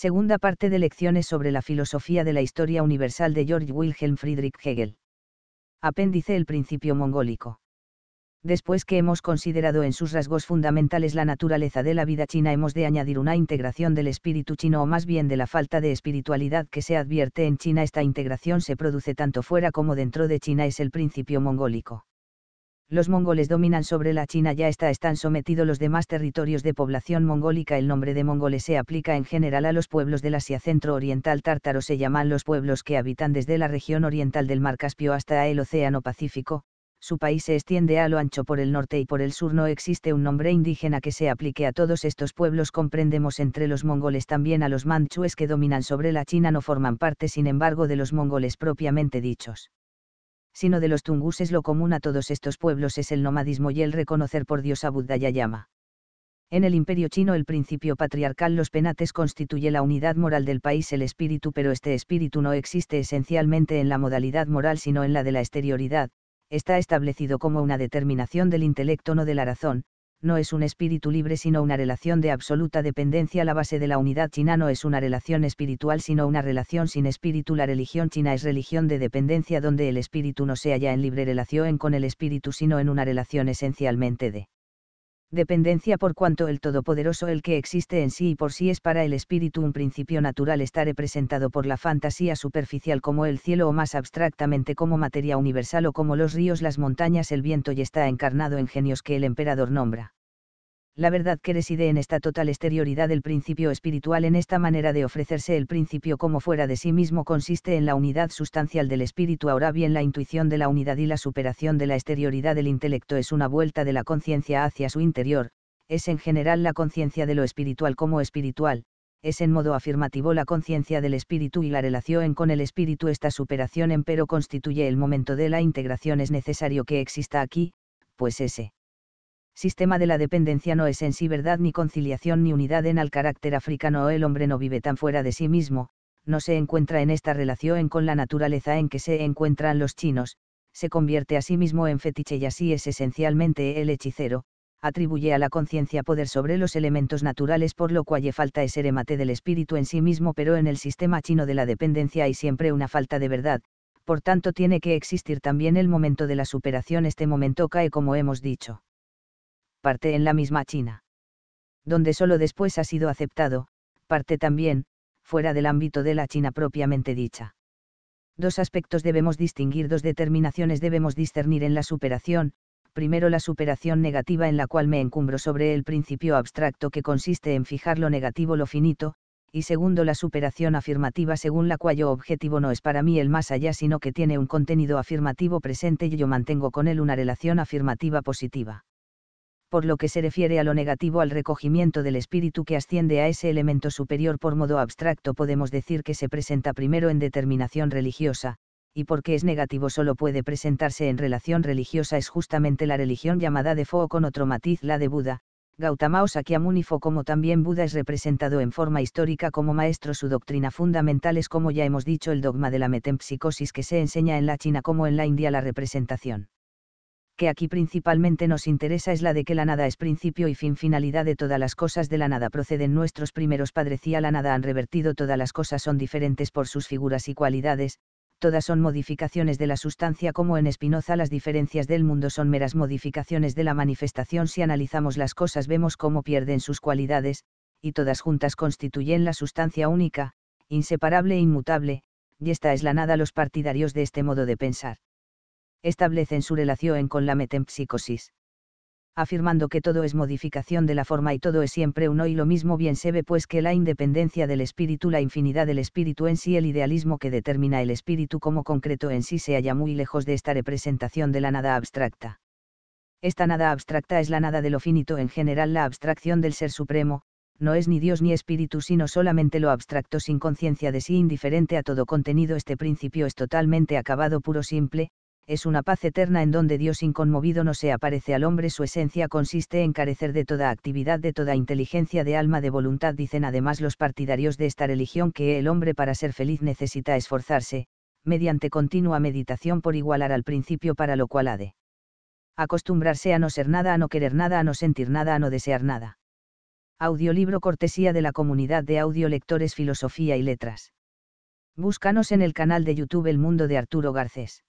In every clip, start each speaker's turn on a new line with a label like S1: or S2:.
S1: segunda parte de Lecciones sobre la filosofía de la historia universal de George Wilhelm Friedrich Hegel. Apéndice El principio mongólico. Después que hemos considerado en sus rasgos fundamentales la naturaleza de la vida china, hemos de añadir una integración del espíritu chino o más bien de la falta de espiritualidad que se advierte en China. Esta integración se produce tanto fuera como dentro de China, es el principio mongólico los mongoles dominan sobre la China ya está están sometidos los demás territorios de población mongólica. El nombre de mongoles se aplica en general a los pueblos del Asia centro-oriental tártaro se llaman los pueblos que habitan desde la región oriental del Mar Caspio hasta el Océano Pacífico, su país se extiende a lo ancho por el norte y por el sur no existe un nombre indígena que se aplique a todos estos pueblos comprendemos entre los mongoles también a los manchúes que dominan sobre la China no forman parte sin embargo de los mongoles propiamente dichos sino de los tunguses. Lo común a todos estos pueblos es el nomadismo y el reconocer por Dios a Yayama En el imperio chino el principio patriarcal los penates constituye la unidad moral del país el espíritu pero este espíritu no existe esencialmente en la modalidad moral sino en la de la exterioridad, está establecido como una determinación del intelecto no de la razón, no es un espíritu libre sino una relación de absoluta dependencia. La base de la unidad china no es una relación espiritual sino una relación sin espíritu. La religión china es religión de dependencia donde el espíritu no se halla en libre relación con el espíritu sino en una relación esencialmente de dependencia por cuanto el Todopoderoso el que existe en sí y por sí es para el espíritu un principio natural está representado por la fantasía superficial como el cielo o más abstractamente como materia universal o como los ríos, las montañas, el viento y está encarnado en genios que el emperador nombra la verdad que reside en esta total exterioridad del principio espiritual en esta manera de ofrecerse el principio como fuera de sí mismo consiste en la unidad sustancial del espíritu ahora bien la intuición de la unidad y la superación de la exterioridad del intelecto es una vuelta de la conciencia hacia su interior, es en general la conciencia de lo espiritual como espiritual, es en modo afirmativo la conciencia del espíritu y la relación con el espíritu esta superación empero constituye el momento de la integración es necesario que exista aquí, pues ese sistema de la dependencia no es en sí verdad ni conciliación ni unidad en el carácter africano o el hombre no vive tan fuera de sí mismo, no se encuentra en esta relación con la naturaleza en que se encuentran los chinos, se convierte a sí mismo en fetiche y así es esencialmente el hechicero, atribuye a la conciencia poder sobre los elementos naturales por lo cual falta ese remate del espíritu en sí mismo pero en el sistema chino de la dependencia hay siempre una falta de verdad, por tanto tiene que existir también el momento de la superación este momento cae como hemos dicho parte en la misma China. Donde solo después ha sido aceptado, parte también, fuera del ámbito de la China propiamente dicha. Dos aspectos debemos distinguir, dos determinaciones debemos discernir en la superación, primero la superación negativa en la cual me encumbro sobre el principio abstracto que consiste en fijar lo negativo lo finito, y segundo la superación afirmativa según la cual yo objetivo no es para mí el más allá sino que tiene un contenido afirmativo presente y yo mantengo con él una relación afirmativa positiva por lo que se refiere a lo negativo al recogimiento del espíritu que asciende a ese elemento superior por modo abstracto podemos decir que se presenta primero en determinación religiosa, y porque es negativo solo puede presentarse en relación religiosa es justamente la religión llamada de Fo con otro matiz la de Buda, Gautamao o Sakyamuni como también Buda es representado en forma histórica como maestro su doctrina fundamental es como ya hemos dicho el dogma de la metempsicosis que se enseña en la China como en la India la representación que aquí principalmente nos interesa es la de que la nada es principio y fin finalidad de todas las cosas de la nada proceden nuestros primeros padres a la nada han revertido todas las cosas son diferentes por sus figuras y cualidades, todas son modificaciones de la sustancia como en Espinoza las diferencias del mundo son meras modificaciones de la manifestación si analizamos las cosas vemos cómo pierden sus cualidades, y todas juntas constituyen la sustancia única, inseparable e inmutable, y esta es la nada los partidarios de este modo de pensar establecen su relación con la metempsicosis. Afirmando que todo es modificación de la forma y todo es siempre uno y lo mismo, bien se ve pues que la independencia del espíritu, la infinidad del espíritu en sí, el idealismo que determina el espíritu como concreto en sí, se halla muy lejos de esta representación de la nada abstracta. Esta nada abstracta es la nada de lo finito en general, la abstracción del ser supremo, no es ni Dios ni espíritu, sino solamente lo abstracto sin conciencia de sí, indiferente a todo contenido. Este principio es totalmente acabado, puro, simple, es una paz eterna en donde Dios inconmovido no se aparece al hombre. Su esencia consiste en carecer de toda actividad, de toda inteligencia de alma, de voluntad. Dicen además los partidarios de esta religión que el hombre para ser feliz necesita esforzarse, mediante continua meditación por igualar al principio para lo cual ha de acostumbrarse a no ser nada, a no querer nada, a no sentir nada, a no desear nada. Audiolibro cortesía de la comunidad de audiolectores Filosofía y Letras. Búscanos en el canal de YouTube El Mundo de Arturo Garcés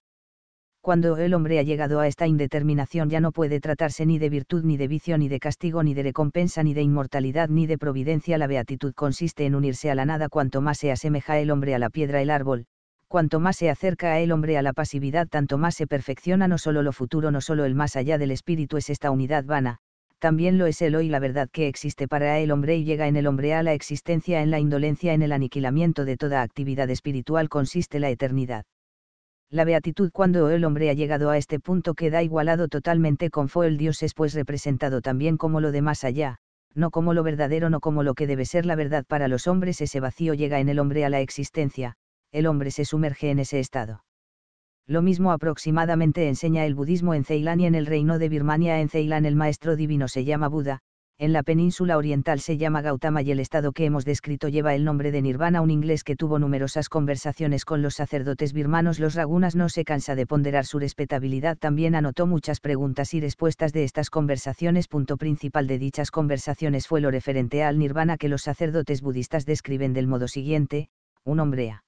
S1: cuando el hombre ha llegado a esta indeterminación ya no puede tratarse ni de virtud ni de vicio ni de castigo ni de recompensa ni de inmortalidad ni de providencia. La beatitud consiste en unirse a la nada cuanto más se asemeja el hombre a la piedra el árbol, cuanto más se acerca a el hombre a la pasividad tanto más se perfecciona no solo lo futuro no solo el más allá del espíritu es esta unidad vana, también lo es el hoy la verdad que existe para el hombre y llega en el hombre a la existencia en la indolencia en el aniquilamiento de toda actividad espiritual consiste la eternidad la beatitud cuando el hombre ha llegado a este punto queda igualado totalmente con fue el Dios es pues representado también como lo de más allá, no como lo verdadero, no como lo que debe ser la verdad para los hombres, ese vacío llega en el hombre a la existencia, el hombre se sumerge en ese estado. Lo mismo aproximadamente enseña el budismo en Ceilán y en el reino de Birmania en Ceilán el maestro divino se llama Buda, en la península oriental se llama Gautama y el estado que hemos descrito lleva el nombre de Nirvana, un inglés que tuvo numerosas conversaciones con los sacerdotes birmanos. Los Ragunas no se cansa de ponderar su respetabilidad, también anotó muchas preguntas y respuestas de estas conversaciones. Punto principal de dichas conversaciones fue lo referente al Nirvana que los sacerdotes budistas describen del modo siguiente, un hombre A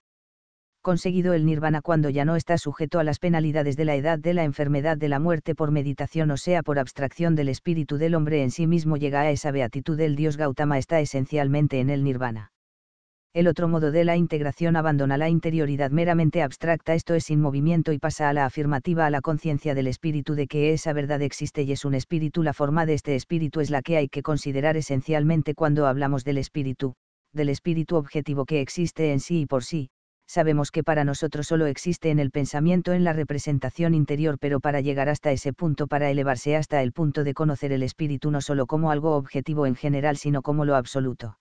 S1: conseguido el nirvana cuando ya no está sujeto a las penalidades de la edad, de la enfermedad, de la muerte por meditación o sea por abstracción del espíritu del hombre en sí mismo llega a esa beatitud. El dios Gautama está esencialmente en el nirvana. El otro modo de la integración abandona la interioridad meramente abstracta, esto es sin movimiento y pasa a la afirmativa a la conciencia del espíritu de que esa verdad existe y es un espíritu. La forma de este espíritu es la que hay que considerar esencialmente cuando hablamos del espíritu, del espíritu objetivo que existe en sí y por sí, sabemos que para nosotros solo existe en el pensamiento en la representación interior, pero para llegar hasta ese punto, para elevarse hasta el punto de conocer el espíritu no solo como algo objetivo en general, sino como lo absoluto.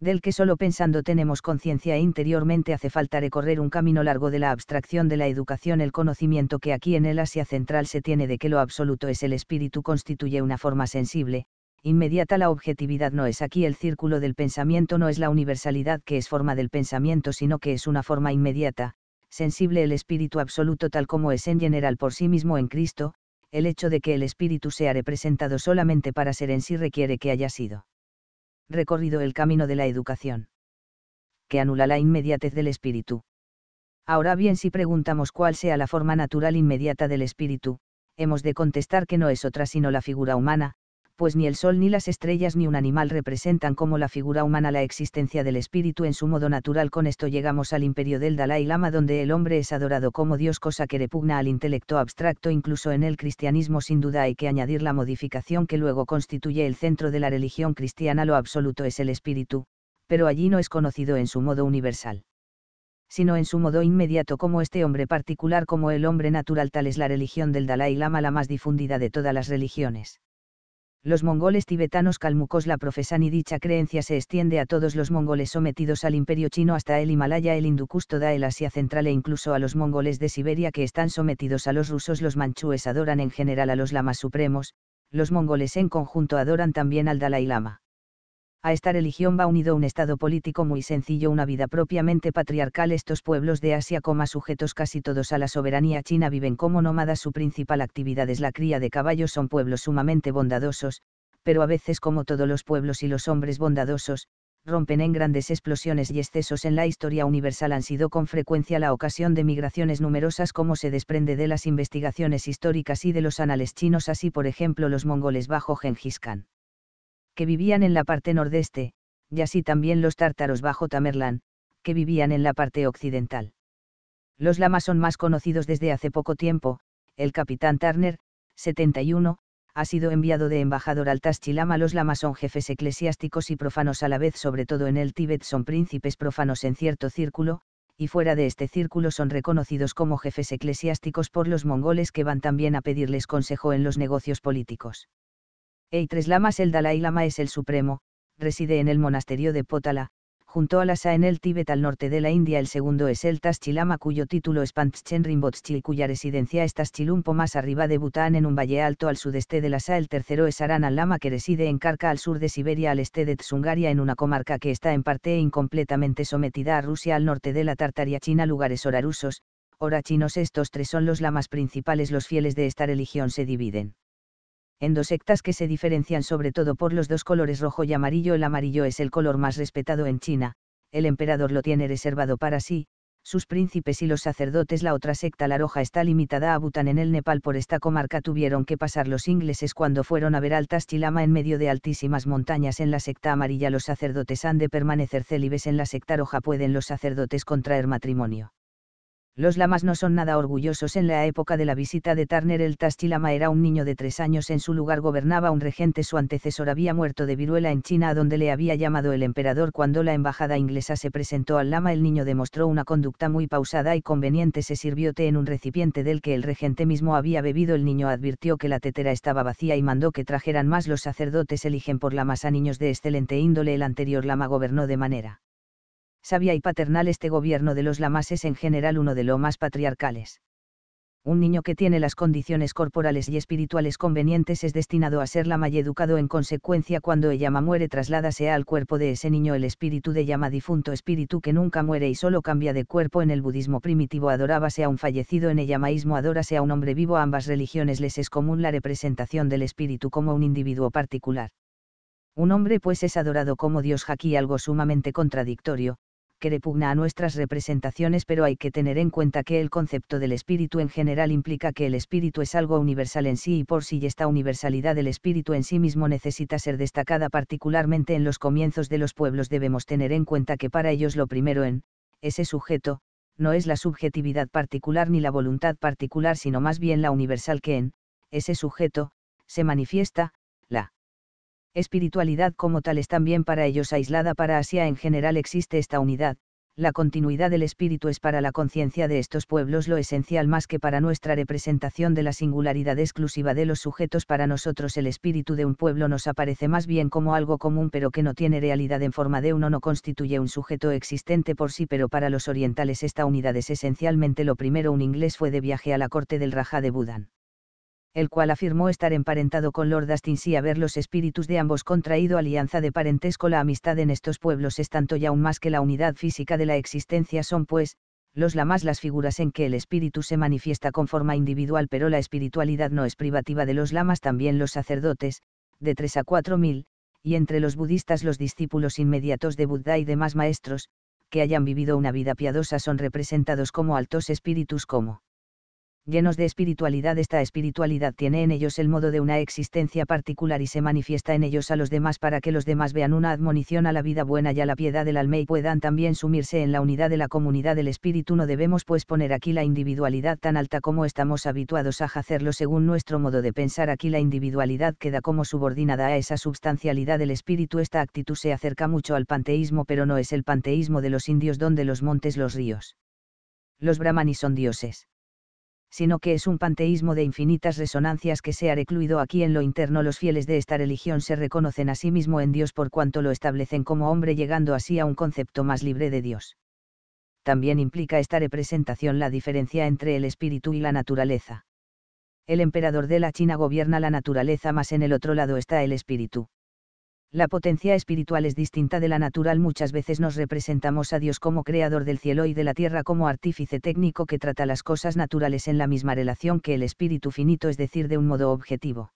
S1: Del que solo pensando tenemos conciencia interiormente hace falta recorrer un camino largo de la abstracción de la educación, el conocimiento que aquí en el Asia Central se tiene de que lo absoluto es el espíritu constituye una forma sensible, inmediata la objetividad no es aquí el círculo del pensamiento no es la universalidad que es forma del pensamiento sino que es una forma inmediata, sensible el espíritu absoluto tal como es en general por sí mismo en Cristo, el hecho de que el espíritu sea representado solamente para ser en sí requiere que haya sido recorrido el camino de la educación, que anula la inmediatez del espíritu. Ahora bien, si preguntamos cuál sea la forma natural inmediata del espíritu, hemos de contestar que no es otra sino la figura humana, pues ni el sol ni las estrellas ni un animal representan como la figura humana la existencia del espíritu en su modo natural. Con esto llegamos al imperio del Dalai Lama donde el hombre es adorado como Dios, cosa que repugna al intelecto abstracto. Incluso en el cristianismo sin duda hay que añadir la modificación que luego constituye el centro de la religión cristiana. Lo absoluto es el espíritu, pero allí no es conocido en su modo universal sino en su modo inmediato como este hombre particular como el hombre natural tal es la religión del Dalai Lama la más difundida de todas las religiones los mongoles tibetanos calmucos la profesan y dicha creencia se extiende a todos los mongoles sometidos al imperio chino hasta el Himalaya, el Inducusto da el Asia central e incluso a los mongoles de Siberia que están sometidos a los rusos. Los manchúes adoran en general a los lamas supremos, los mongoles en conjunto adoran también al Dalai Lama a esta religión va unido un estado político muy sencillo, una vida propiamente patriarcal. Estos pueblos de Asia, como sujetos casi todos a la soberanía china, viven como nómadas. Su principal actividad es la cría de caballos. Son pueblos sumamente bondadosos, pero a veces, como todos los pueblos y los hombres bondadosos, rompen en grandes explosiones y excesos en la historia universal han sido con frecuencia la ocasión de migraciones numerosas como se desprende de las investigaciones históricas y de los anales chinos así por ejemplo los mongoles bajo Gengis Khan que vivían en la parte nordeste, y así también los tártaros bajo Tamerlán, que vivían en la parte occidental. Los lamas son más conocidos desde hace poco tiempo, el capitán Turner, 71, ha sido enviado de embajador al Taschilama. Los lamas son jefes eclesiásticos y profanos a la vez, sobre todo en el Tíbet son príncipes profanos en cierto círculo, y fuera de este círculo son reconocidos como jefes eclesiásticos por los mongoles que van también a pedirles consejo en los negocios políticos tres Lamas el Dalai Lama es el Supremo, reside en el monasterio de Potala, junto a Lhasa en el Tíbet al norte de la India el segundo es el Taschilama cuyo título es Panchen Rinpoche cuya residencia es chilumpo más arriba de Bután en un valle alto al sudeste de Lhasa el tercero es Arana Lama que reside en Karka al sur de Siberia al este de Tsungaria en una comarca que está en parte e incompletamente sometida a Rusia al norte de la Tartaria China lugares orarusos, orachinos estos tres son los lamas principales los fieles de esta religión se dividen en dos sectas que se diferencian sobre todo por los dos colores rojo y amarillo. El amarillo es el color más respetado en China, el emperador lo tiene reservado para sí, sus príncipes y los sacerdotes. La otra secta, la roja, está limitada a Bután en el Nepal. Por esta comarca tuvieron que pasar los ingleses cuando fueron a ver altas Chilama en medio de altísimas montañas. En la secta amarilla los sacerdotes han de permanecer célibes. En la secta roja pueden los sacerdotes contraer matrimonio. Los lamas no son nada orgullosos. En la época de la visita de Turner, el lama era un niño de tres años. En su lugar gobernaba un regente. Su antecesor había muerto de viruela en China, donde le había llamado el emperador. Cuando la embajada inglesa se presentó al lama, el niño demostró una conducta muy pausada y conveniente. Se sirvió té en un recipiente del que el regente mismo había bebido. El niño advirtió que la tetera estaba vacía y mandó que trajeran más. Los sacerdotes eligen por lamas a niños de excelente índole. El anterior lama gobernó de manera sabia y paternal este gobierno de los lamas es en general uno de los más patriarcales. Un niño que tiene las condiciones corporales y espirituales convenientes es destinado a ser lama y educado en consecuencia cuando el llama muere trasládase al cuerpo de ese niño el espíritu de llama difunto espíritu que nunca muere y solo cambia de cuerpo en el budismo primitivo adorábase a un fallecido en el llamaísmo adórase a un hombre vivo a ambas religiones les es común la representación del espíritu como un individuo particular. Un hombre pues es adorado como Dios aquí algo sumamente contradictorio, que repugna a nuestras representaciones, pero hay que tener en cuenta que el concepto del espíritu en general implica que el espíritu es algo universal en sí y por sí y esta universalidad del espíritu en sí mismo necesita ser destacada particularmente en los comienzos de los pueblos debemos tener en cuenta que para ellos lo primero en, ese sujeto, no es la subjetividad particular ni la voluntad particular sino más bien la universal que en, ese sujeto, se manifiesta, la espiritualidad como tal es también para ellos aislada para Asia en general existe esta unidad, la continuidad del espíritu es para la conciencia de estos pueblos lo esencial más que para nuestra representación de la singularidad exclusiva de los sujetos para nosotros el espíritu de un pueblo nos aparece más bien como algo común pero que no tiene realidad en forma de uno no constituye un sujeto existente por sí pero para los orientales esta unidad es esencialmente lo primero un inglés fue de viaje a la corte del Raja de Budán el cual afirmó estar emparentado con Lord si y haber los espíritus de ambos contraído alianza de parentesco. La amistad en estos pueblos es tanto y aún más que la unidad física de la existencia son pues, los lamas las figuras en que el espíritu se manifiesta con forma individual pero la espiritualidad no es privativa de los lamas también los sacerdotes, de 3 a 4 mil, y entre los budistas los discípulos inmediatos de Buddha y demás maestros, que hayan vivido una vida piadosa son representados como altos espíritus como llenos de espiritualidad. Esta espiritualidad tiene en ellos el modo de una existencia particular y se manifiesta en ellos a los demás para que los demás vean una admonición a la vida buena y a la piedad del alma y puedan también sumirse en la unidad de la comunidad del espíritu. No debemos pues poner aquí la individualidad tan alta como estamos habituados a hacerlo según nuestro modo de pensar. Aquí la individualidad queda como subordinada a esa substancialidad del espíritu. Esta actitud se acerca mucho al panteísmo pero no es el panteísmo de los indios donde los montes los ríos. Los brahmanis son dioses sino que es un panteísmo de infinitas resonancias que se ha recluido aquí en lo interno. Los fieles de esta religión se reconocen a sí mismo en Dios por cuanto lo establecen como hombre, llegando así a un concepto más libre de Dios. También implica esta representación la diferencia entre el espíritu y la naturaleza. El emperador de la China gobierna la naturaleza, más en el otro lado está el espíritu la potencia espiritual es distinta de la natural. Muchas veces nos representamos a Dios como creador del cielo y de la tierra como artífice técnico que trata las cosas naturales en la misma relación que el espíritu finito, es decir, de un modo objetivo.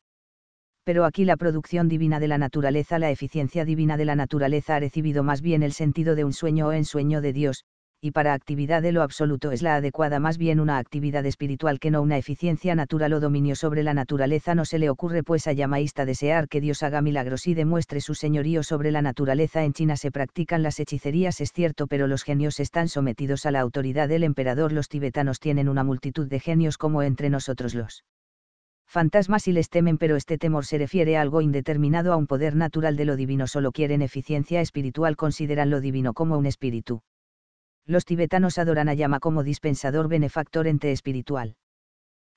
S1: Pero aquí la producción divina de la naturaleza, la eficiencia divina de la naturaleza ha recibido más bien el sentido de un sueño o ensueño de Dios, y para actividad de lo absoluto es la adecuada más bien una actividad espiritual que no una eficiencia natural o dominio sobre la naturaleza no se le ocurre pues a Yamaísta desear que Dios haga milagros y demuestre su señorío sobre la naturaleza en China se practican las hechicerías es cierto pero los genios están sometidos a la autoridad del emperador los tibetanos tienen una multitud de genios como entre nosotros los fantasmas y les temen pero este temor se refiere a algo indeterminado a un poder natural de lo divino solo quieren eficiencia espiritual consideran lo divino como un espíritu los tibetanos adoran a Yama como dispensador benefactor ente espiritual.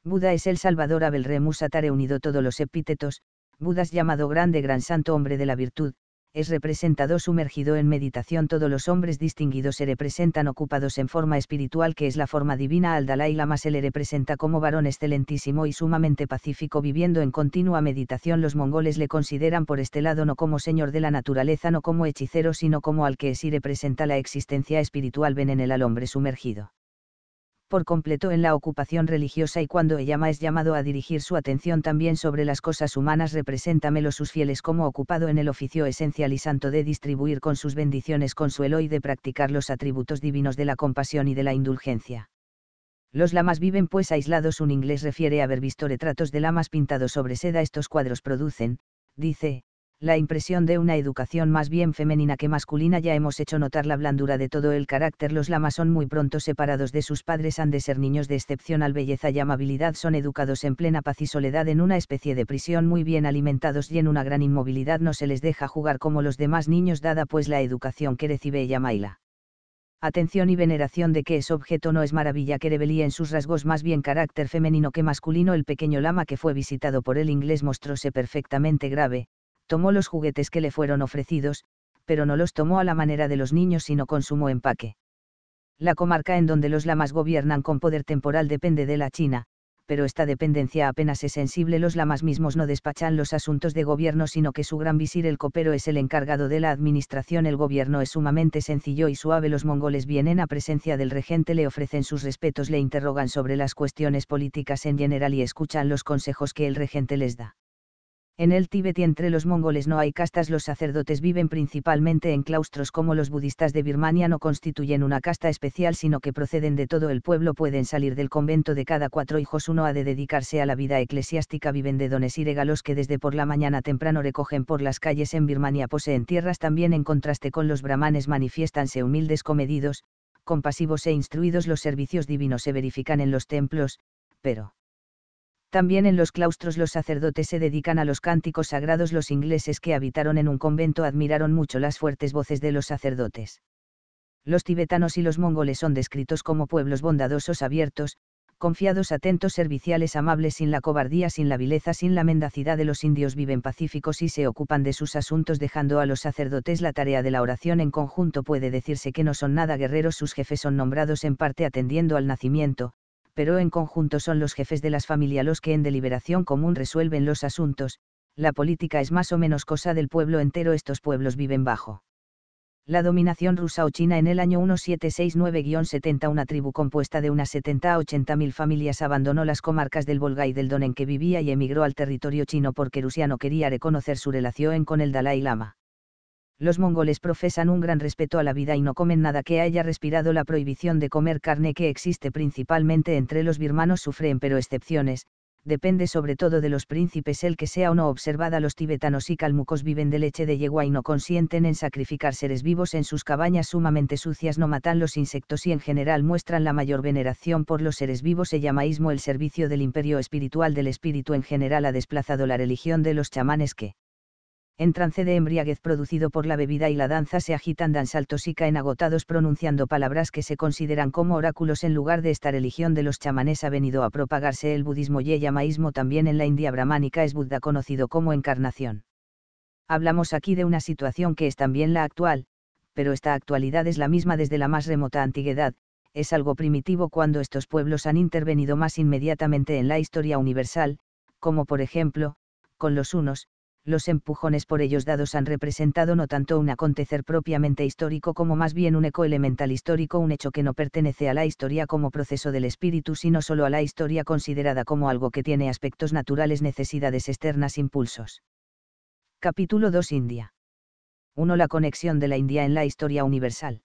S1: Buda es el Salvador Abel Remus unido todos los epítetos, Budas llamado grande gran santo hombre de la virtud, es representado sumergido en meditación. Todos los hombres distinguidos se representan ocupados en forma espiritual que es la forma divina. Al Dalai Lama se le representa como varón excelentísimo y sumamente pacífico viviendo en continua meditación. Los mongoles le consideran por este lado no como señor de la naturaleza, no como hechicero, sino como al que y representa la existencia espiritual. Ven en él al hombre sumergido por completo en la ocupación religiosa y cuando ella es llamado a dirigir su atención también sobre las cosas humanas represéntamelo sus fieles como ocupado en el oficio esencial y santo de distribuir con sus bendiciones consuelo y de practicar los atributos divinos de la compasión y de la indulgencia. Los lamas viven pues aislados un inglés refiere haber visto retratos de lamas pintados sobre seda estos cuadros producen, dice, la impresión de una educación más bien femenina que masculina ya hemos hecho notar la blandura de todo el carácter. Los lamas son muy pronto separados de sus padres, han de ser niños de excepcional belleza y amabilidad, son educados en plena paz y soledad en una especie de prisión muy bien alimentados y en una gran inmovilidad no se les deja jugar como los demás niños dada pues la educación que recibe ella Maila atención y veneración de que es objeto no es maravilla que revelía en sus rasgos más bien carácter femenino que masculino el pequeño lama que fue visitado por el inglés mostróse perfectamente grave, tomó los juguetes que le fueron ofrecidos, pero no los tomó a la manera de los niños sino con sumo empaque. La comarca en donde los lamas gobiernan con poder temporal depende de la China, pero esta dependencia apenas es sensible. Los lamas mismos no despachan los asuntos de gobierno sino que su gran visir el copero es el encargado de la administración. El gobierno es sumamente sencillo y suave. Los mongoles vienen a presencia del regente, le ofrecen sus respetos, le interrogan sobre las cuestiones políticas en general y escuchan los consejos que el regente les da en el Tíbet y entre los mongoles no hay castas, los sacerdotes viven principalmente en claustros como los budistas de Birmania no constituyen una casta especial sino que proceden de todo el pueblo, pueden salir del convento de cada cuatro hijos, uno ha de dedicarse a la vida eclesiástica, viven de dones y regalos que desde por la mañana temprano recogen por las calles en Birmania, poseen tierras también en contraste con los brahmanes, manifiestanse humildes, comedidos, compasivos e instruidos, los servicios divinos se verifican en los templos, pero también en los claustros los sacerdotes se dedican a los cánticos sagrados. Los ingleses que habitaron en un convento admiraron mucho las fuertes voces de los sacerdotes. Los tibetanos y los mongoles son descritos como pueblos bondadosos, abiertos, confiados, atentos, serviciales, amables, sin la cobardía, sin la vileza, sin la mendacidad de los indios, viven pacíficos y se ocupan de sus asuntos dejando a los sacerdotes la tarea de la oración en conjunto. Puede decirse que no son nada guerreros, sus jefes son nombrados en parte atendiendo al nacimiento, pero en conjunto son los jefes de las familias los que en deliberación común resuelven los asuntos, la política es más o menos cosa del pueblo entero, estos pueblos viven bajo. La dominación rusa o china en el año 1769-70 una tribu compuesta de unas 70 a 80 mil familias abandonó las comarcas del Volga y del Don en que vivía y emigró al territorio chino porque Rusia no quería reconocer su relación con el Dalai Lama los mongoles profesan un gran respeto a la vida y no comen nada que haya respirado. La prohibición de comer carne que existe principalmente entre los birmanos sufren pero excepciones, depende sobre todo de los príncipes el que sea o no observada. Los tibetanos y calmucos viven de leche de yegua y no consienten en sacrificar seres vivos en sus cabañas sumamente sucias, no matan los insectos y en general muestran la mayor veneración por los seres vivos. El llamaísmo, el servicio del imperio espiritual del espíritu en general, ha desplazado la religión de los chamanes que en trance de embriaguez producido por la bebida y la danza se agitan dan saltos y caen agotados pronunciando palabras que se consideran como oráculos en lugar de esta religión de los chamanes ha venido a propagarse el budismo y el yamaísmo también en la India brahmánica es Buda conocido como encarnación. Hablamos aquí de una situación que es también la actual, pero esta actualidad es la misma desde la más remota antigüedad, es algo primitivo cuando estos pueblos han intervenido más inmediatamente en la historia universal, como por ejemplo, con los unos, los empujones por ellos dados han representado no tanto un acontecer propiamente histórico como más bien un eco elemental histórico, un hecho que no pertenece a la historia como proceso del espíritu, sino solo a la historia considerada como algo que tiene aspectos naturales, necesidades externas, impulsos. Capítulo 2 India. 1. La conexión de la India en la historia universal.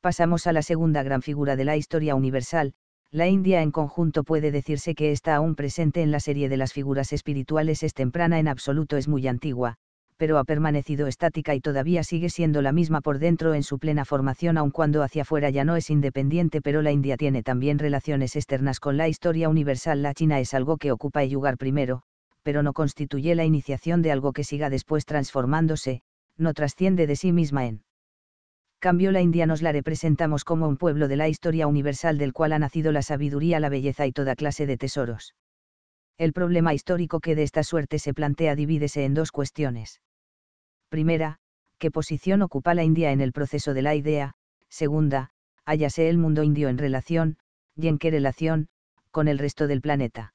S1: Pasamos a la segunda gran figura de la historia universal, la India en conjunto puede decirse que está aún presente en la serie de las figuras espirituales es temprana en absoluto es muy antigua, pero ha permanecido estática y todavía sigue siendo la misma por dentro en su plena formación aun cuando hacia afuera ya no es independiente pero la India tiene también relaciones externas con la historia universal la China es algo que ocupa el lugar primero, pero no constituye la iniciación de algo que siga después transformándose, no trasciende de sí misma en cambio la India nos la representamos como un pueblo de la historia universal del cual ha nacido la sabiduría, la belleza y toda clase de tesoros. El problema histórico que de esta suerte se plantea divídese en dos cuestiones. Primera, qué posición ocupa la India en el proceso de la idea, segunda, hállase el mundo indio en relación, y en qué relación, con el resto del planeta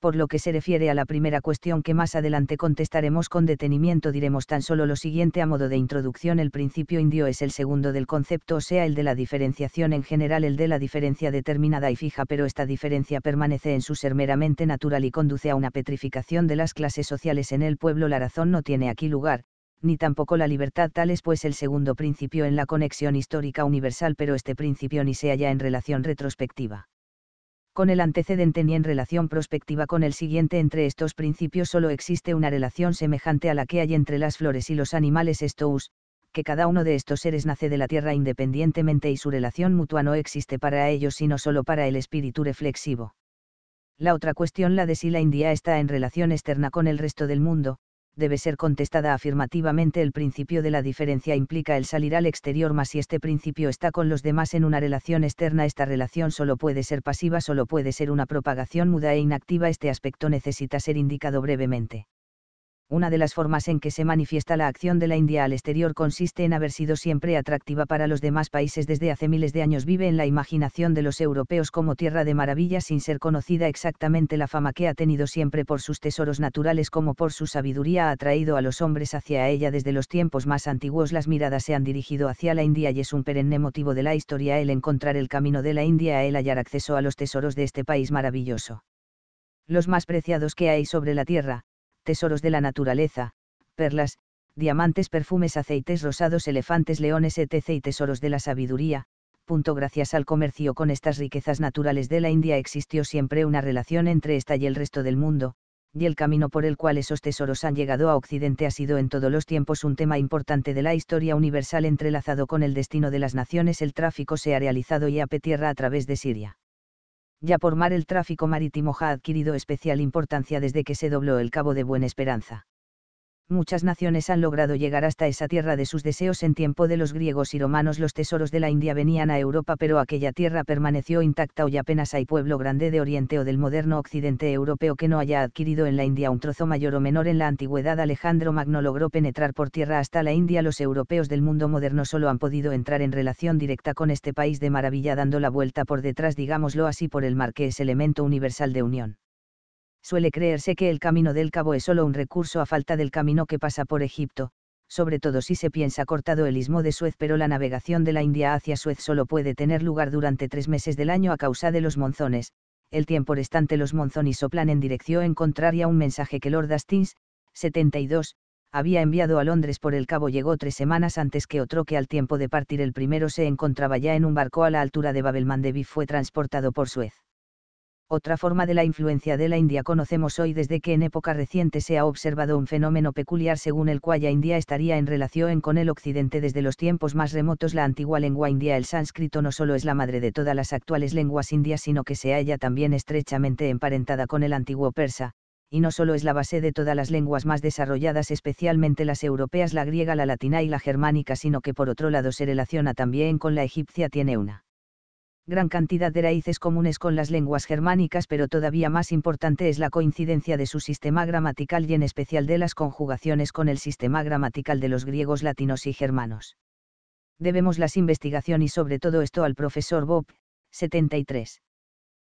S1: por lo que se refiere a la primera cuestión que más adelante contestaremos con detenimiento diremos tan solo lo siguiente a modo de introducción el principio indio es el segundo del concepto o sea el de la diferenciación en general el de la diferencia determinada y fija pero esta diferencia permanece en su ser meramente natural y conduce a una petrificación de las clases sociales en el pueblo la razón no tiene aquí lugar, ni tampoco la libertad tal es pues el segundo principio en la conexión histórica universal pero este principio ni se halla en relación retrospectiva con el antecedente ni en relación prospectiva con el siguiente. Entre estos principios solo existe una relación semejante a la que hay entre las flores y los animales estos, que cada uno de estos seres nace de la tierra independientemente y su relación mutua no existe para ellos sino solo para el espíritu reflexivo. La otra cuestión la de si la India está en relación externa con el resto del mundo, debe ser contestada afirmativamente. El principio de la diferencia implica el salir al exterior más si este principio está con los demás en una relación externa. Esta relación solo puede ser pasiva, solo puede ser una propagación muda e inactiva. Este aspecto necesita ser indicado brevemente. Una de las formas en que se manifiesta la acción de la India al exterior consiste en haber sido siempre atractiva para los demás países desde hace miles de años. Vive en la imaginación de los europeos como tierra de maravillas sin ser conocida exactamente la fama que ha tenido siempre por sus tesoros naturales como por su sabiduría ha atraído a los hombres hacia ella desde los tiempos más antiguos. Las miradas se han dirigido hacia la India y es un perenne motivo de la historia el encontrar el camino de la India, el hallar acceso a los tesoros de este país maravilloso. Los más preciados que hay sobre la tierra, tesoros de la naturaleza, perlas, diamantes, perfumes, aceites rosados, elefantes, leones, etc. y tesoros de la sabiduría. Punto. Gracias al comercio con estas riquezas naturales de la India existió siempre una relación entre esta y el resto del mundo, y el camino por el cual esos tesoros han llegado a Occidente ha sido en todos los tiempos un tema importante de la historia universal entrelazado con el destino de las naciones. El tráfico se ha realizado y apetierra tierra a través de Siria ya por mar el tráfico marítimo ha adquirido especial importancia desde que se dobló el Cabo de Buena Esperanza muchas naciones han logrado llegar hasta esa tierra de sus deseos en tiempo de los griegos y romanos los tesoros de la India venían a Europa pero aquella tierra permaneció intacta hoy apenas hay pueblo grande de Oriente o del moderno Occidente europeo que no haya adquirido en la India un trozo mayor o menor en la antigüedad Alejandro Magno logró penetrar por tierra hasta la India los europeos del mundo moderno solo han podido entrar en relación directa con este país de maravilla dando la vuelta por detrás digámoslo así por el mar que es elemento universal de unión suele creerse que el camino del Cabo es solo un recurso a falta del camino que pasa por Egipto, sobre todo si se piensa cortado el istmo de Suez, pero la navegación de la India hacia Suez solo puede tener lugar durante tres meses del año a causa de los monzones. El tiempo restante los monzones soplan en dirección contraria un mensaje que Lord Hastings, 72, había enviado a Londres por el cabo llegó tres semanas antes que otro que al tiempo de partir el primero se encontraba ya en un barco a la altura de Babelmandeby fue transportado por Suez. Otra forma de la influencia de la India conocemos hoy desde que en época reciente se ha observado un fenómeno peculiar según el cual la India estaría en relación con el Occidente desde los tiempos más remotos. La antigua lengua india, el sánscrito, no solo es la madre de todas las actuales lenguas indias, sino que se halla también estrechamente emparentada con el antiguo persa, y no solo es la base de todas las lenguas más desarrolladas, especialmente las europeas, la griega, la latina y la germánica, sino que por otro lado se relaciona también con la egipcia, tiene una gran cantidad de raíces comunes con las lenguas germánicas, pero todavía más importante es la coincidencia de su sistema gramatical y en especial de las conjugaciones con el sistema gramatical de los griegos latinos y germanos. Debemos las investigación y sobre todo esto al profesor Bob, 73.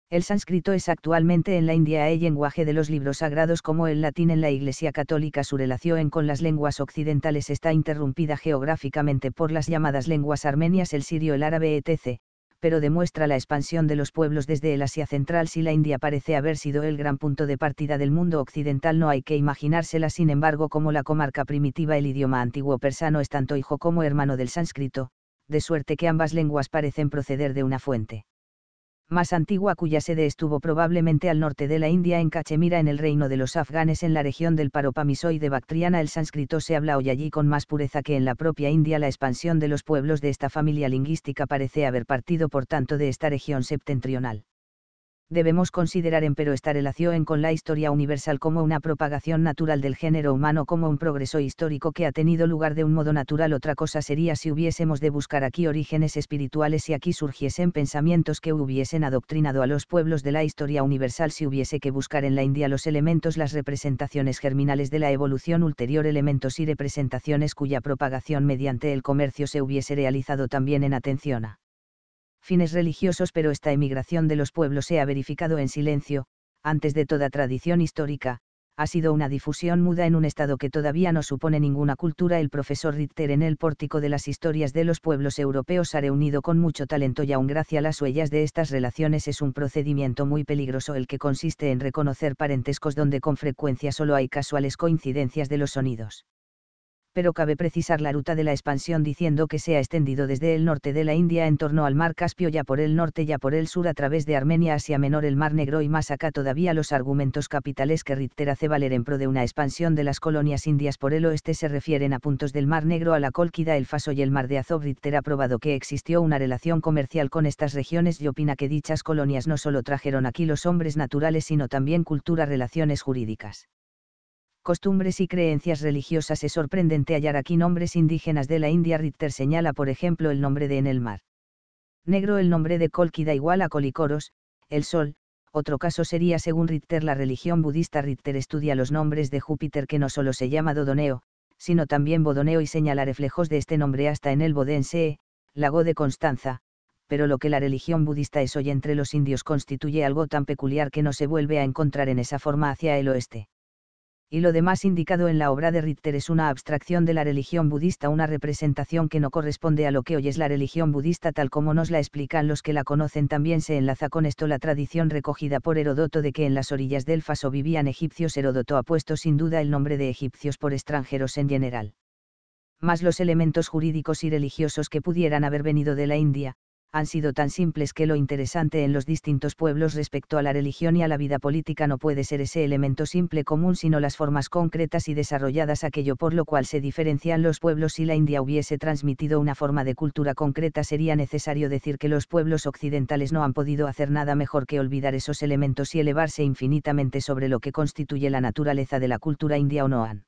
S1: El sánscrito es actualmente en la India el lenguaje de los libros sagrados como el latín en la Iglesia Católica. Su relación con las lenguas occidentales está interrumpida geográficamente por las llamadas lenguas armenias, el sirio, el árabe, etc pero demuestra la expansión de los pueblos desde el Asia Central si la India parece haber sido el gran punto de partida del mundo occidental no hay que imaginársela sin embargo como la comarca primitiva el idioma antiguo persano es tanto hijo como hermano del sánscrito, de suerte que ambas lenguas parecen proceder de una fuente más antigua cuya sede estuvo probablemente al norte de la India en Cachemira en el reino de los afganes en la región del de bactriana el sánscrito se habla hoy allí con más pureza que en la propia India la expansión de los pueblos de esta familia lingüística parece haber partido por tanto de esta región septentrional debemos considerar en pero esta relación con la historia universal como una propagación natural del género humano, como un progreso histórico que ha tenido lugar de un modo natural. Otra cosa sería si hubiésemos de buscar aquí orígenes espirituales y aquí surgiesen pensamientos que hubiesen adoctrinado a los pueblos de la historia universal, si hubiese que buscar en la India los elementos, las representaciones germinales de la evolución ulterior, elementos y representaciones cuya propagación mediante el comercio se hubiese realizado también en atención a fines religiosos pero esta emigración de los pueblos se ha verificado en silencio, antes de toda tradición histórica, ha sido una difusión muda en un estado que todavía no supone ninguna cultura. El profesor Richter en el pórtico de las historias de los pueblos europeos ha reunido con mucho talento y aún gracias a las huellas de estas relaciones es un procedimiento muy peligroso el que consiste en reconocer parentescos donde con frecuencia solo hay casuales coincidencias de los sonidos pero cabe precisar la ruta de la expansión diciendo que se ha extendido desde el norte de la India en torno al mar Caspio ya por el norte ya por el sur a través de Armenia hacia Menor el Mar Negro y más acá todavía los argumentos capitales que Ritter hace valer en pro de una expansión de las colonias indias por el oeste se refieren a puntos del Mar Negro a la Colquida el Faso y el Mar de Azov. Ritter ha probado que existió una relación comercial con estas regiones y opina que dichas colonias no solo trajeron aquí los hombres naturales sino también cultura, relaciones jurídicas costumbres y creencias religiosas. Es sorprendente hallar aquí nombres indígenas de la India. Ritter señala, por ejemplo, el nombre de en el mar. Negro el nombre de Colquida igual a Colicoros, el sol, otro caso sería según Ritter la religión budista Ritter estudia los nombres de Júpiter que no solo se llama Dodoneo, sino también Bodoneo y señala reflejos de este nombre hasta en el Bodense, lago de Constanza, pero lo que la religión budista es hoy entre los indios constituye algo tan peculiar que no se vuelve a encontrar en esa forma hacia el oeste y lo demás indicado en la obra de Richter es una abstracción de la religión budista, una representación que no corresponde a lo que hoy es la religión budista tal como nos la explican los que la conocen. También se enlaza con esto la tradición recogida por Herodoto de que en las orillas del Faso vivían egipcios. Herodoto ha puesto sin duda el nombre de egipcios por extranjeros en general. Más los elementos jurídicos y religiosos que pudieran haber venido de la India, han sido tan simples que lo interesante en los distintos pueblos respecto a la religión y a la vida política no puede ser ese elemento simple común, sino las formas concretas y desarrolladas, aquello por lo cual se diferencian los pueblos. Si la India hubiese transmitido una forma de cultura concreta, sería necesario decir que los pueblos occidentales no han podido hacer nada mejor que olvidar esos elementos y elevarse infinitamente sobre lo que constituye la naturaleza de la cultura india o no han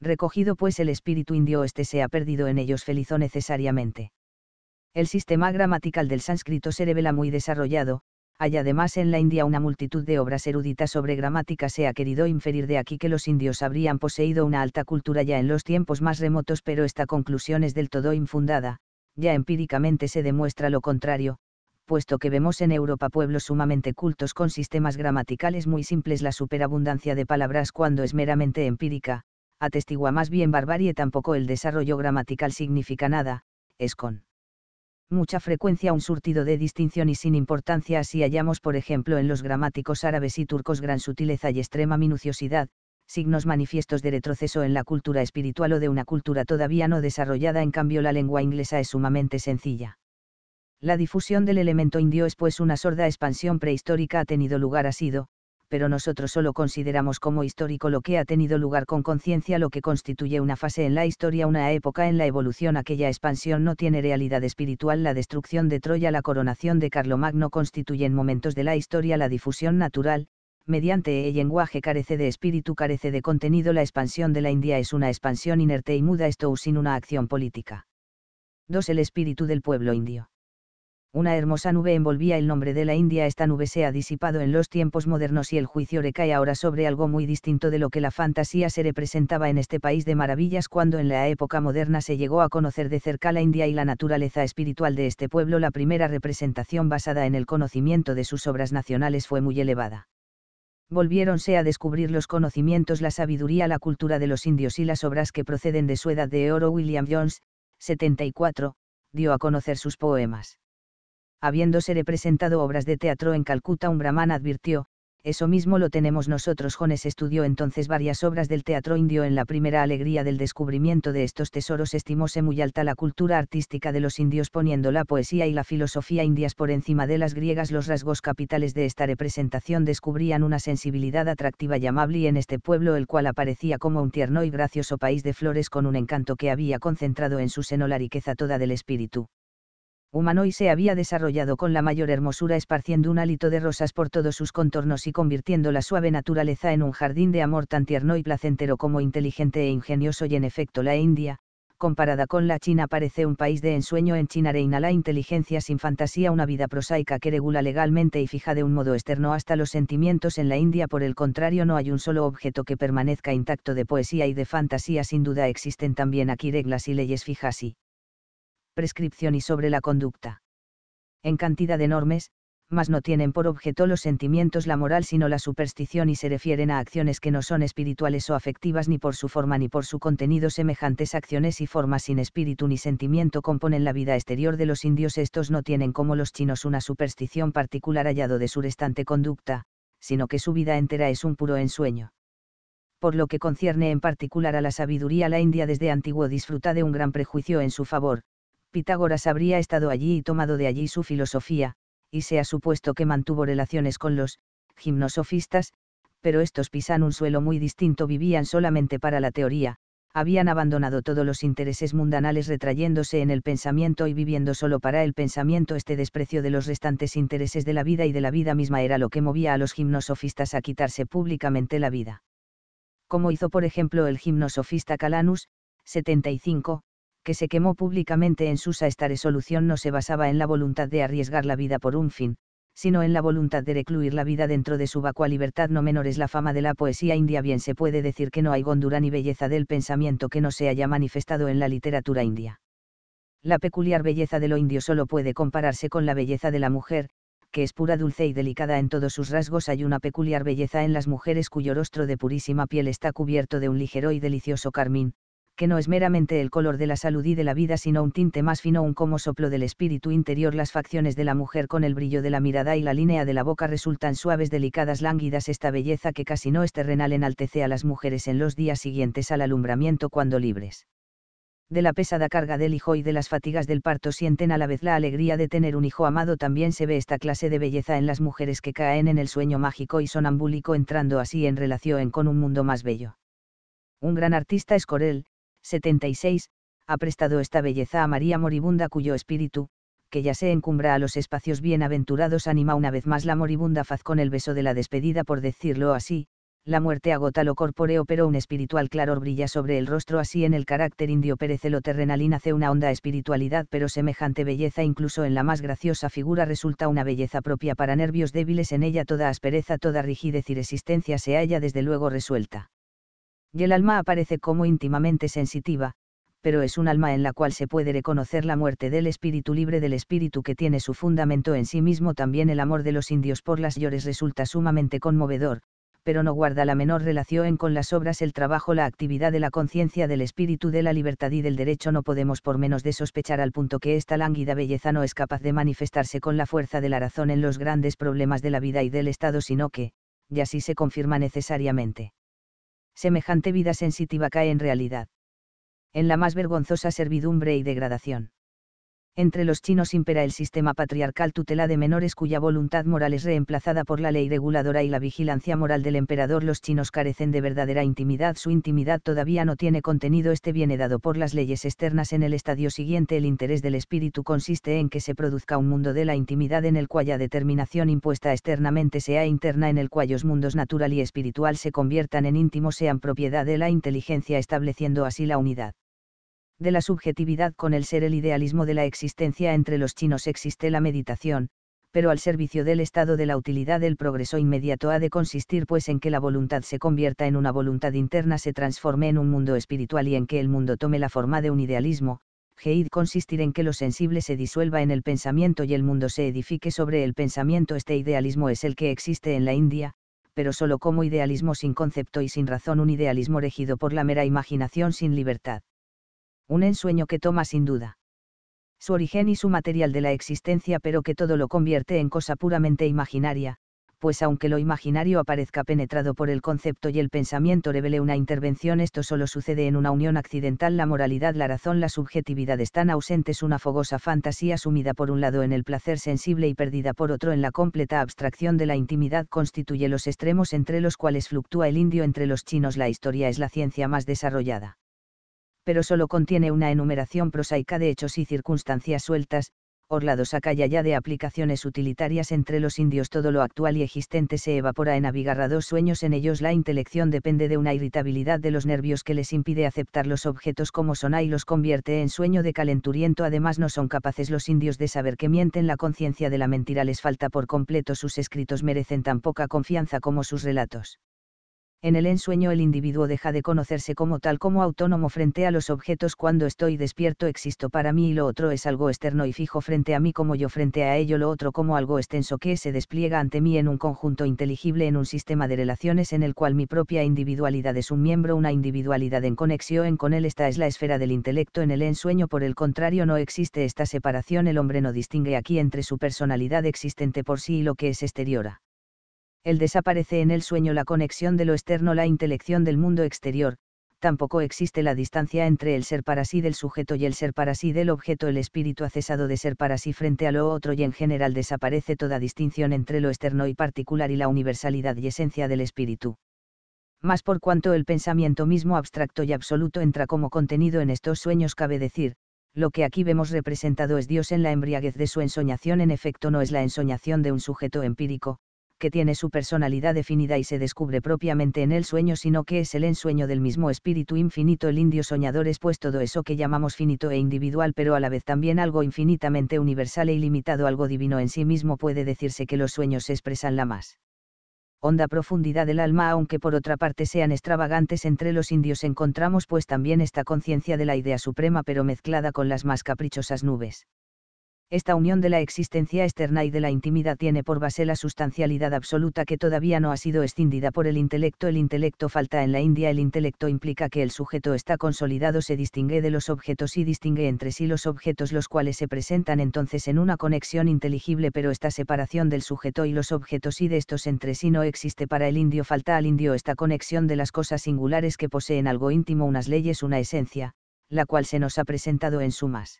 S1: recogido pues el espíritu indio este se ha perdido en ellos feliz o necesariamente el sistema gramatical del sánscrito se revela muy desarrollado, hay además en la India una multitud de obras eruditas sobre gramática. Se ha querido inferir de aquí que los indios habrían poseído una alta cultura ya en los tiempos más remotos, pero esta conclusión es del todo infundada, ya empíricamente se demuestra lo contrario, puesto que vemos en Europa pueblos sumamente cultos con sistemas gramaticales muy simples. La superabundancia de palabras cuando es meramente empírica, atestigua más bien barbarie, tampoco el desarrollo gramatical significa nada, es con mucha frecuencia un surtido de distinción y sin importancia así hallamos por ejemplo en los gramáticos árabes y turcos gran sutileza y extrema minuciosidad, signos manifiestos de retroceso en la cultura espiritual o de una cultura todavía no desarrollada en cambio la lengua inglesa es sumamente sencilla. La difusión del elemento indio es pues una sorda expansión prehistórica ha tenido lugar ha sido, pero nosotros solo consideramos como histórico lo que ha tenido lugar con conciencia, lo que constituye una fase en la historia, una época en la evolución. Aquella expansión no tiene realidad espiritual, la destrucción de Troya, la coronación de Carlomagno constituyen momentos de la historia, la difusión natural, mediante el lenguaje carece de espíritu, carece de contenido, la expansión de la India es una expansión inerte y muda, esto sin una acción política. 2. El espíritu del pueblo indio una hermosa nube envolvía el nombre de la India. Esta nube se ha disipado en los tiempos modernos y el juicio recae ahora sobre algo muy distinto de lo que la fantasía se representaba en este país de maravillas cuando en la época moderna se llegó a conocer de cerca la India y la naturaleza espiritual de este pueblo. La primera representación basada en el conocimiento de sus obras nacionales fue muy elevada. Volviéronse a descubrir los conocimientos, la sabiduría, la cultura de los indios y las obras que proceden de su edad de oro. William Jones, 74, dio a conocer sus poemas habiéndose representado obras de teatro en Calcuta, un brahman advirtió, eso mismo lo tenemos nosotros. Jones estudió entonces varias obras del teatro indio. En la primera alegría del descubrimiento de estos tesoros estimóse muy alta la cultura artística de los indios poniendo la poesía y la filosofía indias por encima de las griegas. Los rasgos capitales de esta representación descubrían una sensibilidad atractiva y amable en este pueblo el cual aparecía como un tierno y gracioso país de flores con un encanto que había concentrado en su seno la riqueza toda del espíritu humano y se había desarrollado con la mayor hermosura esparciendo un hálito de rosas por todos sus contornos y convirtiendo la suave naturaleza en un jardín de amor tan tierno y placentero como inteligente e ingenioso y en efecto la India, comparada con la China parece un país de ensueño en China reina la inteligencia sin fantasía una vida prosaica que regula legalmente y fija de un modo externo hasta los sentimientos en la India por el contrario no hay un solo objeto que permanezca intacto de poesía y de fantasía sin duda existen también aquí reglas y leyes fijas y prescripción y sobre la conducta. En cantidad de enormes, mas no tienen por objeto los sentimientos, la moral, sino la superstición y se refieren a acciones que no son espirituales o afectivas ni por su forma ni por su contenido. Semejantes acciones y formas sin espíritu ni sentimiento componen la vida exterior de los indios. Estos no tienen como los chinos una superstición particular hallado de su restante conducta, sino que su vida entera es un puro ensueño. Por lo que concierne en particular a la sabiduría, la India desde antiguo disfruta de un gran prejuicio en su favor, Pitágoras habría estado allí y tomado de allí su filosofía, y se ha supuesto que mantuvo relaciones con los gimnosofistas, pero estos pisan un suelo muy distinto, vivían solamente para la teoría, habían abandonado todos los intereses mundanales retrayéndose en el pensamiento y viviendo solo para el pensamiento. Este desprecio de los restantes intereses de la vida y de la vida misma era lo que movía a los gimnosofistas a quitarse públicamente la vida. Como hizo por ejemplo el gimnosofista Calanus, 75, que se quemó públicamente en Susa esta resolución no se basaba en la voluntad de arriesgar la vida por un fin, sino en la voluntad de recluir la vida dentro de su vacua libertad. No menor es la fama de la poesía india, bien se puede decir que no hay gondura ni belleza del pensamiento que no se haya manifestado en la literatura india. La peculiar belleza de lo indio solo puede compararse con la belleza de la mujer, que es pura, dulce y delicada en todos sus rasgos. Hay una peculiar belleza en las mujeres cuyo rostro de purísima piel está cubierto de un ligero y delicioso carmín, que no es meramente el color de la salud y de la vida, sino un tinte más fino, un como soplo del espíritu interior. Las facciones de la mujer con el brillo de la mirada y la línea de la boca resultan suaves, delicadas, lánguidas. Esta belleza que casi no es terrenal enaltece a las mujeres en los días siguientes al alumbramiento cuando libres. De la pesada carga del hijo y de las fatigas del parto sienten a la vez la alegría de tener un hijo amado. También se ve esta clase de belleza en las mujeres que caen en el sueño mágico y sonambúlico entrando así en relación con un mundo más bello un gran artista es Corel, 76, ha prestado esta belleza a María moribunda cuyo espíritu, que ya se encumbra a los espacios bienaventurados, anima una vez más la moribunda faz con el beso de la despedida, por decirlo así, la muerte agota lo corpóreo pero un espiritual claro brilla sobre el rostro así en el carácter indio perece lo y nace una honda espiritualidad pero semejante belleza incluso en la más graciosa figura resulta una belleza propia para nervios débiles en ella toda aspereza toda rigidez y resistencia se halla desde luego resuelta y el alma aparece como íntimamente sensitiva, pero es un alma en la cual se puede reconocer la muerte del espíritu libre del espíritu que tiene su fundamento en sí mismo. También el amor de los indios por las llores resulta sumamente conmovedor, pero no guarda la menor relación con las obras, el trabajo, la actividad de la conciencia, del espíritu, de la libertad y del derecho. No podemos por menos de sospechar al punto que esta lánguida belleza no es capaz de manifestarse con la fuerza de la razón en los grandes problemas de la vida y del Estado, sino que, y así se confirma necesariamente semejante vida sensitiva cae en realidad. En la más vergonzosa servidumbre y degradación entre los chinos impera el sistema patriarcal tutela de menores cuya voluntad moral es reemplazada por la ley reguladora y la vigilancia moral del emperador. Los chinos carecen de verdadera intimidad, su intimidad todavía no tiene contenido, este viene dado por las leyes externas. En el estadio siguiente el interés del espíritu consiste en que se produzca un mundo de la intimidad en el cual la determinación impuesta externamente sea interna, en el cual los mundos natural y espiritual se conviertan en íntimos, sean propiedad de la inteligencia, estableciendo así la unidad de la subjetividad con el ser el idealismo de la existencia entre los chinos existe la meditación, pero al servicio del estado de la utilidad el progreso inmediato ha de consistir pues en que la voluntad se convierta en una voluntad interna, se transforme en un mundo espiritual y en que el mundo tome la forma de un idealismo, Geid consistir en que lo sensible se disuelva en el pensamiento y el mundo se edifique sobre el pensamiento. Este idealismo es el que existe en la India, pero solo como idealismo sin concepto y sin razón, un idealismo regido por la mera imaginación sin libertad un ensueño que toma sin duda su origen y su material de la existencia pero que todo lo convierte en cosa puramente imaginaria, pues aunque lo imaginario aparezca penetrado por el concepto y el pensamiento revele una intervención, esto solo sucede en una unión accidental, la moralidad, la razón, la subjetividad están ausentes, una fogosa fantasía sumida por un lado en el placer sensible y perdida por otro en la completa abstracción de la intimidad constituye los extremos entre los cuales fluctúa el indio entre los chinos, la historia es la ciencia más desarrollada pero solo contiene una enumeración prosaica de hechos y circunstancias sueltas, acá y ya de aplicaciones utilitarias entre los indios todo lo actual y existente se evapora en abigarrados sueños en ellos la intelección depende de una irritabilidad de los nervios que les impide aceptar los objetos como son y los convierte en sueño de calenturiento además no son capaces los indios de saber que mienten la conciencia de la mentira les falta por completo sus escritos merecen tan poca confianza como sus relatos en el ensueño el individuo deja de conocerse como tal como autónomo frente a los objetos cuando estoy despierto existo para mí y lo otro es algo externo y fijo frente a mí como yo frente a ello lo otro como algo extenso que se despliega ante mí en un conjunto inteligible en un sistema de relaciones en el cual mi propia individualidad es un miembro una individualidad en conexión con él esta es la esfera del intelecto en el ensueño por el contrario no existe esta separación el hombre no distingue aquí entre su personalidad existente por sí y lo que es exteriora el desaparece en el sueño la conexión de lo externo, la intelección del mundo exterior, tampoco existe la distancia entre el ser para sí del sujeto y el ser para sí del objeto, el espíritu ha cesado de ser para sí frente a lo otro y en general desaparece toda distinción entre lo externo y particular y la universalidad y esencia del espíritu. Más por cuanto el pensamiento mismo abstracto y absoluto entra como contenido en estos sueños, cabe decir, lo que aquí vemos representado es Dios en la embriaguez de su ensoñación, en efecto no es la ensoñación de un sujeto empírico, que tiene su personalidad definida y se descubre propiamente en el sueño, sino que es el ensueño del mismo espíritu infinito. El indio soñador es pues todo eso que llamamos finito e individual, pero a la vez también algo infinitamente universal e ilimitado, algo divino en sí mismo. Puede decirse que los sueños expresan la más honda profundidad del alma, aunque por otra parte sean extravagantes entre los indios encontramos pues también esta conciencia de la idea suprema pero mezclada con las más caprichosas nubes. Esta unión de la existencia externa y de la intimidad tiene por base la sustancialidad absoluta que todavía no ha sido escindida por el intelecto. El intelecto falta en la India. El intelecto implica que el sujeto está consolidado, se distingue de los objetos y distingue entre sí los objetos los cuales se presentan entonces en una conexión inteligible, pero esta separación del sujeto y los objetos y de estos entre sí no existe para el indio. Falta al indio esta conexión de las cosas singulares que poseen algo íntimo, unas leyes, una esencia, la cual se nos ha presentado en sumas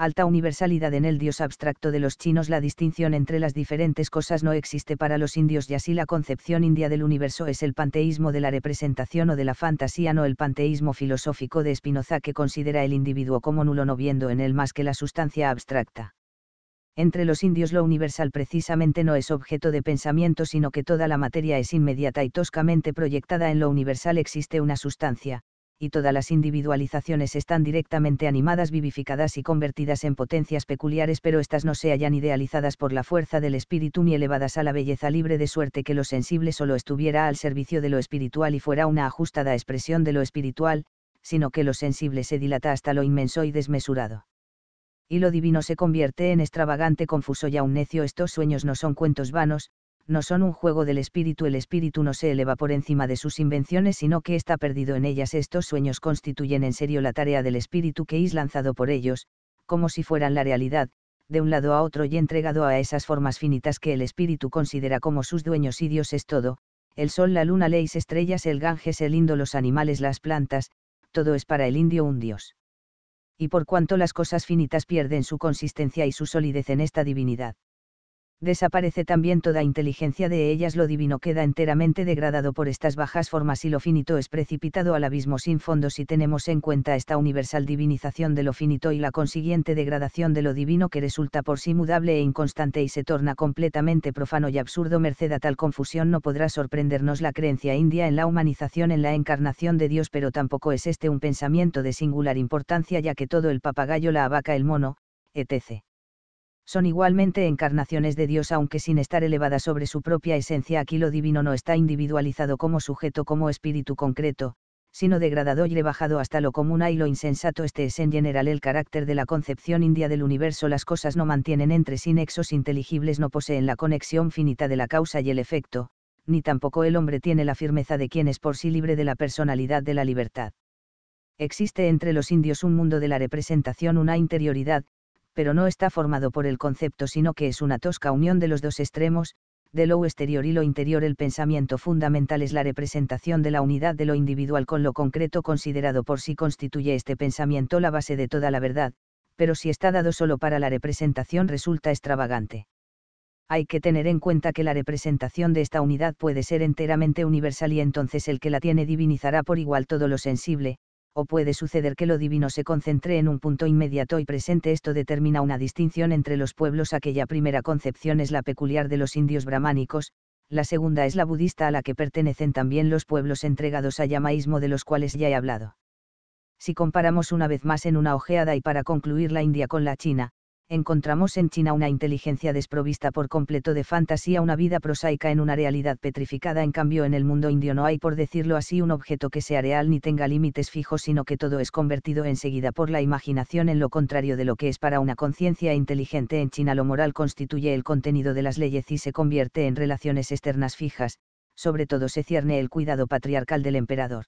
S1: alta universalidad en el dios abstracto de los chinos la distinción entre las diferentes cosas no existe para los indios y así la concepción india del universo es el panteísmo de la representación o de la fantasía no el panteísmo filosófico de Spinoza que considera el individuo como nulo no viendo en él más que la sustancia abstracta. Entre los indios lo universal precisamente no es objeto de pensamiento sino que toda la materia es inmediata y toscamente proyectada en lo universal existe una sustancia, y todas las individualizaciones están directamente animadas, vivificadas y convertidas en potencias peculiares, pero estas no se hallan idealizadas por la fuerza del espíritu ni elevadas a la belleza libre de suerte que lo sensible solo estuviera al servicio de lo espiritual y fuera una ajustada expresión de lo espiritual, sino que lo sensible se dilata hasta lo inmenso y desmesurado. Y lo divino se convierte en extravagante, confuso y aún necio. Estos sueños no son cuentos vanos, no son un juego del espíritu, el espíritu no se eleva por encima de sus invenciones, sino que está perdido en ellas. Estos sueños constituyen en serio la tarea del espíritu que es lanzado por ellos, como si fueran la realidad, de un lado a otro y entregado a esas formas finitas que el espíritu considera como sus dueños y Dios es todo, el sol, la luna, leis estrellas, el Ganges, el lindo los animales, las plantas, todo es para el indio un Dios. Y por cuanto las cosas finitas pierden su consistencia y su solidez en esta divinidad desaparece también toda inteligencia de ellas, lo divino queda enteramente degradado por estas bajas formas y lo finito es precipitado al abismo sin fondo si tenemos en cuenta esta universal divinización de lo finito y la consiguiente degradación de lo divino que resulta por sí mudable e inconstante y se torna completamente profano y absurdo merced a tal confusión no podrá sorprendernos la creencia india en la humanización en la encarnación de Dios pero tampoco es este un pensamiento de singular importancia ya que todo el papagayo la abaca el mono, etc son igualmente encarnaciones de Dios aunque sin estar elevada sobre su propia esencia. Aquí lo divino no está individualizado como sujeto, como espíritu concreto, sino degradado y rebajado hasta lo común y lo insensato. Este es en general el carácter de la concepción india del universo. Las cosas no mantienen entre sí nexos inteligibles, no poseen la conexión finita de la causa y el efecto, ni tampoco el hombre tiene la firmeza de quien es por sí libre de la personalidad de la libertad existe entre los indios un mundo de la representación, una interioridad, pero no está formado por el concepto sino que es una tosca unión de los dos extremos, de lo exterior y lo interior. El pensamiento fundamental es la representación de la unidad de lo individual con lo concreto considerado por sí constituye este pensamiento la base de toda la verdad, pero si está dado solo para la representación resulta extravagante. Hay que tener en cuenta que la representación de esta unidad puede ser enteramente universal y entonces el que la tiene divinizará por igual todo lo sensible, o puede suceder que lo divino se concentre en un punto inmediato y presente. Esto determina una distinción entre los pueblos. Aquella primera concepción es la peculiar de los indios brahmánicos, la segunda es la budista a la que pertenecen también los pueblos entregados al yamaísmo de los cuales ya he hablado. Si comparamos una vez más en una ojeada y para concluir la India con la China, encontramos en China una inteligencia desprovista por completo de fantasía, una vida prosaica en una realidad petrificada, en cambio en el mundo indio no hay, por decirlo así, un objeto que sea real ni tenga límites fijos, sino que todo es convertido enseguida por la imaginación en lo contrario de lo que es para una conciencia inteligente en China lo moral constituye el contenido de las leyes y se convierte en relaciones externas fijas, sobre todo se cierne el cuidado patriarcal del emperador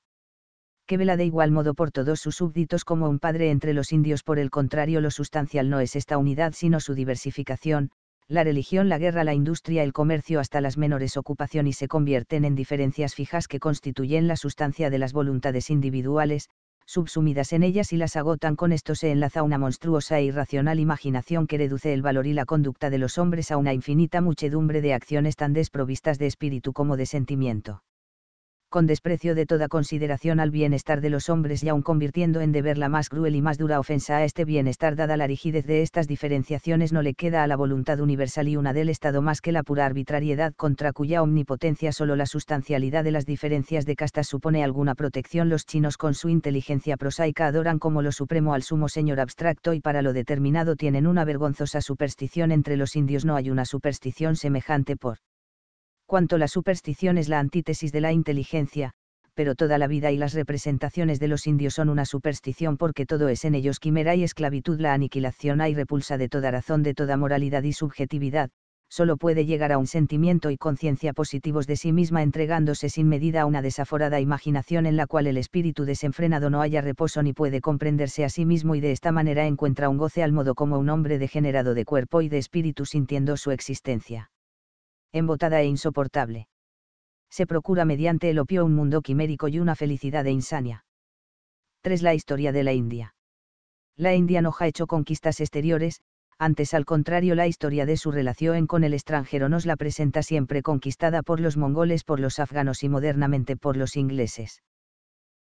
S1: que vela de igual modo por todos sus súbditos como un padre entre los indios. Por el contrario, lo sustancial no es esta unidad, sino su diversificación, la religión, la guerra, la industria, el comercio hasta las menores ocupación y se convierten en diferencias fijas que constituyen la sustancia de las voluntades individuales, subsumidas en ellas y las agotan. Con esto se enlaza una monstruosa e irracional imaginación que reduce el valor y la conducta de los hombres a una infinita muchedumbre de acciones tan desprovistas de espíritu como de sentimiento con desprecio de toda consideración al bienestar de los hombres y aun convirtiendo en deber la más cruel y más dura ofensa a este bienestar dada la rigidez de estas diferenciaciones no le queda a la voluntad universal y una del Estado más que la pura arbitrariedad contra cuya omnipotencia solo la sustancialidad de las diferencias de castas supone alguna protección los chinos con su inteligencia prosaica adoran como lo supremo al sumo señor abstracto y para lo determinado tienen una vergonzosa superstición entre los indios no hay una superstición semejante por cuanto la superstición es la antítesis de la inteligencia, pero toda la vida y las representaciones de los indios son una superstición porque todo es en ellos quimera y esclavitud, la aniquilación hay repulsa de toda razón, de toda moralidad y subjetividad, solo puede llegar a un sentimiento y conciencia positivos de sí misma entregándose sin medida a una desaforada imaginación en la cual el espíritu desenfrenado no haya reposo ni puede comprenderse a sí mismo y de esta manera encuentra un goce al modo como un hombre degenerado de cuerpo y de espíritu sintiendo su existencia embotada e insoportable. Se procura mediante el opio un mundo quimérico y una felicidad de insania. 3. La historia de la India. La India no ha hecho conquistas exteriores, antes al contrario la historia de su relación con el extranjero nos la presenta siempre conquistada por los mongoles, por los afganos y modernamente por los ingleses.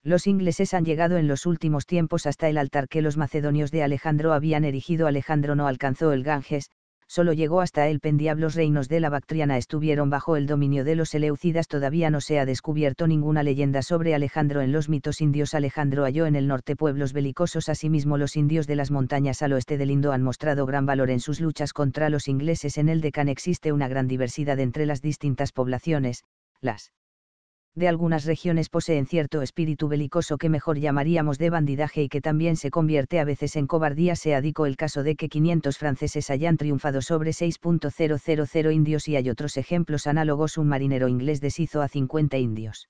S1: Los ingleses han llegado en los últimos tiempos hasta el altar que los macedonios de Alejandro habían erigido. Alejandro no alcanzó el Ganges, solo llegó hasta el pendiablos reinos de la Bactriana estuvieron bajo el dominio de los eleucidas todavía no se ha descubierto ninguna leyenda sobre Alejandro en los mitos indios Alejandro halló en el norte pueblos belicosos asimismo los indios de las montañas al oeste del Indo han mostrado gran valor en sus luchas contra los ingleses en el decan existe una gran diversidad entre las distintas poblaciones, las de algunas regiones poseen cierto espíritu belicoso que mejor llamaríamos de bandidaje y que también se convierte a veces en cobardía. se adicó el caso de que 500 franceses hayan triunfado sobre 6.000 indios y hay otros ejemplos análogos. Un marinero inglés deshizo a 50 indios.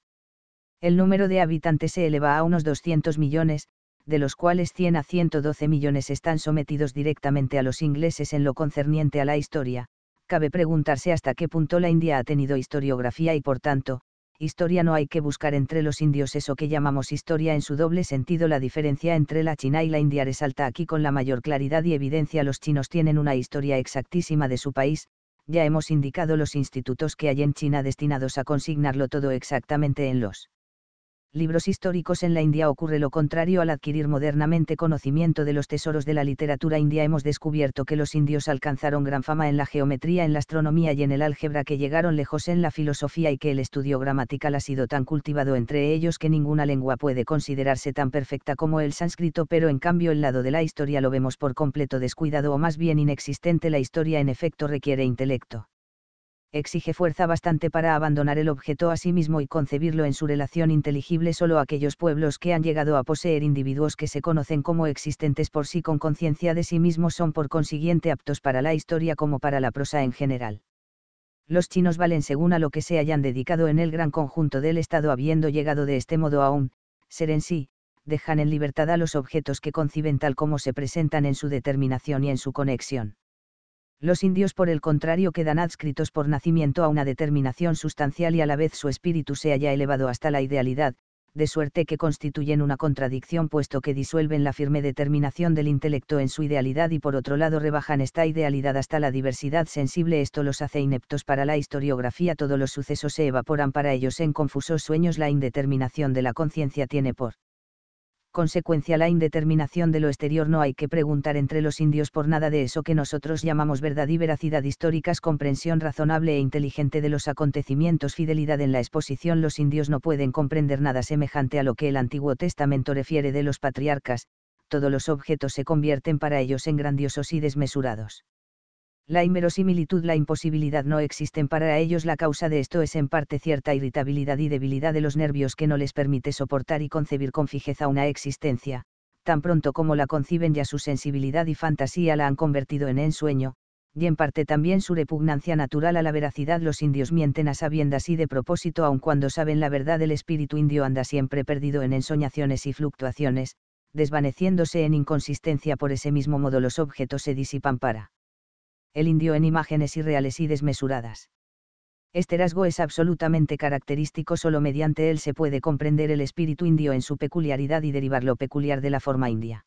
S1: El número de habitantes se eleva a unos 200 millones, de los cuales 100 a 112 millones están sometidos directamente a los ingleses en lo concerniente a la historia. Cabe preguntarse hasta qué punto la India ha tenido historiografía y por tanto, historia no hay que buscar entre los indios eso que llamamos historia en su doble sentido. La diferencia entre la China y la India resalta aquí con la mayor claridad y evidencia. Los chinos tienen una historia exactísima de su país, ya hemos indicado los institutos que hay en China destinados a consignarlo todo exactamente en los libros históricos en la India ocurre lo contrario al adquirir modernamente conocimiento de los tesoros de la literatura india hemos descubierto que los indios alcanzaron gran fama en la geometría, en la astronomía y en el álgebra que llegaron lejos en la filosofía y que el estudio gramatical ha sido tan cultivado entre ellos que ninguna lengua puede considerarse tan perfecta como el sánscrito pero en cambio el lado de la historia lo vemos por completo descuidado o más bien inexistente la historia en efecto requiere intelecto exige fuerza bastante para abandonar el objeto a sí mismo y concebirlo en su relación inteligible solo aquellos pueblos que han llegado a poseer individuos que se conocen como existentes por sí con conciencia de sí mismos son por consiguiente aptos para la historia como para la prosa en general. Los chinos valen según a lo que se hayan dedicado en el gran conjunto del Estado habiendo llegado de este modo aún, ser en sí, dejan en libertad a los objetos que conciben tal como se presentan en su determinación y en su conexión los indios por el contrario quedan adscritos por nacimiento a una determinación sustancial y a la vez su espíritu se haya elevado hasta la idealidad, de suerte que constituyen una contradicción puesto que disuelven la firme determinación del intelecto en su idealidad y por otro lado rebajan esta idealidad hasta la diversidad sensible. Esto los hace ineptos para la historiografía. Todos los sucesos se evaporan para ellos en confusos sueños. La indeterminación de la conciencia tiene por consecuencia la indeterminación de lo exterior no hay que preguntar entre los indios por nada de eso que nosotros llamamos verdad y veracidad históricas, comprensión razonable e inteligente de los acontecimientos, fidelidad en la exposición. Los indios no pueden comprender nada semejante a lo que el Antiguo Testamento refiere de los patriarcas, todos los objetos se convierten para ellos en grandiosos y desmesurados la inverosimilitud, la imposibilidad no existen para ellos. La causa de esto es en parte cierta irritabilidad y debilidad de los nervios que no les permite soportar y concebir con fijeza una existencia, tan pronto como la conciben ya su sensibilidad y fantasía la han convertido en ensueño, y en parte también su repugnancia natural a la veracidad. Los indios mienten a sabiendas y de propósito, aun cuando saben la verdad, el espíritu indio anda siempre perdido en ensoñaciones y fluctuaciones, desvaneciéndose en inconsistencia por ese mismo modo los objetos se disipan para el indio en imágenes irreales y desmesuradas. Este rasgo es absolutamente característico, solo mediante él se puede comprender el espíritu indio en su peculiaridad y derivar lo peculiar de la forma india.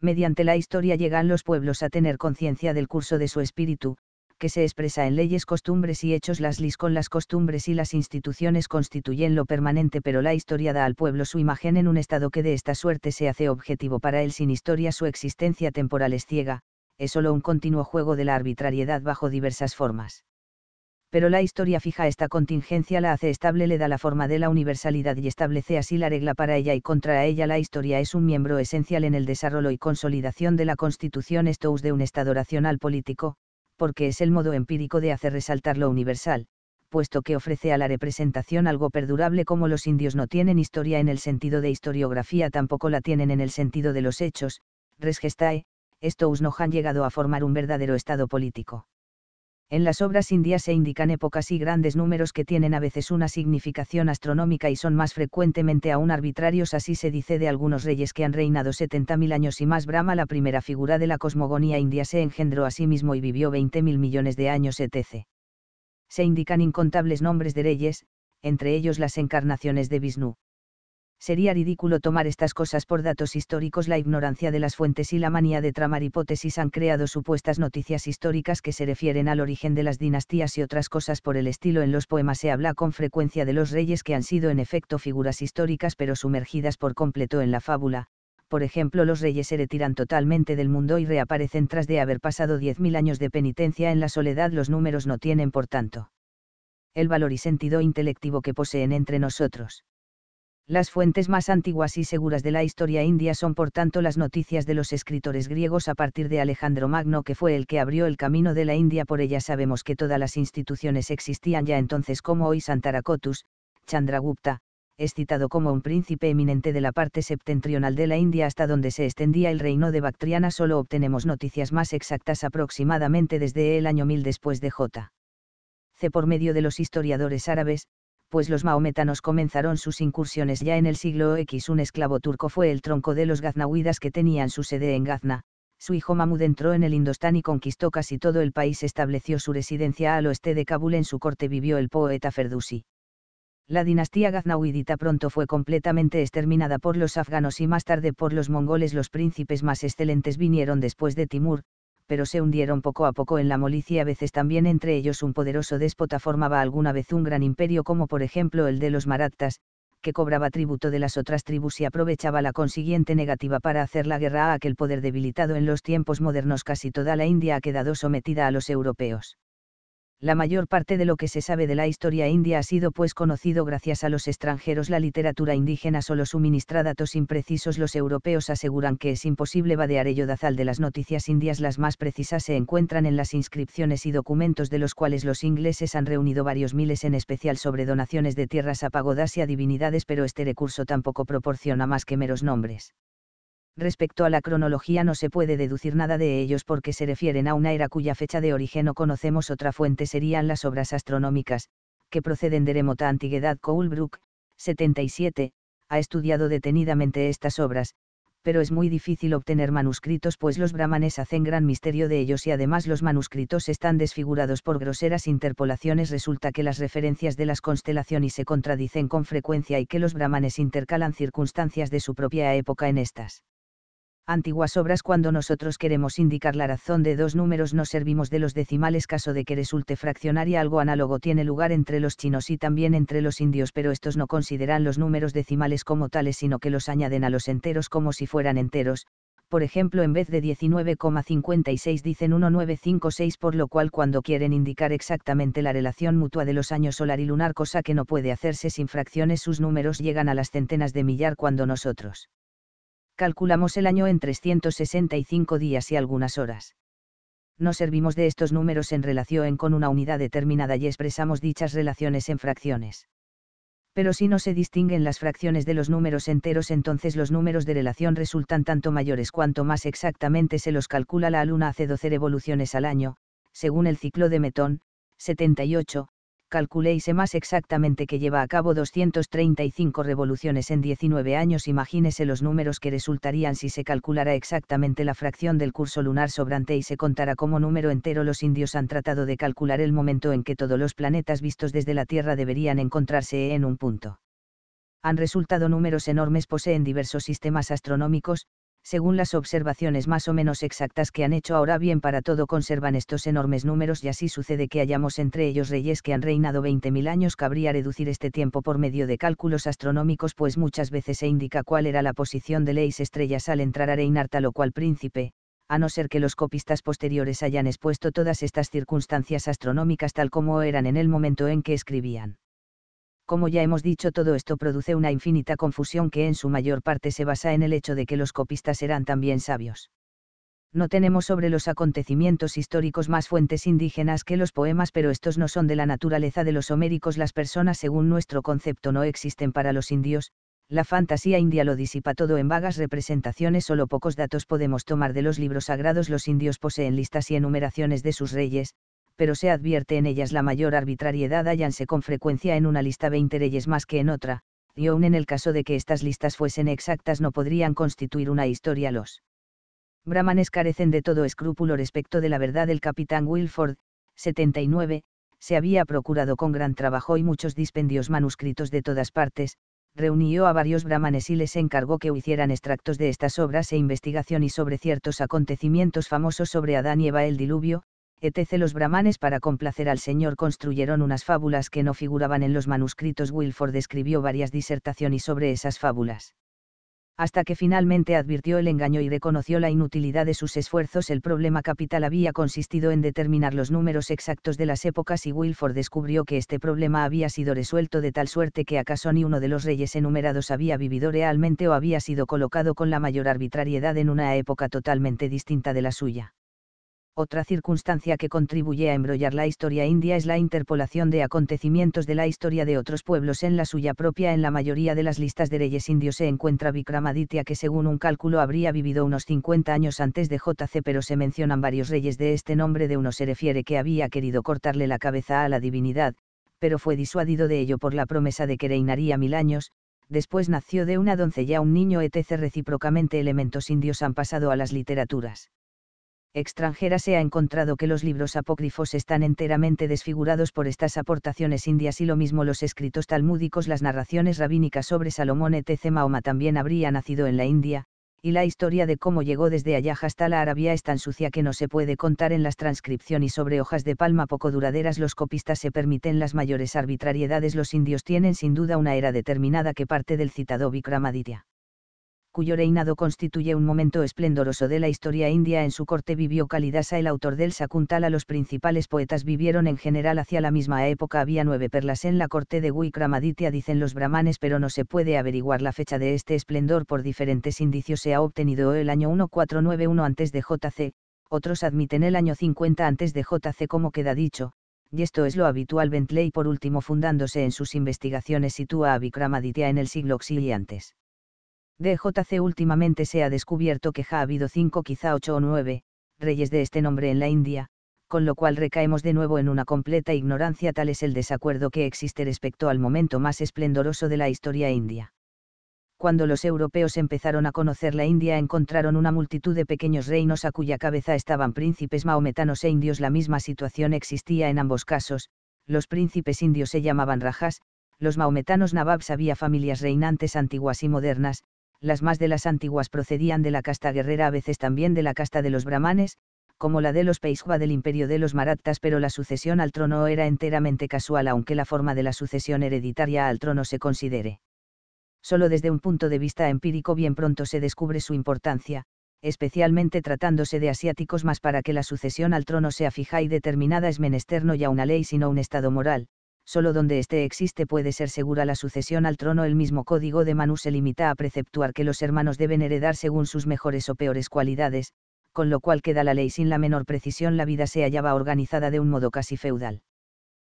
S1: Mediante la historia llegan los pueblos a tener conciencia del curso de su espíritu, que se expresa en leyes, costumbres y hechos. Las lis con las costumbres y las instituciones constituyen lo permanente, pero la historia da al pueblo su imagen en un estado que de esta suerte se hace objetivo para él. Sin historia su existencia temporal es ciega, es solo un continuo juego de la arbitrariedad bajo diversas formas. Pero la historia fija esta contingencia, la hace estable, le da la forma de la universalidad y establece así la regla para ella y contra ella. La historia es un miembro esencial en el desarrollo y consolidación de la constitución Stous de un Estado racional político, porque es el modo empírico de hacer resaltar lo universal, puesto que ofrece a la representación algo perdurable como los indios no tienen historia en el sentido de historiografía, tampoco la tienen en el sentido de los hechos, resgestae, estos no han llegado a formar un verdadero estado político. En las obras indias se indican épocas y grandes números que tienen a veces una significación astronómica y son más frecuentemente aún arbitrarios, así se dice de algunos reyes que han reinado 70.000 años y más. Brahma, la primera figura de la cosmogonía india, se engendró a sí mismo y vivió 20.000 millones de años, etc. Se indican incontables nombres de reyes, entre ellos las encarnaciones de Vishnu sería ridículo tomar estas cosas por datos históricos. La ignorancia de las fuentes y la manía de tramar hipótesis han creado supuestas noticias históricas que se refieren al origen de las dinastías y otras cosas por el estilo. En los poemas se habla con frecuencia de los reyes que han sido en efecto figuras históricas pero sumergidas por completo en la fábula. Por ejemplo, los reyes se retiran totalmente del mundo y reaparecen tras de haber pasado 10.000 años de penitencia en la soledad. Los números no tienen, por tanto, el valor y sentido intelectivo que poseen entre nosotros las fuentes más antiguas y seguras de la historia india son por tanto las noticias de los escritores griegos a partir de Alejandro Magno que fue el que abrió el camino de la India por ella sabemos que todas las instituciones existían ya entonces como hoy Santarakotus, Chandragupta, es citado como un príncipe eminente de la parte septentrional de la India hasta donde se extendía el reino de Bactriana solo obtenemos noticias más exactas aproximadamente desde el año 1000 después de J. C por medio de los historiadores árabes, pues los maometanos comenzaron sus incursiones ya en el siglo X. Un esclavo turco fue el tronco de los gaznauidas que tenían su sede en Gazna. Su hijo Mahmud entró en el Indostán y conquistó casi todo el país. Estableció su residencia al oeste de Kabul. En su corte vivió el poeta Ferdusi. La dinastía gaznahuidita pronto fue completamente exterminada por los afganos y más tarde por los mongoles. Los príncipes más excelentes vinieron después de Timur, pero se hundieron poco a poco en la molicie a veces también entre ellos un poderoso déspota formaba alguna vez un gran imperio como por ejemplo el de los marattas, que cobraba tributo de las otras tribus y aprovechaba la consiguiente negativa para hacer la guerra a aquel poder debilitado en los tiempos modernos casi toda la India ha quedado sometida a los europeos la mayor parte de lo que se sabe de la historia india ha sido pues conocido gracias a los extranjeros. La literatura indígena solo suministra datos imprecisos. Los europeos aseguran que es imposible vadear ello. Dazal de las noticias indias las más precisas se encuentran en las inscripciones y documentos de los cuales los ingleses han reunido varios miles en especial sobre donaciones de tierras a pagodas y a divinidades pero este recurso tampoco proporciona más que meros nombres. Respecto a la cronología no se puede deducir nada de ellos porque se refieren a una era cuya fecha de origen no conocemos. Otra fuente serían las obras astronómicas, que proceden de remota antigüedad. Coulbrook, 77, ha estudiado detenidamente estas obras, pero es muy difícil obtener manuscritos pues los brahmanes hacen gran misterio de ellos y además los manuscritos están desfigurados por groseras interpolaciones. Resulta que las referencias de las constelaciones se contradicen con frecuencia y que los brahmanes intercalan circunstancias de su propia época en estas antiguas obras cuando nosotros queremos indicar la razón de dos números no servimos de los decimales caso de que resulte fraccionaria algo análogo tiene lugar entre los chinos y también entre los indios pero estos no consideran los números decimales como tales sino que los añaden a los enteros como si fueran enteros, por ejemplo en vez de 19,56 dicen 1956 por lo cual cuando quieren indicar exactamente la relación mutua de los años solar y lunar cosa que no puede hacerse sin fracciones sus números llegan a las centenas de millar cuando nosotros calculamos el año en 365 días y algunas horas. No servimos de estos números en relación con una unidad determinada y expresamos dichas relaciones en fracciones. Pero si no se distinguen las fracciones de los números enteros, entonces los números de relación resultan tanto mayores cuanto más exactamente se los calcula la luna hace 12 evoluciones al año, según el ciclo de Metón, 78, calculéis más exactamente que lleva a cabo 235 revoluciones en 19 años, imagínese los números que resultarían si se calculara exactamente la fracción del curso lunar sobrante y se contara como número entero. Los indios han tratado de calcular el momento en que todos los planetas vistos desde la Tierra deberían encontrarse en un punto. Han resultado números enormes, poseen diversos sistemas astronómicos, según las observaciones más o menos exactas que han hecho ahora bien para todo conservan estos enormes números y así sucede que hayamos entre ellos reyes que han reinado 20.000 años cabría reducir este tiempo por medio de cálculos astronómicos pues muchas veces se indica cuál era la posición de leyes estrellas al entrar a reinar tal o cual príncipe, a no ser que los copistas posteriores hayan expuesto todas estas circunstancias astronómicas tal como eran en el momento en que escribían. Como ya hemos dicho, todo esto produce una infinita confusión que en su mayor parte se basa en el hecho de que los copistas eran también sabios. No tenemos sobre los acontecimientos históricos más fuentes indígenas que los poemas, pero estos no son de la naturaleza de los homéricos. Las personas, según nuestro concepto, no existen para los indios. La fantasía india lo disipa todo en vagas representaciones, solo pocos datos podemos tomar de los libros sagrados. Los indios poseen listas y enumeraciones de sus reyes, pero se advierte en ellas la mayor arbitrariedad hallanse con frecuencia en una lista veinte reyes más que en otra, y aun en el caso de que estas listas fuesen exactas no podrían constituir una historia los brahmanes carecen de todo escrúpulo respecto de la verdad el capitán Wilford, 79, se había procurado con gran trabajo y muchos dispendios manuscritos de todas partes, reunió a varios brahmanes y les encargó que hicieran extractos de estas obras e investigación y sobre ciertos acontecimientos famosos sobre Adán y Eva el diluvio, etc. Los brahmanes para complacer al Señor construyeron unas fábulas que no figuraban en los manuscritos. Wilford escribió varias disertaciones sobre esas fábulas. Hasta que finalmente advirtió el engaño y reconoció la inutilidad de sus esfuerzos, el problema capital había consistido en determinar los números exactos de las épocas y Wilford descubrió que este problema había sido resuelto de tal suerte que acaso ni uno de los reyes enumerados había vivido realmente o había sido colocado con la mayor arbitrariedad en una época totalmente distinta de la suya otra circunstancia que contribuye a embrollar la historia india es la interpolación de acontecimientos de la historia de otros pueblos en la suya propia. En la mayoría de las listas de reyes indios se encuentra Vikramaditya que según un cálculo habría vivido unos 50 años antes de JC pero se mencionan varios reyes de este nombre de uno se refiere que había querido cortarle la cabeza a la divinidad, pero fue disuadido de ello por la promesa de que reinaría mil años, después nació de una doncella un niño etc. Recíprocamente elementos indios han pasado a las literaturas extranjera se ha encontrado que los libros apócrifos están enteramente desfigurados por estas aportaciones indias y lo mismo los escritos talmúdicos, las narraciones rabínicas sobre Salomón etc. Mahoma también habría nacido en la India, y la historia de cómo llegó desde allá hasta la Arabia es tan sucia que no se puede contar en las transcripciones sobre hojas de palma poco duraderas. Los copistas se permiten las mayores arbitrariedades. Los indios tienen sin duda una era determinada que parte del citado Vikramaditya cuyo reinado constituye un momento esplendoroso de la historia india. En su corte vivió Kalidasa, el autor del Sakuntala. Los principales poetas vivieron en general hacia la misma época. Había nueve perlas en la corte de Wikramaditya, dicen los brahmanes, pero no se puede averiguar la fecha de este esplendor por diferentes indicios. Se ha obtenido el año 1491 antes de JC, otros admiten el año 50 antes de JC como queda dicho, y esto es lo habitual. Bentley por último fundándose en sus investigaciones sitúa a Vikramaditya en el siglo XI antes. DJC últimamente se ha descubierto que ha habido cinco, quizá ocho o nueve, reyes de este nombre en la India, con lo cual recaemos de nuevo en una completa ignorancia tal es el desacuerdo que existe respecto al momento más esplendoroso de la historia india. Cuando los europeos empezaron a conocer la India encontraron una multitud de pequeños reinos a cuya cabeza estaban príncipes maometanos e indios. La misma situación existía en ambos casos, los príncipes indios se llamaban rajas, los maometanos nababs había familias reinantes antiguas y modernas, las más de las antiguas procedían de la casta guerrera, a veces también de la casta de los brahmanes, como la de los Peishwa del imperio de los Marattas, pero la sucesión al trono era enteramente casual, aunque la forma de la sucesión hereditaria al trono se considere. Solo desde un punto de vista empírico bien pronto se descubre su importancia, especialmente tratándose de asiáticos, más para que la sucesión al trono sea fija y determinada es menester no ya una ley sino un estado moral, solo donde éste existe puede ser segura la sucesión al trono. El mismo código de Manu se limita a preceptuar que los hermanos deben heredar según sus mejores o peores cualidades, con lo cual queda la ley sin la menor precisión. La vida se hallaba organizada de un modo casi feudal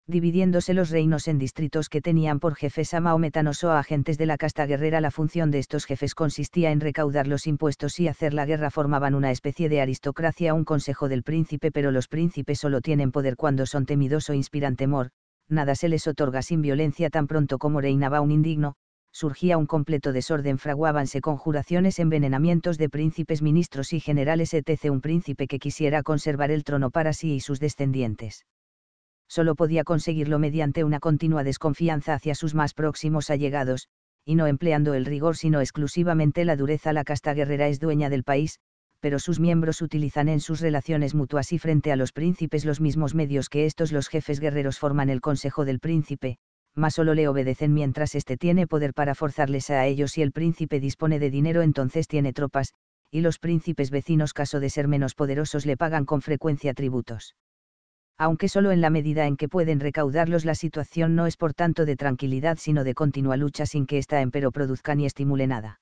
S1: dividiéndose los reinos en distritos que tenían por jefes a maometanos o agentes de la casta guerrera. La función de estos jefes consistía en recaudar los impuestos y hacer la guerra. Formaban una especie de aristocracia, un consejo del príncipe, pero los príncipes solo tienen poder cuando son temidos o inspiran temor, nada se les otorga sin violencia tan pronto como reinaba un indigno, surgía un completo desorden, fraguábanse conjuraciones, envenenamientos de príncipes, ministros y generales, etc. Un príncipe que quisiera conservar el trono para sí y sus descendientes. Solo podía conseguirlo mediante una continua desconfianza hacia sus más próximos allegados, y no empleando el rigor sino exclusivamente la dureza. La casta guerrera es dueña del país, pero sus miembros utilizan en sus relaciones mutuas y frente a los príncipes los mismos medios que estos los jefes guerreros forman el consejo del príncipe, mas solo le obedecen mientras éste tiene poder para forzarles a ellos si el príncipe dispone de dinero entonces tiene tropas, y los príncipes vecinos caso de ser menos poderosos le pagan con frecuencia tributos. Aunque solo en la medida en que pueden recaudarlos la situación no es por tanto de tranquilidad sino de continua lucha sin que esta empero produzca ni estimule nada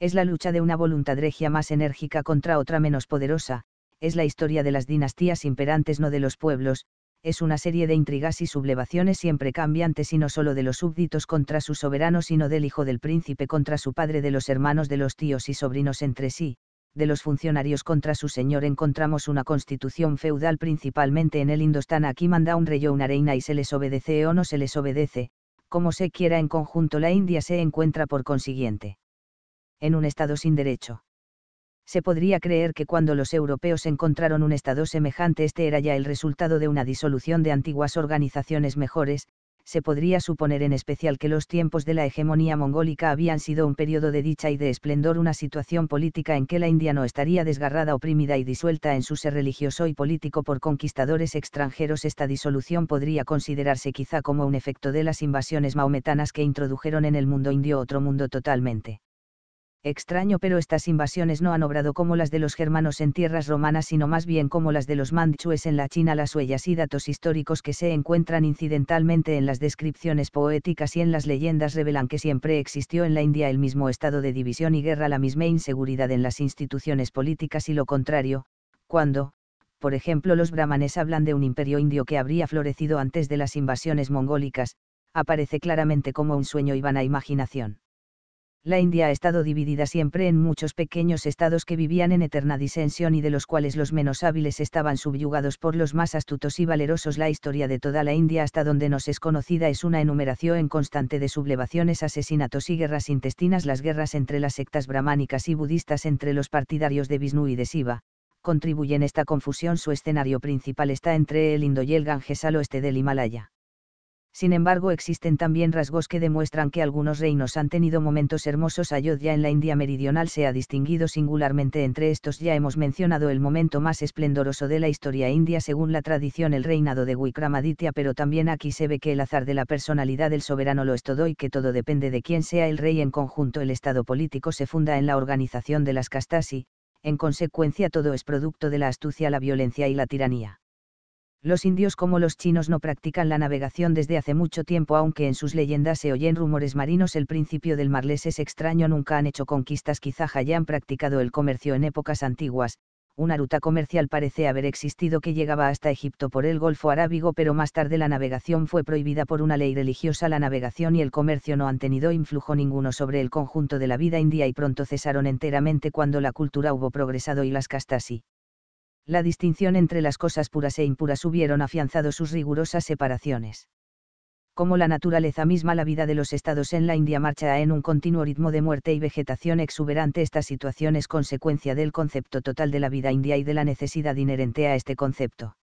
S1: es la lucha de una voluntad regia más enérgica contra otra menos poderosa, es la historia de las dinastías imperantes no de los pueblos, es una serie de intrigas y sublevaciones siempre cambiantes y no solo de los súbditos contra su soberano, sino del hijo del príncipe contra su padre, de los hermanos de los tíos y sobrinos entre sí, de los funcionarios contra su señor encontramos una constitución feudal principalmente en el Indostán aquí manda un rey o una reina y se les obedece o no se les obedece, como se quiera en conjunto la India se encuentra por consiguiente en un Estado sin derecho. Se podría creer que cuando los europeos encontraron un Estado semejante este era ya el resultado de una disolución de antiguas organizaciones mejores, se podría suponer en especial que los tiempos de la hegemonía mongólica habían sido un periodo de dicha y de esplendor, una situación política en que la India no estaría desgarrada, oprimida y disuelta en su ser religioso y político por conquistadores extranjeros. Esta disolución podría considerarse quizá como un efecto de las invasiones maometanas que introdujeron en el mundo indio otro mundo totalmente Extraño pero estas invasiones no han obrado como las de los germanos en tierras romanas sino más bien como las de los manchúes en la China. Las huellas y datos históricos que se encuentran incidentalmente en las descripciones poéticas y en las leyendas revelan que siempre existió en la India el mismo estado de división y guerra, la misma inseguridad en las instituciones políticas y lo contrario, cuando, por ejemplo, los brahmanes hablan de un imperio indio que habría florecido antes de las invasiones mongólicas, aparece claramente como un sueño y vana imaginación la India ha estado dividida siempre en muchos pequeños estados que vivían en eterna disensión y de los cuales los menos hábiles estaban subyugados por los más astutos y valerosos. La historia de toda la India hasta donde nos es conocida es una enumeración en constante de sublevaciones, asesinatos y guerras intestinas. Las guerras entre las sectas brahmánicas y budistas entre los partidarios de Vishnu y de Shiva, contribuyen a esta confusión. Su escenario principal está entre el Indo y el Ganges al oeste del Himalaya. Sin embargo, existen también rasgos que demuestran que algunos reinos han tenido momentos hermosos. Ayodhya en la India meridional se ha distinguido singularmente entre estos. Ya hemos mencionado el momento más esplendoroso de la historia india según la tradición, el reinado de Wikramaditya, pero también aquí se ve que el azar de la personalidad del soberano lo es todo y que todo depende de quién sea el rey. En conjunto, el estado político se funda en la organización de las castas y, en consecuencia, todo es producto de la astucia, la violencia y la tiranía los indios como los chinos no practican la navegación desde hace mucho tiempo, aunque en sus leyendas se oyen rumores marinos. El principio del Marles es extraño, nunca han hecho conquistas, quizá hayan practicado el comercio en épocas antiguas. Una ruta comercial parece haber existido que llegaba hasta Egipto por el Golfo Arábigo, pero más tarde la navegación fue prohibida por una ley religiosa. La navegación y el comercio no han tenido influjo ninguno sobre el conjunto de la vida india y pronto cesaron enteramente cuando la cultura hubo progresado y las castas y la distinción entre las cosas puras e impuras hubieron afianzado sus rigurosas separaciones. Como la naturaleza misma, la vida de los estados en la India marcha en un continuo ritmo de muerte y vegetación exuberante, esta situación es consecuencia del concepto total de la vida india y de la necesidad inherente a este concepto.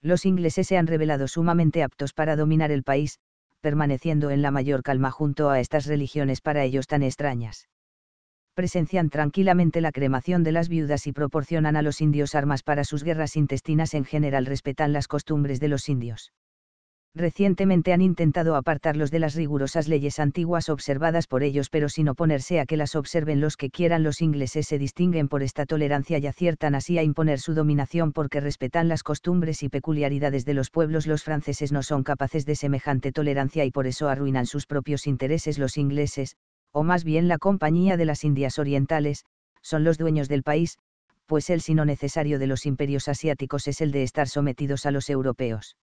S1: Los ingleses se han revelado sumamente aptos para dominar el país, permaneciendo en la mayor calma junto a estas religiones para ellos tan extrañas presencian tranquilamente la cremación de las viudas y proporcionan a los indios armas para sus guerras intestinas en general respetan las costumbres de los indios. Recientemente han intentado apartarlos de las rigurosas leyes antiguas observadas por ellos pero sin oponerse a que las observen los que quieran los ingleses se distinguen por esta tolerancia y aciertan así a imponer su dominación porque respetan las costumbres y peculiaridades de los pueblos los franceses no son capaces de semejante tolerancia y por eso arruinan sus propios intereses los ingleses, o más bien la Compañía de las Indias Orientales, son los dueños del país, pues el sino necesario de los imperios asiáticos es el de estar sometidos a los europeos.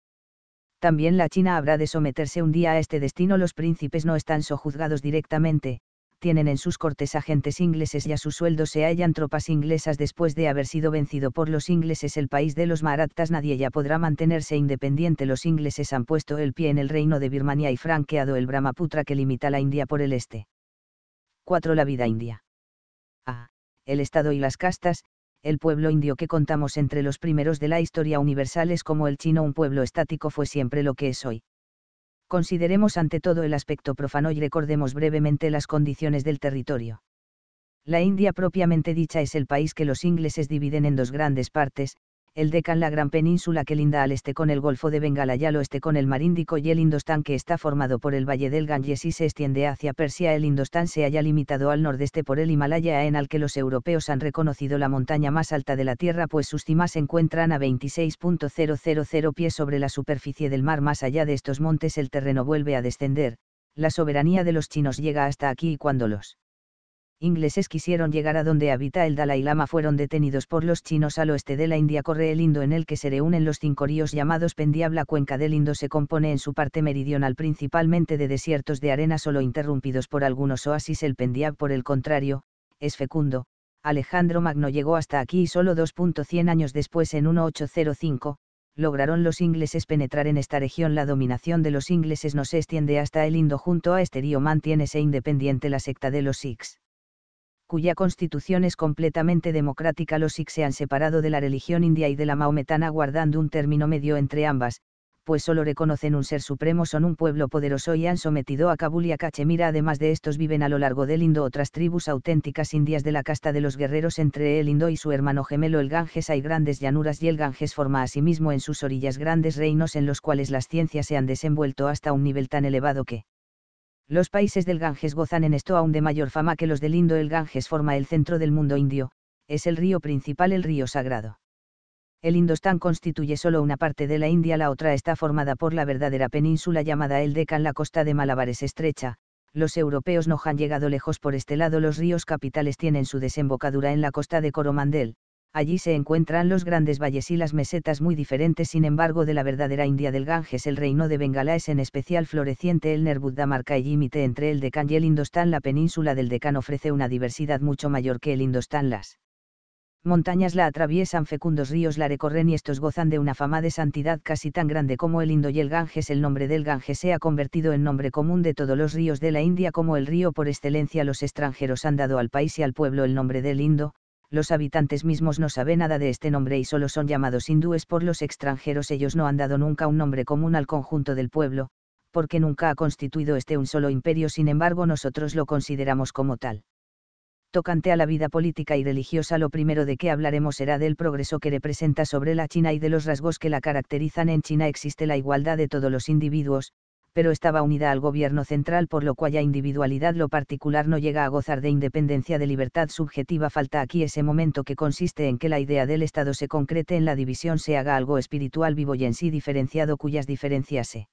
S1: También la China habrá de someterse un día a este destino. Los príncipes no están sojuzgados directamente, tienen en sus cortes agentes ingleses y a su sueldo se hallan tropas inglesas después de haber sido vencido por los ingleses el país de los marattas nadie ya podrá mantenerse independiente los ingleses han puesto el pie en el reino de Birmania y franqueado el Brahmaputra que limita la India por el este. 4. La vida india. A. Ah, el Estado y las castas, el pueblo indio que contamos entre los primeros de la historia universal es como el chino un pueblo estático fue siempre lo que es hoy. Consideremos ante todo el aspecto profano y recordemos brevemente las condiciones del territorio. La India propiamente dicha es el país que los ingleses dividen en dos grandes partes, el Deccan la gran península que linda al este con el Golfo de Bengala y al oeste con el Mar Índico y el Indostán que está formado por el Valle del Ganges y se extiende hacia Persia. El Indostán se haya limitado al nordeste por el Himalaya en al que los europeos han reconocido la montaña más alta de la Tierra pues sus cimas se encuentran a 26.000 pies sobre la superficie del mar. Más allá de estos montes el terreno vuelve a descender, la soberanía de los chinos llega hasta aquí y cuando los ingleses quisieron llegar a donde habita el Dalai Lama fueron detenidos por los chinos al oeste de la India. Corre el Indo en el que se reúnen los cinco ríos llamados Pendiab. La cuenca del Indo se compone en su parte meridional principalmente de desiertos de arena solo interrumpidos por algunos oasis. El Pendiab por el contrario, es fecundo. Alejandro Magno llegó hasta aquí y solo 2.100 años después en 1805, lograron los ingleses penetrar en esta región. La dominación de los ingleses no se extiende hasta el Indo junto a este río se e independiente la secta de los Sikhs cuya constitución es completamente democrática. Los Sikhs se han separado de la religión india y de la maometana guardando un término medio entre ambas, pues solo reconocen un ser supremo, son un pueblo poderoso y han sometido a Kabul y a Cachemira. Además de estos viven a lo largo del Indo otras tribus auténticas indias de la casta de los guerreros entre el Indo y su hermano gemelo el Ganges. Hay grandes llanuras y el Ganges forma asimismo sí en sus orillas grandes reinos en los cuales las ciencias se han desenvuelto hasta un nivel tan elevado que los países del Ganges gozan en esto aún de mayor fama que los del Indo. El Ganges forma el centro del mundo indio, es el río principal, el río sagrado. El Indostán constituye solo una parte de la India, la otra está formada por la verdadera península llamada el Deccan, la costa de Malabar es estrecha, los europeos no han llegado lejos por este lado, los ríos capitales tienen su desembocadura en la costa de Coromandel, allí se encuentran los grandes valles y las mesetas muy diferentes sin embargo de la verdadera India del Ganges el reino de Bengala es en especial floreciente el Nerbuddha marca el límite entre el Deccan y el Indostán la península del Deccan ofrece una diversidad mucho mayor que el Indostán las montañas la atraviesan fecundos ríos la recorren y estos gozan de una fama de santidad casi tan grande como el Indo y el Ganges. El nombre del Ganges se ha convertido en nombre común de todos los ríos de la India como el río por excelencia. Los extranjeros han dado al país y al pueblo el nombre del Indo, los habitantes mismos no saben nada de este nombre y solo son llamados hindúes por los extranjeros. Ellos no han dado nunca un nombre común al conjunto del pueblo, porque nunca ha constituido este un solo imperio, sin embargo nosotros lo consideramos como tal. Tocante a la vida política y religiosa, lo primero de que hablaremos será del progreso que representa sobre la China y de los rasgos que la caracterizan. En China existe la igualdad de todos los individuos, pero estaba unida al gobierno central por lo cual ya individualidad lo particular no llega a gozar de independencia de libertad subjetiva. Falta aquí ese momento que consiste en que la idea del Estado se concrete en la división se haga algo espiritual vivo y en sí diferenciado cuyas diferencias se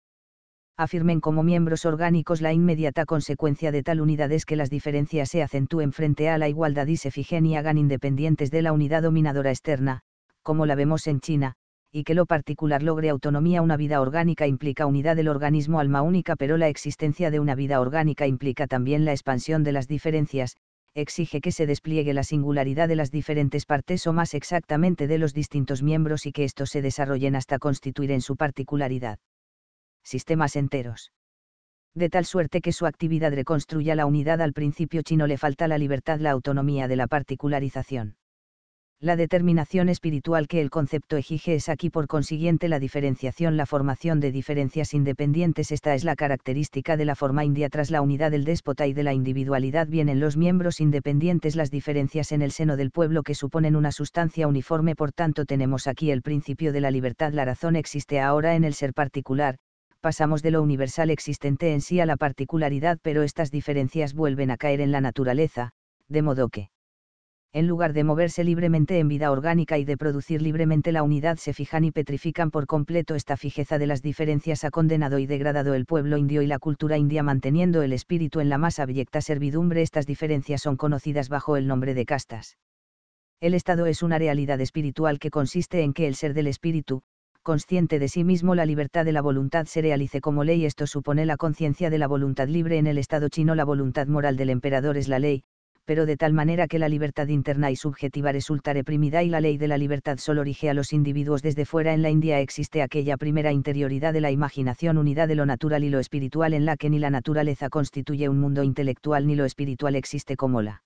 S1: afirmen como miembros orgánicos la inmediata consecuencia de tal unidad es que las diferencias se acentúen frente a la igualdad y se fijen y hagan independientes de la unidad dominadora externa, como la vemos en China, y que lo particular logre autonomía. Una vida orgánica implica unidad del organismo alma única, pero la existencia de una vida orgánica implica también la expansión de las diferencias, exige que se despliegue la singularidad de las diferentes partes o más exactamente de los distintos miembros y que estos se desarrollen hasta constituir en su particularidad sistemas enteros de tal suerte que su actividad reconstruya la unidad al principio chino le falta la libertad, la autonomía de la particularización la determinación espiritual que el concepto exige es aquí por consiguiente la diferenciación. La formación de diferencias independientes esta es la característica de la forma india tras la unidad del déspota y de la individualidad vienen los miembros independientes las diferencias en el seno del pueblo que suponen una sustancia uniforme por tanto tenemos aquí el principio de la libertad la razón existe ahora en el ser particular, pasamos de lo universal existente en sí a la particularidad pero estas diferencias vuelven a caer en la naturaleza, de modo que en lugar de moverse libremente en vida orgánica y de producir libremente la unidad, se fijan y petrifican por completo esta fijeza de las diferencias ha condenado y degradado el pueblo indio y la cultura india manteniendo el espíritu en la más abyecta servidumbre. Estas diferencias son conocidas bajo el nombre de castas. El estado es una realidad espiritual que consiste en que el ser del espíritu, consciente de sí mismo la libertad de la voluntad se realice como ley. Esto supone la conciencia de la voluntad libre en el estado chino. La voluntad moral del emperador es la ley, pero de tal manera que la libertad interna y subjetiva resulta reprimida y la ley de la libertad solo rige a los individuos desde fuera. En la India existe aquella primera interioridad de la imaginación unidad de lo natural y lo espiritual en la que ni la naturaleza constituye un mundo intelectual ni lo espiritual existe como la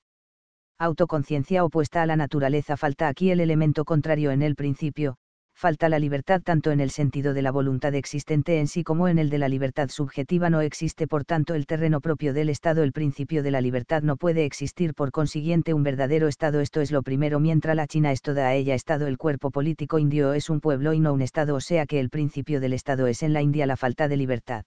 S1: autoconciencia opuesta a la naturaleza. Falta aquí el elemento contrario en el principio, falta la libertad tanto en el sentido de la voluntad existente en sí como en el de la libertad subjetiva no existe por tanto el terreno propio del Estado el principio de la libertad no puede existir por consiguiente un verdadero Estado esto es lo primero mientras la China es toda ella Estado el cuerpo político indio es un pueblo y no un Estado o sea que el principio del Estado es en la India la falta de libertad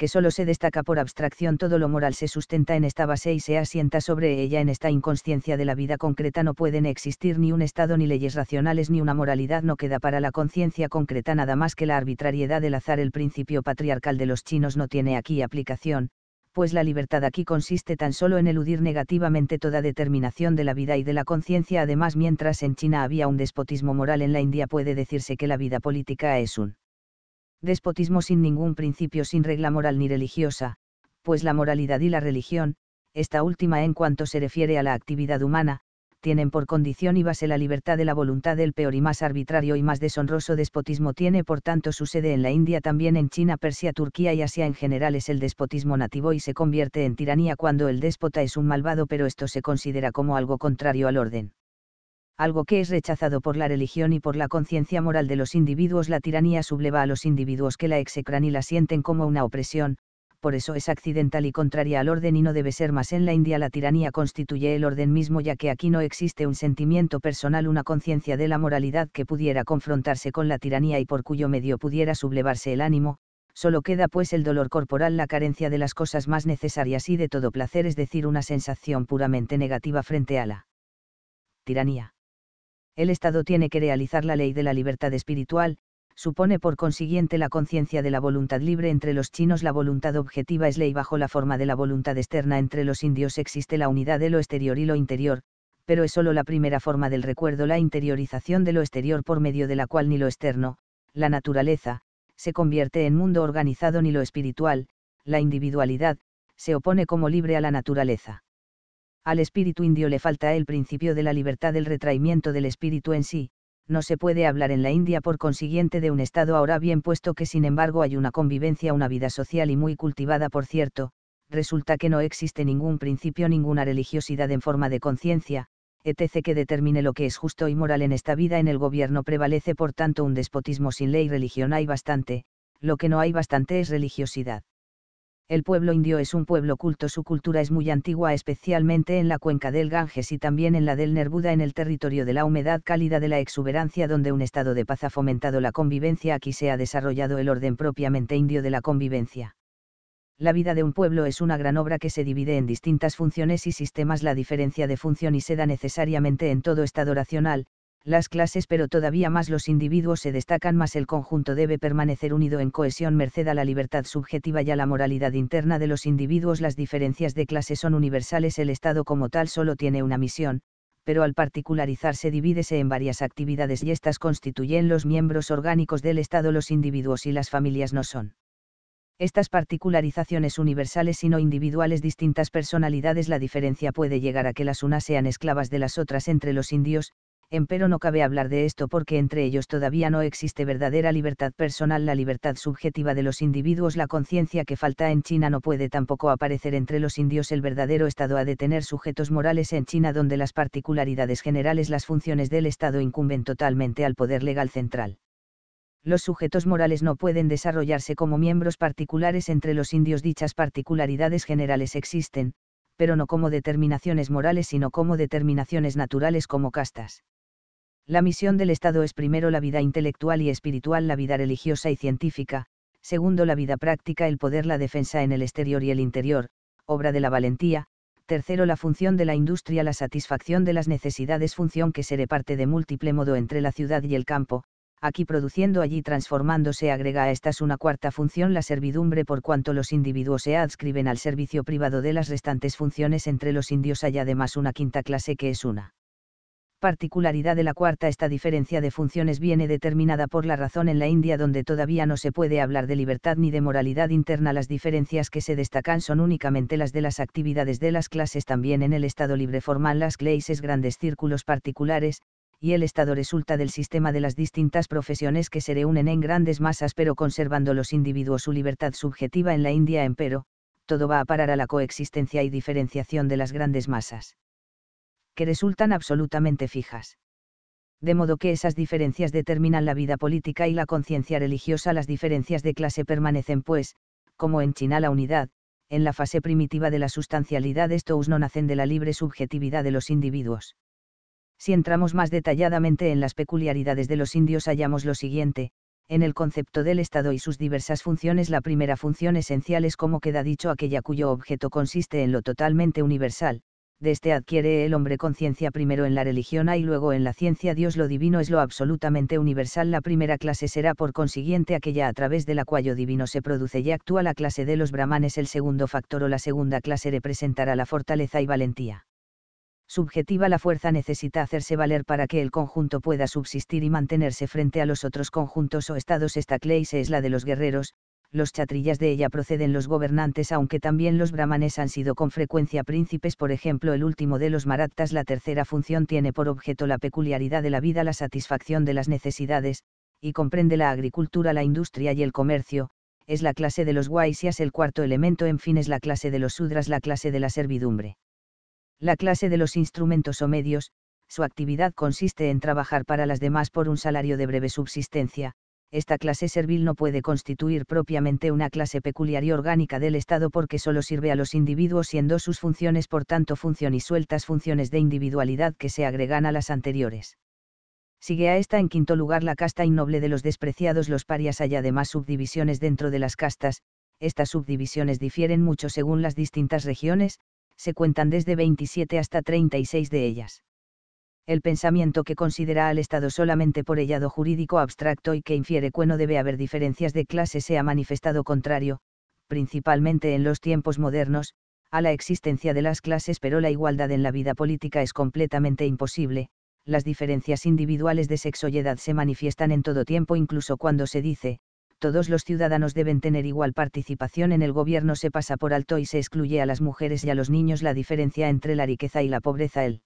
S1: que solo se destaca por abstracción todo lo moral se sustenta en esta base y se asienta sobre ella en esta inconsciencia de la vida concreta no pueden existir ni un estado ni leyes racionales ni una moralidad no queda para la conciencia concreta nada más que la arbitrariedad del azar el principio patriarcal de los chinos no tiene aquí aplicación, pues la libertad aquí consiste tan solo en eludir negativamente toda determinación de la vida y de la conciencia. Además, mientras en China había un despotismo moral, en la India puede decirse que la vida política es un despotismo sin ningún principio, sin regla moral ni religiosa, pues la moralidad y la religión, esta última en cuanto se refiere a la actividad humana, tienen por condición y base la libertad de la voluntad del peor y más arbitrario y más deshonroso despotismo tiene por tanto su sede en la India también en China, Persia, Turquía y Asia en general es el despotismo nativo y se convierte en tiranía cuando el déspota es un malvado pero esto se considera como algo contrario al orden algo que es rechazado por la religión y por la conciencia moral de los individuos. La tiranía subleva a los individuos que la execran y la sienten como una opresión, por eso es accidental y contraria al orden y no debe ser más en la India la tiranía constituye el orden mismo ya que aquí no existe un sentimiento personal, una conciencia de la moralidad que pudiera confrontarse con la tiranía y por cuyo medio pudiera sublevarse el ánimo, solo queda pues el dolor corporal, la carencia de las cosas más necesarias y de todo placer, es decir, una sensación puramente negativa frente a la tiranía el Estado tiene que realizar la ley de la libertad espiritual, supone por consiguiente la conciencia de la voluntad libre entre los chinos, la voluntad objetiva es ley bajo la forma de la voluntad externa entre los indios existe la unidad de lo exterior y lo interior, pero es solo la primera forma del recuerdo, la interiorización de lo exterior por medio de la cual ni lo externo, la naturaleza, se convierte en mundo organizado ni lo espiritual, la individualidad, se opone como libre a la naturaleza al espíritu indio le falta el principio de la libertad del retraimiento del espíritu en sí, no se puede hablar en la India por consiguiente de un Estado ahora bien puesto que sin embargo hay una convivencia, una vida social y muy cultivada por cierto, resulta que no existe ningún principio, ninguna religiosidad en forma de conciencia, etc. que determine lo que es justo y moral en esta vida en el gobierno prevalece por tanto un despotismo sin ley religión hay bastante, lo que no hay bastante es religiosidad. El pueblo indio es un pueblo culto, su cultura es muy antigua, especialmente en la cuenca del Ganges y también en la del Nerbuda, en el territorio de la humedad cálida de la exuberancia, donde un estado de paz ha fomentado la convivencia. Aquí se ha desarrollado el orden propiamente indio de la convivencia. La vida de un pueblo es una gran obra que se divide en distintas funciones y sistemas. La diferencia de función y se da necesariamente en todo estado racional, las clases pero todavía más los individuos se destacan más el conjunto debe permanecer unido en cohesión merced a la libertad subjetiva y a la moralidad interna de los individuos las diferencias de clase son universales el Estado como tal solo tiene una misión, pero al particularizarse divídese en varias actividades y estas constituyen los miembros orgánicos del Estado los individuos y las familias no son. Estas particularizaciones universales sino individuales distintas personalidades la diferencia puede llegar a que las unas sean esclavas de las otras entre los indios, empero no cabe hablar de esto porque entre ellos todavía no existe verdadera libertad personal, la libertad subjetiva de los individuos, la conciencia que falta en China no puede tampoco aparecer entre los indios, el verdadero Estado ha de tener sujetos morales en China donde las particularidades generales, las funciones del Estado incumben totalmente al poder legal central. Los sujetos morales no pueden desarrollarse como miembros particulares entre los indios, dichas particularidades generales existen, pero no como determinaciones morales sino como determinaciones naturales como castas. La misión del Estado es primero la vida intelectual y espiritual, la vida religiosa y científica, segundo la vida práctica, el poder, la defensa en el exterior y el interior, obra de la valentía, tercero la función de la industria, la satisfacción de las necesidades, función que se reparte de múltiple modo entre la ciudad y el campo, aquí produciendo, allí transformándose, agrega a estas una cuarta función, la servidumbre, por cuanto los individuos se adscriben al servicio privado de las restantes funciones entre los indios, hay además una quinta clase que es una particularidad de la cuarta esta diferencia de funciones viene determinada por la razón en la India donde todavía no se puede hablar de libertad ni de moralidad interna las diferencias que se destacan son únicamente las de las actividades de las clases también en el Estado libre forman las clases grandes círculos particulares, y el Estado resulta del sistema de las distintas profesiones que se reúnen en grandes masas pero conservando los individuos su libertad subjetiva en la India empero, todo va a parar a la coexistencia y diferenciación de las grandes masas que resultan absolutamente fijas. De modo que esas diferencias determinan la vida política y la conciencia religiosa. Las diferencias de clase permanecen, pues, como en China la unidad, en la fase primitiva de la sustancialidad estos no nacen de la libre subjetividad de los individuos. Si entramos más detalladamente en las peculiaridades de los indios hallamos lo siguiente, en el concepto del Estado y sus diversas funciones la primera función esencial es como queda dicho aquella cuyo objeto consiste en lo totalmente universal, de este adquiere el hombre conciencia primero en la religión A y luego en la ciencia. Dios lo divino es lo absolutamente universal. La primera clase será por consiguiente aquella a través de la cual lo divino se produce y actúa la clase de los brahmanes. El segundo factor o la segunda clase representará la fortaleza y valentía. Subjetiva la fuerza necesita hacerse valer para que el conjunto pueda subsistir y mantenerse frente a los otros conjuntos o estados. Esta clase es la de los guerreros, los chatrillas de ella proceden los gobernantes aunque también los brahmanes han sido con frecuencia príncipes por ejemplo el último de los marattas la tercera función tiene por objeto la peculiaridad de la vida la satisfacción de las necesidades, y comprende la agricultura la industria y el comercio, es la clase de los guaysias el cuarto elemento en fin es la clase de los Sudras la clase de la servidumbre. La clase de los instrumentos o medios, su actividad consiste en trabajar para las demás por un salario de breve subsistencia, esta clase servil no puede constituir propiamente una clase peculiar y orgánica del Estado porque solo sirve a los individuos siendo sus funciones por tanto función y sueltas funciones de individualidad que se agregan a las anteriores. Sigue a esta en quinto lugar la casta innoble de los despreciados los parias hay además subdivisiones dentro de las castas, estas subdivisiones difieren mucho según las distintas regiones, se cuentan desde 27 hasta 36 de ellas el pensamiento que considera al Estado solamente por hallado jurídico abstracto y que infiere que no debe haber diferencias de clase se ha manifestado contrario, principalmente en los tiempos modernos, a la existencia de las clases pero la igualdad en la vida política es completamente imposible, las diferencias individuales de sexo y edad se manifiestan en todo tiempo incluso cuando se dice, todos los ciudadanos deben tener igual participación en el gobierno se pasa por alto y se excluye a las mujeres y a los niños la diferencia entre la riqueza y la pobreza el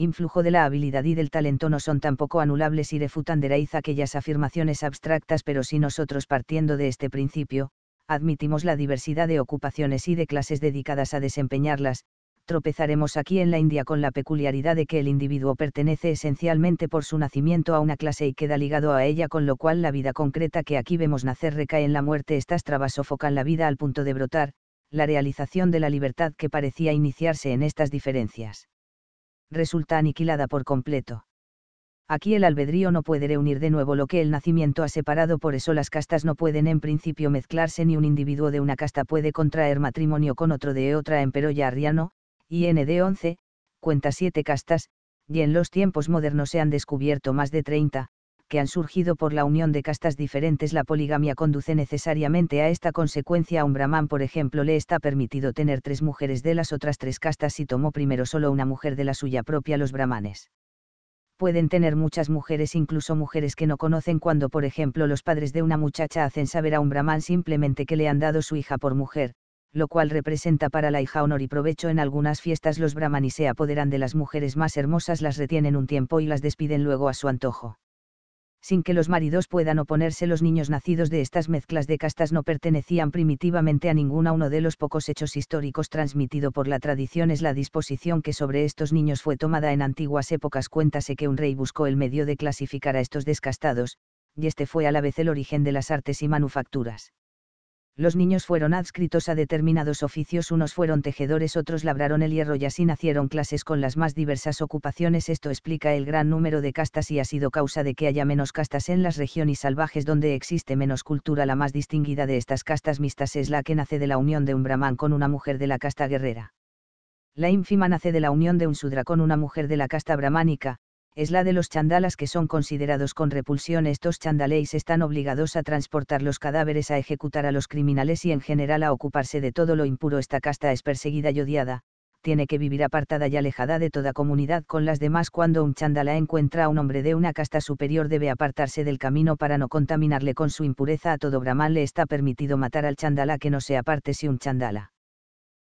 S1: influjo de la habilidad y del talento no son tampoco anulables y refutan de raíz aquellas afirmaciones abstractas, pero si nosotros partiendo de este principio, admitimos la diversidad de ocupaciones y de clases dedicadas a desempeñarlas, tropezaremos aquí en la India con la peculiaridad de que el individuo pertenece esencialmente por su nacimiento a una clase y queda ligado a ella, con lo cual la vida concreta que aquí vemos nacer recae en la muerte, estas trabas sofocan la vida al punto de brotar, la realización de la libertad que parecía iniciarse en estas diferencias resulta aniquilada por completo. Aquí el albedrío no puede reunir de nuevo lo que el nacimiento ha separado, por eso las castas no pueden en principio mezclarse ni un individuo de una casta puede contraer matrimonio con otro de otra en y Arriano, IND 11, cuenta siete castas, y en los tiempos modernos se han descubierto más de 30, que han surgido por la unión de castas diferentes la poligamia conduce necesariamente a esta consecuencia. A un brahman, por ejemplo, le está permitido tener tres mujeres de las otras tres castas y tomó primero solo una mujer de la suya propia. Los brahmanes pueden tener muchas mujeres, incluso mujeres que no conocen cuando, por ejemplo, los padres de una muchacha hacen saber a un brahman simplemente que le han dado su hija por mujer, lo cual representa para la hija honor y provecho. En algunas fiestas los brahmanes se apoderan de las mujeres más hermosas, las retienen un tiempo y las despiden luego a su antojo sin que los maridos puedan oponerse los niños nacidos de estas mezclas de castas no pertenecían primitivamente a ninguna uno de los pocos hechos históricos transmitido por la tradición es la disposición que sobre estos niños fue tomada en antiguas épocas cuéntase que un rey buscó el medio de clasificar a estos descastados, y este fue a la vez el origen de las artes y manufacturas. Los niños fueron adscritos a determinados oficios, unos fueron tejedores, otros labraron el hierro y así nacieron clases con las más diversas ocupaciones. Esto explica el gran número de castas y ha sido causa de que haya menos castas en las regiones salvajes donde existe menos cultura. La más distinguida de estas castas mixtas es la que nace de la unión de un brahman con una mujer de la casta guerrera. La ínfima nace de la unión de un sudra con una mujer de la casta brahmánica, es la de los chandalas que son considerados con repulsión. Estos chandaléis están obligados a transportar los cadáveres, a ejecutar a los criminales y en general a ocuparse de todo lo impuro. Esta casta es perseguida y odiada, tiene que vivir apartada y alejada de toda comunidad con las demás. Cuando un chandala encuentra a un hombre de una casta superior debe apartarse del camino para no contaminarle con su impureza. A todo brahman le está permitido matar al chandala que no se aparte si un chandala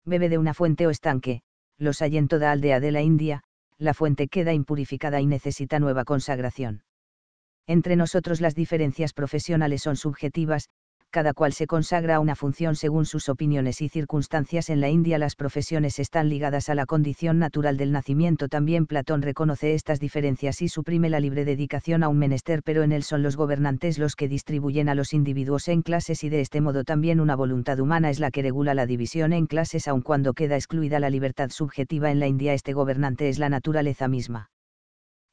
S1: bebe de una fuente o estanque, los hay en toda aldea de la India, la fuente queda impurificada y necesita nueva consagración. Entre nosotros las diferencias profesionales son subjetivas, cada cual se consagra a una función según sus opiniones y circunstancias. En la India las profesiones están ligadas a la condición natural del nacimiento. También Platón reconoce estas diferencias y suprime la libre dedicación a un menester, pero en él son los gobernantes los que distribuyen a los individuos en clases y de este modo también una voluntad humana es la que regula la división en clases, aun cuando queda excluida la libertad subjetiva en la India. Este gobernante es la naturaleza misma.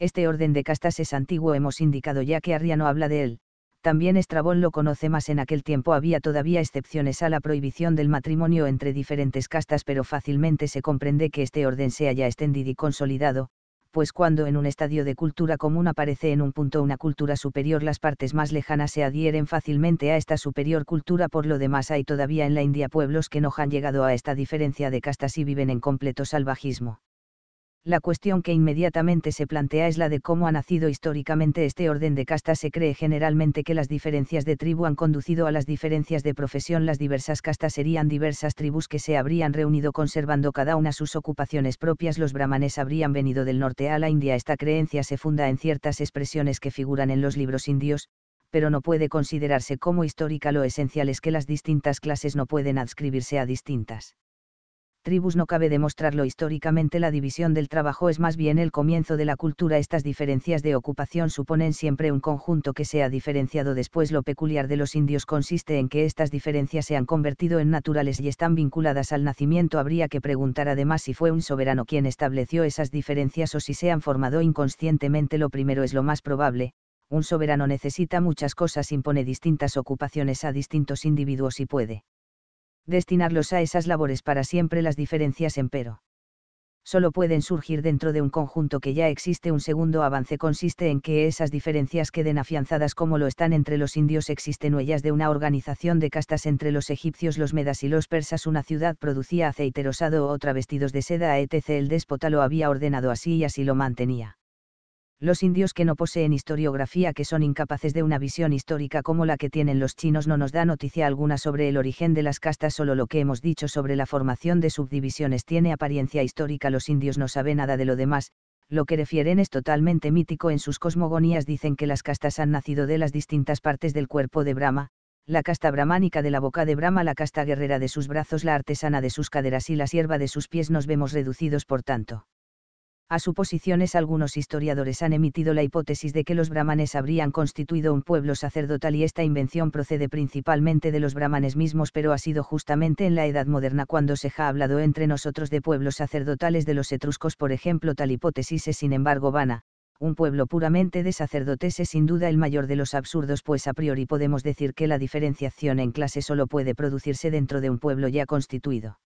S1: Este orden de castas es antiguo, hemos indicado ya que Arriano habla de él también Estrabón lo conoce más en aquel tiempo había todavía excepciones a la prohibición del matrimonio entre diferentes castas pero fácilmente se comprende que este orden se haya extendido y consolidado, pues cuando en un estadio de cultura común aparece en un punto una cultura superior, las partes más lejanas se adhieren fácilmente a esta superior cultura. Por lo demás, hay todavía en la India pueblos que no han llegado a esta diferencia de castas y viven en completo salvajismo la cuestión que inmediatamente se plantea es la de cómo ha nacido históricamente este orden de castas. Se cree generalmente que las diferencias de tribu han conducido a las diferencias de profesión. Las diversas castas serían diversas tribus que se habrían reunido conservando cada una sus ocupaciones propias. Los brahmanes habrían venido del norte a la India. Esta creencia se funda en ciertas expresiones que figuran en los libros indios, pero no puede considerarse como histórica. Lo esencial es que las distintas clases no pueden adscribirse a distintas tribus no cabe demostrarlo históricamente la división del trabajo es más bien el comienzo de la cultura estas diferencias de ocupación suponen siempre un conjunto que se ha diferenciado después lo peculiar de los indios consiste en que estas diferencias se han convertido en naturales y están vinculadas al nacimiento habría que preguntar además si fue un soberano quien estableció esas diferencias o si se han formado inconscientemente lo primero es lo más probable, un soberano necesita muchas cosas impone distintas ocupaciones a distintos individuos y puede destinarlos a esas labores para siempre las diferencias empero. Solo pueden surgir dentro de un conjunto que ya existe. Un segundo avance consiste en que esas diferencias queden afianzadas como lo están entre los indios. Existen huellas de una organización de castas entre los egipcios, los medas y los persas. Una ciudad producía aceite rosado o otra vestidos de seda, etc. El déspota lo había ordenado así y así lo mantenía los indios que no poseen historiografía, que son incapaces de una visión histórica como la que tienen los chinos, no nos da noticia alguna sobre el origen de las castas, solo lo que hemos dicho sobre la formación de subdivisiones tiene apariencia histórica, los indios no saben nada de lo demás, lo que refieren es totalmente mítico en sus cosmogonías, dicen que las castas han nacido de las distintas partes del cuerpo de Brahma, la casta brahmánica de la boca de Brahma, la casta guerrera de sus brazos, la artesana de sus caderas y la sierva de sus pies nos vemos reducidos por tanto a suposiciones algunos historiadores han emitido la hipótesis de que los brahmanes habrían constituido un pueblo sacerdotal y esta invención procede principalmente de los brahmanes mismos pero ha sido justamente en la Edad Moderna cuando se ha hablado entre nosotros de pueblos sacerdotales de los etruscos por ejemplo tal hipótesis es sin embargo vana, un pueblo puramente de sacerdotes es sin duda el mayor de los absurdos pues a priori podemos decir que la diferenciación en clase solo puede producirse dentro de un pueblo ya constituido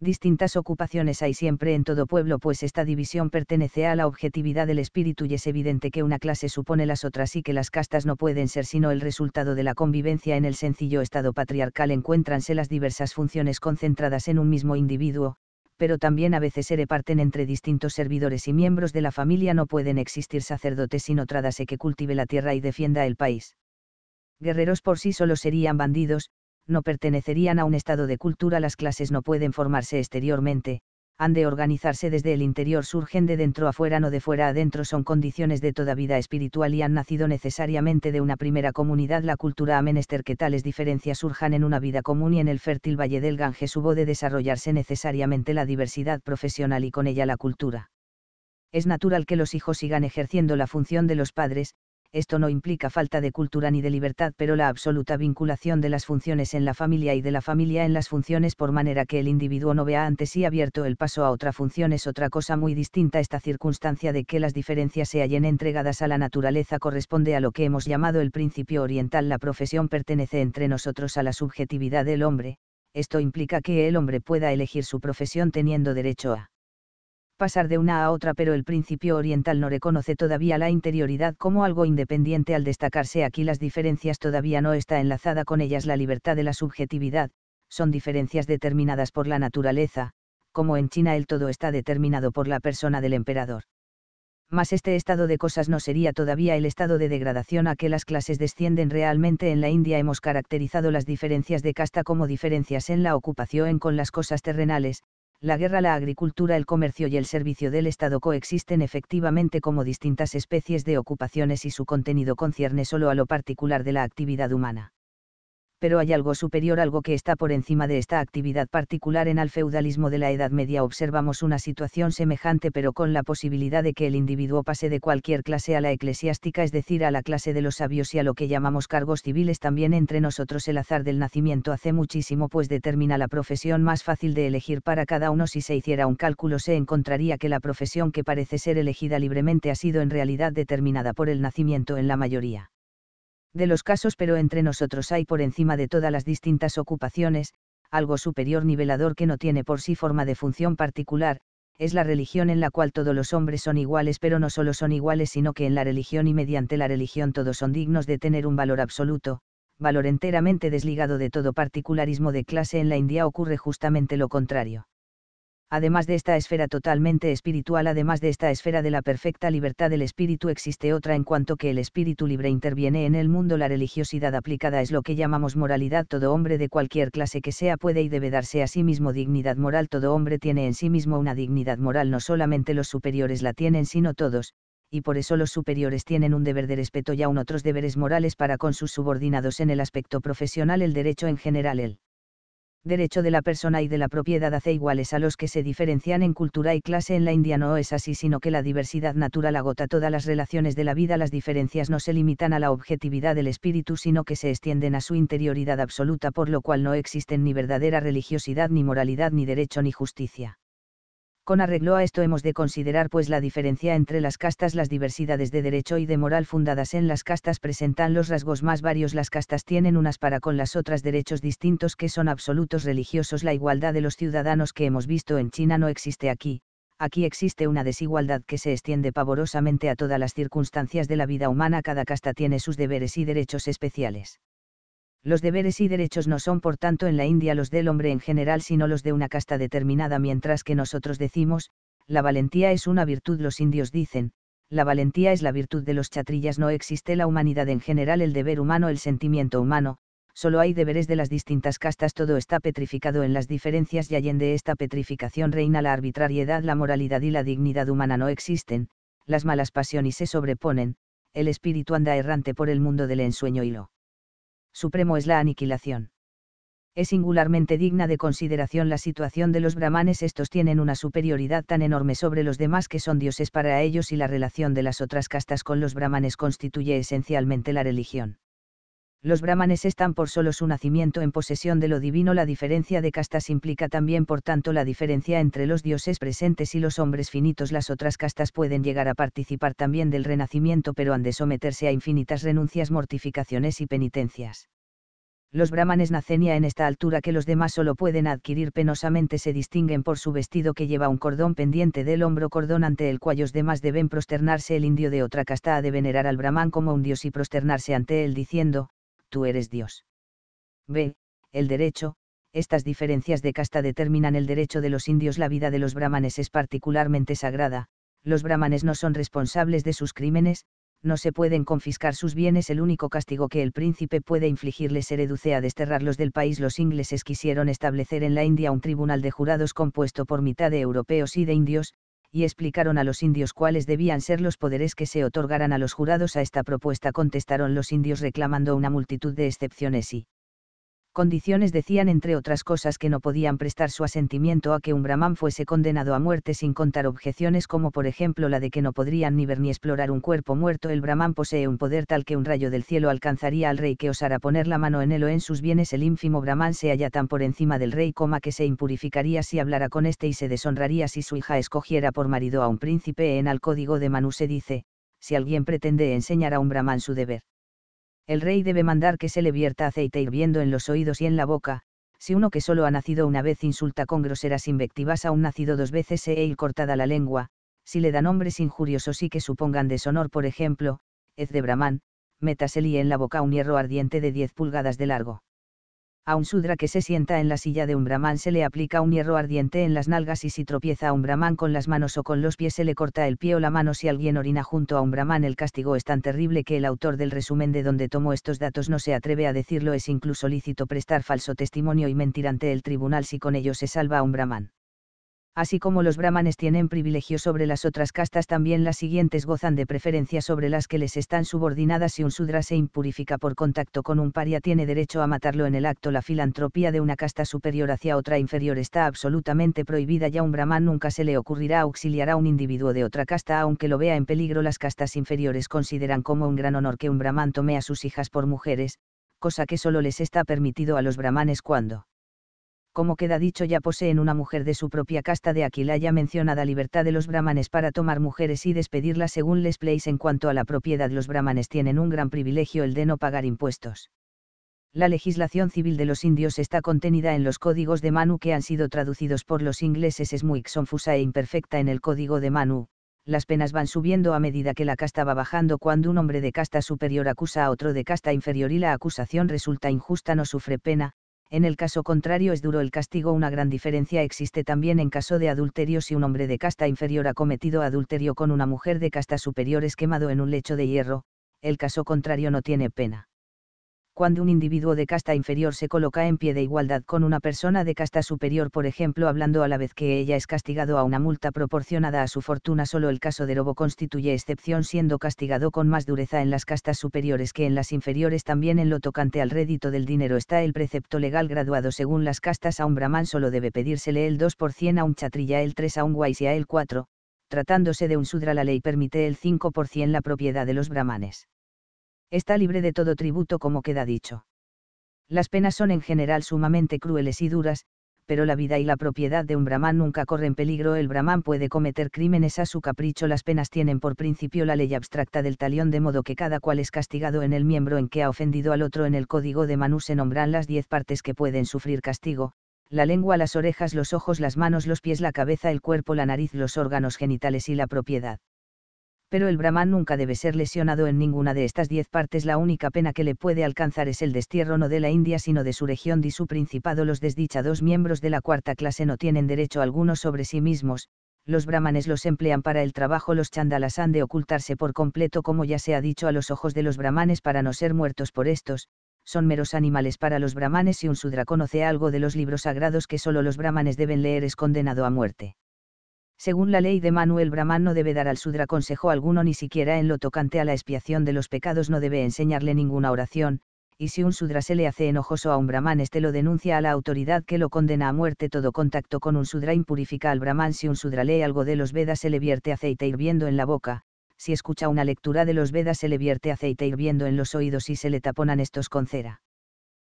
S1: Distintas ocupaciones hay siempre en todo pueblo, pues esta división pertenece a la objetividad del espíritu y es evidente que una clase supone las otras y que las castas no pueden ser sino el resultado de la convivencia en el sencillo estado patriarcal. Encuéntranse las diversas funciones concentradas en un mismo individuo, pero también a veces se reparten entre distintos servidores y miembros de la familia. No pueden existir sacerdotes sino tradase que cultive la tierra y defienda el país. Guerreros por sí solo serían bandidos, no pertenecerían a un estado de cultura, las clases no pueden formarse exteriormente, han de organizarse desde el interior, surgen de dentro afuera, no de fuera adentro, son condiciones de toda vida espiritual y han nacido necesariamente de una primera comunidad. La cultura ha menester que tales diferencias surjan en una vida común y en el fértil valle del Ganges hubo de desarrollarse necesariamente la diversidad profesional y con ella la cultura. Es natural que los hijos sigan ejerciendo la función de los padres, esto no implica falta de cultura ni de libertad, pero la absoluta vinculación de las funciones en la familia y de la familia en las funciones por manera que el individuo no vea antes sí abierto el paso a otra función es otra cosa muy distinta. Esta circunstancia de que las diferencias se hallen entregadas a la naturaleza corresponde a lo que hemos llamado el principio oriental. La profesión pertenece entre nosotros a la subjetividad del hombre, esto implica que el hombre pueda elegir su profesión teniendo derecho a pasar de una a otra, pero el principio oriental no reconoce todavía la interioridad como algo independiente al destacarse aquí las diferencias todavía no está enlazada con ellas la libertad de la subjetividad, son diferencias determinadas por la naturaleza, como en China el todo está determinado por la persona del emperador. Mas este estado de cosas no sería todavía el estado de degradación a que las clases descienden realmente en la India hemos caracterizado las diferencias de casta como diferencias en la ocupación con las cosas terrenales, la guerra, la agricultura, el comercio y el servicio del Estado coexisten efectivamente como distintas especies de ocupaciones y su contenido concierne solo a lo particular de la actividad humana pero hay algo superior, algo que está por encima de esta actividad particular en el feudalismo de la Edad Media. Observamos una situación semejante, pero con la posibilidad de que el individuo pase de cualquier clase a la eclesiástica, es decir, a la clase de los sabios y a lo que llamamos cargos civiles. También entre nosotros el azar del nacimiento hace muchísimo, pues determina la profesión más fácil de elegir para cada uno. Si se hiciera un cálculo, se encontraría que la profesión que parece ser elegida libremente ha sido en realidad determinada por el nacimiento en la mayoría de los casos, pero entre nosotros hay por encima de todas las distintas ocupaciones, algo superior nivelador que no tiene por sí forma de función particular, es la religión en la cual todos los hombres son iguales, pero no solo son iguales, sino que en la religión y mediante la religión todos son dignos de tener un valor absoluto, valor enteramente desligado de todo particularismo de clase. En la India ocurre justamente lo contrario además de esta esfera totalmente espiritual, además de esta esfera de la perfecta libertad del espíritu, existe otra en cuanto que el espíritu libre interviene en el mundo. La religiosidad aplicada es lo que llamamos moralidad. Todo hombre de cualquier clase que sea puede y debe darse a sí mismo dignidad moral. Todo hombre tiene en sí mismo una dignidad moral. No solamente los superiores la tienen, sino todos, y por eso los superiores tienen un deber de respeto y aún otros deberes morales para con sus subordinados en el aspecto profesional, el derecho en general, el derecho de la persona y de la propiedad hace iguales a los que se diferencian en cultura y clase en la India no es así, sino que la diversidad natural agota todas las relaciones de la vida, las diferencias no se limitan a la objetividad del espíritu, sino que se extienden a su interioridad absoluta, por lo cual no existen ni verdadera religiosidad, ni moralidad, ni derecho, ni justicia. Con arreglo a esto hemos de considerar pues la diferencia entre las castas, las diversidades de derecho y de moral fundadas en las castas presentan los rasgos más varios, las castas tienen unas para con las otras derechos distintos que son absolutos religiosos, la igualdad de los ciudadanos que hemos visto en China no existe aquí, aquí existe una desigualdad que se extiende pavorosamente a todas las circunstancias de la vida humana, cada casta tiene sus deberes y derechos especiales. Los deberes y derechos no son por tanto en la India los del hombre en general sino los de una casta determinada mientras que nosotros decimos, la valentía es una virtud los indios dicen, la valentía es la virtud de los chatrillas no existe la humanidad en general el deber humano el sentimiento humano, solo hay deberes de las distintas castas, todo está petrificado en las diferencias y allende esta petrificación reina la arbitrariedad, la moralidad y la dignidad humana no existen, las malas pasiones se sobreponen, el espíritu anda errante por el mundo del ensueño y lo supremo es la aniquilación. Es singularmente digna de consideración la situación de los brahmanes, estos tienen una superioridad tan enorme sobre los demás que son dioses para ellos y la relación de las otras castas con los brahmanes constituye esencialmente la religión los brahmanes están por solo su nacimiento en posesión de lo divino. La diferencia de castas implica también por tanto la diferencia entre los dioses presentes y los hombres finitos. Las otras castas pueden llegar a participar también del renacimiento pero han de someterse a infinitas renuncias, mortificaciones y penitencias. Los brahmanes nacen ya en esta altura que los demás solo pueden adquirir penosamente se distinguen por su vestido que lleva un cordón pendiente del hombro cordón ante el cual los demás deben prosternarse el indio de otra casta ha de venerar al brahman como un dios y prosternarse ante él diciendo, tú eres Dios. B. El derecho, estas diferencias de casta determinan el derecho de los indios. La vida de los brahmanes es particularmente sagrada, los brahmanes no son responsables de sus crímenes, no se pueden confiscar sus bienes. El único castigo que el príncipe puede infligirles a desterrarlos del país. Los ingleses quisieron establecer en la India un tribunal de jurados compuesto por mitad de europeos y de indios, y explicaron a los indios cuáles debían ser los poderes que se otorgaran a los jurados a esta propuesta contestaron los indios reclamando una multitud de excepciones y condiciones decían entre otras cosas que no podían prestar su asentimiento a que un brahman fuese condenado a muerte sin contar objeciones como por ejemplo la de que no podrían ni ver ni explorar un cuerpo muerto. El brahman posee un poder tal que un rayo del cielo alcanzaría al rey que osara poner la mano en él o en sus bienes. El ínfimo brahman se halla tan por encima del rey como que se impurificaría si hablara con éste y se deshonraría si su hija escogiera por marido a un príncipe. En el código de Manu se dice, si alguien pretende enseñar a un brahman su deber el rey debe mandar que se le vierta aceite hirviendo en los oídos y en la boca, si uno que solo ha nacido una vez insulta con groseras invectivas a un nacido dos veces e e cortada la lengua, si le da nombres injuriosos y que supongan deshonor, por ejemplo, hez de Brahman, metasele en la boca un hierro ardiente de 10 pulgadas de largo a un sudra que se sienta en la silla de un brahman se le aplica un hierro ardiente en las nalgas y si tropieza a un brahman con las manos o con los pies se le corta el pie o la mano si alguien orina junto a un brahman el castigo es tan terrible que el autor del resumen de donde tomó estos datos no se atreve a decirlo es incluso lícito prestar falso testimonio y mentir ante el tribunal si con ello se salva a un brahman así como los brahmanes tienen privilegio sobre las otras castas, también las siguientes gozan de preferencia sobre las que les están subordinadas. Si un sudra se impurifica por contacto con un paria, tiene derecho a matarlo en el acto. La filantropía de una casta superior hacia otra inferior está absolutamente prohibida. Ya un brahman nunca se le ocurrirá auxiliar a un individuo de otra casta, aunque lo vea en peligro. Las castas inferiores consideran como un gran honor que un brahman tome a sus hijas por mujeres, cosa que solo les está permitido a los brahmanes cuando como queda dicho ya poseen una mujer de su propia casta de aquí ya mencionada libertad de los brahmanes para tomar mujeres y despedirlas según les place en cuanto a la propiedad los brahmanes tienen un gran privilegio el de no pagar impuestos. La legislación civil de los indios está contenida en los códigos de Manu que han sido traducidos por los ingleses es muy confusa e imperfecta en el código de Manu, las penas van subiendo a medida que la casta va bajando cuando un hombre de casta superior acusa a otro de casta inferior y la acusación resulta injusta no sufre pena, en el caso contrario es duro el castigo. Una gran diferencia existe también en caso de adulterio si un hombre de casta inferior ha cometido adulterio con una mujer de casta superior es quemado en un lecho de hierro, el caso contrario no tiene pena cuando un individuo de casta inferior se coloca en pie de igualdad con una persona de casta superior, por ejemplo, hablando a la vez que ella es castigado a una multa proporcionada a su fortuna, solo el caso de robo constituye excepción, siendo castigado con más dureza en las castas superiores que en las inferiores. También en lo tocante al rédito del dinero está el precepto legal graduado según las castas. A un brahman solo debe pedírsele el 2%, a un chatrilla el 3%, a un a el 4%. Tratándose de un sudra, la ley permite el 5% la propiedad de los brahmanes está libre de todo tributo como queda dicho. Las penas son en general sumamente crueles y duras, pero la vida y la propiedad de un brahman nunca corren peligro. El brahman puede cometer crímenes a su capricho. Las penas tienen por principio la ley abstracta del talión, de modo que cada cual es castigado en el miembro en que ha ofendido al otro. En el código de Manu se nombran las diez partes que pueden sufrir castigo, la lengua, las orejas, los ojos, las manos, los pies, la cabeza, el cuerpo, la nariz, los órganos genitales y la propiedad pero el brahman nunca debe ser lesionado en ninguna de estas diez partes. La única pena que le puede alcanzar es el destierro no de la India sino de su región y su principado. Los desdichados miembros de la cuarta clase no tienen derecho alguno sobre sí mismos, los brahmanes los emplean para el trabajo. Los chandalas han de ocultarse por completo como ya se ha dicho a los ojos de los brahmanes para no ser muertos por estos, son meros animales para los brahmanes. y un sudra conoce algo de los libros sagrados que solo los brahmanes deben leer es condenado a muerte según la ley de Manuel Brahman no debe dar al Sudra consejo alguno ni siquiera en lo tocante a la expiación de los pecados no debe enseñarle ninguna oración, y si un Sudra se le hace enojoso a un Brahman este lo denuncia a la autoridad que lo condena a muerte todo contacto con un Sudra impurifica al Brahman si un Sudra lee algo de los Vedas se le vierte aceite hirviendo en la boca, si escucha una lectura de los Vedas se le vierte aceite hirviendo en los oídos y se le taponan estos con cera.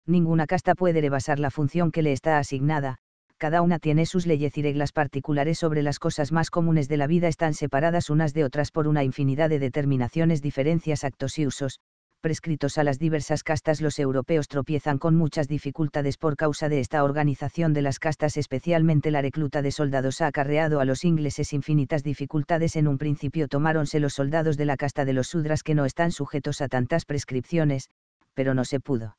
S1: Ninguna casta puede rebasar la función que le está asignada, cada una tiene sus leyes y reglas particulares sobre las cosas más comunes de la vida están separadas unas de otras por una infinidad de determinaciones, diferencias, actos y usos, prescritos a las diversas castas los europeos tropiezan con muchas dificultades por causa de esta organización de las castas especialmente la recluta de soldados ha acarreado a los ingleses infinitas dificultades en un principio tomáronse los soldados de la casta de los sudras que no están sujetos a tantas prescripciones, pero no se pudo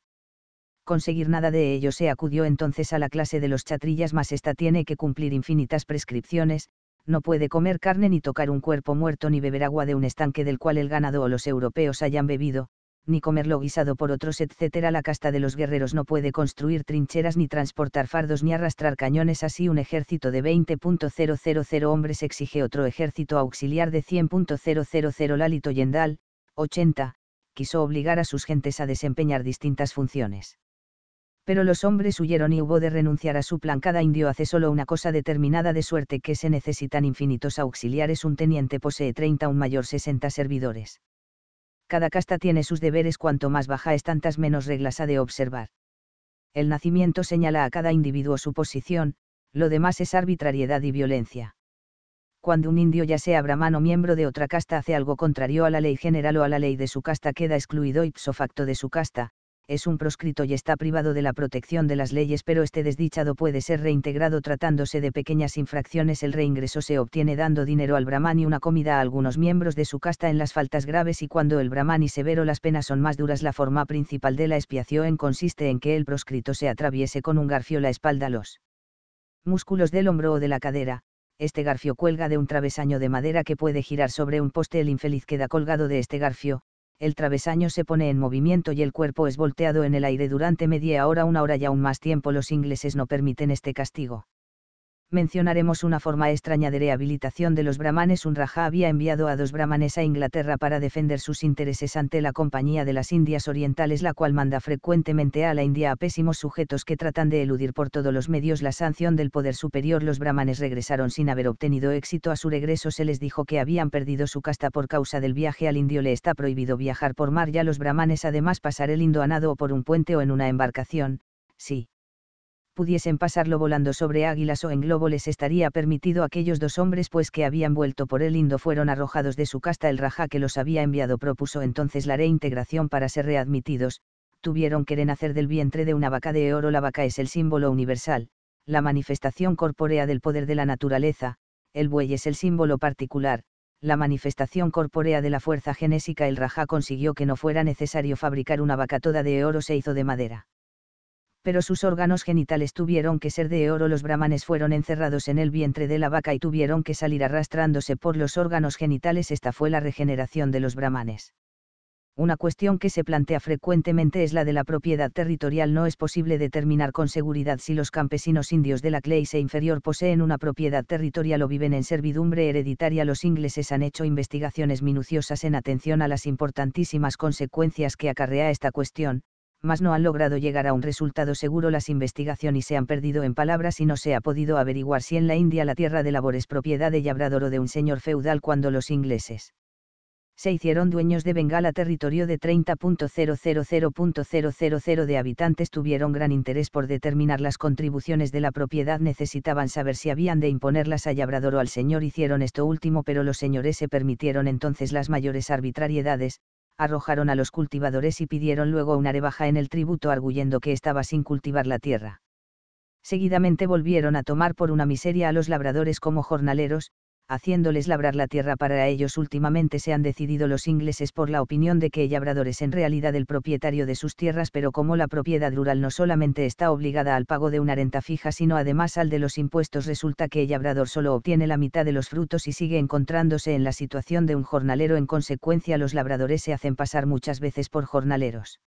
S1: conseguir nada de ello se acudió entonces a la clase de los chatrillas mas esta tiene que cumplir infinitas prescripciones, no puede comer carne ni tocar un cuerpo muerto ni beber agua de un estanque del cual el ganado o los europeos hayan bebido, ni comerlo guisado por otros, etc. La casta de los guerreros no puede construir trincheras ni transportar fardos ni arrastrar cañones. Así un ejército de 20.000 hombres exige otro ejército auxiliar de 100.000 Lalito Yendal, 80, quiso obligar a sus gentes a desempeñar distintas funciones pero los hombres huyeron y hubo de renunciar a su plan. Cada indio hace solo una cosa determinada de suerte que se necesitan infinitos auxiliares. Un teniente posee 30, un mayor 60 servidores. Cada casta tiene sus deberes, cuanto más baja es tantas menos reglas ha de observar. El nacimiento señala a cada individuo su posición, lo demás es arbitrariedad y violencia. Cuando un indio ya sea brahman o miembro de otra casta hace algo contrario a la ley general o a la ley de su casta queda excluido ipso facto de su casta, es un proscrito y está privado de la protección de las leyes, pero este desdichado puede ser reintegrado tratándose de pequeñas infracciones. El reingreso se obtiene dando dinero al brahman y una comida a algunos miembros de su casta en las faltas graves y cuando el brahman y severo las penas son más duras. La forma principal de la expiación consiste en que el proscrito se atraviese con un garfio la espalda los músculos del hombro o de la cadera, este garfio cuelga de un travesaño de madera que puede girar sobre un poste. El infeliz queda colgado de este garfio, el travesaño se pone en movimiento y el cuerpo es volteado en el aire durante media hora, una hora y aún más tiempo. Los ingleses no permiten este castigo mencionaremos una forma extraña de rehabilitación de los brahmanes. Un Raja había enviado a dos brahmanes a Inglaterra para defender sus intereses ante la Compañía de las Indias Orientales, la cual manda frecuentemente a la India a pésimos sujetos que tratan de eludir por todos los medios la sanción del poder superior. Los brahmanes regresaron sin haber obtenido éxito. A su regreso se les dijo que habían perdido su casta por causa del viaje al indio. Le está prohibido viajar por mar ya los brahmanes además pasar el Indo a nado o por un puente o en una embarcación. Sí pudiesen pasarlo volando sobre águilas o en globo les estaría permitido aquellos dos hombres pues que habían vuelto por el Indo fueron arrojados de su casta el Rajá que los había enviado propuso entonces la reintegración para ser readmitidos, tuvieron que renacer del vientre de una vaca de oro la vaca es el símbolo universal, la manifestación corpórea del poder de la naturaleza, el buey es el símbolo particular, la manifestación corpórea de la fuerza genésica el Rajá consiguió que no fuera necesario fabricar una vaca toda de oro se hizo de madera pero sus órganos genitales tuvieron que ser de oro. Los brahmanes fueron encerrados en el vientre de la vaca y tuvieron que salir arrastrándose por los órganos genitales. Esta fue la regeneración de los brahmanes. Una cuestión que se plantea frecuentemente es la de la propiedad territorial. No es posible determinar con seguridad si los campesinos indios de la clase inferior poseen una propiedad territorial o viven en servidumbre hereditaria. Los ingleses han hecho investigaciones minuciosas en atención a las importantísimas consecuencias que acarrea esta cuestión, mas no han logrado llegar a un resultado seguro las investigaciones se han perdido en palabras y no se ha podido averiguar si en la India la tierra de labor es propiedad de Yabrador o de un señor feudal cuando los ingleses se hicieron dueños de Bengala territorio de 30.000.000 de habitantes tuvieron gran interés por determinar las contribuciones de la propiedad necesitaban saber si habían de imponerlas a Yabrador o al señor hicieron esto último pero los señores se permitieron entonces las mayores arbitrariedades, arrojaron a los cultivadores y pidieron luego una rebaja en el tributo arguyendo que estaba sin cultivar la tierra. Seguidamente volvieron a tomar por una miseria a los labradores como jornaleros, haciéndoles labrar la tierra para ellos. Últimamente se han decidido los ingleses por la opinión de que el labrador es en realidad el propietario de sus tierras, pero como la propiedad rural no solamente está obligada al pago de una renta fija, sino además al de los impuestos, resulta que el labrador solo obtiene la mitad de los frutos y sigue encontrándose en la situación de un jornalero. En consecuencia, los labradores se hacen pasar muchas veces por jornaleros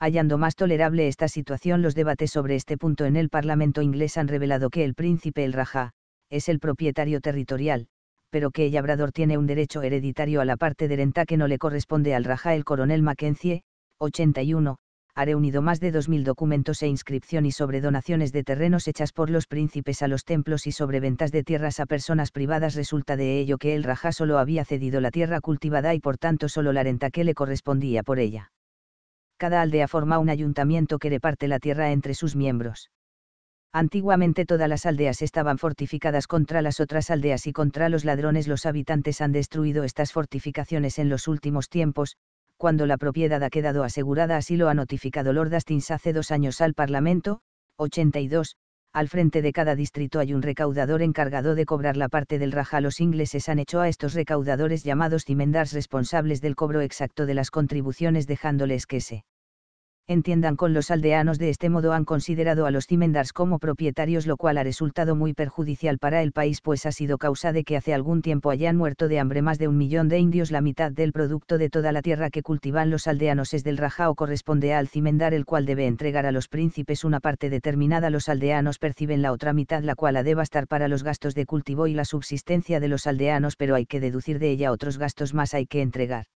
S1: hallando más tolerable esta situación los debates sobre este punto en el Parlamento inglés han revelado que el príncipe el Rajá, es el propietario territorial, pero que el labrador tiene un derecho hereditario a la parte de renta que no le corresponde al Rajá el coronel Mackenzie, 81, ha reunido más de 2.000 documentos e inscripción y sobre donaciones de terrenos hechas por los príncipes a los templos y sobre ventas de tierras a personas privadas. Resulta de ello que el Rajá solo había cedido la tierra cultivada y por tanto solo la renta que le correspondía por ella. Cada aldea forma un ayuntamiento que reparte la tierra entre sus miembros. Antiguamente todas las aldeas estaban fortificadas contra las otras aldeas y contra los ladrones. Los habitantes han destruido estas fortificaciones en los últimos tiempos, cuando la propiedad ha quedado asegurada, así lo ha notificado Lord Astins hace dos años al Parlamento, 82, al frente de cada distrito hay un recaudador encargado de cobrar la parte del raja. Los ingleses han hecho a estos recaudadores llamados timendars responsables del cobro exacto de las contribuciones dejándoles que se entiendan con los aldeanos de este modo han considerado a los cimendars como propietarios lo cual ha resultado muy perjudicial para el país pues ha sido causa de que hace algún tiempo hayan muerto de hambre más de un millón de indios la mitad del producto de toda la tierra que cultivan los aldeanos es del rajao corresponde al cimendar el cual debe entregar a los príncipes una parte determinada los aldeanos perciben la otra mitad la cual ha de bastar para los gastos de cultivo y la subsistencia de los aldeanos pero hay que deducir de ella otros gastos más hay que entregar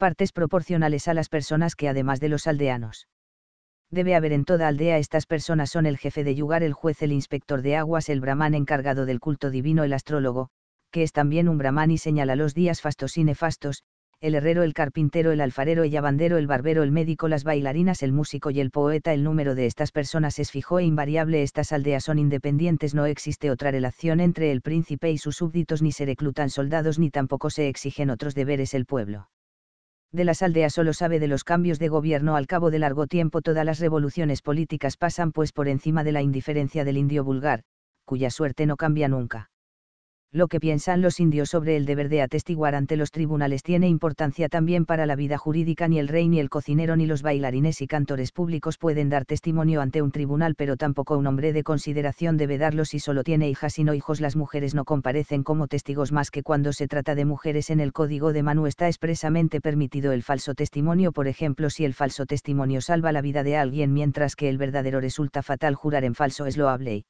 S1: partes proporcionales a las personas que además de los aldeanos. Debe haber en toda aldea estas personas son el jefe de yugar, el juez, el inspector de aguas, el brahman encargado del culto divino, el astrólogo, que es también un brahman y señala los días fastos y nefastos, el herrero, el carpintero, el alfarero, el lavandero, el barbero, el médico, las bailarinas, el músico y el poeta. El número de estas personas es fijo e invariable. Estas aldeas son independientes, no existe otra relación entre el príncipe y sus súbditos, ni se reclutan soldados, ni tampoco se exigen otros deberes el pueblo de las aldeas solo sabe de los cambios de gobierno al cabo de largo tiempo todas las revoluciones políticas pasan pues por encima de la indiferencia del indio vulgar, cuya suerte no cambia nunca lo que piensan los indios sobre el deber de atestiguar ante los tribunales tiene importancia también para la vida jurídica. Ni el rey ni el cocinero ni los bailarines y cantores públicos pueden dar testimonio ante un tribunal, pero tampoco un hombre de consideración debe darlo si solo tiene hijas y no hijos. Las mujeres no comparecen como testigos más que cuando se trata de mujeres. En el código de Manu está expresamente permitido el falso testimonio, por ejemplo, si el falso testimonio salva la vida de alguien mientras que el verdadero resulta fatal, jurar en falso es loable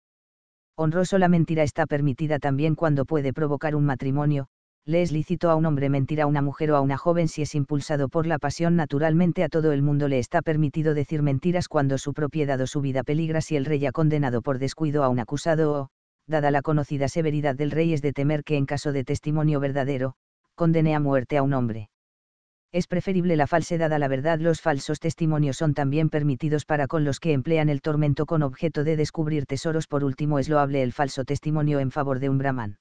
S1: honroso la mentira está permitida también cuando puede provocar un matrimonio, le es lícito a un hombre mentir a una mujer o a una joven si es impulsado por la pasión naturalmente a todo el mundo le está permitido decir mentiras cuando su propiedad o su vida peligra si el rey ha condenado por descuido a un acusado o, dada la conocida severidad del rey es de temer que en caso de testimonio verdadero, condene a muerte a un hombre es preferible la falsedad a la verdad. Los falsos testimonios son también permitidos para con los que emplean el tormento con objeto de descubrir tesoros. Por último, es loable el falso testimonio en favor de un brahman.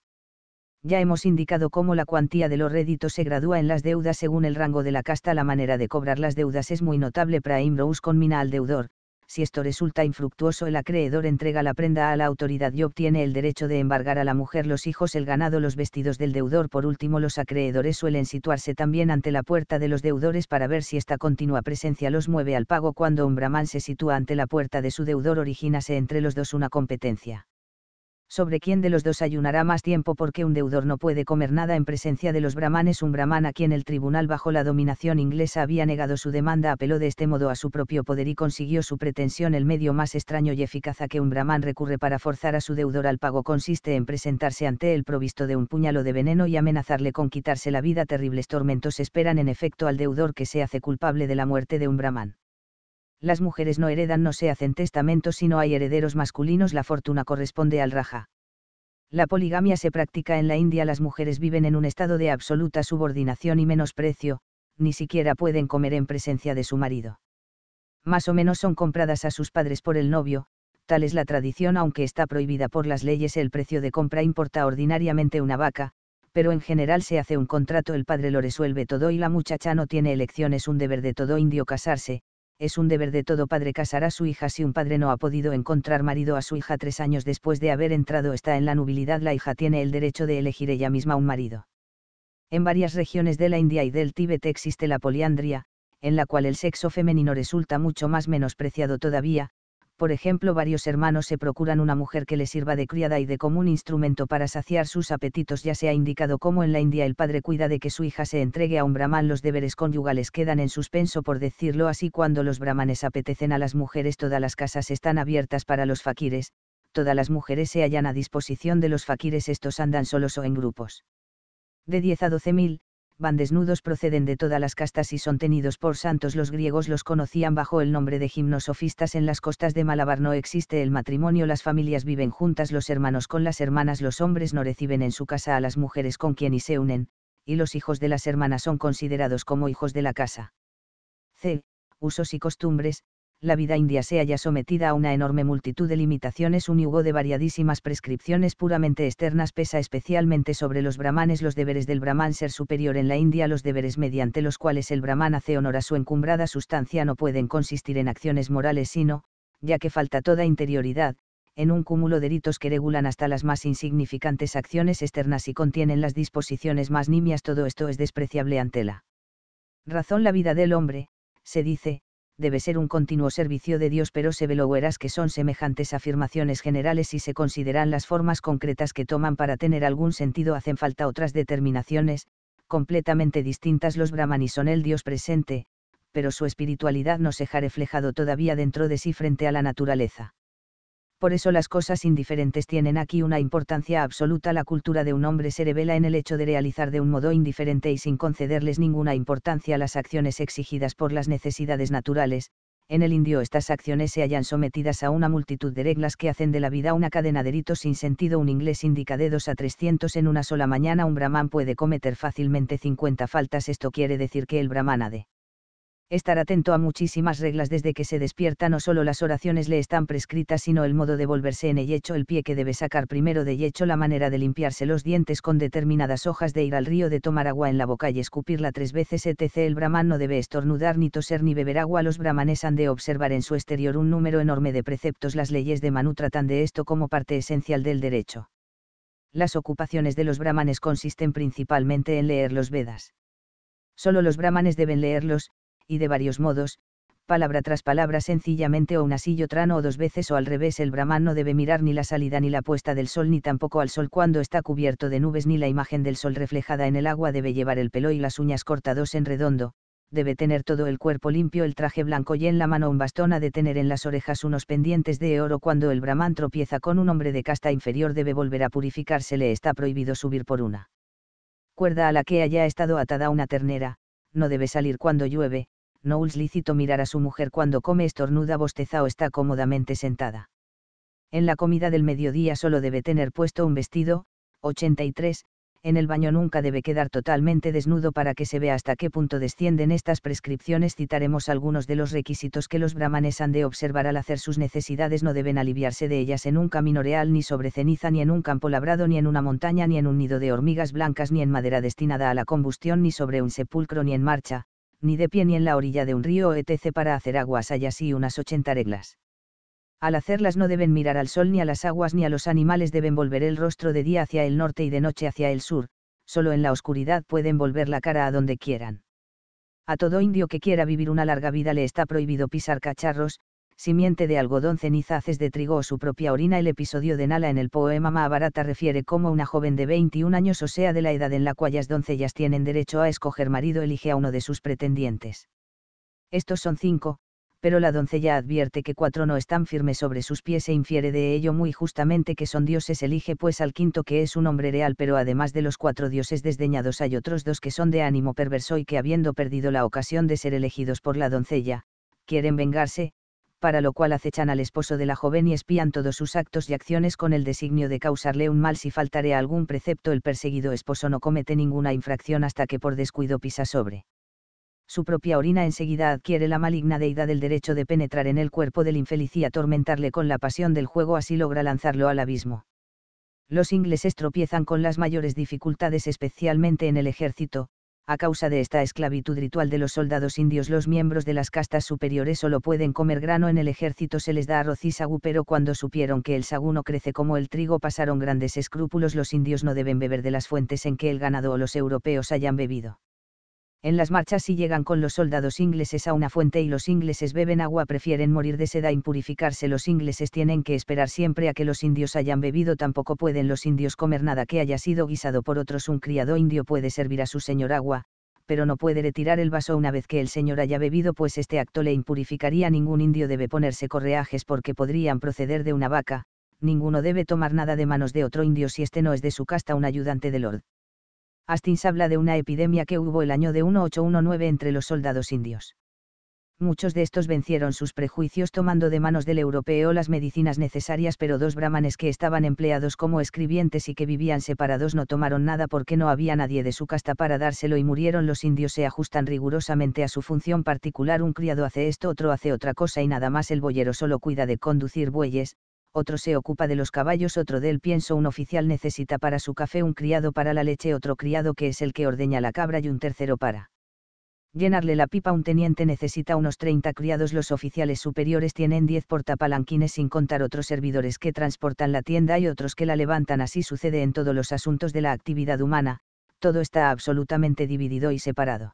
S1: Ya hemos indicado cómo la cuantía de los réditos se gradúa en las deudas según el rango de la casta. La manera de cobrar las deudas es muy notable. Praim con conmina al deudor, si esto resulta infructuoso, el acreedor entrega la prenda a la autoridad y obtiene el derecho de embargar a la mujer los hijos, el ganado, los vestidos del deudor. Por último, los acreedores suelen situarse también ante la puerta de los deudores para ver si esta continua presencia los mueve al pago. Cuando un brahman se sitúa ante la puerta de su deudor, origínase entre los dos una competencia sobre quién de los dos ayunará más tiempo porque un deudor no puede comer nada en presencia de los brahmanes. Un brahman a quien el tribunal bajo la dominación inglesa había negado su demanda apeló de este modo a su propio poder y consiguió su pretensión. El medio más extraño y eficaz a que un brahman recurre para forzar a su deudor al pago consiste en presentarse ante él provisto de un puñalo de veneno y amenazarle con quitarse la vida. Terribles tormentos esperan en efecto al deudor que se hace culpable de la muerte de un brahman las mujeres no heredan no se hacen testamentos si no hay herederos masculinos la fortuna corresponde al raja. La poligamia se practica en la India las mujeres viven en un estado de absoluta subordinación y menosprecio, ni siquiera pueden comer en presencia de su marido. Más o menos son compradas a sus padres por el novio, tal es la tradición aunque está prohibida por las leyes el precio de compra importa ordinariamente una vaca, pero en general se hace un contrato el padre lo resuelve todo y la muchacha no tiene elección es un deber de todo indio casarse, es un deber de todo padre casar a su hija si un padre no ha podido encontrar marido a su hija tres años después de haber entrado está en la nubilidad la hija tiene el derecho de elegir ella misma un marido. En varias regiones de la India y del Tíbet existe la poliandria, en la cual el sexo femenino resulta mucho más menospreciado todavía, por ejemplo varios hermanos se procuran una mujer que les sirva de criada y de común instrumento para saciar sus apetitos. Ya se ha indicado cómo en la India el padre cuida de que su hija se entregue a un brahman. Los deberes conyugales quedan en suspenso por decirlo así cuando los brahmanes apetecen a las mujeres. Todas las casas están abiertas para los fakires. todas las mujeres se hallan a disposición de los fakires. Estos andan solos o en grupos. De 10 a 12 mil, van desnudos proceden de todas las castas y son tenidos por santos. Los griegos los conocían bajo el nombre de gimnosofistas. En las costas de Malabar no existe el matrimonio, las familias viven juntas, los hermanos con las hermanas, los hombres no reciben en su casa a las mujeres con quien y se unen, y los hijos de las hermanas son considerados como hijos de la casa. C. Usos y costumbres, la vida india se halla sometida a una enorme multitud de limitaciones, un yugo de variadísimas prescripciones puramente externas pesa especialmente sobre los brahmanes los deberes del brahman ser superior en la India, los deberes mediante los cuales el brahman hace honor a su encumbrada sustancia no pueden consistir en acciones morales sino, ya que falta toda interioridad, en un cúmulo de ritos que regulan hasta las más insignificantes acciones externas y contienen las disposiciones más nimias, todo esto es despreciable ante la razón la vida del hombre, se dice, debe ser un continuo servicio de Dios, pero se verás que son semejantes afirmaciones generales y se consideran las formas concretas que toman para tener algún sentido, hacen falta otras determinaciones, completamente distintas. Los brahmanis son el Dios presente, pero su espiritualidad no se ha reflejado todavía dentro de sí frente a la naturaleza por eso las cosas indiferentes tienen aquí una importancia absoluta. La cultura de un hombre se revela en el hecho de realizar de un modo indiferente y sin concederles ninguna importancia las acciones exigidas por las necesidades naturales. En el indio estas acciones se hallan sometidas a una multitud de reglas que hacen de la vida una cadena de ritos sin sentido. Un inglés indica de 2 a 300 en una sola mañana. Un brahman puede cometer fácilmente 50 faltas. Esto quiere decir que el ha de estar atento a muchísimas reglas desde que se despierta no solo las oraciones le están prescritas sino el modo de volverse en el hecho, el pie que debe sacar primero de hecho la manera de limpiarse los dientes con determinadas hojas de ir al río de tomar agua en la boca y escupirla tres veces etc el brahman no debe estornudar ni toser ni beber agua los brahmanes han de observar en su exterior un número enorme de preceptos las leyes de Manu tratan de esto como parte esencial del derecho. Las ocupaciones de los brahmanes consisten principalmente en leer los Vedas solo los brahmanes deben leerlos, y de varios modos, palabra tras palabra sencillamente o un asillo trano o dos veces o al revés el brahman no debe mirar ni la salida ni la puesta del sol ni tampoco al sol cuando está cubierto de nubes ni la imagen del sol reflejada en el agua debe llevar el pelo y las uñas cortados en redondo, debe tener todo el cuerpo limpio el traje blanco y en la mano un bastón ha de tener en las orejas unos pendientes de oro cuando el brahman tropieza con un hombre de casta inferior debe volver a purificarse le está prohibido subir por una cuerda a la que haya estado atada una ternera, no debe salir cuando llueve, no lícito mirar a su mujer cuando come estornuda, bosteza o está cómodamente sentada. En la comida del mediodía solo debe tener puesto un vestido, 83, en el baño nunca debe quedar totalmente desnudo para que se vea hasta qué punto descienden estas prescripciones. Citaremos algunos de los requisitos que los brahmanes han de observar al hacer sus necesidades. No deben aliviarse de ellas en un camino real, ni sobre ceniza, ni en un campo labrado, ni en una montaña, ni en un nido de hormigas blancas, ni en madera destinada a la combustión, ni sobre un sepulcro, ni en marcha, ni de pie ni en la orilla de un río etc. para hacer aguas hay así unas 80 reglas. Al hacerlas no deben mirar al sol ni a las aguas ni a los animales deben volver el rostro de día hacia el norte y de noche hacia el sur, solo en la oscuridad pueden volver la cara a donde quieran. A todo indio que quiera vivir una larga vida le está prohibido pisar cacharros, simiente de algodón cenizaces de trigo o su propia orina. El episodio de Nala en el poema Mahabharata refiere cómo una joven de 21 años, o sea de la edad en la cual las doncellas tienen derecho a escoger marido, elige a uno de sus pretendientes. Estos son cinco, pero la doncella advierte que cuatro no están firmes sobre sus pies e infiere de ello muy justamente que son dioses. Elige pues al quinto que es un hombre real, pero además de los cuatro dioses desdeñados hay otros dos que son de ánimo perverso y que habiendo perdido la ocasión de ser elegidos por la doncella, quieren vengarse, para lo cual acechan al esposo de la joven y espían todos sus actos y acciones con el designio de causarle un mal si faltare a algún precepto el perseguido esposo no comete ninguna infracción hasta que por descuido pisa sobre. Su propia orina enseguida adquiere la maligna deidad del derecho de penetrar en el cuerpo del infeliz y atormentarle con la pasión del juego así logra lanzarlo al abismo. Los ingleses tropiezan con las mayores dificultades especialmente en el ejército, a causa de esta esclavitud ritual de los soldados indios los miembros de las castas superiores solo pueden comer grano en el ejército se les da arroz y sagú pero cuando supieron que el sagú no crece como el trigo pasaron grandes escrúpulos los indios no deben beber de las fuentes en que el ganado o los europeos hayan bebido en las marchas si llegan con los soldados ingleses a una fuente y los ingleses beben agua prefieren morir de seda a impurificarse los ingleses tienen que esperar siempre a que los indios hayan bebido tampoco pueden los indios comer nada que haya sido guisado por otros un criado indio puede servir a su señor agua, pero no puede retirar el vaso una vez que el señor haya bebido pues este acto le impurificaría ningún indio debe ponerse correajes porque podrían proceder de una vaca, ninguno debe tomar nada de manos de otro indio si este no es de su casta un ayudante de lord. Astins habla de una epidemia que hubo el año de 1819 entre los soldados indios. Muchos de estos vencieron sus prejuicios tomando de manos del europeo las medicinas necesarias, pero dos brahmanes que estaban empleados como escribientes y que vivían separados no tomaron nada porque no había nadie de su casta para dárselo y murieron. Los indios se ajustan rigurosamente a su función particular, un criado hace esto, otro hace otra cosa y nada más el boyero solo cuida de conducir bueyes, otro se ocupa de los caballos, otro del pienso, un oficial necesita para su café, un criado para la leche, otro criado que es el que ordeña la cabra y un tercero para llenarle la pipa, un teniente necesita unos 30 criados, los oficiales superiores tienen 10 portapalanquines sin contar otros servidores que transportan la tienda y otros que la levantan, así sucede en todos los asuntos de la actividad humana, todo está absolutamente dividido y separado.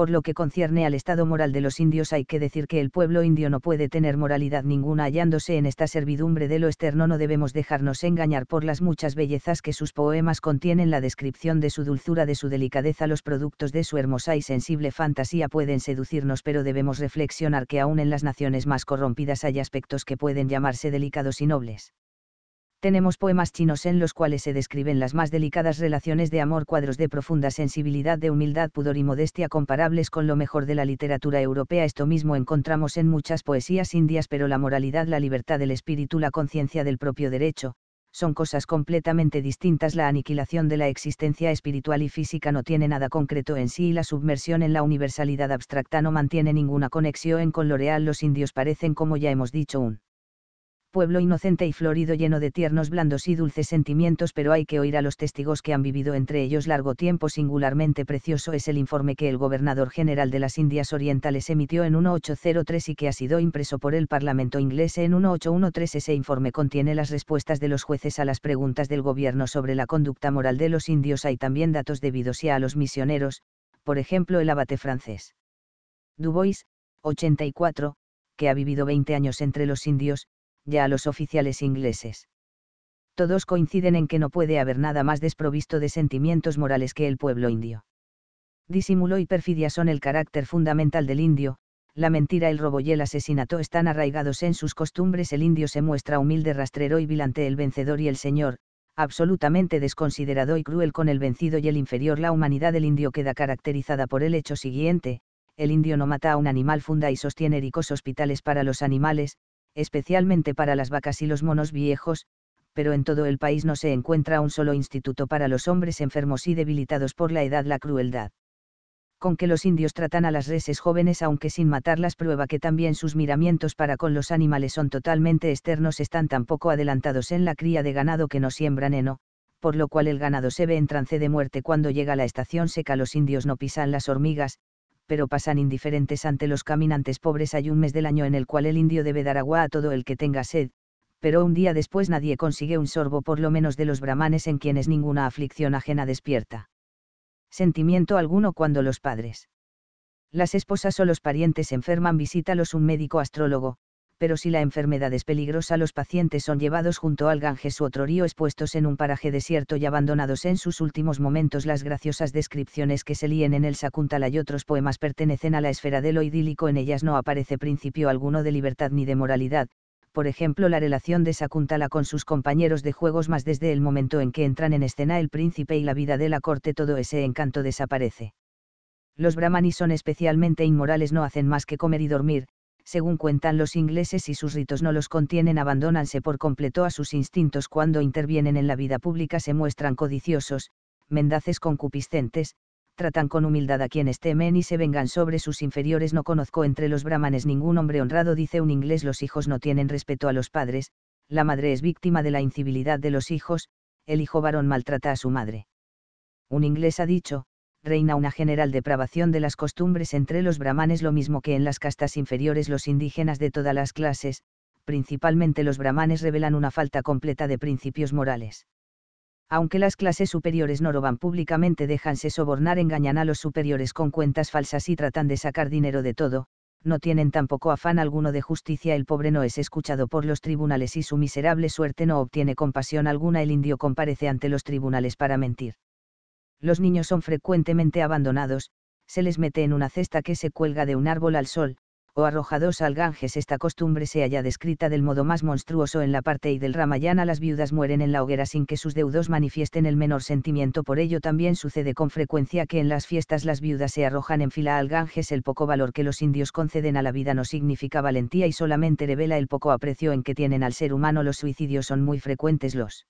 S1: Por lo que concierne al estado moral de los indios hay que decir que el pueblo indio no puede tener moralidad ninguna hallándose en esta servidumbre de lo externo no debemos dejarnos engañar por las muchas bellezas que sus poemas contienen la descripción de su dulzura de su delicadeza los productos de su hermosa y sensible fantasía pueden seducirnos pero debemos reflexionar que aún en las naciones más corrompidas hay aspectos que pueden llamarse delicados y nobles tenemos poemas chinos en los cuales se describen las más delicadas relaciones de amor, cuadros de profunda sensibilidad, de humildad, pudor y modestia comparables con lo mejor de la literatura europea. Esto mismo encontramos en muchas poesías indias, pero la moralidad, la libertad del espíritu, la conciencia del propio derecho, son cosas completamente distintas. La aniquilación de la existencia espiritual y física no tiene nada concreto en sí y la submersión en la universalidad abstracta no mantiene ninguna conexión con lo real. Los indios parecen, como ya hemos dicho, un pueblo inocente y florido lleno de tiernos, blandos y dulces sentimientos, pero hay que oír a los testigos que han vivido entre ellos largo tiempo. Singularmente precioso es el informe que el gobernador general de las Indias Orientales emitió en 1803 y que ha sido impreso por el Parlamento inglés en 1813. Ese informe contiene las respuestas de los jueces a las preguntas del gobierno sobre la conducta moral de los indios. Hay también datos debidos ya a los misioneros, por ejemplo el abate francés. Dubois, 84, que ha vivido 20 años entre los indios, ya a los oficiales ingleses. Todos coinciden en que no puede haber nada más desprovisto de sentimientos morales que el pueblo indio. Disimulo y perfidia son el carácter fundamental del indio, la mentira, el robo y el asesinato están arraigados en sus costumbres, el indio se muestra humilde, rastrero y vilante, el vencedor y el señor, absolutamente desconsiderado y cruel con el vencido y el inferior. La humanidad del indio queda caracterizada por el hecho siguiente, el indio no mata a un animal, funda y sostiene ricos hospitales para los animales, especialmente para las vacas y los monos viejos, pero en todo el país no se encuentra un solo instituto para los hombres enfermos y debilitados por la edad la crueldad. Con que los indios tratan a las reses jóvenes aunque sin matarlas prueba que también sus miramientos para con los animales son totalmente externos están tan poco adelantados en la cría de ganado que no siembran heno, por lo cual el ganado se ve en trance de muerte cuando llega la estación seca los indios no pisan las hormigas, pero pasan indiferentes ante los caminantes pobres. Hay un mes del año en el cual el indio debe dar agua a todo el que tenga sed, pero un día después nadie consigue un sorbo por lo menos de los brahmanes en quienes ninguna aflicción ajena despierta. Sentimiento alguno cuando los padres. Las esposas o los parientes enferman visítalos un médico astrólogo, pero si la enfermedad es peligrosa los pacientes son llevados junto al Ganges u otro río expuestos en un paraje desierto y abandonados en sus últimos momentos. Las graciosas descripciones que se líen en el Sakuntala y otros poemas pertenecen a la esfera de lo idílico, en ellas no aparece principio alguno de libertad ni de moralidad, por ejemplo la relación de Sakuntala con sus compañeros de juegos más desde el momento en que entran en escena el príncipe y la vida de la corte todo ese encanto desaparece. Los brahmanis son especialmente inmorales, no hacen más que comer y dormir, según cuentan los ingleses y sus ritos no los contienen, abandonanse por completo a sus instintos cuando intervienen en la vida pública, se muestran codiciosos, mendaces concupiscentes, tratan con humildad a quienes temen y se vengan sobre sus inferiores. No conozco entre los brahmanes ningún hombre honrado, dice un inglés, los hijos no tienen respeto a los padres, la madre es víctima de la incivilidad de los hijos, el hijo varón maltrata a su madre. Un inglés ha dicho, reina una general depravación de las costumbres entre los brahmanes lo mismo que en las castas inferiores los indígenas de todas las clases, principalmente los brahmanes revelan una falta completa de principios morales. Aunque las clases superiores no roban públicamente, déjanse sobornar, engañan a los superiores con cuentas falsas y tratan de sacar dinero de todo, no tienen tampoco afán alguno de justicia, el pobre no es escuchado por los tribunales y su miserable suerte no obtiene compasión alguna, el indio comparece ante los tribunales para mentir los niños son frecuentemente abandonados, se les mete en una cesta que se cuelga de un árbol al sol, o arrojados al Ganges. Esta costumbre se halla descrita del modo más monstruoso en la parte y del Ramayana. Las viudas mueren en la hoguera sin que sus deudos manifiesten el menor sentimiento. Por ello también sucede con frecuencia que en las fiestas las viudas se arrojan en fila al Ganges. El poco valor que los indios conceden a la vida no significa valentía y solamente revela el poco aprecio en que tienen al ser humano. Los suicidios son muy frecuentes. Los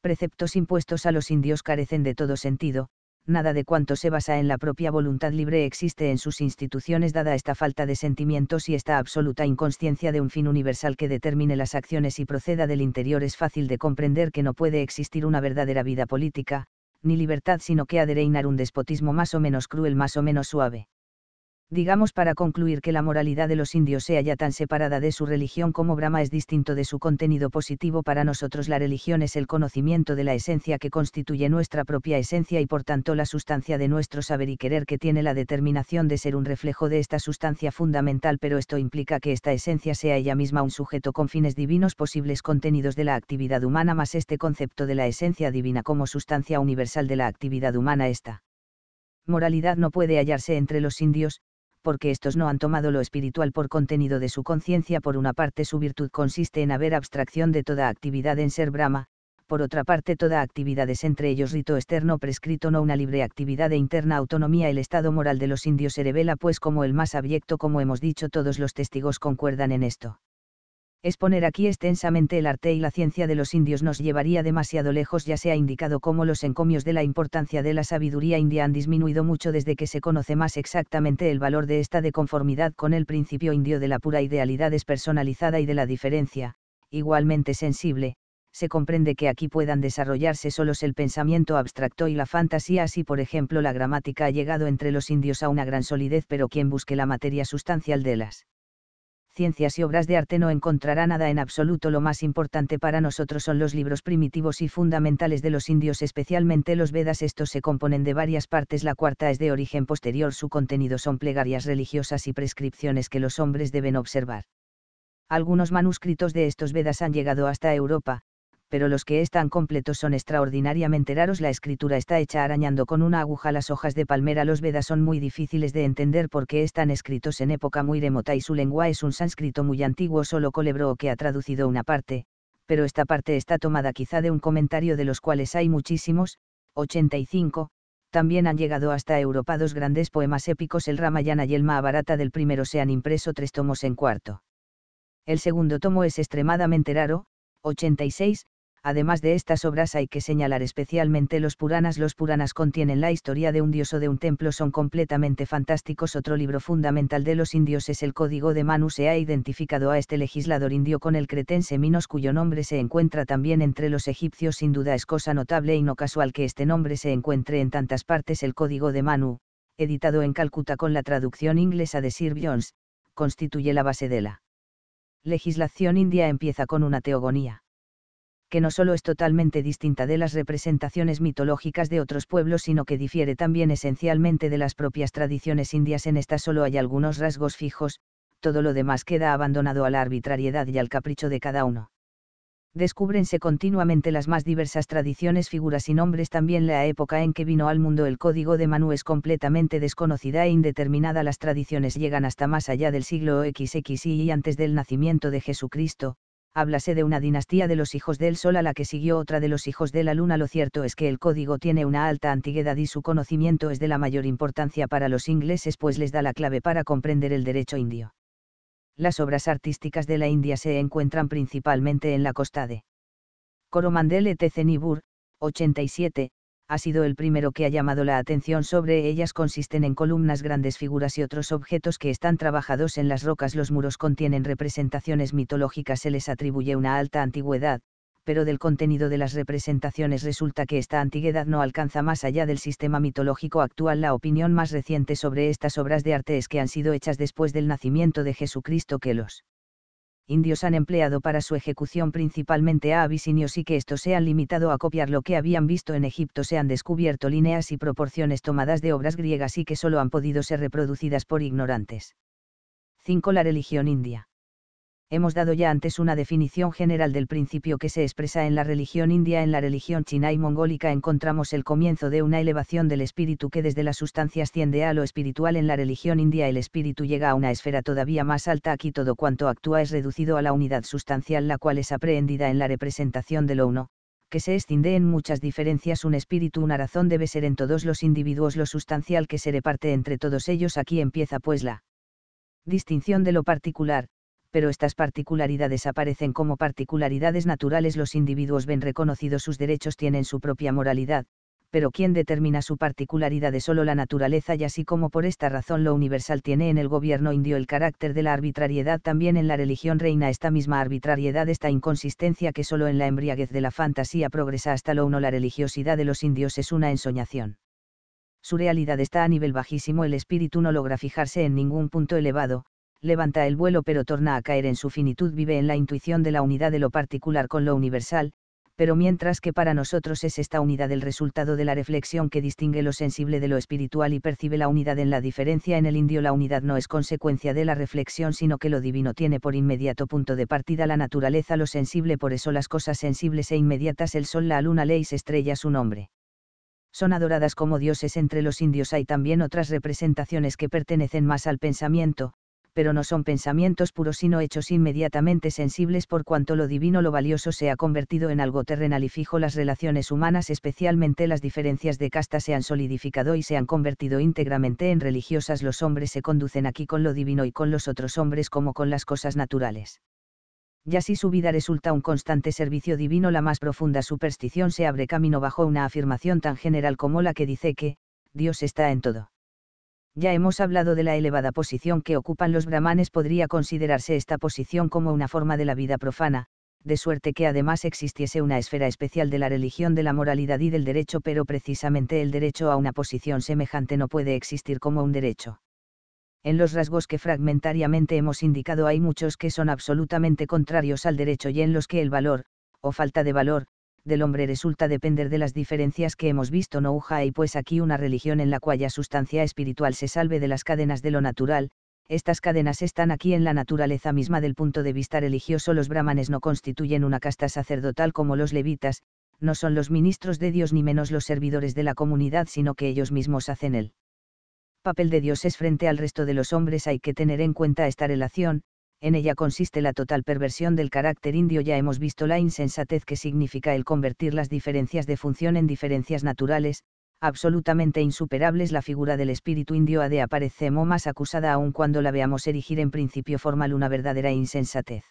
S1: preceptos impuestos a los indios carecen de todo sentido, nada de cuanto se basa en la propia voluntad libre existe en sus instituciones dada esta falta de sentimientos y esta absoluta inconsciencia de un fin universal que determine las acciones y proceda del interior es fácil de comprender que no puede existir una verdadera vida política, ni libertad sino que ha de reinar un despotismo más o menos cruel más o menos suave digamos para concluir que la moralidad de los indios sea ya tan separada de su religión como Brahma es distinto de su contenido positivo para nosotros la religión es el conocimiento de la esencia que constituye nuestra propia esencia y por tanto la sustancia de nuestro saber y querer que tiene la determinación de ser un reflejo de esta sustancia fundamental pero esto implica que esta esencia sea ella misma un sujeto con fines divinos posibles contenidos de la actividad humana más este concepto de la esencia divina como sustancia universal de la actividad humana esta moralidad no puede hallarse entre los indios, porque estos no han tomado lo espiritual por contenido de su conciencia. Por una parte su virtud consiste en haber abstracción de toda actividad en ser Brahma, por otra parte toda actividad es entre ellos rito externo prescrito no una libre actividad e interna autonomía. El estado moral de los indios se revela pues como el más abyecto como hemos dicho todos los testigos concuerdan en esto. Exponer aquí extensamente el arte y la ciencia de los indios nos llevaría demasiado lejos, ya se ha indicado cómo los encomios de la importancia de la sabiduría india han disminuido mucho desde que se conoce más exactamente el valor de esta de conformidad con el principio indio de la pura idealidad despersonalizada y de la diferencia, igualmente sensible, se comprende que aquí puedan desarrollarse solos el pensamiento abstracto y la fantasía, así por ejemplo la gramática ha llegado entre los indios a una gran solidez, pero quien busque la materia sustancial de las ciencias y obras de arte no encontrará nada en absoluto. Lo más importante para nosotros son los libros primitivos y fundamentales de los indios, especialmente los Vedas. Estos se componen de varias partes. La cuarta es de origen posterior. Su contenido son plegarias religiosas y prescripciones que los hombres deben observar. Algunos manuscritos de estos Vedas han llegado hasta Europa, pero los que están completos son extraordinariamente raros. La escritura está hecha arañando con una aguja las hojas de palmera. Los Vedas son muy difíciles de entender porque están escritos en época muy remota y su lengua es un sánscrito muy antiguo. Solo Colebro que ha traducido una parte, pero esta parte está tomada quizá de un comentario de los cuales hay muchísimos, 85. También han llegado hasta Europa dos grandes poemas épicos, el Ramayana y el Mahabharata. Del primero se han impreso tres tomos en cuarto. El segundo tomo es extremadamente raro, 86, Además de estas obras hay que señalar especialmente los Puranas. Los Puranas contienen la historia de un dios o de un templo, son completamente fantásticos. Otro libro fundamental de los indios es el Código de Manu. Se ha identificado a este legislador indio con el cretense Minos, cuyo nombre se encuentra también entre los egipcios. Sin duda es cosa notable y no casual que este nombre se encuentre en tantas partes. El Código de Manu, editado en Calcuta con la traducción inglesa de Sir Jones, constituye la base de la legislación india. Empieza con una teogonía que no solo es totalmente distinta de las representaciones mitológicas de otros pueblos, sino que difiere también esencialmente de las propias tradiciones indias. En esta solo hay algunos rasgos fijos, todo lo demás queda abandonado a la arbitrariedad y al capricho de cada uno. Descúbrense continuamente las más diversas tradiciones, figuras y nombres. También la época en que vino al mundo el código de Manú es completamente desconocida e indeterminada. Las tradiciones llegan hasta más allá del siglo XXI y antes del nacimiento de Jesucristo, háblase de una dinastía de los hijos del sol a la que siguió otra de los hijos de la luna. Lo cierto es que el código tiene una alta antigüedad y su conocimiento es de la mayor importancia para los ingleses pues les da la clave para comprender el derecho indio. Las obras artísticas de la India se encuentran principalmente en la costa de Coromandel et Cenibur, 87, ha sido el primero que ha llamado la atención sobre ellas. Consisten en columnas, grandes figuras y otros objetos que están trabajados en las rocas. Los muros contienen representaciones mitológicas, se les atribuye una alta antigüedad, pero del contenido de las representaciones resulta que esta antigüedad no alcanza más allá del sistema mitológico actual. La opinión más reciente sobre estas obras de arte es que han sido hechas después del nacimiento de Jesucristo que los indios han empleado para su ejecución principalmente a abisinios y que estos se han limitado a copiar lo que habían visto en Egipto. Se han descubierto líneas y proporciones tomadas de obras griegas y que solo han podido ser reproducidas por ignorantes. 5. La religión india hemos dado ya antes una definición general del principio que se expresa en la religión india, en la religión china y mongólica encontramos el comienzo de una elevación del espíritu que desde la sustancia asciende a lo espiritual, en la religión india el espíritu llega a una esfera todavía más alta, aquí todo cuanto actúa es reducido a la unidad sustancial, la cual es aprehendida en la representación de lo uno, que se extiende en muchas diferencias un espíritu, una razón debe ser en todos los individuos lo sustancial que se reparte entre todos ellos, aquí empieza pues la distinción de lo particular, pero estas particularidades aparecen como particularidades naturales. Los individuos ven reconocidos sus derechos, tienen su propia moralidad, pero quién determina su particularidad es solo la naturaleza y así como por esta razón lo universal tiene en el gobierno indio el carácter de la arbitrariedad, también en la religión reina esta misma arbitrariedad, esta inconsistencia que solo en la embriaguez de la fantasía progresa hasta lo uno, la religiosidad de los indios es una ensoñación. Su realidad está a nivel bajísimo, el espíritu no logra fijarse en ningún punto elevado, levanta el vuelo pero torna a caer en su finitud, vive en la intuición de la unidad de lo particular con lo universal, pero mientras que para nosotros es esta unidad el resultado de la reflexión que distingue lo sensible de lo espiritual y percibe la unidad en la diferencia, en el indio la unidad no es consecuencia de la reflexión, sino que lo divino tiene por inmediato punto de partida la naturaleza, lo sensible, por eso las cosas sensibles e inmediatas, el sol, la luna, leis estrella, su nombre. Son adoradas como dioses entre los indios hay también otras representaciones que pertenecen más al pensamiento, pero no son pensamientos puros sino hechos inmediatamente sensibles por cuanto lo divino lo valioso se ha convertido en algo terrenal y fijo las relaciones humanas especialmente las diferencias de casta se han solidificado y se han convertido íntegramente en religiosas los hombres se conducen aquí con lo divino y con los otros hombres como con las cosas naturales ya si su vida resulta un constante servicio divino, la más profunda superstición se abre camino bajo una afirmación tan general como la que dice que, Dios está en todo ya hemos hablado de la elevada posición que ocupan los brahmanes, podría considerarse esta posición como una forma de la vida profana, de suerte que además existiese una esfera especial de la religión de la moralidad y del derecho, pero precisamente el derecho a una posición semejante no puede existir como un derecho. En los rasgos que fragmentariamente hemos indicado hay muchos que son absolutamente contrarios al derecho y en los que el valor, o falta de valor, del hombre resulta depender de las diferencias que hemos visto. No y pues aquí una religión en la cual ya sustancia espiritual se salve de las cadenas de lo natural, estas cadenas están aquí en la naturaleza misma del punto de vista religioso. Los brahmanes no constituyen una casta sacerdotal como los levitas, no son los ministros de Dios ni menos los servidores de la comunidad, sino que ellos mismos hacen el papel de Dios es frente al resto de los hombres. Hay que tener en cuenta esta relación, en ella consiste la total perversión del carácter indio. Ya hemos visto la insensatez que significa el convertir las diferencias de función en diferencias naturales, absolutamente insuperables. La figura del espíritu indio ha de aparecer más acusada aún cuando la veamos erigir en principio formal una verdadera insensatez.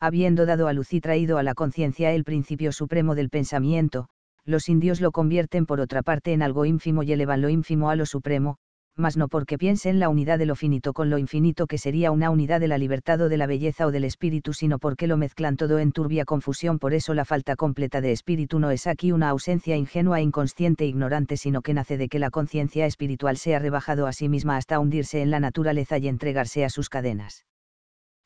S1: Habiendo dado a luz y traído a la conciencia el principio supremo del pensamiento, los indios lo convierten por otra parte en algo ínfimo y elevan lo ínfimo a lo supremo, mas no porque piense en la unidad de lo finito con lo infinito que sería una unidad de la libertad o de la belleza o del espíritu, sino porque lo mezclan todo en turbia confusión. Por eso la falta completa de espíritu no es aquí una ausencia ingenua, e inconsciente e ignorante, sino que nace de que la conciencia espiritual sea rebajado a sí misma hasta hundirse en la naturaleza y entregarse a sus cadenas.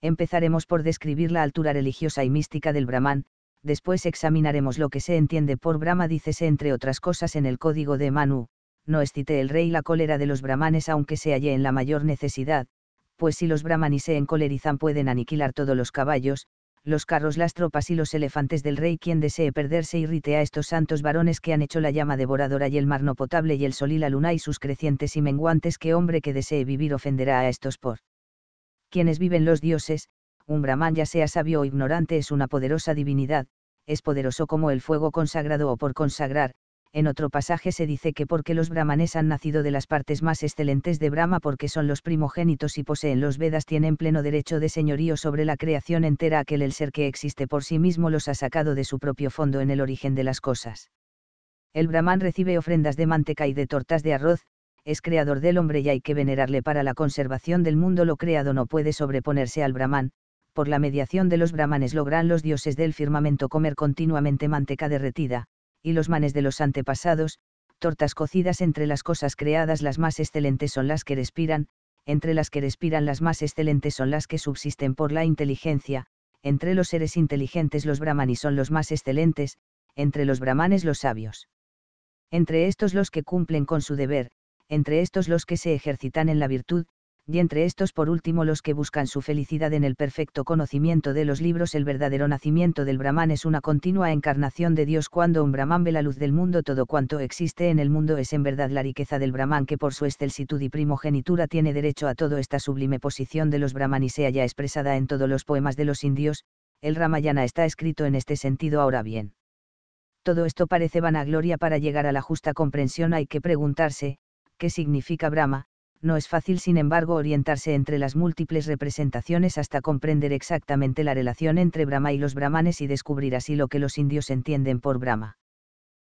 S1: Empezaremos por describir la altura religiosa y mística del Brahman, después examinaremos lo que se entiende por Brahma, dícese entre otras cosas en el código de Manu, no excite el rey la cólera de los brahmanes aunque se halle en la mayor necesidad, pues si los brahmanes se encolerizan pueden aniquilar todos los caballos, los carros, las tropas y los elefantes del rey quien desee perderse irrite a estos santos varones que han hecho la llama devoradora y el mar no potable y el sol y la luna y sus crecientes y menguantes que hombre que desee vivir ofenderá a estos por quienes viven los dioses, un brahman ya sea sabio o ignorante es una poderosa divinidad, es poderoso como el fuego consagrado o por consagrar, en otro pasaje se dice que porque los brahmanes han nacido de las partes más excelentes de Brahma porque son los primogénitos y poseen los Vedas tienen pleno derecho de señorío sobre la creación entera aquel el ser que existe por sí mismo los ha sacado de su propio fondo en el origen de las cosas. El brahman recibe ofrendas de manteca y de tortas de arroz, es creador del hombre y hay que venerarle para la conservación del mundo lo creado no puede sobreponerse al brahman, por la mediación de los brahmanes logran los dioses del firmamento comer continuamente manteca derretida, y los manes de los antepasados, tortas cocidas entre las cosas creadas las más excelentes son las que respiran, entre las que respiran las más excelentes son las que subsisten por la inteligencia, entre los seres inteligentes los brahmanis son los más excelentes, entre los brahmanes los sabios. Entre estos los que cumplen con su deber, entre estos los que se ejercitan en la virtud, y entre estos por último los que buscan su felicidad en el perfecto conocimiento de los libros. El verdadero nacimiento del Brahman es una continua encarnación de Dios. Cuando un Brahman ve la luz del mundo, todo cuanto existe en el mundo es en verdad la riqueza del Brahman que por su excelsitud y primogenitura tiene derecho a todo. Esta sublime posición de los Brahman y sea ya expresada en todos los poemas de los indios, el Ramayana está escrito en este sentido ahora bien. Todo esto parece vanagloria para llegar a la justa comprensión hay que preguntarse, ¿qué significa Brahma? no es fácil sin embargo orientarse entre las múltiples representaciones hasta comprender exactamente la relación entre Brahma y los brahmanes y descubrir así lo que los indios entienden por Brahma.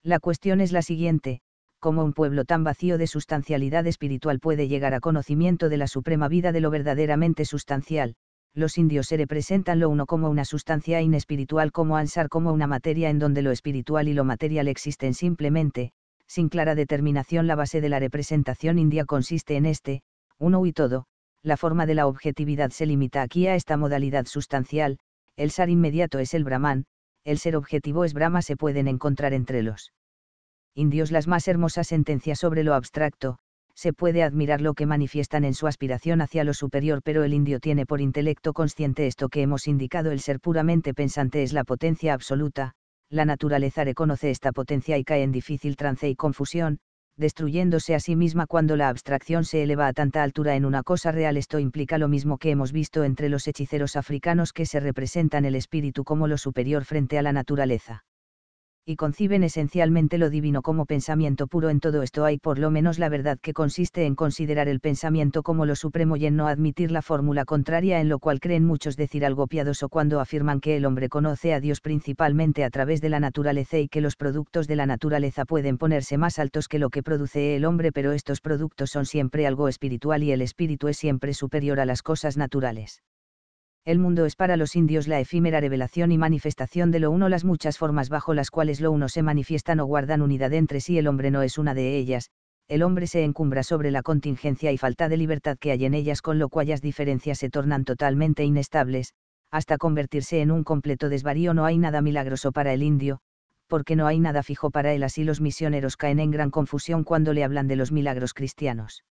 S1: La cuestión es la siguiente, ¿cómo un pueblo tan vacío de sustancialidad espiritual puede llegar a conocimiento de la suprema vida de lo verdaderamente sustancial? Los indios se representan lo uno como una sustancia inespiritual como ansar como una materia en donde lo espiritual y lo material existen simplemente, sin clara determinación la base de la representación india consiste en este, uno y todo, la forma de la objetividad se limita aquí a esta modalidad sustancial, el ser inmediato es el Brahman, el ser objetivo es Brahma se pueden encontrar entre los indios las más hermosas sentencias sobre lo abstracto, se puede admirar lo que manifiestan en su aspiración hacia lo superior, pero el indio tiene por intelecto consciente esto que hemos indicado, el ser puramente pensante es la potencia absoluta, la naturaleza reconoce esta potencia y cae en difícil trance y confusión, destruyéndose a sí misma cuando la abstracción se eleva a tanta altura en una cosa real. Esto implica lo mismo que hemos visto entre los hechiceros africanos que se representan el espíritu como lo superior frente a la naturaleza y conciben esencialmente lo divino como pensamiento puro. En todo esto hay por lo menos la verdad que consiste en considerar el pensamiento como lo supremo y en no admitir la fórmula contraria en lo cual creen muchos decir algo piadoso cuando afirman que el hombre conoce a Dios principalmente a través de la naturaleza y que los productos de la naturaleza pueden ponerse más altos que lo que produce el hombre, pero estos productos son siempre algo espiritual y el espíritu es siempre superior a las cosas naturales el mundo es para los indios la efímera revelación y manifestación de lo uno, las muchas formas bajo las cuales lo uno se manifiestan o guardan unidad entre sí, el hombre no es una de ellas, el hombre se encumbra sobre la contingencia y falta de libertad que hay en ellas, con lo cual las diferencias se tornan totalmente inestables, hasta convertirse en un completo desvarío. No hay nada milagroso para el indio, porque no hay nada fijo para él, así los misioneros caen en gran confusión cuando le hablan de los milagros cristianos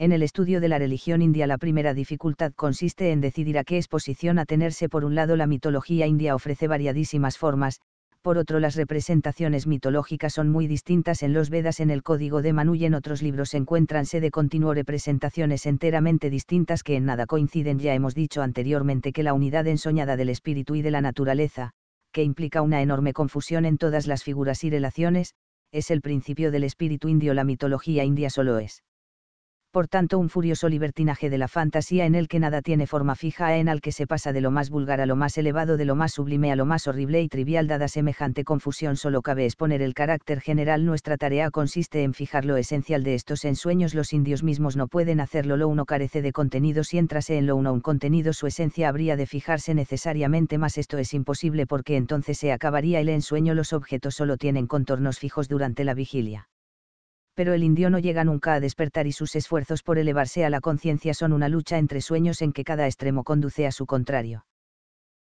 S1: en el estudio de la religión india la primera dificultad consiste en decidir a qué exposición atenerse. Por un lado, la mitología india ofrece variadísimas formas, por otro, las representaciones mitológicas son muy distintas en los Vedas, en el Código de Manu y en otros libros encuentranse de continuo representaciones enteramente distintas que en nada coinciden. Ya hemos dicho anteriormente que la unidad ensoñada del espíritu y de la naturaleza, que implica una enorme confusión en todas las figuras y relaciones, es el principio del espíritu indio. La mitología india solo es por tanto un furioso libertinaje de la fantasía en el que nada tiene forma fija, en el que se pasa de lo más vulgar a lo más elevado, de lo más sublime a lo más horrible y trivial. Dada semejante confusión, solo cabe exponer el carácter general. Nuestra tarea consiste en fijar lo esencial de estos ensueños. Los indios mismos no pueden hacerlo, lo uno carece de contenido. Si entrase en lo uno un contenido, su esencia habría de fijarse necesariamente más. Esto es imposible porque entonces se acabaría el ensueño. Los objetos solo tienen contornos fijos durante la vigilia pero el indio no llega nunca a despertar y sus esfuerzos por elevarse a la conciencia son una lucha entre sueños en que cada extremo conduce a su contrario.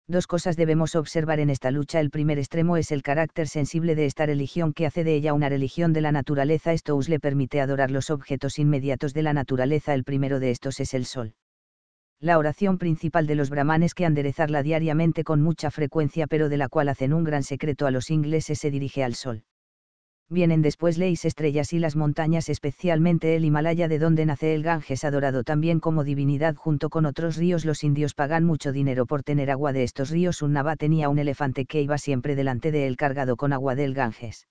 S1: Dos cosas debemos observar en esta lucha. El primer extremo es el carácter sensible de esta religión que hace de ella una religión de la naturaleza. Esto le permite adorar los objetos inmediatos de la naturaleza. El primero de estos es el sol. La oración principal de los brahmanes que anderezarla diariamente con mucha frecuencia pero de la cual hacen un gran secreto a los ingleses se dirige al sol vienen después leyes estrellas y las montañas, especialmente el Himalaya de donde nace el Ganges adorado también como divinidad junto con otros ríos. Los indios pagan mucho dinero por tener agua de estos ríos. Un nava tenía un elefante que iba siempre delante de él cargado con agua del Ganges.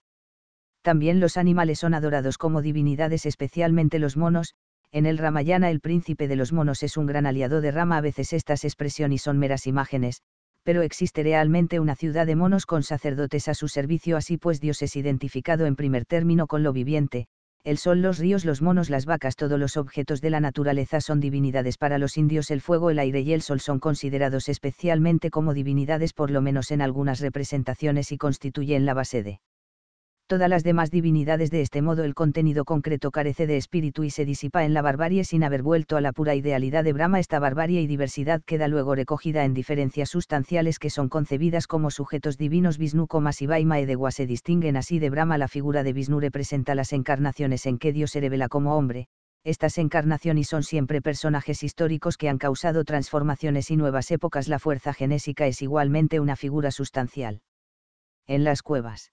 S1: También los animales son adorados como divinidades, especialmente los monos. En el Ramayana el príncipe de los monos es un gran aliado de Rama. A veces estas expresiones son meras imágenes, pero existe realmente una ciudad de monos con sacerdotes a su servicio, así pues Dios es identificado en primer término con lo viviente, el sol, los ríos, los monos, las vacas, todos los objetos de la naturaleza son divinidades para los indios, el fuego, el aire y el sol son considerados especialmente como divinidades por lo menos en algunas representaciones y constituyen la base de todas las demás divinidades de este modo el contenido concreto carece de espíritu y se disipa en la barbarie sin haber vuelto a la pura idealidad de Brahma esta barbarie y diversidad queda luego recogida en diferencias sustanciales que son concebidas como sujetos divinos Vishnu como Shiva y dewa se distinguen así de Brahma la figura de Vishnu representa las encarnaciones en que Dios se revela como hombre, estas encarnaciones son siempre personajes históricos que han causado transformaciones y nuevas épocas la fuerza genésica es igualmente una figura sustancial. En las cuevas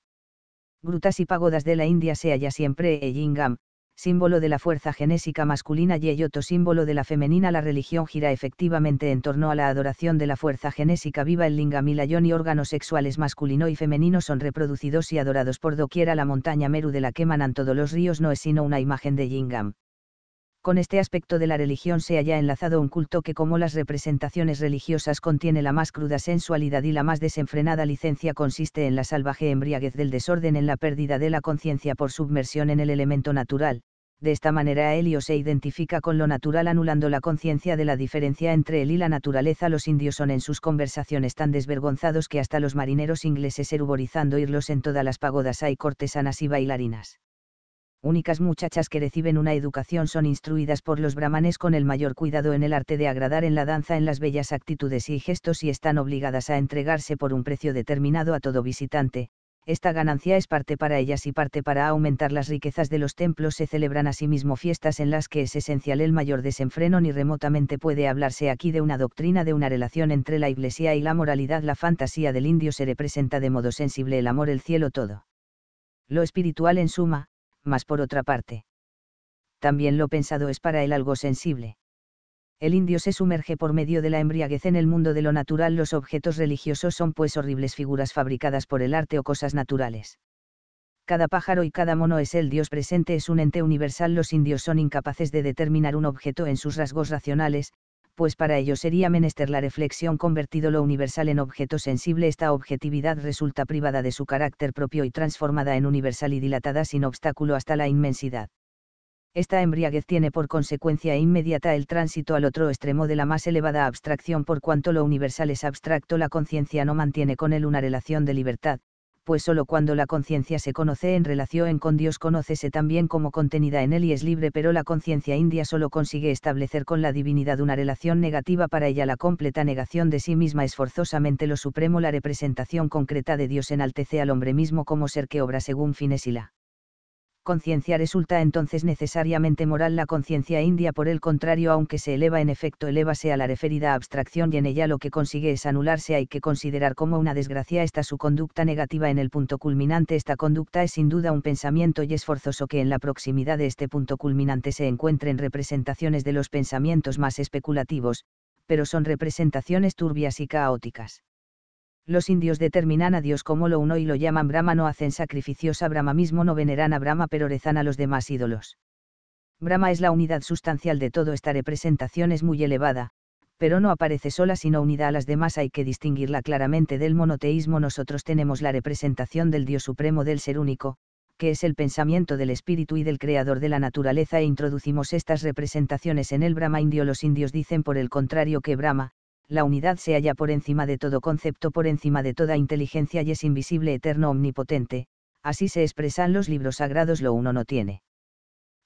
S1: grutas y pagodas de la India se halla siempre e Yingam, símbolo de la fuerza genésica masculina y símbolo de la femenina la religión gira efectivamente en torno a la adoración de la fuerza genésica viva el lingam y la órganos sexuales masculino y femenino son reproducidos y adorados por doquiera la montaña Meru de la que manan todos los ríos no es sino una imagen de Yingam con este aspecto de la religión se haya enlazado un culto que como las representaciones religiosas contiene la más cruda sensualidad y la más desenfrenada licencia consiste en la salvaje embriaguez del desorden en la pérdida de la conciencia por submersión en el elemento natural, de esta manera Helio se identifica con lo natural anulando la conciencia de la diferencia entre él y la naturaleza. Los indios son en sus conversaciones tan desvergonzados que hasta los marineros ingleses eruborizando irlos en todas las pagodas hay cortesanas y bailarinas únicas muchachas que reciben una educación son instruidas por los brahmanes con el mayor cuidado en el arte de agradar en la danza en las bellas actitudes y gestos y están obligadas a entregarse por un precio determinado a todo visitante. Esta ganancia es parte para ellas y parte para aumentar las riquezas de los templos. Se celebran asimismo fiestas en las que es esencial el mayor desenfreno ni remotamente puede hablarse aquí de una doctrina de una relación entre la iglesia y la moralidad. La fantasía del indio se representa de modo sensible el amor, el cielo, todo. Lo espiritual en suma, mas por otra parte. También lo pensado es para él algo sensible. El indio se sumerge por medio de la embriaguez en el mundo de lo natural. Los objetos religiosos son pues horribles figuras fabricadas por el arte o cosas naturales. Cada pájaro y cada mono es el Dios presente, es un ente universal. Los indios son incapaces de determinar un objeto en sus rasgos racionales, pues para ello sería menester la reflexión convertido lo universal en objeto sensible. Esta objetividad resulta privada de su carácter propio y transformada en universal y dilatada sin obstáculo hasta la inmensidad. Esta embriaguez tiene por consecuencia inmediata el tránsito al otro extremo de la más elevada abstracción por cuanto lo universal es abstracto la conciencia no mantiene con él una relación de libertad, pues solo cuando la conciencia se conoce en relación con Dios conócese también como contenida en Él y es libre, pero la conciencia india solo consigue establecer con la divinidad una relación negativa para ella la completa negación de sí misma es forzosamente lo supremo la representación concreta de Dios enaltece al hombre mismo como ser que obra según fines y la conciencia resulta entonces necesariamente moral. La conciencia india, por el contrario, aunque se eleva en efecto, elévase a la referida abstracción y en ella lo que consigue es anularse. Hay que considerar como una desgracia esta su conducta negativa en el punto culminante. Esta conducta es sin duda un pensamiento y es forzoso que en la proximidad de este punto culminante se encuentren representaciones de los pensamientos más especulativos, pero son representaciones turbias y caóticas los indios determinan a Dios como lo uno y lo llaman Brahma, no hacen sacrificios a Brahma mismo, no veneran a Brahma, pero rezan a los demás ídolos. Brahma es la unidad sustancial de todo, esta representación es muy elevada, pero no aparece sola sino unida a las demás, hay que distinguirla claramente del monoteísmo, nosotros tenemos la representación del Dios Supremo del Ser Único, que es el pensamiento del espíritu y del creador de la naturaleza e introducimos estas representaciones en el Brahma indio. Los indios dicen por el contrario que Brahma, la unidad se halla por encima de todo concepto, por encima de toda inteligencia y es invisible, eterno, omnipotente, así se expresan los libros sagrados, lo uno no tiene.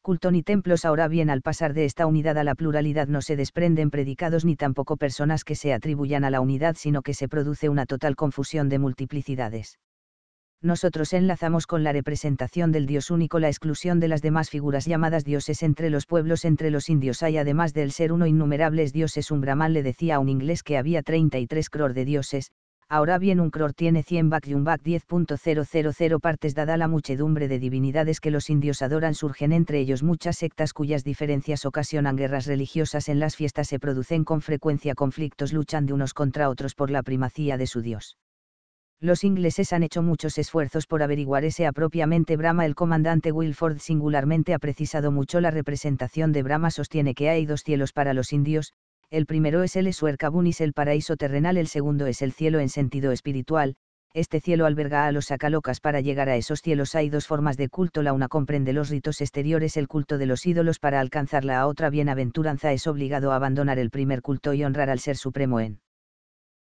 S1: Culto ni templos ahora bien al pasar de esta unidad a la pluralidad no se desprenden predicados ni tampoco personas que se atribuyan a la unidad, sino que se produce una total confusión de multiplicidades nosotros enlazamos con la representación del Dios único la exclusión de las demás figuras llamadas dioses entre los pueblos. Entre los indios hay además del ser uno innumerables dioses. Un brahman le decía a un inglés que había 33 cror de dioses, ahora bien un cror tiene 100 bak y un bak 10.000 partes. Dada la muchedumbre de divinidades que los indios adoran surgen entre ellos muchas sectas cuyas diferencias ocasionan guerras religiosas. En las fiestas se producen con frecuencia conflictos luchan de unos contra otros por la primacía de su dios los ingleses han hecho muchos esfuerzos por averiguar ese apropiamente Brahma. El comandante Wilford singularmente ha precisado mucho la representación de Brahma. Sostiene que hay dos cielos para los indios, el primero es el suercabunis el paraíso terrenal, el segundo es el cielo en sentido espiritual. Este cielo alberga a los sacalocas para llegar a esos cielos hay dos formas de culto la una comprende los ritos exteriores el culto de los ídolos para alcanzarla la otra bienaventuranza es obligado a abandonar el primer culto y honrar al ser supremo en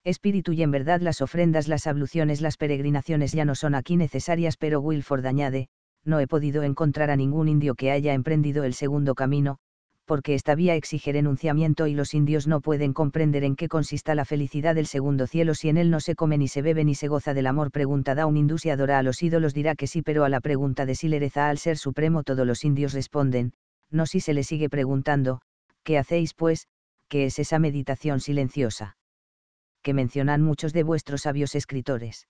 S1: espíritu y en verdad las ofrendas, las abluciones, las peregrinaciones ya no son aquí necesarias, pero Wilford añade, no he podido encontrar a ningún indio que haya emprendido el segundo camino, porque esta vía exige renunciamiento y los indios no pueden comprender en qué consista la felicidad del segundo cielo si en él no se come ni se bebe ni se goza del amor. pregunta da un indus adora a los ídolos dirá que sí, pero a la pregunta de si reza al ser supremo todos los indios responden, no si se le sigue preguntando, ¿qué hacéis pues? ¿Qué es esa meditación silenciosa? que mencionan muchos de vuestros sabios escritores.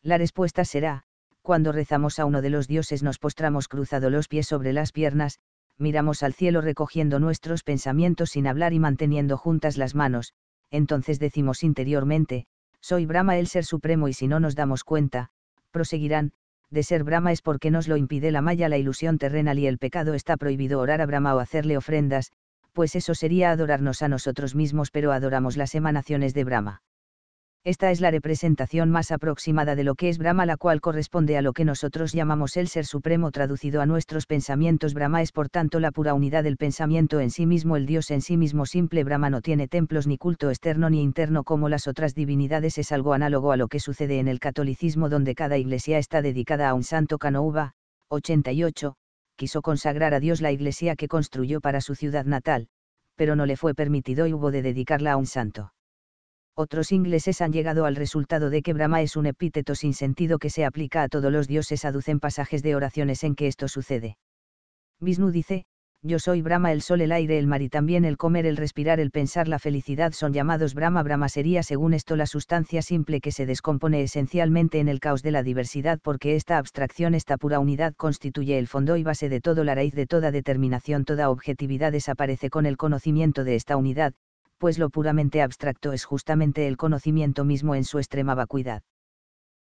S1: La respuesta será, cuando rezamos a uno de los dioses nos postramos cruzado los pies sobre las piernas, miramos al cielo recogiendo nuestros pensamientos sin hablar y manteniendo juntas las manos, entonces decimos interiormente, soy Brahma el Ser Supremo y si no nos damos cuenta, proseguirán, de ser Brahma es porque nos lo impide la malla, la ilusión terrenal y el pecado está prohibido orar a Brahma o hacerle ofrendas, pues eso sería adorarnos a nosotros mismos, pero adoramos las emanaciones de Brahma. Esta es la representación más aproximada de lo que es Brahma, la cual corresponde a lo que nosotros llamamos el Ser Supremo traducido a nuestros pensamientos. Brahma es por tanto la pura unidad del pensamiento en sí mismo, el Dios en sí mismo simple. Brahma no tiene templos ni culto externo ni interno como las otras divinidades, es algo análogo a lo que sucede en el catolicismo donde cada iglesia está dedicada a un santo Canova, 88, quiso consagrar a Dios la iglesia que construyó para su ciudad natal, pero no le fue permitido y hubo de dedicarla a un santo. Otros ingleses han llegado al resultado de que Brahma es un epíteto sin sentido que se aplica a todos los dioses. Aducen pasajes de oraciones en que esto sucede. Vishnu dice, yo soy Brahma, el sol, el aire, el mar y también el comer, el respirar, el pensar, la felicidad son llamados Brahma. Brahma sería, según esto, la sustancia simple que se descompone esencialmente en el caos de la diversidad, porque esta abstracción, esta pura unidad, constituye el fondo y base de todo, la raíz de toda determinación, toda objetividad desaparece con el conocimiento de esta unidad, pues lo puramente abstracto es justamente el conocimiento mismo en su extrema vacuidad.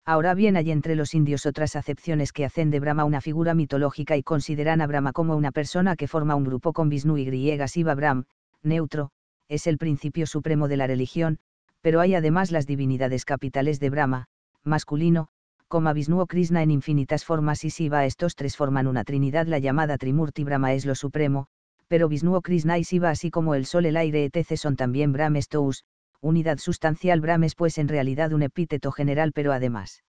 S1: Ahora bien hay entre los indios otras acepciones que hacen de Brahma una figura mitológica y consideran a Brahma como una persona que forma un grupo con Vishnu y griega Siva Brahm, neutro, es el principio supremo de la religión, pero hay además las divinidades capitales de Brahma, masculino, como Vishnu o Krishna en infinitas formas y Siva estos tres forman una trinidad la llamada Trimurti Brahma es lo supremo, pero Vishnu o Krishna y Siva así como el sol el aire etc son también Stous, unidad sustancial Brahma es pues en realidad un epíteto general pero además.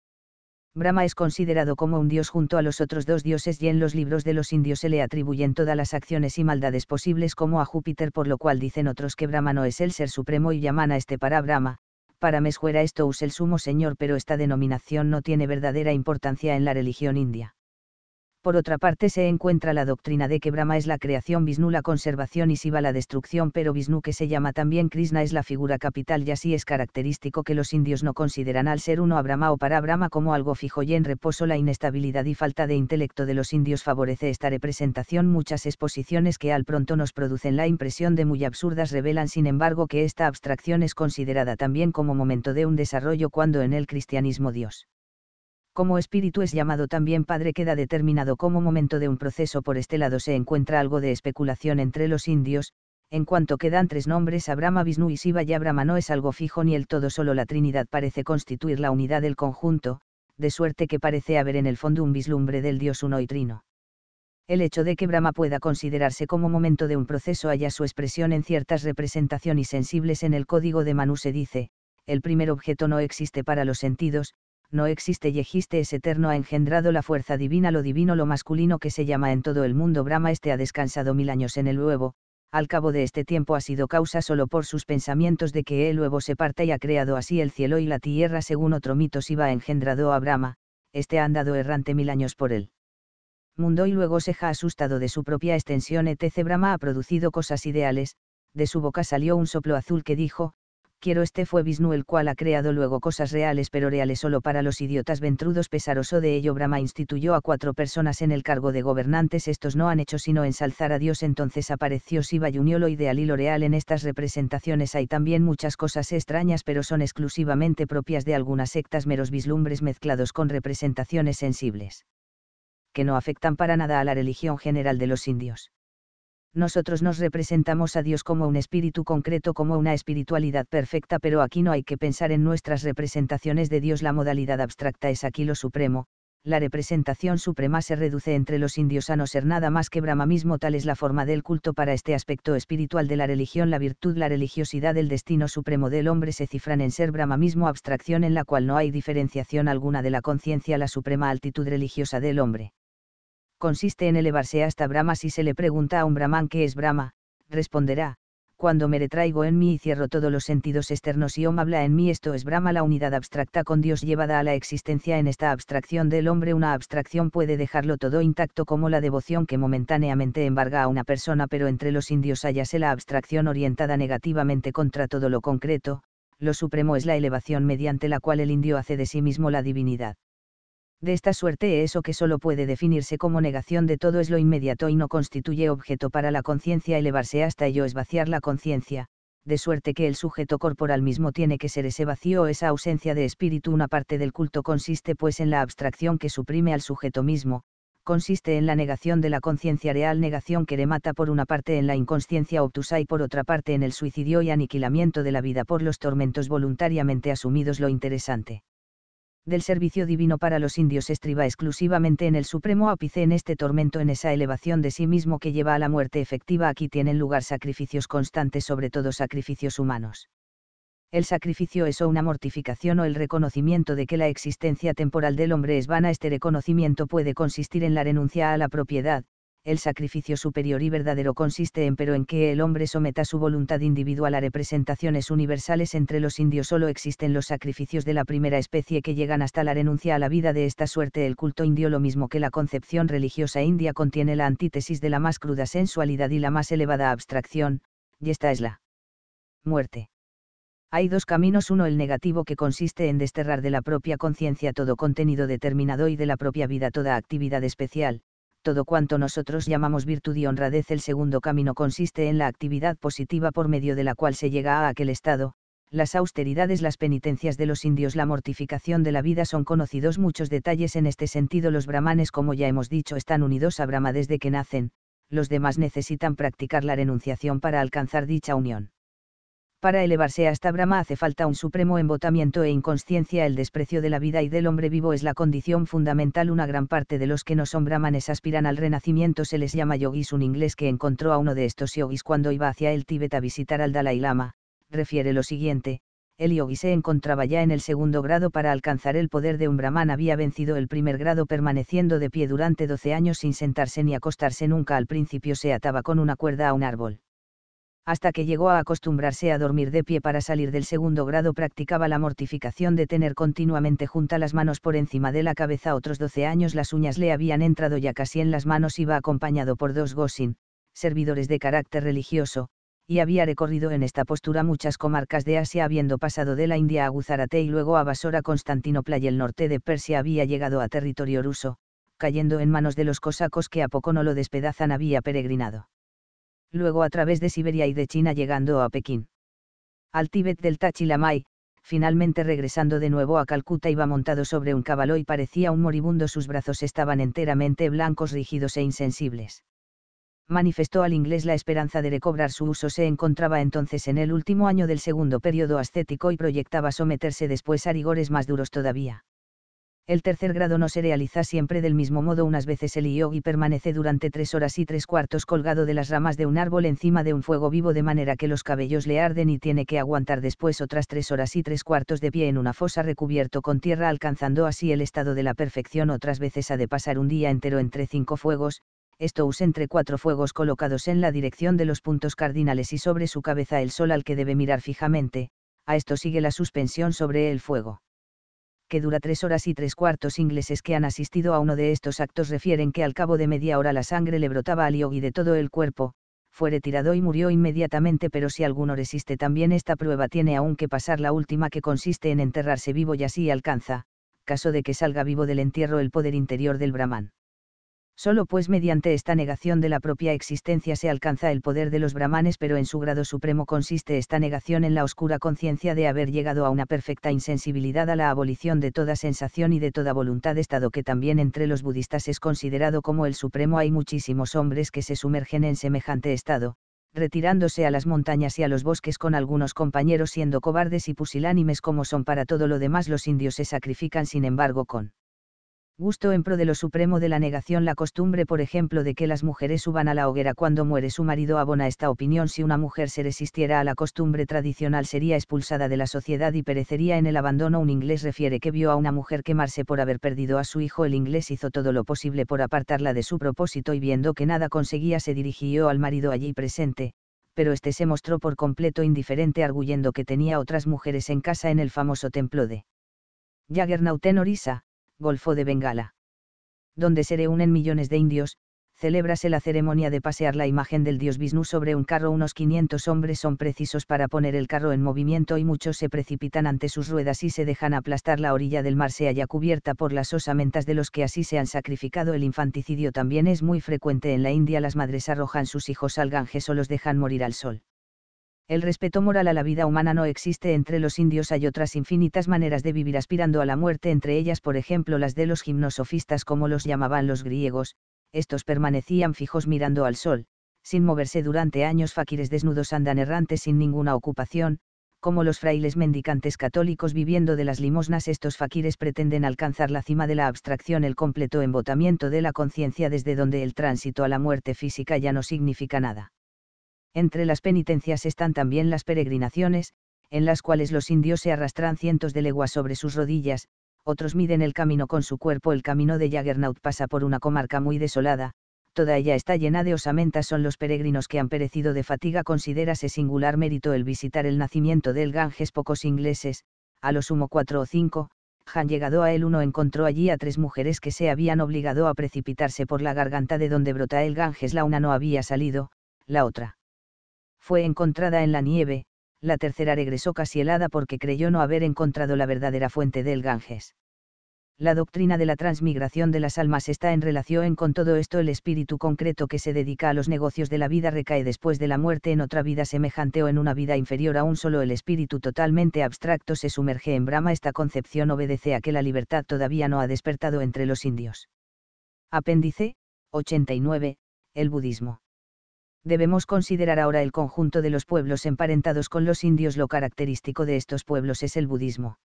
S1: Brahma es considerado como un dios junto a los otros dos dioses y en los libros de los indios se le atribuyen todas las acciones y maldades posibles como a Júpiter por lo cual dicen otros que Brahma no es el ser supremo y llaman a este para Brahma, para mesjura esto es el sumo señor pero esta denominación no tiene verdadera importancia en la religión india. Por otra parte se encuentra la doctrina de que Brahma es la creación, Vishnu la conservación y Siva la destrucción, pero Vishnu que se llama también Krishna es la figura capital y así es característico que los indios no consideran al ser uno a Brahma o para Brahma como algo fijo y en reposo la inestabilidad y falta de intelecto de los indios favorece esta representación. Muchas exposiciones que al pronto nos producen la impresión de muy absurdas revelan sin embargo que esta abstracción es considerada también como momento de un desarrollo cuando en el cristianismo Dios como espíritu es llamado también padre queda determinado como momento de un proceso por este lado se encuentra algo de especulación entre los indios, en cuanto quedan tres nombres Brahma Vishnu y Siva y Brahma no es algo fijo ni el todo solo la Trinidad parece constituir la unidad del conjunto, de suerte que parece haber en el fondo un vislumbre del Dios uno y trino. El hecho de que Brahma pueda considerarse como momento de un proceso haya su expresión en ciertas representaciones sensibles en el código de Manu se dice, el primer objeto no existe para los sentidos, no existe existe es eterno ha engendrado la fuerza divina lo divino lo masculino que se llama en todo el mundo Brahma este ha descansado mil años en el huevo, al cabo de este tiempo ha sido causa solo por sus pensamientos de que el huevo se parta y ha creado así el cielo y la tierra según otro mito si va engendrado a Brahma, este ha andado errante mil años por él mundo y luego se ha asustado de su propia extensión etc. Brahma ha producido cosas ideales, de su boca salió un soplo azul que dijo, quiero este fue Vishnu el cual ha creado luego cosas reales pero reales solo para los idiotas ventrudos pesaroso de ello Brahma instituyó a cuatro personas en el cargo de gobernantes estos no han hecho sino ensalzar a Dios entonces apareció Siva y unió lo ideal y lo real en estas representaciones hay también muchas cosas extrañas pero son exclusivamente propias de algunas sectas meros vislumbres mezclados con representaciones sensibles que no afectan para nada a la religión general de los indios nosotros nos representamos a Dios como un espíritu concreto, como una espiritualidad perfecta, pero aquí no hay que pensar en nuestras representaciones de Dios. La modalidad abstracta es aquí lo supremo, la representación suprema se reduce entre los indios a no ser nada más que mismo tal es la forma del culto para este aspecto espiritual de la religión, la virtud, la religiosidad, el destino supremo del hombre se cifran en ser mismo abstracción en la cual no hay diferenciación alguna de la conciencia, la suprema altitud religiosa del hombre consiste en elevarse hasta Brahma. Si se le pregunta a un Brahman qué es Brahma, responderá, cuando me retraigo en mí y cierro todos los sentidos externos y Om habla en mí, esto es Brahma, la unidad abstracta con Dios llevada a la existencia en esta abstracción del hombre. Una abstracción puede dejarlo todo intacto como la devoción que momentáneamente embarga a una persona, pero entre los indios hallase la abstracción orientada negativamente contra todo lo concreto, lo supremo es la elevación mediante la cual el indio hace de sí mismo la divinidad. De esta suerte eso que solo puede definirse como negación de todo es lo inmediato y no constituye objeto para la conciencia elevarse hasta ello es vaciar la conciencia, de suerte que el sujeto corporal mismo tiene que ser ese vacío o esa ausencia de espíritu. Una parte del culto consiste pues en la abstracción que suprime al sujeto mismo, consiste en la negación de la conciencia real, negación que remata por una parte en la inconsciencia obtusa y por otra parte en el suicidio y aniquilamiento de la vida por los tormentos voluntariamente asumidos. Lo interesante del servicio divino para los indios estriba exclusivamente en el supremo ápice en este tormento, en esa elevación de sí mismo que lleva a la muerte efectiva. Aquí tienen lugar sacrificios constantes, sobre todo sacrificios humanos. El sacrificio es o una mortificación o el reconocimiento de que la existencia temporal del hombre es vana. Este reconocimiento puede consistir en la renuncia a la propiedad, el sacrificio superior y verdadero consiste en pero en que el hombre someta su voluntad individual a representaciones universales entre los indios solo existen los sacrificios de la primera especie que llegan hasta la renuncia a la vida de esta suerte el culto indio lo mismo que la concepción religiosa india contiene la antítesis de la más cruda sensualidad y la más elevada abstracción, y esta es la muerte. Hay dos caminos, uno el negativo que consiste en desterrar de la propia conciencia todo contenido determinado y de la propia vida toda actividad especial, todo cuanto nosotros llamamos virtud y honradez. El segundo camino consiste en la actividad positiva por medio de la cual se llega a aquel estado. Las austeridades, las penitencias de los indios, la mortificación de la vida son conocidos muchos detalles en este sentido. Los brahmanes, como ya hemos dicho, están unidos a Brahma desde que nacen, los demás necesitan practicar la renunciación para alcanzar dicha unión. Para elevarse hasta Brahma hace falta un supremo embotamiento e inconsciencia. El desprecio de la vida y del hombre vivo es la condición fundamental. Una gran parte de los que no son brahmanes aspiran al renacimiento. Se les llama yogis. Un inglés que encontró a uno de estos yogis cuando iba hacia el Tíbet a visitar al Dalai Lama, refiere lo siguiente. El yogi se encontraba ya en el segundo grado para alcanzar el poder de un brahman. Había vencido el primer grado permaneciendo de pie durante 12 años sin sentarse ni acostarse nunca. Al principio se ataba con una cuerda a un árbol hasta que llegó a acostumbrarse a dormir de pie para salir del segundo grado practicaba la mortificación de tener continuamente junta las manos por encima de la cabeza otros 12 años las uñas le habían entrado ya casi en las manos iba acompañado por dos gosin, servidores de carácter religioso, y había recorrido en esta postura muchas comarcas de Asia habiendo pasado de la India a Guzarate y luego a Basora Constantinopla y el norte de Persia había llegado a territorio ruso, cayendo en manos de los cosacos que a poco no lo despedazan había peregrinado luego a través de Siberia y de China llegando a Pekín. Al Tíbet del Tachilamay, finalmente regresando de nuevo a Calcuta iba montado sobre un caballo y parecía un moribundo sus brazos estaban enteramente blancos rígidos e insensibles. Manifestó al inglés la esperanza de recobrar su uso se encontraba entonces en el último año del segundo periodo ascético y proyectaba someterse después a rigores más duros todavía el tercer grado no se realiza siempre del mismo modo. Unas veces el y permanece durante tres horas y tres cuartos colgado de las ramas de un árbol encima de un fuego vivo de manera que los cabellos le arden y tiene que aguantar después otras tres horas y tres cuartos de pie en una fosa recubierto con tierra alcanzando así el estado de la perfección. Otras veces ha de pasar un día entero entre cinco fuegos, esto usa entre cuatro fuegos colocados en la dirección de los puntos cardinales y sobre su cabeza el sol al que debe mirar fijamente, a esto sigue la suspensión sobre el fuego que dura tres horas y tres cuartos ingleses que han asistido a uno de estos actos refieren que al cabo de media hora la sangre le brotaba al yogi de todo el cuerpo, fue retirado y murió inmediatamente pero si alguno resiste también esta prueba tiene aún que pasar la última que consiste en enterrarse vivo y así alcanza, caso de que salga vivo del entierro el poder interior del brahman. Solo pues mediante esta negación de la propia existencia se alcanza el poder de los brahmanes, pero en su grado supremo consiste esta negación en la oscura conciencia de haber llegado a una perfecta insensibilidad a la abolición de toda sensación y de toda voluntad, estado que también entre los budistas es considerado como el supremo. Hay muchísimos hombres que se sumergen en semejante estado, retirándose a las montañas y a los bosques con algunos compañeros siendo cobardes y pusilánimes como son para todo lo demás los indios se sacrifican sin embargo con gusto en pro de lo supremo de la negación la costumbre por ejemplo de que las mujeres suban a la hoguera cuando muere su marido abona esta opinión si una mujer se resistiera a la costumbre tradicional sería expulsada de la sociedad y perecería en el abandono un inglés refiere que vio a una mujer quemarse por haber perdido a su hijo el inglés hizo todo lo posible por apartarla de su propósito y viendo que nada conseguía se dirigió al marido allí presente pero este se mostró por completo indiferente arguyendo que tenía otras mujeres en casa en el famoso templo de Jaggernauten Orisa Golfo de Bengala. Donde se reúnen millones de indios, celébrase la ceremonia de pasear la imagen del dios Vishnu sobre un carro. Unos 500 hombres son precisos para poner el carro en movimiento y muchos se precipitan ante sus ruedas y se dejan aplastar. La orilla del mar se halla cubierta por las osamentas de los que así se han sacrificado. El infanticidio también es muy frecuente en la India. Las madres arrojan sus hijos al Ganges o los dejan morir al sol. El respeto moral a la vida humana no existe entre los indios. Hay otras infinitas maneras de vivir aspirando a la muerte, entre ellas, por ejemplo, las de los gimnosofistas, como los llamaban los griegos. Estos permanecían fijos mirando al sol, sin moverse durante años. fakires desnudos andan errantes sin ninguna ocupación, como los frailes mendicantes católicos viviendo de las limosnas, estos fakires pretenden alcanzar la cima de la abstracción, el completo embotamiento de la conciencia desde donde el tránsito a la muerte física ya no significa nada. Entre las penitencias están también las peregrinaciones, en las cuales los indios se arrastran cientos de leguas sobre sus rodillas, otros miden el camino con su cuerpo. El camino de Jaggernaut pasa por una comarca muy desolada, toda ella está llena de osamentas. Son los peregrinos que han perecido de fatiga. Considérase singular mérito el visitar el nacimiento del Ganges. Pocos ingleses, a lo sumo cuatro o cinco, han llegado a él. Uno encontró allí a tres mujeres que se habían obligado a precipitarse por la garganta de donde brota el Ganges. La una no había salido, la otra fue encontrada en la nieve, la tercera regresó casi helada porque creyó no haber encontrado la verdadera fuente del Ganges. La doctrina de la transmigración de las almas está en relación con todo esto. El espíritu concreto que se dedica a los negocios de la vida recae después de la muerte en otra vida semejante o en una vida inferior a un solo. El espíritu totalmente abstracto se sumerge en Brahma. Esta concepción obedece a que la libertad todavía no ha despertado entre los indios. Apéndice 89. El budismo debemos considerar ahora el conjunto de los pueblos emparentados con los indios. Lo característico de estos pueblos es el budismo.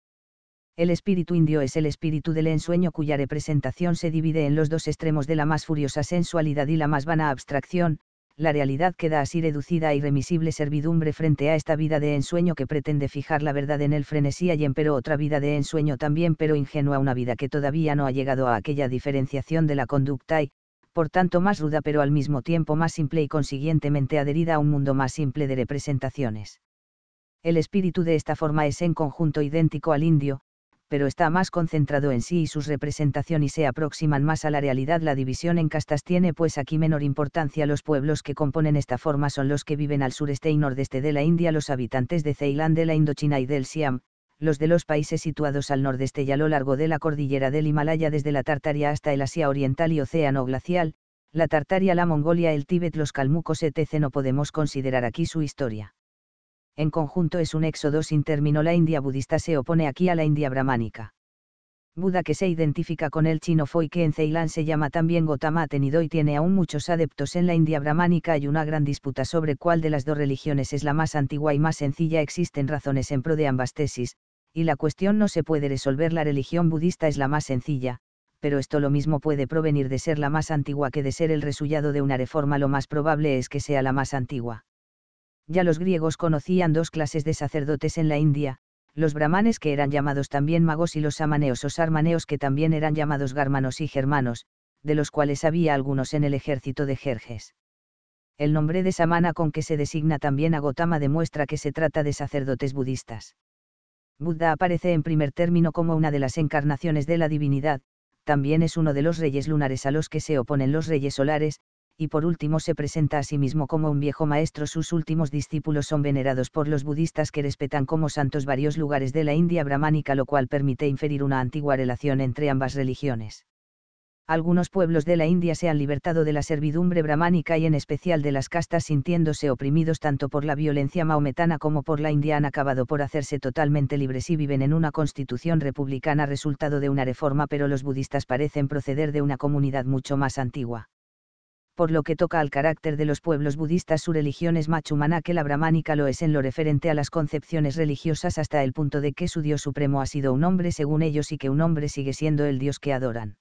S1: El espíritu indio es el espíritu del ensueño cuya representación se divide en los dos extremos de la más furiosa sensualidad y la más vana abstracción, la realidad queda así reducida a e irremisible servidumbre frente a esta vida de ensueño que pretende fijar la verdad en el frenesía y empero otra vida de ensueño también pero ingenua una vida que todavía no ha llegado a aquella diferenciación de la conducta y, por tanto más ruda pero al mismo tiempo más simple y consiguientemente adherida a un mundo más simple de representaciones. El espíritu de esta forma es en conjunto idéntico al indio, pero está más concentrado en sí y sus representaciones se aproximan más a la realidad. La división en castas tiene pues aquí menor importancia. Los pueblos que componen esta forma son los que viven al sureste y nordeste de la India, los habitantes de Ceilán, de la Indochina y del Siam, los de los países situados al nordeste y a lo largo de la cordillera del Himalaya desde la Tartaria hasta el Asia Oriental y Océano Glacial, la Tartaria, la Mongolia, el Tíbet, los calmucos, etc. No podemos considerar aquí su historia. En conjunto es un éxodo sin término. La India budista se opone aquí a la India brahmánica. Buda que se identifica con el chino Foy que en Ceilán se llama también Gotama ha tenido y tiene aún muchos adeptos en la India brahmánica hay una gran disputa sobre cuál de las dos religiones es la más antigua y más sencilla existen razones en pro de ambas tesis, y la cuestión no se puede resolver. La religión budista es la más sencilla, pero esto lo mismo puede provenir de ser la más antigua que de ser el resullado de una reforma. Lo más probable es que sea la más antigua. Ya los griegos conocían dos clases de sacerdotes en la India, los brahmanes que eran llamados también magos y los samaneos o sarmaneos que también eran llamados garmanos y germanos, de los cuales había algunos en el ejército de Jerjes. El nombre de Samana con que se designa también a Gotama demuestra que se trata de sacerdotes budistas. Buda aparece en primer término como una de las encarnaciones de la divinidad, también es uno de los reyes lunares a los que se oponen los reyes solares, y por último se presenta a sí mismo como un viejo maestro. Sus últimos discípulos son venerados por los budistas que respetan como santos varios lugares de la India brahmánica, lo cual permite inferir una antigua relación entre ambas religiones algunos pueblos de la India se han libertado de la servidumbre brahmánica y en especial de las castas sintiéndose oprimidos tanto por la violencia maometana como por la india han acabado por hacerse totalmente libres y viven en una constitución republicana resultado de una reforma pero los budistas parecen proceder de una comunidad mucho más antigua. Por lo que toca al carácter de los pueblos budistas su religión es más humana que la brahmánica lo es en lo referente a las concepciones religiosas hasta el punto de que su Dios supremo ha sido un hombre según ellos y que un hombre sigue siendo el Dios que adoran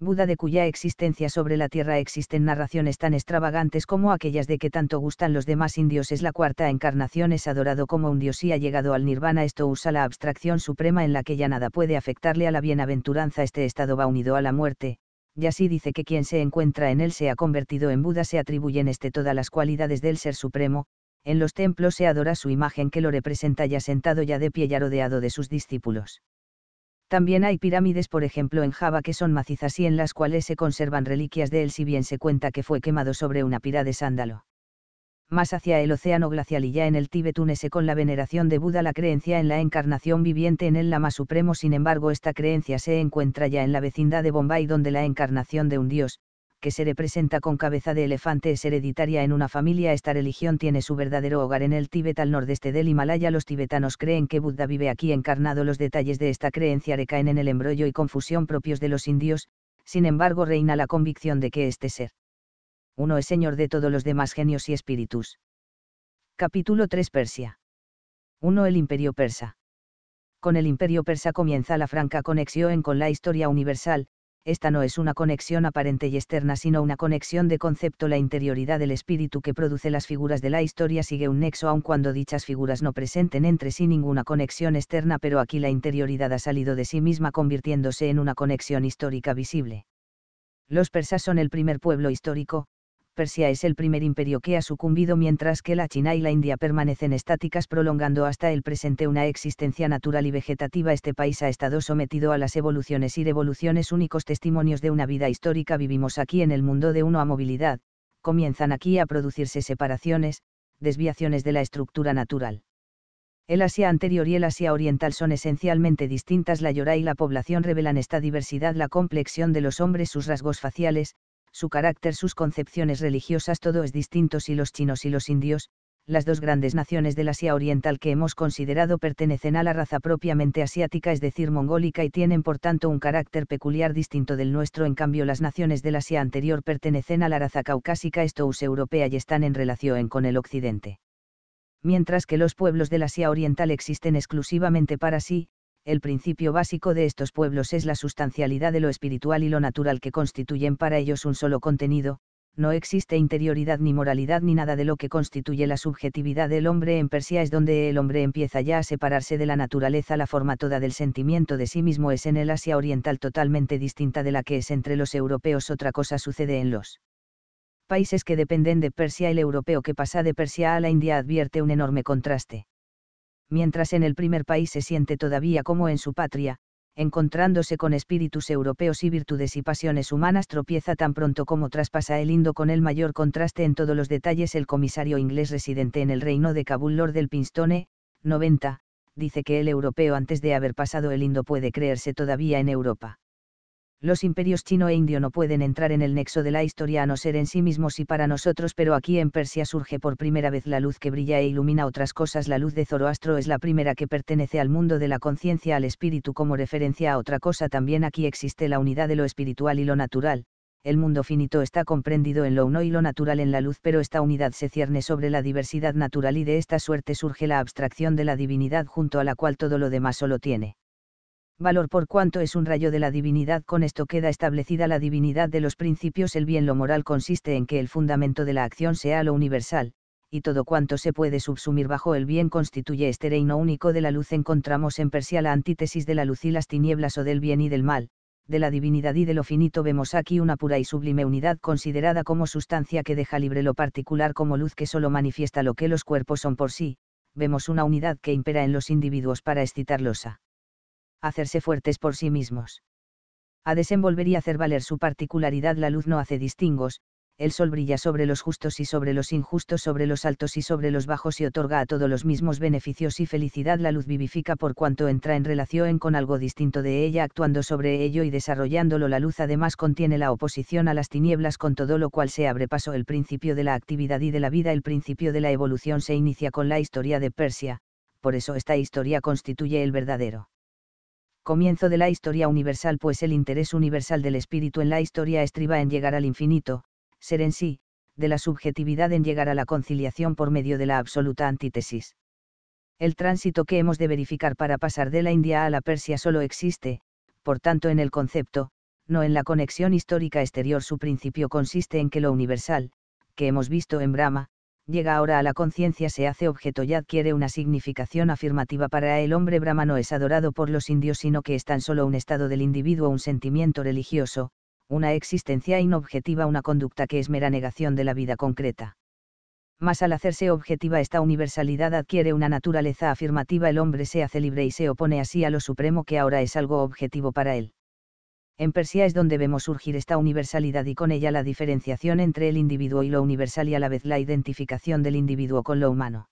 S1: Buda de cuya existencia sobre la Tierra existen narraciones tan extravagantes como aquellas de que tanto gustan los demás indios es la cuarta encarnación es adorado como un dios y ha llegado al nirvana esto usa la abstracción suprema en la que ya nada puede afectarle a la bienaventuranza este estado va unido a la muerte, y así dice que quien se encuentra en él se ha convertido en Buda se atribuyen este todas las cualidades del ser supremo, en los templos se adora su imagen que lo representa ya sentado ya de pie ya rodeado de sus discípulos. También hay pirámides por ejemplo en Java que son macizas y en las cuales se conservan reliquias de él si bien se cuenta que fue quemado sobre una pira de sándalo. Más hacia el océano glacial y ya en el Tíbet con la veneración de Buda la creencia en la encarnación viviente en el Lama Supremo sin embargo esta creencia se encuentra ya en la vecindad de Bombay donde la encarnación de un dios, que se representa con cabeza de elefante es hereditaria en una familia. Esta religión tiene su verdadero hogar en el Tíbet al nordeste del Himalaya. Los tibetanos creen que Buda vive aquí encarnado. Los detalles de esta creencia recaen en el embrollo y confusión propios de los indios, sin embargo reina la convicción de que este ser. Uno es señor de todos los demás genios y espíritus. Capítulo 3 Persia. 1. El imperio persa. Con el imperio persa comienza la franca conexión con la historia universal, esta no es una conexión aparente y externa, sino una conexión de concepto. La interioridad del espíritu que produce las figuras de la historia sigue un nexo aun cuando dichas figuras no presenten entre sí ninguna conexión externa, pero aquí la interioridad ha salido de sí misma convirtiéndose en una conexión histórica visible. Los persas son el primer pueblo histórico, Persia es el primer imperio que ha sucumbido mientras que la China y la India permanecen estáticas prolongando hasta el presente una existencia natural y vegetativa. Este país ha estado sometido a las evoluciones y revoluciones únicos testimonios de una vida histórica. Vivimos aquí en el mundo de uno a movilidad, comienzan aquí a producirse separaciones, desviaciones de la estructura natural. El Asia anterior y el Asia oriental son esencialmente distintas. La llora y la población revelan esta diversidad, la complexión de los hombres, sus rasgos faciales, su carácter, sus concepciones religiosas, todo es distinto si los chinos y los indios, las dos grandes naciones del Asia Oriental que hemos considerado pertenecen a la raza propiamente asiática, es decir, mongólica, y tienen por tanto un carácter peculiar distinto del nuestro. En cambio, las naciones del Asia anterior pertenecen a la raza caucásica, esto es europea, y están en relación con el occidente. Mientras que los pueblos del Asia Oriental existen exclusivamente para sí, el principio básico de estos pueblos es la sustancialidad de lo espiritual y lo natural que constituyen para ellos un solo contenido, no existe interioridad ni moralidad ni nada de lo que constituye la subjetividad del hombre en Persia es donde el hombre empieza ya a separarse de la naturaleza la forma toda del sentimiento de sí mismo es en el Asia oriental totalmente distinta de la que es entre los europeos otra cosa sucede en los países que dependen de Persia el europeo que pasa de Persia a la India advierte un enorme contraste mientras en el primer país se siente todavía como en su patria, encontrándose con espíritus europeos y virtudes y pasiones humanas tropieza tan pronto como traspasa el Indo con el mayor contraste en todos los detalles el comisario inglés residente en el reino de Kabul Lord del Pinstone, 90, dice que el europeo antes de haber pasado el Indo puede creerse todavía en Europa los imperios chino e indio no pueden entrar en el nexo de la historia a no ser en sí mismos y para nosotros, pero aquí en Persia surge por primera vez la luz que brilla e ilumina otras cosas. La luz de Zoroastro es la primera que pertenece al mundo de la conciencia, al espíritu como referencia a otra cosa. También aquí existe la unidad de lo espiritual y lo natural. El mundo finito está comprendido en lo uno y lo natural en la luz, pero esta unidad se cierne sobre la diversidad natural y de esta suerte surge la abstracción de la divinidad junto a la cual todo lo demás solo tiene valor por cuanto es un rayo de la divinidad. Con esto queda establecida la divinidad de los principios. El bien lo moral consiste en que el fundamento de la acción sea lo universal, y todo cuanto se puede subsumir bajo el bien constituye este reino único de la luz. Encontramos en Persia la antítesis de la luz y las tinieblas o del bien y del mal, de la divinidad y de lo finito. Vemos aquí una pura y sublime unidad considerada como sustancia que deja libre lo particular como luz que solo manifiesta lo que los cuerpos son por sí. Vemos una unidad que impera en los individuos para excitarlos a hacerse fuertes por sí mismos. A desenvolver y hacer valer su particularidad la luz no hace distingos, el sol brilla sobre los justos y sobre los injustos, sobre los altos y sobre los bajos y otorga a todos los mismos beneficios y felicidad. La luz vivifica por cuanto entra en relación con algo distinto de ella, actuando sobre ello y desarrollándolo. La luz además contiene la oposición a las tinieblas, con todo lo cual se abre paso el principio de la actividad y de la vida. El principio de la evolución se inicia con la historia de Persia, por eso esta historia constituye el verdadero comienzo de la historia universal pues el interés universal del espíritu en la historia estriba en llegar al infinito, ser en sí, de la subjetividad en llegar a la conciliación por medio de la absoluta antítesis. El tránsito que hemos de verificar para pasar de la India a la Persia solo existe, por tanto en el concepto, no en la conexión histórica exterior su principio consiste en que lo universal, que hemos visto en Brahma, llega ahora a la conciencia, se hace objeto y adquiere una significación afirmativa para el hombre brahma no es adorado por los indios, sino que es tan solo un estado del individuo, un sentimiento religioso, una existencia inobjetiva, una conducta que es mera negación de la vida concreta. Mas al hacerse objetiva esta universalidad adquiere una naturaleza afirmativa, el hombre se hace libre y se opone así a lo supremo que ahora es algo objetivo para él en Persia es donde vemos surgir esta universalidad y con ella la diferenciación entre el individuo y lo universal y a la vez la identificación del individuo con lo humano.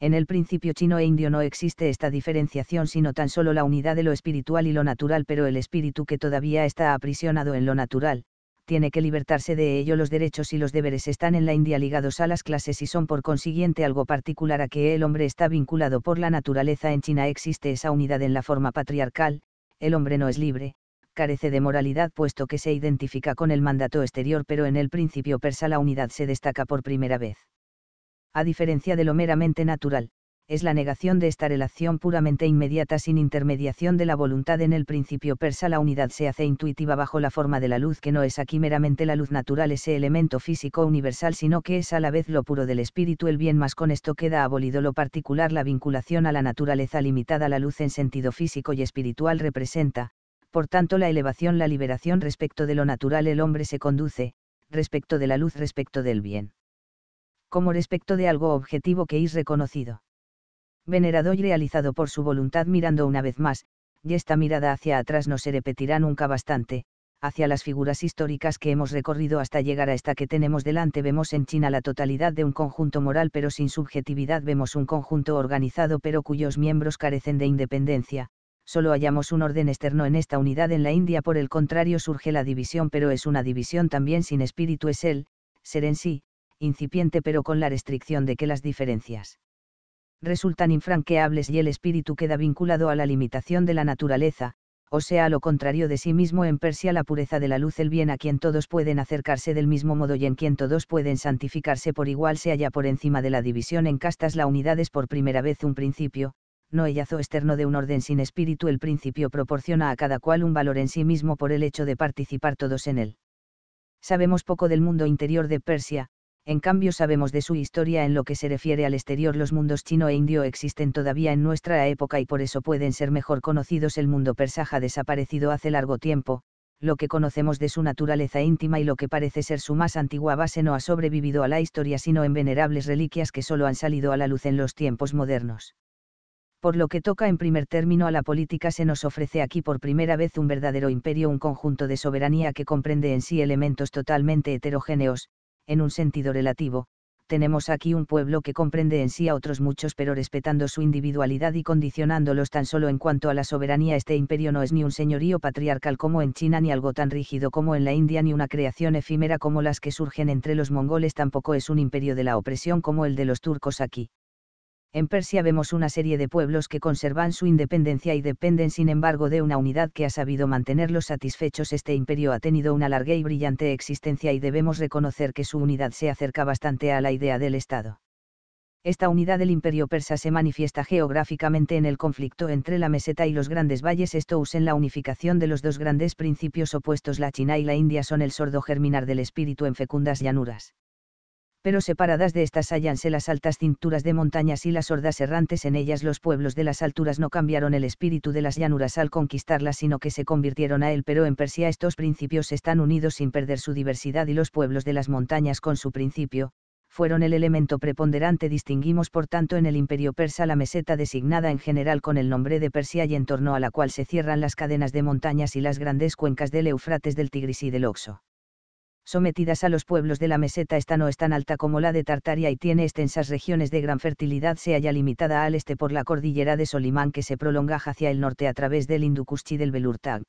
S1: En el principio chino e indio no existe esta diferenciación sino tan solo la unidad de lo espiritual y lo natural, pero el espíritu que todavía está aprisionado en lo natural, tiene que libertarse de ello. Los derechos y los deberes están en la India ligados a las clases y son por consiguiente algo particular a que el hombre está vinculado por la naturaleza. En China existe esa unidad en la forma patriarcal, el hombre no es libre, carece de moralidad puesto que se identifica con el mandato exterior pero en el principio persa la unidad se destaca por primera vez. A diferencia de lo meramente natural, es la negación de esta relación puramente inmediata sin intermediación de la voluntad en el principio persa la unidad se hace intuitiva bajo la forma de la luz que no es aquí meramente la luz natural ese elemento físico universal sino que es a la vez lo puro del espíritu el bien más con esto queda abolido lo particular la vinculación a la naturaleza limitada la luz en sentido físico y espiritual representa, por tanto la elevación, la liberación respecto de lo natural el hombre se conduce, respecto de la luz, respecto del bien. Como respecto de algo objetivo que es reconocido. Venerado y realizado por su voluntad mirando una vez más, y esta mirada hacia atrás no se repetirá nunca bastante, hacia las figuras históricas que hemos recorrido hasta llegar a esta que tenemos delante vemos en China la totalidad de un conjunto moral pero sin subjetividad vemos un conjunto organizado pero cuyos miembros carecen de independencia, solo hallamos un orden externo en esta unidad en la India por el contrario surge la división pero es una división también sin espíritu es el, ser en sí, incipiente pero con la restricción de que las diferencias resultan infranqueables y el espíritu queda vinculado a la limitación de la naturaleza, o sea, lo contrario de sí mismo en Persia la pureza de la luz, el bien a quien todos pueden acercarse del mismo modo y en quien todos pueden santificarse por igual se halla por encima de la división en castas la unidad es por primera vez un principio, no hallazo externo de un orden sin espíritu el principio proporciona a cada cual un valor en sí mismo por el hecho de participar todos en él. Sabemos poco del mundo interior de Persia, en cambio sabemos de su historia en lo que se refiere al exterior los mundos chino e indio existen todavía en nuestra época y por eso pueden ser mejor conocidos el mundo persa ha desaparecido hace largo tiempo, lo que conocemos de su naturaleza íntima y lo que parece ser su más antigua base no ha sobrevivido a la historia sino en venerables reliquias que solo han salido a la luz en los tiempos modernos. Por lo que toca en primer término a la política se nos ofrece aquí por primera vez un verdadero imperio, un conjunto de soberanía que comprende en sí elementos totalmente heterogéneos, en un sentido relativo, tenemos aquí un pueblo que comprende en sí a otros muchos pero respetando su individualidad y condicionándolos tan solo en cuanto a la soberanía. Este imperio no es ni un señorío patriarcal como en China, ni algo tan rígido como en la India, ni una creación efímera como las que surgen entre los mongoles, tampoco es un imperio de la opresión como el de los turcos aquí en Persia vemos una serie de pueblos que conservan su independencia y dependen sin embargo de una unidad que ha sabido mantenerlos satisfechos. Este imperio ha tenido una larga y brillante existencia y debemos reconocer que su unidad se acerca bastante a la idea del Estado. Esta unidad del imperio persa se manifiesta geográficamente en el conflicto entre la meseta y los grandes valles. Esto en la unificación de los dos grandes principios opuestos. La China y la India son el sordo germinar del espíritu en fecundas llanuras pero separadas de estas hallanse las altas cinturas de montañas y las hordas errantes en ellas los pueblos de las alturas no cambiaron el espíritu de las llanuras al conquistarlas sino que se convirtieron a él pero en Persia estos principios están unidos sin perder su diversidad y los pueblos de las montañas con su principio, fueron el elemento preponderante distinguimos por tanto en el imperio persa la meseta designada en general con el nombre de Persia y en torno a la cual se cierran las cadenas de montañas y las grandes cuencas del Eufrates del Tigris y del Oxo sometidas a los pueblos de la meseta esta no es tan alta como la de Tartaria y tiene extensas regiones de gran fertilidad se halla limitada al este por la cordillera de Solimán que se prolonga hacia el norte a través del Indukuschi del Belurtag.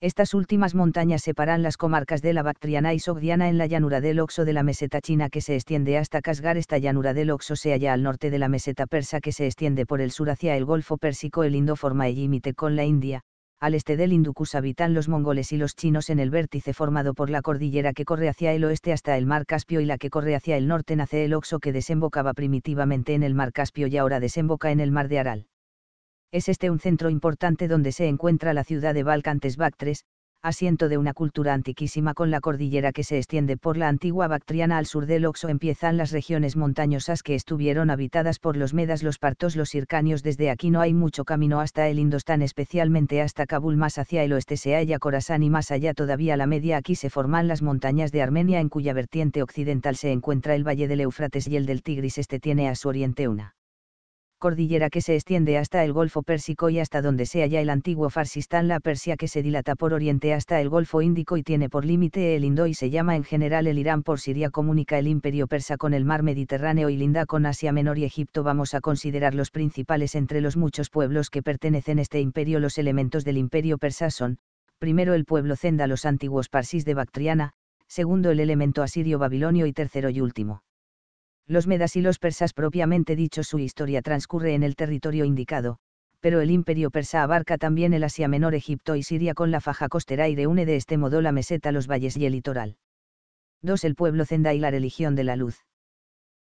S1: Estas últimas montañas separan las comarcas de la Bactriana y Sogdiana en la llanura del Oxo de la meseta china que se extiende hasta Casgar Esta llanura del Oxo se halla al norte de la meseta persa que se extiende por el sur hacia el Golfo Pérsico. El Indo forma el límite con la India, al este del Inducus habitan los mongoles y los chinos en el vértice formado por la cordillera que corre hacia el oeste hasta el mar Caspio y la que corre hacia el norte nace el Oxo que desembocaba primitivamente en el mar Caspio y ahora desemboca en el mar de Aral. Es este un centro importante donde se encuentra la ciudad de Balcantes Bactres, asiento de una cultura antiquísima con la cordillera que se extiende por la antigua Bactriana al sur del Oxo empiezan las regiones montañosas que estuvieron habitadas por los medas, los partos, los hircanios. Desde aquí no hay mucho camino hasta el Indostán, especialmente hasta Kabul. Más hacia el oeste se halla Corazán y más allá todavía la media. Aquí se forman las montañas de Armenia, en cuya vertiente occidental se encuentra el valle del Eufrates y el del Tigris. Este tiene a su oriente una cordillera que se extiende hasta el Golfo Pérsico y hasta donde se halla el antiguo Farsistán, la Persia que se dilata por oriente hasta el Golfo Índico y tiene por límite el Indo y se llama en general el Irán por Siria, comunica el imperio persa con el mar Mediterráneo y linda con Asia Menor y Egipto. Vamos a considerar los principales entre los muchos pueblos que pertenecen a este imperio. Los elementos del imperio persa son, primero el pueblo Zenda, los antiguos Parsis de Bactriana, segundo el elemento asirio-babilonio y tercero y último los medas y los persas propiamente dicho su historia transcurre en el territorio indicado, pero el imperio persa abarca también el Asia Menor Egipto y Siria con la faja costera y reúne de este modo la meseta, los valles y el litoral. 2. El pueblo Zenda y la religión de la luz.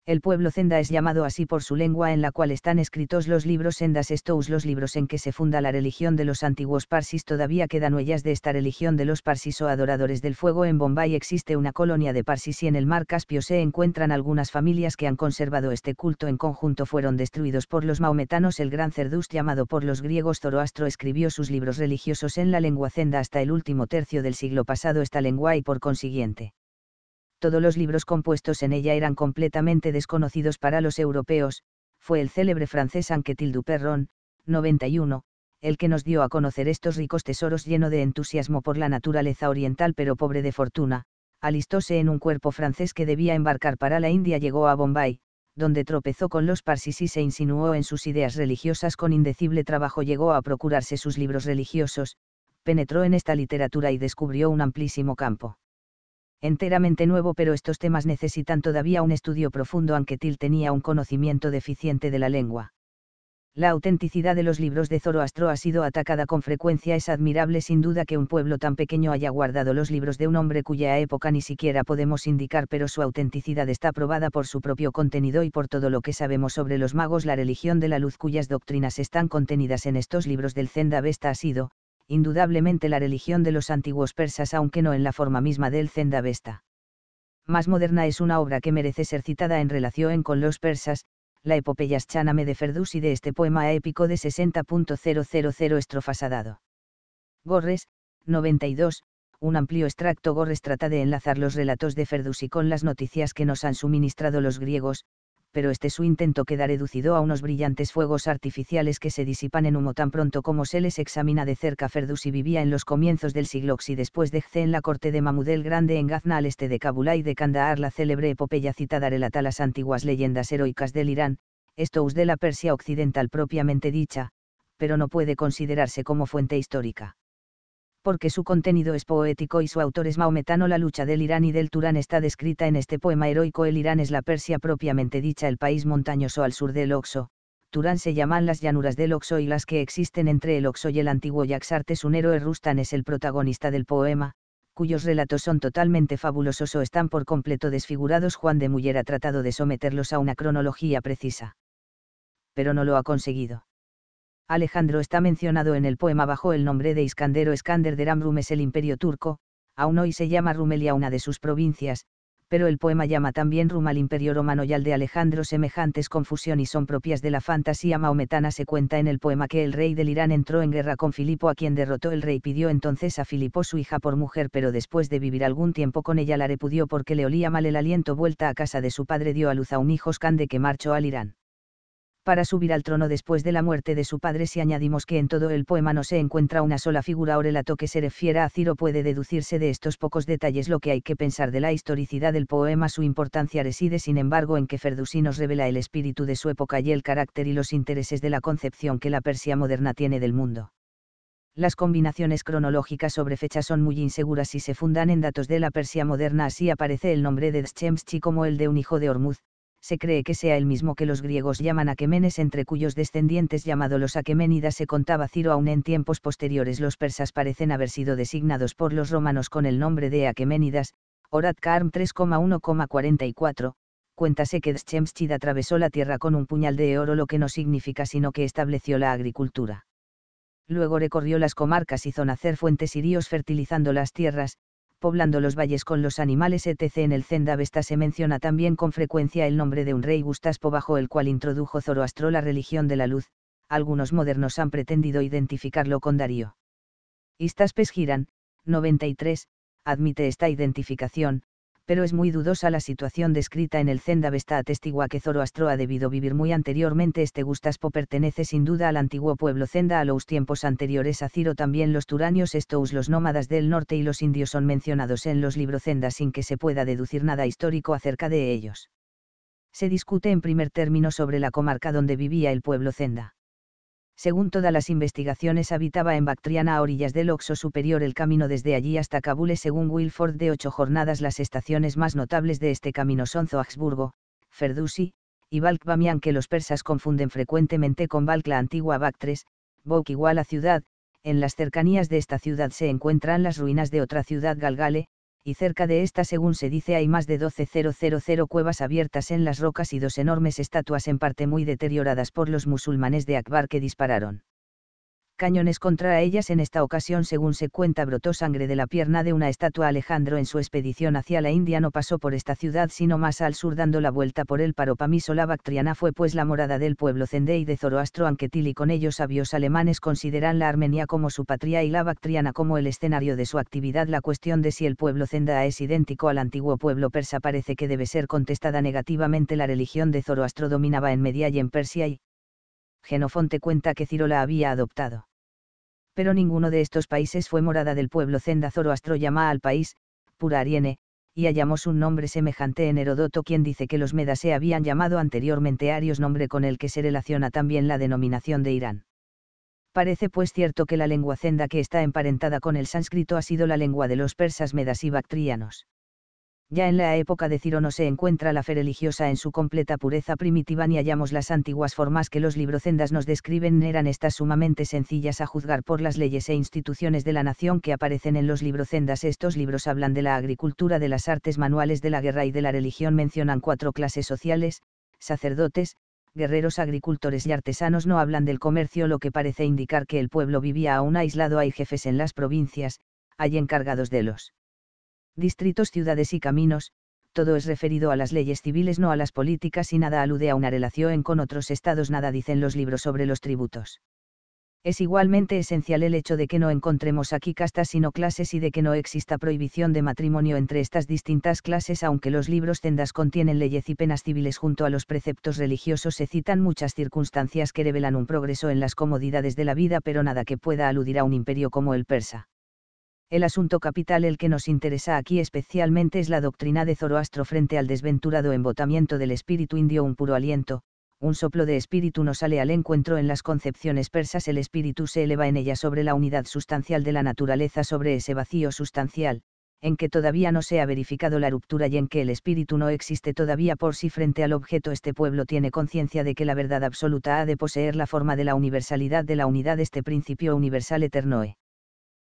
S1: El pueblo Zenda es llamado así por su lengua en la cual están escritos los libros Sendas Stous los libros en que se funda la religión de los antiguos Parsis todavía quedan huellas de esta religión de los Parsis o adoradores del fuego en Bombay existe una colonia de Parsis y en el mar Caspio se encuentran algunas familias que han conservado este culto en conjunto fueron destruidos por los maometanos el gran Cerdús llamado por los griegos Zoroastro escribió sus libros religiosos en la lengua Zenda hasta el último tercio del siglo pasado esta lengua y por consiguiente todos los libros compuestos en ella eran completamente desconocidos para los europeos, fue el célebre francés Anquetil du Perron, 91, el que nos dio a conocer estos ricos tesoros lleno de entusiasmo por la naturaleza oriental pero pobre de fortuna, alistóse en un cuerpo francés que debía embarcar para la India llegó a Bombay, donde tropezó con los parsis y se insinuó en sus ideas religiosas con indecible trabajo llegó a procurarse sus libros religiosos, penetró en esta literatura y descubrió un amplísimo campo enteramente nuevo pero estos temas necesitan todavía un estudio profundo aunque Til tenía un conocimiento deficiente de la lengua. La autenticidad de los libros de Zoroastro ha sido atacada con frecuencia. Es admirable sin duda que un pueblo tan pequeño haya guardado los libros de un hombre cuya época ni siquiera podemos indicar, pero su autenticidad está probada por su propio contenido y por todo lo que sabemos sobre los magos. La religión de la luz cuyas doctrinas están contenidas en estos libros del Zenda Vesta ha sido, indudablemente la religión de los antiguos persas aunque no en la forma misma del Zendavesta. Más moderna es una obra que merece ser citada en relación con los persas, la epopeya Chaname de y de este poema épico de 60.000 estrofas dado. Gorres, 92, un amplio extracto Gorres trata de enlazar los relatos de y con las noticias que nos han suministrado los griegos, pero este su intento queda reducido a unos brillantes fuegos artificiales que se disipan en humo tan pronto como se les examina de cerca. Ferdusi vivía en los comienzos del siglo y después de Gze en la corte de Mahmud el Grande en Gazna al este de Kabulá y de Kandahar. La célebre epopeya citada relata las antiguas leyendas heroicas del Irán, esto us de la Persia occidental propiamente dicha, pero no puede considerarse como fuente histórica porque su contenido es poético y su autor es maometano. La lucha del Irán y del Turán está descrita en este poema heroico. El Irán es la Persia propiamente dicha, el país montañoso al sur del Oxo. Turán se llaman las llanuras del Oxo y las que existen entre el Oxo y el antiguo Yaxartes. Un héroe Rustan es el protagonista del poema, cuyos relatos son totalmente fabulosos o están por completo desfigurados. Juan de Muller ha tratado de someterlos a una cronología precisa. Pero no lo ha conseguido. Alejandro está mencionado en el poema bajo el nombre de Iskandero Escander de Rum es el imperio turco, aún hoy se llama Rumelia una de sus provincias, pero el poema llama también Rum al imperio romano y al de Alejandro semejantes confusión y son propias de la fantasía maometana se cuenta en el poema que el rey del Irán entró en guerra con Filipo a quien derrotó el rey pidió entonces a Filipo su hija por mujer pero después de vivir algún tiempo con ella la repudió porque le olía mal el aliento vuelta a casa de su padre dio a luz a un hijo Scande que marchó al Irán para subir al trono después de la muerte de su padre si añadimos que en todo el poema no se encuentra una sola figura o relato que se refiera a Ciro puede deducirse de estos pocos detalles lo que hay que pensar de la historicidad del poema su importancia reside sin embargo en que Ferdusí nos revela el espíritu de su época y el carácter y los intereses de la concepción que la Persia moderna tiene del mundo. Las combinaciones cronológicas sobre fechas son muy inseguras y se fundan en datos de la Persia moderna así aparece el nombre de Dschemschi como el de un hijo de Hormuz, se cree que sea el mismo que los griegos llaman Aquemenes entre cuyos descendientes llamados los Aqueménidas se contaba Ciro aún en tiempos posteriores los persas parecen haber sido designados por los romanos con el nombre de Aqueménidas, Horat Karm 3,1,44, cuéntase que Dschemschid atravesó la tierra con un puñal de oro lo que no significa sino que estableció la agricultura. Luego recorrió las comarcas y hizo nacer fuentes y ríos fertilizando las tierras, poblando los valles con los animales etc. En el Zenda Vesta se menciona también con frecuencia el nombre de un rey Gustaspo bajo el cual introdujo Zoroastro la religión de la luz, algunos modernos han pretendido identificarlo con Darío. Istaspes Giran, 93, admite esta identificación, pero es muy dudosa la situación descrita en el Zenda Vesta atestigua que Zoroastro ha debido vivir muy anteriormente. Este Gustaspo pertenece sin duda al antiguo pueblo Zenda a los tiempos anteriores a Ciro. También los turanios, estos los nómadas del norte y los indios son mencionados en los libros Zenda sin que se pueda deducir nada histórico acerca de ellos. Se discute en primer término sobre la comarca donde vivía el pueblo Zenda según todas las investigaciones habitaba en Bactriana a orillas del Oxo superior el camino desde allí hasta Kabule, según Wilford de ocho jornadas las estaciones más notables de este camino son Zoaxburgo, Ferdusi, y Balkbamian que los persas confunden frecuentemente con Balk la antigua Bactres, Bouk igual a ciudad, en las cercanías de esta ciudad se encuentran las ruinas de otra ciudad galgale, y cerca de esta según se dice hay más de 12.000 cuevas abiertas en las rocas y dos enormes estatuas en parte muy deterioradas por los musulmanes de Akbar que dispararon cañones contra ellas en esta ocasión según se cuenta brotó sangre de la pierna de una estatua Alejandro en su expedición hacia la India no pasó por esta ciudad sino más al sur dando la vuelta por el Paropamiso la Bactriana fue pues la morada del pueblo y de Zoroastro aunque y con ellos sabios alemanes consideran la Armenia como su patria y la Bactriana como el escenario de su actividad la cuestión de si el pueblo Zenda es idéntico al antiguo pueblo persa parece que debe ser contestada negativamente la religión de Zoroastro dominaba en Media y en Persia y Genofonte cuenta que Ciro la había adoptado pero ninguno de estos países fue morada del pueblo Zenda Zoroastro llama al país, Pura Ariene, y hallamos un nombre semejante en Herodoto quien dice que los medas se habían llamado anteriormente arios nombre con el que se relaciona también la denominación de Irán. Parece pues cierto que la lengua zenda que está emparentada con el sánscrito ha sido la lengua de los persas medas y bactrianos. Ya en la época de Ciro no se encuentra la fe religiosa en su completa pureza primitiva ni hallamos las antiguas formas que los librocendas nos describen eran estas sumamente sencillas a juzgar por las leyes e instituciones de la nación que aparecen en los librocendas. Estos libros hablan de la agricultura, de las artes manuales, de la guerra y de la religión. Mencionan cuatro clases sociales, sacerdotes, guerreros, agricultores y artesanos. No hablan del comercio, lo que parece indicar que el pueblo vivía aún aislado. Hay jefes en las provincias, hay encargados de los distritos, ciudades y caminos, todo es referido a las leyes civiles, no a las políticas y nada alude a una relación con otros estados, nada dicen los libros sobre los tributos. Es igualmente esencial el hecho de que no encontremos aquí castas sino clases y de que no exista prohibición de matrimonio entre estas distintas clases, aunque los libros tendas contienen leyes y penas civiles junto a los preceptos religiosos, se citan muchas circunstancias que revelan un progreso en las comodidades de la vida, pero nada que pueda aludir a un imperio como el persa. El asunto capital el que nos interesa aquí especialmente es la doctrina de Zoroastro frente al desventurado embotamiento del espíritu indio un puro aliento, un soplo de espíritu no sale al encuentro en las concepciones persas, el espíritu se eleva en ella sobre la unidad sustancial de la naturaleza, sobre ese vacío sustancial, en que todavía no se ha verificado la ruptura y en que el espíritu no existe todavía por sí frente al objeto. Este pueblo tiene conciencia de que la verdad absoluta ha de poseer la forma de la universalidad de la unidad, este principio universal eternoe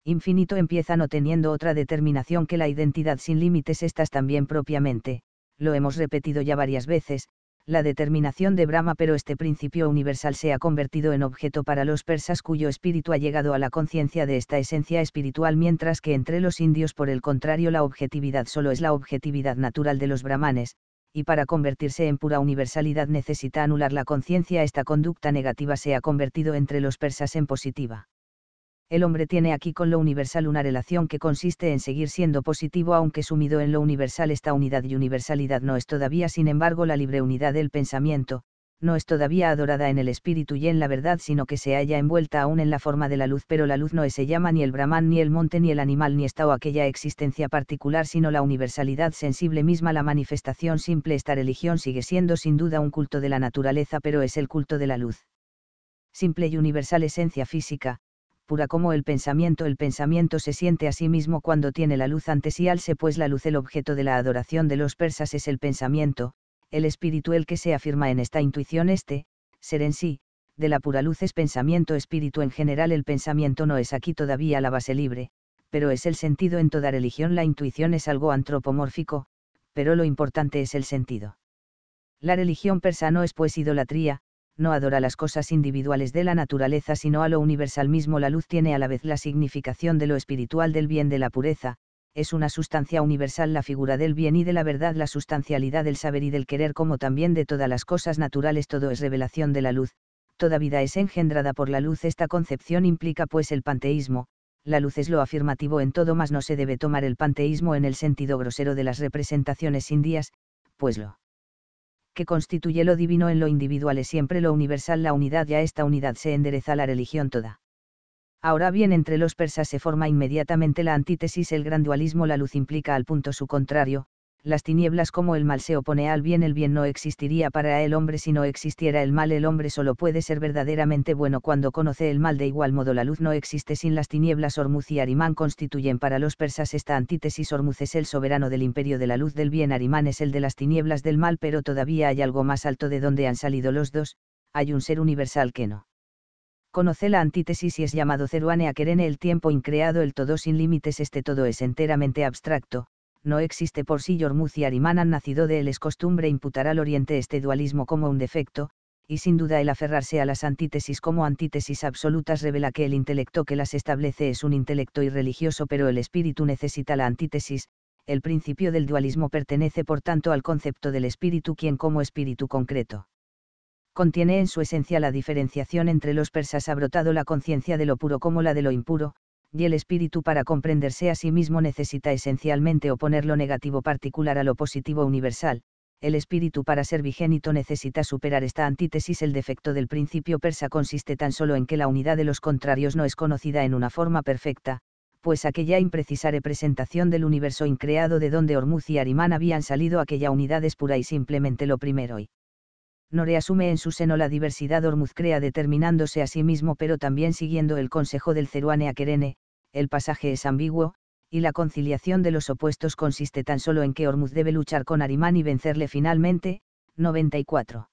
S1: infinito empieza no teniendo otra determinación que la identidad sin límites. Estas también propiamente, lo hemos repetido ya varias veces, la determinación de Brahma, pero este principio universal se ha convertido en objeto para los persas cuyo espíritu ha llegado a la conciencia de esta esencia espiritual, mientras que entre los indios, por el contrario, la objetividad solo es la objetividad natural de los brahmanes, y para convertirse en pura universalidad necesita anular la conciencia. Esta conducta negativa se ha convertido entre los persas en positiva el hombre tiene aquí con lo universal una relación que consiste en seguir siendo positivo aunque sumido en lo universal esta unidad y universalidad no es todavía sin embargo la libre unidad del pensamiento, no es todavía adorada en el espíritu y en la verdad sino que se halla envuelta aún en la forma de la luz pero la luz no se llama ni el brahman ni el monte ni el animal ni esta o aquella existencia particular sino la universalidad sensible misma la manifestación simple esta religión sigue siendo sin duda un culto de la naturaleza pero es el culto de la luz. Simple y universal esencia física, pura como el pensamiento. El pensamiento se siente a sí mismo cuando tiene la luz ante sí alce pues la luz el objeto de la adoración de los persas es el pensamiento, el espíritu el que se afirma en esta intuición este, ser en sí, de la pura luz es pensamiento espíritu en general el pensamiento no es aquí todavía la base libre, pero es el sentido en toda religión la intuición es algo antropomórfico, pero lo importante es el sentido. La religión persa no es pues idolatría, no adora las cosas individuales de la naturaleza sino a lo universal mismo. La luz tiene a la vez la significación de lo espiritual del bien de la pureza, es una sustancia universal la figura del bien y de la verdad, la sustancialidad del saber y del querer como también de todas las cosas naturales, todo es revelación de la luz, toda vida es engendrada por la luz, esta concepción implica pues el panteísmo, la luz es lo afirmativo en todo, mas no se debe tomar el panteísmo en el sentido grosero de las representaciones indias, pues lo que constituye lo divino en lo individual es siempre lo universal, la unidad y a esta unidad se endereza la religión toda. Ahora bien, entre los persas se forma inmediatamente la antítesis, el gran dualismo, la luz implica al punto su contrario, las tinieblas como el mal se opone al bien, el bien no existiría para el hombre si no existiera el mal, el hombre solo puede ser verdaderamente bueno cuando conoce el mal, de igual modo la luz no existe sin las tinieblas, Ormuz y Arimán constituyen para los persas esta antítesis, Ormuz es el soberano del imperio de la luz del bien, Arimán es el de las tinieblas del mal, pero todavía hay algo más alto de donde han salido los dos, hay un ser universal que no conoce la antítesis y es llamado Ceruane akerene. el tiempo increado, el todo sin límites, este todo es enteramente abstracto, no existe por sí Yormuz y han nacido de él es costumbre imputar al Oriente este dualismo como un defecto, y sin duda el aferrarse a las antítesis como antítesis absolutas revela que el intelecto que las establece es un intelecto irreligioso pero el espíritu necesita la antítesis, el principio del dualismo pertenece por tanto al concepto del espíritu quien como espíritu concreto. Contiene en su esencia la diferenciación entre los persas ha brotado la conciencia de lo puro como la de lo impuro, y el espíritu para comprenderse a sí mismo necesita esencialmente oponer lo negativo particular a lo positivo universal, el espíritu para ser vigénito necesita superar esta antítesis. El defecto del principio persa consiste tan solo en que la unidad de los contrarios no es conocida en una forma perfecta, pues aquella imprecisa representación del universo increado de donde Hormuz y Arimán habían salido aquella unidad es pura y simplemente lo primero y no asume en su seno la diversidad crea determinándose a sí mismo pero también siguiendo el consejo del Ceruane querene, el pasaje es ambiguo, y la conciliación de los opuestos consiste tan solo en que Hormuz debe luchar con Arimán y vencerle finalmente. 94.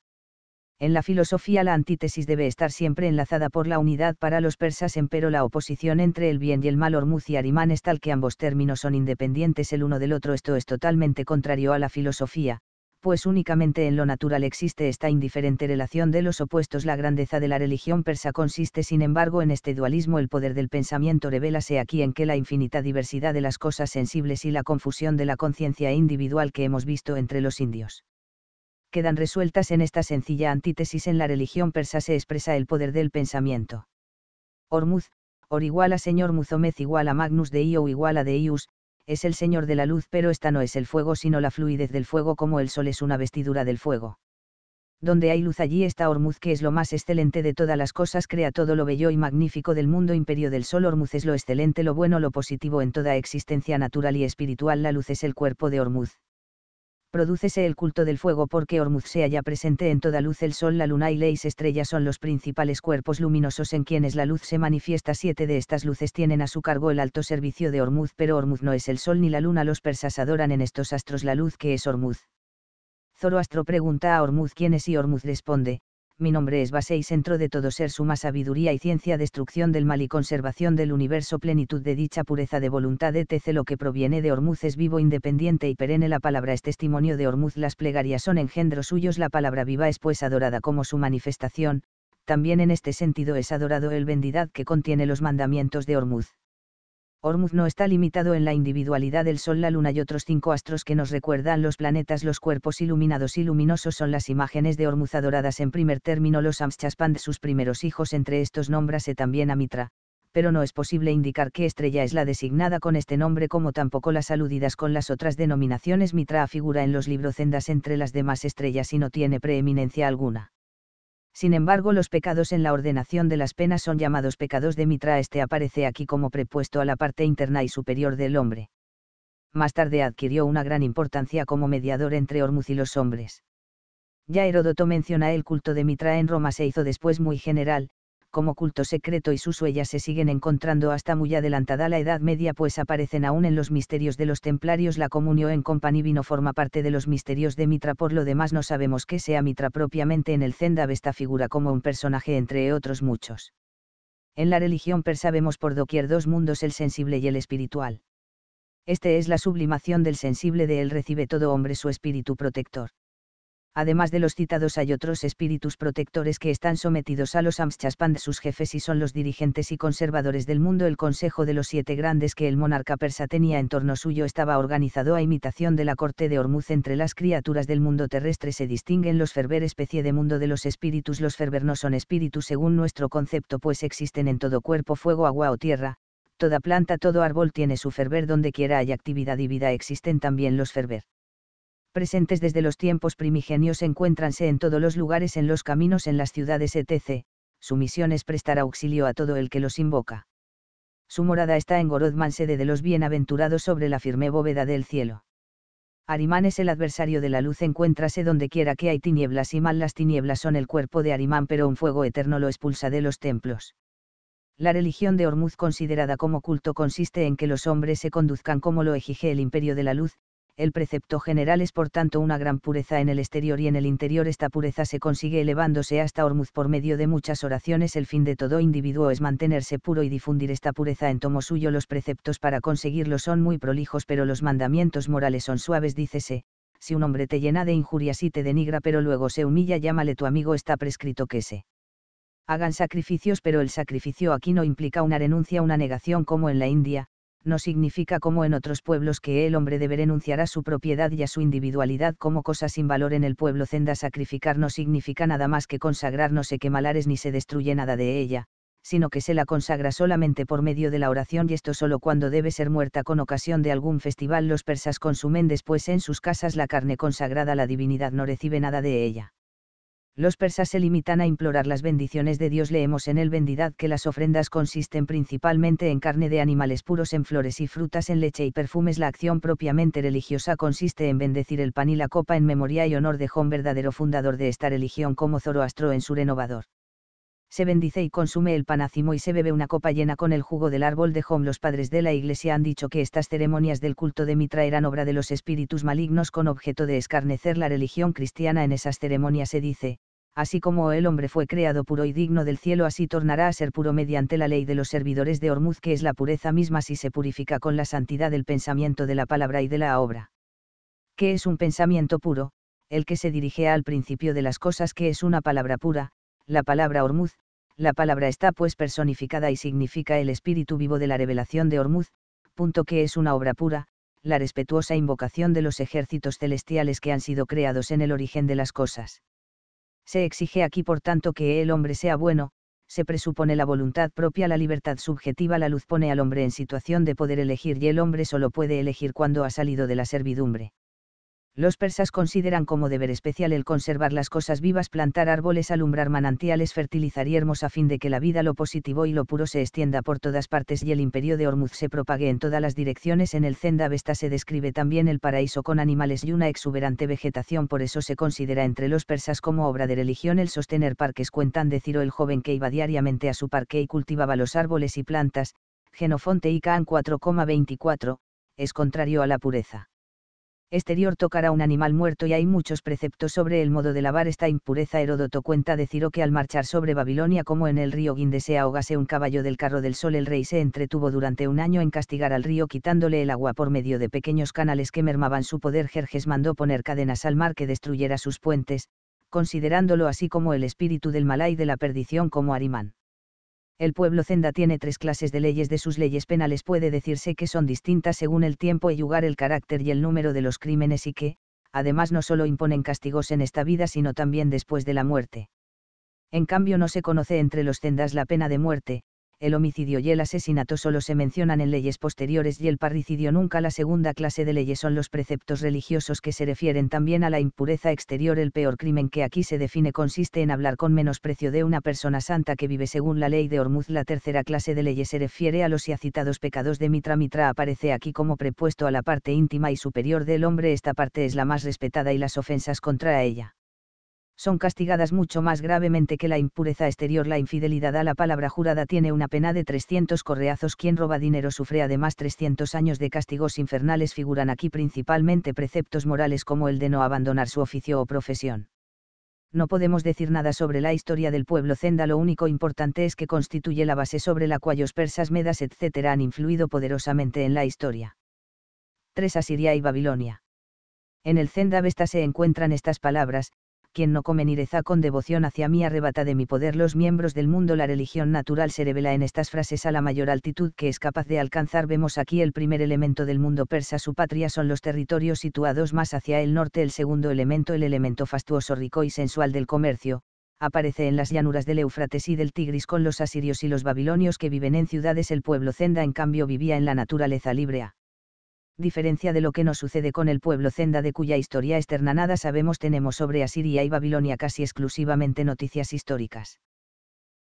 S1: En la filosofía la antítesis debe estar siempre enlazada por la unidad para los persas, pero la oposición entre el bien y el mal Hormuz y Arimán es tal que ambos términos son independientes el uno del otro, esto es totalmente contrario a la filosofía, pues únicamente en lo natural existe esta indiferente relación de los opuestos. La grandeza de la religión persa consiste, sin embargo, en este dualismo. El poder del pensamiento revelase aquí en que la infinita diversidad de las cosas sensibles y la confusión de la conciencia individual que hemos visto entre los indios. Quedan resueltas en esta sencilla antítesis en la religión persa se expresa el poder del pensamiento. ormuz or igual a señor Muzomez igual a Magnus de Io igual a de Ius, es el Señor de la luz, pero esta no es el fuego, sino la fluidez del fuego, como el sol es una vestidura del fuego. Donde hay luz allí está Hormuz, que es lo más excelente de todas las cosas, crea todo lo bello y magnífico del mundo imperio del sol. Hormuz es lo excelente, lo bueno, lo positivo en toda existencia natural y espiritual. La luz es el cuerpo de Hormuz prodúcese el culto del fuego porque Hormuz se halla presente en toda luz el sol, la luna y leis estrellas son los principales cuerpos luminosos en quienes la luz se manifiesta. Siete de estas luces tienen a su cargo el alto servicio de Hormuz, pero Hormuz no es el sol ni la luna, los persas adoran en estos astros la luz que es Hormuz. Zoroastro pregunta a Hormuz quién es y Hormuz responde, mi nombre es base y centro de todo ser suma sabiduría y ciencia destrucción del mal y conservación del universo plenitud de dicha pureza de voluntad etc lo que proviene de hormuz es vivo independiente y perenne la palabra es testimonio de Ormuz las plegarias son engendros suyos la palabra viva es pues adorada como su manifestación, también en este sentido es adorado el bendidad que contiene los mandamientos de Ormuz. Hormuz no está limitado en la individualidad del Sol, la Luna y otros cinco astros que nos recuerdan los planetas. Los cuerpos iluminados y luminosos son las imágenes de Hormuz adoradas en primer término. Los Amschaspand, sus primeros hijos, entre estos nombrase también a Mitra, pero no es posible indicar qué estrella es la designada con este nombre, como tampoco las aludidas con las otras denominaciones. Mitra figura en los librocendas entre las demás estrellas y no tiene preeminencia alguna. Sin embargo, los pecados en la ordenación de las penas son llamados pecados de mitra. Este aparece aquí como prepuesto a la parte interna y superior del hombre. Más tarde adquirió una gran importancia como mediador entre Hormuz y los hombres. Ya Heródoto menciona el culto de Mitra en Roma se hizo después muy general, como culto secreto y sus huellas se siguen encontrando hasta muy adelantada la Edad Media pues aparecen aún en los misterios de los templarios la comunión en compañía vino forma parte de los misterios de Mitra por lo demás no sabemos qué sea Mitra propiamente en el Zendab esta figura como un personaje entre otros muchos. En la religión persa vemos por doquier dos mundos el sensible y el espiritual. Este es la sublimación del sensible de él recibe todo hombre su espíritu protector además de los citados hay otros espíritus protectores que están sometidos a los de sus jefes y son los dirigentes y conservadores del mundo el consejo de los siete grandes que el monarca persa tenía en torno suyo estaba organizado a imitación de la corte de Ormuz entre las criaturas del mundo terrestre se distinguen los Ferber especie de mundo de los espíritus los Ferber no son espíritus según nuestro concepto pues existen en todo cuerpo fuego agua o tierra toda planta todo árbol tiene su Ferber donde quiera hay actividad y vida existen también los Ferber presentes desde los tiempos primigenios encuentranse en todos los lugares, en los caminos, en las ciudades, etc. Su misión es prestar auxilio a todo el que los invoca. Su morada está en Gorodman, sede de los bienaventurados, sobre la firme bóveda del cielo. Arimán es el adversario de la luz, encuéntrase donde quiera que hay tinieblas y mal las tinieblas son el cuerpo de Arimán, pero un fuego eterno lo expulsa de los templos. La religión de Hormuz considerada como culto consiste en que los hombres se conduzcan como lo exige el imperio de la luz, el precepto general es por tanto una gran pureza en el exterior y en el interior esta pureza se consigue elevándose hasta Hormuz por medio de muchas oraciones. El fin de todo individuo es mantenerse puro y difundir esta pureza en tomo suyo. Los preceptos para conseguirlo son muy prolijos pero los mandamientos morales son suaves. Dícese, si un hombre te llena de injurias y te denigra pero luego se humilla llámale tu amigo está prescrito que se hagan sacrificios pero el sacrificio aquí no implica una renuncia, una negación como en la India, no significa como en otros pueblos que el hombre debe renunciar a su propiedad y a su individualidad como cosa sin valor en el pueblo zenda. sacrificar no significa nada más que consagrar no sé qué malares ni se destruye nada de ella, sino que se la consagra solamente por medio de la oración y esto solo cuando debe ser muerta con ocasión de algún festival los persas consumen después en sus casas la carne consagrada la divinidad no recibe nada de ella los persas se limitan a implorar las bendiciones de Dios. Leemos en el bendidad que las ofrendas consisten principalmente en carne de animales puros, en flores y frutas, en leche y perfumes. La acción propiamente religiosa consiste en bendecir el pan y la copa en memoria y honor de Jón, verdadero fundador de esta religión, como Zoroastro en su renovador se bendice y consume el panácimo y se bebe una copa llena con el jugo del árbol de Hom. Los padres de la Iglesia han dicho que estas ceremonias del culto de Mitra eran obra de los espíritus malignos con objeto de escarnecer la religión cristiana. En esas ceremonias se dice, así como el hombre fue creado puro y digno del cielo, así tornará a ser puro mediante la ley de los servidores de Hormuz, que es la pureza misma si se purifica con la santidad del pensamiento de la palabra y de la obra. ¿Qué es un pensamiento puro? El que se dirige al principio de las cosas, que es una palabra pura, la palabra Hormuz, la palabra está pues personificada y significa el espíritu vivo de la revelación de Hormuz, punto que es una obra pura, la respetuosa invocación de los ejércitos celestiales que han sido creados en el origen de las cosas. Se exige aquí por tanto que el hombre sea bueno, se presupone la voluntad propia, la libertad subjetiva, la luz pone al hombre en situación de poder elegir y el hombre solo puede elegir cuando ha salido de la servidumbre. Los persas consideran como deber especial el conservar las cosas vivas, plantar árboles, alumbrar manantiales, fertilizar hermosos a fin de que la vida, lo positivo y lo puro se extienda por todas partes y el imperio de Ormuz se propague en todas las direcciones. En el Zenda Vesta se describe también el paraíso con animales y una exuberante vegetación, por eso se considera entre los persas como obra de religión el sostener parques. Cuentan de Ciro el joven que iba diariamente a su parque y cultivaba los árboles y plantas, Genofonte y Can 4,24, es contrario a la pureza exterior tocará a un animal muerto y hay muchos preceptos sobre el modo de lavar esta impureza. Heródoto cuenta de que al marchar sobre Babilonia como en el río se ahogase un caballo del carro del sol el rey se entretuvo durante un año en castigar al río quitándole el agua por medio de pequeños canales que mermaban su poder. Jerjes mandó poner cadenas al mar que destruyera sus puentes, considerándolo así como el espíritu del Malay de la perdición como Arimán. El pueblo Zenda tiene tres clases de leyes. De sus leyes penales puede decirse que son distintas según el tiempo y lugar, el carácter y el número de los crímenes y que, además, no solo imponen castigos en esta vida, sino también después de la muerte. En cambio, no se conoce entre los Zendas la pena de muerte, el homicidio y el asesinato solo se mencionan en leyes posteriores y el parricidio nunca. La segunda clase de leyes son los preceptos religiosos que se refieren también a la impureza exterior. El peor crimen que aquí se define consiste en hablar con menosprecio de una persona santa que vive según la ley de Ormuz. La tercera clase de leyes se refiere a los ya citados pecados de Mitra. Mitra aparece aquí como prepuesto a la parte íntima y superior del hombre. Esta parte es la más respetada y las ofensas contra ella son castigadas mucho más gravemente que la impureza exterior. La infidelidad a la palabra jurada tiene una pena de 300 correazos. Quien roba dinero sufre además 300 años de castigos infernales. Figuran aquí principalmente preceptos morales como el de no abandonar su oficio o profesión. No podemos decir nada sobre la historia del pueblo Zenda, lo único importante es que constituye la base sobre la cual los persas, medas, etc. han influido poderosamente en la historia. 3. Asiria y Babilonia. En el Zenda Vesta se encuentran estas palabras, quien no come ni con devoción hacia mí arrebata de mi poder los miembros del mundo. La religión natural se revela en estas frases a la mayor altitud que es capaz de alcanzar. Vemos aquí el primer elemento del mundo persa, su patria son los territorios situados más hacia el norte. El segundo elemento, el elemento fastuoso, rico y sensual del comercio, aparece en las llanuras del Éufrates y del Tigris con los asirios y los babilonios que viven en ciudades. El pueblo Zenda, en cambio, vivía en la naturaleza libre diferencia de lo que nos sucede con el pueblo Zenda de cuya historia externa nada sabemos tenemos sobre Asiria y Babilonia casi exclusivamente noticias históricas.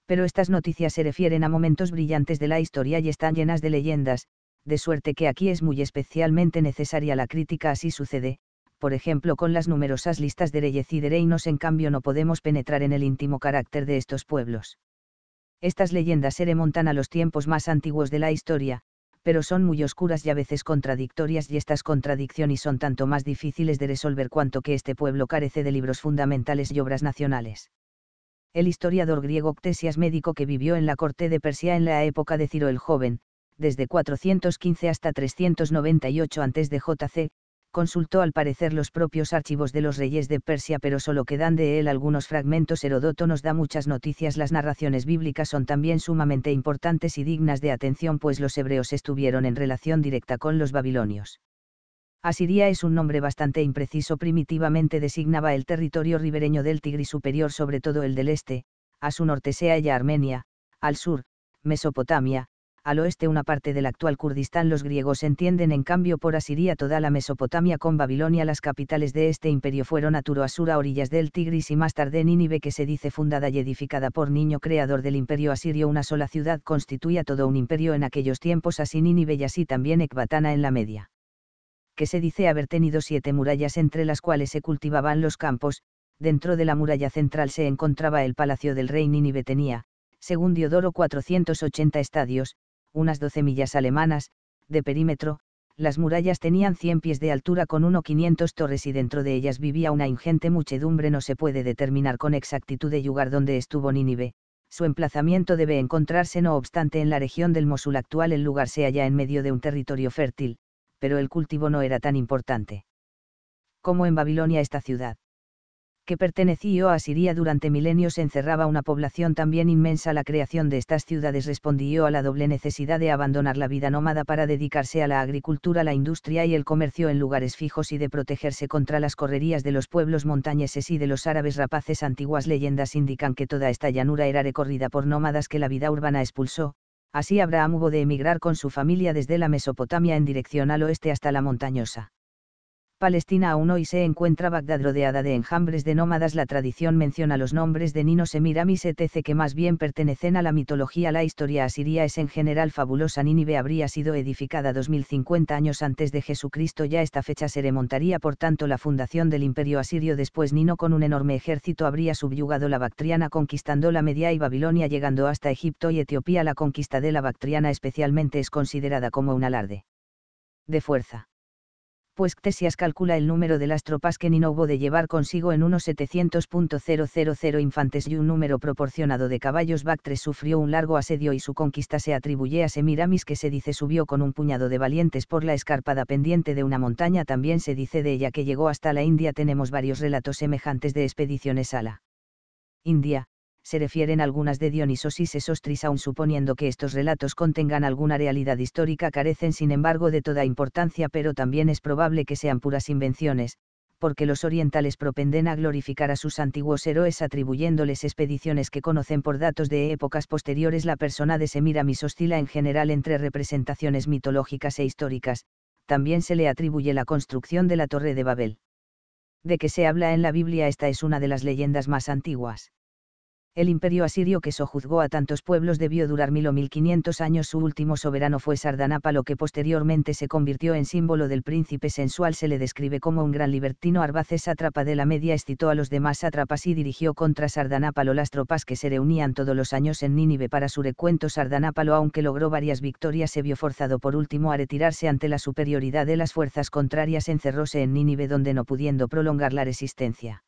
S1: Pero estas noticias se refieren a momentos brillantes de la historia y están llenas de leyendas, de suerte que aquí es muy especialmente necesaria la crítica así sucede, por ejemplo con las numerosas listas de reyes y de reinos en cambio no podemos penetrar en el íntimo carácter de estos pueblos. Estas leyendas se remontan a los tiempos más antiguos de la historia, pero son muy oscuras y a veces contradictorias y estas contradicciones son tanto más difíciles de resolver cuanto que este pueblo carece de libros fundamentales y obras nacionales. El historiador griego Ctesias médico que vivió en la corte de Persia en la época de Ciro el Joven, desde 415 hasta 398 antes de JC, consultó al parecer los propios archivos de los reyes de Persia pero solo quedan de él algunos fragmentos. Heródoto nos da muchas noticias. Las narraciones bíblicas son también sumamente importantes y dignas de atención pues los hebreos estuvieron en relación directa con los babilonios. Asiria es un nombre bastante impreciso. Primitivamente designaba el territorio ribereño del Tigris superior sobre todo el del este, a su norte sea ella Armenia, al sur, Mesopotamia, al oeste una parte del actual Kurdistán. Los griegos entienden en cambio por Asiria toda la Mesopotamia con Babilonia. Las capitales de este imperio fueron Aturoasura, orillas del Tigris y más tarde Nínive que se dice fundada y edificada por Niño creador del imperio asirio. Una sola ciudad constituía todo un imperio en aquellos tiempos, así Nínive y así también Ecbatana en la media. Que se dice haber tenido siete murallas entre las cuales se cultivaban los campos, dentro de la muralla central se encontraba el palacio del rey Nínive tenía, según Diodoro 480 estadios, unas 12 millas alemanas, de perímetro, las murallas tenían 100 pies de altura con 1.500 torres y dentro de ellas vivía una ingente muchedumbre. No se puede determinar con exactitud el lugar donde estuvo Nínive. Su emplazamiento debe encontrarse no obstante en la región del Mosul actual. El lugar se halla en medio de un territorio fértil, pero el cultivo no era tan importante. Como en Babilonia esta ciudad que perteneció a Siria durante milenios encerraba una población también inmensa. La creación de estas ciudades respondió a la doble necesidad de abandonar la vida nómada para dedicarse a la agricultura, la industria y el comercio en lugares fijos y de protegerse contra las correrías de los pueblos montañeses y de los árabes rapaces. Antiguas leyendas indican que toda esta llanura era recorrida por nómadas que la vida urbana expulsó. Así Abraham hubo de emigrar con su familia desde la Mesopotamia en dirección al oeste hasta la montañosa Palestina aún hoy se encuentra Bagdad rodeada de enjambres de nómadas. La tradición menciona los nombres de Nino Semiramis etc. que más bien pertenecen a la mitología. La historia asiria es en general fabulosa. Nínive habría sido edificada 2050 años antes de Jesucristo. Ya esta fecha se remontaría por tanto la fundación del imperio asirio. Después Nino con un enorme ejército habría subyugado la Bactriana conquistando la Media y Babilonia llegando hasta Egipto y Etiopía. La conquista de la Bactriana especialmente es considerada como un alarde de fuerza pues Ctesias calcula el número de las tropas que Nino hubo de llevar consigo en unos 700.000 infantes y un número proporcionado de caballos. Bactres sufrió un largo asedio y su conquista se atribuye a Semiramis que se dice subió con un puñado de valientes por la escarpada pendiente de una montaña. También se dice de ella que llegó hasta la India. Tenemos varios relatos semejantes de expediciones a la India, se refieren algunas de Dionisos y Sesostris aun suponiendo que estos relatos contengan alguna realidad histórica carecen sin embargo de toda importancia pero también es probable que sean puras invenciones, porque los orientales propenden a glorificar a sus antiguos héroes atribuyéndoles expediciones que conocen por datos de épocas posteriores la persona de Semiramis oscila en general entre representaciones mitológicas e históricas, también se le atribuye la construcción de la Torre de Babel. De que se habla en la Biblia esta es una de las leyendas más antiguas el imperio asirio que sojuzgó a tantos pueblos debió durar mil o mil quinientos años. Su último soberano fue Sardanápalo, que posteriormente se convirtió en símbolo del príncipe sensual. Se le describe como un gran libertino. Arbaces, atrapa de la Media, excitó a los demás atrapas y dirigió contra Sardanápalo las tropas que se reunían todos los años en Nínive para su recuento. Sardanápalo, aunque logró varias victorias, se vio forzado por último a retirarse ante la superioridad de las fuerzas contrarias. Encerróse en Nínive, donde no pudiendo prolongar la resistencia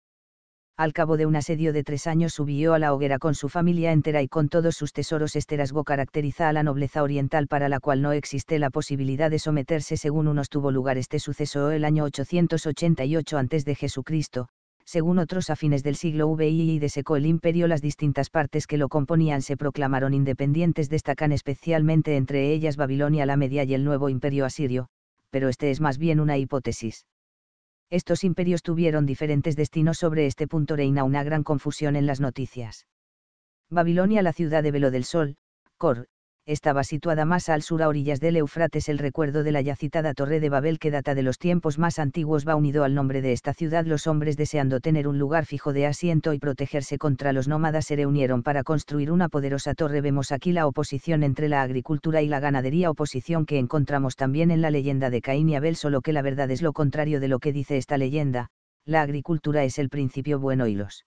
S1: al cabo de un asedio de tres años subió a la hoguera con su familia entera y con todos sus tesoros. Este rasgo caracteriza a la nobleza oriental para la cual no existe la posibilidad de someterse. Según unos tuvo lugar este suceso el año 888 Jesucristo, según otros a fines del siglo VI y desecó el imperio las distintas partes que lo componían se proclamaron independientes destacan especialmente entre ellas Babilonia la Media y el nuevo imperio asirio, pero este es más bien una hipótesis. Estos imperios tuvieron diferentes destinos sobre este punto reina una gran confusión en las noticias. Babilonia la ciudad de Velo del Sol, Cor, estaba situada más al sur a orillas del Eufrates. El recuerdo de la ya citada Torre de Babel que data de los tiempos más antiguos va unido al nombre de esta ciudad. Los hombres deseando tener un lugar fijo de asiento y protegerse contra los nómadas se reunieron para construir una poderosa torre. Vemos aquí la oposición entre la agricultura y la ganadería, oposición que encontramos también en la leyenda de Caín y Abel, solo que la verdad es lo contrario de lo que dice esta leyenda. La agricultura es el principio bueno y los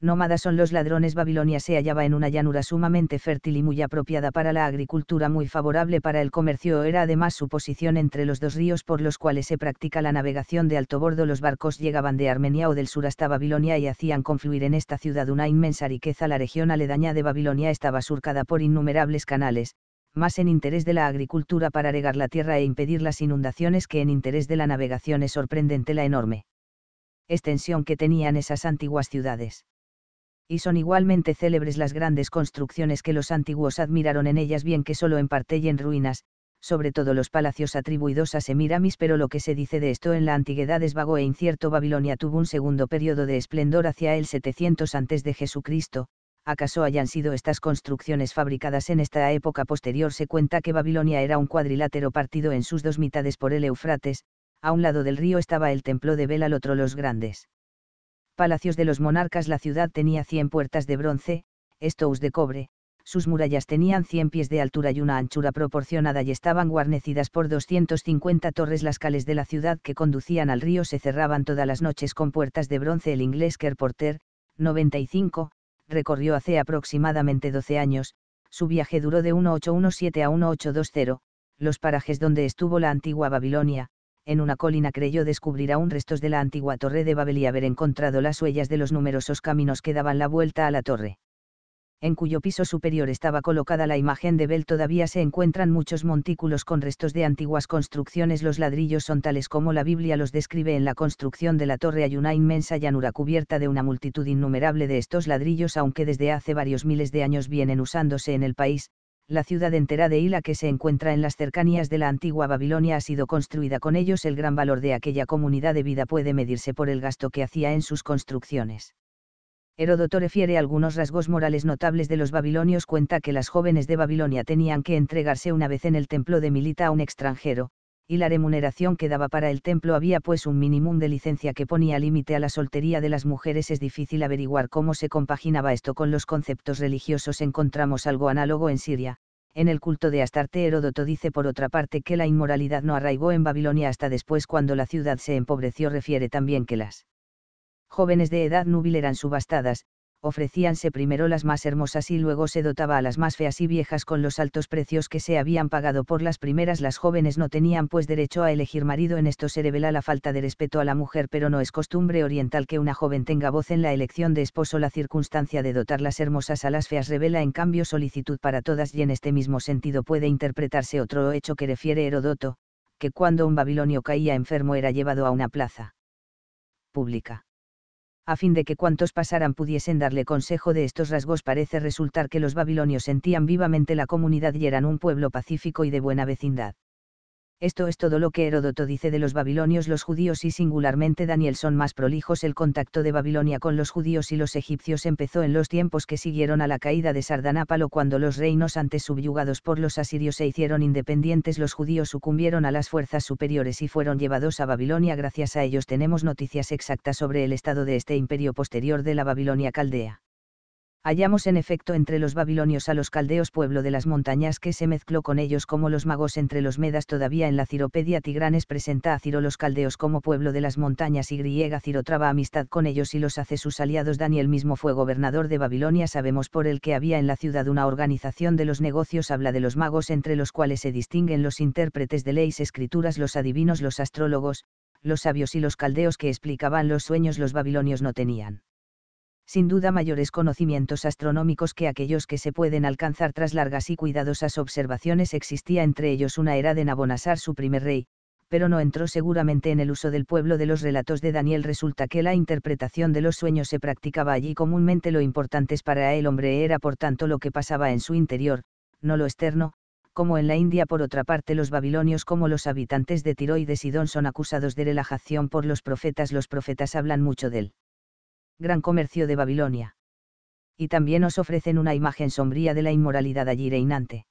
S1: nómadas son los ladrones. Babilonia se hallaba en una llanura sumamente fértil y muy apropiada para la agricultura, muy favorable para el comercio. Era además su posición entre los dos ríos por los cuales se practica la navegación de alto bordo. Los barcos llegaban de Armenia o del sur hasta Babilonia y hacían confluir en esta ciudad una inmensa riqueza. La región aledaña de Babilonia estaba surcada por innumerables canales, más en interés de la agricultura para regar la tierra e impedir las inundaciones que en interés de la navegación es sorprendente la enorme extensión que tenían esas antiguas ciudades y son igualmente célebres las grandes construcciones que los antiguos admiraron en ellas bien que solo en parte y en ruinas, sobre todo los palacios atribuidos a Semiramis, pero lo que se dice de esto en la antigüedad es vago e incierto. Babilonia tuvo un segundo periodo de esplendor hacia el 700 antes de Jesucristo. ¿Acaso hayan sido estas construcciones fabricadas en esta época posterior? Se cuenta que Babilonia era un cuadrilátero partido en sus dos mitades por el Eufrates, a un lado del río estaba el templo de Bel, al otro los grandes palacios de los monarcas la ciudad tenía 100 puertas de bronce, estos de cobre, sus murallas tenían 100 pies de altura y una anchura proporcionada y estaban guarnecidas por 250 torres. Las cales de la ciudad que conducían al río se cerraban todas las noches con puertas de bronce. El inglés Ker Porter, 95, recorrió hace aproximadamente 12 años, su viaje duró de 1817 a 1820, los parajes donde estuvo la antigua Babilonia, en una colina creyó descubrir aún restos de la antigua torre de Babel y haber encontrado las huellas de los numerosos caminos que daban la vuelta a la torre. En cuyo piso superior estaba colocada la imagen de Bel todavía se encuentran muchos montículos con restos de antiguas construcciones. Los ladrillos son tales como la Biblia los describe en la construcción de la torre. Hay una inmensa llanura cubierta de una multitud innumerable de estos ladrillos, aunque desde hace varios miles de años vienen usándose en el país, la ciudad entera de Hila que se encuentra en las cercanías de la antigua Babilonia ha sido construida con ellos. El gran valor de aquella comunidad de vida puede medirse por el gasto que hacía en sus construcciones. Heródoto refiere algunos rasgos morales notables de los babilonios. Cuenta que las jóvenes de Babilonia tenían que entregarse una vez en el templo de Milita a un extranjero, y la remuneración que daba para el templo había pues un mínimo de licencia que ponía límite a la soltería de las mujeres. Es difícil averiguar cómo se compaginaba esto con los conceptos religiosos. Encontramos algo análogo en Siria. En el culto de Astarte Heródoto dice por otra parte que la inmoralidad no arraigó en Babilonia hasta después cuando la ciudad se empobreció. Refiere también que las jóvenes de edad núbil eran subastadas, ofrecíanse primero las más hermosas y luego se dotaba a las más feas y viejas con los altos precios que se habían pagado por las primeras. Las jóvenes no tenían pues derecho a elegir marido en esto se revela la falta de respeto a la mujer, pero no es costumbre oriental que una joven tenga voz en la elección de esposo. La circunstancia de dotar las hermosas a las feas revela en cambio solicitud para todas y en este mismo sentido puede interpretarse otro hecho que refiere Herodoto, que cuando un babilonio caía enfermo era llevado a una plaza pública a fin de que cuantos pasaran pudiesen darle consejo de estos rasgos parece resultar que los babilonios sentían vivamente la comunidad y eran un pueblo pacífico y de buena vecindad. Esto es todo lo que Heródoto dice de los babilonios. Los judíos y singularmente Daniel son más prolijos. El contacto de Babilonia con los judíos y los egipcios empezó en los tiempos que siguieron a la caída de Sardanápalo cuando los reinos antes subyugados por los asirios se hicieron independientes. Los judíos sucumbieron a las fuerzas superiores y fueron llevados a Babilonia. Gracias a ellos tenemos noticias exactas sobre el estado de este imperio posterior de la Babilonia caldea hallamos en efecto entre los babilonios a los caldeos pueblo de las montañas que se mezcló con ellos como los magos entre los medas todavía en la ciropedia Tigranes presenta a Ciro los caldeos como pueblo de las montañas y griega Ciro traba amistad con ellos y los hace sus aliados Daniel mismo fue gobernador de Babilonia sabemos por el que había en la ciudad una organización de los negocios habla de los magos entre los cuales se distinguen los intérpretes de leyes escrituras los adivinos los astrólogos los sabios y los caldeos que explicaban los sueños los babilonios no tenían sin duda mayores conocimientos astronómicos que aquellos que se pueden alcanzar tras largas y cuidadosas observaciones existía entre ellos una era de Nabonasar su primer rey, pero no entró seguramente en el uso del pueblo de los relatos de Daniel resulta que la interpretación de los sueños se practicaba allí comúnmente lo importante para el hombre era por tanto lo que pasaba en su interior, no lo externo, como en la India por otra parte los babilonios como los habitantes de Tiro y de Sidón son acusados de relajación por los profetas los profetas hablan mucho del gran comercio de Babilonia. Y también os ofrecen una imagen sombría de la inmoralidad allí reinante.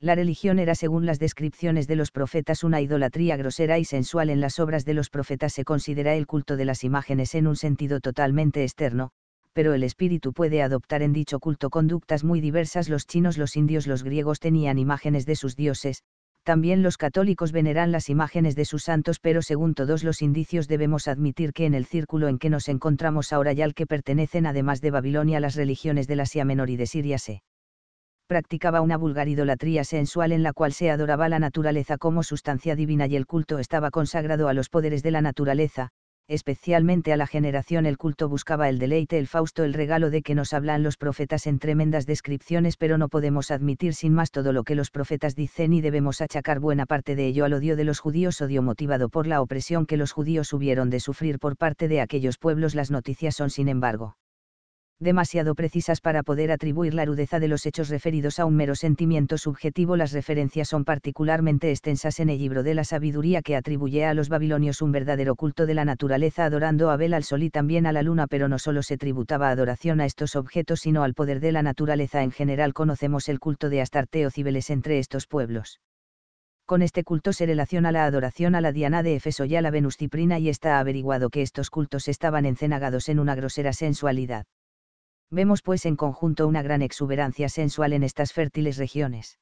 S1: La religión era, según las descripciones de los profetas, una idolatría grosera y sensual. En las obras de los profetas se considera el culto de las imágenes en un sentido totalmente externo, pero el espíritu puede adoptar en dicho culto conductas muy diversas. Los chinos, los indios, los griegos tenían imágenes de sus dioses, también los católicos veneran las imágenes de sus santos, pero según todos los indicios debemos admitir que en el círculo en que nos encontramos ahora y al que pertenecen además de Babilonia las religiones de Asia Menor y de Siria se practicaba una vulgar idolatría sensual en la cual se adoraba la naturaleza como sustancia divina y el culto estaba consagrado a los poderes de la naturaleza, especialmente a la generación el culto buscaba el deleite, el fausto, el regalo de que nos hablan los profetas en tremendas descripciones, pero no podemos admitir sin más todo lo que los profetas dicen y debemos achacar buena parte de ello al odio de los judíos, odio motivado por la opresión que los judíos hubieron de sufrir por parte de aquellos pueblos. Las noticias son, sin embargo, demasiado precisas para poder atribuir la rudeza de los hechos referidos a un mero sentimiento subjetivo. Las referencias son particularmente extensas en el libro de la sabiduría que atribuye a los babilonios un verdadero culto de la naturaleza adorando a Abel al sol y también a la luna, pero no solo se tributaba adoración a estos objetos sino al poder de la naturaleza en general. Conocemos el culto de Astarte o Cibeles entre estos pueblos. Con este culto se relaciona la adoración a la Diana de Efeso y a la Venus Ciprina y está averiguado que estos cultos estaban encenagados en una grosera sensualidad. Vemos pues en conjunto una gran exuberancia sensual en estas fértiles regiones.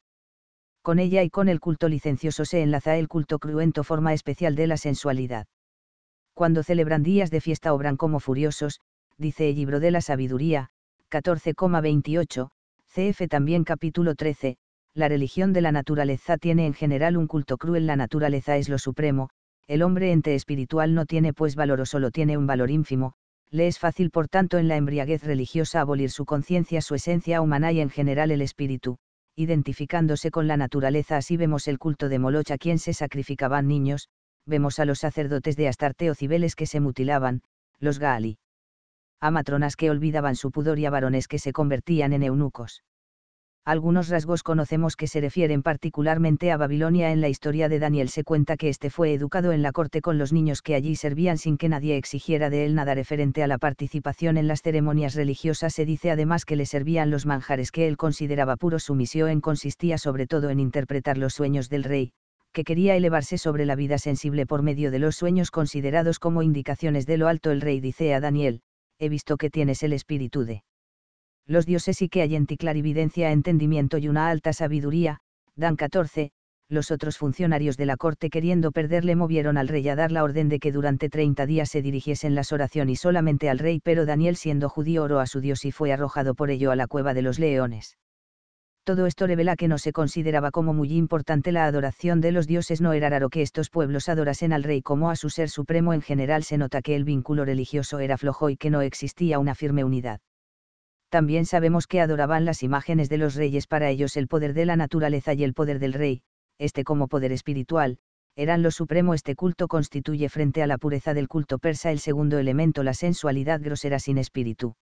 S1: Con ella y con el culto licencioso se enlaza el culto cruento forma especial de la sensualidad. Cuando celebran días de fiesta obran como furiosos, dice el libro de la sabiduría, 14,28, CF también capítulo 13, la religión de la naturaleza tiene en general un culto cruel, la naturaleza es lo supremo, el hombre ente espiritual no tiene pues valor o solo tiene un valor ínfimo, le es fácil por tanto en la embriaguez religiosa abolir su conciencia, su esencia humana y en general el espíritu, identificándose con la naturaleza. Así vemos el culto de Moloch a quien se sacrificaban niños, vemos a los sacerdotes de Astarte o Cibeles que se mutilaban, los Gaali. A matronas que olvidaban su pudor y a varones que se convertían en eunucos algunos rasgos conocemos que se refieren particularmente a Babilonia. En la historia de Daniel se cuenta que este fue educado en la corte con los niños que allí servían sin que nadie exigiera de él nada referente a la participación en las ceremonias religiosas. Se dice además que le servían los manjares que él consideraba puro Su misión consistía sobre todo en interpretar los sueños del rey, que quería elevarse sobre la vida sensible por medio de los sueños considerados como indicaciones de lo alto. El rey dice a Daniel, he visto que tienes el espíritu de los dioses y que hay en entendimiento y una alta sabiduría, Dan 14, los otros funcionarios de la corte queriendo perderle movieron al rey a dar la orden de que durante 30 días se dirigiesen las oraciones solamente al rey, pero Daniel siendo judío oró a su dios y fue arrojado por ello a la cueva de los leones. Todo esto revela que no se consideraba como muy importante la adoración de los dioses, no era raro que estos pueblos adorasen al rey como a su ser supremo en general, se nota que el vínculo religioso era flojo y que no existía una firme unidad también sabemos que adoraban las imágenes de los reyes para ellos el poder de la naturaleza y el poder del rey, este como poder espiritual, eran lo supremo este culto constituye frente a la pureza del culto persa el segundo elemento la sensualidad grosera sin espíritu.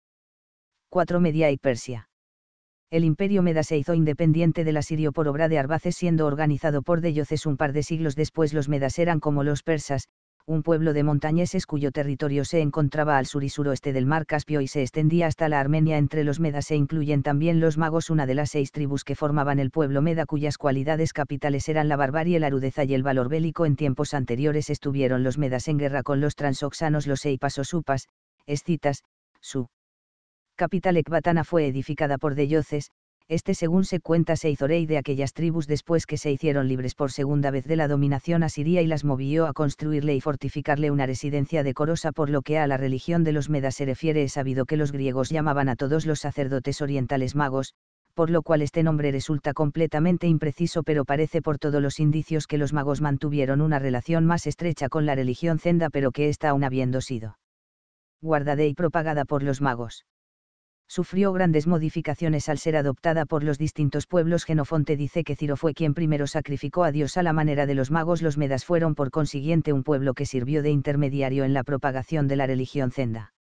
S1: 4 Media y Persia. El imperio Meda se hizo independiente del asirio por obra de Arbaces siendo organizado por Deyoces un par de siglos después los Medas eran como los persas, un pueblo de montañeses cuyo territorio se encontraba al sur y suroeste del mar Caspio y se extendía hasta la Armenia. Entre los medas se incluyen también los magos, una de las seis tribus que formaban el pueblo meda cuyas cualidades capitales eran la barbarie, la rudeza y el valor bélico. En tiempos anteriores estuvieron los medas en guerra con los transoxanos, los eipas o supas, escitas, su capital Ecbatana fue edificada por Deyoces, este según se cuenta se hizo rey de aquellas tribus después que se hicieron libres por segunda vez de la dominación asiria y las movió a construirle y fortificarle una residencia decorosa por lo que a la religión de los medas se refiere es sabido que los griegos llamaban a todos los sacerdotes orientales magos, por lo cual este nombre resulta completamente impreciso pero parece por todos los indicios que los magos mantuvieron una relación más estrecha con la religión zenda pero que esta aún habiendo sido guardada y propagada por los magos sufrió grandes modificaciones al ser adoptada por los distintos pueblos. Genofonte dice que Ciro fue quien primero sacrificó a Dios a la manera de los magos. Los medas fueron por consiguiente un pueblo que sirvió de intermediario en la propagación de la religión Zenda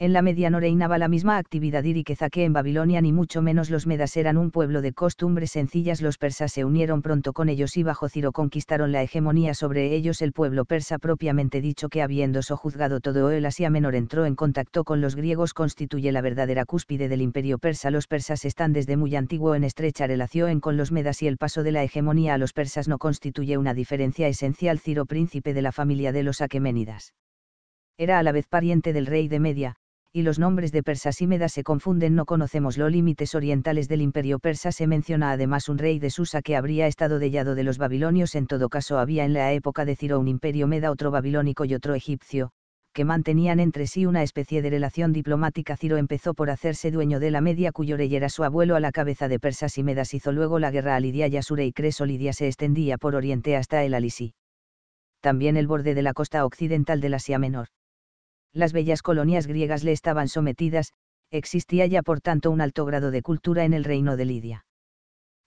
S1: en la media no reinaba la misma actividad iriqueza que en Babilonia ni mucho menos los medas eran un pueblo de costumbres sencillas los persas se unieron pronto con ellos y bajo Ciro conquistaron la hegemonía sobre ellos el pueblo persa propiamente dicho que habiendo sojuzgado todo el Asia Menor entró en contacto con los griegos constituye la verdadera cúspide del imperio persa los persas están desde muy antiguo en estrecha relación con los medas y el paso de la hegemonía a los persas no constituye una diferencia esencial Ciro príncipe de la familia de los aqueménidas era a la vez pariente del rey de Media, y los nombres de persas y medas se confunden. No conocemos los límites orientales del imperio persa. Se menciona además un rey de Susa que habría estado dellado de los babilonios. En todo caso, había en la época de Ciro un imperio meda, otro babilónico y otro egipcio, que mantenían entre sí una especie de relación diplomática. Ciro empezó por hacerse dueño de la Media, cuyo rey era su abuelo a la cabeza de persas y medas. Hizo luego la guerra a Lidia y a y Creso. Lidia se extendía por oriente hasta el Alisí. También el borde de la costa occidental del Asia Menor las bellas colonias griegas le estaban sometidas, existía ya por tanto un alto grado de cultura en el reino de Lidia.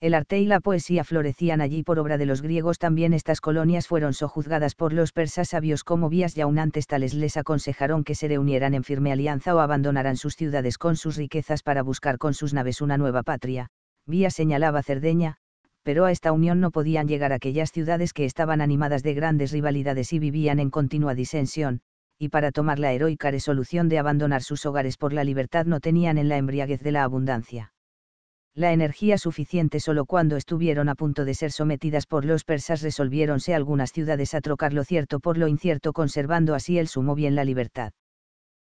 S1: El arte y la poesía florecían allí por obra de los griegos también estas colonias fueron sojuzgadas por los persas sabios como vías y aún antes tales les aconsejaron que se reunieran en firme alianza o abandonaran sus ciudades con sus riquezas para buscar con sus naves una nueva patria, vías señalaba Cerdeña, pero a esta unión no podían llegar aquellas ciudades que estaban animadas de grandes rivalidades y vivían en continua disensión, y para tomar la heroica resolución de abandonar sus hogares por la libertad no tenían en la embriaguez de la abundancia. La energía suficiente solo cuando estuvieron a punto de ser sometidas por los persas resolviéronse algunas ciudades a trocar lo cierto por lo incierto conservando así el sumo bien la libertad.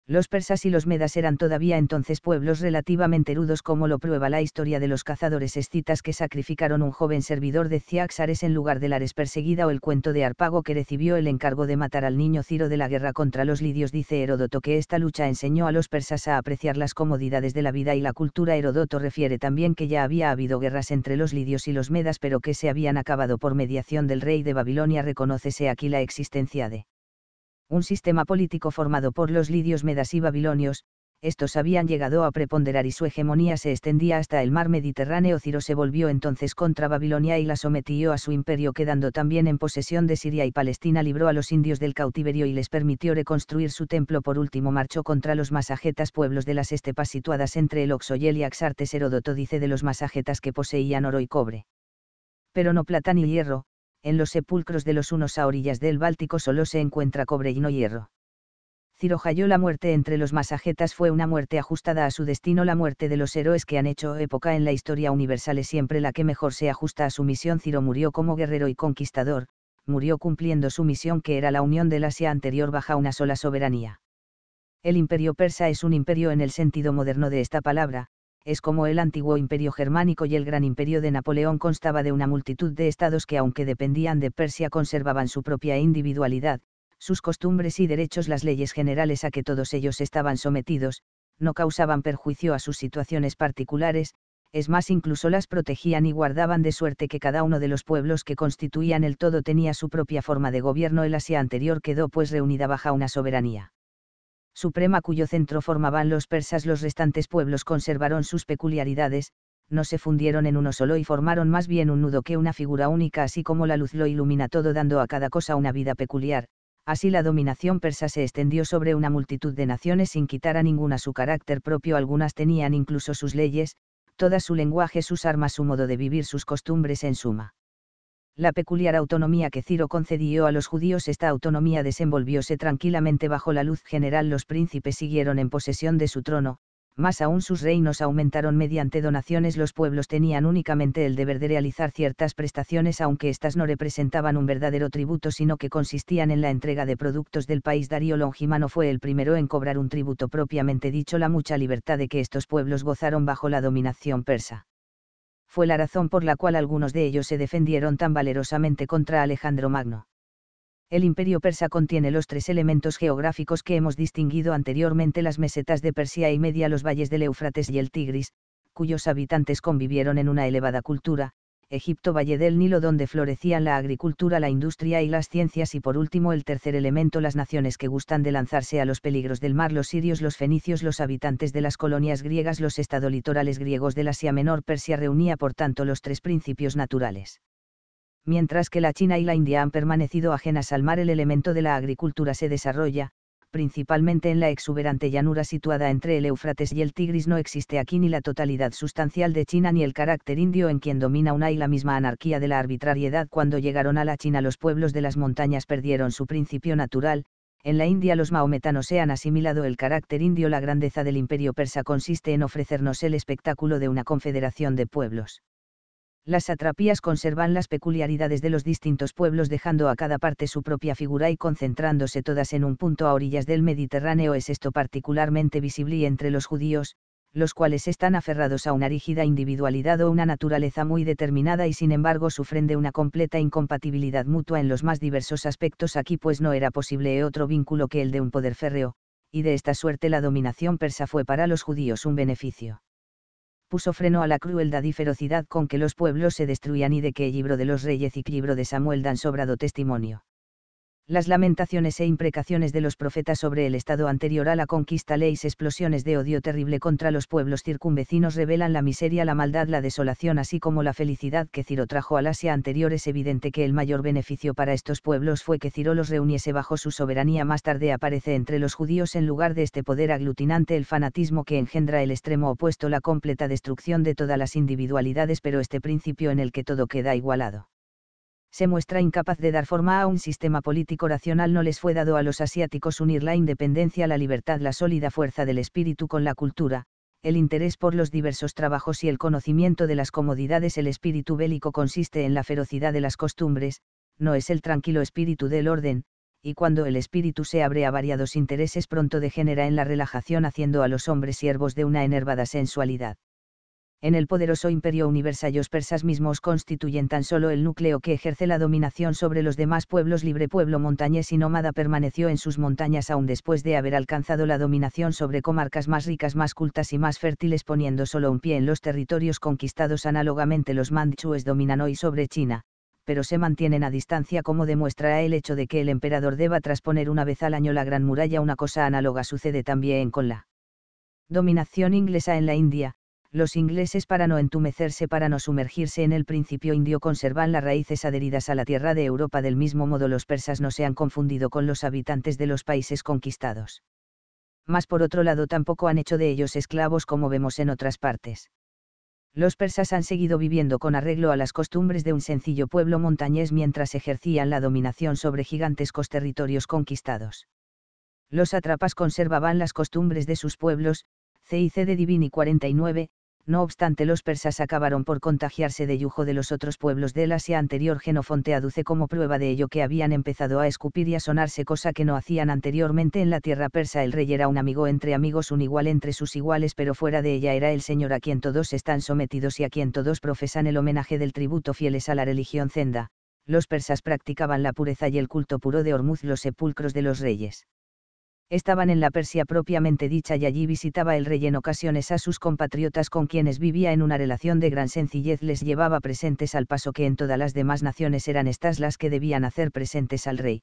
S1: Los persas y los medas eran todavía entonces pueblos relativamente erudos como lo prueba la historia de los cazadores escitas que sacrificaron un joven servidor de Ciaxares en lugar de la perseguida o el cuento de Arpago que recibió el encargo de matar al niño Ciro de la guerra contra los lidios dice Heródoto que esta lucha enseñó a los persas a apreciar las comodidades de la vida y la cultura Heródoto refiere también que ya había habido guerras entre los lidios y los medas pero que se habían acabado por mediación del rey de Babilonia reconócese aquí la existencia de un sistema político formado por los lidios medas y babilonios, estos habían llegado a preponderar y su hegemonía se extendía hasta el mar Mediterráneo. Ciro se volvió entonces contra Babilonia y la sometió a su imperio, quedando también en posesión de Siria y Palestina. Libró a los indios del cautiverio y les permitió reconstruir su templo. Por último, marchó contra los masajetas, pueblos de las estepas situadas entre el Oxoyel y Axartes. Heródoto dice de los masajetas que poseían oro y cobre. Pero no plata ni hierro, en los sepulcros de los unos a orillas del Báltico solo se encuentra cobre y no hierro. Ciro halló la muerte entre los masajetas fue una muerte ajustada a su destino la muerte de los héroes que han hecho época en la historia universal es siempre la que mejor se ajusta a su misión Ciro murió como guerrero y conquistador, murió cumpliendo su misión que era la unión del Asia anterior baja una sola soberanía. El imperio persa es un imperio en el sentido moderno de esta palabra, es como el antiguo imperio germánico y el gran imperio de Napoleón constaba de una multitud de estados que aunque dependían de Persia conservaban su propia individualidad, sus costumbres y derechos las leyes generales a que todos ellos estaban sometidos, no causaban perjuicio a sus situaciones particulares, es más incluso las protegían y guardaban de suerte que cada uno de los pueblos que constituían el todo tenía su propia forma de gobierno. El Asia anterior quedó pues reunida bajo una soberanía suprema cuyo centro formaban los persas, los restantes pueblos conservaron sus peculiaridades, no se fundieron en uno solo y formaron más bien un nudo que una figura única, así como la luz lo ilumina todo dando a cada cosa una vida peculiar, así la dominación persa se extendió sobre una multitud de naciones sin quitar a ninguna su carácter propio, algunas tenían incluso sus leyes, toda su lenguaje, sus armas, su modo de vivir, sus costumbres en suma la peculiar autonomía que Ciro concedió a los judíos esta autonomía desenvolvióse tranquilamente bajo la luz general los príncipes siguieron en posesión de su trono, más aún sus reinos aumentaron mediante donaciones los pueblos tenían únicamente el deber de realizar ciertas prestaciones aunque éstas no representaban un verdadero tributo sino que consistían en la entrega de productos del país Darío Longimano fue el primero en cobrar un tributo propiamente dicho la mucha libertad de que estos pueblos gozaron bajo la dominación persa fue la razón por la cual algunos de ellos se defendieron tan valerosamente contra Alejandro Magno. El imperio persa contiene los tres elementos geográficos que hemos distinguido anteriormente las mesetas de Persia y media los valles del Éufrates y el Tigris, cuyos habitantes convivieron en una elevada cultura, Egipto Valle del Nilo donde florecían la agricultura, la industria y las ciencias y por último el tercer elemento las naciones que gustan de lanzarse a los peligros del mar los sirios los fenicios los habitantes de las colonias griegas los estados litorales griegos del Asia Menor Persia reunía por tanto los tres principios naturales. Mientras que la China y la India han permanecido ajenas al mar el elemento de la agricultura se desarrolla, principalmente en la exuberante llanura situada entre el Éufrates y el Tigris, no existe aquí ni la totalidad sustancial de China ni el carácter indio en quien domina una y la misma anarquía de la arbitrariedad. Cuando llegaron a la China los pueblos de las montañas perdieron su principio natural, en la India los maometanos se han asimilado el carácter indio. La grandeza del imperio persa consiste en ofrecernos el espectáculo de una confederación de pueblos las atrapías conservan las peculiaridades de los distintos pueblos dejando a cada parte su propia figura y concentrándose todas en un punto a orillas del Mediterráneo es esto particularmente visible entre los judíos, los cuales están aferrados a una rígida individualidad o una naturaleza muy determinada y sin embargo sufren de una completa incompatibilidad mutua en los más diversos aspectos aquí pues no era posible otro vínculo que el de un poder férreo, y de esta suerte la dominación persa fue para los judíos un beneficio puso freno a la crueldad y ferocidad con que los pueblos se destruían y de que el libro de los reyes y libro de Samuel dan sobrado testimonio las lamentaciones e imprecaciones de los profetas sobre el estado anterior a la conquista, leis explosiones de odio terrible contra los pueblos circunvecinos revelan la miseria, la maldad, la desolación, así como la felicidad que Ciro trajo al Asia anterior. Es evidente que el mayor beneficio para estos pueblos fue que Ciro los reuniese bajo su soberanía. Más tarde aparece entre los judíos en lugar de este poder aglutinante el fanatismo que engendra el extremo opuesto, la completa destrucción de todas las individualidades, pero este principio en el que todo queda igualado se muestra incapaz de dar forma a un sistema político racional. No les fue dado a los asiáticos unir la independencia, la libertad, la sólida fuerza del espíritu con la cultura, el interés por los diversos trabajos y el conocimiento de las comodidades. El espíritu bélico consiste en la ferocidad de las costumbres, no es el tranquilo espíritu del orden, y cuando el espíritu se abre a variados intereses pronto degenera en la relajación haciendo a los hombres siervos de una enervada sensualidad en el poderoso imperio universal los persas mismos constituyen tan solo el núcleo que ejerce la dominación sobre los demás pueblos libre pueblo montañés y nómada permaneció en sus montañas aún después de haber alcanzado la dominación sobre comarcas más ricas más cultas y más fértiles poniendo solo un pie en los territorios conquistados análogamente los manchúes dominan hoy sobre China, pero se mantienen a distancia como demuestra el hecho de que el emperador deba trasponer una vez al año la gran muralla una cosa análoga sucede también con la dominación inglesa en la India, los ingleses para no entumecerse, para no sumergirse en el principio indio conservan las raíces adheridas a la tierra de Europa. Del mismo modo los persas no se han confundido con los habitantes de los países conquistados. Mas por otro lado tampoco han hecho de ellos esclavos como vemos en otras partes. Los persas han seguido viviendo con arreglo a las costumbres de un sencillo pueblo montañés mientras ejercían la dominación sobre gigantescos territorios conquistados. Los atrapas conservaban las costumbres de sus pueblos, CIC de Divini 49, no obstante los persas acabaron por contagiarse de yujo de los otros pueblos del Asia anterior. Genofonte aduce como prueba de ello que habían empezado a escupir y a sonarse cosa que no hacían anteriormente en la tierra persa. El rey era un amigo entre amigos, un igual entre sus iguales, pero fuera de ella era el señor a quien todos están sometidos y a quien todos profesan el homenaje del tributo fieles a la religión zenda. Los persas practicaban la pureza y el culto puro de Hormuz, los sepulcros de los reyes estaban en la Persia propiamente dicha y allí visitaba el rey en ocasiones a sus compatriotas con quienes vivía en una relación de gran sencillez les llevaba presentes al paso que en todas las demás naciones eran estas las que debían hacer presentes al rey.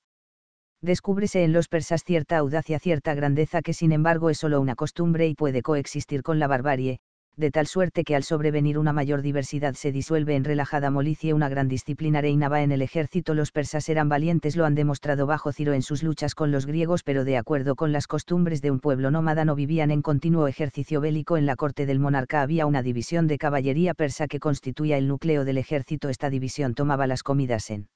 S1: Descúbrese en los persas cierta audacia, cierta grandeza que sin embargo es solo una costumbre y puede coexistir con la barbarie, de tal suerte que al sobrevenir una mayor diversidad se disuelve en relajada molicie una gran disciplina reinaba en el ejército los persas eran valientes lo han demostrado bajo Ciro en sus luchas con los griegos pero de acuerdo con las costumbres de un pueblo nómada no vivían en continuo ejercicio bélico en la corte del monarca había una división de caballería persa que constituía el núcleo del ejército esta división tomaba las comidas en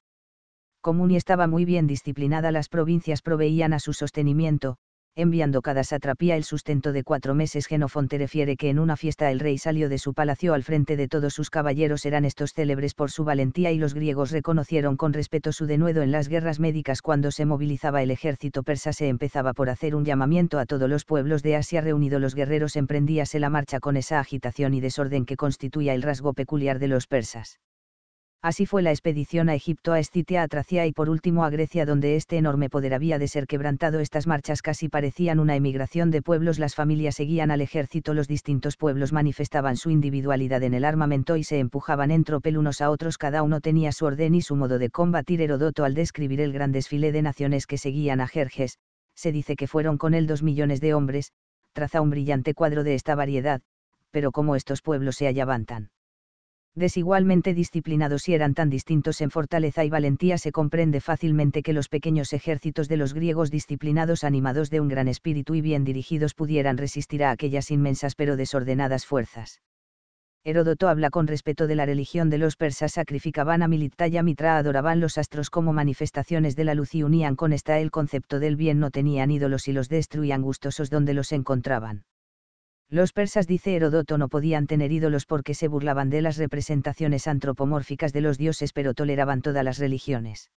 S1: común y estaba muy bien disciplinada las provincias proveían a su sostenimiento, enviando cada satrapía el sustento de cuatro meses. Genofonte refiere que en una fiesta el rey salió de su palacio al frente de todos sus caballeros eran estos célebres por su valentía y los griegos reconocieron con respeto su denuedo en las guerras médicas cuando se movilizaba el ejército persa se empezaba por hacer un llamamiento a todos los pueblos de Asia reunidos los guerreros emprendíase la marcha con esa agitación y desorden que constituía el rasgo peculiar de los persas. Así fue la expedición a Egipto, a Escitia, a Tracia y por último a Grecia, donde este enorme poder había de ser quebrantado. Estas marchas casi parecían una emigración de pueblos. Las familias seguían al ejército, los distintos pueblos manifestaban su individualidad en el armamento y se empujaban en tropel unos a otros. Cada uno tenía su orden y su modo de combatir. Herodoto, al describir el gran desfile de naciones que seguían a Jerjes, se dice que fueron con él dos millones de hombres, traza un brillante cuadro de esta variedad, pero como estos pueblos se hallaban desigualmente disciplinados y eran tan distintos en fortaleza y valentía, se comprende fácilmente que los pequeños ejércitos de los griegos disciplinados, animados de un gran espíritu y bien dirigidos, pudieran resistir a aquellas inmensas pero desordenadas fuerzas. Heródoto habla con respeto de la religión de los persas, sacrificaban a Milita y a Mitra, adoraban los astros como manifestaciones de la luz y unían con esta el concepto del bien, no tenían ídolos y los destruían gustosos donde los encontraban los persas, dice Herodoto, no podían tener ídolos porque se burlaban de las representaciones antropomórficas de los dioses, pero toleraban todas las religiones.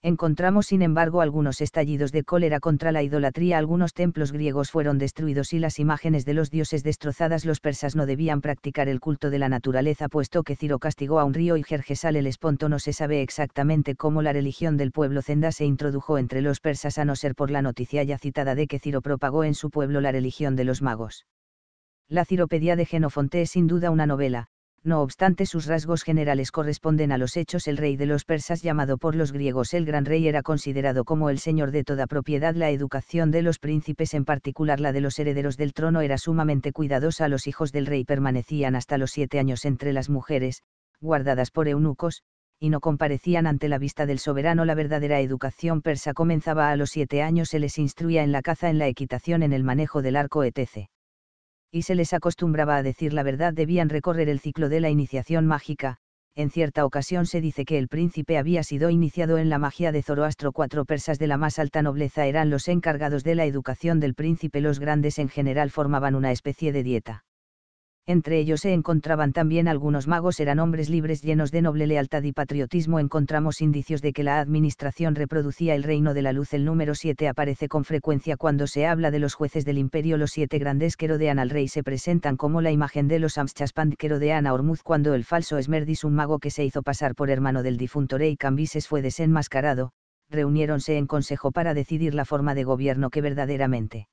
S1: Encontramos, sin embargo, algunos estallidos de cólera contra la idolatría. Algunos templos griegos fueron destruidos y las imágenes de los dioses destrozadas. Los persas no debían practicar el culto de la naturaleza, puesto que Ciro castigó a un río y Gergesal el Esponto. No se sabe exactamente cómo la religión del pueblo Zenda se introdujo entre los persas, a no ser por la noticia ya citada de que Ciro propagó en su pueblo la religión de los magos. La ciropedia de Genofonte es sin duda una novela, no obstante sus rasgos generales corresponden a los hechos. El rey de los persas llamado por los griegos el gran rey era considerado como el señor de toda propiedad. La educación de los príncipes, en particular la de los herederos del trono, era sumamente cuidadosa. Los hijos del rey permanecían hasta los siete años entre las mujeres, guardadas por eunucos, y no comparecían ante la vista del soberano. La verdadera educación persa comenzaba a los siete años. Se les instruía en la caza, en la equitación, en el manejo del arco, etc y se les acostumbraba a decir la verdad debían recorrer el ciclo de la iniciación mágica. En cierta ocasión se dice que el príncipe había sido iniciado en la magia de Zoroastro. Cuatro persas de la más alta nobleza eran los encargados de la educación del príncipe. Los grandes en general formaban una especie de dieta entre ellos se encontraban también algunos magos, eran hombres libres llenos de noble lealtad y patriotismo. Encontramos indicios de que la administración reproducía el reino de la luz. El número 7 aparece con frecuencia cuando se habla de los jueces del imperio. Los siete grandes que rodean al rey se presentan como la imagen de los Amschaspand que rodean a Ormuz cuando el falso Esmerdis, un mago que se hizo pasar por hermano del difunto rey Cambises, fue desenmascarado. Reuniéronse en consejo para decidir la forma de gobierno que verdaderamente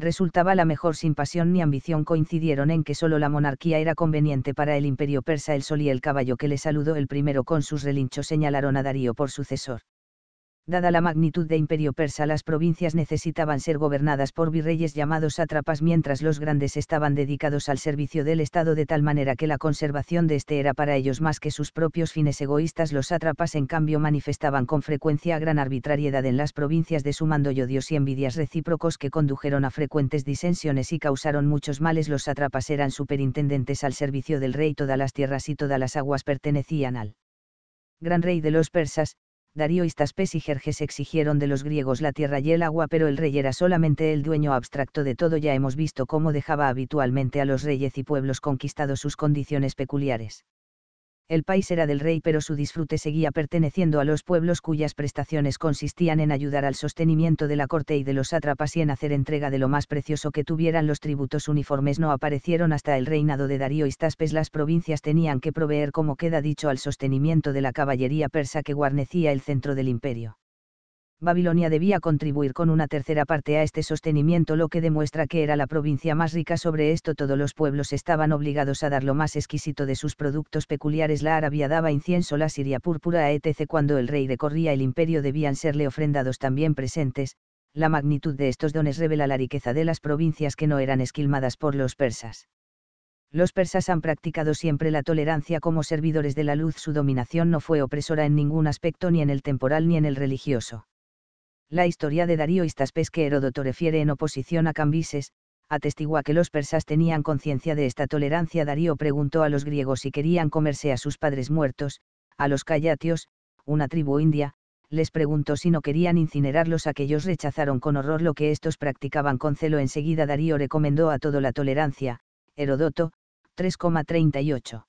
S1: resultaba la mejor sin pasión ni ambición coincidieron en que solo la monarquía era conveniente para el imperio persa el sol y el caballo que le saludó el primero con sus relinchos señalaron a Darío por sucesor dada la magnitud de imperio persa, las provincias necesitaban ser gobernadas por virreyes llamados sátrapas mientras los grandes estaban dedicados al servicio del Estado de tal manera que la conservación de este era para ellos más que sus propios fines egoístas. Los sátrapas en cambio manifestaban con frecuencia gran arbitrariedad en las provincias de su mando y odios y envidias recíprocos que condujeron a frecuentes disensiones y causaron muchos males. Los sátrapas eran superintendentes al servicio del rey, todas las tierras y todas las aguas pertenecían al gran rey de los persas, Darío Istaspes y Jerjes exigieron de los griegos la tierra y el agua, pero el rey era solamente el dueño abstracto de todo. Ya hemos visto cómo dejaba habitualmente a los reyes y pueblos conquistados sus condiciones peculiares el país era del rey pero su disfrute seguía perteneciendo a los pueblos cuyas prestaciones consistían en ayudar al sostenimiento de la corte y de los sátrapas y en hacer entrega de lo más precioso que tuvieran los tributos uniformes no aparecieron hasta el reinado de Darío y Staspes las provincias tenían que proveer como queda dicho al sostenimiento de la caballería persa que guarnecía el centro del imperio. Babilonia debía contribuir con una tercera parte a este sostenimiento, lo que demuestra que era la provincia más rica. Sobre esto todos los pueblos estaban obligados a dar lo más exquisito de sus productos peculiares. La Arabia daba incienso, la Siria púrpura, a etc. Cuando el rey recorría el imperio debían serle ofrendados también presentes. La magnitud de estos dones revela la riqueza de las provincias que no eran esquilmadas por los persas. Los persas han practicado siempre la tolerancia como servidores de la luz. Su dominación no fue opresora en ningún aspecto, ni en el temporal ni en el religioso la historia de Darío Istaspes que Heródoto refiere en oposición a Cambises, atestigua que los persas tenían conciencia de esta tolerancia. Darío preguntó a los griegos si querían comerse a sus padres muertos, a los cayatios, una tribu india, les preguntó si no querían incinerarlos. Aquellos rechazaron con horror lo que estos practicaban con celo. Enseguida Darío recomendó a todo la tolerancia. Heródoto, 3,38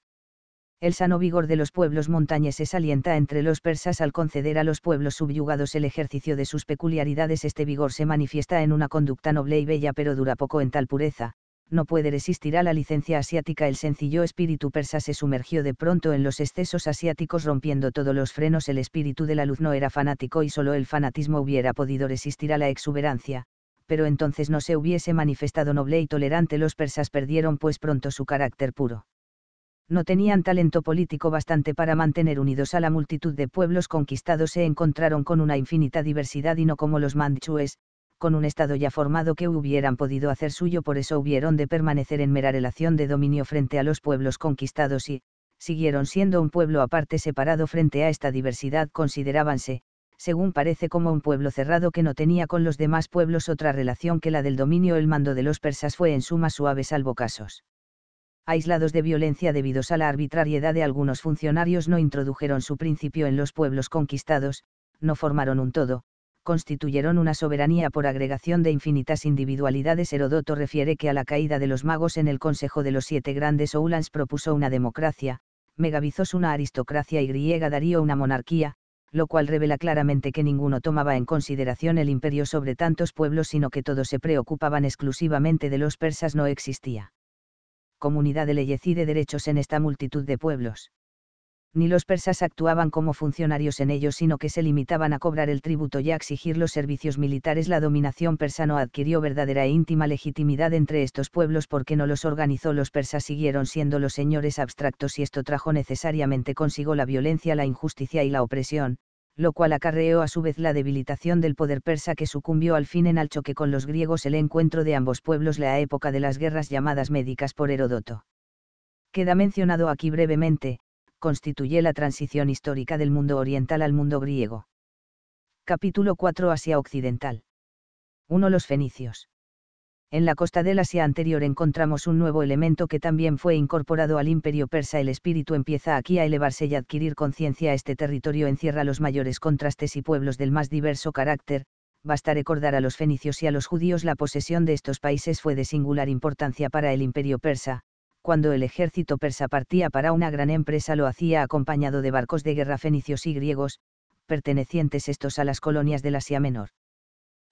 S1: el sano vigor de los pueblos montañeses alienta entre los persas al conceder a los pueblos subyugados el ejercicio de sus peculiaridades. Este vigor se manifiesta en una conducta noble y bella pero dura poco en tal pureza, no puede resistir a la licencia asiática. El sencillo espíritu persa se sumergió de pronto en los excesos asiáticos rompiendo todos los frenos. El espíritu de la luz no era fanático y solo el fanatismo hubiera podido resistir a la exuberancia, pero entonces no se hubiese manifestado noble y tolerante. Los persas perdieron pues pronto su carácter puro no tenían talento político bastante para mantener unidos a la multitud de pueblos conquistados, se encontraron con una infinita diversidad y no como los manchúes, con un Estado ya formado que hubieran podido hacer suyo, por eso hubieron de permanecer en mera relación de dominio frente a los pueblos conquistados y, siguieron siendo un pueblo aparte separado frente a esta diversidad, considerábanse, según parece, como un pueblo cerrado que no tenía con los demás pueblos otra relación que la del dominio. El mando de los persas fue en suma suave salvo casos aislados de violencia debidos a la arbitrariedad de algunos funcionarios, no introdujeron su principio en los pueblos conquistados, no formaron un todo, constituyeron una soberanía por agregación de infinitas individualidades. Herodoto refiere que a la caída de los magos en el Consejo de los Siete Grandes Oulans propuso una democracia, Megavizos una aristocracia y griega daría una monarquía, lo cual revela claramente que ninguno tomaba en consideración el imperio sobre tantos pueblos, sino que todos se preocupaban exclusivamente de los persas no existía comunidad de leyes y de derechos en esta multitud de pueblos. Ni los persas actuaban como funcionarios en ellos, sino que se limitaban a cobrar el tributo y a exigir los servicios militares. La dominación persa no adquirió verdadera e íntima legitimidad entre estos pueblos porque no los organizó los persas, siguieron siendo los señores abstractos y esto trajo necesariamente consigo la violencia, la injusticia y la opresión, lo cual acarreó a su vez la debilitación del poder persa que sucumbió al fin en al choque con los griegos el encuentro de ambos pueblos la época de las guerras llamadas médicas por Heródoto. Queda mencionado aquí brevemente, constituye la transición histórica del mundo oriental al mundo griego. Capítulo 4 Asia Occidental. 1. Los fenicios en la costa del Asia anterior encontramos un nuevo elemento que también fue incorporado al imperio persa. El espíritu empieza aquí a elevarse y adquirir conciencia. Este territorio encierra los mayores contrastes y pueblos del más diverso carácter. Basta recordar a los fenicios y a los judíos la posesión de estos países fue de singular importancia para el imperio persa. Cuando el ejército persa partía para una gran empresa lo hacía acompañado de barcos de guerra fenicios y griegos, pertenecientes estos a las colonias del Asia Menor.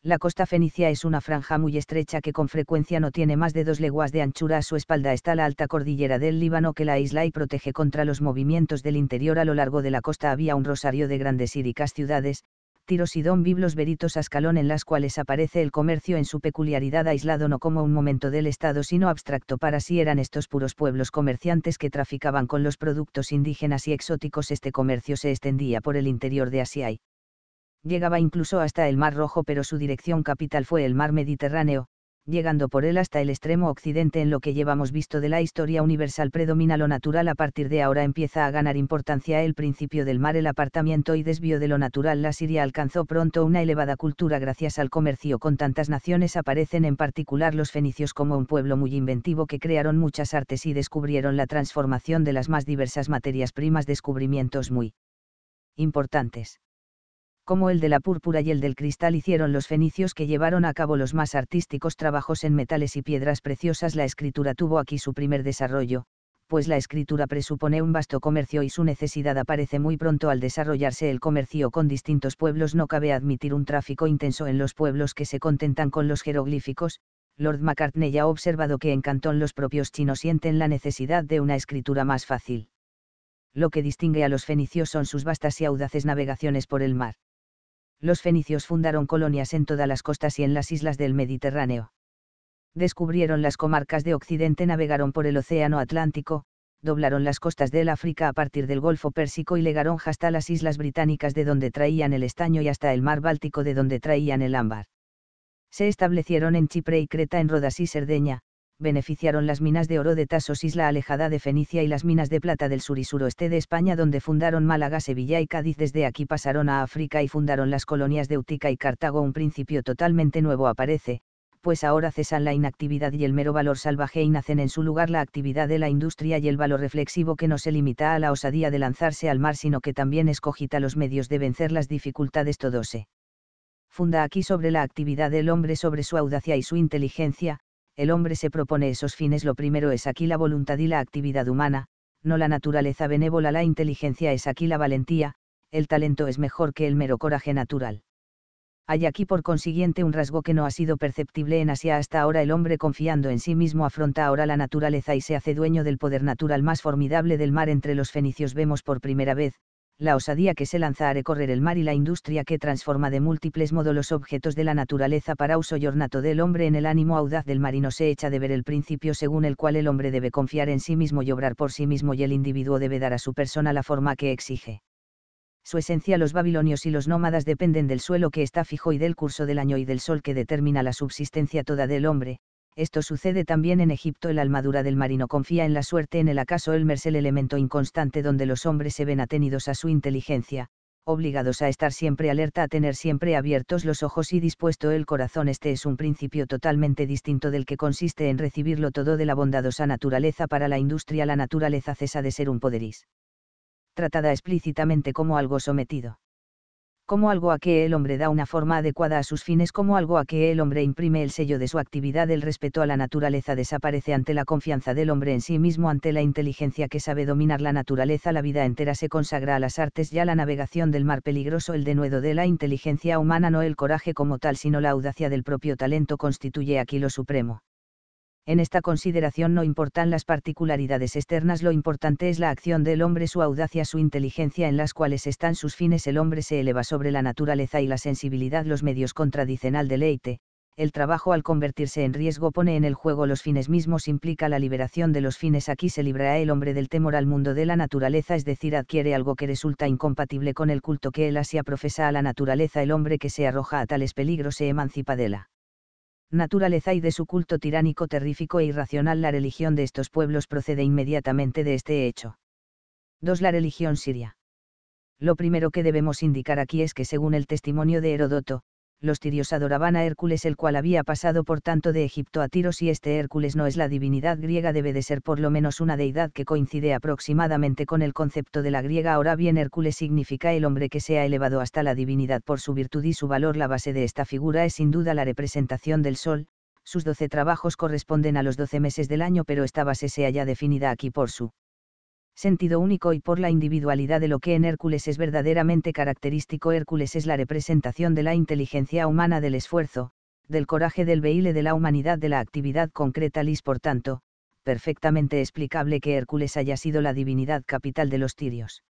S1: La costa fenicia es una franja muy estrecha que con frecuencia no tiene más de dos leguas de anchura. A su espalda está la alta cordillera del Líbano que la isla y protege contra los movimientos del interior. A lo largo de la costa había un rosario de grandes ricas ciudades, Tiros y Biblos Veritos Ascalón en las cuales aparece el comercio en su peculiaridad aislado no como un momento del Estado sino abstracto para sí eran estos puros pueblos comerciantes que traficaban con los productos indígenas y exóticos este comercio se extendía por el interior de Asia llegaba incluso hasta el Mar Rojo, pero su dirección capital fue el Mar Mediterráneo, llegando por él hasta el extremo occidente en lo que llevamos visto de la historia universal predomina lo natural a partir de ahora empieza a ganar importancia el principio del mar el apartamiento y desvío de lo natural la Siria alcanzó pronto una elevada cultura gracias al comercio con tantas naciones aparecen en particular los fenicios como un pueblo muy inventivo que crearon muchas artes y descubrieron la transformación de las más diversas materias primas descubrimientos muy importantes como el de la púrpura y el del cristal hicieron los fenicios que llevaron a cabo los más artísticos trabajos en metales y piedras preciosas, la escritura tuvo aquí su primer desarrollo, pues la escritura presupone un vasto comercio y su necesidad aparece muy pronto al desarrollarse el comercio con distintos pueblos. No cabe admitir un tráfico intenso en los pueblos que se contentan con los jeroglíficos. Lord McCartney ha observado que en Cantón los propios chinos sienten la necesidad de una escritura más fácil. Lo que distingue a los fenicios son sus vastas y audaces navegaciones por el mar los fenicios fundaron colonias en todas las costas y en las islas del Mediterráneo. Descubrieron las comarcas de Occidente, navegaron por el Océano Atlántico, doblaron las costas del África a partir del Golfo Pérsico y legaron hasta las islas británicas de donde traían el estaño y hasta el mar Báltico de donde traían el ámbar. Se establecieron en Chipre y Creta en Rodas y Cerdeña, beneficiaron las minas de oro de Tasos, isla alejada de Fenicia, y las minas de plata del sur y suroeste de España, donde fundaron Málaga, Sevilla y Cádiz. Desde aquí pasaron a África y fundaron las colonias de Utica y Cartago. Un principio totalmente nuevo aparece, pues ahora cesan la inactividad y el mero valor salvaje y nacen en su lugar la actividad de la industria y el valor reflexivo que no se limita a la osadía de lanzarse al mar, sino que también escogita los medios de vencer las dificultades. Todo se funda aquí sobre la actividad del hombre, sobre su audacia y su inteligencia, el hombre se propone esos fines. Lo primero es aquí la voluntad y la actividad humana, no la naturaleza benévola. La inteligencia es aquí la valentía, el talento es mejor que el mero coraje natural. Hay aquí por consiguiente un rasgo que no ha sido perceptible en Asia hasta ahora. El hombre confiando en sí mismo afronta ahora la naturaleza y se hace dueño del poder natural más formidable del mar. Entre los fenicios vemos por primera vez, la osadía que se lanza a recorrer el mar y la industria que transforma de múltiples modos los objetos de la naturaleza para uso y ornato del hombre en el ánimo audaz del marino se echa de ver el principio según el cual el hombre debe confiar en sí mismo y obrar por sí mismo y el individuo debe dar a su persona la forma que exige. Su esencia los babilonios y los nómadas dependen del suelo que está fijo y del curso del año y del sol que determina la subsistencia toda del hombre, esto sucede también en Egipto. El almadura del marino confía en la suerte, en el acaso, el el elemento inconstante donde los hombres se ven atenidos a su inteligencia, obligados a estar siempre alerta, a tener siempre abiertos los ojos y dispuesto el corazón. Este es un principio totalmente distinto del que consiste en recibirlo todo de la bondadosa naturaleza. Para la industria, la naturaleza cesa de ser un poderís. Tratada explícitamente como algo sometido como algo a que el hombre da una forma adecuada a sus fines, como algo a que el hombre imprime el sello de su actividad, el respeto a la naturaleza desaparece ante la confianza del hombre en sí mismo, ante la inteligencia que sabe dominar la naturaleza, la vida entera se consagra a las artes, ya la navegación del mar peligroso, el denuedo de la inteligencia humana, no el coraje como tal, sino la audacia del propio talento constituye aquí lo supremo en esta consideración no importan las particularidades externas, lo importante es la acción del hombre, su audacia, su inteligencia en las cuales están sus fines, el hombre se eleva sobre la naturaleza y la sensibilidad, los medios contradicen al deleite, el trabajo al convertirse en riesgo pone en el juego los fines mismos, implica la liberación de los fines, aquí se libra el hombre del temor al mundo de la naturaleza, es decir, adquiere algo que resulta incompatible con el culto que el Asia profesa a la naturaleza, el hombre que se arroja a tales peligros se emancipa de la naturaleza y de su culto tiránico terrífico e irracional la religión de estos pueblos procede inmediatamente de este hecho. 2. La religión siria. Lo primero que debemos indicar aquí es que según el testimonio de Herodoto, los tirios adoraban a Hércules el cual había pasado por tanto de Egipto a Tiros y este Hércules no es la divinidad griega debe de ser por lo menos una deidad que coincide aproximadamente con el concepto de la griega ahora bien Hércules significa el hombre que se ha elevado hasta la divinidad por su virtud y su valor la base de esta figura es sin duda la representación del sol, sus doce trabajos corresponden a los doce meses del año pero esta base se halla definida aquí por su sentido único y por la individualidad de lo que en Hércules es verdaderamente característico. Hércules es la representación de la inteligencia humana del esfuerzo, del coraje del veile de la humanidad de la actividad concreta lis por tanto, perfectamente explicable que Hércules haya sido la divinidad capital de los tirios.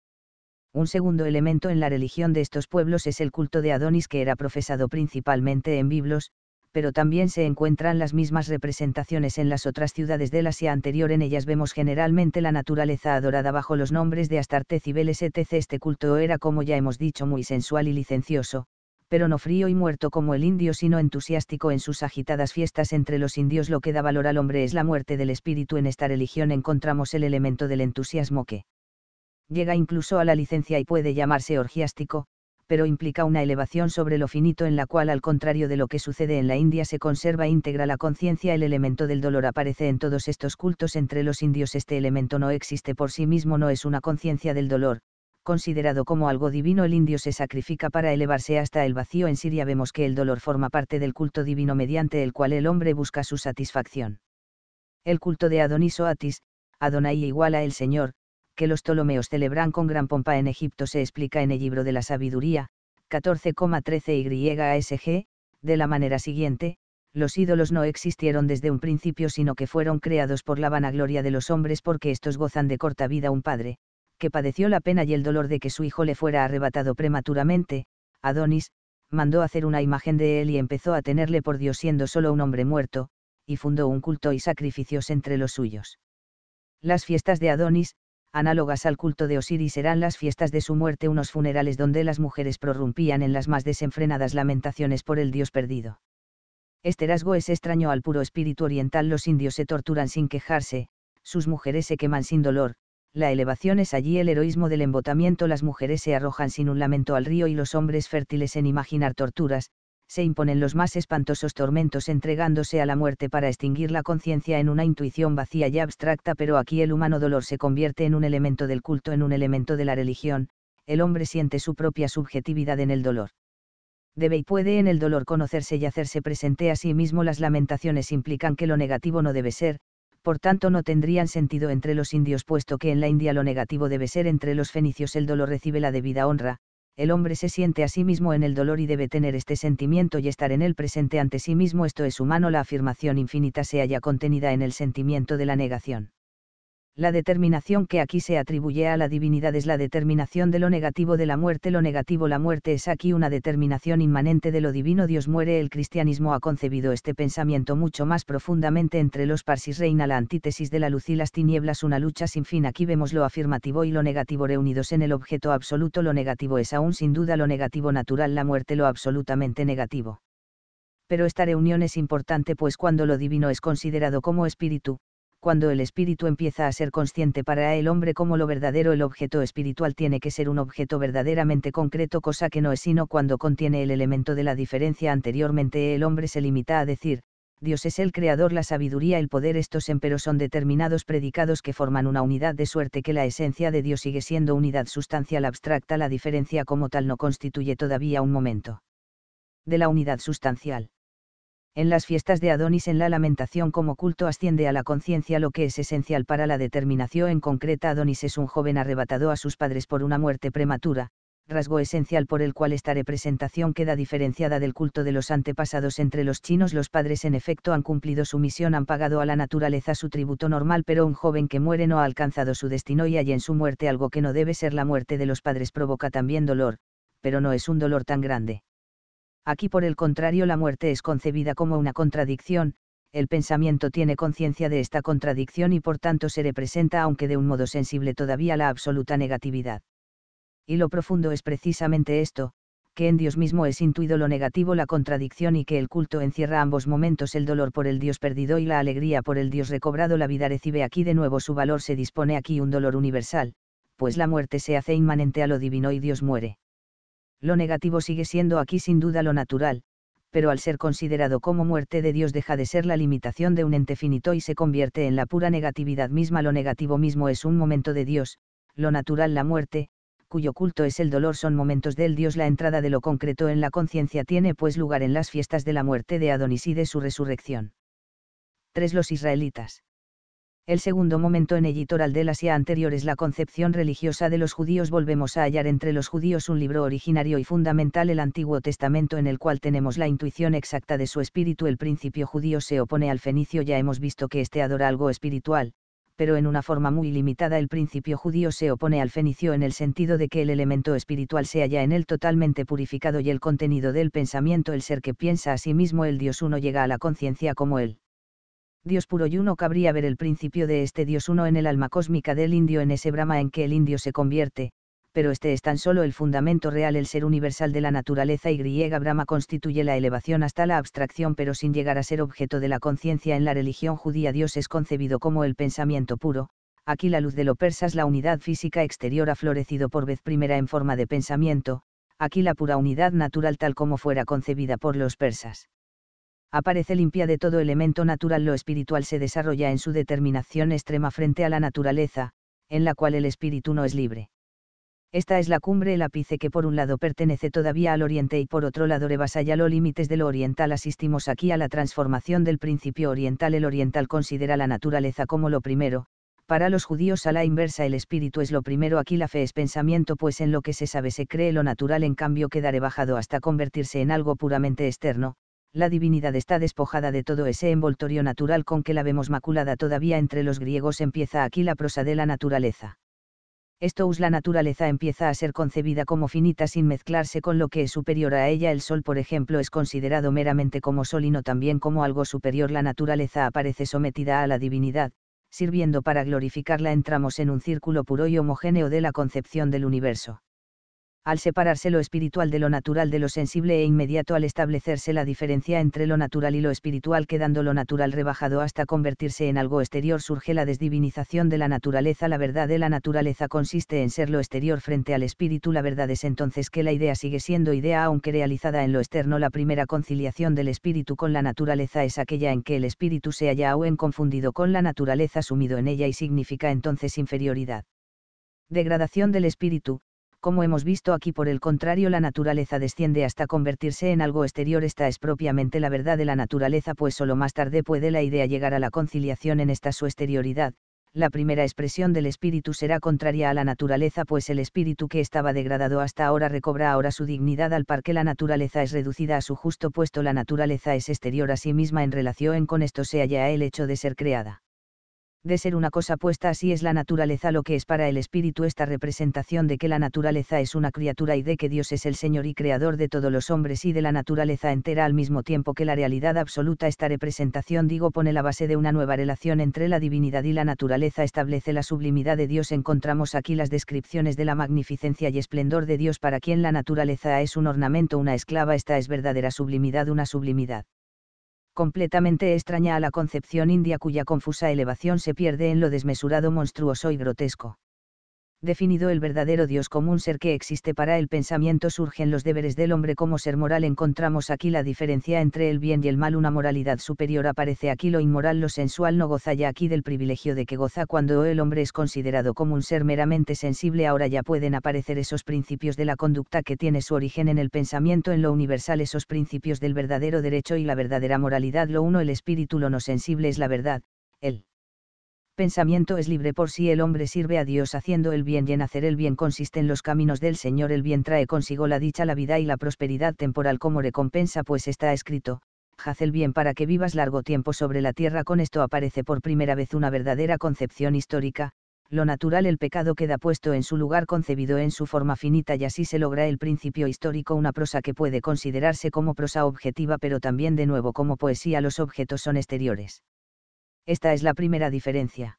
S1: Un segundo elemento en la religión de estos pueblos es el culto de Adonis que era profesado principalmente en Biblos, pero también se encuentran las mismas representaciones en las otras ciudades del Asia anterior. En ellas vemos generalmente la naturaleza adorada bajo los nombres de Astarte, Cibeles, etc. Este culto era, como ya hemos dicho, muy sensual y licencioso, pero no frío y muerto como el indio, sino entusiástico en sus agitadas fiestas entre los indios. Lo que da valor al hombre es la muerte del espíritu. En esta religión encontramos el elemento del entusiasmo que llega incluso a la licencia y puede llamarse orgiástico, pero implica una elevación sobre lo finito en la cual, al contrario de lo que sucede en la India, se conserva íntegra la conciencia. El elemento del dolor aparece en todos estos cultos entre los indios. Este elemento no existe por sí mismo, no es una conciencia del dolor. Considerado como algo divino, el indio se sacrifica para elevarse hasta el vacío. En Siria vemos que el dolor forma parte del culto divino mediante el cual el hombre busca su satisfacción. El culto de Adonis o Atis, Adonai igual a el Señor, que los Ptolomeos celebran con gran pompa en Egipto se explica en el libro de la sabiduría, 14,13 YSG, de la manera siguiente, los ídolos no existieron desde un principio sino que fueron creados por la vanagloria de los hombres porque estos gozan de corta vida un padre, que padeció la pena y el dolor de que su hijo le fuera arrebatado prematuramente, Adonis, mandó hacer una imagen de él y empezó a tenerle por Dios siendo solo un hombre muerto, y fundó un culto y sacrificios entre los suyos. Las fiestas de Adonis, análogas al culto de Osiris eran las fiestas de su muerte unos funerales donde las mujeres prorrumpían en las más desenfrenadas lamentaciones por el dios perdido. Este rasgo es extraño al puro espíritu oriental, los indios se torturan sin quejarse, sus mujeres se queman sin dolor, la elevación es allí el heroísmo del embotamiento, las mujeres se arrojan sin un lamento al río y los hombres fértiles en imaginar torturas, se imponen los más espantosos tormentos entregándose a la muerte para extinguir la conciencia en una intuición vacía y abstracta, pero aquí el humano dolor se convierte en un elemento del culto, en un elemento de la religión, el hombre siente su propia subjetividad en el dolor. Debe y puede en el dolor conocerse y hacerse presente a sí mismo. Las lamentaciones implican que lo negativo no debe ser, por tanto no tendrían sentido entre los indios puesto que en la India lo negativo debe ser entre los fenicios el dolor recibe la debida honra, el hombre se siente a sí mismo en el dolor y debe tener este sentimiento y estar en el presente ante sí mismo, esto es humano, la afirmación infinita se halla contenida en el sentimiento de la negación la determinación que aquí se atribuye a la divinidad es la determinación de lo negativo de la muerte. Lo negativo la muerte es aquí una determinación inmanente de lo divino. Dios muere. El cristianismo ha concebido este pensamiento mucho más profundamente. Entre los parsis reina la antítesis de la luz y las tinieblas, una lucha sin fin. Aquí vemos lo afirmativo y lo negativo reunidos en el objeto absoluto. Lo negativo es aún sin duda lo negativo natural, la muerte lo absolutamente negativo. Pero esta reunión es importante pues cuando lo divino es considerado como espíritu, cuando el espíritu empieza a ser consciente para el hombre como lo verdadero, el objeto espiritual tiene que ser un objeto verdaderamente concreto, cosa que no es sino cuando contiene el elemento de la diferencia anteriormente, el hombre se limita a decir, Dios es el creador, la sabiduría, el poder, estos empero son determinados predicados que forman una unidad de suerte que la esencia de Dios sigue siendo unidad sustancial abstracta, la diferencia como tal no constituye todavía un momento de la unidad sustancial en las fiestas de Adonis en la lamentación como culto asciende a la conciencia lo que es esencial para la determinación en concreta Adonis es un joven arrebatado a sus padres por una muerte prematura, rasgo esencial por el cual esta representación queda diferenciada del culto de los antepasados entre los chinos los padres en efecto han cumplido su misión han pagado a la naturaleza su tributo normal pero un joven que muere no ha alcanzado su destino y hay en su muerte algo que no debe ser la muerte de los padres provoca también dolor, pero no es un dolor tan grande Aquí por el contrario la muerte es concebida como una contradicción, el pensamiento tiene conciencia de esta contradicción y por tanto se representa aunque de un modo sensible todavía la absoluta negatividad. Y lo profundo es precisamente esto, que en Dios mismo es intuido lo negativo la contradicción y que el culto encierra ambos momentos el dolor por el Dios perdido y la alegría por el Dios recobrado la vida recibe aquí de nuevo su valor se dispone aquí un dolor universal, pues la muerte se hace inmanente a lo divino y Dios muere lo negativo sigue siendo aquí sin duda lo natural, pero al ser considerado como muerte de Dios deja de ser la limitación de un ente finito y se convierte en la pura negatividad misma. Lo negativo mismo es un momento de Dios, lo natural la muerte, cuyo culto es el dolor son momentos del Dios. La entrada de lo concreto en la conciencia tiene pues lugar en las fiestas de la muerte de Adonis y de su resurrección. 3. Los israelitas. El segundo momento en Editorial del Asia anterior es la concepción religiosa de los judíos. Volvemos a hallar entre los judíos un libro originario y fundamental, el Antiguo Testamento, en el cual tenemos la intuición exacta de su espíritu. El principio judío se opone al fenicio, ya hemos visto que éste adora algo espiritual, pero en una forma muy limitada el principio judío se opone al fenicio en el sentido de que el elemento espiritual se halla en él totalmente purificado y el contenido del pensamiento, el ser que piensa a sí mismo el Dios uno llega a la conciencia como él. Dios puro y uno cabría ver el principio de este Dios uno en el alma cósmica del indio en ese Brahma en que el indio se convierte, pero este es tan solo el fundamento real, el ser universal de la naturaleza y griega Brahma constituye la elevación hasta la abstracción, pero sin llegar a ser objeto de la conciencia en la religión judía Dios es concebido como el pensamiento puro, aquí la luz de lo persas la unidad física exterior ha florecido por vez primera en forma de pensamiento, aquí la pura unidad natural tal como fuera concebida por los persas aparece limpia de todo elemento natural. Lo espiritual se desarrolla en su determinación extrema frente a la naturaleza, en la cual el espíritu no es libre. Esta es la cumbre, el ápice que por un lado pertenece todavía al oriente y por otro lado rebasa ya los límites de lo oriental. Asistimos aquí a la transformación del principio oriental. El oriental considera la naturaleza como lo primero, para los judíos a la inversa el espíritu es lo primero. Aquí la fe es pensamiento, pues en lo que se sabe se cree lo natural, en cambio quedaré bajado hasta convertirse en algo puramente externo, la divinidad está despojada de todo ese envoltorio natural con que la vemos maculada todavía entre los griegos empieza aquí la prosa de la naturaleza. Esto la naturaleza empieza a ser concebida como finita sin mezclarse con lo que es superior a ella. El sol, por ejemplo, es considerado meramente como sol y no también como algo superior. La naturaleza aparece sometida a la divinidad, sirviendo para glorificarla. Entramos en un círculo puro y homogéneo de la concepción del universo al separarse lo espiritual de lo natural de lo sensible e inmediato al establecerse la diferencia entre lo natural y lo espiritual quedando lo natural rebajado hasta convertirse en algo exterior surge la desdivinización de la naturaleza la verdad de la naturaleza consiste en ser lo exterior frente al espíritu la verdad es entonces que la idea sigue siendo idea aunque realizada en lo externo la primera conciliación del espíritu con la naturaleza es aquella en que el espíritu se halla en confundido con la naturaleza sumido en ella y significa entonces inferioridad. Degradación del espíritu, como hemos visto aquí por el contrario la naturaleza desciende hasta convertirse en algo exterior, esta es propiamente la verdad de la naturaleza, pues solo más tarde puede la idea llegar a la conciliación en esta su exterioridad, la primera expresión del espíritu será contraria a la naturaleza, pues el espíritu que estaba degradado hasta ahora recobra ahora su dignidad al par que la naturaleza es reducida a su justo puesto la naturaleza es exterior a sí misma en relación con esto se halla el hecho de ser creada de ser una cosa puesta así es la naturaleza lo que es para el espíritu esta representación de que la naturaleza es una criatura y de que Dios es el Señor y creador de todos los hombres y de la naturaleza entera al mismo tiempo que la realidad absoluta esta representación digo pone la base de una nueva relación entre la divinidad y la naturaleza establece la sublimidad de Dios encontramos aquí las descripciones de la magnificencia y esplendor de Dios para quien la naturaleza es un ornamento una esclava esta es verdadera sublimidad una sublimidad completamente extraña a la concepción india cuya confusa elevación se pierde en lo desmesurado, monstruoso y grotesco definido el verdadero Dios como un ser que existe para el pensamiento surgen los deberes del hombre como ser moral encontramos aquí la diferencia entre el bien y el mal una moralidad superior aparece aquí lo inmoral lo sensual no goza ya aquí del privilegio de que goza cuando el hombre es considerado como un ser meramente sensible ahora ya pueden aparecer esos principios de la conducta que tiene su origen en el pensamiento en lo universal esos principios del verdadero derecho y la verdadera moralidad lo uno el espíritu lo no sensible es la verdad, el pensamiento es libre por si sí. el hombre sirve a Dios haciendo el bien y en hacer el bien consiste en los caminos del Señor. El bien trae consigo la dicha, la vida y la prosperidad temporal como recompensa, pues está escrito, haz el bien para que vivas largo tiempo sobre la tierra. Con esto aparece por primera vez una verdadera concepción histórica, lo natural el pecado queda puesto en su lugar concebido en su forma finita y así se logra el principio histórico, una prosa que puede considerarse como prosa objetiva pero también de nuevo como poesía los objetos son exteriores esta es la primera diferencia.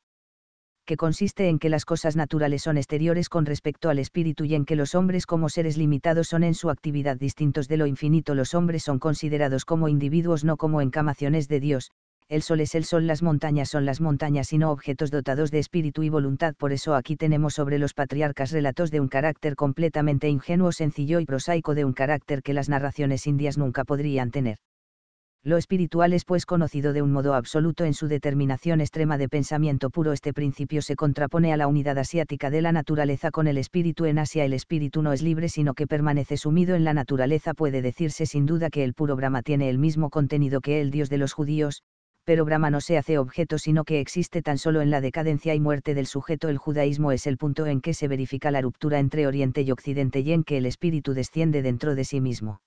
S1: Que consiste en que las cosas naturales son exteriores con respecto al espíritu y en que los hombres como seres limitados son en su actividad distintos de lo infinito. Los hombres son considerados como individuos, no como encamaciones de Dios, el sol es el sol, las montañas son las montañas y no objetos dotados de espíritu y voluntad. Por eso aquí tenemos sobre los patriarcas relatos de un carácter completamente ingenuo, sencillo y prosaico, de un carácter que las narraciones indias nunca podrían tener. Lo espiritual es pues conocido de un modo absoluto en su determinación extrema de pensamiento puro. Este principio se contrapone a la unidad asiática de la naturaleza con el espíritu. En Asia el espíritu no es libre sino que permanece sumido en la naturaleza. Puede decirse sin duda que el puro Brahma tiene el mismo contenido que el dios de los judíos, pero Brahma no se hace objeto sino que existe tan solo en la decadencia y muerte del sujeto. El judaísmo es el punto en que se verifica la ruptura entre Oriente y Occidente y en que el espíritu desciende dentro de sí mismo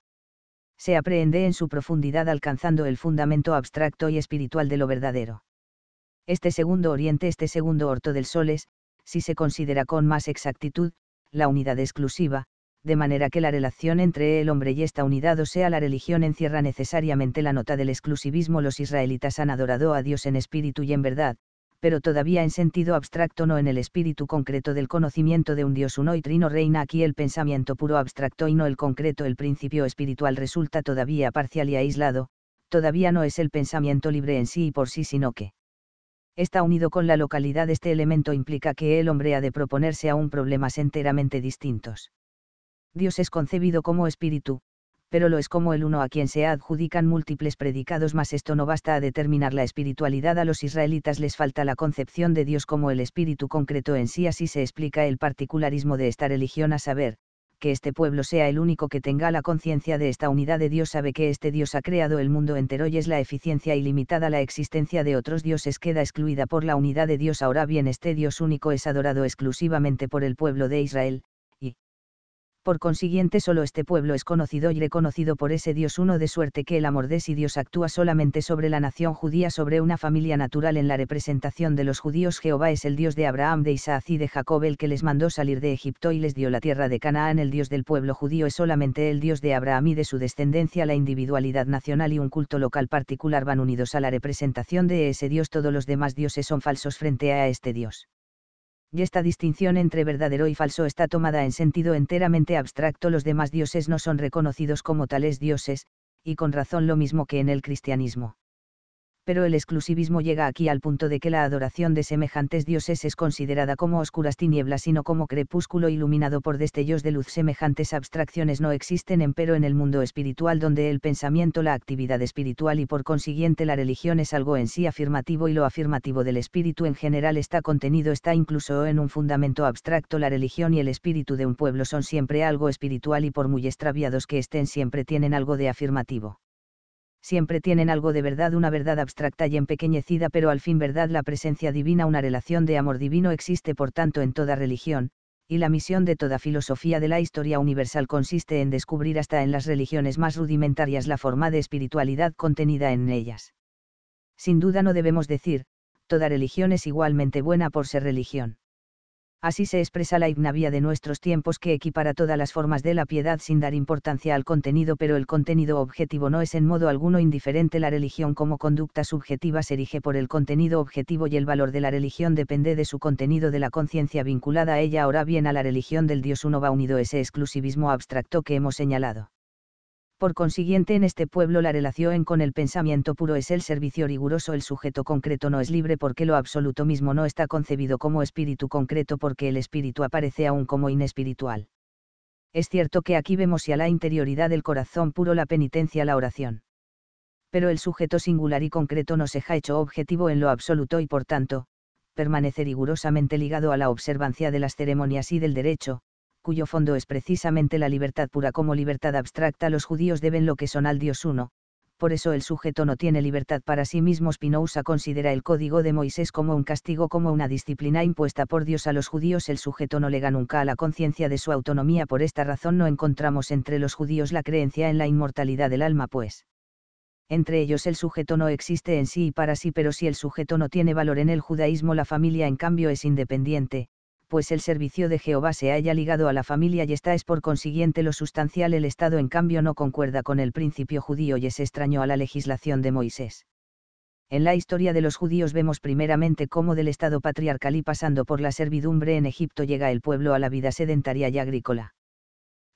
S1: se aprehende en su profundidad alcanzando el fundamento abstracto y espiritual de lo verdadero. Este segundo oriente, este segundo orto del sol es, si se considera con más exactitud, la unidad exclusiva, de manera que la relación entre el hombre y esta unidad o sea la religión encierra necesariamente la nota del exclusivismo. Los israelitas han adorado a Dios en espíritu y en verdad, pero todavía en sentido abstracto no en el espíritu concreto del conocimiento de un Dios uno y trino reina aquí el pensamiento puro abstracto y no el concreto el principio espiritual resulta todavía parcial y aislado, todavía no es el pensamiento libre en sí y por sí sino que está unido con la localidad este elemento implica que el hombre ha de proponerse aún problemas enteramente distintos. Dios es concebido como espíritu, pero lo es como el uno a quien se adjudican múltiples predicados más esto no basta a determinar la espiritualidad a los israelitas les falta la concepción de Dios como el espíritu concreto en sí así se explica el particularismo de esta religión a saber, que este pueblo sea el único que tenga la conciencia de esta unidad de Dios sabe que este Dios ha creado el mundo entero y es la eficiencia ilimitada la existencia de otros dioses queda excluida por la unidad de Dios ahora bien este Dios único es adorado exclusivamente por el pueblo de Israel, por consiguiente solo este pueblo es conocido y reconocido por ese Dios uno de suerte que el amor de si Dios actúa solamente sobre la nación judía sobre una familia natural en la representación de los judíos Jehová es el Dios de Abraham de Isaac y de Jacob el que les mandó salir de Egipto y les dio la tierra de Canaán el Dios del pueblo judío es solamente el Dios de Abraham y de su descendencia la individualidad nacional y un culto local particular van unidos a la representación de ese Dios todos los demás dioses son falsos frente a este Dios y esta distinción entre verdadero y falso está tomada en sentido enteramente abstracto. Los demás dioses no son reconocidos como tales dioses, y con razón lo mismo que en el cristianismo pero el exclusivismo llega aquí al punto de que la adoración de semejantes dioses es considerada como oscuras tinieblas sino como crepúsculo iluminado por destellos de luz. Semejantes abstracciones no existen empero en el mundo espiritual donde el pensamiento, la actividad espiritual y por consiguiente la religión es algo en sí afirmativo y lo afirmativo del espíritu en general está contenido está incluso en un fundamento abstracto. La religión y el espíritu de un pueblo son siempre algo espiritual y por muy extraviados que estén siempre tienen algo de afirmativo siempre tienen algo de verdad, una verdad abstracta y empequeñecida, pero al fin verdad la presencia divina, una relación de amor divino existe por tanto en toda religión, y la misión de toda filosofía de la historia universal consiste en descubrir hasta en las religiones más rudimentarias la forma de espiritualidad contenida en ellas. Sin duda no debemos decir, toda religión es igualmente buena por ser religión. Así se expresa la ignavia de nuestros tiempos que equipara todas las formas de la piedad sin dar importancia al contenido, pero el contenido objetivo no es en modo alguno indiferente. La religión como conducta subjetiva se erige por el contenido objetivo y el valor de la religión depende de su contenido, de la conciencia vinculada a ella. Ahora bien, a la religión del Dios uno va unido ese exclusivismo abstracto que hemos señalado. Por consiguiente en este pueblo la relación con el pensamiento puro es el servicio riguroso, el sujeto concreto no es libre porque lo absoluto mismo no está concebido como espíritu concreto porque el espíritu aparece aún como inespiritual. Es cierto que aquí vemos y a la interioridad del corazón puro la penitencia, la oración. Pero el sujeto singular y concreto no se ha hecho objetivo en lo absoluto y por tanto, permanece rigurosamente ligado a la observancia de las ceremonias y del derecho, cuyo fondo es precisamente la libertad pura como libertad abstracta, los judíos deben lo que son al Dios uno, por eso el sujeto no tiene libertad para sí mismo. Spinoza considera el código de Moisés como un castigo, como una disciplina impuesta por Dios a los judíos. El sujeto no lega nunca a la conciencia de su autonomía, por esta razón no encontramos entre los judíos la creencia en la inmortalidad del alma, pues entre ellos el sujeto no existe en sí y para sí, pero si el sujeto no tiene valor en el judaísmo, la familia en cambio es independiente, pues el servicio de Jehová se haya ligado a la familia y está es por consiguiente lo sustancial el Estado en cambio no concuerda con el principio judío y es extraño a la legislación de Moisés. En la historia de los judíos vemos primeramente cómo del Estado patriarcal y pasando por la servidumbre en Egipto llega el pueblo a la vida sedentaria y agrícola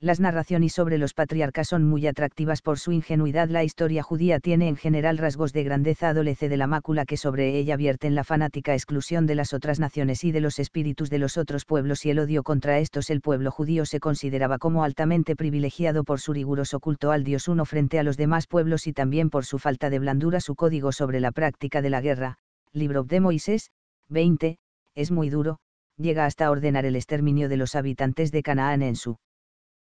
S1: las narraciones sobre los patriarcas son muy atractivas por su ingenuidad. La historia judía tiene en general rasgos de grandeza, adolece de la mácula que sobre ella vierten la fanática exclusión de las otras naciones y de los espíritus de los otros pueblos y el odio contra estos. El pueblo judío se consideraba como altamente privilegiado por su riguroso culto al dios uno frente a los demás pueblos y también por su falta de blandura. Su código sobre la práctica de la guerra, libro de Moisés, 20, es muy duro, llega hasta ordenar el exterminio de los habitantes de Canaán en su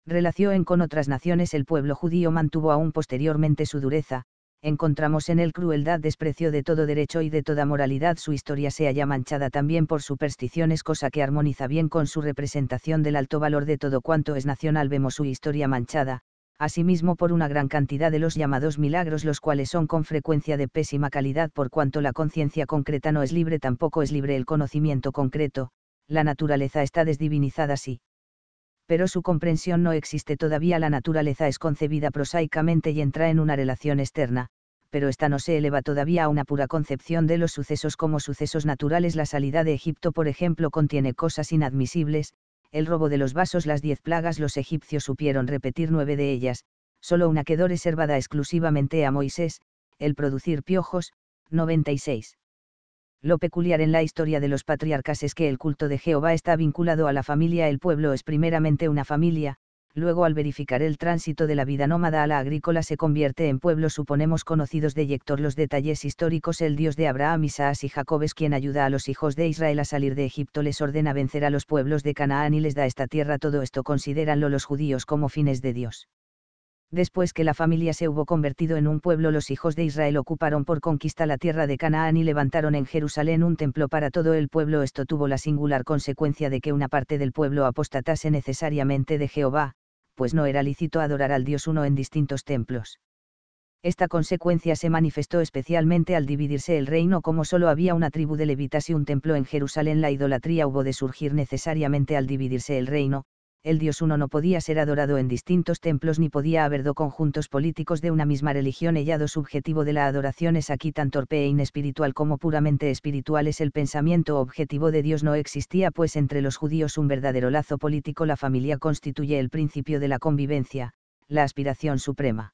S1: relació con otras naciones el pueblo judío mantuvo aún posteriormente su dureza, encontramos en él crueldad, desprecio de todo derecho y de toda moralidad. Su historia se halla manchada también por supersticiones, cosa que armoniza bien con su representación del alto valor de todo cuanto es nacional. Vemos su historia manchada, asimismo por una gran cantidad de los llamados milagros, los cuales son con frecuencia de pésima calidad por cuanto la conciencia concreta no es libre, tampoco es libre el conocimiento concreto, la naturaleza está desdivinizada sí pero su comprensión no existe todavía. La naturaleza es concebida prosaicamente y entra en una relación externa, pero esta no se eleva todavía a una pura concepción de los sucesos como sucesos naturales. La salida de Egipto, por ejemplo, contiene cosas inadmisibles, el robo de los vasos, las diez plagas, los egipcios supieron repetir nueve de ellas, solo una quedó reservada exclusivamente a Moisés, el producir piojos, 96. Lo peculiar en la historia de los patriarcas es que el culto de Jehová está vinculado a la familia. El pueblo es primeramente una familia, luego al verificar el tránsito de la vida nómada a la agrícola se convierte en pueblo suponemos conocidos de Yector los detalles históricos el dios de Abraham, Isaas y Jacob es quien ayuda a los hijos de Israel a salir de Egipto les ordena vencer a los pueblos de Canaán y les da esta tierra todo esto consideranlo los judíos como fines de Dios. Después que la familia se hubo convertido en un pueblo, los hijos de Israel ocuparon por conquista la tierra de Canaán y levantaron en Jerusalén un templo para todo el pueblo. Esto tuvo la singular consecuencia de que una parte del pueblo apostatase necesariamente de Jehová, pues no era lícito adorar al Dios uno en distintos templos. Esta consecuencia se manifestó especialmente al dividirse el reino como solo había una tribu de levitas y un templo en Jerusalén. La idolatría hubo de surgir necesariamente al dividirse el reino, el dios uno no podía ser adorado en distintos templos ni podía haber dos conjuntos políticos de una misma religión. hallado subjetivo de la adoración es aquí tan torpe e inespiritual como puramente espiritual es el pensamiento objetivo de Dios no existía pues entre los judíos un verdadero lazo político la familia constituye el principio de la convivencia, la aspiración suprema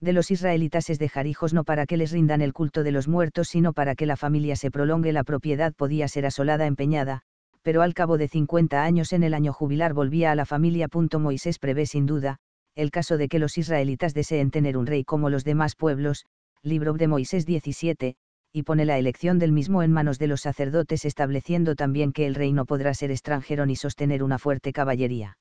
S1: de los israelitas es dejar hijos no para que les rindan el culto de los muertos, sino para que la familia se prolongue. La propiedad podía ser asolada, empeñada, pero al cabo de 50 años en el año jubilar volvía a la familia. Moisés prevé sin duda, el caso de que los israelitas deseen tener un rey como los demás pueblos, libro de Moisés 17, y pone la elección del mismo en manos de los sacerdotes estableciendo también que el rey no podrá ser extranjero ni sostener una fuerte caballería.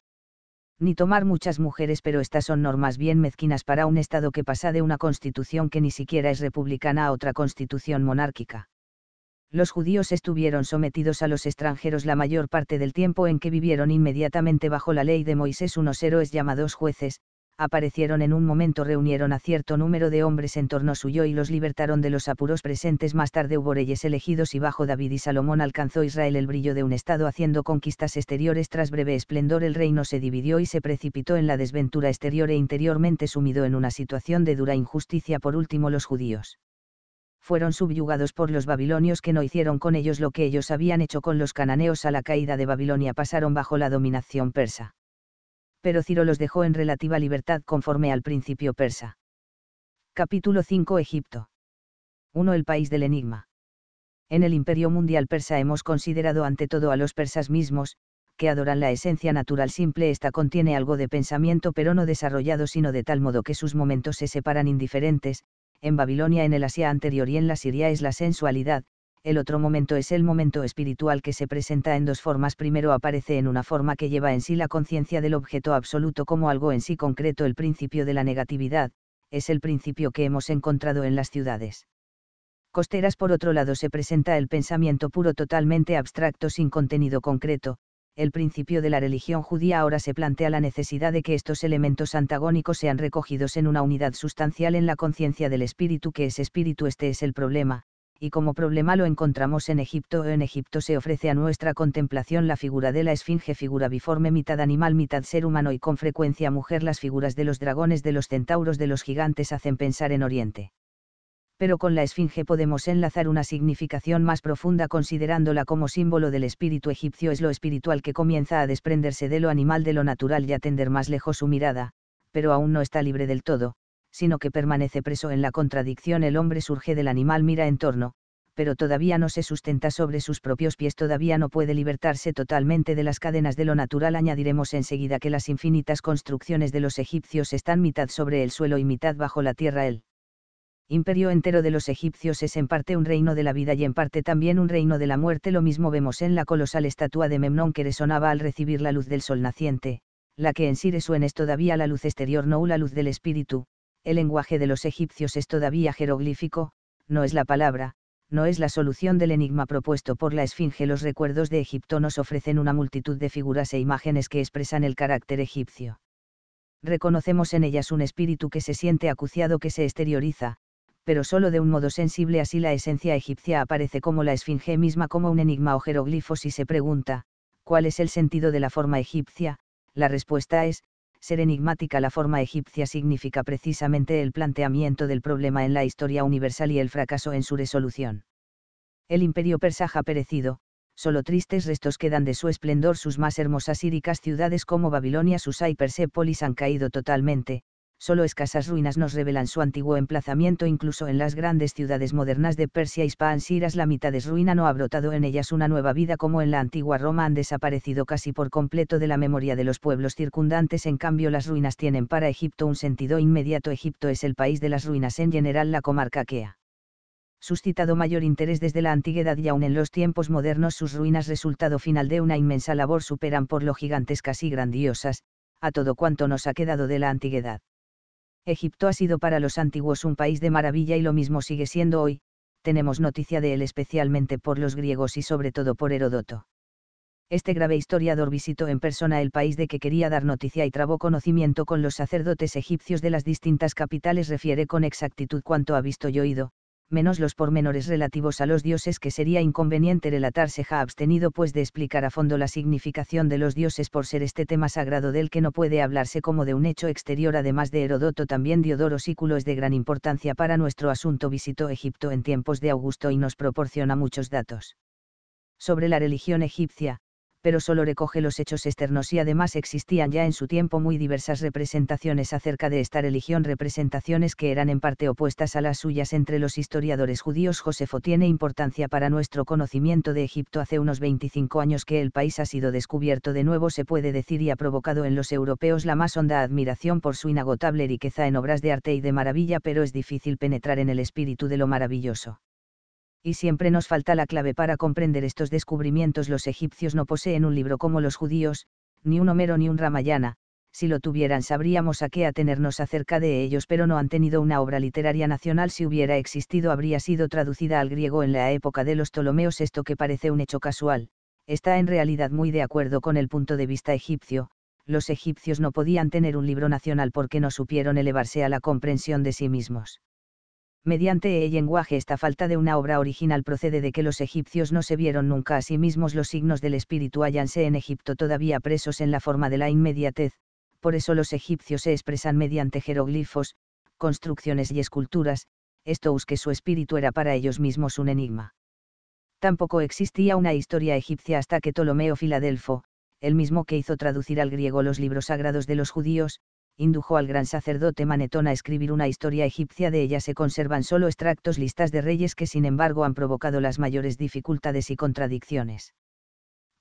S1: Ni tomar muchas mujeres, pero estas son normas bien mezquinas para un Estado que pasa de una constitución que ni siquiera es republicana a otra constitución monárquica los judíos estuvieron sometidos a los extranjeros la mayor parte del tiempo en que vivieron inmediatamente bajo la ley de Moisés. Unos héroes llamados jueces, aparecieron en un momento, reunieron a cierto número de hombres en torno suyo y los libertaron de los apuros presentes. Más tarde hubo reyes elegidos y bajo David y Salomón alcanzó Israel el brillo de un Estado haciendo conquistas exteriores. Tras breve esplendor el reino se dividió y se precipitó en la desventura exterior e interiormente sumido en una situación de dura injusticia. Por último los judíos fueron subyugados por los babilonios que no hicieron con ellos lo que ellos habían hecho con los cananeos a la caída de Babilonia pasaron bajo la dominación persa. Pero Ciro los dejó en relativa libertad conforme al principio persa. Capítulo 5 Egipto 1 El país del enigma. En el imperio mundial persa hemos considerado ante todo a los persas mismos, que adoran la esencia natural simple, esta contiene algo de pensamiento pero no desarrollado sino de tal modo que sus momentos se separan indiferentes, en Babilonia en el Asia anterior y en la Siria es la sensualidad, el otro momento es el momento espiritual que se presenta en dos formas. Primero aparece en una forma que lleva en sí la conciencia del objeto absoluto como algo en sí concreto. El principio de la negatividad, es el principio que hemos encontrado en las ciudades. Costeras por otro lado se presenta el pensamiento puro totalmente abstracto sin contenido concreto, el principio de la religión judía ahora se plantea la necesidad de que estos elementos antagónicos sean recogidos en una unidad sustancial en la conciencia del espíritu que es espíritu este es el problema, y como problema lo encontramos en Egipto o en Egipto se ofrece a nuestra contemplación la figura de la esfinge figura biforme mitad animal mitad ser humano y con frecuencia mujer las figuras de los dragones de los centauros de los gigantes hacen pensar en Oriente pero con la esfinge podemos enlazar una significación más profunda considerándola como símbolo del espíritu egipcio es lo espiritual que comienza a desprenderse de lo animal de lo natural y a tender más lejos su mirada, pero aún no está libre del todo, sino que permanece preso en la contradicción el hombre surge del animal mira en torno, pero todavía no se sustenta sobre sus propios pies todavía no puede libertarse totalmente de las cadenas de lo natural añadiremos enseguida que las infinitas construcciones de los egipcios están mitad sobre el suelo y mitad bajo la tierra él imperio entero de los egipcios es en parte un reino de la vida y en parte también un reino de la muerte. Lo mismo vemos en la colosal estatua de Memnón que resonaba al recibir la luz del sol naciente, la que en resuena es todavía la luz exterior, no la luz del espíritu. El lenguaje de los egipcios es todavía jeroglífico, no es la palabra, no es la solución del enigma propuesto por la Esfinge. Los recuerdos de Egipto nos ofrecen una multitud de figuras e imágenes que expresan el carácter egipcio. Reconocemos en ellas un espíritu que se siente acuciado, que se exterioriza, pero solo de un modo sensible así la esencia egipcia aparece como la esfinge misma como un enigma o jeroglifo si se pregunta, ¿cuál es el sentido de la forma egipcia? La respuesta es, ser enigmática la forma egipcia significa precisamente el planteamiento del problema en la historia universal y el fracaso en su resolución. El imperio persa ha perecido, solo tristes restos quedan de su esplendor sus más hermosas íricas ciudades como Babilonia y persepolis han caído totalmente, solo escasas ruinas nos revelan su antiguo emplazamiento incluso en las grandes ciudades modernas de Persia y Siras la mitad es ruina no ha brotado en ellas una nueva vida como en la antigua Roma han desaparecido casi por completo de la memoria de los pueblos circundantes en cambio las ruinas tienen para Egipto un sentido inmediato Egipto es el país de las ruinas en general la comarca que ha suscitado mayor interés desde la antigüedad y aún en los tiempos modernos sus ruinas resultado final de una inmensa labor superan por lo gigantescas y grandiosas, a todo cuanto nos ha quedado de la antigüedad Egipto ha sido para los antiguos un país de maravilla y lo mismo sigue siendo hoy, tenemos noticia de él especialmente por los griegos y sobre todo por Heródoto. Este grave historiador visitó en persona el país de que quería dar noticia y trabó conocimiento con los sacerdotes egipcios de las distintas capitales. Refiere con exactitud cuanto ha visto y oído, menos los pormenores relativos a los dioses que sería inconveniente relatarse ha abstenido pues de explicar a fondo la significación de los dioses por ser este tema sagrado del que no puede hablarse como de un hecho exterior además de Herodoto también Diodoro Sículo es de gran importancia para nuestro asunto visitó Egipto en tiempos de Augusto y nos proporciona muchos datos sobre la religión egipcia, pero solo recoge los hechos externos y además existían ya en su tiempo muy diversas representaciones acerca de esta religión, representaciones que eran en parte opuestas a las suyas entre los historiadores judíos. Josefo tiene importancia para nuestro conocimiento de Egipto hace unos 25 años que el país ha sido descubierto de nuevo, se puede decir, y ha provocado en los europeos la más honda admiración por su inagotable riqueza en obras de arte y de maravilla, pero es difícil penetrar en el espíritu de lo maravilloso y siempre nos falta la clave para comprender estos descubrimientos. Los egipcios no poseen un libro como los judíos, ni un Homero ni un Ramayana, si lo tuvieran sabríamos a qué atenernos acerca de ellos, pero no han tenido una obra literaria nacional. Si hubiera existido, habría sido traducida al griego en la época de los Ptolomeos. Esto que parece un hecho casual, está en realidad muy de acuerdo con el punto de vista egipcio. Los egipcios no podían tener un libro nacional porque no supieron elevarse a la comprensión de sí mismos mediante el lenguaje esta falta de una obra original procede de que los egipcios no se vieron nunca a sí mismos los signos del espíritu hayanse en Egipto todavía presos en la forma de la inmediatez, por eso los egipcios se expresan mediante jeroglifos, construcciones y esculturas, esto es que su espíritu era para ellos mismos un enigma. Tampoco existía una historia egipcia hasta que Ptolomeo Filadelfo, el mismo que hizo traducir al griego los libros sagrados de los judíos, indujo al gran sacerdote Manetón a escribir una historia egipcia. De ella se conservan solo extractos listas de reyes que sin embargo han provocado las mayores dificultades y contradicciones.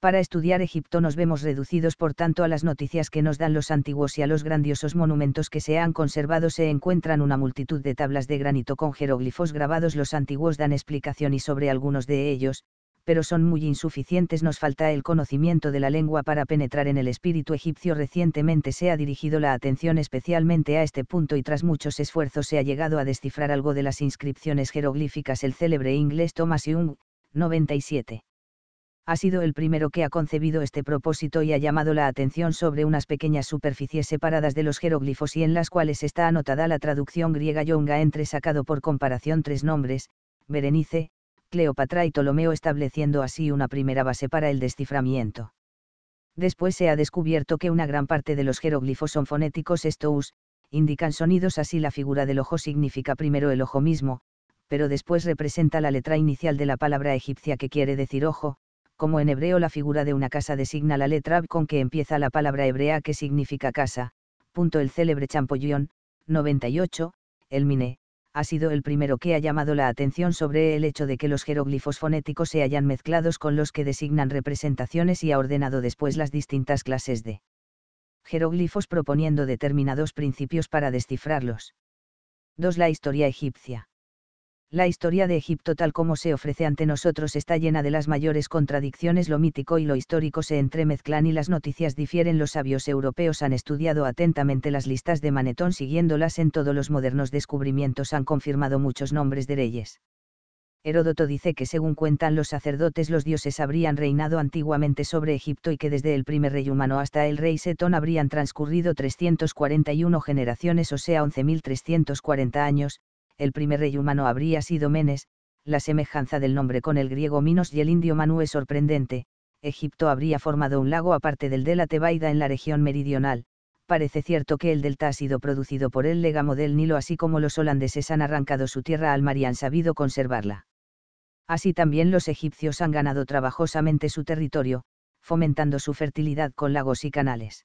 S1: Para estudiar Egipto nos vemos reducidos por tanto a las noticias que nos dan los antiguos y a los grandiosos monumentos que se han conservado. Se encuentran una multitud de tablas de granito con jeroglifos grabados. Los antiguos dan explicación y sobre algunos de ellos, pero son muy insuficientes. Nos falta el conocimiento de la lengua para penetrar en el espíritu egipcio. Recientemente se ha dirigido la atención especialmente a este punto y tras muchos esfuerzos se ha llegado a descifrar algo de las inscripciones jeroglíficas. El célebre inglés Thomas Young, 97 ha sido el primero que ha concebido este propósito y ha llamado la atención sobre unas pequeñas superficies separadas de los jeroglifos y en las cuales está anotada la traducción griega Young entre sacado por comparación tres nombres, Berenice, Cleopatra y Ptolomeo estableciendo así una primera base para el desciframiento. Después se ha descubierto que una gran parte de los jeroglifos son fonéticos estous, indican sonidos así la figura del ojo significa primero el ojo mismo, pero después representa la letra inicial de la palabra egipcia que quiere decir ojo, como en hebreo la figura de una casa designa la letra con que empieza la palabra hebrea que significa casa, punto el célebre Champollion, 98, el mine ha sido el primero que ha llamado la atención sobre el hecho de que los jeroglifos fonéticos se hayan mezclados con los que designan representaciones y ha ordenado después las distintas clases de jeroglifos proponiendo determinados principios para descifrarlos. 2. La historia egipcia la historia de Egipto tal como se ofrece ante nosotros está llena de las mayores contradicciones, lo mítico y lo histórico se entremezclan y las noticias difieren. Los sabios europeos han estudiado atentamente las listas de Manetón siguiéndolas en todos los modernos descubrimientos han confirmado muchos nombres de reyes. Heródoto dice que según cuentan los sacerdotes los dioses habrían reinado antiguamente sobre Egipto y que desde el primer rey humano hasta el rey Setón habrían transcurrido 341 generaciones o sea 11.340 años, el primer rey humano habría sido Menes, la semejanza del nombre con el griego Minos y el indio Manu es sorprendente, Egipto habría formado un lago aparte del de la Tebaida en la región meridional, parece cierto que el delta ha sido producido por el legamo del Nilo así como los holandeses han arrancado su tierra al mar y han sabido conservarla. Así también los egipcios han ganado trabajosamente su territorio, fomentando su fertilidad con lagos y canales.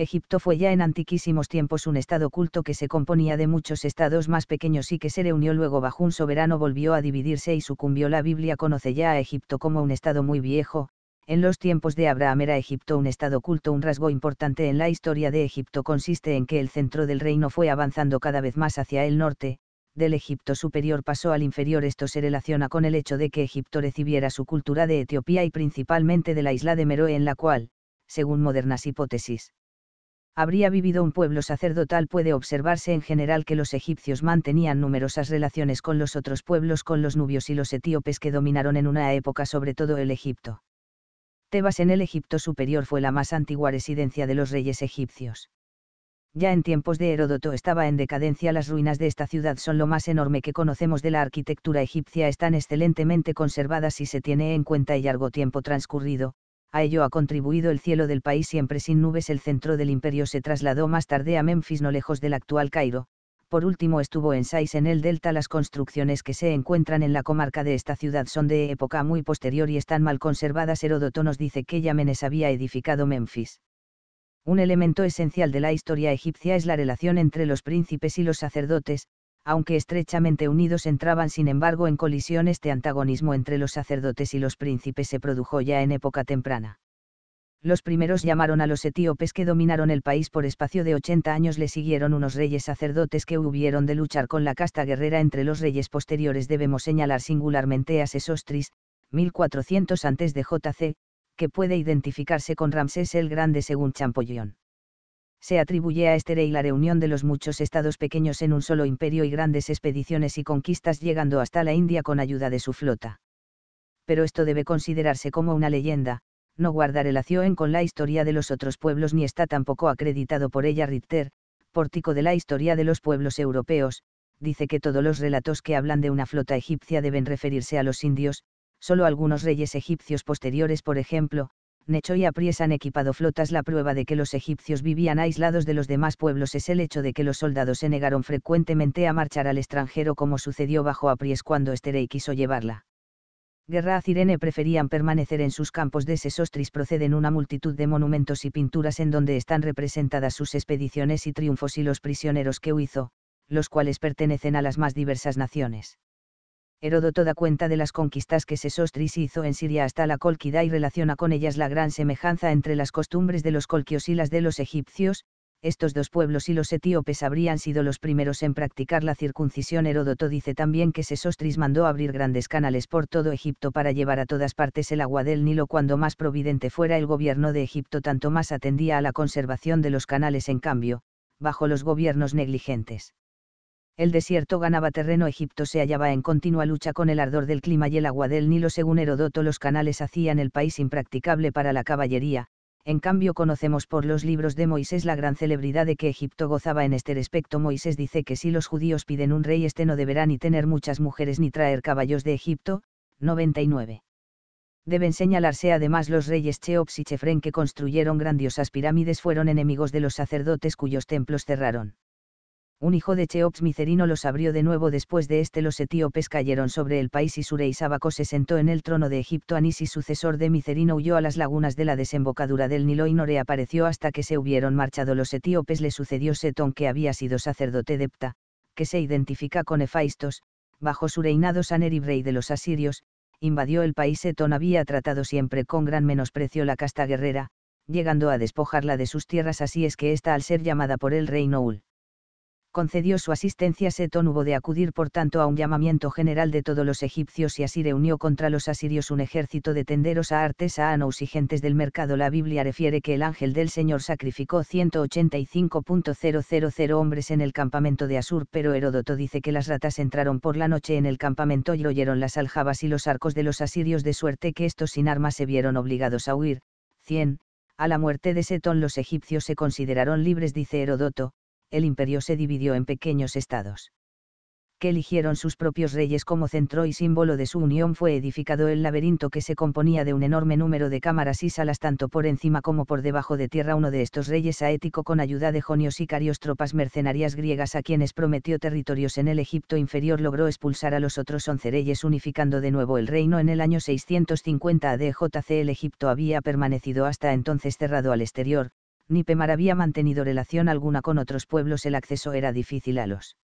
S1: Egipto fue ya en antiquísimos tiempos un estado culto que se componía de muchos estados más pequeños y que se reunió luego bajo un soberano volvió a dividirse y sucumbió la Biblia conoce ya a Egipto como un estado muy viejo, en los tiempos de Abraham era Egipto un estado culto. Un rasgo importante en la historia de Egipto consiste en que el centro del reino fue avanzando cada vez más hacia el norte, del Egipto superior pasó al inferior. Esto se relaciona con el hecho de que Egipto recibiera su cultura de Etiopía y principalmente de la isla de Meroe en la cual, según modernas hipótesis, habría vivido un pueblo sacerdotal puede observarse en general que los egipcios mantenían numerosas relaciones con los otros pueblos, con los nubios y los etíopes que dominaron en una época sobre todo el Egipto. Tebas en el Egipto superior fue la más antigua residencia de los reyes egipcios. Ya en tiempos de Heródoto estaba en decadencia las ruinas de esta ciudad son lo más enorme que conocemos de la arquitectura egipcia están excelentemente conservadas si se tiene en cuenta el largo tiempo transcurrido, a ello ha contribuido el cielo del país siempre sin nubes. El centro del imperio se trasladó más tarde a Memphis, no lejos del actual Cairo. Por último estuvo en Sais en el delta. Las construcciones que se encuentran en la comarca de esta ciudad son de época muy posterior y están mal conservadas. Heródoto nos dice que Yamenes había edificado Memphis. Un elemento esencial de la historia egipcia es la relación entre los príncipes y los sacerdotes, aunque estrechamente unidos entraban sin embargo en colisión este antagonismo entre los sacerdotes y los príncipes se produjo ya en época temprana. Los primeros llamaron a los etíopes que dominaron el país por espacio de 80 años le siguieron unos reyes sacerdotes que hubieron de luchar con la casta guerrera entre los reyes posteriores debemos señalar singularmente a Sesostris, 1400 antes de JC, que puede identificarse con Ramsés el Grande según Champollion se atribuye a este rey la reunión de los muchos estados pequeños en un solo imperio y grandes expediciones y conquistas llegando hasta la India con ayuda de su flota. Pero esto debe considerarse como una leyenda, no guarda relación con la historia de los otros pueblos ni está tampoco acreditado por ella Richter, pórtico de la historia de los pueblos europeos, dice que todos los relatos que hablan de una flota egipcia deben referirse a los indios, solo algunos reyes egipcios posteriores por ejemplo, Necho y Apries han equipado flotas. La prueba de que los egipcios vivían aislados de los demás pueblos es el hecho de que los soldados se negaron frecuentemente a marchar al extranjero como sucedió bajo Apries cuando Esterey quiso llevarla. Guerra a Cirene preferían permanecer en sus campos de Sesostris. Proceden una multitud de monumentos y pinturas en donde están representadas sus expediciones y triunfos y los prisioneros que hizo, los cuales pertenecen a las más diversas naciones. Heródoto da cuenta de las conquistas que Sesostris hizo en Siria hasta la Colquida y relaciona con ellas la gran semejanza entre las costumbres de los colquios y las de los egipcios, estos dos pueblos y los etíopes habrían sido los primeros en practicar la circuncisión. Heródoto dice también que Sesostris mandó abrir grandes canales por todo Egipto para llevar a todas partes el agua del Nilo. Cuando más providente fuera el gobierno de Egipto, tanto más atendía a la conservación de los canales en cambio, bajo los gobiernos negligentes el desierto ganaba terreno Egipto se hallaba en continua lucha con el ardor del clima y el agua del Nilo según Herodoto los canales hacían el país impracticable para la caballería, en cambio conocemos por los libros de Moisés la gran celebridad de que Egipto gozaba en este respecto. Moisés dice que si los judíos piden un rey este no deberá ni tener muchas mujeres ni traer caballos de Egipto, 99. Deben señalarse además los reyes Cheops y Chefren que construyeron grandiosas pirámides fueron enemigos de los sacerdotes cuyos templos cerraron. Un hijo de Cheops Micerino los abrió de nuevo después de este los etíopes cayeron sobre el país y sabaco se sentó en el trono de Egipto Anisis sucesor de Micerino huyó a las lagunas de la desembocadura del Nilo y no reapareció hasta que se hubieron marchado los etíopes le sucedió Setón que había sido sacerdote depta, que se identifica con Hefaistos, bajo su reinado Sanerib rey de los asirios, invadió el país Setón había tratado siempre con gran menosprecio la casta guerrera, llegando a despojarla de sus tierras así es que esta al ser llamada por el rey Noul concedió su asistencia Setón hubo de acudir por tanto a un llamamiento general de todos los egipcios y así reunió contra los asirios un ejército de tenderos a anous y gentes del mercado. La Biblia refiere que el ángel del Señor sacrificó 185.000 hombres en el campamento de Asur, pero Heródoto dice que las ratas entraron por la noche en el campamento y oyeron las aljabas y los arcos de los asirios de suerte que estos sin armas se vieron obligados a huir. 100. A la muerte de Setón los egipcios se consideraron libres, dice Heródoto, el imperio se dividió en pequeños estados. Que eligieron sus propios reyes como centro y símbolo de su unión fue edificado el laberinto que se componía de un enorme número de cámaras y salas tanto por encima como por debajo de tierra. Uno de estos reyes aético con ayuda de Jonios y Carios tropas mercenarias griegas a quienes prometió territorios en el Egipto inferior logró expulsar a los otros once reyes unificando de nuevo el reino en el año 650 ADJC. El Egipto había permanecido hasta entonces cerrado al exterior, Pemar había mantenido relación alguna con otros pueblos, el acceso era difícil a los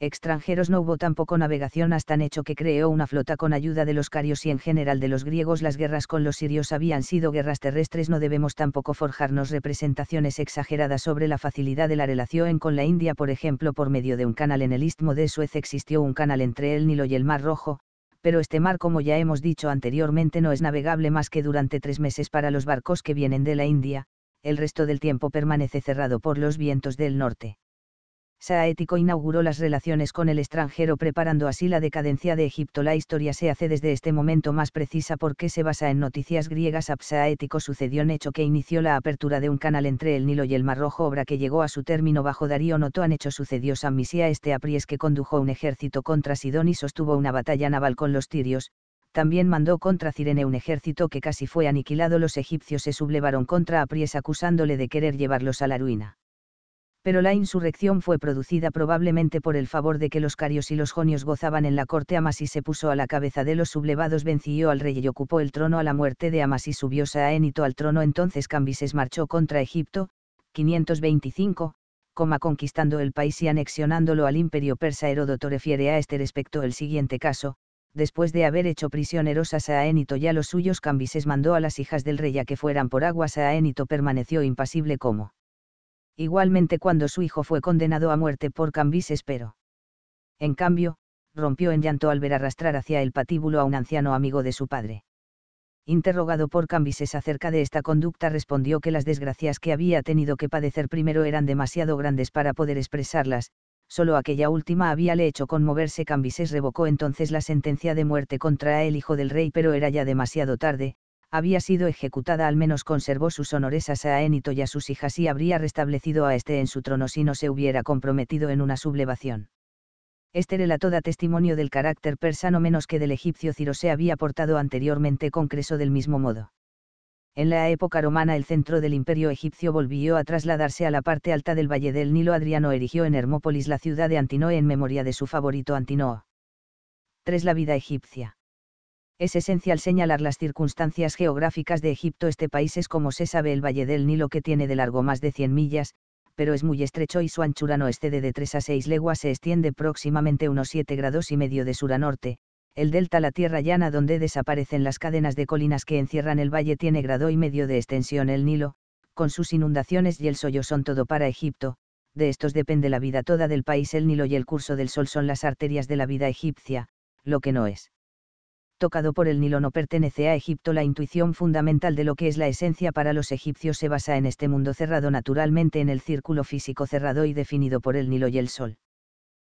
S1: extranjeros no hubo tampoco navegación hasta han hecho que creó una flota con ayuda de los carios y en general de los griegos las guerras con los sirios habían sido guerras terrestres no debemos tampoco forjarnos representaciones exageradas sobre la facilidad de la relación con la India por ejemplo por medio de un canal en el istmo de Suez existió un canal entre el Nilo y el Mar Rojo, pero este mar como ya hemos dicho anteriormente no es navegable más que durante tres meses para los barcos que vienen de la India, el resto del tiempo permanece cerrado por los vientos del norte. Saético inauguró las relaciones con el extranjero preparando así la decadencia de Egipto. La historia se hace desde este momento más precisa porque se basa en noticias griegas. Saético sucedió un hecho que inició la apertura de un canal entre el Nilo y el Mar Rojo, obra que llegó a su término bajo Darío han Hecho sucedió Misía este apries que condujo un ejército contra Sidón y sostuvo una batalla naval con los tirios, también mandó contra Cirene un ejército que casi fue aniquilado. Los egipcios se sublevaron contra Apries acusándole de querer llevarlos a la ruina. Pero la insurrección fue producida probablemente por el favor de que los carios y los jonios gozaban en la corte. Amasis se puso a la cabeza de los sublevados, venció al rey y ocupó el trono. A la muerte de Amasis subió Saénito al trono. Entonces Cambises marchó contra Egipto, 525, conquistando el país y anexionándolo al imperio persa. Heródoto refiere a este respecto el siguiente caso, después de haber hecho prisioneros a Saénito y a los suyos Cambises mandó a las hijas del rey a que fueran por agua Saénito permaneció impasible como. Igualmente cuando su hijo fue condenado a muerte por Cambises pero. En cambio, rompió en llanto al ver arrastrar hacia el patíbulo a un anciano amigo de su padre. Interrogado por Cambises acerca de esta conducta respondió que las desgracias que había tenido que padecer primero eran demasiado grandes para poder expresarlas, solo aquella última había le hecho conmoverse. Cambises revocó entonces la sentencia de muerte contra el hijo del rey, pero era ya demasiado tarde, había sido ejecutada, al menos conservó sus honores a Saénito y a sus hijas y habría restablecido a este en su trono si no se hubiera comprometido en una sublevación. Este era da testimonio del carácter persano menos que del egipcio Ciro se había portado anteriormente con Creso del mismo modo. En la época romana el centro del imperio egipcio volvió a trasladarse a la parte alta del valle del Nilo. Adriano erigió en Hermópolis la ciudad de Antinoe en memoria de su favorito Antinoa. 3. La vida egipcia es esencial señalar las circunstancias geográficas de Egipto. Este país es como se sabe el Valle del Nilo que tiene de largo más de 100 millas, pero es muy estrecho y su anchura no excede de 3 a 6 leguas, se extiende próximamente unos 7 grados y medio de sur a norte, el delta la tierra llana donde desaparecen las cadenas de colinas que encierran el valle tiene grado y medio de extensión el Nilo, con sus inundaciones y el sollo son todo para Egipto, de estos depende la vida toda del país el Nilo y el curso del sol son las arterias de la vida egipcia, lo que no es. Tocado por el Nilo no pertenece a Egipto la intuición fundamental de lo que es la esencia para los egipcios se basa en este mundo cerrado naturalmente en el círculo físico cerrado y definido por el Nilo y el sol.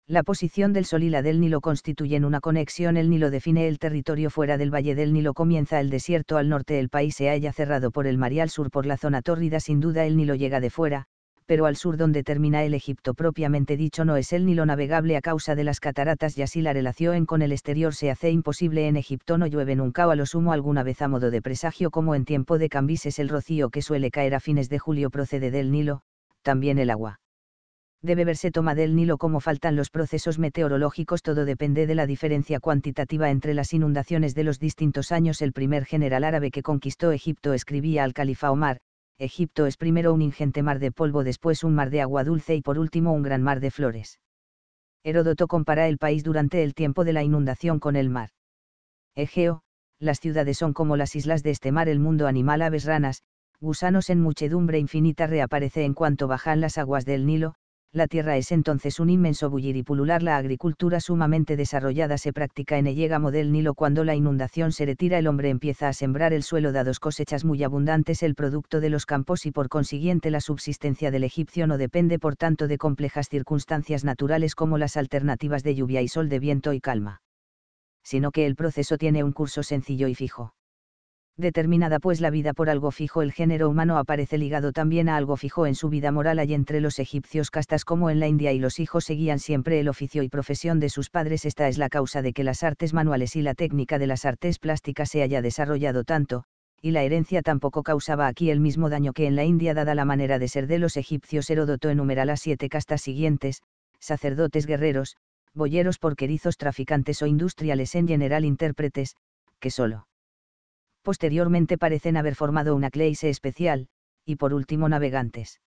S1: La posición del Sol y la del Nilo constituyen una conexión, el Nilo define el territorio fuera del Valle del Nilo, comienza el desierto al norte, el país se halla cerrado por el mar y al sur por la zona tórrida, sin duda el Nilo llega de fuera, pero al sur donde termina el Egipto propiamente dicho no es el Nilo navegable a causa de las cataratas y así la relación con el exterior se hace imposible en Egipto no llueve nunca o a lo sumo alguna vez a modo de presagio como en tiempo de Cambises el rocío que suele caer a fines de julio procede del Nilo, también el agua Debe verse toma del Nilo como faltan los procesos meteorológicos todo depende de la diferencia cuantitativa entre las inundaciones de los distintos años el primer general árabe que conquistó Egipto escribía al califa Omar, Egipto es primero un ingente mar de polvo después un mar de agua dulce y por último un gran mar de flores. Heródoto compara el país durante el tiempo de la inundación con el mar. Egeo, las ciudades son como las islas de este mar el mundo animal aves ranas, gusanos en muchedumbre infinita reaparece en cuanto bajan las aguas del Nilo, la tierra es entonces un inmenso bullir y pulular. La agricultura sumamente desarrollada se practica en el Ellega model Nilo. Cuando la inundación se retira, el hombre empieza a sembrar el suelo, dados cosechas muy abundantes, el producto de los campos y por consiguiente la subsistencia del egipcio no depende por tanto de complejas circunstancias naturales como las alternativas de lluvia y sol, de viento y calma. Sino que el proceso tiene un curso sencillo y fijo determinada pues la vida por algo fijo, el género humano aparece ligado también a algo fijo en su vida moral. Hay entre los egipcios castas como en la India y los hijos seguían siempre el oficio y profesión de sus padres. Esta es la causa de que las artes manuales y la técnica de las artes plásticas se haya desarrollado tanto, y la herencia tampoco causaba aquí el mismo daño que en la India dada la manera de ser de los egipcios. Heródoto enumera las siete castas siguientes, sacerdotes guerreros, boyeros porquerizos traficantes o industriales en general intérpretes, que solo posteriormente parecen haber formado una cleise especial, y por último navegantes.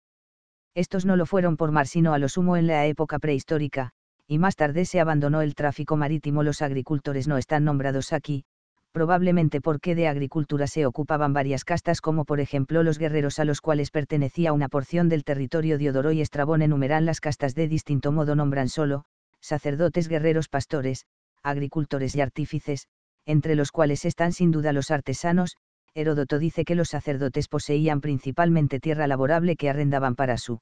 S1: Estos no lo fueron por mar sino a lo sumo en la época prehistórica, y más tarde se abandonó el tráfico marítimo. Los agricultores no están nombrados aquí, probablemente porque de agricultura se ocupaban varias castas como por ejemplo los guerreros a los cuales pertenecía una porción del territorio Diodoro y Estrabón enumeran las castas de distinto modo nombran solo, sacerdotes guerreros pastores, agricultores y artífices, entre los cuales están sin duda los artesanos, Heródoto dice que los sacerdotes poseían principalmente tierra laborable que arrendaban para su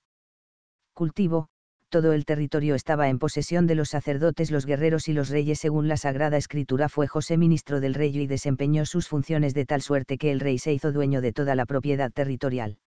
S1: cultivo, todo el territorio estaba en posesión de los sacerdotes, los guerreros y los reyes. Según la Sagrada Escritura fue José ministro del rey y desempeñó sus funciones de tal suerte que el rey se hizo dueño de toda la propiedad territorial.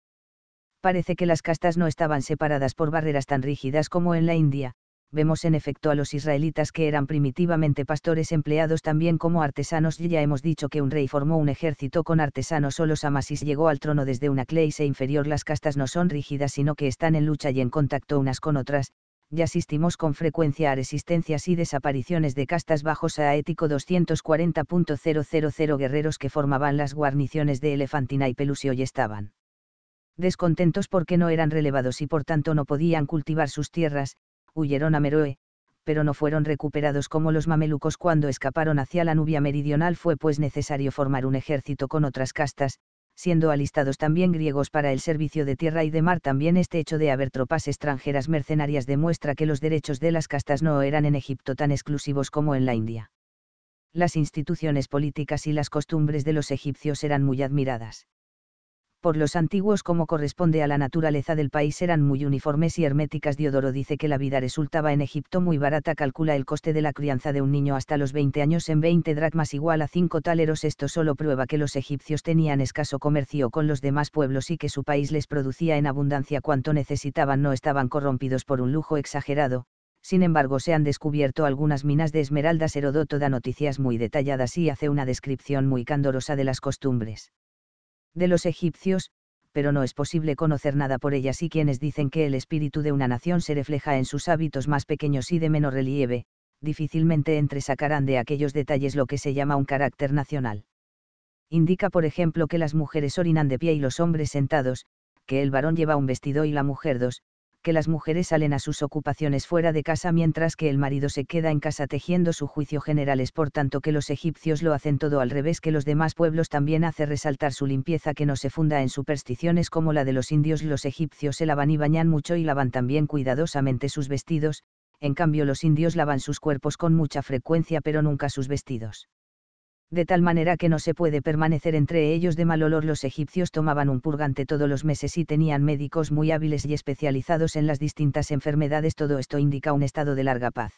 S1: Parece que las castas no estaban separadas por barreras tan rígidas como en la India, vemos en efecto a los israelitas que eran primitivamente pastores empleados también como artesanos y ya hemos dicho que un rey formó un ejército con artesanos o los Amasis llegó al trono desde una clase inferior las castas no son rígidas sino que están en lucha y en contacto unas con otras, y asistimos con frecuencia a resistencias y desapariciones de castas bajos a ético 240.000 guerreros que formaban las guarniciones de Elefantina y Pelusio y estaban descontentos porque no eran relevados y por tanto no podían cultivar sus tierras, huyeron a Meroe, pero no fueron recuperados como los mamelucos cuando escaparon hacia la Nubia meridional fue pues necesario formar un ejército con otras castas, siendo alistados también griegos para el servicio de tierra y de mar también este hecho de haber tropas extranjeras mercenarias demuestra que los derechos de las castas no eran en Egipto tan exclusivos como en la India. Las instituciones políticas y las costumbres de los egipcios eran muy admiradas por los antiguos como corresponde a la naturaleza del país eran muy uniformes y herméticas. Diodoro dice que la vida resultaba en Egipto muy barata, calcula el coste de la crianza de un niño hasta los 20 años en 20 dracmas igual a 5 taleros Esto solo prueba que los egipcios tenían escaso comercio con los demás pueblos y que su país les producía en abundancia cuanto necesitaban, no estaban corrompidos por un lujo exagerado. Sin embargo, se han descubierto algunas minas de esmeraldas. Herodoto da noticias muy detalladas y hace una descripción muy candorosa de las costumbres de los egipcios, pero no es posible conocer nada por ellas y quienes dicen que el espíritu de una nación se refleja en sus hábitos más pequeños y de menor relieve, difícilmente entresacarán de aquellos detalles lo que se llama un carácter nacional. Indica, por ejemplo, que las mujeres orinan de pie y los hombres sentados, que el varón lleva un vestido y la mujer dos, que las mujeres salen a sus ocupaciones fuera de casa mientras que el marido se queda en casa tejiendo su juicio general es por tanto que los egipcios lo hacen todo al revés que los demás pueblos también hace resaltar su limpieza que no se funda en supersticiones como la de los indios los egipcios se lavan y bañan mucho y lavan también cuidadosamente sus vestidos, en cambio los indios lavan sus cuerpos con mucha frecuencia pero nunca sus vestidos de tal manera que no se puede permanecer entre ellos de mal olor. Los egipcios tomaban un purgante todos los meses y tenían médicos muy hábiles y especializados en las distintas enfermedades. Todo esto indica un estado de larga paz.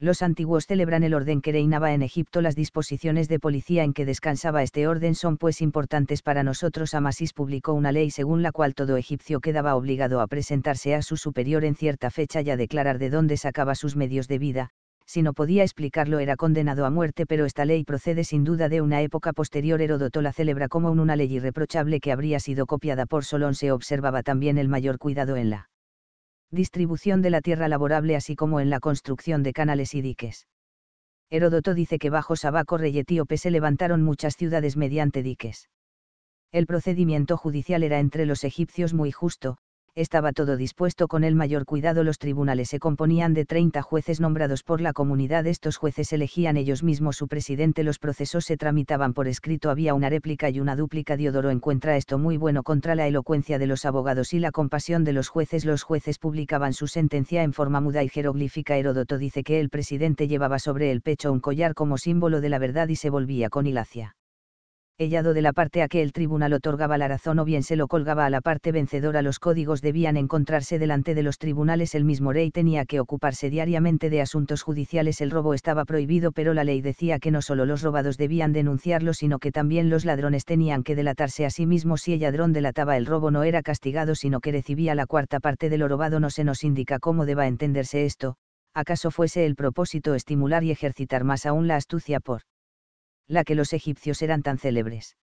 S1: Los antiguos celebran el orden que reinaba en Egipto. Las disposiciones de policía en que descansaba este orden son pues importantes para nosotros. Amasis publicó una ley según la cual todo egipcio quedaba obligado a presentarse a su superior en cierta fecha y a declarar de dónde sacaba sus medios de vida, si no podía explicarlo era condenado a muerte, pero esta ley procede sin duda de una época posterior. Heródoto la celebra como una ley irreprochable que habría sido copiada por Solón. Se observaba también el mayor cuidado en la distribución de la tierra laborable así como en la construcción de canales y diques. Heródoto dice que bajo Sabaco rey etíope se levantaron muchas ciudades mediante diques. El procedimiento judicial era entre los egipcios muy justo, estaba todo dispuesto con el mayor cuidado. Los tribunales se componían de 30 jueces nombrados por la comunidad. Estos jueces elegían ellos mismos su presidente. Los procesos se tramitaban por escrito. Había una réplica y una dúplica. Diodoro encuentra esto muy bueno contra la elocuencia de los abogados y la compasión de los jueces. Los jueces publicaban su sentencia en forma muda y jeroglífica. Heródoto dice que el presidente llevaba sobre el pecho un collar como símbolo de la verdad y se volvía con hilacia hellado de la parte a que el tribunal otorgaba la razón o bien se lo colgaba a la parte vencedora. Los códigos debían encontrarse delante de los tribunales, el mismo rey tenía que ocuparse diariamente de asuntos judiciales, el robo estaba prohibido, pero la ley decía que no solo los robados debían denunciarlo, sino que también los ladrones tenían que delatarse a sí mismos. Si el ladrón delataba el robo no era castigado, sino que recibía la cuarta parte de lo robado. No se nos indica cómo deba entenderse esto, acaso fuese el propósito estimular y ejercitar más aún la astucia por la que los egipcios eran tan célebres.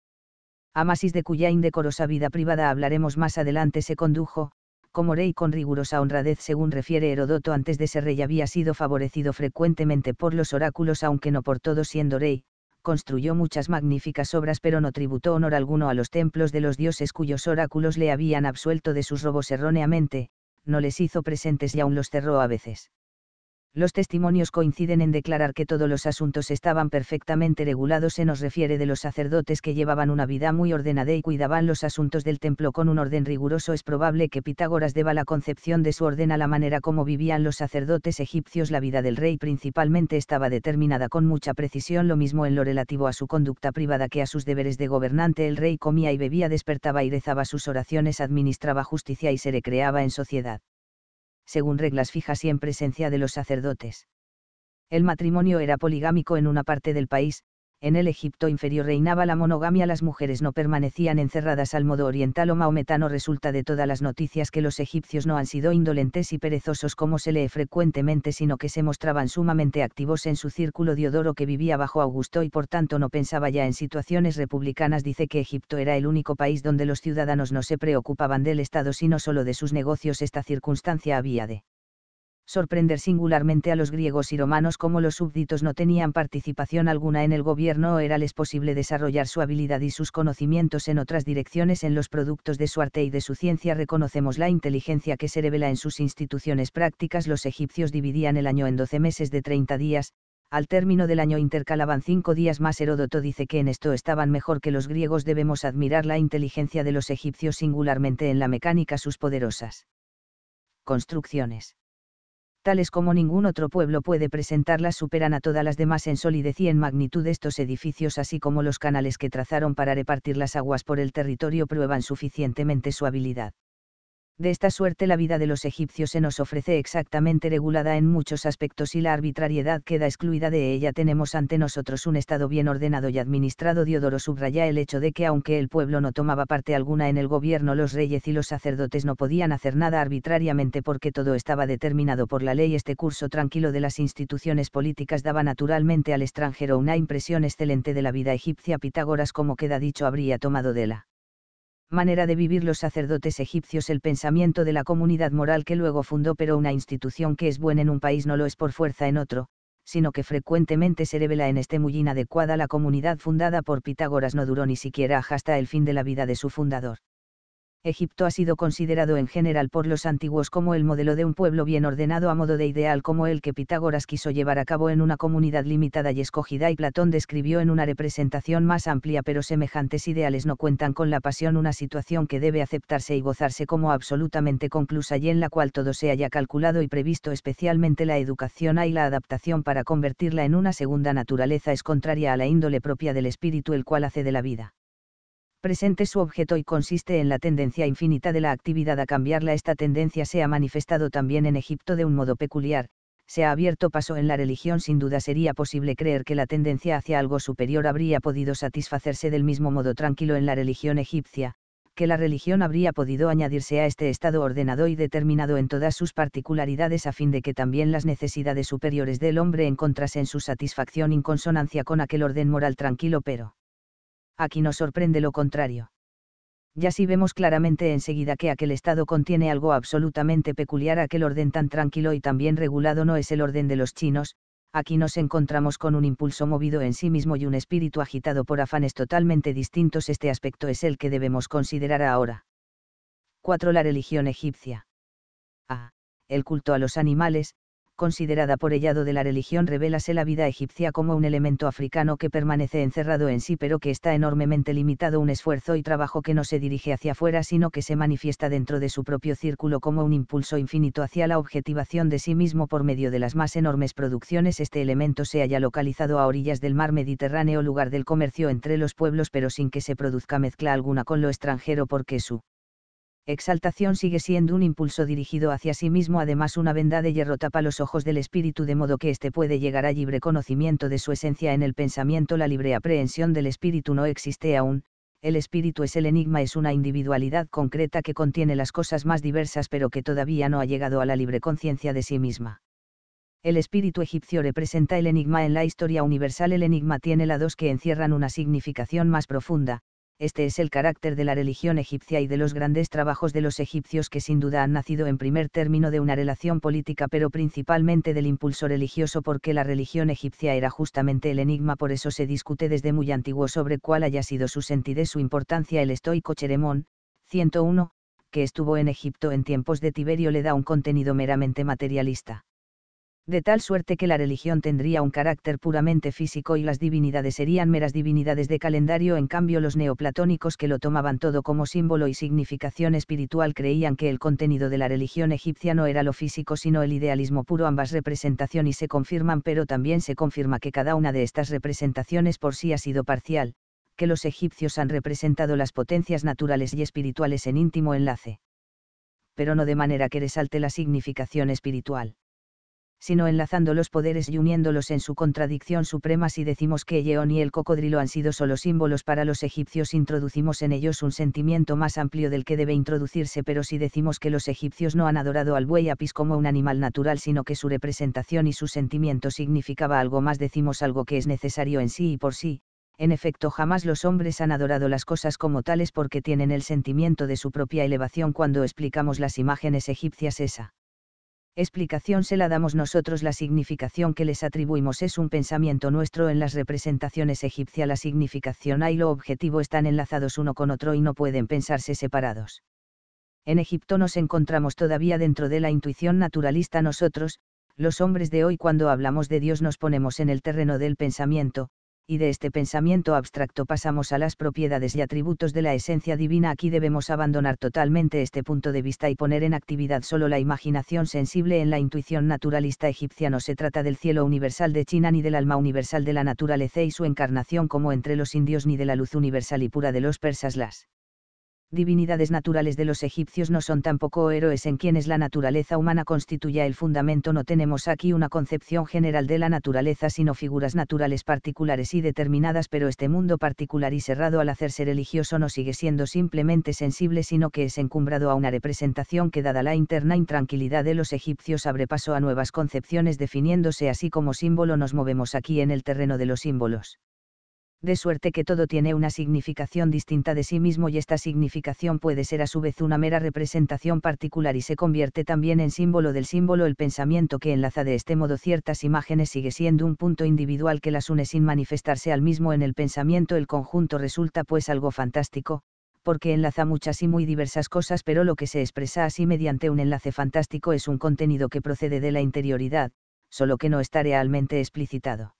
S1: Amasis de cuya indecorosa vida privada hablaremos más adelante se condujo, como rey con rigurosa honradez según refiere Herodoto antes de ser rey había sido favorecido frecuentemente por los oráculos aunque no por todos siendo rey, construyó muchas magníficas obras pero no tributó honor alguno a los templos de los dioses cuyos oráculos le habían absuelto de sus robos erróneamente, no les hizo presentes y aún los cerró a veces los testimonios coinciden en declarar que todos los asuntos estaban perfectamente regulados. Se nos refiere de los sacerdotes que llevaban una vida muy ordenada y cuidaban los asuntos del templo con un orden riguroso. Es probable que Pitágoras deba la concepción de su orden a la manera como vivían los sacerdotes egipcios. La vida del rey principalmente estaba determinada con mucha precisión, lo mismo en lo relativo a su conducta privada que a sus deberes de gobernante. El rey comía y bebía, despertaba y rezaba sus oraciones, administraba justicia y se recreaba en sociedad según reglas fijas y en presencia de los sacerdotes. El matrimonio era poligámico en una parte del país, en el Egipto inferior reinaba la monogamia, las mujeres no permanecían encerradas al modo oriental o maometano. Resulta de todas las noticias que los egipcios no han sido indolentes y perezosos como se lee frecuentemente, sino que se mostraban sumamente activos en su círculo. Diodoro, que vivía bajo Augusto y por tanto no pensaba ya en situaciones republicanas, dice que Egipto era el único país donde los ciudadanos no se preocupaban del Estado sino solo de sus negocios. Esta circunstancia había de sorprender singularmente a los griegos y romanos como los súbditos no tenían participación alguna en el gobierno o les posible desarrollar su habilidad y sus conocimientos en otras direcciones en los productos de su arte y de su ciencia reconocemos la inteligencia que se revela en sus instituciones prácticas los egipcios dividían el año en 12 meses de 30 días, al término del año intercalaban cinco días más Heródoto dice que en esto estaban mejor que los griegos debemos admirar la inteligencia de los egipcios singularmente en la mecánica sus poderosas construcciones tales como ningún otro pueblo puede presentarlas, superan a todas las demás en solidez y en magnitud. Estos edificios, así como los canales que trazaron para repartir las aguas por el territorio, prueban suficientemente su habilidad. De esta suerte la vida de los egipcios se nos ofrece exactamente regulada en muchos aspectos y la arbitrariedad queda excluida de ella. Tenemos ante nosotros un Estado bien ordenado y administrado. Diodoro subraya el hecho de que aunque el pueblo no tomaba parte alguna en el gobierno, los reyes y los sacerdotes no podían hacer nada arbitrariamente porque todo estaba determinado por la ley. Este curso tranquilo de las instituciones políticas daba naturalmente al extranjero una impresión excelente de la vida egipcia. Pitágoras, como queda dicho, habría tomado de la manera de vivir los sacerdotes egipcios el pensamiento de la comunidad moral que luego fundó, pero una institución que es buena en un país no lo es por fuerza en otro, sino que frecuentemente se revela en este muy inadecuada la comunidad fundada por Pitágoras no duró ni siquiera hasta el fin de la vida de su fundador. Egipto ha sido considerado en general por los antiguos como el modelo de un pueblo bien ordenado a modo de ideal como el que Pitágoras quiso llevar a cabo en una comunidad limitada y escogida y Platón describió en una representación más amplia pero semejantes ideales no cuentan con la pasión una situación que debe aceptarse y gozarse como absolutamente conclusa y en la cual todo se haya calculado y previsto especialmente la educación y la adaptación para convertirla en una segunda naturaleza es contraria a la índole propia del espíritu el cual hace de la vida presente su objeto y consiste en la tendencia infinita de la actividad a cambiarla. Esta tendencia se ha manifestado también en Egipto de un modo peculiar, se ha abierto paso en la religión. Sin duda sería posible creer que la tendencia hacia algo superior habría podido satisfacerse del mismo modo tranquilo en la religión egipcia, que la religión habría podido añadirse a este estado ordenado y determinado en todas sus particularidades a fin de que también las necesidades superiores del hombre encontrasen su satisfacción en consonancia con aquel orden moral tranquilo pero aquí nos sorprende lo contrario. Ya si vemos claramente enseguida que aquel estado contiene algo absolutamente peculiar, aquel orden tan tranquilo y tan bien regulado no es el orden de los chinos, aquí nos encontramos con un impulso movido en sí mismo y un espíritu agitado por afanes totalmente distintos. Este aspecto es el que debemos considerar ahora. 4. La religión egipcia. A. Ah, el culto a los animales, considerada por Ellado de la religión, revelase la vida egipcia como un elemento africano que permanece encerrado en sí, pero que está enormemente limitado, un esfuerzo y trabajo que no se dirige hacia afuera, sino que se manifiesta dentro de su propio círculo como un impulso infinito hacia la objetivación de sí mismo por medio de las más enormes producciones. Este elemento se halla localizado a orillas del mar Mediterráneo, lugar del comercio entre los pueblos, pero sin que se produzca mezcla alguna con lo extranjero, porque su exaltación sigue siendo un impulso dirigido hacia sí mismo, además una venda de hierro tapa los ojos del espíritu de modo que éste puede llegar a libre conocimiento de su esencia en el pensamiento, la libre aprehensión del espíritu no existe aún, el espíritu es el enigma, es una individualidad concreta que contiene las cosas más diversas pero que todavía no ha llegado a la libre conciencia de sí misma. El espíritu egipcio representa el enigma en la historia universal, el enigma tiene la dos que encierran una significación más profunda, este es el carácter de la religión egipcia y de los grandes trabajos de los egipcios que sin duda han nacido en primer término de una relación política pero principalmente del impulso religioso porque la religión egipcia era justamente el enigma por eso se discute desde muy antiguo sobre cuál haya sido su y su importancia el estoico Cheremón, 101, que estuvo en Egipto en tiempos de Tiberio le da un contenido meramente materialista de tal suerte que la religión tendría un carácter puramente físico y las divinidades serían meras divinidades de calendario, en cambio los neoplatónicos que lo tomaban todo como símbolo y significación espiritual creían que el contenido de la religión egipcia no era lo físico sino el idealismo puro, ambas representaciones se confirman pero también se confirma que cada una de estas representaciones por sí ha sido parcial, que los egipcios han representado las potencias naturales y espirituales en íntimo enlace. Pero no de manera que resalte la significación espiritual sino enlazando los poderes y uniéndolos en su contradicción suprema si decimos que león y el cocodrilo han sido solo símbolos para los egipcios introducimos en ellos un sentimiento más amplio del que debe introducirse pero si decimos que los egipcios no han adorado al buey apis como un animal natural sino que su representación y su sentimiento significaba algo más decimos algo que es necesario en sí y por sí, en efecto jamás los hombres han adorado las cosas como tales porque tienen el sentimiento de su propia elevación cuando explicamos las imágenes egipcias esa explicación se la damos nosotros la significación que les atribuimos es un pensamiento nuestro en las representaciones egipcias la significación y lo objetivo están enlazados uno con otro y no pueden pensarse separados. En Egipto nos encontramos todavía dentro de la intuición naturalista nosotros, los hombres de hoy cuando hablamos de Dios nos ponemos en el terreno del pensamiento, y de este pensamiento abstracto pasamos a las propiedades y atributos de la esencia divina. Aquí debemos abandonar totalmente este punto de vista y poner en actividad solo la imaginación sensible en la intuición naturalista egipcia. No se trata del cielo universal de China ni del alma universal de la naturaleza y su encarnación como entre los indios ni de la luz universal y pura de los persas. Las divinidades naturales de los egipcios no son tampoco héroes en quienes la naturaleza humana constituya el fundamento. No tenemos aquí una concepción general de la naturaleza, sino figuras naturales particulares y determinadas, pero este mundo particular y cerrado al hacerse religioso no sigue siendo simplemente sensible, sino que es encumbrado a una representación que, dada la interna intranquilidad de los egipcios, abre paso a nuevas concepciones, definiéndose así como símbolo. Nos movemos aquí en el terreno de los símbolos de suerte que todo tiene una significación distinta de sí mismo y esta significación puede ser a su vez una mera representación particular y se convierte también en símbolo del símbolo el pensamiento que enlaza de este modo ciertas imágenes sigue siendo un punto individual que las une sin manifestarse al mismo en el pensamiento el conjunto resulta pues algo fantástico, porque enlaza muchas y muy diversas cosas pero lo que se expresa así mediante un enlace fantástico es un contenido que procede de la interioridad, solo que no está realmente explicitado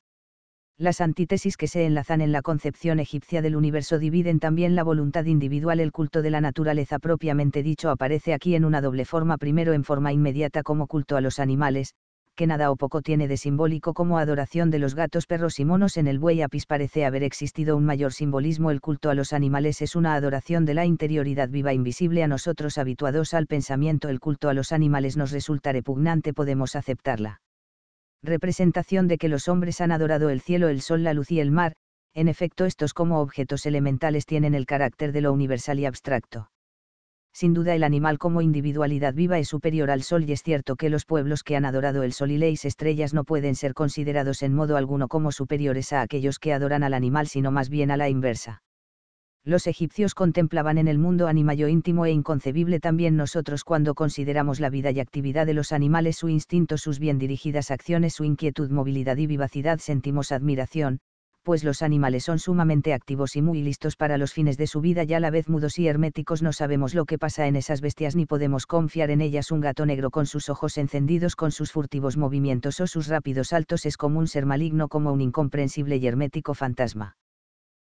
S1: las antítesis que se enlazan en la concepción egipcia del universo dividen también la voluntad individual. El culto de la naturaleza propiamente dicho aparece aquí en una doble forma, primero en forma inmediata como culto a los animales, que nada o poco tiene de simbólico como adoración de los gatos, perros y monos en el buey apis parece haber existido un mayor simbolismo. El culto a los animales es una adoración de la interioridad viva invisible a nosotros habituados al pensamiento. El culto a los animales nos resulta repugnante, podemos aceptarla representación de que los hombres han adorado el cielo, el sol, la luz y el mar, en efecto estos como objetos elementales tienen el carácter de lo universal y abstracto. Sin duda el animal como individualidad viva es superior al sol y es cierto que los pueblos que han adorado el sol y leyes estrellas no pueden ser considerados en modo alguno como superiores a aquellos que adoran al animal sino más bien a la inversa los egipcios contemplaban en el mundo animallo íntimo e inconcebible también nosotros cuando consideramos la vida y actividad de los animales, su instinto, sus bien dirigidas acciones, su inquietud, movilidad y vivacidad, sentimos admiración, pues los animales son sumamente activos y muy listos para los fines de su vida y a la vez mudos y herméticos no sabemos lo que pasa en esas bestias ni podemos confiar en ellas. Un gato negro con sus ojos encendidos, con sus furtivos movimientos o sus rápidos saltos es como un ser maligno, como un incomprensible y hermético fantasma.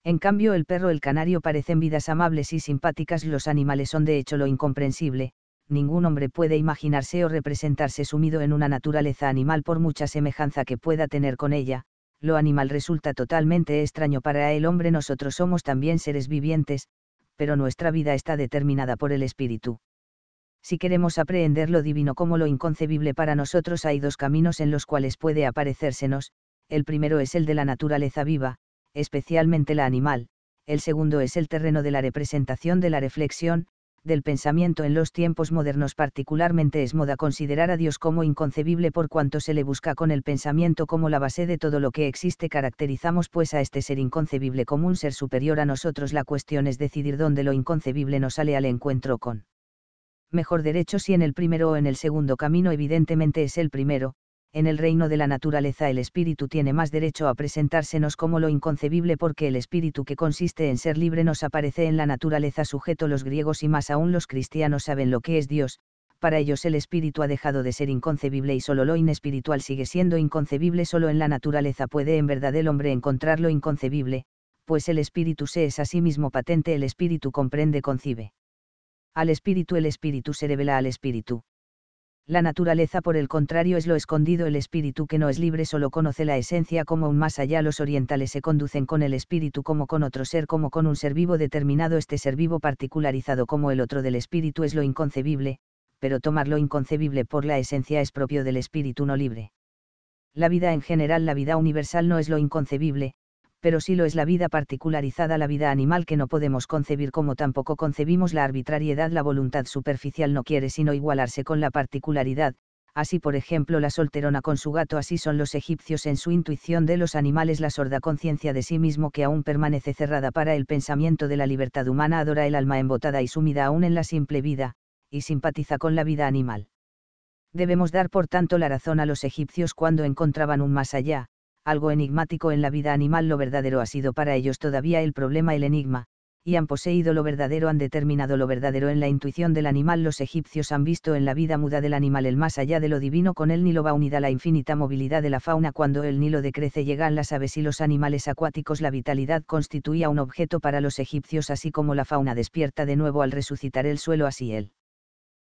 S1: En cambio el perro el canario parecen vidas amables y simpáticas, los animales son de hecho lo incomprensible, ningún hombre puede imaginarse o representarse sumido en una naturaleza animal por mucha semejanza que pueda tener con ella, lo animal resulta totalmente extraño para el hombre, nosotros somos también seres vivientes, pero nuestra vida está determinada por el espíritu. Si queremos aprehender lo divino como lo inconcebible para nosotros hay dos caminos en los cuales puede aparecérsenos, el primero es el de la naturaleza viva, especialmente la animal, el segundo es el terreno de la representación de la reflexión, del pensamiento en los tiempos modernos particularmente es moda considerar a Dios como inconcebible por cuanto se le busca con el pensamiento como la base de todo lo que existe caracterizamos pues a este ser inconcebible como un ser superior a nosotros la cuestión es decidir dónde lo inconcebible nos sale al encuentro con mejor derecho si en el primero o en el segundo camino evidentemente es el primero, en el reino de la naturaleza el espíritu tiene más derecho a presentársenos como lo inconcebible porque el espíritu que consiste en ser libre nos aparece en la naturaleza sujeto los griegos y más aún los cristianos saben lo que es Dios, para ellos el espíritu ha dejado de ser inconcebible y solo lo inespiritual sigue siendo inconcebible, solo en la naturaleza puede en verdad el hombre encontrar lo inconcebible, pues el espíritu se es a sí mismo patente, el espíritu comprende, concibe. Al espíritu el espíritu se revela al espíritu la naturaleza por el contrario es lo escondido, el espíritu que no es libre solo conoce la esencia como un más allá. Los orientales se conducen con el espíritu como con otro ser, como con un ser vivo determinado. Este ser vivo particularizado como el otro del espíritu es lo inconcebible, pero tomar lo inconcebible por la esencia es propio del espíritu no libre. La vida en general, la vida universal no es lo inconcebible, pero sí lo es la vida particularizada, la vida animal que no podemos concebir como tampoco concebimos la arbitrariedad, la voluntad superficial no quiere sino igualarse con la particularidad, así por ejemplo la solterona con su gato, así son los egipcios en su intuición de los animales, la sorda conciencia de sí mismo que aún permanece cerrada para el pensamiento de la libertad humana, adora el alma embotada y sumida aún en la simple vida, y simpatiza con la vida animal. Debemos dar por tanto la razón a los egipcios cuando encontraban un más allá, algo enigmático en la vida animal lo verdadero ha sido para ellos todavía el problema el enigma, y han poseído lo verdadero han determinado lo verdadero en la intuición del animal los egipcios han visto en la vida muda del animal el más allá de lo divino con el Nilo va unida la infinita movilidad de la fauna cuando el Nilo decrece llegan las aves y los animales acuáticos la vitalidad constituía un objeto para los egipcios así como la fauna despierta de nuevo al resucitar el suelo así el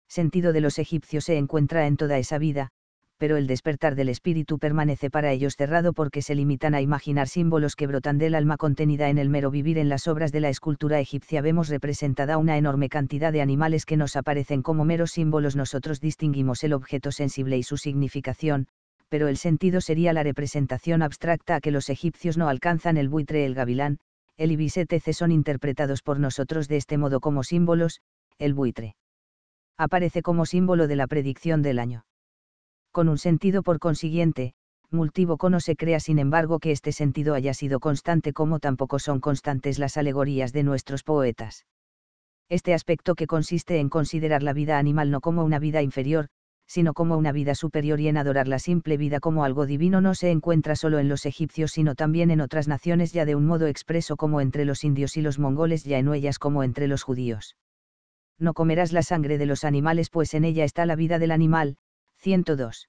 S1: sentido de los egipcios se encuentra en toda esa vida, pero el despertar del espíritu permanece para ellos cerrado porque se limitan a imaginar símbolos que brotan del alma contenida en el mero vivir. En las obras de la escultura egipcia vemos representada una enorme cantidad de animales que nos aparecen como meros símbolos. Nosotros distinguimos el objeto sensible y su significación, pero el sentido sería la representación abstracta a que los egipcios no alcanzan el buitre, el gavilán, el ibis etc. son interpretados por nosotros de este modo como símbolos, el buitre aparece como símbolo de la predicción del año con un sentido por consiguiente, multívoco no se crea sin embargo que este sentido haya sido constante como tampoco son constantes las alegorías de nuestros poetas. Este aspecto que consiste en considerar la vida animal no como una vida inferior, sino como una vida superior y en adorar la simple vida como algo divino no se encuentra solo en los egipcios sino también en otras naciones ya de un modo expreso como entre los indios y los mongoles ya en ellas como entre los judíos. No comerás la sangre de los animales pues en ella está la vida del animal, 102.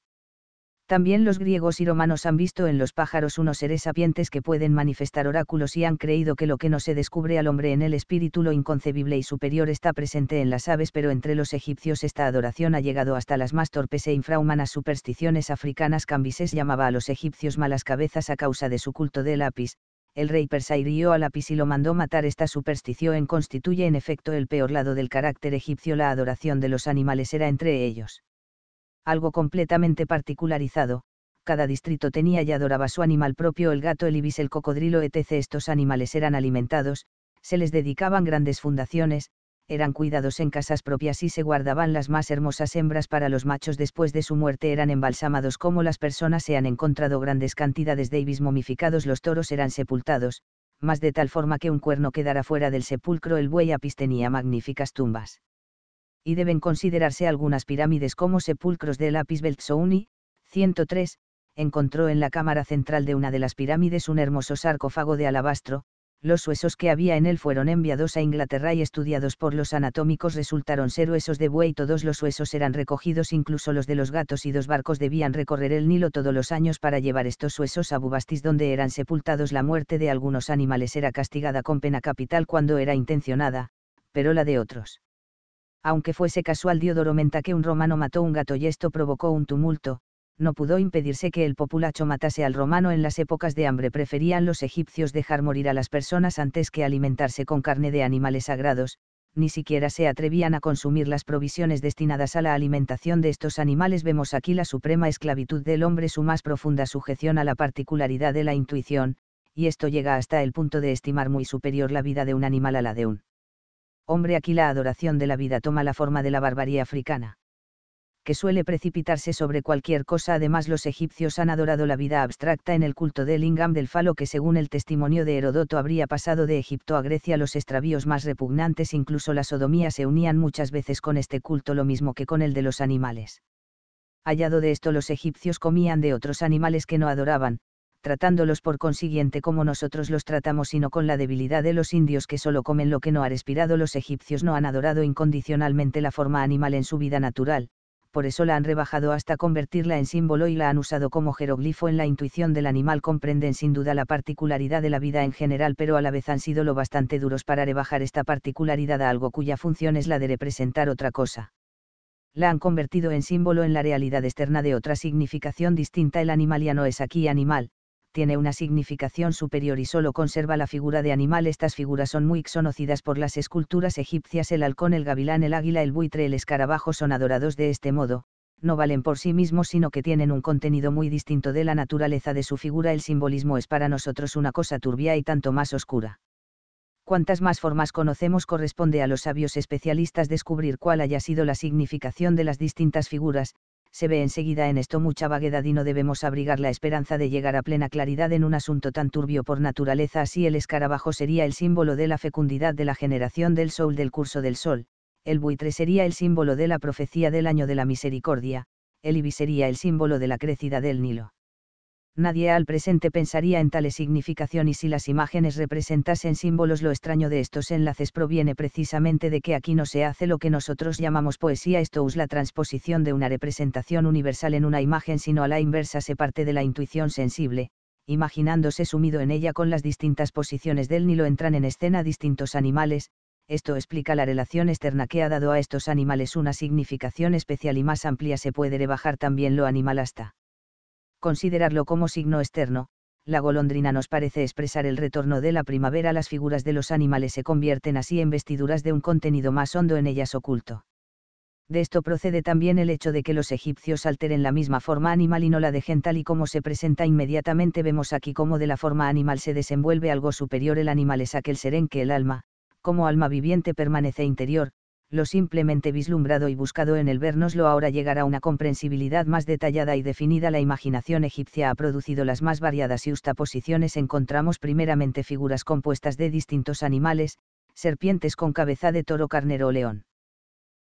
S1: También los griegos y romanos han visto en los pájaros unos seres sapientes que pueden manifestar oráculos y han creído que lo que no se descubre al hombre en el espíritu lo inconcebible y superior está presente en las aves, pero entre los egipcios esta adoración ha llegado hasta las más torpes e infrahumanas supersticiones africanas. Cambises llamaba a los egipcios malas cabezas a causa de su culto del lápiz El rey persa hirió a lápiz y lo mandó matar. Esta superstición constituye en efecto el peor lado del carácter egipcio. La adoración de los animales era entre ellos algo completamente particularizado, cada distrito tenía y adoraba su animal propio, el gato, el ibis, el cocodrilo, etc. Estos animales eran alimentados, se les dedicaban grandes fundaciones, eran cuidados en casas propias y se guardaban las más hermosas hembras para los machos después de su muerte eran embalsamados como las personas se han encontrado grandes cantidades de ibis momificados los toros eran sepultados, más de tal forma que un cuerno quedara fuera del sepulcro el buey apis tenía magníficas tumbas y deben considerarse algunas pirámides como sepulcros de lápiz Beltzouni, 103, encontró en la cámara central de una de las pirámides un hermoso sarcófago de alabastro, los huesos que había en él fueron enviados a Inglaterra y estudiados por los anatómicos resultaron ser huesos de buey, todos los huesos eran recogidos, incluso los de los gatos y dos barcos debían recorrer el Nilo todos los años para llevar estos huesos a Bubastis donde eran sepultados. La muerte de algunos animales era castigada con pena capital cuando era intencionada, pero la de otros aunque fuese casual Diodoro Menta que un romano mató un gato y esto provocó un tumulto, no pudo impedirse que el populacho matase al romano en las épocas de hambre. Preferían los egipcios dejar morir a las personas antes que alimentarse con carne de animales sagrados, ni siquiera se atrevían a consumir las provisiones destinadas a la alimentación de estos animales. Vemos aquí la suprema esclavitud del hombre, su más profunda sujeción a la particularidad de la intuición, y esto llega hasta el punto de estimar muy superior la vida de un animal a la de un hombre aquí la adoración de la vida toma la forma de la barbarie africana que suele precipitarse sobre cualquier cosa. Además, los egipcios han adorado la vida abstracta en el culto del Lingam del falo que según el testimonio de Herodoto habría pasado de Egipto a Grecia. Los extravíos más repugnantes, incluso la sodomía, se unían muchas veces con este culto, lo mismo que con el de los animales. Hallado de esto, los egipcios comían de otros animales que no adoraban, tratándolos por consiguiente como nosotros los tratamos, sino con la debilidad de los indios que solo comen lo que no ha respirado. Los egipcios no han adorado incondicionalmente la forma animal en su vida natural, por eso la han rebajado hasta convertirla en símbolo y la han usado como jeroglifo en la intuición del animal. Comprenden sin duda la particularidad de la vida en general, pero a la vez han sido lo bastante duros para rebajar esta particularidad a algo cuya función es la de representar otra cosa la han convertido en símbolo en la realidad externa de otra significación distinta. El animal ya no es aquí animal, tiene una significación superior y solo conserva la figura de animal. Estas figuras son muy conocidas por las esculturas egipcias. El halcón, el gavilán, el águila, el buitre, el escarabajo son adorados de este modo, no valen por sí mismos sino que tienen un contenido muy distinto de la naturaleza de su figura. El simbolismo es para nosotros una cosa turbia y tanto más oscura. Cuantas más formas conocemos corresponde a los sabios especialistas descubrir cuál haya sido la significación de las distintas figuras, se ve enseguida en esto mucha vaguedad y no debemos abrigar la esperanza de llegar a plena claridad en un asunto tan turbio por naturaleza, así el escarabajo sería el símbolo de la fecundidad de la generación del sol del curso del sol, el buitre sería el símbolo de la profecía del año de la misericordia, el ibis sería el símbolo de la crecida del Nilo nadie al presente pensaría en tales significación y si las imágenes representasen símbolos lo extraño de estos enlaces proviene precisamente de que aquí no se hace lo que nosotros llamamos poesía esto es la transposición de una representación universal en una imagen sino a la inversa se parte de la intuición sensible, imaginándose sumido en ella con las distintas posiciones del Nilo entran en escena distintos animales, esto explica la relación externa que ha dado a estos animales una significación especial y más amplia se puede rebajar también lo animal hasta considerarlo como signo externo, la golondrina nos parece expresar el retorno de la primavera. Las figuras de los animales se convierten así en vestiduras de un contenido más hondo en ellas oculto. De esto procede también el hecho de que los egipcios alteren la misma forma animal y no la dejen tal y como se presenta inmediatamente. Vemos aquí cómo de la forma animal se desenvuelve algo superior. El animal es aquel ser en que el alma, como alma viviente, permanece interior, lo simplemente vislumbrado y buscado en el vernoslo ahora llegará a una comprensibilidad más detallada y definida. La imaginación egipcia ha producido las más variadas y ustaposiciones. Encontramos primeramente figuras compuestas de distintos animales, serpientes con cabeza de toro, carnero o león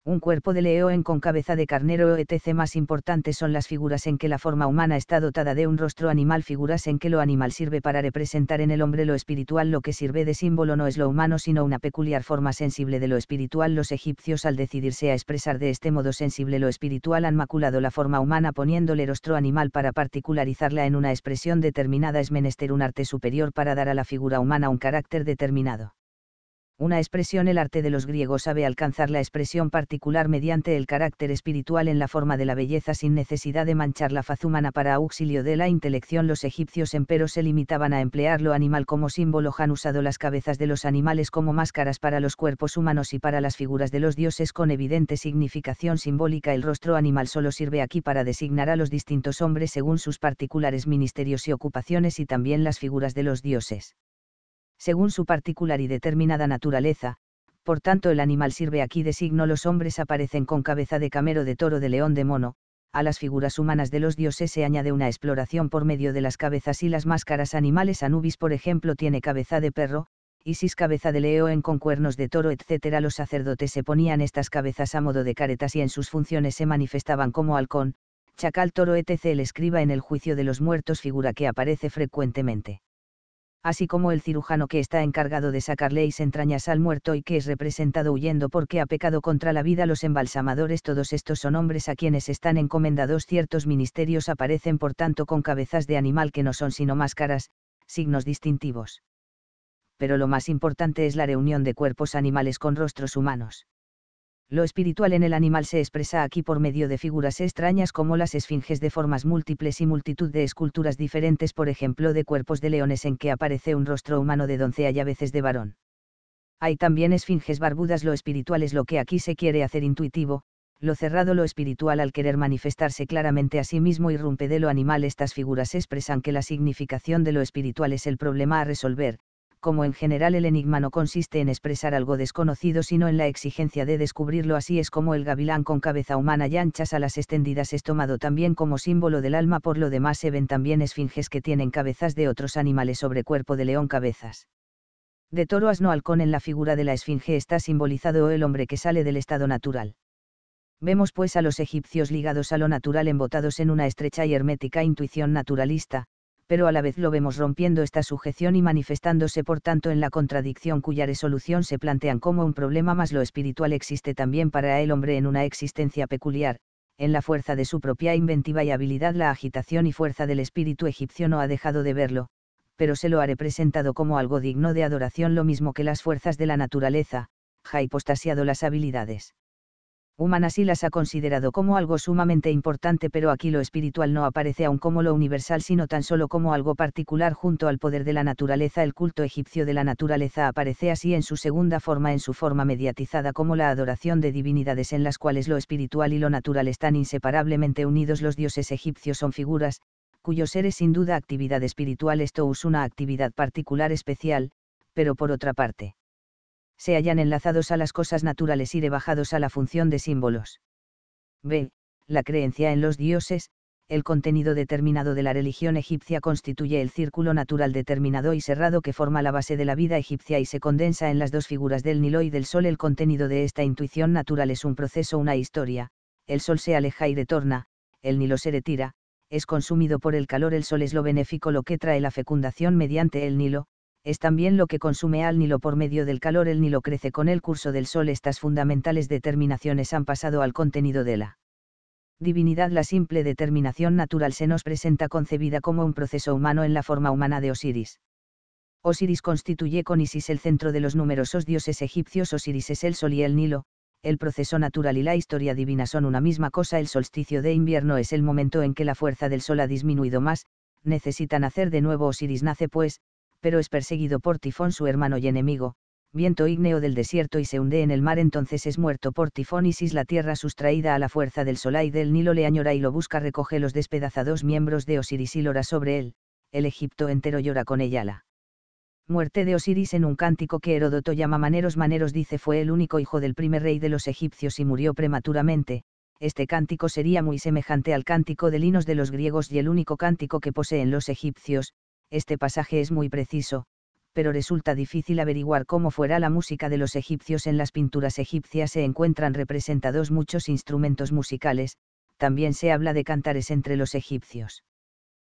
S1: un cuerpo de león con cabeza de carnero o etc. Más importantes son las figuras en que la forma humana está dotada de un rostro animal, figuras en que lo animal sirve para representar en el hombre lo espiritual, lo que sirve de símbolo no es lo humano sino una peculiar forma sensible de lo espiritual. Los egipcios al decidirse a expresar de este modo sensible lo espiritual han maculado la forma humana poniéndole rostro animal para particularizarla en una expresión determinada. Es menester un arte superior para dar a la figura humana un carácter determinado una expresión el arte de los griegos sabe alcanzar la expresión particular mediante el carácter espiritual en la forma de la belleza sin necesidad de manchar la faz humana para auxilio de la intelección los egipcios empero se limitaban a emplear lo animal como símbolo han usado las cabezas de los animales como máscaras para los cuerpos humanos y para las figuras de los dioses con evidente significación simbólica el rostro animal solo sirve aquí para designar a los distintos hombres según sus particulares ministerios y ocupaciones y también las figuras de los dioses según su particular y determinada naturaleza, por tanto el animal sirve aquí de signo los hombres aparecen con cabeza de camero de toro de león de mono, a las figuras humanas de los dioses se añade una exploración por medio de las cabezas y las máscaras animales Anubis por ejemplo tiene cabeza de perro, Isis cabeza de león con cuernos de toro etc. Los sacerdotes se ponían estas cabezas a modo de caretas y en sus funciones se manifestaban como halcón, chacal toro etc. El escriba en el juicio de los muertos figura que aparece frecuentemente así como el cirujano que está encargado de sacar y entrañas al muerto y que es representado huyendo porque ha pecado contra la vida los embalsamadores todos estos son hombres a quienes están encomendados ciertos ministerios aparecen por tanto con cabezas de animal que no son sino máscaras, signos distintivos. Pero lo más importante es la reunión de cuerpos animales con rostros humanos. Lo espiritual en el animal se expresa aquí por medio de figuras extrañas como las esfinges de formas múltiples y multitud de esculturas diferentes, por ejemplo, de cuerpos de leones en que aparece un rostro humano de doncella y a veces de varón. Hay también esfinges barbudas, lo espiritual es lo que aquí se quiere hacer intuitivo, lo cerrado, lo espiritual al querer manifestarse claramente a sí mismo irrumpe de lo animal, estas figuras expresan que la significación de lo espiritual es el problema a resolver, como en general el enigma no consiste en expresar algo desconocido sino en la exigencia de descubrirlo así es como el gavilán con cabeza humana y anchas alas extendidas es tomado también como símbolo del alma por lo demás se ven también esfinges que tienen cabezas de otros animales sobre cuerpo de león cabezas. De toro asno halcón en la figura de la esfinge está simbolizado el hombre que sale del estado natural. Vemos pues a los egipcios ligados a lo natural embotados en una estrecha y hermética intuición naturalista, pero a la vez lo vemos rompiendo esta sujeción y manifestándose por tanto en la contradicción cuya resolución se plantean como un problema más lo espiritual existe también para el hombre en una existencia peculiar, en la fuerza de su propia inventiva y habilidad la agitación y fuerza del espíritu egipcio no ha dejado de verlo, pero se lo ha representado como algo digno de adoración lo mismo que las fuerzas de la naturaleza, ha hipostasiado las habilidades humanas y las ha considerado como algo sumamente importante, pero aquí lo espiritual no aparece aún como lo universal, sino tan solo como algo particular junto al poder de la naturaleza. El culto egipcio de la naturaleza aparece así en su segunda forma, en su forma mediatizada como la adoración de divinidades en las cuales lo espiritual y lo natural están inseparablemente unidos. Los dioses egipcios son figuras, cuyo ser es sin duda actividad espiritual, esto es una actividad particular especial, pero por otra parte se hallan enlazados a las cosas naturales y rebajados a la función de símbolos. B. La creencia en los dioses, el contenido determinado de la religión egipcia constituye el círculo natural determinado y cerrado que forma la base de la vida egipcia y se condensa en las dos figuras del Nilo y del Sol. El contenido de esta intuición natural es un proceso, una historia, el Sol se aleja y retorna, el Nilo se retira, es consumido por el calor, el Sol es lo benéfico, lo que trae la fecundación mediante el Nilo, es también lo que consume al Nilo por medio del calor. El Nilo crece con el curso del sol. Estas fundamentales determinaciones han pasado al contenido de la divinidad. La simple determinación natural se nos presenta concebida como un proceso humano en la forma humana de Osiris. Osiris constituye con Isis el centro de los numerosos dioses egipcios. Osiris es el sol y el Nilo, el proceso natural y la historia divina son una misma cosa. El solsticio de invierno es el momento en que la fuerza del sol ha disminuido más, necesitan hacer de nuevo Osiris nace pues, pero es perseguido por Tifón su hermano y enemigo, viento ígneo del desierto y se hunde en el mar entonces es muerto por Tifón tifónisis la tierra sustraída a la fuerza del sol y del Nilo le añora y lo busca recoge los despedazados miembros de Osiris y llora sobre él, el Egipto entero llora con ella la muerte de Osiris en un cántico que Heródoto llama Maneros Maneros dice fue el único hijo del primer rey de los egipcios y murió prematuramente, este cántico sería muy semejante al cántico de Linos de los griegos y el único cántico que poseen los egipcios, este pasaje es muy preciso, pero resulta difícil averiguar cómo fuera la música de los egipcios. En las pinturas egipcias se encuentran representados muchos instrumentos musicales, también se habla de cantares entre los egipcios.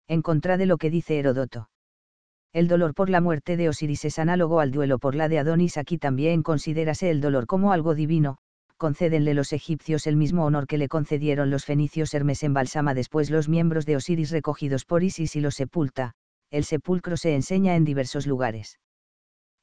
S1: En contra de lo que dice Heródoto, El dolor por la muerte de Osiris es análogo al duelo por la de Adonis. Aquí también considérase el dolor como algo divino, concédenle los egipcios el mismo honor que le concedieron los fenicios Hermes embalsama después los miembros de Osiris recogidos por Isis y los sepulta, el sepulcro se enseña en diversos lugares.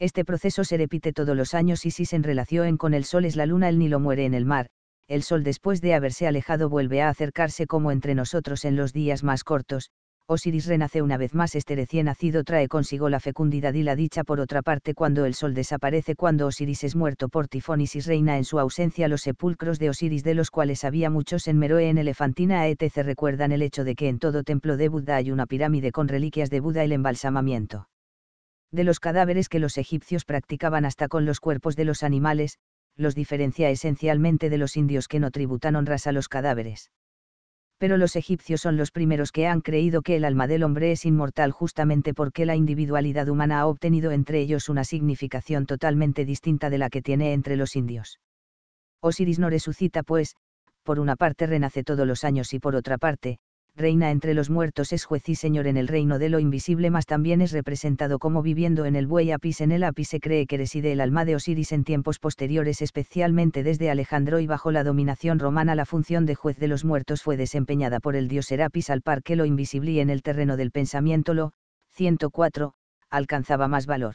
S1: Este proceso se repite todos los años y si se relaciona con el sol es la luna el Nilo muere en el mar, el sol después de haberse alejado vuelve a acercarse como entre nosotros en los días más cortos, Osiris renace una vez más. Este recién nacido trae consigo la fecundidad y la dicha. Por otra parte, cuando el sol desaparece, cuando Osiris es muerto por Tifón y reina en su ausencia los sepulcros de Osiris, de los cuales había muchos en Meroe, en Elefantina, etc. Recuerdan el hecho de que en todo templo de Buda hay una pirámide con reliquias de Buda, el embalsamamiento. De los cadáveres que los egipcios practicaban hasta con los cuerpos de los animales, los diferencia esencialmente de los indios que no tributan honras a los cadáveres pero los egipcios son los primeros que han creído que el alma del hombre es inmortal justamente porque la individualidad humana ha obtenido entre ellos una significación totalmente distinta de la que tiene entre los indios. Osiris no resucita pues, por una parte renace todos los años y por otra parte, reina entre los muertos es juez y señor en el reino de lo invisible, mas también es representado como viviendo en el buey Apis. En el Apis se cree que reside el alma de Osiris en tiempos posteriores, especialmente desde Alejandro y bajo la dominación romana. La función de juez de los muertos fue desempeñada por el dios Serapis al par que lo invisible y en el terreno del pensamiento lo 104 alcanzaba más valor.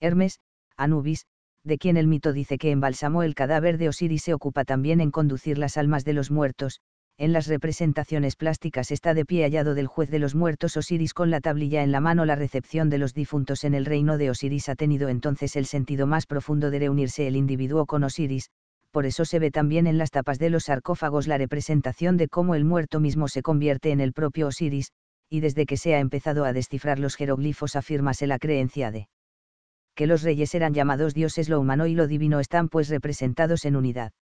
S1: Hermes, Anubis, de quien el mito dice que embalsamó el cadáver de Osiris se ocupa también en conducir las almas de los muertos, en las representaciones plásticas está de pie hallado del juez de los muertos Osiris con la tablilla en la mano. La recepción de los difuntos en el reino de Osiris ha tenido entonces el sentido más profundo de reunirse el individuo con Osiris, por eso se ve también en las tapas de los sarcófagos la representación de cómo el muerto mismo se convierte en el propio Osiris, y desde que se ha empezado a descifrar los jeroglifos afirmase la creencia de que los reyes eran llamados dioses, lo humano y lo divino están pues representados en unidad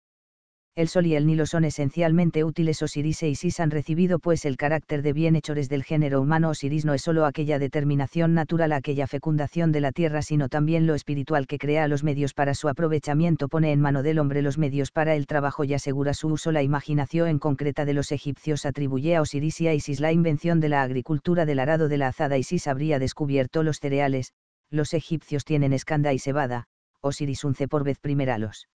S1: el Sol y el Nilo son esencialmente útiles. Osiris e Isis han recibido pues el carácter de bienhechores del género humano. Osiris no es solo aquella determinación natural, aquella fecundación de la tierra, sino también lo espiritual que crea los medios para su aprovechamiento, pone en mano del hombre los medios para el trabajo y asegura su uso. La imaginación en concreta de los egipcios atribuye a Osiris y a Isis la invención de la agricultura del arado de la azada. Isis habría descubierto los cereales, los egipcios tienen escanda y cebada, Osiris unce por vez primera los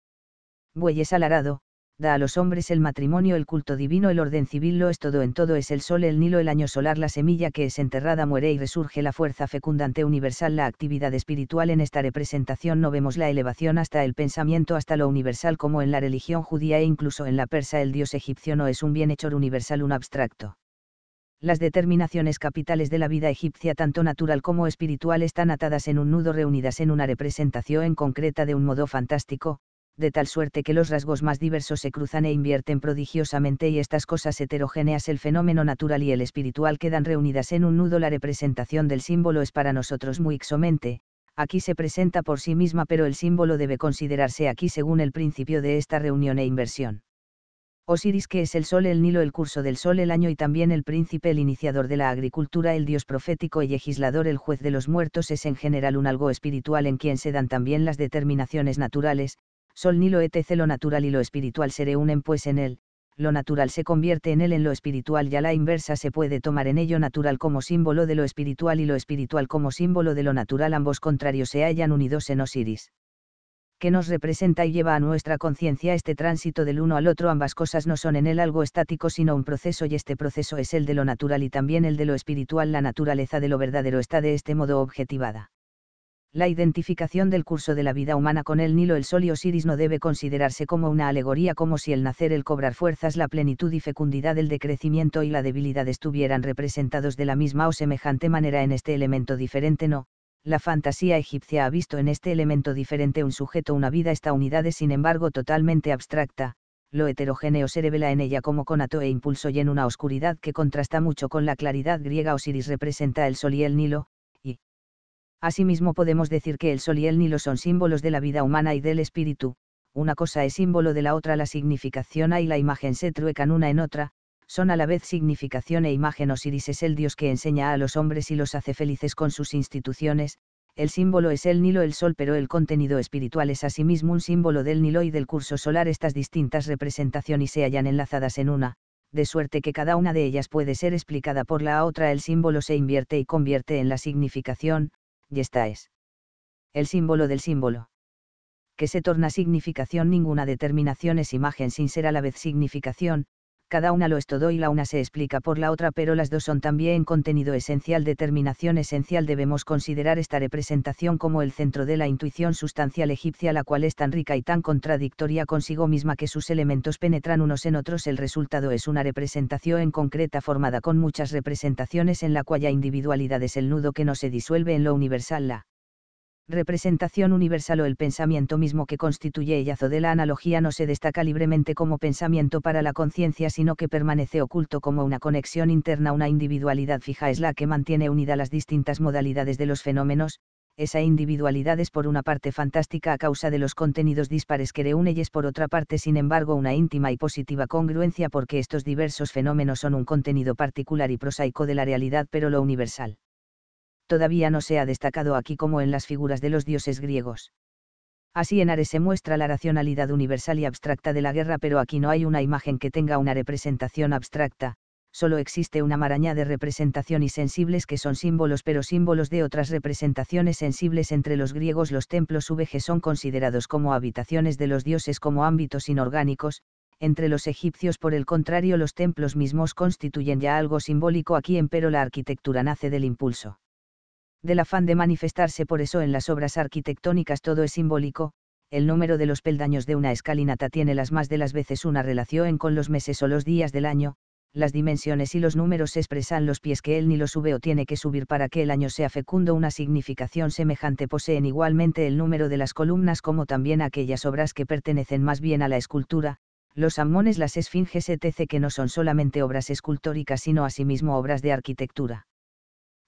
S1: bueyes al arado, da a los hombres el matrimonio, el culto divino, el orden civil, lo es todo, en todo es el sol, el nilo, el año solar, la semilla que es enterrada muere y resurge la fuerza fecundante universal, la actividad espiritual en esta representación no vemos la elevación hasta el pensamiento, hasta lo universal como en la religión judía e incluso en la persa el dios egipcio no es un bienhechor universal, un abstracto. Las determinaciones capitales de la vida egipcia, tanto natural como espiritual, están atadas en un nudo, reunidas en una representación en concreta de un modo fantástico, de tal suerte que los rasgos más diversos se cruzan e invierten prodigiosamente y estas cosas heterogéneas, el fenómeno natural y el espiritual quedan reunidas en un nudo. La representación del símbolo es para nosotros muy exomente, aquí se presenta por sí misma pero el símbolo debe considerarse aquí según el principio de esta reunión e inversión. Osiris que es el sol, el Nilo, el curso del sol, el año y también el príncipe, el iniciador de la agricultura, el dios profético y legislador, el juez de los muertos es en general un algo espiritual en quien se dan también las determinaciones naturales, Sol ni lo etc. Lo natural y lo espiritual se reúnen pues en él, lo natural se convierte en él en lo espiritual y a la inversa se puede tomar en ello natural como símbolo de lo espiritual y lo espiritual como símbolo de lo natural ambos contrarios se hallan unidos en Osiris. Que nos representa y lleva a nuestra conciencia este tránsito del uno al otro ambas cosas no son en él algo estático sino un proceso y este proceso es el de lo natural y también el de lo espiritual la naturaleza de lo verdadero está de este modo objetivada la identificación del curso de la vida humana con el Nilo, el Sol y Osiris no debe considerarse como una alegoría, como si el nacer, el cobrar fuerzas, la plenitud y fecundidad, el decrecimiento y la debilidad estuvieran representados de la misma o semejante manera en este elemento diferente. No, la fantasía egipcia ha visto en este elemento diferente un sujeto, una vida, esta unidad es sin embargo totalmente abstracta, lo heterogéneo se revela en ella como conato e impulso y en una oscuridad que contrasta mucho con la claridad griega. Osiris representa el sol y el Nilo, Asimismo podemos decir que el sol y el nilo son símbolos de la vida humana y del espíritu, una cosa es símbolo de la otra, la significación y la imagen se truecan una en otra, son a la vez significación e imagen Osiris es el dios que enseña a los hombres y los hace felices con sus instituciones, el símbolo es el Nilo el Sol pero el contenido espiritual es asimismo un símbolo del Nilo y del curso solar estas distintas representaciones se hallan enlazadas en una, de suerte que cada una de ellas puede ser explicada por la otra el símbolo se invierte y convierte en la significación, y esta es. El símbolo del símbolo. Que se torna significación ninguna determinación es imagen sin ser a la vez significación, cada una lo es todo y la una se explica por la otra, pero las dos son también contenido esencial. Determinación esencial debemos considerar esta representación como el centro de la intuición sustancial egipcia, la cual es tan rica y tan contradictoria consigo misma que sus elementos penetran unos en otros. El resultado es una representación en concreta formada con muchas representaciones en la cual hay individualidad es el nudo que no se disuelve en lo universal. La representación universal o el pensamiento mismo que constituye yazo de la analogía no se destaca libremente como pensamiento para la conciencia, sino que permanece oculto como una conexión interna, una individualidad fija es la que mantiene unida las distintas modalidades de los fenómenos, esa individualidad es por una parte fantástica a causa de los contenidos dispares que reúne y es por otra parte sin embargo una íntima y positiva congruencia porque estos diversos fenómenos son un contenido particular y prosaico de la realidad pero lo universal todavía no se ha destacado aquí como en las figuras de los dioses griegos. Así en Ares se muestra la racionalidad universal y abstracta de la guerra, pero aquí no hay una imagen que tenga una representación abstracta, solo existe una maraña de representación y sensibles que son símbolos pero símbolos de otras representaciones sensibles entre los griegos los templos VG son considerados como habitaciones de los dioses como ámbitos inorgánicos, entre los egipcios por el contrario los templos mismos constituyen ya algo simbólico aquí en pero la arquitectura nace del impulso del afán de manifestarse por eso en las obras arquitectónicas todo es simbólico, el número de los peldaños de una escalinata tiene las más de las veces una relación con los meses o los días del año, las dimensiones y los números expresan los pies que él ni lo sube o tiene que subir para que el año sea fecundo. Una significación semejante poseen igualmente el número de las columnas como también aquellas obras que pertenecen más bien a la escultura, los amones, las esfinges, etc., que no son solamente obras escultóricas sino asimismo obras de arquitectura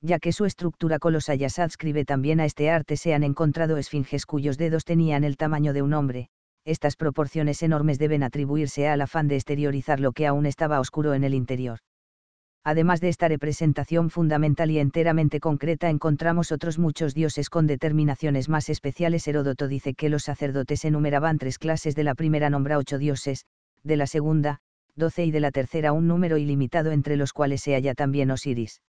S1: ya que su estructura colosal ya se adscribe también a este arte, se han encontrado esfinges cuyos dedos tenían el tamaño de un hombre. Estas proporciones enormes deben atribuirse al afán de exteriorizar lo que aún estaba oscuro en el interior. Además de esta representación fundamental y enteramente concreta, encontramos otros muchos dioses con determinaciones más especiales. Heródoto dice que los sacerdotes enumeraban tres clases, de la primera nombra ocho dioses, de la segunda, doce y de la tercera un número ilimitado entre los cuales se halla también Osiris.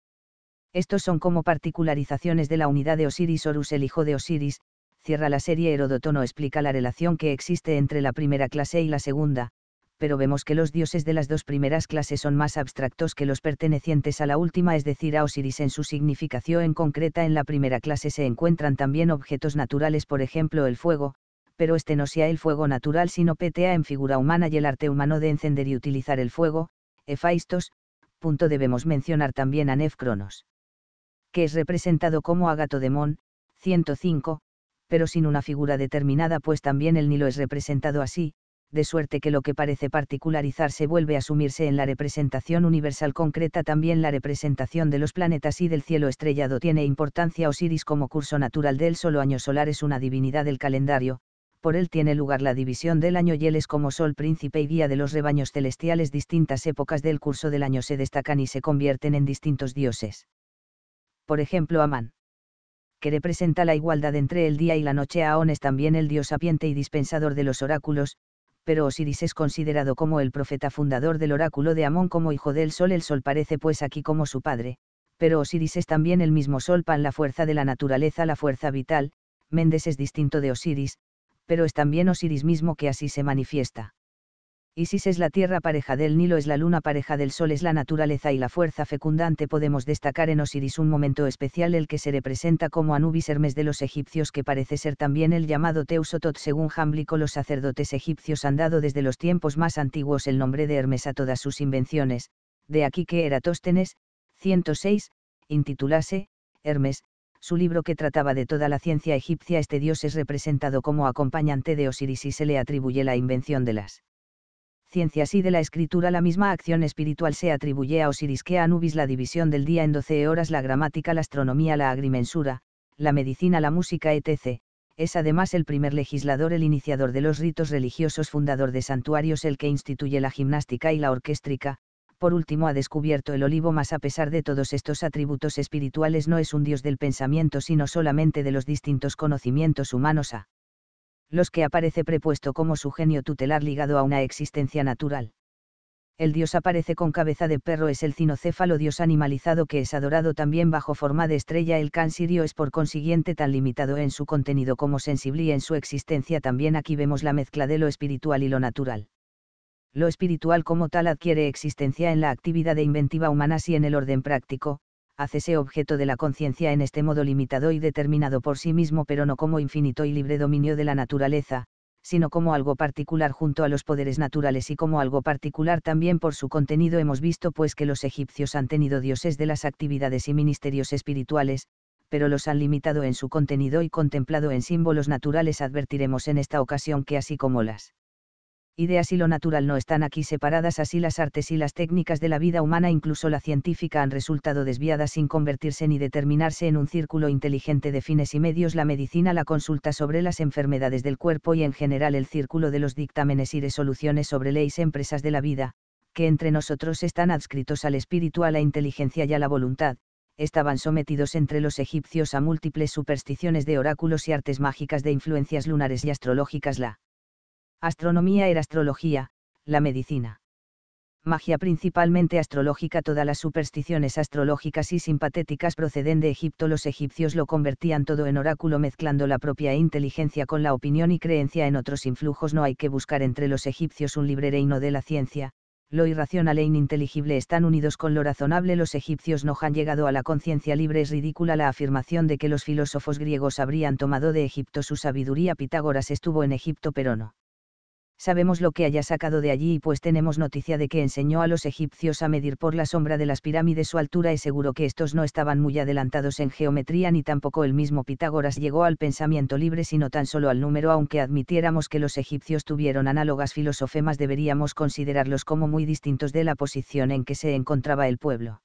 S1: Estos son como particularizaciones de la unidad de Osiris Horus el hijo de Osiris, cierra la serie no explica la relación que existe entre la primera clase y la segunda, pero vemos que los dioses de las dos primeras clases son más abstractos que los pertenecientes a la última, es decir, a Osiris en su significación en concreta en la primera clase se encuentran también objetos naturales, por ejemplo el fuego, pero este no sea el fuego natural sino PTA en figura humana y el arte humano de encender y utilizar el fuego, Hefaistos, punto debemos mencionar también a Nefcronos que es representado como Agatodemón, 105, pero sin una figura determinada pues también el Nilo es representado así, de suerte que lo que parece particularizarse vuelve a asumirse en la representación universal concreta también la representación de los planetas y del cielo estrellado tiene importancia Osiris como curso natural del solo año solar es una divinidad del calendario, por él tiene lugar la división del año y él es como sol príncipe y guía de los rebaños celestiales distintas épocas del curso del año se destacan y se convierten en distintos dioses por ejemplo Amán que representa la igualdad entre el día y la noche. Aón es también el dios sapiente y dispensador de los oráculos, pero Osiris es considerado como el profeta fundador del oráculo de Amón como hijo del sol. El sol parece pues aquí como su padre, pero Osiris es también el mismo sol pan la fuerza de la naturaleza, la fuerza vital, Méndez es distinto de Osiris, pero es también Osiris mismo que así se manifiesta. Isis es la tierra pareja del Nilo, es la luna pareja del sol, es la naturaleza y la fuerza fecundante. Podemos destacar en Osiris un momento especial, el que se representa como Anubis Hermes de los egipcios, que parece ser también el llamado Teusotot. Según Jámblico, los sacerdotes egipcios han dado desde los tiempos más antiguos el nombre de Hermes a todas sus invenciones, de aquí que Eratóstenes, 106, intitulase, Hermes, su libro que trataba de toda la ciencia egipcia. Este dios es representado como acompañante de Osiris y se le atribuye la invención de las ciencias y de la escritura la misma acción espiritual se atribuye a Osiris que a Anubis la división del día en doce horas la gramática la astronomía la agrimensura, la medicina la música etc. Es además el primer legislador el iniciador de los ritos religiosos fundador de santuarios el que instituye la gimnástica y la orquestrica por último ha descubierto el olivo más a pesar de todos estos atributos espirituales no es un dios del pensamiento sino solamente de los distintos conocimientos humanos a los que aparece prepuesto como su genio tutelar ligado a una existencia natural. El dios aparece con cabeza de perro es el cinocéfalo dios animalizado que es adorado también bajo forma de estrella el can sirio es por consiguiente tan limitado en su contenido como sensible y en su existencia también aquí vemos la mezcla de lo espiritual y lo natural lo espiritual como tal adquiere existencia en la actividad de inventiva humana y en el orden práctico, hacese objeto de la conciencia en este modo limitado y determinado por sí mismo pero no como infinito y libre dominio de la naturaleza, sino como algo particular junto a los poderes naturales y como algo particular también por su contenido hemos visto pues que los egipcios han tenido dioses de las actividades y ministerios espirituales, pero los han limitado en su contenido y contemplado en símbolos naturales advertiremos en esta ocasión que así como las ideas y lo natural no están aquí separadas, así las artes y las técnicas de la vida humana, incluso la científica, han resultado desviadas sin convertirse ni determinarse en un círculo inteligente de fines y medios, la medicina, la consulta sobre las enfermedades del cuerpo y en general el círculo de los dictámenes y resoluciones sobre leyes empresas de la vida, que entre nosotros están adscritos al espíritu, a la inteligencia y a la voluntad, estaban sometidos entre los egipcios a múltiples supersticiones de oráculos y artes mágicas de influencias lunares y astrológicas. La Astronomía era astrología, la medicina. Magia principalmente astrológica. Todas las supersticiones astrológicas y simpatéticas proceden de Egipto. Los egipcios lo convertían todo en oráculo mezclando la propia inteligencia con la opinión y creencia en otros influjos. No hay que buscar entre los egipcios un libre reino de la ciencia, lo irracional e ininteligible están unidos con lo razonable. Los egipcios no han llegado a la conciencia libre. Es ridícula la afirmación de que los filósofos griegos habrían tomado de Egipto su sabiduría. Pitágoras estuvo en Egipto pero no sabemos lo que haya sacado de allí y pues tenemos noticia de que enseñó a los egipcios a medir por la sombra de las pirámides su altura y seguro que estos no estaban muy adelantados en geometría ni tampoco el mismo Pitágoras llegó al pensamiento libre sino tan solo al número aunque admitiéramos que los egipcios tuvieron análogas filosofemas deberíamos considerarlos como muy distintos de la posición en que se encontraba el pueblo.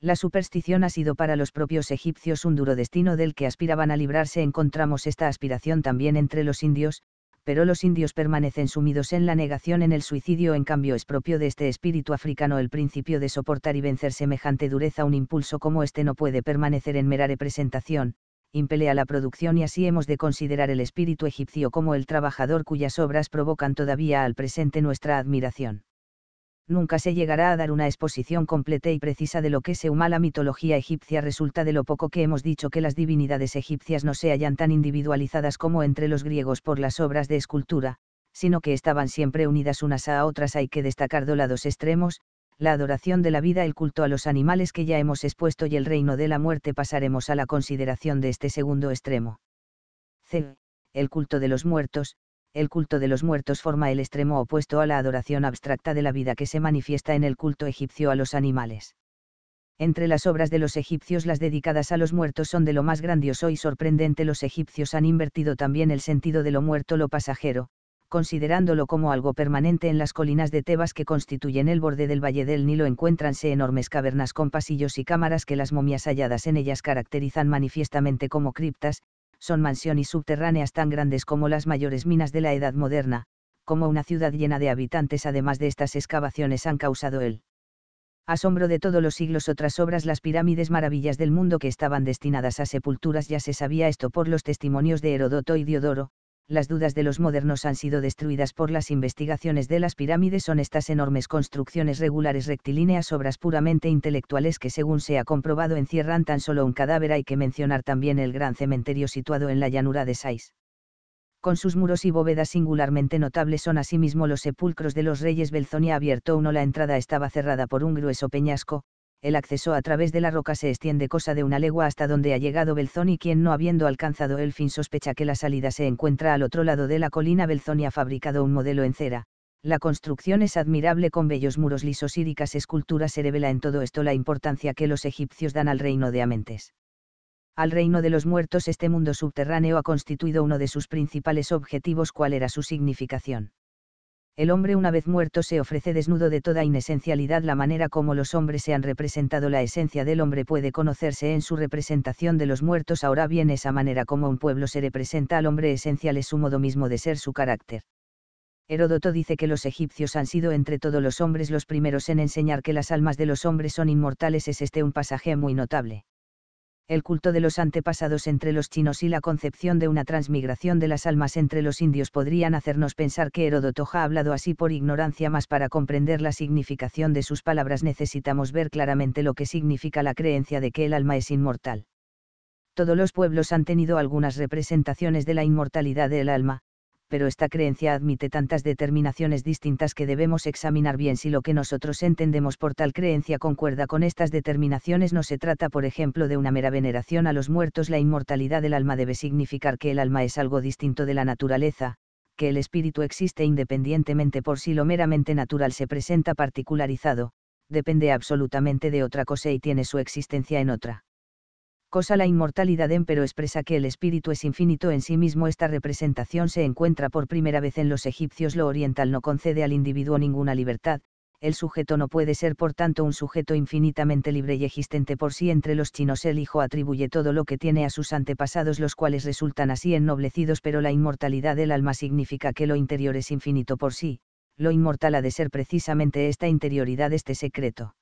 S1: La superstición ha sido para los propios egipcios un duro destino del que aspiraban a librarse encontramos esta aspiración también entre los indios, pero los indios permanecen sumidos en la negación en el suicidio. En cambio, es propio de este espíritu africano el principio de soportar y vencer semejante dureza. Un impulso como este no puede permanecer en mera representación, impele a la producción y así hemos de considerar el espíritu egipcio como el trabajador cuyas obras provocan todavía al presente nuestra admiración nunca se llegará a dar una exposición completa y precisa de lo que según la mitología egipcia resulta de lo poco que hemos dicho que las divinidades egipcias no se hallan tan individualizadas como entre los griegos por las obras de escultura, sino que estaban siempre unidas unas a otras. Hay que destacar dos lados extremos, la adoración de la vida, el culto a los animales que ya hemos expuesto y el reino de la muerte. Pasaremos a la consideración de este segundo extremo. C. El culto de los muertos, el culto de los muertos forma el extremo opuesto a la adoración abstracta de la vida que se manifiesta en el culto egipcio a los animales. Entre las obras de los egipcios las dedicadas a los muertos son de lo más grandioso y sorprendente. Los egipcios han invertido también el sentido de lo muerto, lo pasajero, considerándolo como algo permanente en las colinas de Tebas que constituyen el borde del Valle del Nilo encuentranse enormes cavernas con pasillos y cámaras que las momias halladas en ellas caracterizan manifiestamente como criptas, son mansiones subterráneas tan grandes como las mayores minas de la Edad Moderna, como una ciudad llena de habitantes. Además de estas excavaciones han causado el asombro de todos los siglos otras obras las pirámides maravillas del mundo que estaban destinadas a sepulturas ya se sabía esto por los testimonios de Herodoto y Diodoro, las dudas de los modernos han sido destruidas por las investigaciones de las pirámides son estas enormes construcciones regulares rectilíneas obras puramente intelectuales que según se ha comprobado encierran tan solo un cadáver hay que mencionar también el gran cementerio situado en la llanura de Sais. Con sus muros y bóvedas singularmente notables son asimismo los sepulcros de los reyes Belzonia abierto uno la entrada estaba cerrada por un grueso peñasco, el acceso a través de la roca se extiende cosa de una legua hasta donde ha llegado Belzoni, y quien no habiendo alcanzado el fin sospecha que la salida se encuentra al otro lado de la colina Belzoni y ha fabricado un modelo en cera. La construcción es admirable con bellos muros lisos y ricas esculturas se revela en todo esto la importancia que los egipcios dan al reino de Amentes. Al reino de los muertos este mundo subterráneo ha constituido uno de sus principales objetivos cuál era su significación el hombre una vez muerto se ofrece desnudo de toda inesencialidad. La manera como los hombres se han representado la esencia del hombre puede conocerse en su representación de los muertos. Ahora bien, esa manera como un pueblo se representa al hombre esencial es su modo mismo de ser, su carácter. Heródoto dice que los egipcios han sido entre todos los hombres los primeros en enseñar que las almas de los hombres son inmortales. Es este un pasaje muy notable el culto de los antepasados entre los chinos y la concepción de una transmigración de las almas entre los indios podrían hacernos pensar que Heródoto ha hablado así por ignorancia, mas para comprender la significación de sus palabras necesitamos ver claramente lo que significa la creencia de que el alma es inmortal. Todos los pueblos han tenido algunas representaciones de la inmortalidad del alma, pero esta creencia admite tantas determinaciones distintas que debemos examinar bien si lo que nosotros entendemos por tal creencia concuerda con estas determinaciones. No se trata, por ejemplo, de una mera veneración a los muertos. La inmortalidad del alma debe significar que el alma es algo distinto de la naturaleza, que el espíritu existe independientemente por si sí lo meramente natural se presenta particularizado, depende absolutamente de otra cosa y tiene su existencia en otra cosa la inmortalidad empero pero expresa que el espíritu es infinito en sí mismo. Esta representación se encuentra por primera vez en los egipcios. Lo oriental no concede al individuo ninguna libertad, el sujeto no puede ser por tanto un sujeto infinitamente libre y existente por sí entre los chinos el hijo atribuye todo lo que tiene a sus antepasados los cuales resultan así ennoblecidos pero la inmortalidad del alma significa que lo interior es infinito por sí, lo inmortal ha de ser precisamente esta interioridad este secreto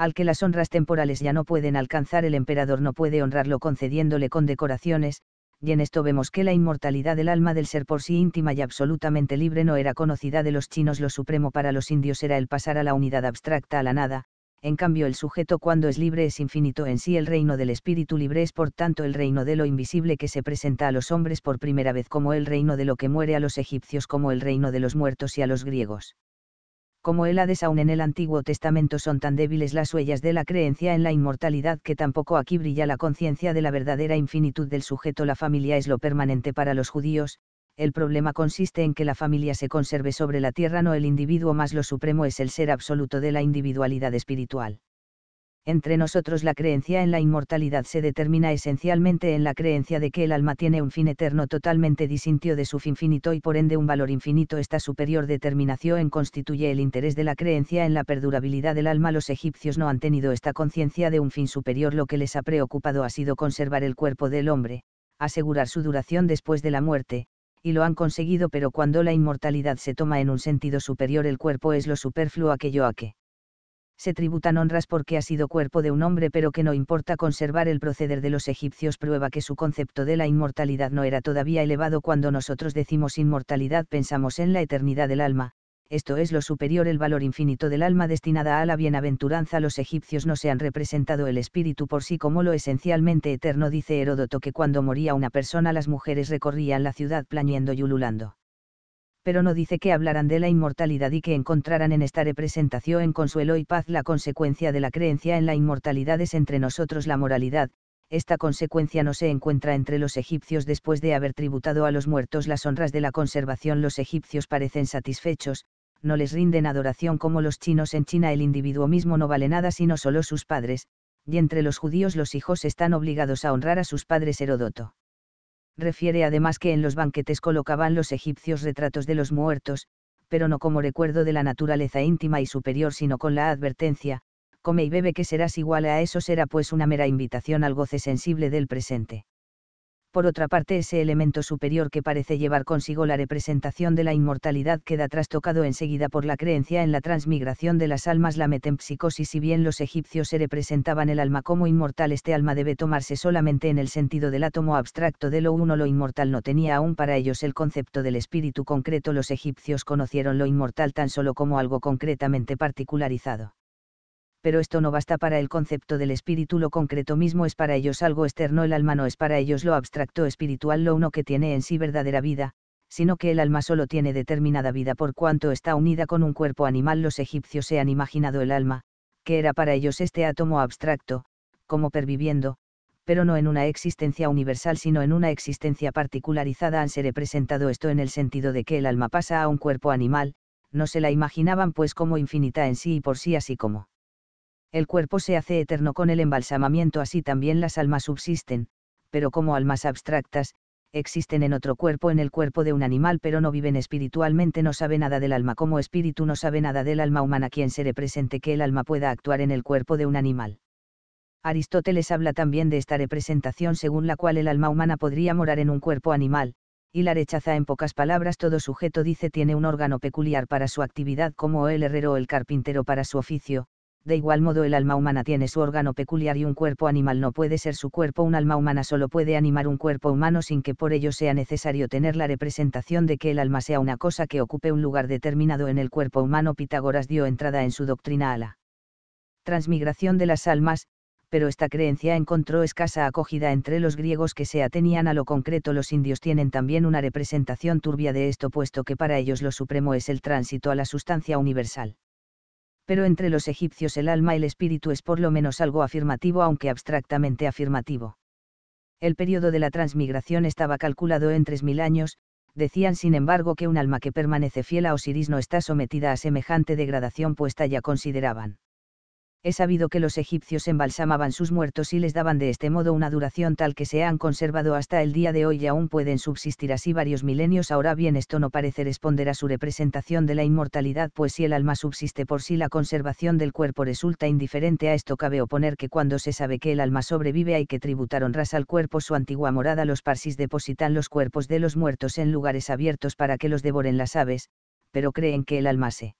S1: al que las honras temporales ya no pueden alcanzar, el emperador no puede honrarlo concediéndole condecoraciones, y en esto vemos que la inmortalidad del alma del ser por sí íntima y absolutamente libre no era conocida de los chinos, lo supremo para los indios era el pasar a la unidad abstracta a la nada, en cambio el sujeto cuando es libre es infinito en sí, el reino del espíritu libre es por tanto el reino de lo invisible que se presenta a los hombres por primera vez como el reino de lo que muere a los egipcios como el reino de los muertos y a los griegos como el Hades aún en el Antiguo Testamento son tan débiles las huellas de la creencia en la inmortalidad que tampoco aquí brilla la conciencia de la verdadera infinitud del sujeto. La familia es lo permanente para los judíos, el problema consiste en que la familia se conserve sobre la tierra, no el individuo más lo supremo es el ser absoluto de la individualidad espiritual entre nosotros la creencia en la inmortalidad se determina esencialmente en la creencia de que el alma tiene un fin eterno totalmente disintio de su fin finito y por ende un valor infinito. Esta superior determinación constituye el interés de la creencia en la perdurabilidad del alma. Los egipcios no han tenido esta conciencia de un fin superior, lo que les ha preocupado ha sido conservar el cuerpo del hombre, asegurar su duración después de la muerte, y lo han conseguido, pero cuando la inmortalidad se toma en un sentido superior el cuerpo es lo superfluo aquello a que se tributan honras porque ha sido cuerpo de un hombre, pero que no importa conservar el proceder de los egipcios, prueba que su concepto de la inmortalidad no era todavía elevado cuando nosotros decimos inmortalidad, pensamos en la eternidad del alma, esto es lo superior, el valor infinito del alma destinada a la bienaventuranza. Los egipcios no se han representado el espíritu por sí como lo esencialmente eterno, dice Heródoto que cuando moría una persona las mujeres recorrían la ciudad plañendo y ululando pero no dice que hablarán de la inmortalidad y que encontraran en esta representación en consuelo y paz la consecuencia de la creencia en la inmortalidad es entre nosotros la moralidad, esta consecuencia no se encuentra entre los egipcios después de haber tributado a los muertos las honras de la conservación los egipcios parecen satisfechos, no les rinden adoración como los chinos en China el individuo mismo no vale nada sino solo sus padres, y entre los judíos los hijos están obligados a honrar a sus padres Heródoto refiere además que en los banquetes colocaban los egipcios retratos de los muertos, pero no como recuerdo de la naturaleza íntima y superior, sino con la advertencia, come y bebe que serás igual a eso será pues una mera invitación al goce sensible del presente por otra parte ese elemento superior que parece llevar consigo la representación de la inmortalidad queda trastocado enseguida por la creencia en la transmigración de las almas, la metempsicosis, si bien los egipcios se representaban el alma como inmortal, este alma debe tomarse solamente en el sentido del átomo abstracto de lo uno, lo inmortal no tenía aún para ellos el concepto del espíritu concreto, los egipcios conocieron lo inmortal tan solo como algo concretamente particularizado pero esto no basta para el concepto del espíritu, lo concreto mismo es para ellos algo externo, el alma no es para ellos lo abstracto espiritual, lo uno que tiene en sí verdadera vida, sino que el alma solo tiene determinada vida por cuanto está unida con un cuerpo animal. Los egipcios se han imaginado el alma, que era para ellos este átomo abstracto, como perviviendo, pero no en una existencia universal sino en una existencia particularizada. Han ser representado esto en el sentido de que el alma pasa a un cuerpo animal, no se la imaginaban pues como infinita en sí y por sí así como el cuerpo se hace eterno con el embalsamamiento, así también las almas subsisten, pero como almas abstractas, existen en otro cuerpo, en el cuerpo de un animal, pero no viven espiritualmente, no sabe nada del alma como espíritu, no sabe nada del alma humana, quien se represente que el alma pueda actuar en el cuerpo de un animal. Aristóteles habla también de esta representación según la cual el alma humana podría morar en un cuerpo animal, y la rechaza en pocas palabras todo sujeto dice tiene un órgano peculiar para su actividad como el herrero o el carpintero para su oficio, de igual modo el alma humana tiene su órgano peculiar y un cuerpo animal no puede ser su cuerpo, un alma humana solo puede animar un cuerpo humano sin que por ello sea necesario tener la representación de que el alma sea una cosa que ocupe un lugar determinado en el cuerpo humano. Pitágoras dio entrada en su doctrina a la transmigración de las almas, pero esta creencia encontró escasa acogida entre los griegos que se atenían a lo concreto. Los indios tienen también una representación turbia de esto, puesto que para ellos lo supremo es el tránsito a la sustancia universal pero entre los egipcios el alma y el espíritu es por lo menos algo afirmativo aunque abstractamente afirmativo. El periodo de la transmigración estaba calculado en 3.000 años, decían sin embargo que un alma que permanece fiel a Osiris no está sometida a semejante degradación puesta ya consideraban. He sabido que los egipcios embalsamaban sus muertos y les daban de este modo una duración tal que se han conservado hasta el día de hoy y aún pueden subsistir así varios milenios. Ahora bien, esto no parece responder a su representación de la inmortalidad, pues si el alma subsiste por sí, la conservación del cuerpo resulta indiferente. A esto cabe oponer que cuando se sabe que el alma sobrevive hay que tributar honras al cuerpo. Su antigua morada, los parsis depositan los cuerpos de los muertos en lugares abiertos para que los devoren las aves, pero creen que el alma se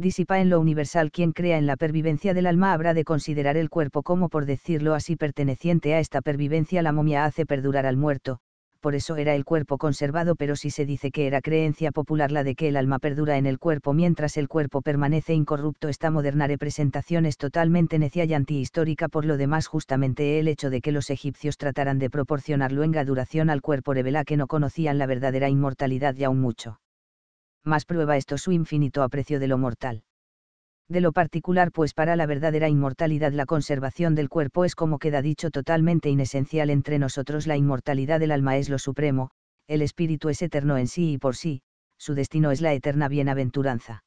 S1: disipa en lo universal quien crea en la pervivencia del alma habrá de considerar el cuerpo como por decirlo así perteneciente a esta pervivencia la momia hace perdurar al muerto, por eso era el cuerpo conservado pero si se dice que era creencia popular la de que el alma perdura en el cuerpo mientras el cuerpo permanece incorrupto esta moderna representación es totalmente necia y antihistórica por lo demás justamente el hecho de que los egipcios trataran de proporcionar luenga duración al cuerpo revela que no conocían la verdadera inmortalidad y aún mucho más prueba esto su infinito aprecio de lo mortal. De lo particular pues para la verdadera inmortalidad la conservación del cuerpo es como queda dicho totalmente inesencial entre nosotros la inmortalidad del alma es lo supremo, el espíritu es eterno en sí y por sí, su destino es la eterna bienaventuranza.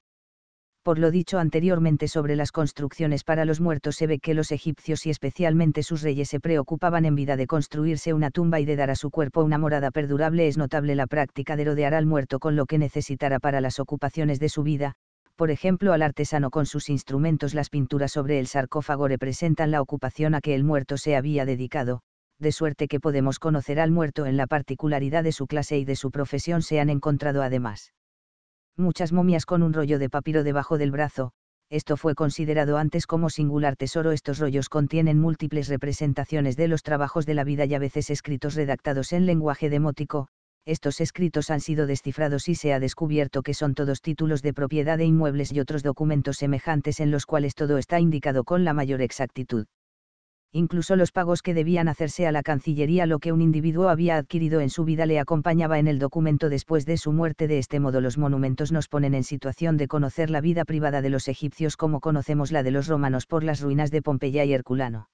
S1: Por lo dicho anteriormente sobre las construcciones para los muertos se ve que los egipcios y especialmente sus reyes se preocupaban en vida de construirse una tumba y de dar a su cuerpo una morada perdurable. Es notable la práctica de rodear al muerto con lo que necesitara para las ocupaciones de su vida, por ejemplo al artesano con sus instrumentos. Las pinturas sobre el sarcófago representan la ocupación a que el muerto se había dedicado, de suerte que podemos conocer al muerto en la particularidad de su clase y de su profesión. Se han encontrado además muchas momias con un rollo de papiro debajo del brazo, esto fue considerado antes como singular tesoro. Estos rollos contienen múltiples representaciones de los trabajos de la vida y a veces escritos redactados en lenguaje demótico, estos escritos han sido descifrados y se ha descubierto que son todos títulos de propiedad de inmuebles y otros documentos semejantes en los cuales todo está indicado con la mayor exactitud incluso los pagos que debían hacerse a la Cancillería lo que un individuo había adquirido en su vida le acompañaba en el documento después de su muerte. De este modo los monumentos nos ponen en situación de conocer la vida privada de los egipcios como conocemos la de los romanos por las ruinas de Pompeya y Herculano.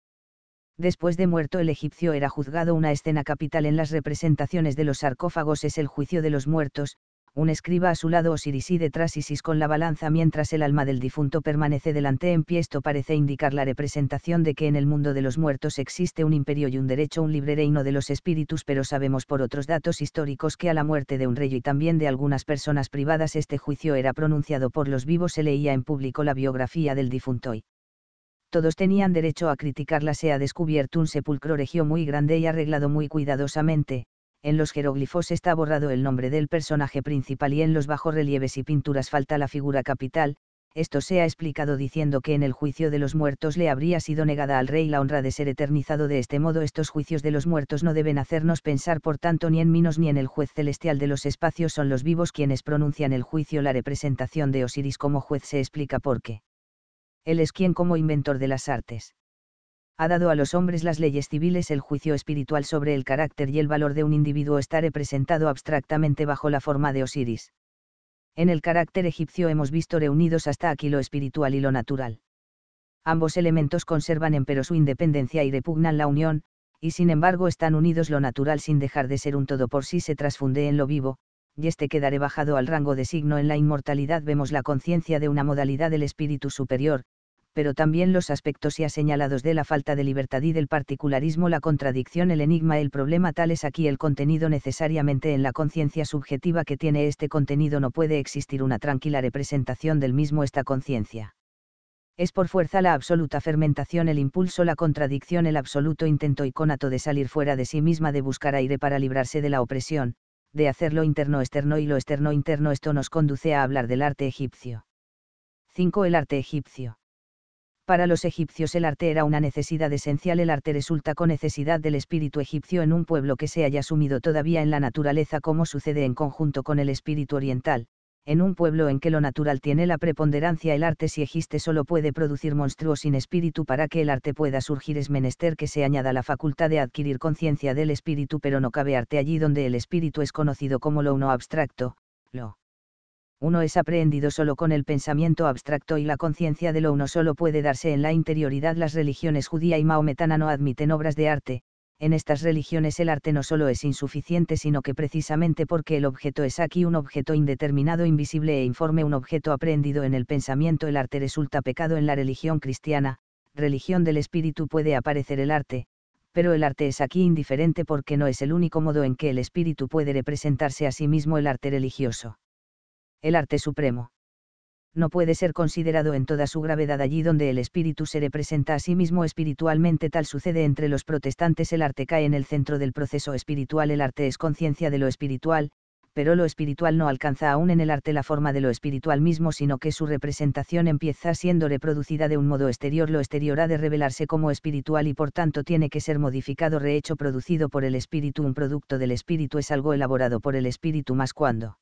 S1: Después de muerto el egipcio era juzgado una escena capital en las representaciones de los sarcófagos es el juicio de los muertos, un escriba a su lado detrás Isis con la balanza mientras el alma del difunto permanece delante en pie. Esto parece indicar la representación de que en el mundo de los muertos existe un imperio y un derecho, un libre reino de los espíritus, pero sabemos por otros datos históricos que a la muerte de un rey y también de algunas personas privadas este juicio era pronunciado por los vivos. Se leía en público la biografía del difunto y todos tenían derecho a criticarla. Se ha descubierto un sepulcro regio muy grande y arreglado muy cuidadosamente, en los jeroglifos está borrado el nombre del personaje principal y en los bajorrelieves y pinturas falta la figura capital, esto se ha explicado diciendo que en el juicio de los muertos le habría sido negada al rey la honra de ser eternizado de este modo estos juicios de los muertos no deben hacernos pensar por tanto ni en Minos ni en el juez celestial de los espacios son los vivos quienes pronuncian el juicio la representación de Osiris como juez se explica por qué. Él es quien como inventor de las artes ha dado a los hombres las leyes civiles el juicio espiritual sobre el carácter y el valor de un individuo está representado abstractamente bajo la forma de Osiris. En el carácter egipcio hemos visto reunidos hasta aquí lo espiritual y lo natural. Ambos elementos conservan pero su independencia y repugnan la unión, y sin embargo están unidos lo natural sin dejar de ser un todo por sí se trasfunde en lo vivo, y este quedaré bajado al rango de signo en la inmortalidad vemos la conciencia de una modalidad del espíritu superior, pero también los aspectos ya señalados de la falta de libertad y del particularismo, la contradicción, el enigma, el problema, tal es aquí el contenido necesariamente en la conciencia subjetiva que tiene este contenido no puede existir una tranquila representación del mismo esta conciencia. Es por fuerza la absoluta fermentación, el impulso, la contradicción, el absoluto intento y conato de salir fuera de sí misma, de buscar aire para librarse de la opresión, de hacer lo interno externo y lo externo interno. Esto nos conduce a hablar del arte egipcio. 5. El arte egipcio para los egipcios el arte era una necesidad esencial, el arte resulta con necesidad del espíritu egipcio en un pueblo que se haya sumido todavía en la naturaleza como sucede en conjunto con el espíritu oriental, en un pueblo en que lo natural tiene la preponderancia el arte si existe solo puede producir monstruos sin espíritu para que el arte pueda surgir es menester que se añada la facultad de adquirir conciencia del espíritu pero no cabe arte allí donde el espíritu es conocido como lo uno abstracto, lo uno es aprehendido solo con el pensamiento abstracto y la conciencia de lo uno solo puede darse en la interioridad. Las religiones judía y maometana no admiten obras de arte, en estas religiones el arte no solo es insuficiente, sino que precisamente porque el objeto es aquí un objeto indeterminado, invisible e informe, un objeto aprendido en el pensamiento, el arte resulta pecado en la religión cristiana, religión del espíritu puede aparecer el arte, pero el arte es aquí indiferente porque no es el único modo en que el espíritu puede representarse a sí mismo el arte religioso el arte supremo. No puede ser considerado en toda su gravedad allí donde el espíritu se representa a sí mismo espiritualmente. Tal sucede entre los protestantes. El arte cae en el centro del proceso espiritual. El arte es conciencia de lo espiritual, pero lo espiritual no alcanza aún en el arte la forma de lo espiritual mismo, sino que su representación empieza siendo reproducida de un modo exterior. Lo exterior ha de revelarse como espiritual y por tanto tiene que ser modificado, rehecho, producido por el espíritu. Un producto del espíritu es algo elaborado por el espíritu más cuando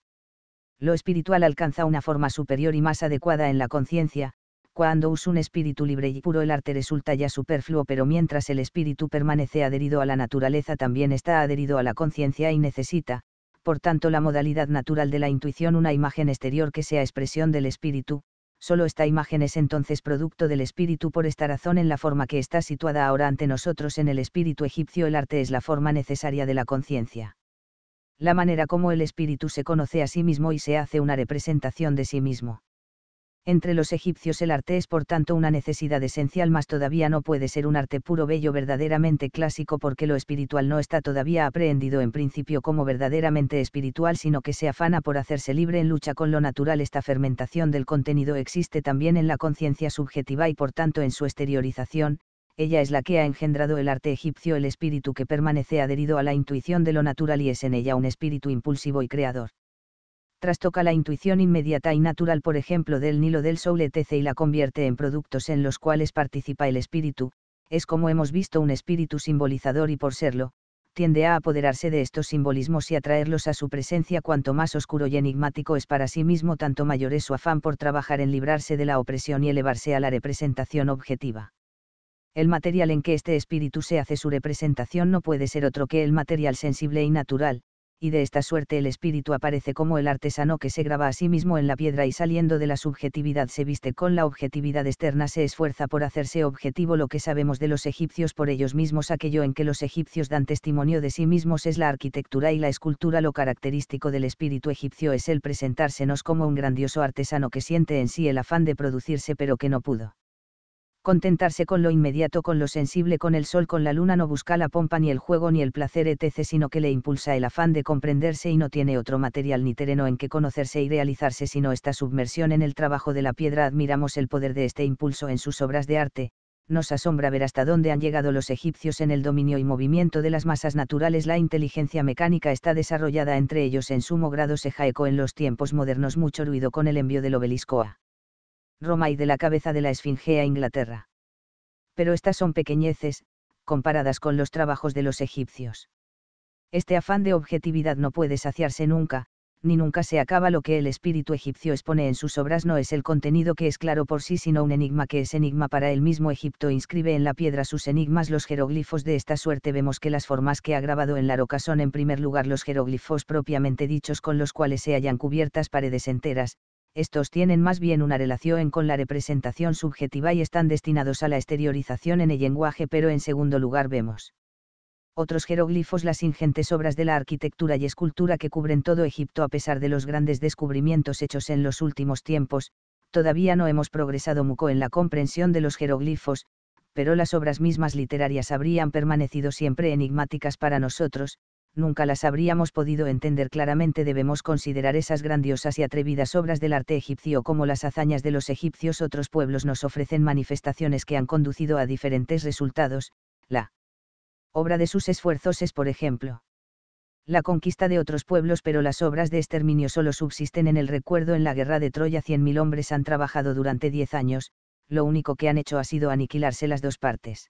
S1: lo espiritual alcanza una forma superior y más adecuada en la conciencia, cuando usa un espíritu libre y puro el arte resulta ya superfluo, pero mientras el espíritu permanece adherido a la naturaleza también está adherido a la conciencia y necesita, por tanto, la modalidad natural de la intuición una imagen exterior que sea expresión del espíritu, solo esta imagen es entonces producto del espíritu por esta razón en la forma que está situada ahora ante nosotros en el espíritu egipcio el arte es la forma necesaria de la conciencia la manera como el espíritu se conoce a sí mismo y se hace una representación de sí mismo. Entre los egipcios el arte es por tanto una necesidad esencial, más todavía no puede ser un arte puro bello verdaderamente clásico porque lo espiritual no está todavía aprehendido en principio como verdaderamente espiritual, sino que se afana por hacerse libre en lucha con lo natural. Esta fermentación del contenido existe también en la conciencia subjetiva y por tanto en su exteriorización, ella es la que ha engendrado el arte egipcio, el espíritu que permanece adherido a la intuición de lo natural y es en ella un espíritu impulsivo y creador. Trastoca la intuición inmediata y natural, por ejemplo, del Nilo del Soul etc. y la convierte en productos en los cuales participa el espíritu, es como hemos visto un espíritu simbolizador y por serlo, tiende a apoderarse de estos simbolismos y atraerlos a su presencia cuanto más oscuro y enigmático es para sí mismo tanto mayor es su afán por trabajar en librarse de la opresión y elevarse a la representación objetiva el material en que este espíritu se hace su representación no puede ser otro que el material sensible y natural, y de esta suerte el espíritu aparece como el artesano que se graba a sí mismo en la piedra y saliendo de la subjetividad se viste con la objetividad externa, se esfuerza por hacerse objetivo lo que sabemos de los egipcios por ellos mismos, aquello en que los egipcios dan testimonio de sí mismos es la arquitectura y la escultura, lo característico del espíritu egipcio es el presentársenos como un grandioso artesano que siente en sí el afán de producirse pero que no pudo contentarse con lo inmediato, con lo sensible, con el sol, con la luna, no busca la pompa ni el juego ni el placer etc., sino que le impulsa el afán de comprenderse y no tiene otro material ni terreno en que conocerse y realizarse sino esta submersión en el trabajo de la piedra. Admiramos el poder de este impulso en sus obras de arte, nos asombra ver hasta dónde han llegado los egipcios en el dominio y movimiento de las masas naturales. La inteligencia mecánica está desarrollada entre ellos en sumo grado se jaeco en los tiempos modernos mucho ruido con el envío del obelisco a Roma y de la cabeza de la Esfinge a Inglaterra. Pero estas son pequeñeces, comparadas con los trabajos de los egipcios. Este afán de objetividad no puede saciarse nunca, ni nunca se acaba lo que el espíritu egipcio expone en sus obras no es el contenido que es claro por sí sino un enigma que es enigma para el mismo Egipto inscribe en la piedra sus enigmas los jeroglifos de esta suerte vemos que las formas que ha grabado en la roca son en primer lugar los jeroglifos propiamente dichos con los cuales se hallan cubiertas paredes enteras, estos tienen más bien una relación con la representación subjetiva y están destinados a la exteriorización en el lenguaje, pero en segundo lugar vemos otros jeroglifos las ingentes obras de la arquitectura y escultura que cubren todo Egipto a pesar de los grandes descubrimientos hechos en los últimos tiempos, todavía no hemos progresado mucho en la comprensión de los jeroglifos, pero las obras mismas literarias habrían permanecido siempre enigmáticas para nosotros, nunca las habríamos podido entender claramente debemos considerar esas grandiosas y atrevidas obras del arte egipcio como las hazañas de los egipcios otros pueblos nos ofrecen manifestaciones que han conducido a diferentes resultados, la obra de sus esfuerzos es por ejemplo la conquista de otros pueblos pero las obras de exterminio solo subsisten en el recuerdo en la guerra de Troya 100.000 hombres han trabajado durante 10 años, lo único que han hecho ha sido aniquilarse las dos partes.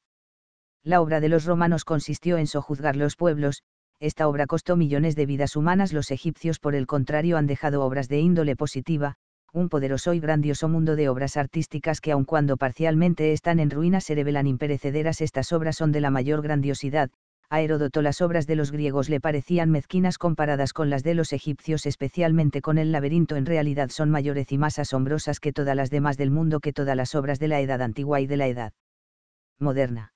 S1: La obra de los romanos consistió en sojuzgar los pueblos, esta obra costó millones de vidas humanas. Los egipcios, por el contrario, han dejado obras de índole positiva, un poderoso y grandioso mundo de obras artísticas que aun cuando parcialmente están en ruinas se revelan imperecederas. Estas obras son de la mayor grandiosidad. A Heródoto las obras de los griegos le parecían mezquinas comparadas con las de los egipcios, especialmente con el laberinto. En realidad son mayores y más asombrosas que todas las demás del mundo, que todas las obras de la Edad Antigua y de la Edad Moderna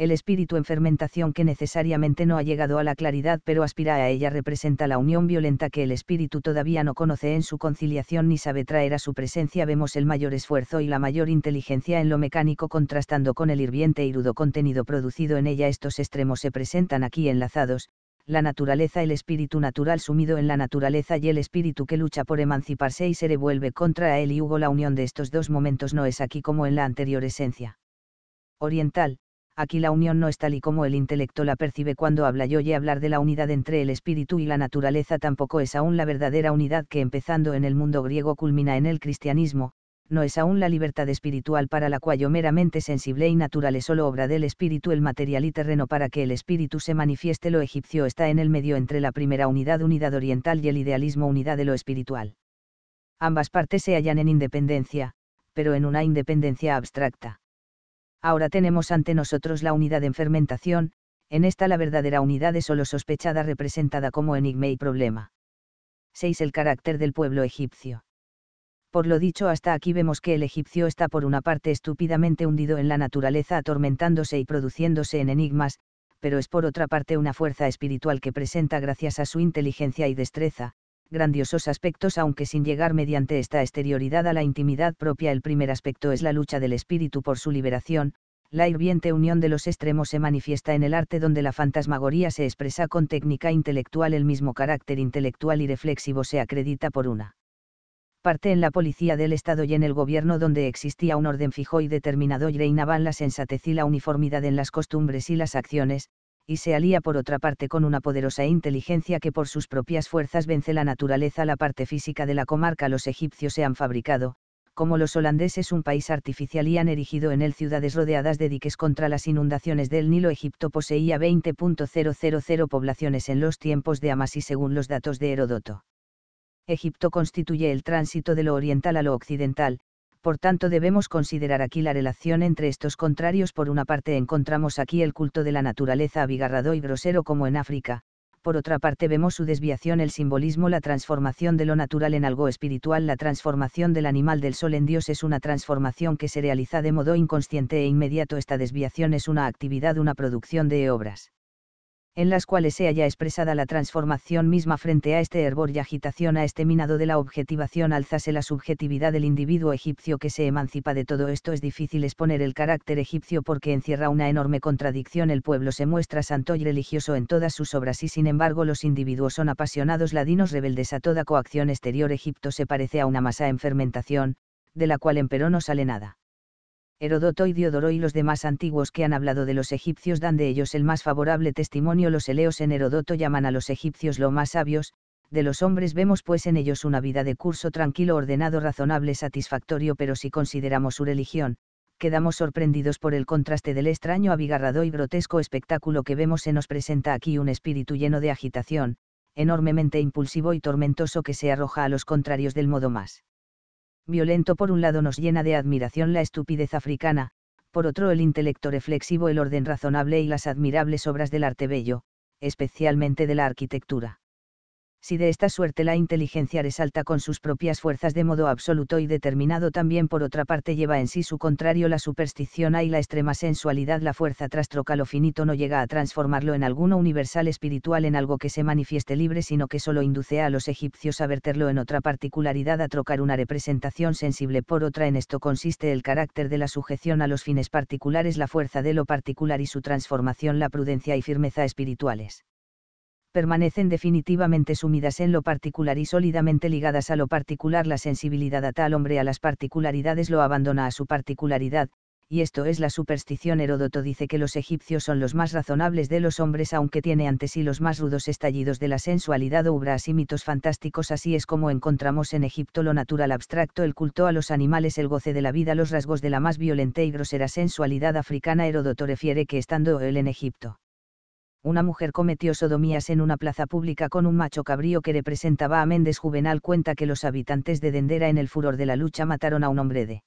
S1: el espíritu en fermentación que necesariamente no ha llegado a la claridad pero aspira a ella representa la unión violenta que el espíritu todavía no conoce en su conciliación ni sabe traer a su presencia. Vemos el mayor esfuerzo y la mayor inteligencia en lo mecánico contrastando con el hirviente y rudo contenido producido en ella. Estos extremos se presentan aquí enlazados, la naturaleza, el espíritu natural sumido en la naturaleza y el espíritu que lucha por emanciparse y se revuelve contra él y Hugo. La unión de estos dos momentos no es aquí como en la anterior esencia. Oriental, aquí la unión no es tal y como el intelecto la percibe cuando habla yo y hablar de la unidad entre el espíritu y la naturaleza tampoco es aún la verdadera unidad que empezando en el mundo griego culmina en el cristianismo, no es aún la libertad espiritual para la cual yo meramente sensible y natural es solo obra del espíritu el material y terreno para que el espíritu se manifieste lo egipcio está en el medio entre la primera unidad unidad oriental y el idealismo unidad de lo espiritual. Ambas partes se hallan en independencia, pero en una independencia abstracta ahora tenemos ante nosotros la unidad en fermentación, en esta la verdadera unidad es solo sospechada representada como enigma y problema. 6. El carácter del pueblo egipcio. Por lo dicho hasta aquí vemos que el egipcio está por una parte estúpidamente hundido en la naturaleza atormentándose y produciéndose en enigmas, pero es por otra parte una fuerza espiritual que presenta gracias a su inteligencia y destreza, grandiosos aspectos aunque sin llegar mediante esta exterioridad a la intimidad propia. El primer aspecto es la lucha del espíritu por su liberación, la hirviente unión de los extremos se manifiesta en el arte donde la fantasmagoría se expresa con técnica intelectual, el mismo carácter intelectual y reflexivo se acredita por una parte en la policía del Estado y en el gobierno donde existía un orden fijo y determinado y reinaban la sensatez y la uniformidad en las costumbres y las acciones, y se alía por otra parte con una poderosa inteligencia que por sus propias fuerzas vence la naturaleza. La parte física de la comarca los egipcios se han fabricado, como los holandeses un país artificial y han erigido en él ciudades rodeadas de diques contra las inundaciones del Nilo. Egipto poseía 20.000 poblaciones en los tiempos de Amasis según los datos de Heródoto. Egipto constituye el tránsito de lo oriental a lo occidental, por tanto debemos considerar aquí la relación entre estos contrarios. Por una parte encontramos aquí el culto de la naturaleza abigarrado y grosero como en África, por otra parte vemos su desviación el simbolismo la transformación de lo natural en algo espiritual la transformación del animal del sol en Dios es una transformación que se realiza de modo inconsciente e inmediato esta desviación es una actividad una producción de obras en las cuales se haya expresada la transformación misma frente a este hervor y agitación, a este minado de la objetivación, alzase la subjetividad del individuo egipcio que se emancipa de todo esto. Es difícil exponer el carácter egipcio porque encierra una enorme contradicción. El pueblo se muestra santo y religioso en todas sus obras y sin embargo los individuos son apasionados ladinos rebeldes a toda coacción exterior. Egipto se parece a una masa en fermentación, de la cual empero no sale nada. Herodoto y Diodoro y los demás antiguos que han hablado de los egipcios dan de ellos el más favorable testimonio. Los eleos en Herodoto llaman a los egipcios lo más sabios, de los hombres vemos pues en ellos una vida de curso tranquilo, ordenado, razonable, satisfactorio, pero si consideramos su religión, quedamos sorprendidos por el contraste del extraño, abigarrado y grotesco espectáculo que vemos. Se nos presenta aquí un espíritu lleno de agitación, enormemente impulsivo y tormentoso que se arroja a los contrarios del modo más violento por un lado nos llena de admiración la estupidez africana, por otro el intelecto reflexivo, el orden razonable y las admirables obras del arte bello, especialmente de la arquitectura si de esta suerte la inteligencia resalta con sus propias fuerzas de modo absoluto y determinado también por otra parte lleva en sí su contrario la superstición y la extrema sensualidad la fuerza tras troca lo finito no llega a transformarlo en alguno universal espiritual en algo que se manifieste libre sino que solo induce a los egipcios a verterlo en otra particularidad a trocar una representación sensible por otra en esto consiste el carácter de la sujeción a los fines particulares la fuerza de lo particular y su transformación la prudencia y firmeza espirituales permanecen definitivamente sumidas en lo particular y sólidamente ligadas a lo particular. La sensibilidad a tal hombre a las particularidades, lo abandona a su particularidad, y esto es la superstición. Heródoto dice que los egipcios son los más razonables de los hombres, aunque tiene ante sí los más rudos estallidos de la sensualidad, obras y mitos fantásticos. Así es como encontramos en Egipto lo natural abstracto, el culto a los animales, el goce de la vida, los rasgos de la más violenta y grosera sensualidad africana. Heródoto refiere que estando él en Egipto una mujer cometió sodomías en una plaza pública con un macho cabrío que representaba a Méndez Juvenal cuenta que los habitantes de Dendera en el furor de la lucha mataron a un hombre de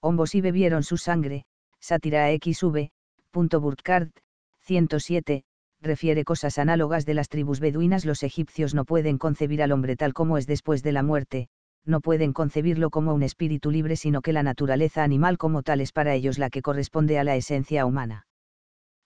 S1: hombos y bebieron su sangre, sátira XV, punto Burkhardt, 107, refiere cosas análogas de las tribus beduinas los egipcios no pueden concebir al hombre tal como es después de la muerte, no pueden concebirlo como un espíritu libre sino que la naturaleza animal como tal es para ellos la que corresponde a la esencia humana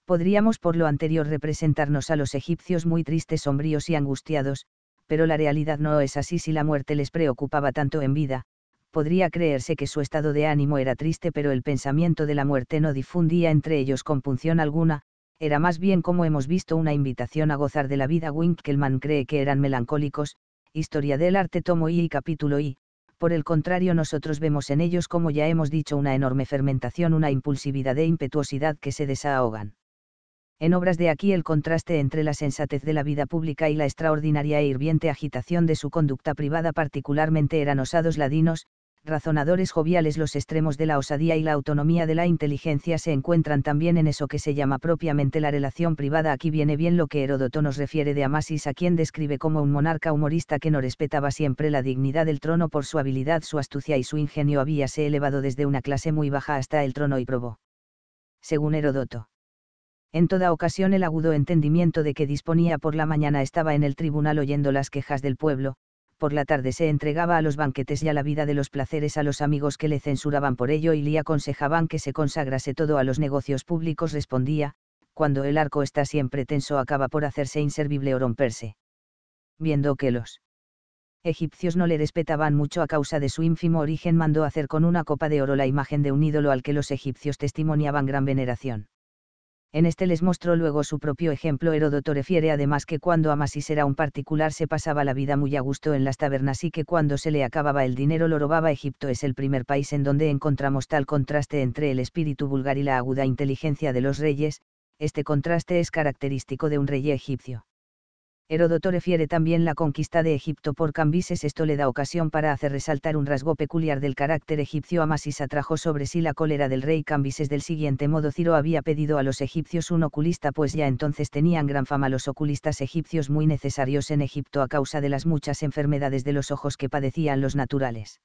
S1: podríamos por lo anterior representarnos a los egipcios muy tristes, sombríos y angustiados, pero la realidad no es así si la muerte les preocupaba tanto en vida, podría creerse que su estado de ánimo era triste pero el pensamiento de la muerte no difundía entre ellos compunción alguna, era más bien como hemos visto una invitación a gozar de la vida. Winkelman cree que eran melancólicos, Historia del arte tomo I y capítulo I, por el contrario nosotros vemos en ellos como ya hemos dicho una enorme fermentación, una impulsividad e impetuosidad que se desahogan en obras de aquí el contraste entre la sensatez de la vida pública y la extraordinaria e hirviente agitación de su conducta privada particularmente eran osados ladinos, razonadores joviales los extremos de la osadía y la autonomía de la inteligencia se encuentran también en eso que se llama propiamente la relación privada. Aquí viene bien lo que Heródoto nos refiere de Amasis a quien describe como un monarca humorista que no respetaba siempre la dignidad del trono por su habilidad, su astucia y su ingenio habíase elevado desde una clase muy baja hasta el trono y probó. Según Heródoto en toda ocasión el agudo entendimiento de que disponía por la mañana estaba en el tribunal oyendo las quejas del pueblo, por la tarde se entregaba a los banquetes y a la vida de los placeres a los amigos que le censuraban por ello y le aconsejaban que se consagrase todo a los negocios públicos respondía, cuando el arco está siempre tenso acaba por hacerse inservible o romperse. Viendo que los egipcios no le respetaban mucho a causa de su ínfimo origen mandó hacer con una copa de oro la imagen de un ídolo al que los egipcios testimoniaban gran veneración en este les mostró luego su propio ejemplo. Heródoto refiere además que cuando Amasis era un particular se pasaba la vida muy a gusto en las tabernas y que cuando se le acababa el dinero lo robaba. Egipto es el primer país en donde encontramos tal contraste entre el espíritu vulgar y la aguda inteligencia de los reyes, este contraste es característico de un rey egipcio. Heródoto refiere también la conquista de Egipto por Cambises. Esto le da ocasión para hacer resaltar un rasgo peculiar del carácter egipcio. Amasis atrajo sobre sí la cólera del rey Cambises del siguiente modo. Ciro había pedido a los egipcios un oculista, pues ya entonces tenían gran fama los oculistas egipcios muy necesarios en Egipto a causa de las muchas enfermedades de los ojos que padecían los naturales.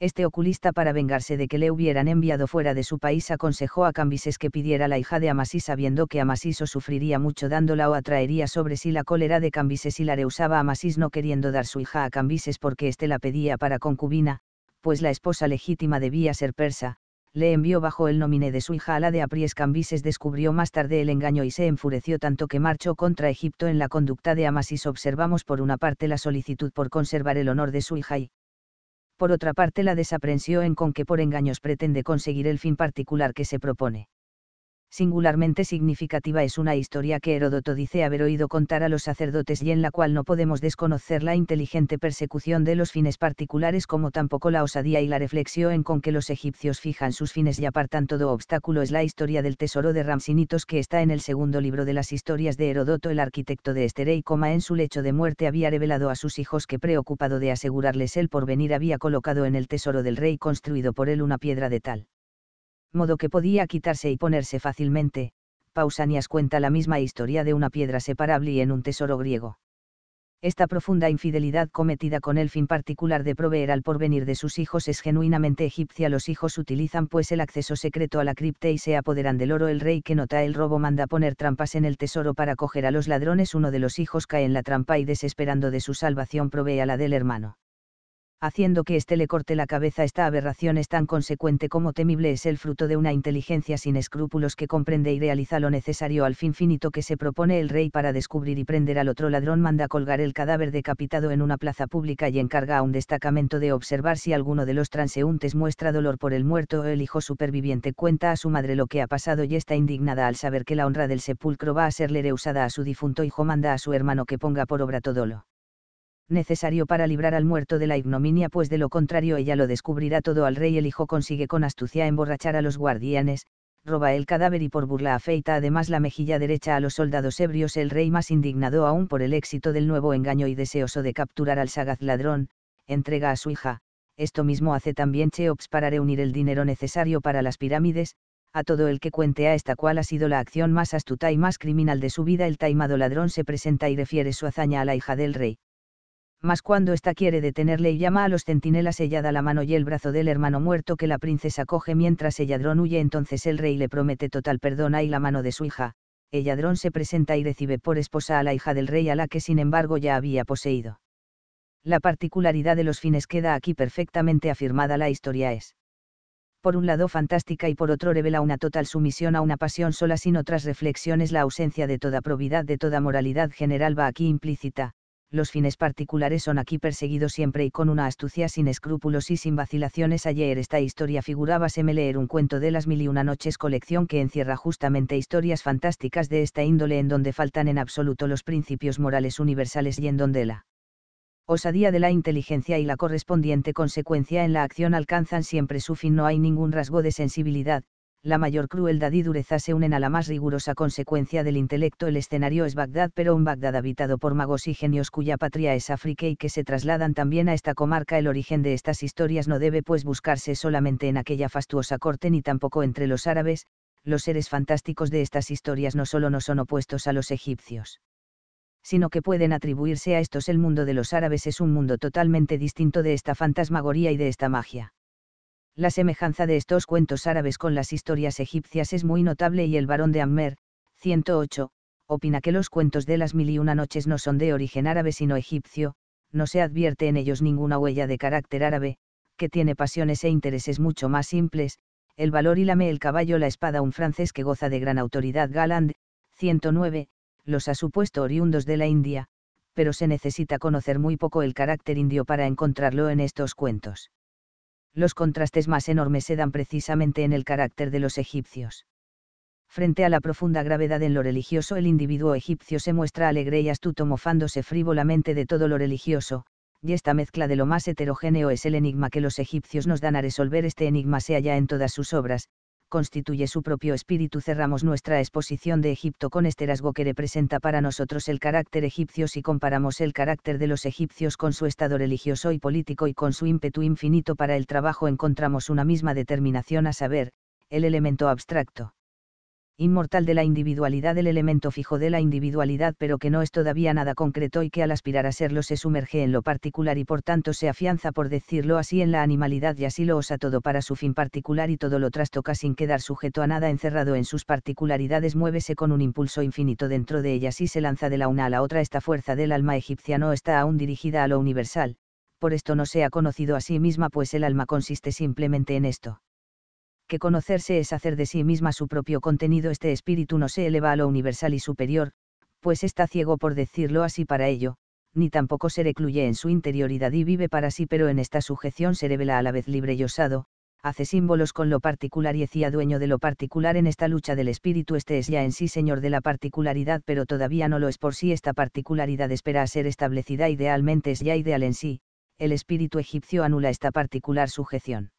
S1: Este oculista para vengarse de que le hubieran enviado fuera de su país aconsejó a Cambises que pidiera la hija de Amasis sabiendo que o sufriría mucho dándola o atraería sobre sí la cólera de Cambises y la rehusaba Amasis no queriendo dar su hija a Cambises porque éste la pedía para concubina, pues la esposa legítima debía ser persa, le envió bajo el nómine de su hija a la de Apries Cambises descubrió más tarde el engaño y se enfureció tanto que marchó contra Egipto en la conducta de Amasis observamos por una parte la solicitud por conservar el honor de su hija y, por otra parte la desaprensión con que por engaños pretende conseguir el fin particular que se propone singularmente significativa es una historia que Heródoto dice haber oído contar a los sacerdotes y en la cual no podemos desconocer la inteligente persecución de los fines particulares como tampoco la osadía y la reflexión con que los egipcios fijan sus fines y apartan todo obstáculo es la historia del tesoro de Ramsinitos que está en el segundo libro de las historias de Heródoto el arquitecto de Esterey, coma en su lecho de muerte había revelado a sus hijos que preocupado de asegurarles el porvenir había colocado en el tesoro del rey construido por él una piedra de tal modo que podía quitarse y ponerse fácilmente, Pausanias cuenta la misma historia de una piedra separable y en un tesoro griego. Esta profunda infidelidad cometida con el fin particular de proveer al porvenir de sus hijos es genuinamente egipcia. Los hijos utilizan pues el acceso secreto a la cripta y se apoderan del oro. El rey que nota el robo manda poner trampas en el tesoro para coger a los ladrones. Uno de los hijos cae en la trampa y desesperando de su salvación provee a la del hermano haciendo que éste le corte la cabeza. Esta aberración es tan consecuente como temible, es el fruto de una inteligencia sin escrúpulos que comprende y realiza lo necesario al fin finito que se propone el rey para descubrir y prender al otro ladrón. Manda colgar el cadáver decapitado en una plaza pública y encarga a un destacamento de observar si alguno de los transeúntes muestra dolor por el muerto o el hijo superviviente. Cuenta a su madre lo que ha pasado y está indignada al saber que la honra del sepulcro va a serle rehusada a su difunto hijo. Manda a su hermano que ponga por obra todo lo necesario para librar al muerto de la ignominia, pues de lo contrario ella lo descubrirá todo al rey. El hijo consigue con astucia emborrachar a los guardianes, roba el cadáver y por burla afeita además la mejilla derecha a los soldados ebrios. El rey más indignado aún por el éxito del nuevo engaño y deseoso de capturar al sagaz ladrón, entrega a su hija. Esto mismo hace también Cheops para reunir el dinero necesario para las pirámides, a todo el que cuente a esta cual ha sido la acción más astuta y más criminal de su vida el taimado ladrón se presenta y refiere su hazaña a la hija del rey mas cuando ésta quiere detenerle y llama a los centinelas ella la mano y el brazo del hermano muerto que la princesa coge mientras Elladrón huye entonces el rey le promete total perdón y la mano de su hija, el se presenta y recibe por esposa a la hija del rey a la que sin embargo ya había poseído. La particularidad de los fines queda aquí perfectamente afirmada la historia es por un lado fantástica y por otro revela una total sumisión a una pasión sola sin otras reflexiones la ausencia de toda probidad de toda moralidad general va aquí implícita, los fines particulares son aquí perseguidos siempre y con una astucia sin escrúpulos y sin vacilaciones. Ayer esta historia figurábaseme leer un cuento de las mil y una noches colección que encierra justamente historias fantásticas de esta índole en donde faltan en absoluto los principios morales universales y en donde la osadía de la inteligencia y la correspondiente consecuencia en la acción alcanzan siempre su fin. No hay ningún rasgo de sensibilidad, la mayor crueldad y dureza se unen a la más rigurosa consecuencia del intelecto. El escenario es Bagdad, pero un Bagdad habitado por magos y genios cuya patria es África y que se trasladan también a esta comarca. El origen de estas historias no debe pues buscarse solamente en aquella fastuosa corte ni tampoco entre los árabes, los seres fantásticos de estas historias no solo no son opuestos a los egipcios sino que pueden atribuirse a estos. El mundo de los árabes es un mundo totalmente distinto de esta fantasmagoría y de esta magia la semejanza de estos cuentos árabes con las historias egipcias es muy notable y el varón de Ammer, 108, opina que los cuentos de las mil y una noches no son de origen árabe sino egipcio, no se advierte en ellos ninguna huella de carácter árabe, que tiene pasiones e intereses mucho más simples, el valor y la me el caballo la espada un francés que goza de gran autoridad Galand, 109, los ha supuesto oriundos de la India, pero se necesita conocer muy poco el carácter indio para encontrarlo en estos cuentos los contrastes más enormes se dan precisamente en el carácter de los egipcios. Frente a la profunda gravedad en lo religioso, el individuo egipcio se muestra alegre y astuto mofándose frívolamente de todo lo religioso, y esta mezcla de lo más heterogéneo es el enigma que los egipcios nos dan a resolver. Este enigma se halla en todas sus obras, constituye su propio espíritu. Cerramos nuestra exposición de Egipto con este rasgo que representa para nosotros el carácter egipcio si comparamos el carácter de los egipcios con su estado religioso y político y con su ímpetu infinito para el trabajo encontramos una misma determinación a saber, el elemento abstracto inmortal de la individualidad, el elemento fijo de la individualidad, pero que no es todavía nada concreto y que al aspirar a serlo se sumerge en lo particular y por tanto se afianza, por decirlo así, en la animalidad y así lo osa todo para su fin particular y todo lo trastoca sin quedar sujeto a nada encerrado en sus particularidades, muévese con un impulso infinito dentro de ellas y se lanza de la una a la otra. Esta fuerza del alma egipcia no está aún dirigida a lo universal, por esto no se ha conocido a sí misma, pues el alma consiste simplemente en esto que conocerse es hacer de sí misma su propio contenido, este espíritu no se eleva a lo universal y superior, pues está ciego por decirlo así para ello, ni tampoco se recluye en su interioridad y vive para sí, pero en esta sujeción se revela a la vez libre y osado, hace símbolos con lo particular y ya dueño de lo particular en esta lucha del espíritu, este es ya en sí señor de la particularidad, pero todavía no lo es por sí, esta particularidad espera a ser establecida idealmente es ya ideal en sí, el espíritu egipcio anula esta particular sujeción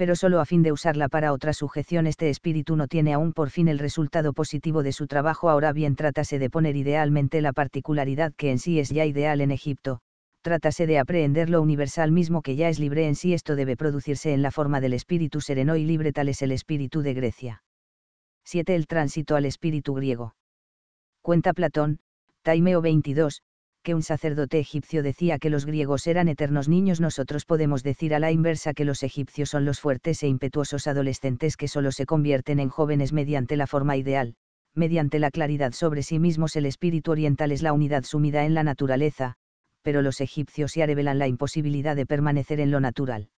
S1: pero solo a fin de usarla para otra sujeción este espíritu no tiene aún por fin el resultado positivo de su trabajo ahora bien trátase de poner idealmente la particularidad que en sí es ya ideal en Egipto, trátase de aprehender lo universal mismo que ya es libre en sí esto debe producirse en la forma del espíritu sereno y libre tal es el espíritu de Grecia. 7. El tránsito al espíritu griego. Cuenta Platón, Taimeo 22, que un sacerdote egipcio decía que los griegos eran eternos niños, nosotros podemos decir a la inversa que los egipcios son los fuertes e impetuosos adolescentes que solo se convierten en jóvenes mediante la forma ideal, mediante la claridad sobre sí mismos el espíritu oriental es la unidad sumida en la naturaleza, pero los egipcios ya revelan la imposibilidad de permanecer en lo natural.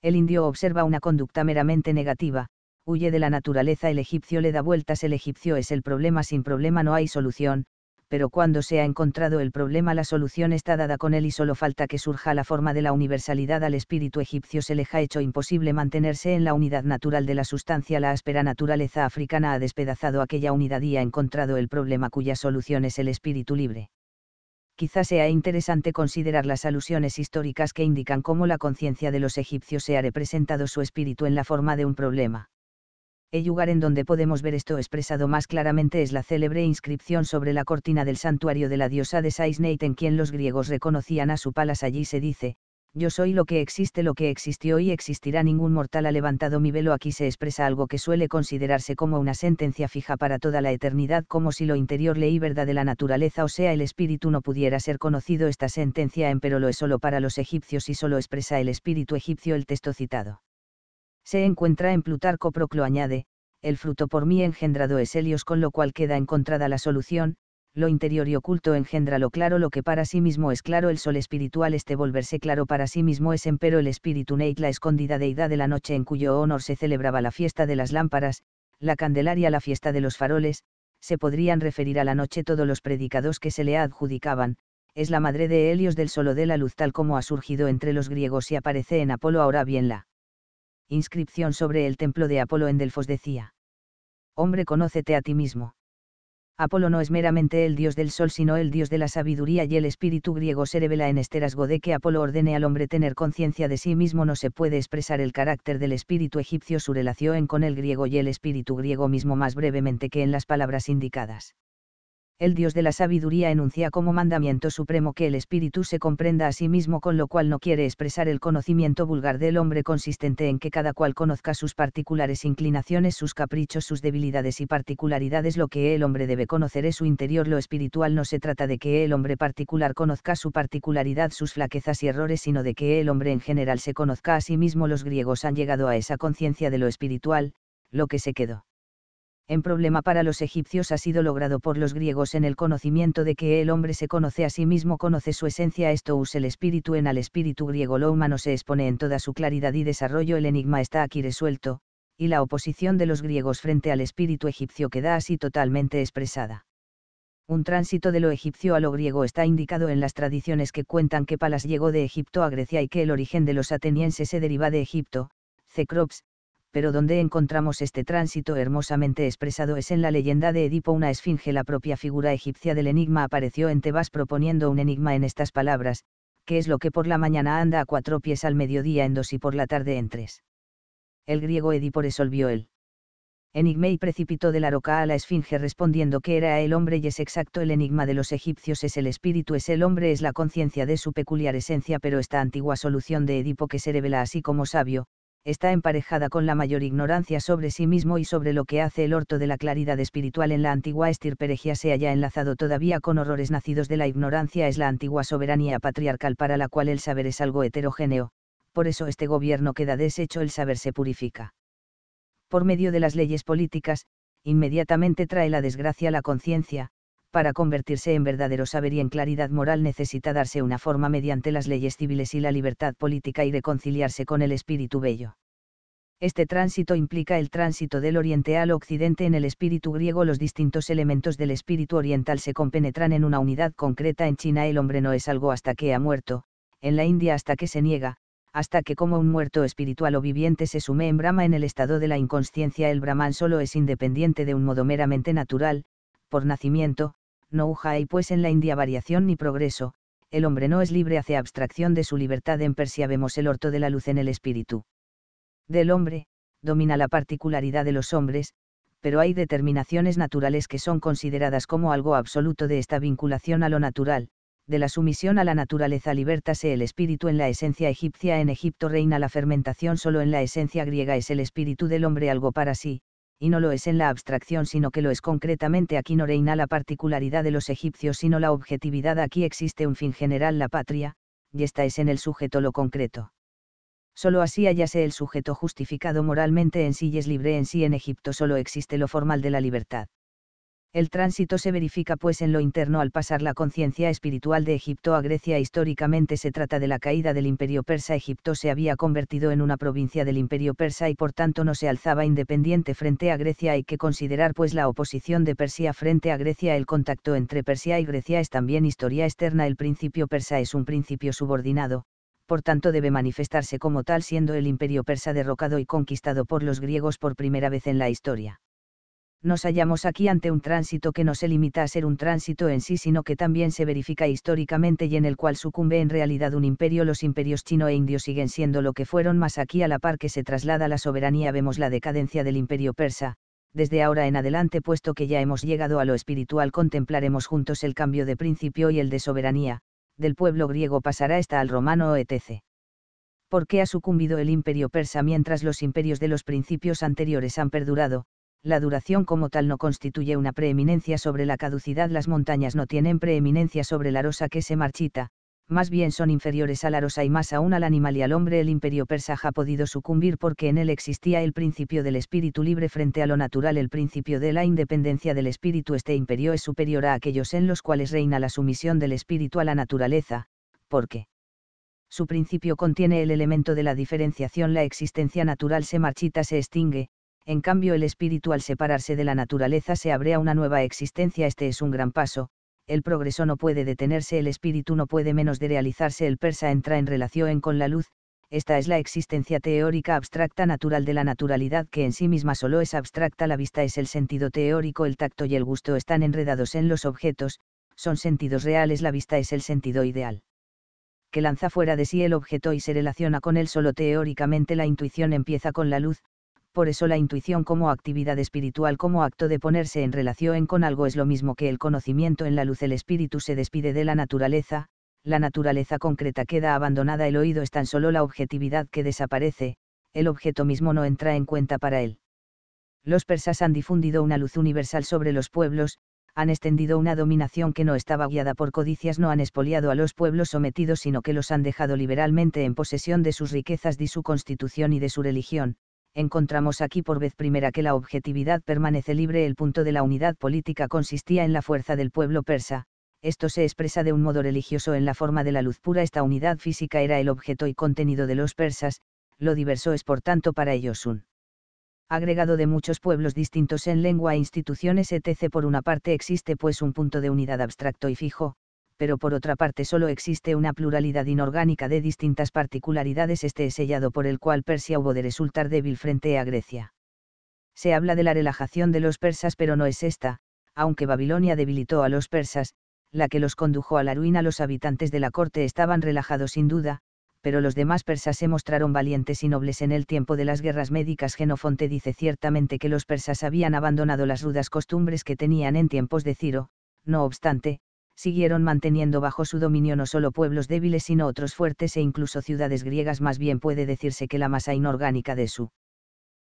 S1: El indio observa una conducta meramente negativa, huye de la naturaleza, el egipcio le da vueltas, el egipcio es el problema sin problema no hay solución, pero cuando se ha encontrado el problema la solución está dada con él y solo falta que surja la forma de la universalidad al espíritu egipcio se le ha hecho imposible mantenerse en la unidad natural de la sustancia la áspera naturaleza africana ha despedazado aquella unidad y ha encontrado el problema cuya solución es el espíritu libre quizá sea interesante considerar las alusiones históricas que indican cómo la conciencia de los egipcios se ha representado su espíritu en la forma de un problema. El lugar en donde podemos ver esto expresado más claramente es la célebre inscripción sobre la cortina del santuario de la diosa de Saisneit en quien los griegos reconocían a su palas. Allí se dice, yo soy lo que existe, lo que existió y existirá. Ningún mortal ha levantado mi velo. Aquí se expresa algo que suele considerarse como una sentencia fija para toda la eternidad, como si lo interior ley verdad de la naturaleza, o sea, el espíritu no pudiera ser conocido. Esta sentencia en pero lo es solo para los egipcios y solo expresa el espíritu egipcio el texto citado se encuentra en Plutarco Proclo añade, el fruto por mí engendrado es Helios con lo cual queda encontrada la solución, lo interior y oculto engendra lo claro lo que para sí mismo es claro el sol espiritual este volverse claro para sí mismo es empero el espíritu Neit la escondida deidad de la noche en cuyo honor se celebraba la fiesta de las lámparas, la candelaria la fiesta de los faroles, se podrían referir a la noche todos los predicados que se le adjudicaban, es la madre de Helios del solo de la luz tal como ha surgido entre los griegos y aparece en Apolo ahora bien la inscripción sobre el templo de Apolo en Delfos decía. Hombre, conócete a ti mismo. Apolo no es meramente el dios del sol, sino el dios de la sabiduría y el espíritu griego se revela en esteras de que Apolo ordene al hombre tener conciencia de sí mismo. No se puede expresar el carácter del espíritu egipcio, su relación con el griego y el espíritu griego mismo más brevemente que en las palabras indicadas el Dios de la sabiduría enuncia como mandamiento supremo que el espíritu se comprenda a sí mismo, con lo cual no quiere expresar el conocimiento vulgar del hombre consistente en que cada cual conozca sus particulares inclinaciones, sus caprichos, sus debilidades y particularidades. Lo que el hombre debe conocer es su interior, lo espiritual. No se trata de que el hombre particular conozca su particularidad, sus flaquezas y errores, sino de que el hombre en general se conozca a sí mismo. Los griegos han llegado a esa conciencia de lo espiritual, lo que se quedó en problema para los egipcios ha sido logrado por los griegos en el conocimiento de que el hombre se conoce a sí mismo, conoce su esencia, esto usa el espíritu en al espíritu griego, lo humano se expone en toda su claridad y desarrollo, el enigma está aquí resuelto, y la oposición de los griegos frente al espíritu egipcio queda así totalmente expresada. Un tránsito de lo egipcio a lo griego está indicado en las tradiciones que cuentan que Palas llegó de Egipto a Grecia y que el origen de los atenienses se deriva de Egipto, Cecrops, pero donde encontramos este tránsito hermosamente expresado es en la leyenda de Edipo una esfinge. La propia figura egipcia del enigma apareció en Tebas proponiendo un enigma en estas palabras, que es lo que por la mañana anda a cuatro pies al mediodía en dos y por la tarde en tres. El griego Edipo resolvió el enigma y precipitó de la roca a la esfinge respondiendo que era el hombre y es exacto el enigma de los egipcios es el espíritu es el hombre es la conciencia de su peculiar esencia pero esta antigua solución de Edipo que se revela así como sabio, está emparejada con la mayor ignorancia sobre sí mismo y sobre lo que hace el orto de la claridad espiritual en la antigua estirpe se haya enlazado todavía con horrores nacidos de la ignorancia es la antigua soberanía patriarcal para la cual el saber es algo heterogéneo, por eso este gobierno queda deshecho el saber se purifica. Por medio de las leyes políticas, inmediatamente trae la desgracia la conciencia, para convertirse en verdadero saber y en claridad moral necesita darse una forma mediante las leyes civiles y la libertad política y reconciliarse con el espíritu bello. Este tránsito implica el tránsito del oriente al occidente en el espíritu griego. Los distintos elementos del espíritu oriental se compenetran en una unidad concreta. En China el hombre no es algo hasta que ha muerto, en la India hasta que se niega, hasta que como un muerto espiritual o viviente se sume en Brahma en el estado de la inconsciencia. El Brahman solo es independiente de un modo meramente natural, por nacimiento, no hay pues en la India variación ni progreso, el hombre no es libre hacia abstracción de su libertad en Persia vemos el orto de la luz en el espíritu. Del hombre, domina la particularidad de los hombres, pero hay determinaciones naturales que son consideradas como algo absoluto de esta vinculación a lo natural, de la sumisión a la naturaleza libertase el espíritu en la esencia egipcia en Egipto reina la fermentación solo en la esencia griega es el espíritu del hombre algo para sí, y no lo es en la abstracción sino que lo es concretamente aquí no reina la particularidad de los egipcios sino la objetividad aquí existe un fin general la patria, y esta es en el sujeto lo concreto. Solo así hallase el sujeto justificado moralmente en sí y es libre en sí en Egipto solo existe lo formal de la libertad. El tránsito se verifica pues en lo interno al pasar la conciencia espiritual de Egipto a Grecia. Históricamente se trata de la caída del imperio persa. Egipto se había convertido en una provincia del imperio persa y por tanto no se alzaba independiente frente a Grecia. Hay que considerar pues la oposición de Persia frente a Grecia. El contacto entre Persia y Grecia es también historia externa. El principio persa es un principio subordinado, por tanto debe manifestarse como tal siendo el imperio persa derrocado y conquistado por los griegos por primera vez en la historia nos hallamos aquí ante un tránsito que no se limita a ser un tránsito en sí, sino que también se verifica históricamente y en el cual sucumbe en realidad un imperio. Los imperios chino e indio siguen siendo lo que fueron, más aquí a la par que se traslada la soberanía vemos la decadencia del imperio persa. Desde ahora en adelante, puesto que ya hemos llegado a lo espiritual, contemplaremos juntos el cambio de principio y el de soberanía, del pueblo griego pasará esta al romano etc. ¿Por qué ha sucumbido el imperio persa mientras los imperios de los principios anteriores han perdurado? la duración como tal no constituye una preeminencia sobre la caducidad. Las montañas no tienen preeminencia sobre la rosa que se marchita, más bien son inferiores a la rosa y más aún al animal y al hombre. El imperio persa ha podido sucumbir porque en él existía el principio del espíritu libre frente a lo natural. El principio de la independencia del espíritu. Este imperio es superior a aquellos en los cuales reina la sumisión del espíritu a la naturaleza, porque su principio contiene el elemento de la diferenciación. La existencia natural se marchita, se extingue, en cambio el espíritu al separarse de la naturaleza se abre a una nueva existencia. Este es un gran paso, el progreso no puede detenerse, el espíritu no puede menos de realizarse, el persa entra en relación con la luz, esta es la existencia teórica abstracta natural de la naturalidad que en sí misma solo es abstracta, la vista es el sentido teórico, el tacto y el gusto están enredados en los objetos, son sentidos reales, la vista es el sentido ideal que lanza fuera de sí el objeto y se relaciona con él solo teóricamente la intuición empieza con la luz, por eso la intuición como actividad espiritual como acto de ponerse en relación con algo es lo mismo que el conocimiento en la luz el espíritu se despide de la naturaleza, la naturaleza concreta queda abandonada el oído es tan solo la objetividad que desaparece, el objeto mismo no entra en cuenta para él. Los persas han difundido una luz universal sobre los pueblos, han extendido una dominación que no estaba guiada por codicias, no han expoliado a los pueblos sometidos, sino que los han dejado liberalmente en posesión de sus riquezas, de su constitución y de su religión, encontramos aquí por vez primera que la objetividad permanece libre. El punto de la unidad política consistía en la fuerza del pueblo persa, esto se expresa de un modo religioso en la forma de la luz pura. Esta unidad física era el objeto y contenido de los persas, lo diverso es por tanto para ellos un agregado de muchos pueblos distintos en lengua e instituciones etc. Por una parte existe pues un punto de unidad abstracto y fijo, pero por otra parte solo existe una pluralidad inorgánica de distintas particularidades este es sellado por el cual Persia hubo de resultar débil frente a Grecia. Se habla de la relajación de los persas pero no es esta, aunque Babilonia debilitó a los persas, la que los condujo a la ruina los habitantes de la corte estaban relajados sin duda, pero los demás persas se mostraron valientes y nobles en el tiempo de las guerras médicas. Genofonte dice ciertamente que los persas habían abandonado las rudas costumbres que tenían en tiempos de Ciro, no obstante, siguieron manteniendo bajo su dominio no solo pueblos débiles sino otros fuertes e incluso ciudades griegas. Más bien puede decirse que la masa inorgánica de su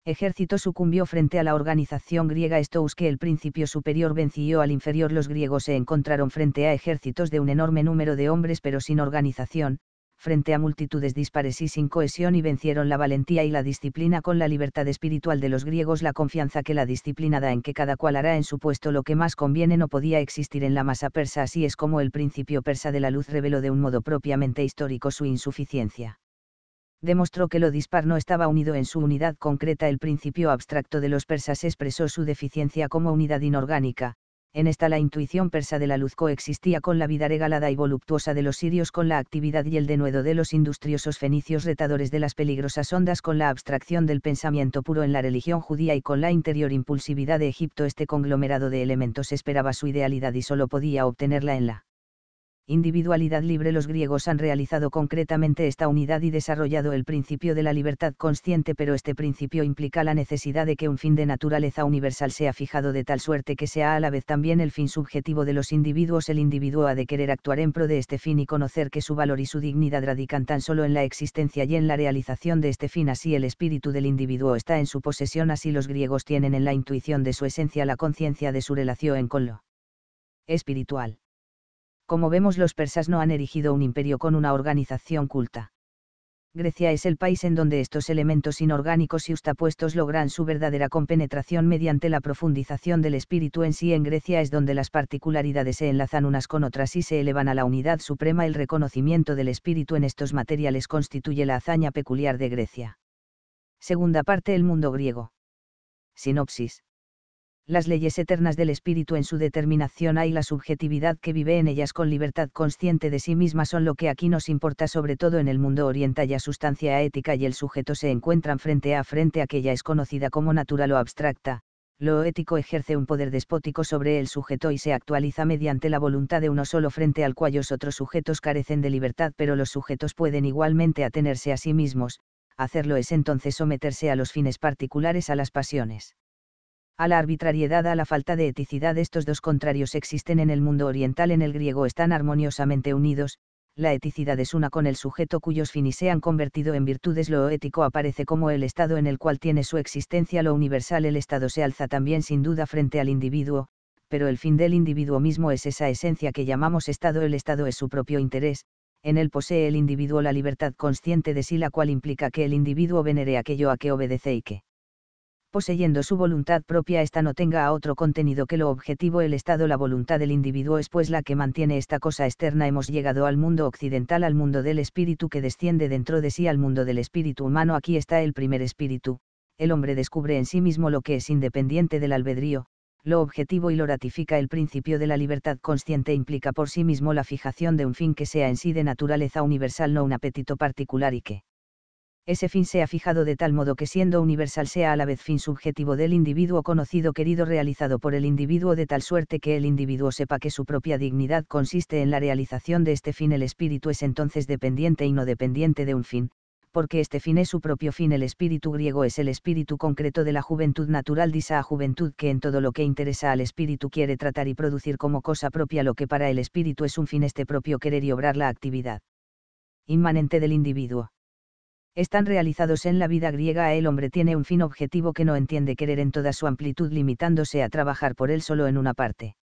S1: ejército sucumbió frente a la organización griega Stous que el principio superior venció al inferior los griegos se encontraron frente a ejércitos de un enorme número de hombres pero sin organización, frente a multitudes dispares y sin cohesión y vencieron la valentía y la disciplina con la libertad espiritual de los griegos, la confianza que la disciplina da en que cada cual hará en su puesto lo que más conviene no podía existir en la masa persa, así es como el principio persa de la luz reveló de un modo propiamente histórico su insuficiencia demostró que lo dispar no estaba unido en su unidad concreta. El principio abstracto de los persas expresó su deficiencia como unidad inorgánica, en esta la intuición persa de la luz coexistía con la vida regalada y voluptuosa de los sirios con la actividad y el denuedo de los industriosos fenicios retadores de las peligrosas ondas con la abstracción del pensamiento puro en la religión judía y con la interior impulsividad de Egipto este conglomerado de elementos esperaba su idealidad y solo podía obtenerla en la individualidad libre los griegos han realizado concretamente esta unidad y desarrollado el principio de la libertad consciente, pero este principio implica la necesidad de que un fin de naturaleza universal sea fijado de tal suerte que sea a la vez también el fin subjetivo de los individuos. El individuo ha de querer actuar en pro de este fin y conocer que su valor y su dignidad radican tan solo en la existencia y en la realización de este fin. Así el espíritu del individuo está en su posesión, así los griegos tienen en la intuición de su esencia la conciencia de su relación con lo espiritual como vemos los persas no han erigido un imperio con una organización culta. Grecia es el país en donde estos elementos inorgánicos y ustapuestos logran su verdadera compenetración mediante la profundización del espíritu en sí. En Grecia es donde las particularidades se enlazan unas con otras y se elevan a la unidad suprema. El reconocimiento del espíritu en estos materiales constituye la hazaña peculiar de Grecia. Segunda parte El mundo griego. Sinopsis las leyes eternas del espíritu en su determinación hay la subjetividad que vive en ellas con libertad consciente de sí misma son lo que aquí nos importa sobre todo en el mundo oriental ya sustancia ética y el sujeto se encuentran frente a frente a aquella es conocida como natural o abstracta, lo ético ejerce un poder despótico sobre el sujeto y se actualiza mediante la voluntad de uno solo frente al cual los otros sujetos carecen de libertad pero los sujetos pueden igualmente atenerse a sí mismos, hacerlo es entonces someterse a los fines particulares a las pasiones a la arbitrariedad, a la falta de eticidad. Estos dos contrarios existen en el mundo oriental, en el griego están armoniosamente unidos, la eticidad es una con el sujeto cuyos fines se han convertido en virtudes. Lo ético aparece como el estado en el cual tiene su existencia lo universal. El estado se alza también sin duda frente al individuo, pero el fin del individuo mismo es esa esencia que llamamos estado. El estado es su propio interés, en él posee el individuo la libertad consciente de sí, la cual implica que el individuo venere aquello a que obedece y que poseyendo su voluntad propia esta no tenga a otro contenido que lo objetivo el Estado. La voluntad del individuo es pues la que mantiene esta cosa externa. Hemos llegado al mundo occidental, al mundo del espíritu que desciende dentro de sí, al mundo del espíritu humano. Aquí está el primer espíritu. El hombre descubre en sí mismo lo que es independiente del albedrío, lo objetivo y lo ratifica. El principio de la libertad consciente implica por sí mismo la fijación de un fin que sea en sí de naturaleza universal, no un apetito particular y que ese fin ha fijado de tal modo que siendo universal sea a la vez fin subjetivo del individuo conocido querido realizado por el individuo de tal suerte que el individuo sepa que su propia dignidad consiste en la realización de este fin el espíritu es entonces dependiente y no dependiente de un fin, porque este fin es su propio fin el espíritu griego es el espíritu concreto de la juventud natural dice a juventud que en todo lo que interesa al espíritu quiere tratar y producir como cosa propia lo que para el espíritu es un fin este propio querer y obrar la actividad inmanente del individuo están realizados en la vida griega. El hombre tiene un fin objetivo que no entiende querer en toda su amplitud limitándose a trabajar por él solo en una parte.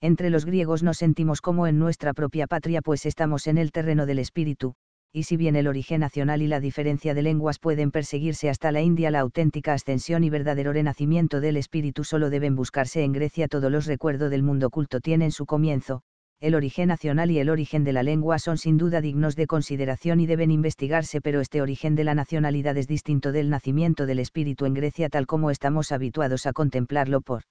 S1: Entre los griegos nos sentimos como en nuestra propia patria pues estamos en el terreno del espíritu, y si bien el origen nacional y la diferencia de lenguas pueden perseguirse hasta la India, la auténtica ascensión y verdadero renacimiento del espíritu solo deben buscarse en Grecia. Todos los recuerdos del mundo culto tienen su comienzo, el origen nacional y el origen de la lengua son sin duda dignos de consideración y deben investigarse, pero este origen de la nacionalidad es distinto del nacimiento del espíritu en Grecia tal como estamos habituados a contemplarlo por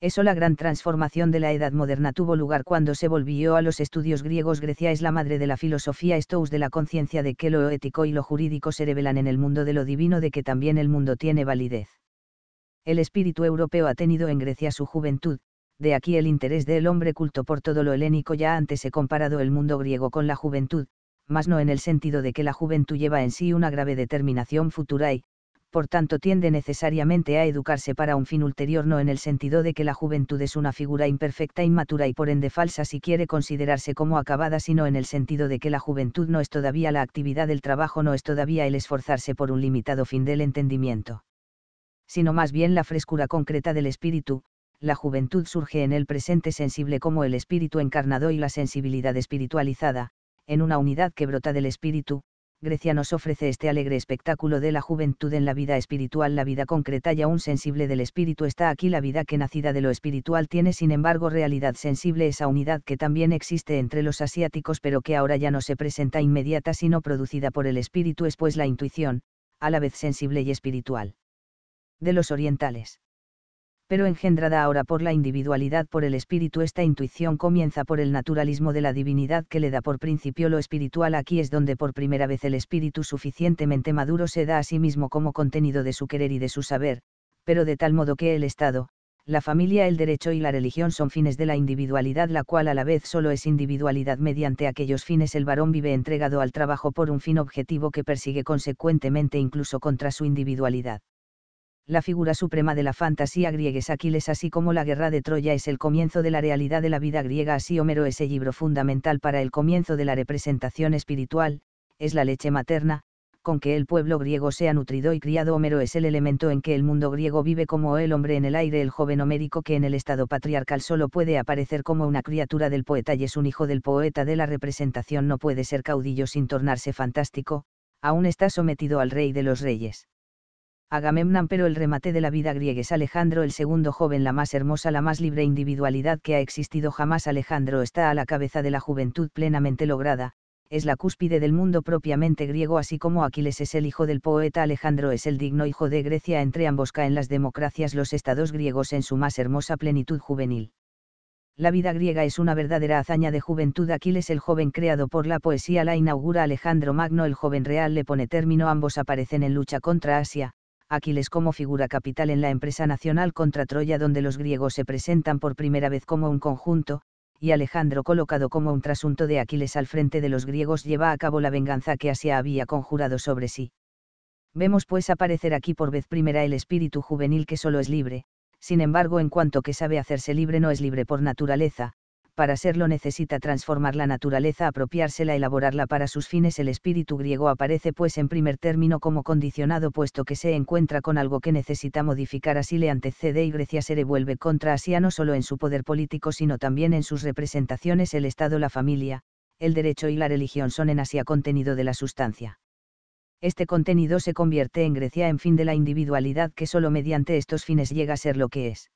S1: eso la gran transformación de la Edad Moderna tuvo lugar cuando se volvió a los estudios griegos. Grecia es la madre de la filosofía Stous de la conciencia de que lo ético y lo jurídico se revelan en el mundo de lo divino de que también el mundo tiene validez. El espíritu europeo ha tenido en Grecia su juventud, de aquí el interés del hombre culto por todo lo helénico ya antes he comparado el mundo griego con la juventud, mas no en el sentido de que la juventud lleva en sí una grave determinación futura y, por tanto tiende necesariamente a educarse para un fin ulterior no en el sentido de que la juventud es una figura imperfecta, inmatura y por ende falsa si quiere considerarse como acabada, sino en el sentido de que la juventud no es todavía la actividad del trabajo, no es todavía el esforzarse por un limitado fin del entendimiento, sino más bien la frescura concreta del espíritu, la juventud surge en el presente sensible como el espíritu encarnado y la sensibilidad espiritualizada, en una unidad que brota del espíritu, Grecia nos ofrece este alegre espectáculo de la juventud en la vida espiritual, la vida concreta y aún sensible del espíritu está aquí, la vida que nacida de lo espiritual tiene sin embargo realidad sensible, esa unidad que también existe entre los asiáticos pero que ahora ya no se presenta inmediata sino producida por el espíritu es pues la intuición, a la vez sensible y espiritual. De los orientales pero engendrada ahora por la individualidad por el espíritu. Esta intuición comienza por el naturalismo de la divinidad que le da por principio lo espiritual. Aquí es donde por primera vez el espíritu suficientemente maduro se da a sí mismo como contenido de su querer y de su saber, pero de tal modo que el Estado, la familia, el derecho y la religión son fines de la individualidad, la cual a la vez solo es individualidad mediante aquellos fines el varón vive entregado al trabajo por un fin objetivo que persigue consecuentemente incluso contra su individualidad la figura suprema de la fantasía griega es Aquiles así como la guerra de Troya es el comienzo de la realidad de la vida griega así Homero es el libro fundamental para el comienzo de la representación espiritual, es la leche materna, con que el pueblo griego sea nutrido y criado Homero es el elemento en que el mundo griego vive como el hombre en el aire el joven homérico que en el estado patriarcal solo puede aparecer como una criatura del poeta y es un hijo del poeta de la representación no puede ser caudillo sin tornarse fantástico, aún está sometido al rey de los reyes Agamemnon pero el remate de la vida griega es Alejandro el segundo joven la más hermosa la más libre individualidad que ha existido jamás Alejandro está a la cabeza de la juventud plenamente lograda, es la cúspide del mundo propiamente griego así como Aquiles es el hijo del poeta Alejandro es el digno hijo de Grecia entre ambos caen las democracias los estados griegos en su más hermosa plenitud juvenil. La vida griega es una verdadera hazaña de juventud Aquiles el joven creado por la poesía la inaugura Alejandro Magno el joven real le pone término ambos aparecen en lucha contra Asia, Aquiles como figura capital en la empresa nacional contra Troya donde los griegos se presentan por primera vez como un conjunto, y Alejandro colocado como un trasunto de Aquiles al frente de los griegos lleva a cabo la venganza que Asia había conjurado sobre sí. Vemos pues aparecer aquí por vez primera el espíritu juvenil que solo es libre, sin embargo en cuanto que sabe hacerse libre no es libre por naturaleza, para serlo necesita transformar la naturaleza, apropiársela, elaborarla para sus fines. El espíritu griego aparece pues en primer término como condicionado puesto que se encuentra con algo que necesita modificar, así le antecede y Grecia se revuelve contra Asia no solo en su poder político sino también en sus representaciones el Estado, la familia, el derecho y la religión son en Asia contenido de la sustancia. Este contenido se convierte en Grecia en fin de la individualidad que solo mediante estos fines llega a ser lo que es.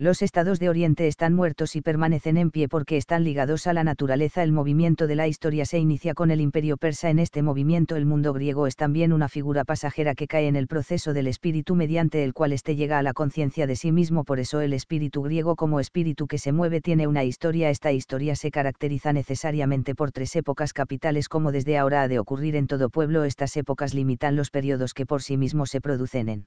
S1: Los estados de Oriente están muertos y permanecen en pie porque están ligados a la naturaleza. El movimiento de la historia se inicia con el imperio persa. En este movimiento el mundo griego es también una figura pasajera que cae en el proceso del espíritu mediante el cual éste llega a la conciencia de sí mismo. Por eso el espíritu griego como espíritu que se mueve tiene una historia. Esta historia se caracteriza necesariamente por tres épocas capitales como desde ahora ha de ocurrir en todo pueblo. Estas épocas limitan los periodos que por sí mismos se producen en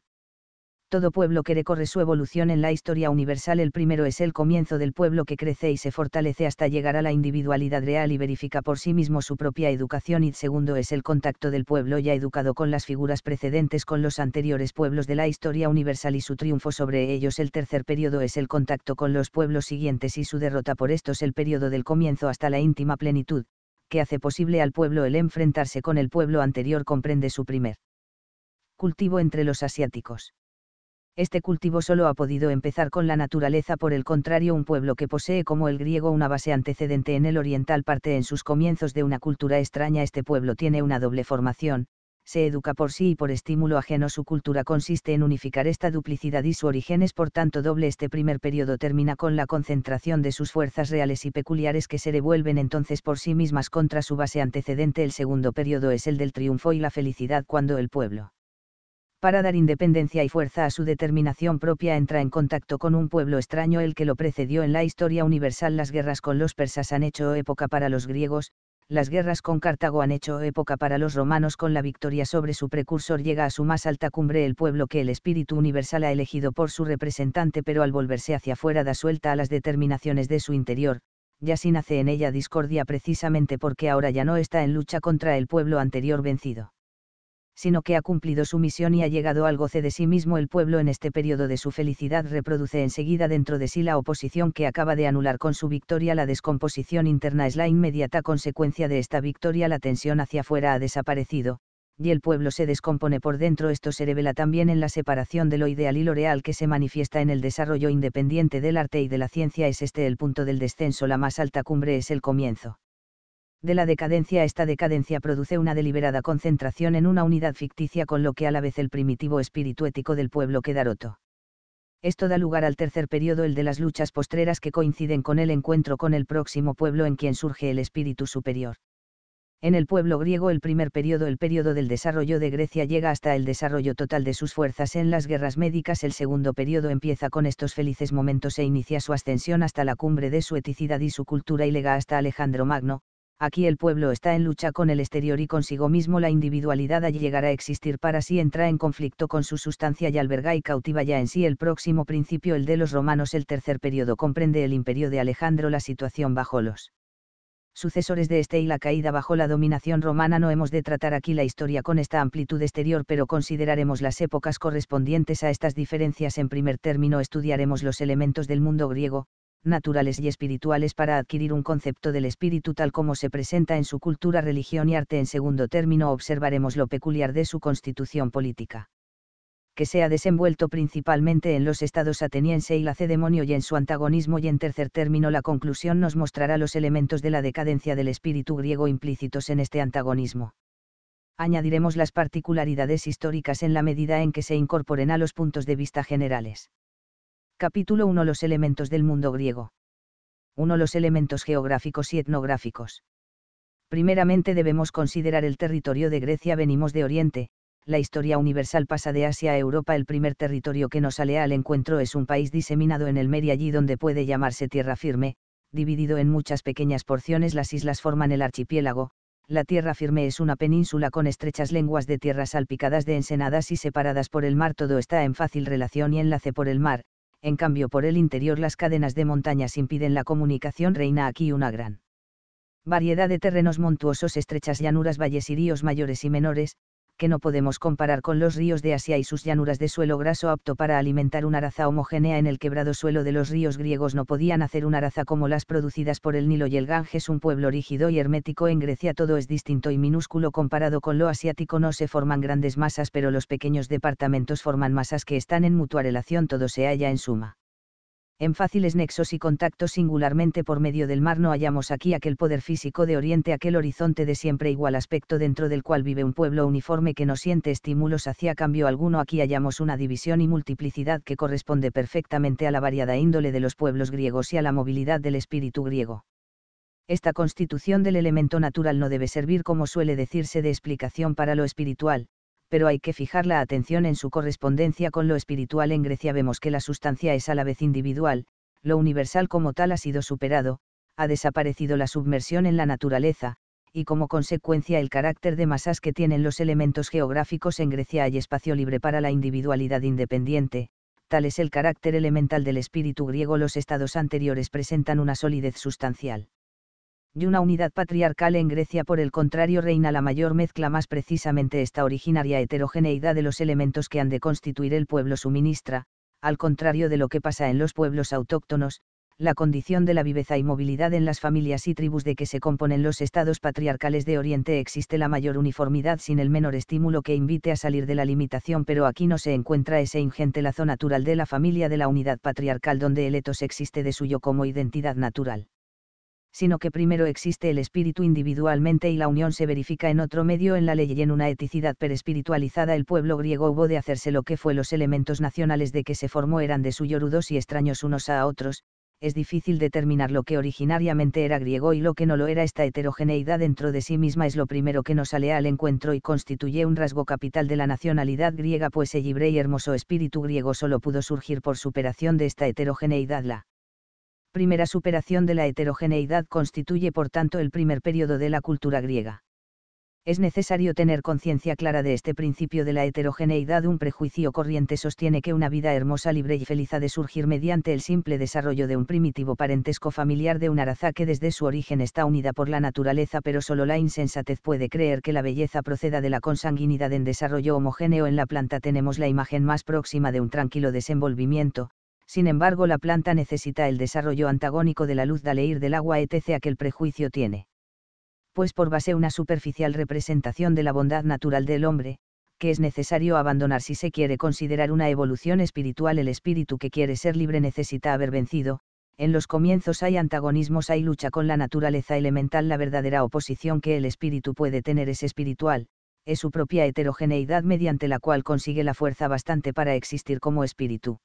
S1: todo pueblo que recorre su evolución en la historia universal el primero es el comienzo del pueblo que crece y se fortalece hasta llegar a la individualidad real y verifica por sí mismo su propia educación y segundo es el contacto del pueblo ya educado con las figuras precedentes con los anteriores pueblos de la historia universal y su triunfo sobre ellos el tercer periodo es el contacto con los pueblos siguientes y su derrota por estos el periodo del comienzo hasta la íntima plenitud, que hace posible al pueblo el enfrentarse con el pueblo anterior comprende su primer cultivo entre los asiáticos este cultivo solo ha podido empezar con la naturaleza, por el contrario, un pueblo que posee como el griego una base antecedente en el oriental parte en sus comienzos de una cultura extraña, este pueblo tiene una doble formación, se educa por sí y por estímulo ajeno, su cultura consiste en unificar esta duplicidad y su origen es por tanto doble, este primer periodo termina con la concentración de sus fuerzas reales y peculiares que se devuelven entonces por sí mismas contra su base antecedente, el segundo periodo es el del triunfo y la felicidad cuando el pueblo para dar independencia y fuerza a su determinación propia entra en contacto con un pueblo extraño el que lo precedió en la historia universal las guerras con los persas han hecho época para los griegos, las guerras con Cartago han hecho época para los romanos con la victoria sobre su precursor llega a su más alta cumbre el pueblo que el espíritu universal ha elegido por su representante pero al volverse hacia afuera da suelta a las determinaciones de su interior, ya si nace en ella discordia precisamente porque ahora ya no está en lucha contra el pueblo anterior vencido sino que ha cumplido su misión y ha llegado al goce de sí mismo el pueblo en este periodo de su felicidad reproduce enseguida dentro de sí la oposición que acaba de anular con su victoria la descomposición interna es la inmediata consecuencia de esta victoria la tensión hacia afuera ha desaparecido, y el pueblo se descompone por dentro esto se revela también en la separación de lo ideal y lo real que se manifiesta en el desarrollo independiente del arte y de la ciencia es este el punto del descenso la más alta cumbre es el comienzo de la decadencia esta decadencia produce una deliberada concentración en una unidad ficticia con lo que a la vez el primitivo espíritu ético del pueblo queda roto. Esto da lugar al tercer periodo, el de las luchas postreras que coinciden con el encuentro con el próximo pueblo en quien surge el espíritu superior. En el pueblo griego el primer periodo, el periodo del desarrollo de Grecia llega hasta el desarrollo total de sus fuerzas en las guerras médicas, el segundo periodo empieza con estos felices momentos e inicia su ascensión hasta la cumbre de su eticidad y su cultura y llega hasta Alejandro Magno, aquí el pueblo está en lucha con el exterior y consigo mismo la individualidad allí llegará a existir para sí entra en conflicto con su sustancia y alberga y cautiva ya en sí el próximo principio el de los romanos el tercer periodo comprende el imperio de Alejandro la situación bajo los sucesores de este y la caída bajo la dominación romana no hemos de tratar aquí la historia con esta amplitud exterior pero consideraremos las épocas correspondientes a estas diferencias en primer término estudiaremos los elementos del mundo griego, naturales y espirituales para adquirir un concepto del espíritu tal como se presenta en su cultura, religión y arte. En segundo término, observaremos lo peculiar de su constitución política. Que se ha desenvuelto principalmente en los estados ateniense y lacedemonio y en su antagonismo y en tercer término la conclusión nos mostrará los elementos de la decadencia del espíritu griego implícitos en este antagonismo añadiremos las particularidades históricas en la medida en que se incorporen a los puntos de vista generales. Capítulo 1 Los elementos del mundo griego. 1 Los elementos geográficos y etnográficos. Primeramente debemos considerar el territorio de Grecia. Venimos de Oriente, la historia universal pasa de Asia a Europa. El primer territorio que nos sale al encuentro es un país diseminado en el medio allí donde puede llamarse tierra firme, dividido en muchas pequeñas porciones. Las islas forman el archipiélago. La tierra firme es una península con estrechas lenguas de tierra salpicadas de ensenadas y separadas por el mar. Todo está en fácil relación y enlace por el mar, en cambio por el interior las cadenas de montañas impiden la comunicación reina aquí una gran variedad de terrenos montuosos, estrechas llanuras, valles y ríos mayores y menores, que no podemos comparar con los ríos de Asia y sus llanuras de suelo graso apto para alimentar una raza homogénea en el quebrado suelo de los ríos griegos no podían hacer una raza como las producidas por el Nilo y el Ganges un pueblo rígido y hermético en Grecia todo es distinto y minúsculo comparado con lo asiático no se forman grandes masas pero los pequeños departamentos forman masas que están en mutua relación todo se halla en suma en fáciles nexos y contactos singularmente por medio del mar no hallamos aquí aquel poder físico de oriente, aquel horizonte de siempre igual aspecto dentro del cual vive un pueblo uniforme que no siente estímulos hacia cambio alguno, aquí hallamos una división y multiplicidad que corresponde perfectamente a la variada índole de los pueblos griegos y a la movilidad del espíritu griego. Esta constitución del elemento natural no debe servir, como suele decirse, de explicación para lo espiritual, pero hay que fijar la atención en su correspondencia con lo espiritual. En Grecia vemos que la sustancia es a la vez individual, lo universal como tal ha sido superado, ha desaparecido la submersión en la naturaleza, y como consecuencia el carácter de masas que tienen los elementos geográficos en Grecia hay espacio libre para la individualidad independiente, tal es el carácter elemental del espíritu griego los estados anteriores presentan una solidez sustancial y una unidad patriarcal en Grecia por el contrario reina la mayor mezcla más precisamente esta originaria heterogeneidad de los elementos que han de constituir el pueblo suministra, al contrario de lo que pasa en los pueblos autóctonos, la condición de la viveza y movilidad en las familias y tribus de que se componen los estados patriarcales de Oriente existe la mayor uniformidad sin el menor estímulo que invite a salir de la limitación, pero aquí no se encuentra ese ingente lazo natural de la familia de la unidad patriarcal donde el etos existe de suyo como identidad natural sino que primero existe el espíritu individualmente y la unión se verifica en otro medio en la ley y en una eticidad perespiritualizada el pueblo griego hubo de hacerse lo que fue los elementos nacionales de que se formó eran de suyo rudos y extraños unos a otros, es difícil determinar lo que originariamente era griego y lo que no lo era esta heterogeneidad dentro de sí misma es lo primero que nos sale al encuentro y constituye un rasgo capital de la nacionalidad griega pues el libre y hermoso espíritu griego solo pudo surgir por superación de esta heterogeneidad la primera superación de la heterogeneidad constituye por tanto el primer periodo de la cultura griega. Es necesario tener conciencia clara de este principio de la heterogeneidad. Un prejuicio corriente sostiene que una vida hermosa, libre y feliz ha de surgir mediante el simple desarrollo de un primitivo parentesco familiar de una raza que desde su origen está unida por la naturaleza, pero solo la insensatez puede creer que la belleza proceda de la consanguinidad en desarrollo homogéneo. En la planta tenemos la imagen más próxima de un tranquilo desenvolvimiento, sin embargo la planta necesita el desarrollo antagónico de la luz leer del agua etc. que el prejuicio tiene. Pues por base una superficial representación de la bondad natural del hombre, que es necesario abandonar si se quiere considerar una evolución espiritual el espíritu que quiere ser libre necesita haber vencido, en los comienzos hay antagonismos hay lucha con la naturaleza elemental la verdadera oposición que el espíritu puede tener es espiritual, es su propia heterogeneidad mediante la cual consigue la fuerza bastante para existir como espíritu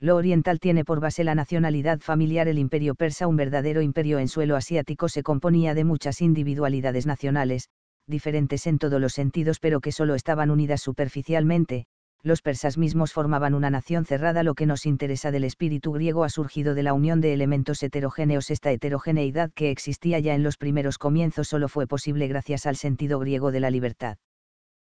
S1: lo oriental tiene por base la nacionalidad familiar. El imperio persa, un verdadero imperio en suelo asiático, se componía de muchas individualidades nacionales, diferentes en todos los sentidos pero que solo estaban unidas superficialmente, los persas mismos formaban una nación cerrada. Lo que nos interesa del espíritu griego ha surgido de la unión de elementos heterogéneos. Esta heterogeneidad que existía ya en los primeros comienzos solo fue posible gracias al sentido griego de la libertad.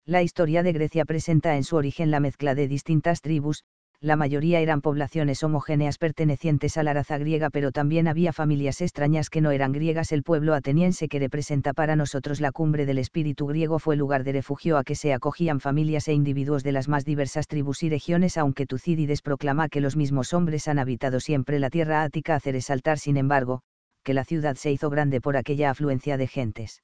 S1: La historia de Grecia presenta en su origen la mezcla de distintas tribus, la mayoría eran poblaciones homogéneas pertenecientes a la raza griega, pero también había familias extrañas que no eran griegas. El pueblo ateniense que representa para nosotros la cumbre del espíritu griego fue lugar de refugio a que se acogían familias e individuos de las más diversas tribus y regiones, aunque Tucídides proclama que los mismos hombres han habitado siempre la tierra ática, hacer resaltar, sin embargo, que la ciudad se hizo grande por aquella afluencia de gentes.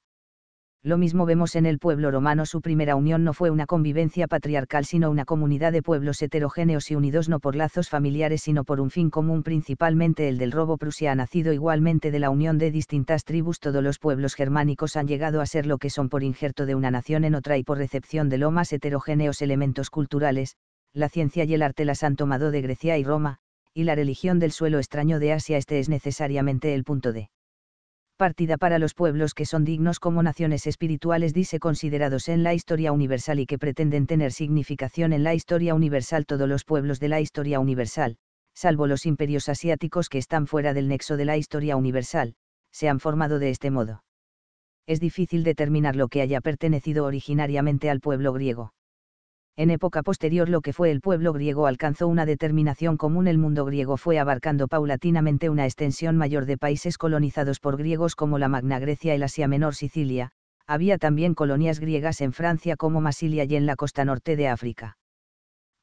S1: Lo mismo vemos en el pueblo romano su primera unión no fue una convivencia patriarcal sino una comunidad de pueblos heterogéneos y unidos no por lazos familiares sino por un fin común principalmente el del robo prusia ha nacido igualmente de la unión de distintas tribus todos los pueblos germánicos han llegado a ser lo que son por injerto de una nación en otra y por recepción de lo más heterogéneos elementos culturales, la ciencia y el arte las han tomado de Grecia y Roma, y la religión del suelo extraño de Asia este es necesariamente el punto de partida para los pueblos que son dignos como naciones espirituales dice considerados en la historia universal y que pretenden tener significación en la historia universal todos los pueblos de la historia universal, salvo los imperios asiáticos que están fuera del nexo de la historia universal, se han formado de este modo. Es difícil determinar lo que haya pertenecido originariamente al pueblo griego. En época posterior lo que fue el pueblo griego alcanzó una determinación común. El mundo griego fue abarcando paulatinamente una extensión mayor de países colonizados por griegos como la Magna Grecia, y la Asia Menor, Sicilia. Había también colonias griegas en Francia como Masilia y en la costa norte de África.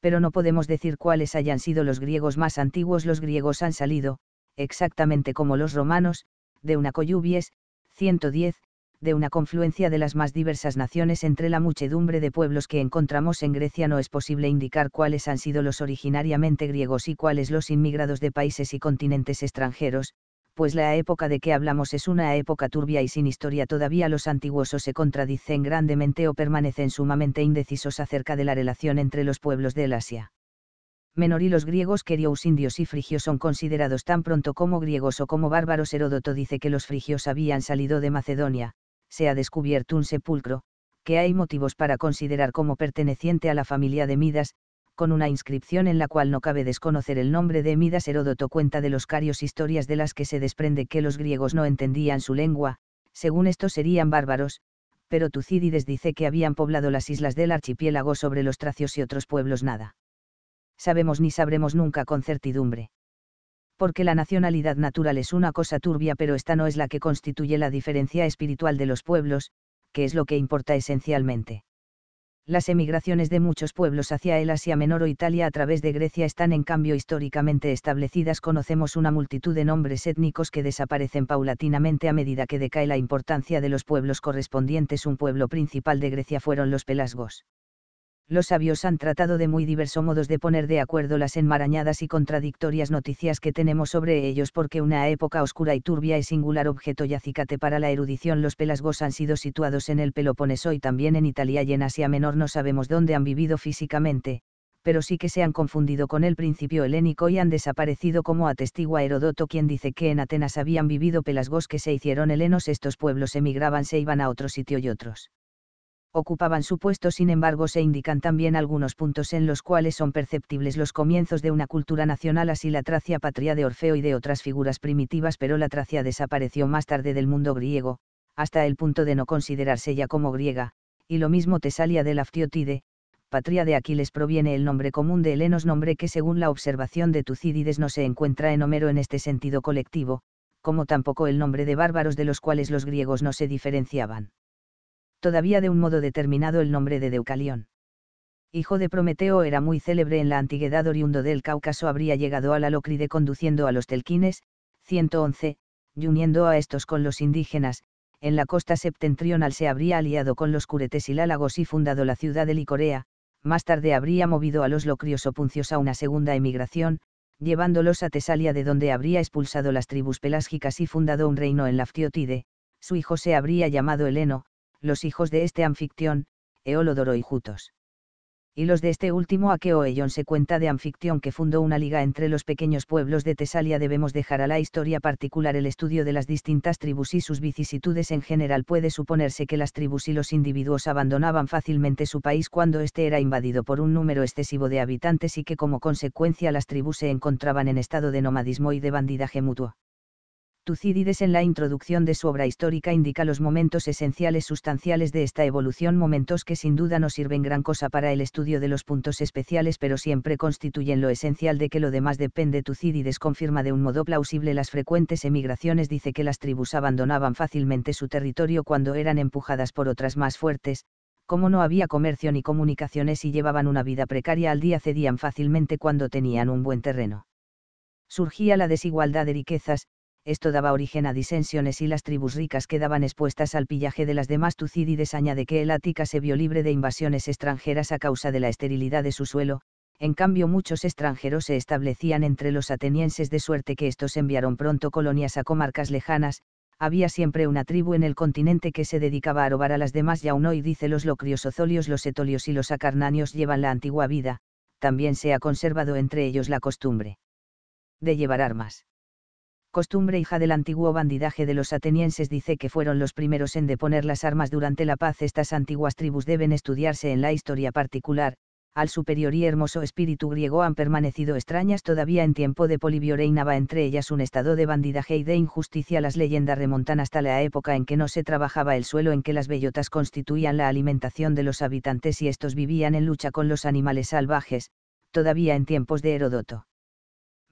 S1: Pero no podemos decir cuáles hayan sido los griegos más antiguos. Los griegos han salido, exactamente como los romanos, de una coyubies, 110, de una confluencia de las más diversas naciones entre la muchedumbre de pueblos que encontramos en Grecia no es posible indicar cuáles han sido los originariamente griegos y cuáles los inmigrados de países y continentes extranjeros, pues la época de que hablamos es una época turbia y sin historia todavía los antiguos o se contradicen grandemente o permanecen sumamente indecisos acerca de la relación entre los pueblos del Asia. Menor y los griegos querios indios y frigios son considerados tan pronto como griegos o como bárbaros. Heródoto dice que los frigios habían salido de Macedonia, se ha descubierto un sepulcro, que hay motivos para considerar como perteneciente a la familia de Midas, con una inscripción en la cual no cabe desconocer el nombre de Midas. Heródoto cuenta de los carios historias de las que se desprende que los griegos no entendían su lengua, según esto serían bárbaros, pero Tucídides dice que habían poblado las islas del archipiélago sobre los tracios y otros pueblos nada. Sabemos ni sabremos nunca con certidumbre porque la nacionalidad natural es una cosa turbia pero esta no es la que constituye la diferencia espiritual de los pueblos, que es lo que importa esencialmente. Las emigraciones de muchos pueblos hacia el Asia Menor o Italia a través de Grecia están en cambio históricamente establecidas. Conocemos una multitud de nombres étnicos que desaparecen paulatinamente a medida que decae la importancia de los pueblos correspondientes. Un pueblo principal de Grecia fueron los pelasgos los sabios han tratado de muy diversos modos de poner de acuerdo las enmarañadas y contradictorias noticias que tenemos sobre ellos porque una época oscura y turbia y singular objeto y acicate para la erudición los pelasgos han sido situados en el Peloponeso y también en Italia y en Asia Menor no sabemos dónde han vivido físicamente, pero sí que se han confundido con el principio helénico y han desaparecido como atestigua Herodoto quien dice que en Atenas habían vivido pelasgos que se hicieron helenos estos pueblos emigraban se iban a otro sitio y otros ocupaban su puesto, sin embargo se indican también algunos puntos en los cuales son perceptibles los comienzos de una cultura nacional, así la Tracia patria de Orfeo y de otras figuras primitivas, pero la Tracia desapareció más tarde del mundo griego, hasta el punto de no considerarse ya como griega, y lo mismo Tesalia la Aftiotide, patria de Aquiles proviene el nombre común de Helenos, nombre que según la observación de Tucídides no se encuentra en Homero en este sentido colectivo, como tampoco el nombre de bárbaros de los cuales los griegos no se diferenciaban todavía de un modo determinado el nombre de Deucalión. Hijo de Prometeo era muy célebre en la antigüedad oriundo del Cáucaso habría llegado a la Locride conduciendo a los telquines, 111, y uniendo a estos con los indígenas, en la costa septentrional se habría aliado con los curetes y lálagos y fundado la ciudad de Licorea, más tarde habría movido a los locrios o a una segunda emigración, llevándolos a Tesalia de donde habría expulsado las tribus pelásgicas y fundado un reino en Laftiotide, su hijo se habría llamado Heleno, los hijos de este anfictión, Eolodoro y Jutos. Y los de este último Aqueo Eion se cuenta de anfictión que fundó una liga entre los pequeños pueblos de Tesalia. Debemos dejar a la historia particular el estudio de las distintas tribus y sus vicisitudes en general. Puede suponerse que las tribus y los individuos abandonaban fácilmente su país cuando este era invadido por un número excesivo de habitantes y que como consecuencia las tribus se encontraban en estado de nomadismo y de bandidaje mutuo Tucídides en la introducción de su obra histórica indica los momentos esenciales sustanciales de esta evolución, momentos que sin duda no sirven gran cosa para el estudio de los puntos especiales, pero siempre constituyen lo esencial de que lo demás depende. Tucídides confirma de un modo plausible las frecuentes emigraciones, dice que las tribus abandonaban fácilmente su territorio cuando eran empujadas por otras más fuertes, como no había comercio ni comunicaciones y llevaban una vida precaria al día cedían fácilmente cuando tenían un buen terreno surgía la desigualdad de riquezas, esto daba origen a disensiones y las tribus ricas quedaban expuestas al pillaje de las demás Tucídides añade que el Ática se vio libre de invasiones extranjeras a causa de la esterilidad de su suelo, en cambio muchos extranjeros se establecían entre los atenienses de suerte que estos enviaron pronto colonias a comarcas lejanas, había siempre una tribu en el continente que se dedicaba a robar a las demás y aún hoy dice los locrios ozolios los etolios y los acarnanios llevan la antigua vida, también se ha conservado entre ellos la costumbre de llevar armas costumbre hija del antiguo bandidaje de los atenienses dice que fueron los primeros en deponer las armas durante la paz. Estas antiguas tribus deben estudiarse en la historia particular, al superior y hermoso espíritu griego han permanecido extrañas todavía en tiempo de Polibio reinaba entre ellas un estado de bandidaje y de injusticia. Las leyendas remontan hasta la época en que no se trabajaba el suelo, en que las bellotas constituían la alimentación de los habitantes y estos vivían en lucha con los animales salvajes, todavía en tiempos de Heródoto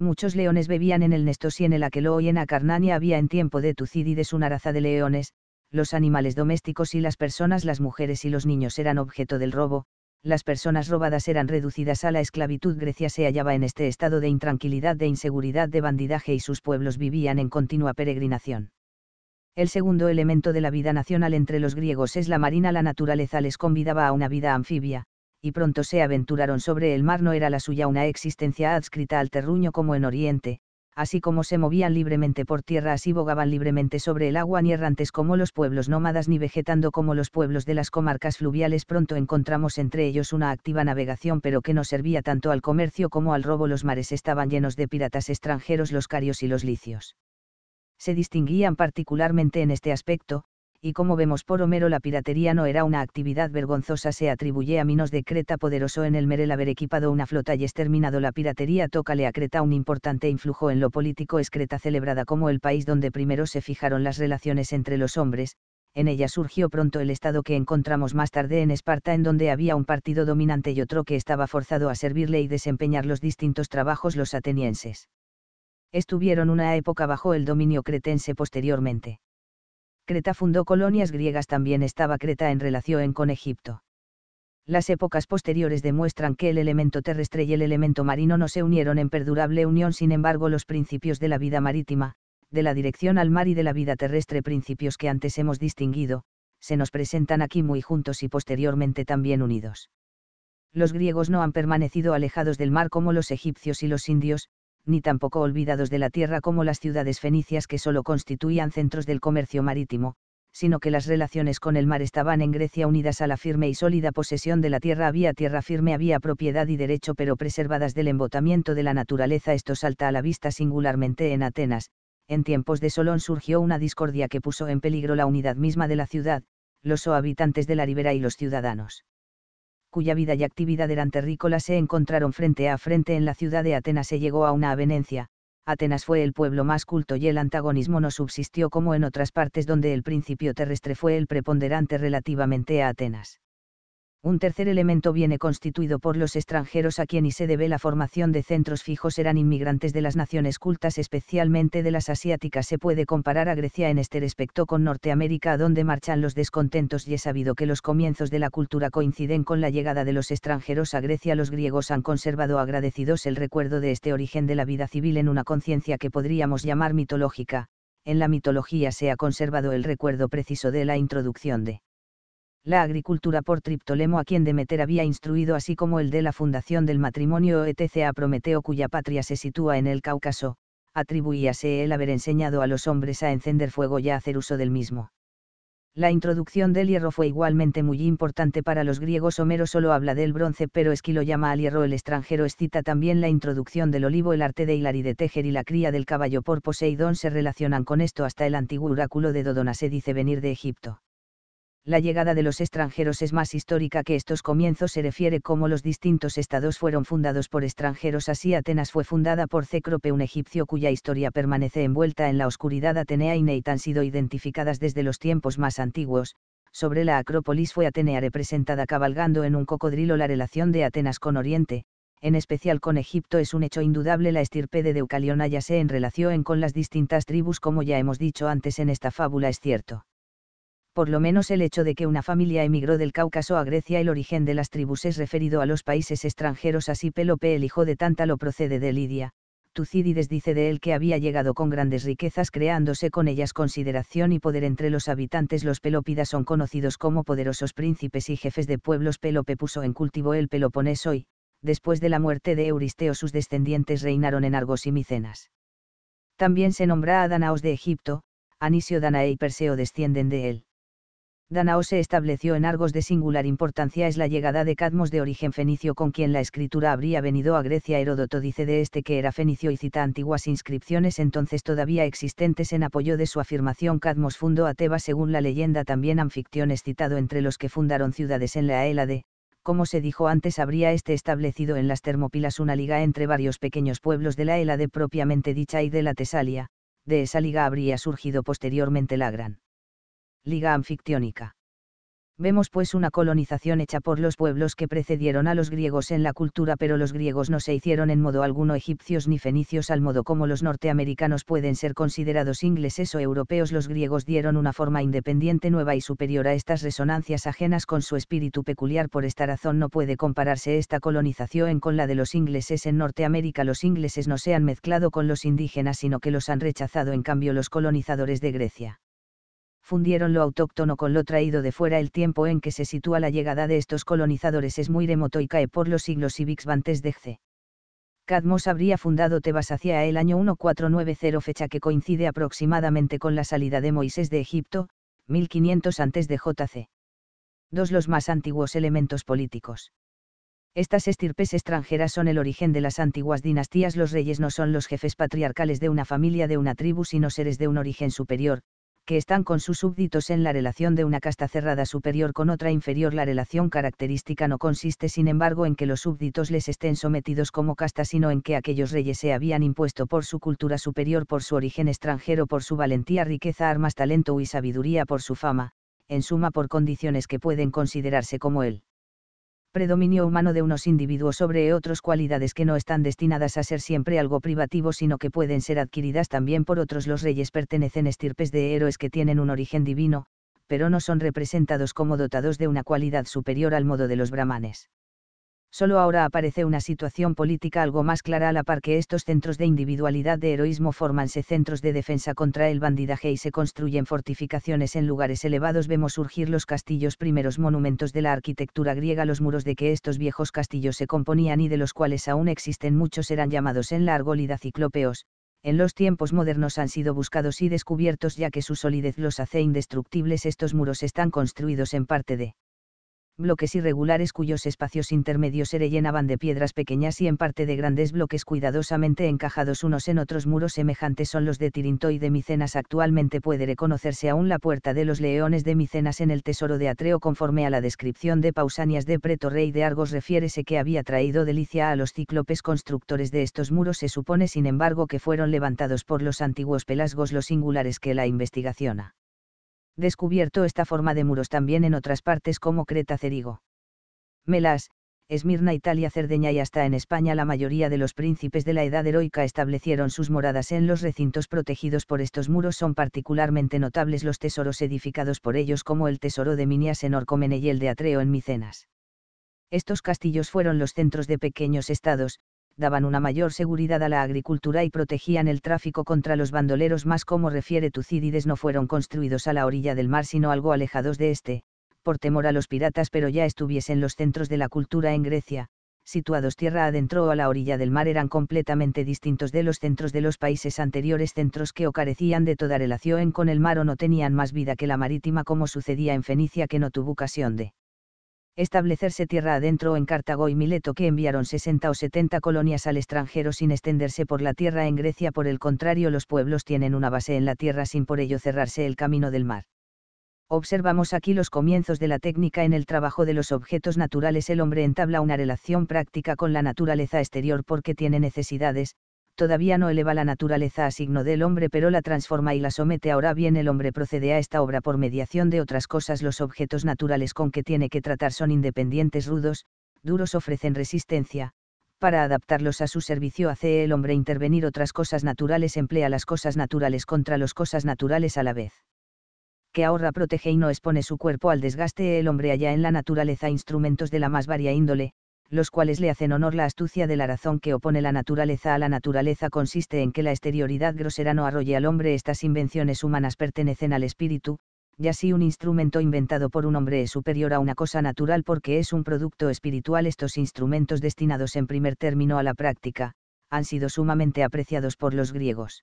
S1: muchos leones bebían en el Nestos y en el Aqueloo y en Acarnania había en tiempo de Tucídides una raza de leones, los animales domésticos y las personas, las mujeres y los niños eran objeto del robo, las personas robadas eran reducidas a la esclavitud. Grecia se hallaba en este estado de intranquilidad, de inseguridad, de bandidaje y sus pueblos vivían en continua peregrinación. El segundo elemento de la vida nacional entre los griegos es la marina. La naturaleza les convidaba a una vida anfibia, y pronto se aventuraron sobre el mar no era la suya una existencia adscrita al terruño como en Oriente, así como se movían libremente por tierra así bogaban libremente sobre el agua ni errantes como los pueblos nómadas ni vegetando como los pueblos de las comarcas fluviales pronto encontramos entre ellos una activa navegación pero que no servía tanto al comercio como al robo los mares estaban llenos de piratas extranjeros los carios y los licios. Se distinguían particularmente en este aspecto, y como vemos por Homero la piratería no era una actividad vergonzosa se atribuye a Minos de Creta poderoso en el Merel haber equipado una flota y exterminado la piratería tócale a Creta un importante influjo en lo político es Creta celebrada como el país donde primero se fijaron las relaciones entre los hombres, en ella surgió pronto el estado que encontramos más tarde en Esparta en donde había un partido dominante y otro que estaba forzado a servirle y desempeñar los distintos trabajos los atenienses. Estuvieron una época bajo el dominio cretense posteriormente Creta fundó colonias griegas también estaba Creta en relación con Egipto. Las épocas posteriores demuestran que el elemento terrestre y el elemento marino no se unieron en perdurable unión, sin embargo los principios de la vida marítima, de la dirección al mar y de la vida terrestre, principios que antes hemos distinguido, se nos presentan aquí muy juntos y posteriormente también unidos. Los griegos no han permanecido alejados del mar como los egipcios y los indios, ni tampoco olvidados de la tierra como las ciudades fenicias que solo constituían centros del comercio marítimo, sino que las relaciones con el mar estaban en Grecia unidas a la firme y sólida posesión de la tierra. Había tierra firme, había propiedad y derecho, pero preservadas del embotamiento de la naturaleza. Esto salta a la vista singularmente en Atenas. En tiempos de Solón surgió una discordia que puso en peligro la unidad misma de la ciudad, los habitantes de la ribera y los ciudadanos cuya vida y actividad eran terrícolas se encontraron frente a frente en la ciudad de Atenas se llegó a una avenencia, Atenas fue el pueblo más culto y el antagonismo no subsistió como en otras partes donde el principio terrestre fue el preponderante relativamente a Atenas. Un tercer elemento viene constituido por los extranjeros a quien y se debe la formación de centros fijos eran inmigrantes de las naciones cultas, especialmente de las asiáticas. Se puede comparar a Grecia en este respecto con Norteamérica, donde marchan los descontentos y es sabido que los comienzos de la cultura coinciden con la llegada de los extranjeros a Grecia. Los griegos han conservado agradecidos el recuerdo de este origen de la vida civil en una conciencia que podríamos llamar mitológica. En la mitología se ha conservado el recuerdo preciso de la introducción de la agricultura por Triptolemo a quien Demeter había instruido así como el de la fundación del matrimonio etc. a Prometeo cuya patria se sitúa en el Cáucaso, atribuíase el haber enseñado a los hombres a encender fuego y a hacer uso del mismo. La introducción del hierro fue igualmente muy importante para los griegos. Homero solo habla del bronce, pero Esquilo llama al hierro el extranjero. Escita también la introducción del olivo, el arte de hilar y de tejer y la cría del caballo por Poseidón se relacionan con esto. Hasta el antiguo oráculo de Dodona se dice venir de Egipto la llegada de los extranjeros es más histórica que estos comienzos se refiere cómo los distintos estados fueron fundados por extranjeros así Atenas fue fundada por Cécrope un egipcio cuya historia permanece envuelta en la oscuridad Atenea y Neit han sido identificadas desde los tiempos más antiguos, sobre la Acrópolis fue Atenea representada cabalgando en un cocodrilo la relación de Atenas con Oriente, en especial con Egipto es un hecho indudable la estirpe de Deucaliona ya se en relación con las distintas tribus como ya hemos dicho antes en esta fábula es cierto por lo menos el hecho de que una familia emigró del Cáucaso a Grecia, el origen de las tribus es referido a los países extranjeros, así Pelope el hijo de Tántalo procede de Lidia, Tucídides dice de él que había llegado con grandes riquezas creándose con ellas consideración y poder entre los habitantes. Los Pelópidas son conocidos como poderosos príncipes y jefes de pueblos. Pelope puso en cultivo el Peloponeso y, después de la muerte de Euristeo, sus descendientes reinaron en Argos y Micenas. También se nombra a Danaos de Egipto, Anisio Danae y Perseo descienden de él. Danao se estableció en Argos de singular importancia es la llegada de Cadmos de origen fenicio con quien la escritura habría venido a Grecia. Heródoto dice de este que era fenicio y cita antiguas inscripciones entonces todavía existentes en apoyo de su afirmación. Cadmos fundó a Teba según la leyenda también Anfictión citado entre los que fundaron ciudades en la Hélade, como se dijo antes, habría este establecido en las Termopilas una liga entre varios pequeños pueblos de la Hélade propiamente dicha y de la Tesalia, de esa liga habría surgido posteriormente la Gran Liga Anfictiónica. Vemos pues una colonización hecha por los pueblos que precedieron a los griegos en la cultura, pero los griegos no se hicieron en modo alguno egipcios ni fenicios al modo como los norteamericanos pueden ser considerados ingleses o europeos. Los griegos dieron una forma independiente nueva y superior a estas resonancias ajenas con su espíritu peculiar. Por esta razón no puede compararse esta colonización con la de los ingleses en Norteamérica. Los ingleses no se han mezclado con los indígenas, sino que los han rechazado en cambio los colonizadores de Grecia fundieron lo autóctono con lo traído de fuera. El tiempo en que se sitúa la llegada de estos colonizadores es muy remoto y cae por los siglos y antes de C. Cadmos habría fundado Tebas hacia el año 1490, fecha que coincide aproximadamente con la salida de Moisés de Egipto, 1500 antes de JC. Dos los más antiguos elementos políticos. Estas estirpes extranjeras son el origen de las antiguas dinastías. Los reyes no son los jefes patriarcales de una familia, de una tribu, sino seres de un origen superior, que están con sus súbditos en la relación de una casta cerrada superior con otra inferior. La relación característica no consiste sin embargo en que los súbditos les estén sometidos como casta, sino en que aquellos reyes se habían impuesto por su cultura superior, por su origen extranjero, por su valentía, riqueza, armas, talento y sabiduría, por su fama, en suma por condiciones que pueden considerarse como él predominio humano de unos individuos sobre otros cualidades que no están destinadas a ser siempre algo privativo sino que pueden ser adquiridas también por otros. Los reyes pertenecen estirpes de héroes que tienen un origen divino, pero no son representados como dotados de una cualidad superior al modo de los brahmanes solo ahora aparece una situación política algo más clara a la par que estos centros de individualidad de heroísmo formanse centros de defensa contra el bandidaje y se construyen fortificaciones en lugares elevados vemos surgir los castillos primeros monumentos de la arquitectura griega los muros de que estos viejos castillos se componían y de los cuales aún existen muchos eran llamados en la argólida ciclópeos, en los tiempos modernos han sido buscados y descubiertos ya que su solidez los hace indestructibles estos muros están construidos en parte de bloques irregulares cuyos espacios intermedios se rellenaban de piedras pequeñas y en parte de grandes bloques cuidadosamente encajados unos en otros muros semejantes son los de Tirinto y de Micenas actualmente puede reconocerse aún la puerta de los leones de Micenas en el tesoro de Atreo conforme a la descripción de Pausanias de Preto rey de Argos refiérese que había traído delicia a los cíclopes constructores de estos muros se supone sin embargo que fueron levantados por los antiguos pelasgos los singulares que la investigación ha descubierto esta forma de muros también en otras partes como Creta Cerigo. Melas, Esmirna, Italia, Cerdeña y hasta en España la mayoría de los príncipes de la edad heroica establecieron sus moradas en los recintos protegidos por estos muros. Son particularmente notables los tesoros edificados por ellos como el tesoro de Minias en Orcomene y el de Atreo en Micenas. Estos castillos fueron los centros de pequeños estados, daban una mayor seguridad a la agricultura y protegían el tráfico contra los bandoleros más como refiere Tucídides no fueron construidos a la orilla del mar sino algo alejados de este, por temor a los piratas pero ya estuviesen los centros de la cultura en Grecia, situados tierra adentro o a la orilla del mar eran completamente distintos de los centros de los países anteriores centros que o carecían de toda relación con el mar o no tenían más vida que la marítima como sucedía en Fenicia que no tuvo ocasión de establecerse tierra adentro en Cartago y Mileto que enviaron 60 o 70 colonias al extranjero sin extenderse por la tierra en Grecia por el contrario los pueblos tienen una base en la tierra sin por ello cerrarse el camino del mar. Observamos aquí los comienzos de la técnica en el trabajo de los objetos naturales. El hombre entabla una relación práctica con la naturaleza exterior porque tiene necesidades, todavía no eleva la naturaleza a signo del hombre pero la transforma y la somete. Ahora bien el hombre procede a esta obra por mediación de otras cosas. Los objetos naturales con que tiene que tratar son independientes, rudos, duros, ofrecen resistencia. Para adaptarlos a su servicio hace el hombre intervenir otras cosas naturales, emplea las cosas naturales contra las cosas naturales a la vez que ahorra, protege y no expone su cuerpo al desgaste. El hombre allá en la naturaleza instrumentos de la más varia índole, los cuales le hacen honor la astucia de la razón que opone la naturaleza a la naturaleza consiste en que la exterioridad grosera no arrolle al hombre estas invenciones humanas pertenecen al espíritu, y así un instrumento inventado por un hombre es superior a una cosa natural porque es un producto espiritual estos instrumentos destinados en primer término a la práctica, han sido sumamente apreciados por los griegos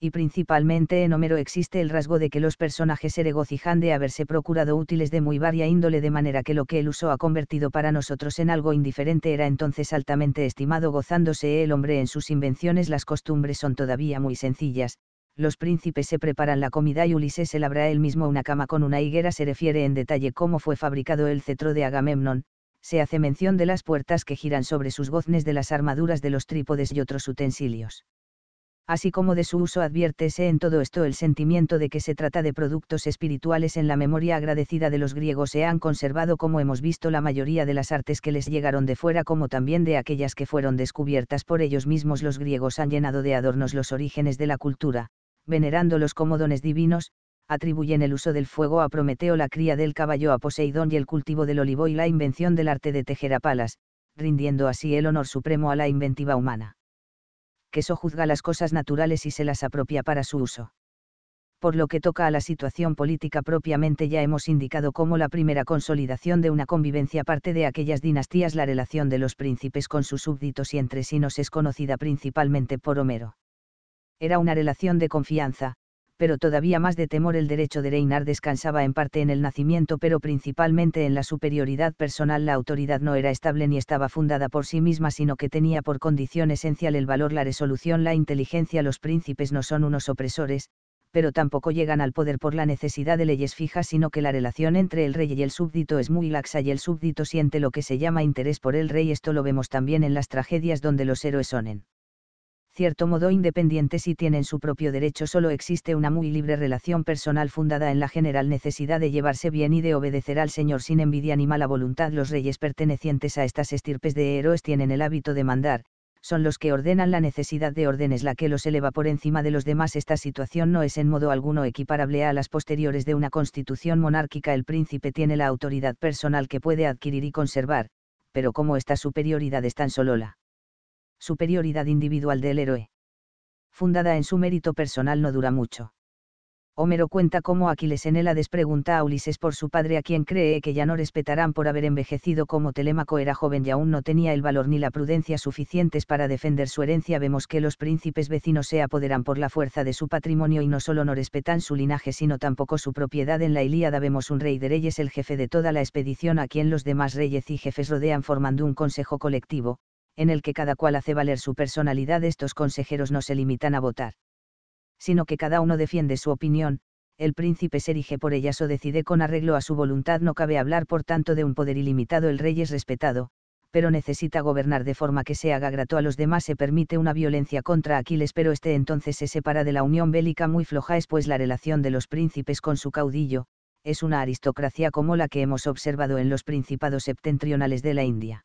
S1: y principalmente en Homero existe el rasgo de que los personajes se regocijan de haberse procurado útiles de muy varia índole de manera que lo que el uso ha convertido para nosotros en algo indiferente era entonces altamente estimado gozándose el hombre en sus invenciones las costumbres son todavía muy sencillas, los príncipes se preparan la comida y Ulises se labra él mismo una cama con una higuera se refiere en detalle cómo fue fabricado el cetro de Agamemnon, se hace mención de las puertas que giran sobre sus goznes de las armaduras de los trípodes y otros utensilios así como de su uso adviértese en todo esto el sentimiento de que se trata de productos espirituales en la memoria agradecida de los griegos se han conservado como hemos visto la mayoría de las artes que les llegaron de fuera como también de aquellas que fueron descubiertas por ellos mismos los griegos han llenado de adornos los orígenes de la cultura, venerándolos como dones divinos, atribuyen el uso del fuego a Prometeo la cría del caballo a Poseidón y el cultivo del olivo y la invención del arte de tejer a palas, rindiendo así el honor supremo a la inventiva humana que sojuzga las cosas naturales y se las apropia para su uso. Por lo que toca a la situación política propiamente ya hemos indicado como la primera consolidación de una convivencia parte de aquellas dinastías la relación de los príncipes con sus súbditos y entre sí nos es conocida principalmente por Homero. Era una relación de confianza, pero todavía más de temor el derecho de reinar descansaba en parte en el nacimiento pero principalmente en la superioridad personal la autoridad no era estable ni estaba fundada por sí misma sino que tenía por condición esencial el valor la resolución la inteligencia los príncipes no son unos opresores, pero tampoco llegan al poder por la necesidad de leyes fijas sino que la relación entre el rey y el súbdito es muy laxa y el súbdito siente lo que se llama interés por el rey esto lo vemos también en las tragedias donde los héroes sonen cierto modo independientes y tienen su propio derecho, solo existe una muy libre relación personal fundada en la general necesidad de llevarse bien y de obedecer al Señor sin envidia ni mala voluntad. Los reyes pertenecientes a estas estirpes de héroes tienen el hábito de mandar, son los que ordenan la necesidad de órdenes la que los eleva por encima de los demás. Esta situación no es en modo alguno equiparable a las posteriores de una constitución monárquica. El príncipe tiene la autoridad personal que puede adquirir y conservar, pero como esta superioridad es tan solo la superioridad individual del héroe. Fundada en su mérito personal no dura mucho. Homero cuenta cómo Aquiles en Hélades pregunta a Ulises por su padre a quien cree que ya no respetarán por haber envejecido como Telémaco era joven y aún no tenía el valor ni la prudencia suficientes para defender su herencia. Vemos que los príncipes vecinos se apoderan por la fuerza de su patrimonio y no solo no respetan su linaje sino tampoco su propiedad. En la Ilíada vemos un rey de reyes el jefe de toda la expedición a quien los demás reyes y jefes rodean formando un consejo colectivo, en el que cada cual hace valer su personalidad, estos consejeros no se limitan a votar. Sino que cada uno defiende su opinión, el príncipe se erige por ellas o decide con arreglo a su voluntad. No cabe hablar, por tanto, de un poder ilimitado. El rey es respetado, pero necesita gobernar de forma que se haga grato a los demás. Se permite una violencia contra Aquiles, pero este entonces se separa de la unión bélica muy floja. Es pues la relación de los príncipes con su caudillo, es una aristocracia como la que hemos observado en los principados septentrionales de la India.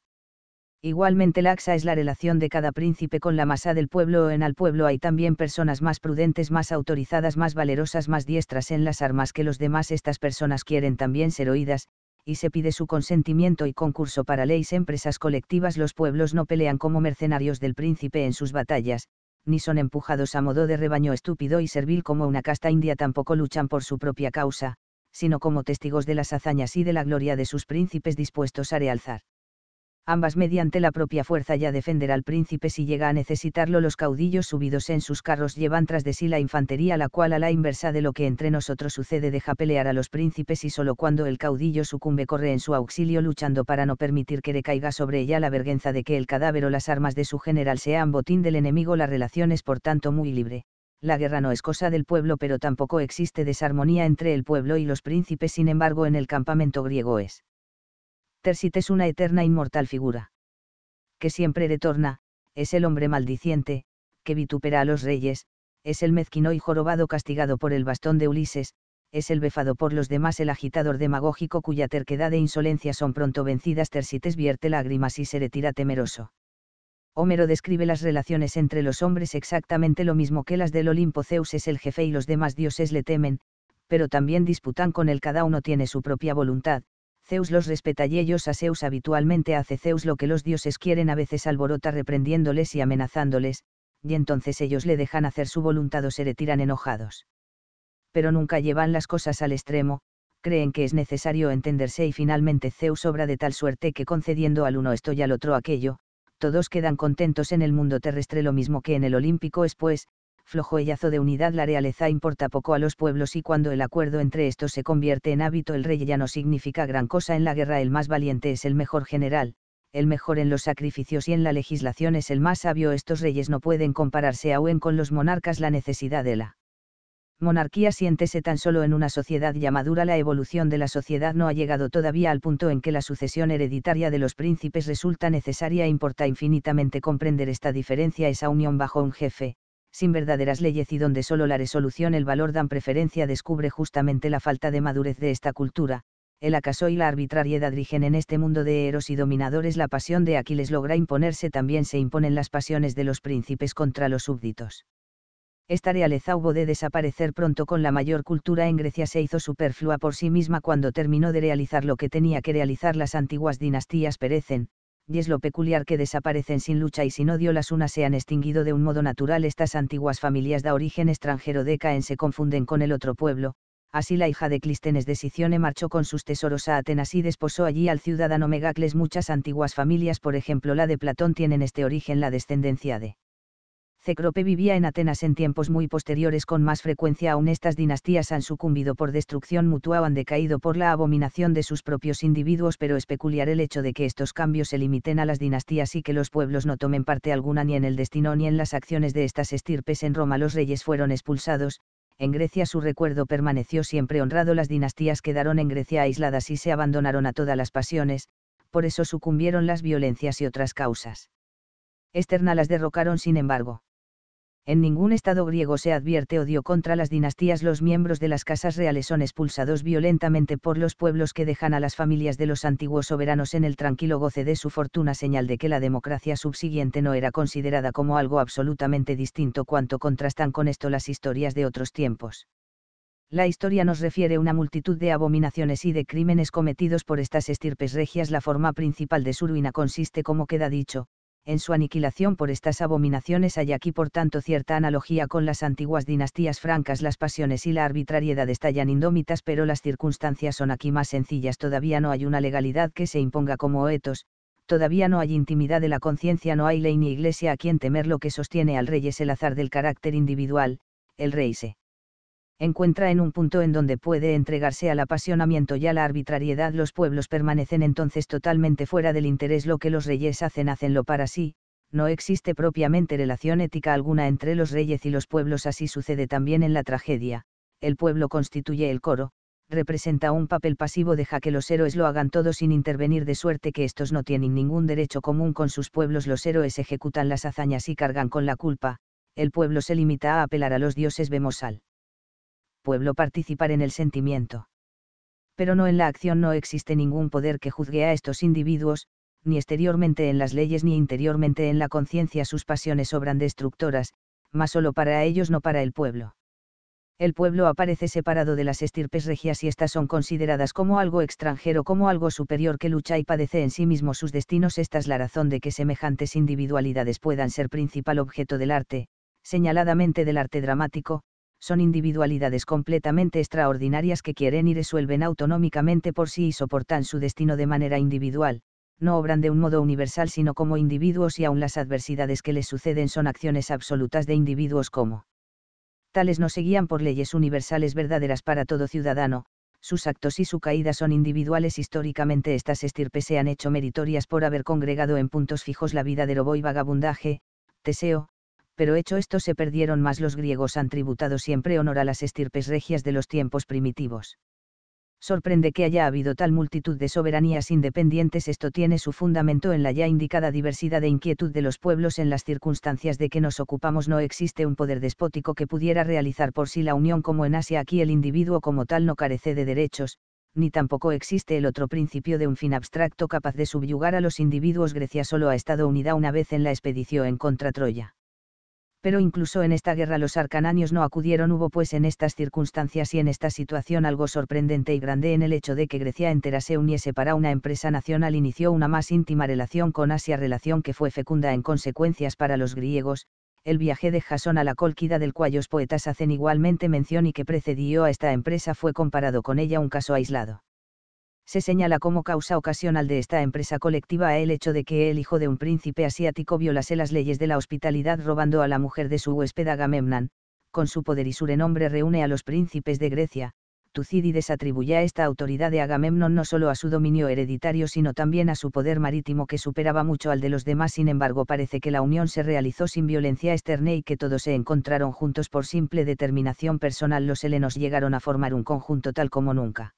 S1: Igualmente laxa es la relación de cada príncipe con la masa del pueblo o en al pueblo hay también personas más prudentes, más autorizadas, más valerosas, más diestras en las armas que los demás. Estas personas quieren también ser oídas, y se pide su consentimiento y concurso para leyes, empresas colectivas. Los pueblos no pelean como mercenarios del príncipe en sus batallas, ni son empujados a modo de rebaño estúpido y servil como una casta india, tampoco luchan por su propia causa, sino como testigos de las hazañas y de la gloria de sus príncipes dispuestos a realzar ambas mediante la propia fuerza ya defender al príncipe si llega a necesitarlo. Los caudillos subidos en sus carros llevan tras de sí la infantería, la cual a la inversa de lo que entre nosotros sucede deja pelear a los príncipes y solo cuando el caudillo sucumbe corre en su auxilio luchando para no permitir que recaiga sobre ella la vergüenza de que el cadáver o las armas de su general sean botín del enemigo. La relación es por tanto muy libre. La guerra no es cosa del pueblo, pero tampoco existe desarmonía entre el pueblo y los príncipes, sin embargo en el campamento griego es Tersit es una eterna inmortal figura. Que siempre retorna, es el hombre maldiciente, que vitupera a los reyes, es el mezquino y jorobado castigado por el bastón de Ulises, es el befado por los demás el agitador demagógico cuya terquedad e insolencia son pronto vencidas Tersites vierte lágrimas y se retira temeroso. Homero describe las relaciones entre los hombres exactamente lo mismo que las del Olimpo Zeus es el jefe y los demás dioses le temen, pero también disputan con él cada uno tiene su propia voluntad, Zeus los respeta y ellos a Zeus habitualmente hace Zeus lo que los dioses quieren a veces alborota reprendiéndoles y amenazándoles, y entonces ellos le dejan hacer su voluntad o se retiran enojados. Pero nunca llevan las cosas al extremo, creen que es necesario entenderse y finalmente Zeus obra de tal suerte que concediendo al uno esto y al otro aquello, todos quedan contentos en el mundo terrestre lo mismo que en el olímpico después flojo yazo de unidad la realeza importa poco a los pueblos y cuando el acuerdo entre estos se convierte en hábito el rey ya no significa gran cosa en la guerra el más valiente es el mejor general, el mejor en los sacrificios y en la legislación es el más sabio estos reyes no pueden compararse aún con los monarcas la necesidad de la monarquía siéntese tan solo en una sociedad ya madura la evolución de la sociedad no ha llegado todavía al punto en que la sucesión hereditaria de los príncipes resulta necesaria importa infinitamente comprender esta diferencia esa unión bajo un jefe, sin verdaderas leyes y donde solo la resolución el valor dan preferencia descubre justamente la falta de madurez de esta cultura, el acaso y la arbitrariedad rigen en este mundo de héroes y dominadores la pasión de Aquiles logra imponerse también se imponen las pasiones de los príncipes contra los súbditos. Esta realeza hubo de desaparecer pronto con la mayor cultura en Grecia se hizo superflua por sí misma cuando terminó de realizar lo que tenía que realizar las antiguas dinastías perecen, y es lo peculiar que desaparecen sin lucha y sin odio las unas se han extinguido de un modo natural estas antiguas familias de origen extranjero decaen se confunden con el otro pueblo, así la hija de Clístenes de Sicione marchó con sus tesoros a Atenas y desposó allí al ciudadano Megacles muchas antiguas familias por ejemplo la de Platón tienen este origen la descendencia de Cecrope vivía en Atenas en tiempos muy posteriores con más frecuencia aún estas dinastías han sucumbido por destrucción mutua o han decaído por la abominación de sus propios individuos pero es peculiar el hecho de que estos cambios se limiten a las dinastías y que los pueblos no tomen parte alguna ni en el destino ni en las acciones de estas estirpes en Roma los reyes fueron expulsados, en Grecia su recuerdo permaneció siempre honrado las dinastías quedaron en Grecia aisladas y se abandonaron a todas las pasiones, por eso sucumbieron las violencias y otras causas. Esterna las derrocaron sin embargo en ningún Estado griego se advierte odio contra las dinastías. Los miembros de las casas reales son expulsados violentamente por los pueblos que dejan a las familias de los antiguos soberanos en el tranquilo goce de su fortuna, señal de que la democracia subsiguiente no era considerada como algo absolutamente distinto cuanto contrastan con esto las historias de otros tiempos. La historia nos refiere una multitud de abominaciones y de crímenes cometidos por estas estirpes regias. La forma principal de su ruina consiste, como queda dicho, en su aniquilación por estas abominaciones hay aquí por tanto cierta analogía con las antiguas dinastías francas las pasiones y la arbitrariedad estallan indómitas pero las circunstancias son aquí más sencillas todavía no hay una legalidad que se imponga como etos, todavía no hay intimidad de la conciencia no hay ley ni iglesia a quien temer lo que sostiene al rey es el azar del carácter individual, el rey se encuentra en un punto en donde puede entregarse al apasionamiento y a la arbitrariedad. Los pueblos permanecen entonces totalmente fuera del interés. Lo que los reyes hacen, hacenlo para sí, no existe propiamente relación ética alguna entre los reyes y los pueblos. Así sucede también en la tragedia. El pueblo constituye el coro, representa un papel pasivo deja que los héroes lo hagan todo sin intervenir de suerte que estos no tienen ningún derecho común con sus pueblos los héroes ejecutan las hazañas y cargan con la culpa, el pueblo se limita a apelar a los dioses vemos al pueblo participar en el sentimiento. Pero no en la acción no existe ningún poder que juzgue a estos individuos, ni exteriormente en las leyes ni interiormente en la conciencia sus pasiones obran destructoras, mas solo para ellos no para el pueblo. El pueblo aparece separado de las estirpes regias y estas son consideradas como algo extranjero, como algo superior que lucha y padece en sí mismo sus destinos. Esta es la razón de que semejantes individualidades puedan ser principal objeto del arte, señaladamente del arte dramático, son individualidades completamente extraordinarias que quieren y resuelven autonómicamente por sí y soportan su destino de manera individual, no obran de un modo universal sino como individuos y aun las adversidades que les suceden son acciones absolutas de individuos como tales no seguían por leyes universales verdaderas para todo ciudadano, sus actos y su caída son individuales históricamente estas estirpes se han hecho meritorias por haber congregado en puntos fijos la vida de robo y vagabundaje, Teseo, pero hecho esto se perdieron más los griegos han tributado siempre honor a las estirpes regias de los tiempos primitivos. Sorprende que haya habido tal multitud de soberanías independientes esto tiene su fundamento en la ya indicada diversidad de inquietud de los pueblos en las circunstancias de que nos ocupamos no existe un poder despótico que pudiera realizar por sí la unión como en Asia aquí el individuo como tal no carece de derechos, ni tampoco existe el otro principio de un fin abstracto capaz de subyugar a los individuos. Grecia solo ha estado unida una vez en la expedición en contra Troya pero incluso en esta guerra los arcananios no acudieron. Hubo pues en estas circunstancias y en esta situación algo sorprendente y grande en el hecho de que Grecia entera se uniese para una empresa nacional. Inició una más íntima relación con Asia, relación que fue fecunda en consecuencias para los griegos. El viaje de Jasón a la Colquida del cual los poetas hacen igualmente mención y que precedió a esta empresa fue comparado con ella un caso aislado se señala como causa ocasional de esta empresa colectiva el hecho de que el hijo de un príncipe asiático violase las leyes de la hospitalidad robando a la mujer de su huésped Agamemnon, con su poder y su renombre reúne a los príncipes de Grecia, Tucídides a esta autoridad de Agamemnon no solo a su dominio hereditario sino también a su poder marítimo que superaba mucho al de los demás, sin embargo parece que la unión se realizó sin violencia externa y que todos se encontraron juntos por simple determinación personal, los helenos llegaron a formar un conjunto tal como nunca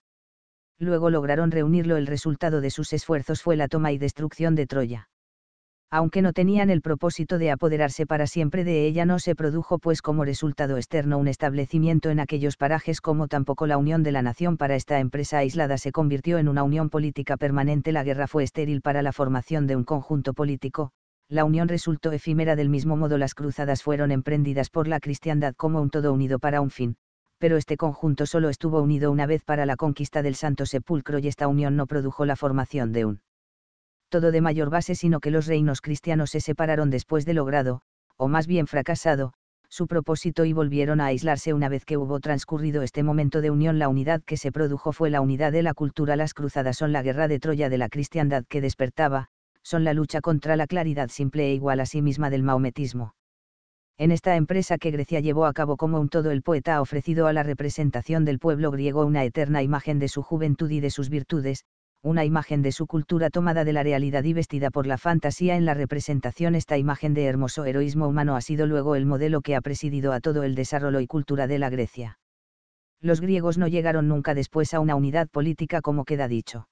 S1: luego lograron reunirlo. El resultado de sus esfuerzos fue la toma y destrucción de Troya. Aunque no tenían el propósito de apoderarse para siempre de ella, no se produjo pues como resultado externo un establecimiento en aquellos parajes como tampoco la unión de la nación para esta empresa aislada se convirtió en una unión política permanente. La guerra fue estéril para la formación de un conjunto político, la unión resultó efímera del mismo modo las cruzadas fueron emprendidas por la cristiandad como un todo unido para un fin pero este conjunto solo estuvo unido una vez para la conquista del Santo Sepulcro y esta unión no produjo la formación de un todo de mayor base, sino que los reinos cristianos se separaron después de logrado, o más bien fracasado, su propósito y volvieron a aislarse una vez que hubo transcurrido este momento de unión. La unidad que se produjo fue la unidad de la cultura. Las cruzadas son la guerra de Troya de la cristiandad que despertaba, son la lucha contra la claridad simple e igual a sí misma del maometismo en esta empresa que Grecia llevó a cabo como un todo el poeta ha ofrecido a la representación del pueblo griego una eterna imagen de su juventud y de sus virtudes, una imagen de su cultura tomada de la realidad y vestida por la fantasía en la representación esta imagen de hermoso heroísmo humano ha sido luego el modelo que ha presidido a todo el desarrollo y cultura de la Grecia. Los griegos no llegaron nunca después a una unidad política como queda dicho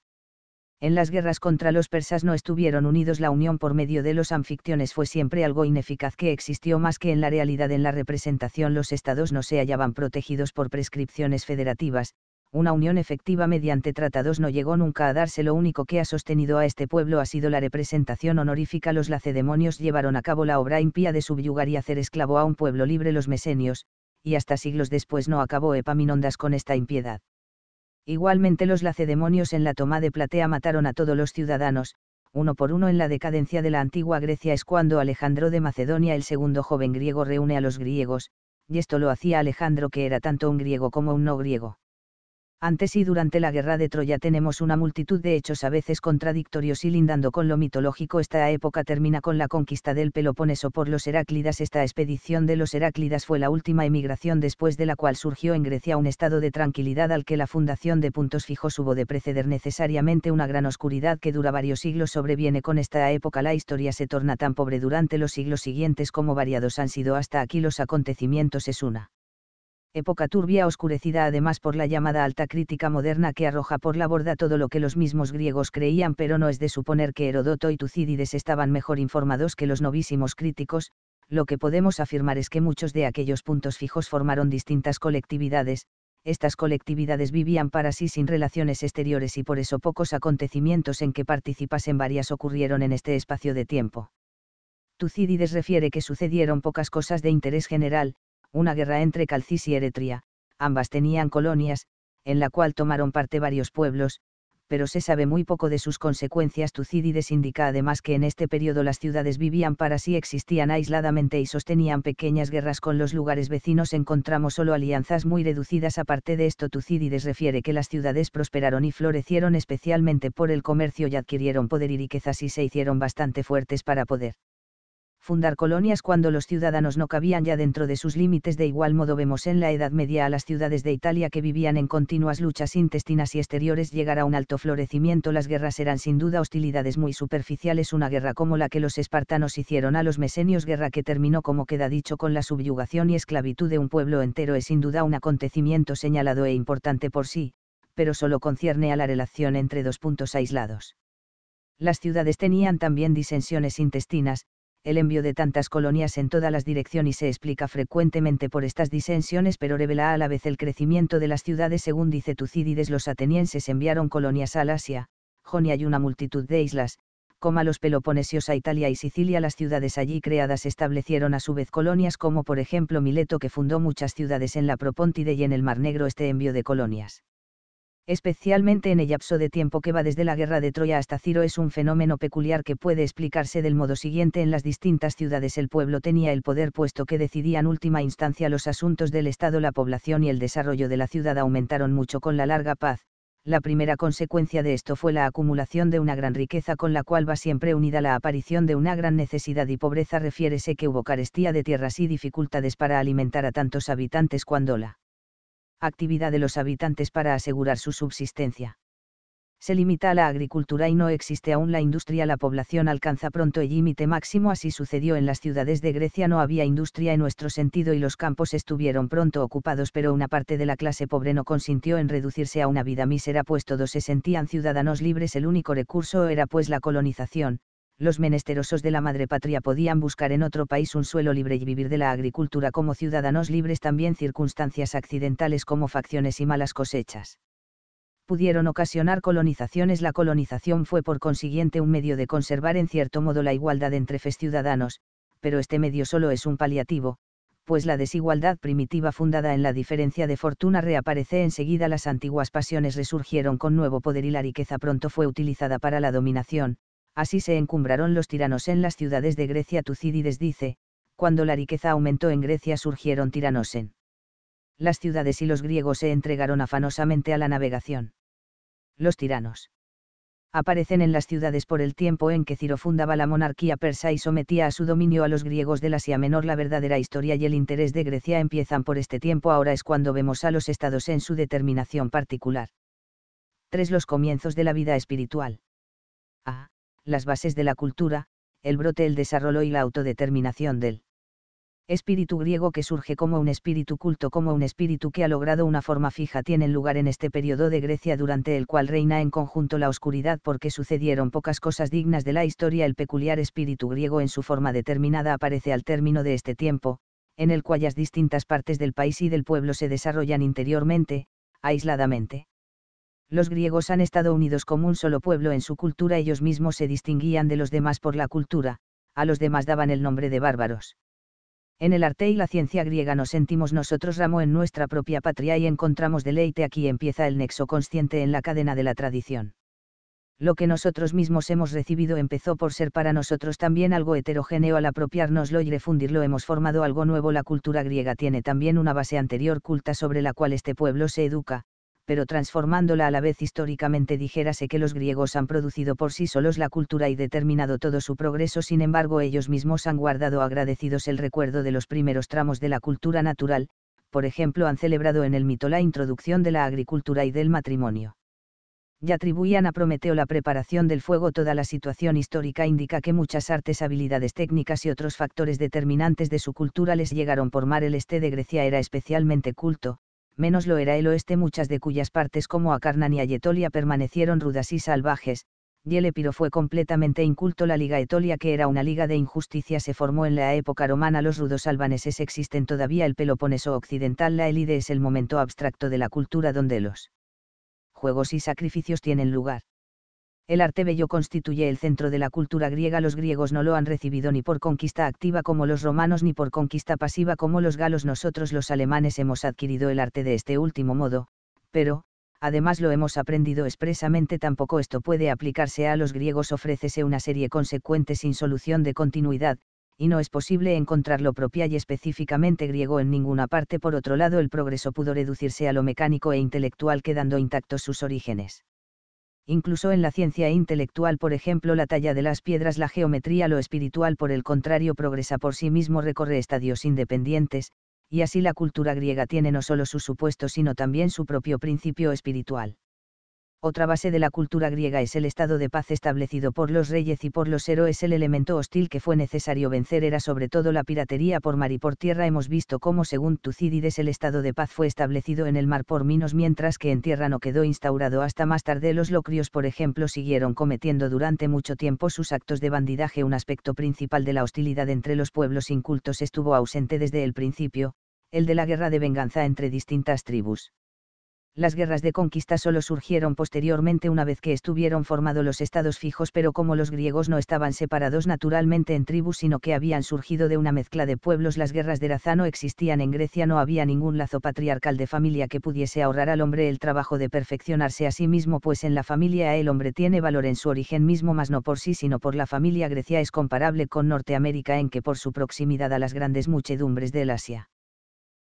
S1: en las guerras contra los persas no estuvieron unidos la unión por medio de los anficciones fue siempre algo ineficaz que existió más que en la realidad en la representación los estados no se hallaban protegidos por prescripciones federativas, una unión efectiva mediante tratados no llegó nunca a darse lo único que ha sostenido a este pueblo ha sido la representación honorífica los lacedemonios llevaron a cabo la obra impía de subyugar y hacer esclavo a un pueblo libre los mesenios, y hasta siglos después no acabó Epaminondas con esta impiedad. Igualmente los lacedemonios en la toma de Platea mataron a todos los ciudadanos, uno por uno en la decadencia de la antigua Grecia es cuando Alejandro de Macedonia el segundo joven griego reúne a los griegos, y esto lo hacía Alejandro que era tanto un griego como un no griego. Antes y durante la guerra de Troya tenemos una multitud de hechos a veces contradictorios y lindando con lo mitológico. Esta época termina con la conquista del Peloponeso por los Heráclidas. Esta expedición de los Heráclidas fue la última emigración después de la cual surgió en Grecia un estado de tranquilidad al que la fundación de puntos fijos hubo de preceder necesariamente una gran oscuridad que dura varios siglos. Sobreviene con esta época la historia se torna tan pobre durante los siglos siguientes como variados han sido hasta aquí los acontecimientos. Es una época turbia oscurecida además por la llamada alta crítica moderna que arroja por la borda todo lo que los mismos griegos creían, pero no es de suponer que Herodoto y Tucídides estaban mejor informados que los novísimos críticos, lo que podemos afirmar es que muchos de aquellos puntos fijos formaron distintas colectividades, estas colectividades vivían para sí sin relaciones exteriores y por eso pocos acontecimientos en que participasen varias ocurrieron en este espacio de tiempo. Tucídides refiere que sucedieron pocas cosas de interés general, una guerra entre Calcis y Eretria, ambas tenían colonias, en la cual tomaron parte varios pueblos, pero se sabe muy poco de sus consecuencias. Tucídides indica además que en este periodo las ciudades vivían para sí, existían aisladamente y sostenían pequeñas guerras con los lugares vecinos. Encontramos solo alianzas muy reducidas. Aparte de esto, Tucídides refiere que las ciudades prosperaron y florecieron especialmente por el comercio y adquirieron poder y riquezas y se hicieron bastante fuertes para poder fundar colonias cuando los ciudadanos no cabían ya dentro de sus límites. De igual modo vemos en la Edad Media a las ciudades de Italia que vivían en continuas luchas intestinas y exteriores llegar a un alto florecimiento. Las guerras eran sin duda hostilidades muy superficiales, una guerra como la que los espartanos hicieron a los mesenios, guerra que terminó como queda dicho con la subyugación y esclavitud de un pueblo entero es sin duda un acontecimiento señalado e importante por sí, pero solo concierne a la relación entre dos puntos aislados. Las ciudades tenían también disensiones intestinas, el envío de tantas colonias en todas las direcciones se explica frecuentemente por estas disensiones, pero revela a la vez el crecimiento de las ciudades. Según dice Tucídides, los atenienses enviaron colonias al Asia, Jonia y una multitud de islas, como a los peloponesios a Italia y Sicilia. Las ciudades allí creadas establecieron a su vez colonias, como por ejemplo Mileto, que fundó muchas ciudades en la Propontide y en el Mar Negro. Este envío de colonias especialmente en el lapso de tiempo que va desde la guerra de Troya hasta Ciro, es un fenómeno peculiar que puede explicarse del modo siguiente. En las distintas ciudades el pueblo tenía el poder puesto que decidía en última instancia los asuntos del Estado, la población y el desarrollo de la ciudad aumentaron mucho con la larga paz. La primera consecuencia de esto fue la acumulación de una gran riqueza con la cual va siempre unida la aparición de una gran necesidad y pobreza. Refiérese que hubo carestía de tierras y dificultades para alimentar a tantos habitantes cuando la actividad de los habitantes para asegurar su subsistencia. Se limita a la agricultura y no existe aún la industria. La población alcanza pronto el límite máximo, así sucedió en las ciudades de Grecia. No había industria en nuestro sentido y los campos estuvieron pronto ocupados, pero una parte de la clase pobre no consintió en reducirse a una vida mísera, pues todos se sentían ciudadanos libres. El único recurso era pues la colonización, los menesterosos de la madre patria podían buscar en otro país un suelo libre y vivir de la agricultura como ciudadanos libres también circunstancias accidentales como facciones y malas cosechas. Pudieron ocasionar colonizaciones. La colonización fue por consiguiente un medio de conservar en cierto modo la igualdad entre fes ciudadanos, pero este medio solo es un paliativo, pues la desigualdad primitiva fundada en la diferencia de fortuna reaparece enseguida las antiguas pasiones resurgieron con nuevo poder y la riqueza pronto fue utilizada para la dominación, así se encumbraron los tiranos en las ciudades de Grecia. Tucídides dice, cuando la riqueza aumentó en Grecia surgieron tiranos en Las ciudades y los griegos se entregaron afanosamente a la navegación. Los tiranos aparecen en las ciudades por el tiempo en que Ciro fundaba la monarquía persa y sometía a su dominio a los griegos del Asia Menor. La verdadera historia y el interés de Grecia empiezan por este tiempo. Ahora es cuando vemos a los estados en su determinación particular. 3. Los comienzos de la vida espiritual. A. Ah, las bases de la cultura, el brote, el desarrollo y la autodeterminación del espíritu griego que surge como un espíritu culto, como un espíritu que ha logrado una forma fija, tienen lugar en este periodo de Grecia durante el cual reina en conjunto la oscuridad porque sucedieron pocas cosas dignas de la historia. El peculiar espíritu griego en su forma determinada aparece al término de este tiempo, en el cual las distintas partes del país y del pueblo se desarrollan interiormente, aisladamente. Los griegos han estado unidos como un solo pueblo en su cultura, ellos mismos se distinguían de los demás por la cultura, a los demás daban el nombre de bárbaros. En el arte y la ciencia griega nos sentimos nosotros ramo en nuestra propia patria y encontramos deleite aquí empieza el nexo consciente en la cadena de la tradición. Lo que nosotros mismos hemos recibido empezó por ser para nosotros también algo heterogéneo al apropiárnoslo y refundirlo hemos formado algo nuevo la cultura griega tiene también una base anterior culta sobre la cual este pueblo se educa, pero transformándola a la vez históricamente dijérase que los griegos han producido por sí solos la cultura y determinado todo su progreso, sin embargo ellos mismos han guardado agradecidos el recuerdo de los primeros tramos de la cultura natural, por ejemplo han celebrado en el mito la introducción de la agricultura y del matrimonio. Y atribuían a Prometeo la preparación del fuego. Toda la situación histórica indica que muchas artes, habilidades técnicas y otros factores determinantes de su cultura les llegaron por mar. El este de Grecia era especialmente culto, menos lo era el oeste muchas de cuyas partes como Acarnania y Etolia permanecieron rudas y salvajes, y el Epiro fue completamente inculto. La Liga Etolia, que era una liga de injusticia, se formó en la época romana. Los rudos albaneses existen todavía. El Peloponeso occidental, la Elide, es el momento abstracto de la cultura donde los juegos y sacrificios tienen lugar. El arte bello constituye el centro de la cultura griega. Los griegos no lo han recibido ni por conquista activa como los romanos ni por conquista pasiva como los galos. Nosotros los alemanes hemos adquirido el arte de este último modo, pero, además lo hemos aprendido expresamente. Tampoco esto puede aplicarse a los griegos. Ofrécese una serie consecuente sin solución de continuidad, y no es posible encontrar lo propia y específicamente griego en ninguna parte. Por otro lado, el progreso pudo reducirse a lo mecánico e intelectual quedando intactos sus orígenes incluso en la ciencia intelectual por ejemplo la talla de las piedras, la geometría, lo espiritual por el contrario progresa por sí mismo, recorre estadios independientes, y así la cultura griega tiene no solo su supuesto sino también su propio principio espiritual. Otra base de la cultura griega es el estado de paz establecido por los reyes y por los héroes. El elemento hostil que fue necesario vencer era sobre todo la piratería por mar y por tierra. Hemos visto cómo, según Tucídides, el estado de paz fue establecido en el mar por Minos, mientras que en tierra no quedó instaurado hasta más tarde. Los locrios, por ejemplo, siguieron cometiendo durante mucho tiempo sus actos de bandidaje. Un aspecto principal de la hostilidad entre los pueblos incultos estuvo ausente desde el principio, el de la guerra de venganza entre distintas tribus las guerras de conquista solo surgieron posteriormente una vez que estuvieron formados los estados fijos, pero como los griegos no estaban separados naturalmente en tribus, sino que habían surgido de una mezcla de pueblos, las guerras de Razano no existían en Grecia, no había ningún lazo patriarcal de familia que pudiese ahorrar al hombre el trabajo de perfeccionarse a sí mismo, pues en la familia el hombre tiene valor en su origen mismo, más no por sí, sino por la familia. Grecia es comparable con Norteamérica en que por su proximidad a las grandes muchedumbres del Asia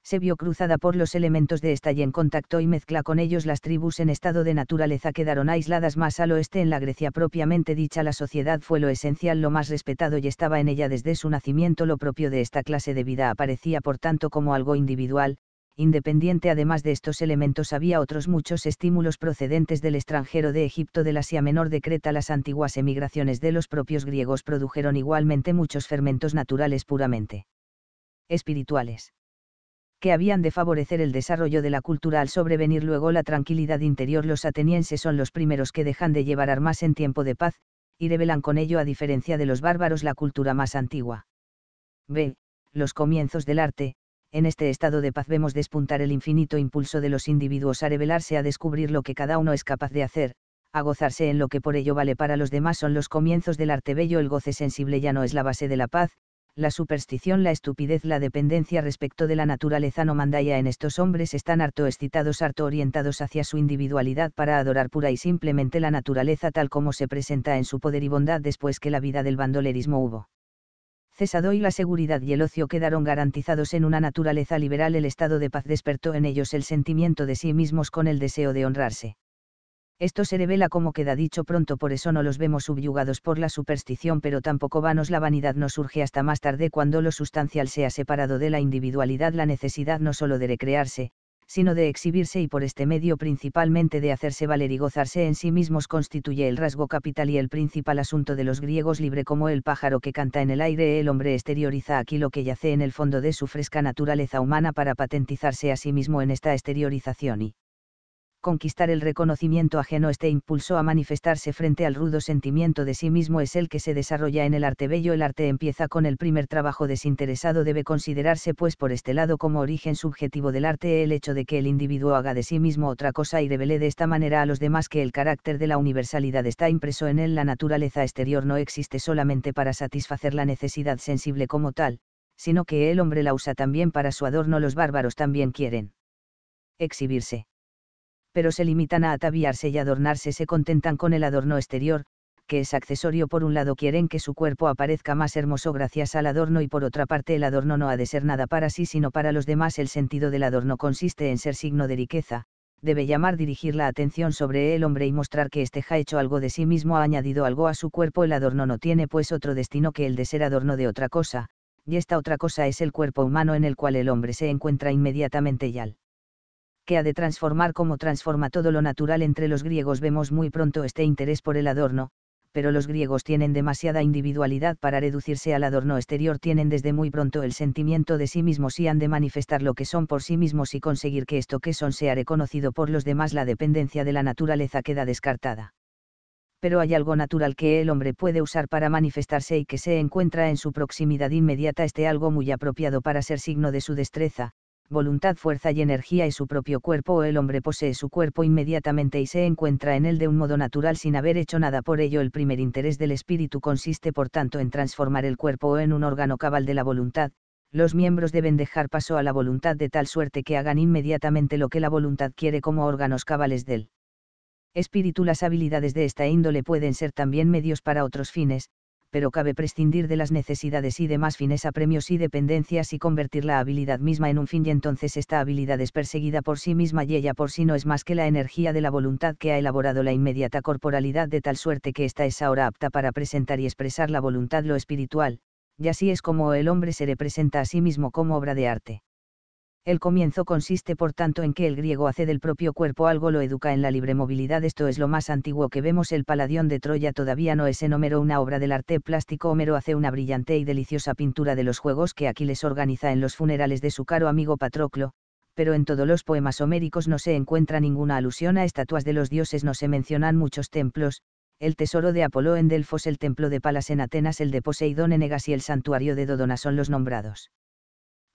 S1: se vio cruzada por los elementos de esta y en contacto y mezcla con ellos las tribus en estado de naturaleza quedaron aisladas más al oeste en la Grecia propiamente dicha la sociedad fue lo esencial lo más respetado y estaba en ella desde su nacimiento lo propio de esta clase de vida aparecía por tanto como algo individual, independiente además de estos elementos había otros muchos estímulos procedentes del extranjero de Egipto del Asia Menor de Creta las antiguas emigraciones de los propios griegos produjeron igualmente muchos fermentos naturales puramente espirituales que habían de favorecer el desarrollo de la cultura al sobrevenir luego la tranquilidad interior, los atenienses son los primeros que dejan de llevar armas en tiempo de paz, y revelan con ello, a diferencia de los bárbaros, la cultura más antigua. B. Los comienzos del arte. En este estado de paz vemos despuntar el infinito impulso de los individuos a revelarse, a descubrir lo que cada uno es capaz de hacer, a gozarse en lo que por ello vale para los demás son los comienzos del arte bello, el goce sensible ya no es la base de la paz, la superstición, la estupidez, la dependencia respecto de la naturaleza no mandaya en estos hombres están harto excitados, harto orientados hacia su individualidad para adorar pura y simplemente la naturaleza tal como se presenta en su poder y bondad después que la vida del bandolerismo hubo cesado y la seguridad y el ocio quedaron garantizados en una naturaleza liberal, el estado de paz despertó en ellos el sentimiento de sí mismos con el deseo de honrarse. Esto se revela como queda dicho pronto, por eso no los vemos subyugados por la superstición, pero tampoco vanos la vanidad no surge hasta más tarde cuando lo sustancial sea separado de la individualidad, la necesidad no solo de recrearse, sino de exhibirse y por este medio principalmente de hacerse valer y gozarse en sí mismos constituye el rasgo capital y el principal asunto de los griegos libre como el pájaro que canta en el aire, el hombre exterioriza aquí lo que yace en el fondo de su fresca naturaleza humana para patentizarse a sí mismo en esta exteriorización y conquistar el reconocimiento ajeno este impulso a manifestarse frente al rudo sentimiento de sí mismo es el que se desarrolla en el arte bello. El arte empieza con el primer trabajo desinteresado debe considerarse pues por este lado como origen subjetivo del arte el hecho de que el individuo haga de sí mismo otra cosa y revele de esta manera a los demás que el carácter de la universalidad está impreso en él. La naturaleza exterior no existe solamente para satisfacer la necesidad sensible como tal, sino que el hombre la usa también para su adorno. Los bárbaros también quieren exhibirse pero se limitan a ataviarse y adornarse, se contentan con el adorno exterior, que es accesorio por un lado quieren que su cuerpo aparezca más hermoso gracias al adorno y por otra parte el adorno no ha de ser nada para sí sino para los demás el sentido del adorno consiste en ser signo de riqueza, debe llamar dirigir la atención sobre el hombre y mostrar que este ha hecho algo de sí mismo ha añadido algo a su cuerpo el adorno no tiene pues otro destino que el de ser adorno de otra cosa, y esta otra cosa es el cuerpo humano en el cual el hombre se encuentra inmediatamente y al que ha de transformar como transforma todo lo natural entre los griegos vemos muy pronto este interés por el adorno, pero los griegos tienen demasiada individualidad para reducirse al adorno exterior, tienen desde muy pronto el sentimiento de sí mismos y han de manifestar lo que son por sí mismos y conseguir que esto que son sea reconocido por los demás, la dependencia de la naturaleza queda descartada. Pero hay algo natural que el hombre puede usar para manifestarse y que se encuentra en su proximidad inmediata, este algo muy apropiado para ser signo de su destreza, voluntad, fuerza y energía y su propio cuerpo o el hombre posee su cuerpo inmediatamente y se encuentra en él de un modo natural sin haber hecho nada por ello. El primer interés del espíritu consiste por tanto en transformar el cuerpo en un órgano cabal de la voluntad. Los miembros deben dejar paso a la voluntad de tal suerte que hagan inmediatamente lo que la voluntad quiere como órganos cabales del espíritu. Las habilidades de esta índole pueden ser también medios para otros fines, pero cabe prescindir de las necesidades y demás fines a premios y dependencias y convertir la habilidad misma en un fin y entonces esta habilidad es perseguida por sí misma y ella por sí no es más que la energía de la voluntad que ha elaborado la inmediata corporalidad de tal suerte que ésta es ahora apta para presentar y expresar la voluntad lo espiritual, y así es como el hombre se representa a sí mismo como obra de arte. El comienzo consiste por tanto en que el griego hace del propio cuerpo algo, lo educa en la libre movilidad, esto es lo más antiguo que vemos, el Paladión de Troya todavía no es en Homero una obra del arte plástico, Homero hace una brillante y deliciosa pintura de los juegos que Aquiles organiza en los funerales de su caro amigo Patroclo, pero en todos los poemas homéricos no se encuentra ninguna alusión a estatuas de los dioses, no se mencionan muchos templos, el tesoro de Apolo en Delfos, el templo de Palas en Atenas, el de Poseidón en Egas y el santuario de Dodona son los nombrados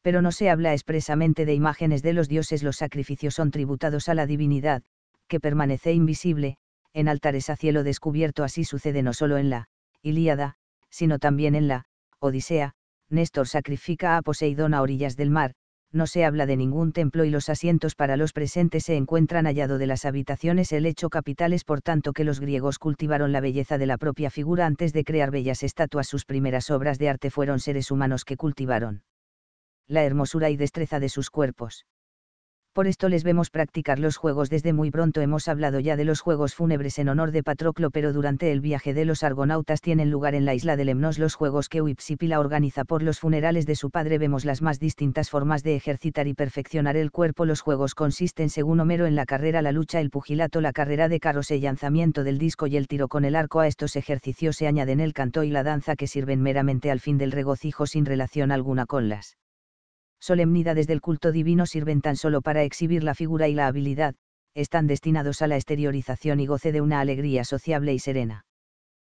S1: pero no se habla expresamente de imágenes de los dioses. Los sacrificios son tributados a la divinidad, que permanece invisible, en altares a cielo descubierto. Así sucede no solo en la Ilíada, sino también en la Odisea. Néstor sacrifica a Poseidón a orillas del mar, no se habla de ningún templo y los asientos para los presentes se encuentran hallado de las habitaciones. El hecho capital es por tanto que los griegos cultivaron la belleza de la propia figura antes de crear bellas estatuas. Sus primeras obras de arte fueron seres humanos que cultivaron la hermosura y destreza de sus cuerpos. Por esto les vemos practicar los juegos desde muy pronto. Hemos hablado ya de los juegos fúnebres en honor de Patroclo, pero durante el viaje de los argonautas tienen lugar en la isla de Lemnos los juegos que Uipsipila organiza por los funerales de su padre. Vemos las más distintas formas de ejercitar y perfeccionar el cuerpo. Los juegos consisten, según Homero, en la carrera, la lucha, el pugilato, la carrera de carros, el lanzamiento del disco y el tiro con el arco. A estos ejercicios se añaden el canto y la danza que sirven meramente al fin del regocijo sin relación alguna con las solemnidades del culto divino sirven tan solo para exhibir la figura y la habilidad, están destinados a la exteriorización y goce de una alegría sociable y serena.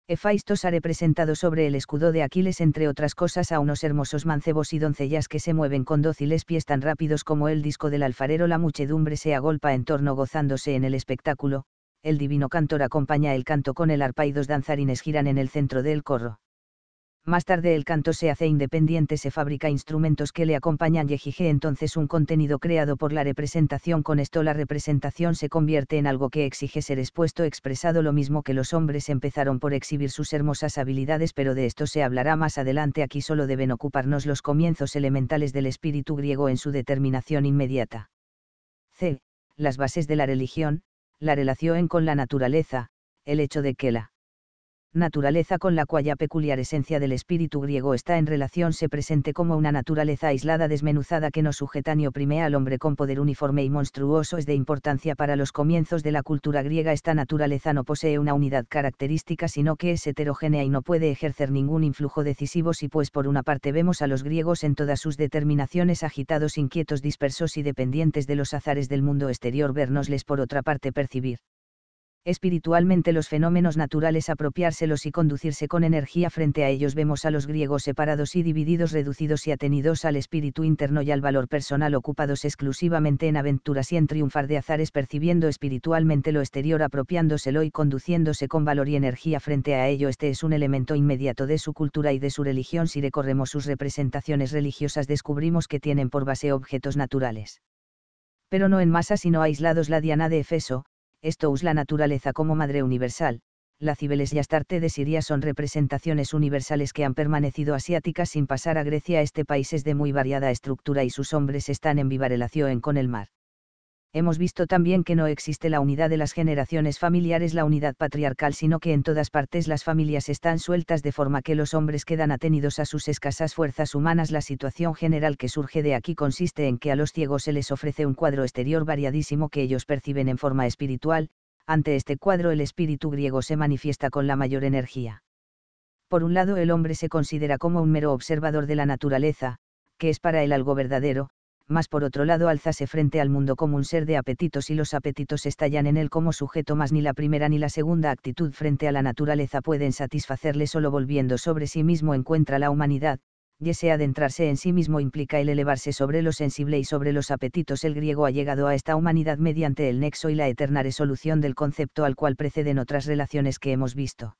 S1: Hefaisto ha representado sobre el escudo de Aquiles entre otras cosas a unos hermosos mancebos y doncellas que se mueven con dóciles pies tan rápidos como el disco del alfarero. La muchedumbre se agolpa en torno gozándose en el espectáculo, el divino cantor acompaña el canto con el arpa y dos danzarines giran en el centro del corro más tarde el canto se hace independiente, se fabrica instrumentos que le acompañan y exige entonces un contenido creado por la representación. Con esto la representación se convierte en algo que exige ser expuesto, expresado, lo mismo que los hombres empezaron por exhibir sus hermosas habilidades, pero de esto se hablará más adelante. Aquí solo deben ocuparnos los comienzos elementales del espíritu griego en su determinación inmediata. C. Las bases de la religión, la relación con la naturaleza, el hecho de que la naturaleza con la cual ya peculiar esencia del espíritu griego está en relación se presente como una naturaleza aislada desmenuzada que no sujeta ni oprime al hombre con poder uniforme y monstruoso es de importancia para los comienzos de la cultura griega esta naturaleza no posee una unidad característica sino que es heterogénea y no puede ejercer ningún influjo decisivo si pues por una parte vemos a los griegos en todas sus determinaciones agitados inquietos dispersos y dependientes de los azares del mundo exterior vernosles por otra parte percibir espiritualmente los fenómenos naturales apropiárselos y conducirse con energía frente a ellos vemos a los griegos separados y divididos reducidos y atenidos al espíritu interno y al valor personal ocupados exclusivamente en aventuras y en triunfar de azares percibiendo espiritualmente lo exterior apropiándoselo y conduciéndose con valor y energía frente a ello este es un elemento inmediato de su cultura y de su religión si recorremos sus representaciones religiosas descubrimos que tienen por base objetos naturales pero no en masa sino aislados la diana de Efeso, esto usa la naturaleza como madre universal, la Cibeles y Astarte de Siria son representaciones universales que han permanecido asiáticas sin pasar a Grecia. Este país es de muy variada estructura y sus hombres están en viva relación con el mar hemos visto también que no existe la unidad de las generaciones familiares, la unidad patriarcal, sino que en todas partes las familias están sueltas de forma que los hombres quedan atenidos a sus escasas fuerzas humanas. La situación general que surge de aquí consiste en que a los ciegos se les ofrece un cuadro exterior variadísimo que ellos perciben en forma espiritual, ante este cuadro el espíritu griego se manifiesta con la mayor energía. Por un lado el hombre se considera como un mero observador de la naturaleza, que es para él algo verdadero, mas por otro lado alzase frente al mundo como un ser de apetitos y los apetitos estallan en él como sujeto más ni la primera ni la segunda actitud frente a la naturaleza pueden satisfacerle solo volviendo sobre sí mismo encuentra la humanidad, y ese adentrarse en sí mismo implica el elevarse sobre lo sensible y sobre los apetitos el griego ha llegado a esta humanidad mediante el nexo y la eterna resolución del concepto al cual preceden otras relaciones que hemos visto.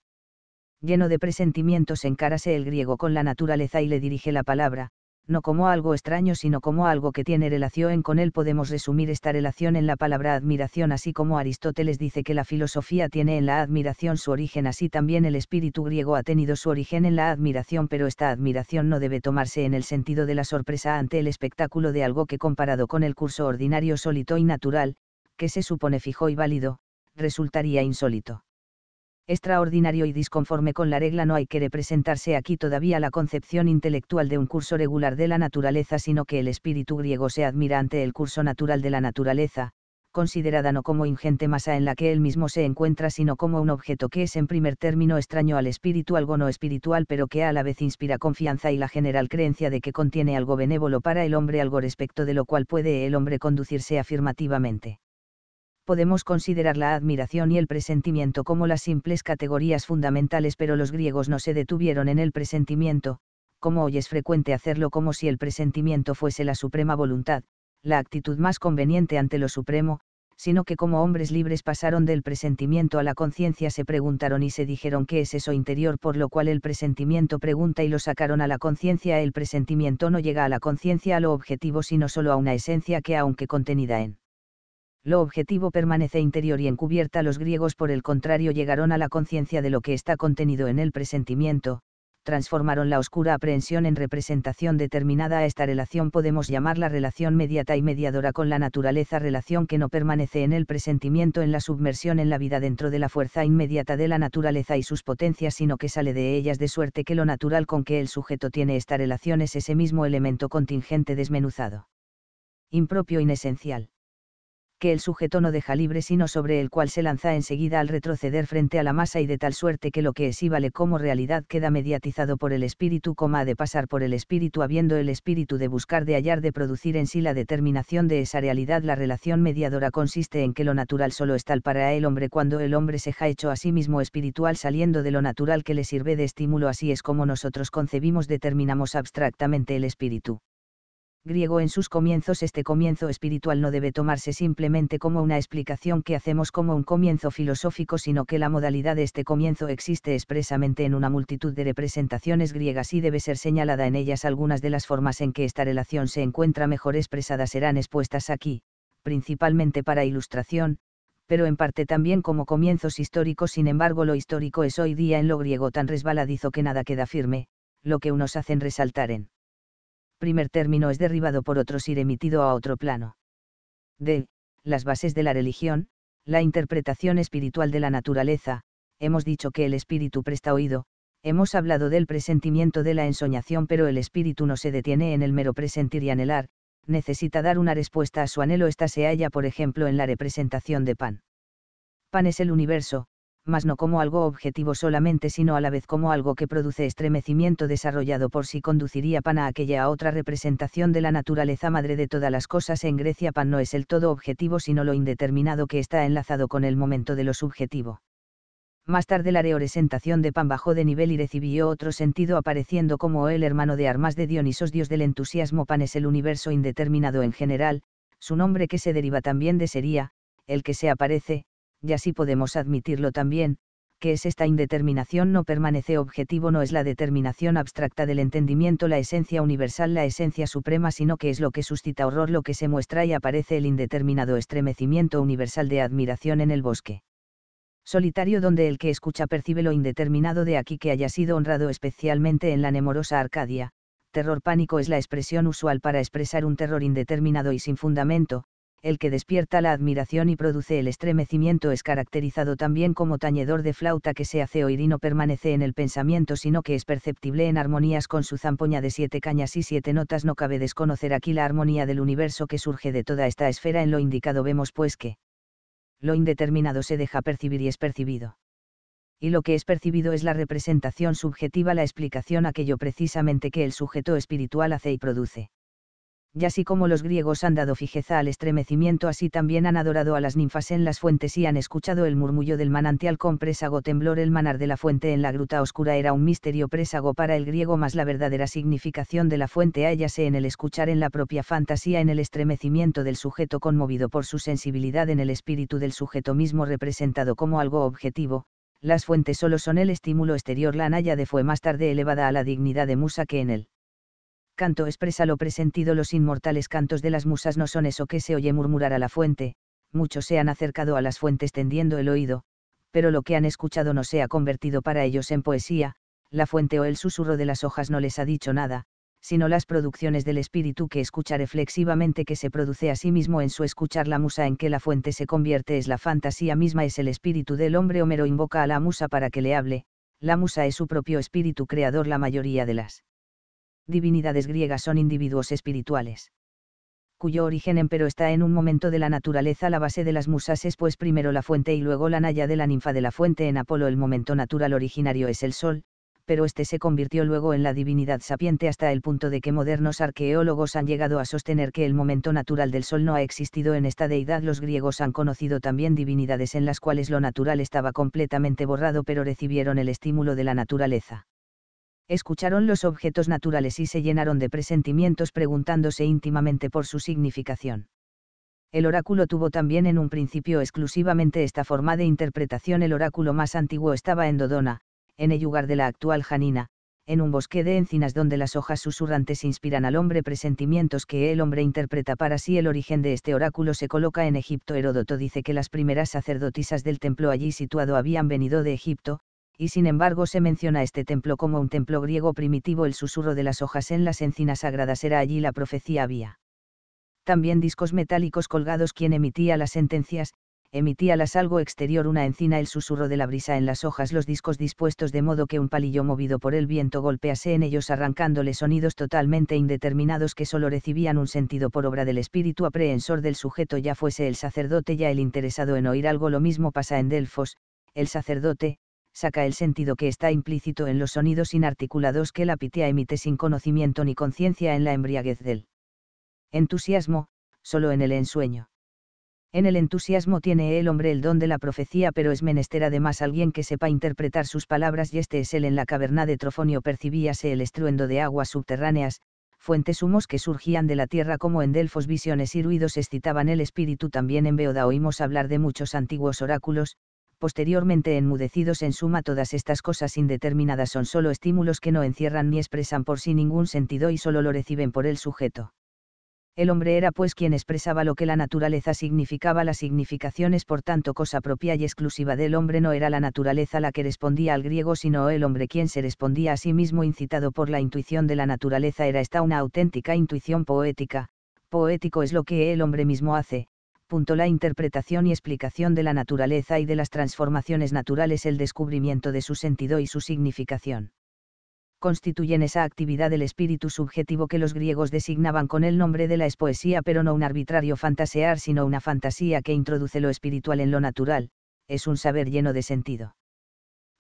S1: Lleno de presentimientos encárase el griego con la naturaleza y le dirige la palabra, no como algo extraño sino como algo que tiene relación con él. Podemos resumir esta relación en la palabra admiración, así como Aristóteles dice que la filosofía tiene en la admiración su origen, así también el espíritu griego ha tenido su origen en la admiración, pero esta admiración no debe tomarse en el sentido de la sorpresa ante el espectáculo de algo que comparado con el curso ordinario, sólito y natural, que se supone fijo y válido, resultaría insólito extraordinario y disconforme con la regla no hay que representarse aquí todavía la concepción intelectual de un curso regular de la naturaleza, sino que el espíritu griego se admira ante el curso natural de la naturaleza, considerada no como ingente masa en la que él mismo se encuentra, sino como un objeto que es en primer término extraño al espíritu, algo no espiritual, pero que a la vez inspira confianza y la general creencia de que contiene algo benévolo para el hombre, algo respecto de lo cual puede el hombre conducirse afirmativamente podemos considerar la admiración y el presentimiento como las simples categorías fundamentales, pero los griegos no se detuvieron en el presentimiento, como hoy es frecuente hacerlo como si el presentimiento fuese la suprema voluntad, la actitud más conveniente ante lo supremo, sino que como hombres libres pasaron del presentimiento a la conciencia, se preguntaron y se dijeron qué es eso interior, por lo cual el presentimiento pregunta y lo sacaron a la conciencia. El presentimiento no llega a la conciencia a lo objetivo, sino solo a una esencia que, aunque contenida en lo objetivo permanece interior y encubierta. Los griegos, por el contrario, llegaron a la conciencia de lo que está contenido en el presentimiento, transformaron la oscura aprehensión en representación determinada a esta relación podemos llamar la relación mediata y mediadora con la naturaleza, relación que no permanece en el presentimiento en la submersión en la vida dentro de la fuerza inmediata de la naturaleza y sus potencias, sino que sale de ellas de suerte que lo natural con que el sujeto tiene esta relación es ese mismo elemento contingente desmenuzado. Impropio inesencial que el sujeto no deja libre sino sobre el cual se lanza enseguida al retroceder frente a la masa y de tal suerte que lo que es y vale como realidad queda mediatizado por el espíritu como ha de pasar por el espíritu habiendo el espíritu de buscar de hallar de producir en sí la determinación de esa realidad la relación mediadora consiste en que lo natural solo es tal para el hombre cuando el hombre se ha hecho a sí mismo espiritual saliendo de lo natural que le sirve de estímulo así es como nosotros concebimos determinamos abstractamente el espíritu griego en sus comienzos este comienzo espiritual no debe tomarse simplemente como una explicación que hacemos como un comienzo filosófico, sino que la modalidad de este comienzo existe expresamente en una multitud de representaciones griegas y debe ser señalada en ellas algunas de las formas en que esta relación se encuentra mejor expresada serán expuestas aquí, principalmente para ilustración, pero en parte también como comienzos históricos, sin embargo lo histórico es hoy día en lo griego tan resbaladizo que nada queda firme, lo que unos hacen resaltar en primer término es derribado por otros y remitido a otro plano. de Las bases de la religión, la interpretación espiritual de la naturaleza, hemos dicho que el espíritu presta oído, hemos hablado del presentimiento de la ensoñación, pero el espíritu no se detiene en el mero presentir y anhelar, necesita dar una respuesta a su anhelo. Esta se halla, por ejemplo, en la representación de pan. Pan es el universo, mas no como algo objetivo solamente, sino a la vez como algo que produce estremecimiento desarrollado por sí conduciría pan a aquella a otra representación de la naturaleza madre de todas las cosas. En Grecia pan no es el todo objetivo, sino lo indeterminado que está enlazado con el momento de lo subjetivo. Más tarde la reoresentación de pan bajó de nivel y recibió otro sentido apareciendo como el hermano de Armas de Dionisos, dios del entusiasmo. Pan es el universo indeterminado en general, su nombre que se deriva también de sería, el que se aparece, y así podemos admitirlo también, que es esta indeterminación no permanece objetivo, no es la determinación abstracta del entendimiento, la esencia universal, la esencia suprema, sino que es lo que suscita horror, lo que se muestra y aparece el indeterminado estremecimiento universal de admiración en el bosque solitario donde el que escucha percibe lo indeterminado de aquí que haya sido honrado especialmente en la nemorosa Arcadia. Terror pánico es la expresión usual para expresar un terror indeterminado y sin fundamento, el que despierta la admiración y produce el estremecimiento es caracterizado también como tañedor de flauta que se hace oír y no permanece en el pensamiento sino que es perceptible en armonías con su zampoña de siete cañas y siete notas. No cabe desconocer aquí la armonía del universo que surge de toda esta esfera en lo indicado vemos pues que lo indeterminado se deja percibir y es percibido. Y lo que es percibido es la representación subjetiva, la explicación aquello precisamente que el sujeto espiritual hace y produce y así como los griegos han dado fijeza al estremecimiento, así también han adorado a las ninfas en las fuentes y han escuchado el murmullo del manantial con présago temblor. El manar de la fuente en la gruta oscura era un misterio présago para el griego, más la verdadera significación de la fuente se en el escuchar en la propia fantasía, en el estremecimiento del sujeto conmovido por su sensibilidad, en el espíritu del sujeto mismo representado como algo objetivo. Las fuentes solo son el estímulo exterior, la anaya de fue más tarde elevada a la dignidad de musa que en él canto expresa lo presentido los inmortales cantos de las musas no son eso que se oye murmurar a la fuente, muchos se han acercado a las fuentes tendiendo el oído, pero lo que han escuchado no se ha convertido para ellos en poesía, la fuente o el susurro de las hojas no les ha dicho nada, sino las producciones del espíritu que escucha reflexivamente que se produce a sí mismo en su escuchar la musa en que la fuente se convierte es la fantasía misma es el espíritu del hombre Homero invoca a la musa para que le hable, la musa es su propio espíritu creador la mayoría de las divinidades griegas son individuos espirituales cuyo origen empero está en un momento de la naturaleza la base de las musas es pues primero la fuente y luego la naya de la ninfa de la fuente en Apolo el momento natural originario es el sol, pero este se convirtió luego en la divinidad sapiente hasta el punto de que modernos arqueólogos han llegado a sostener que el momento natural del sol no ha existido en esta deidad los griegos han conocido también divinidades en las cuales lo natural estaba completamente borrado pero recibieron el estímulo de la naturaleza escucharon los objetos naturales y se llenaron de presentimientos preguntándose íntimamente por su significación. El oráculo tuvo también en un principio exclusivamente esta forma de interpretación. El oráculo más antiguo estaba en Dodona, en el lugar de la actual Janina, en un bosque de encinas donde las hojas susurrantes inspiran al hombre presentimientos que el hombre interpreta para sí. El origen de este oráculo se coloca en Egipto. Heródoto dice que las primeras sacerdotisas del templo allí situado habían venido de Egipto, y sin embargo se menciona este templo como un templo griego primitivo. El susurro de las hojas en las encinas sagradas era allí la profecía había. También discos metálicos colgados quien emitía las sentencias, emitía las algo exterior una encina el susurro de la brisa en las hojas los discos dispuestos de modo que un palillo movido por el viento golpease en ellos arrancándole sonidos totalmente indeterminados que solo recibían un sentido por obra del espíritu aprehensor del sujeto ya fuese el sacerdote ya el interesado en oír algo lo mismo pasa en Delfos, el sacerdote, saca el sentido que está implícito en los sonidos inarticulados que la pitea emite sin conocimiento ni conciencia en la embriaguez del entusiasmo, solo en el ensueño. En el entusiasmo tiene el hombre el don de la profecía, pero es menester además alguien que sepa interpretar sus palabras, y este es el en la caverna de Trofonio percibíase el estruendo de aguas subterráneas, fuentes humos que surgían de la tierra como en Delfos visiones y ruidos excitaban el espíritu también en Beoda oímos hablar de muchos antiguos oráculos, posteriormente enmudecidos en suma todas estas cosas indeterminadas son solo estímulos que no encierran ni expresan por sí ningún sentido y solo lo reciben por el sujeto. El hombre era pues quien expresaba lo que la naturaleza significaba, las significaciones por tanto cosa propia y exclusiva del hombre, no era la naturaleza la que respondía al griego, sino el hombre quien se respondía a sí mismo incitado por la intuición de la naturaleza, era esta una auténtica intuición poética, poético es lo que el hombre mismo hace, la interpretación y explicación de la naturaleza y de las transformaciones naturales, el descubrimiento de su sentido y su significación. Constituyen esa actividad del espíritu subjetivo que los griegos designaban con el nombre de la espoesía, pero no un arbitrario fantasear, sino una fantasía que introduce lo espiritual en lo natural, es un saber lleno de sentido.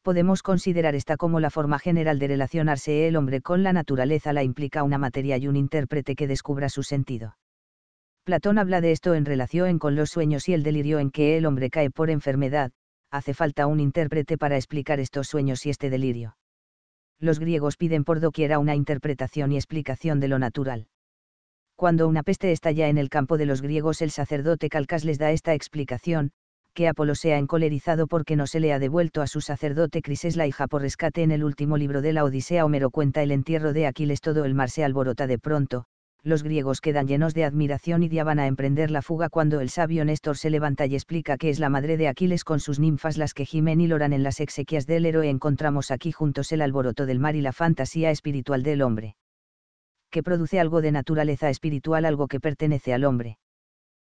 S1: Podemos considerar esta como la forma general de relacionarse el hombre con la naturaleza, la implica una materia y un intérprete que descubra su sentido Platón habla de esto en relación con los sueños y el delirio en que el hombre cae por enfermedad, hace falta un intérprete para explicar estos sueños y este delirio. Los griegos piden por doquiera una interpretación y explicación de lo natural. Cuando una peste estalla en el campo de los griegos, el sacerdote Calcas les da esta explicación, que Apolo sea encolerizado porque no se le ha devuelto a su sacerdote Crises la hija por rescate en el último libro de la Odisea Homero cuenta el entierro de Aquiles todo el mar se alborota de pronto, los griegos quedan llenos de admiración y diaban a emprender la fuga cuando el sabio Néstor se levanta y explica que es la madre de Aquiles con sus ninfas las que gimen y loran en las exequias del héroe. Encontramos aquí juntos el alboroto del mar y la fantasía espiritual del hombre. Que produce algo de naturaleza espiritual, algo que pertenece al hombre.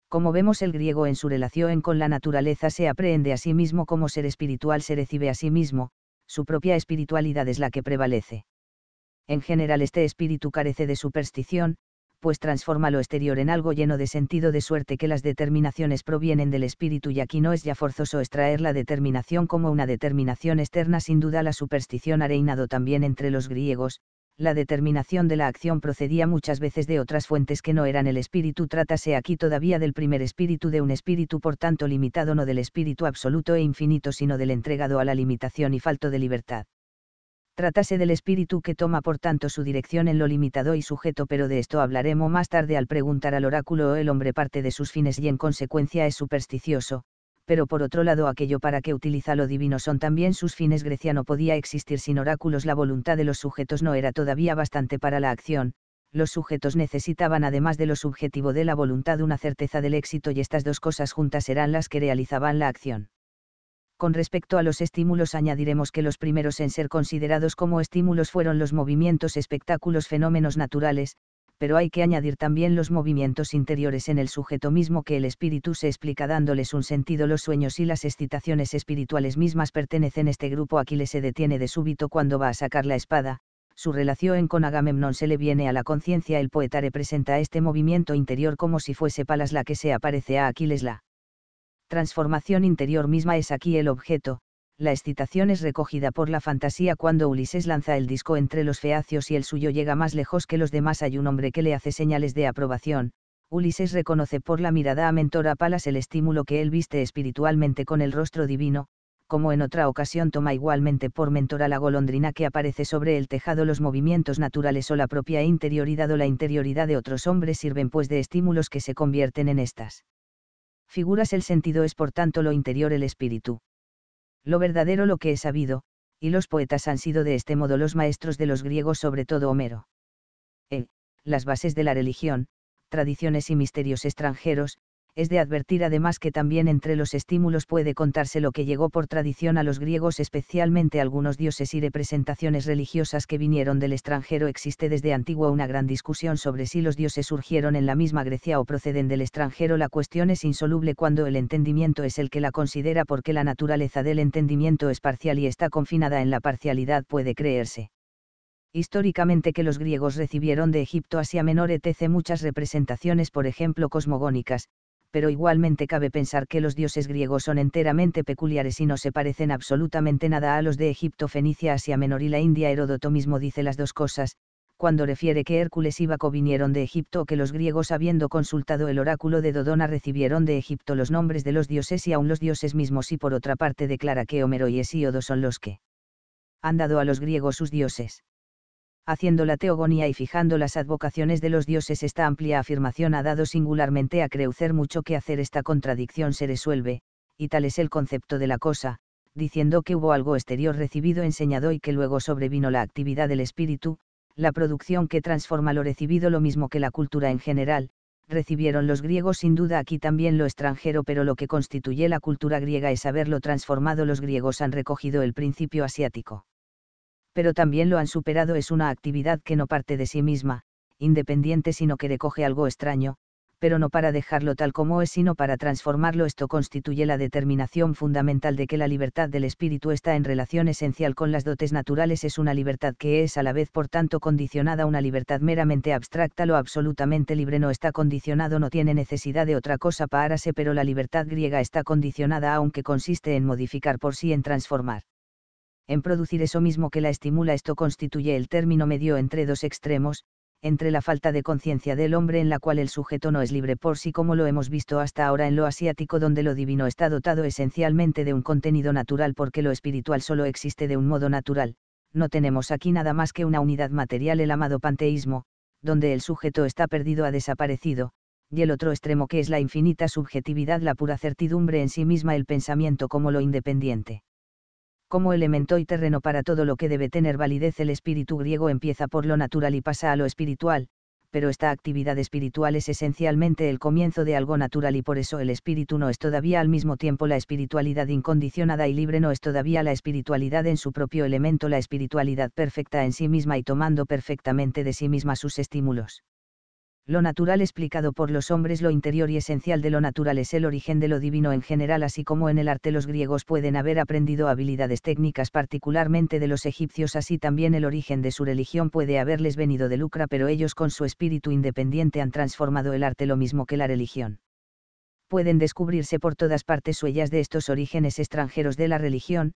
S1: Como vemos el griego en su relación con la naturaleza se aprehende a sí mismo como ser espiritual, se recibe a sí mismo, su propia espiritualidad es la que prevalece. En general este espíritu carece de superstición, pues transforma lo exterior en algo lleno de sentido de suerte que las determinaciones provienen del espíritu y aquí no es ya forzoso extraer la determinación como una determinación externa sin duda la superstición ha reinado también entre los griegos, la determinación de la acción procedía muchas veces de otras fuentes que no eran el espíritu. Trátase aquí todavía del primer espíritu, de un espíritu por tanto limitado, no del espíritu absoluto e infinito, sino del entregado a la limitación y falto de libertad tratase del espíritu que toma por tanto su dirección en lo limitado y sujeto, pero de esto hablaremos más tarde al preguntar al oráculo o oh, el hombre parte de sus fines y en consecuencia es supersticioso, pero por otro lado aquello para que utiliza lo divino son también sus fines grecia no podía existir sin oráculos la voluntad de los sujetos no era todavía bastante para la acción, los sujetos necesitaban además de lo subjetivo de la voluntad una certeza del éxito y estas dos cosas juntas eran las que realizaban la acción. Con respecto a los estímulos añadiremos que los primeros en ser considerados como estímulos fueron los movimientos, espectáculos, fenómenos naturales, pero hay que añadir también los movimientos interiores en el sujeto mismo que el espíritu se explica dándoles un sentido. Los sueños y las excitaciones espirituales mismas pertenecen a este grupo. Aquiles se detiene de súbito cuando va a sacar la espada, su relación con Agamemnon se le viene a la conciencia. El poeta representa este movimiento interior como si fuese Palas la que se aparece a Aquiles la transformación interior misma es aquí el objeto, la excitación es recogida por la fantasía cuando Ulises lanza el disco entre los feacios y el suyo llega más lejos que los demás hay un hombre que le hace señales de aprobación, Ulises reconoce por la mirada a Mentora Palas el estímulo que él viste espiritualmente con el rostro divino, como en otra ocasión toma igualmente por mentora la golondrina que aparece sobre el tejado los movimientos naturales o la propia interioridad o la interioridad de otros hombres sirven pues de estímulos que se convierten en estas figuras el sentido es por tanto lo interior el espíritu. Lo verdadero lo que he sabido, y los poetas han sido de este modo los maestros de los griegos, sobre todo Homero. E, las bases de la religión, tradiciones y misterios extranjeros, es de advertir además que también entre los estímulos puede contarse lo que llegó por tradición a los griegos, especialmente algunos dioses y representaciones religiosas que vinieron del extranjero. Existe desde antigua una gran discusión sobre si los dioses surgieron en la misma Grecia o proceden del extranjero. La cuestión es insoluble cuando el entendimiento es el que la considera porque la naturaleza del entendimiento es parcial y está confinada en la parcialidad puede creerse históricamente que los griegos recibieron de Egipto hacia Menor etc. muchas representaciones por ejemplo cosmogónicas, pero igualmente cabe pensar que los dioses griegos son enteramente peculiares y no se parecen absolutamente nada a los de Egipto, Fenicia, Asia Menor y la India. Heródoto mismo dice las dos cosas, cuando refiere que Hércules y Baco vinieron de Egipto o que los griegos habiendo consultado el oráculo de Dodona recibieron de Egipto los nombres de los dioses y aún los dioses mismos y por otra parte declara que Homero y Hesíodo son los que han dado a los griegos sus dioses haciendo la teogonía y fijando las advocaciones de los dioses. Esta amplia afirmación ha dado singularmente a Creucer mucho que hacer. Esta contradicción se resuelve, y tal es el concepto de la cosa, diciendo que hubo algo exterior recibido enseñado y que luego sobrevino la actividad del espíritu, la producción que transforma lo recibido lo mismo que la cultura en general, recibieron los griegos sin duda aquí también lo extranjero, pero lo que constituye la cultura griega es haberlo transformado. Los griegos han recogido el principio asiático pero también lo han superado es una actividad que no parte de sí misma, independiente sino que recoge algo extraño, pero no para dejarlo tal como es sino para transformarlo esto constituye la determinación fundamental de que la libertad del espíritu está en relación esencial con las dotes naturales es una libertad que es a la vez por tanto condicionada una libertad meramente abstracta lo absolutamente libre no está condicionado no tiene necesidad de otra cosa para pararse pero la libertad griega está condicionada aunque consiste en modificar por sí en transformar en producir eso mismo que la estimula. Esto constituye el término medio entre dos extremos, entre la falta de conciencia del hombre en la cual el sujeto no es libre por sí como lo hemos visto hasta ahora en lo asiático donde lo divino está dotado esencialmente de un contenido natural porque lo espiritual solo existe de un modo natural, no tenemos aquí nada más que una unidad material el amado panteísmo, donde el sujeto está perdido ha desaparecido, y el otro extremo que es la infinita subjetividad la pura certidumbre en sí misma el pensamiento como lo independiente como elemento y terreno para todo lo que debe tener validez. El espíritu griego empieza por lo natural y pasa a lo espiritual, pero esta actividad espiritual es esencialmente el comienzo de algo natural y por eso el espíritu no es todavía al mismo tiempo la espiritualidad incondicionada y libre, no es todavía la espiritualidad en su propio elemento, la espiritualidad perfecta en sí misma y tomando perfectamente de sí misma sus estímulos. Lo natural explicado por los hombres, lo interior y esencial de lo natural es el origen de lo divino en general, así como en el arte los griegos pueden haber aprendido habilidades técnicas particularmente de los egipcios, así también el origen de su religión puede haberles venido de Lucra, pero ellos con su espíritu independiente han transformado el arte lo mismo que la religión pueden descubrirse por todas partes huellas de estos orígenes extranjeros de la religión,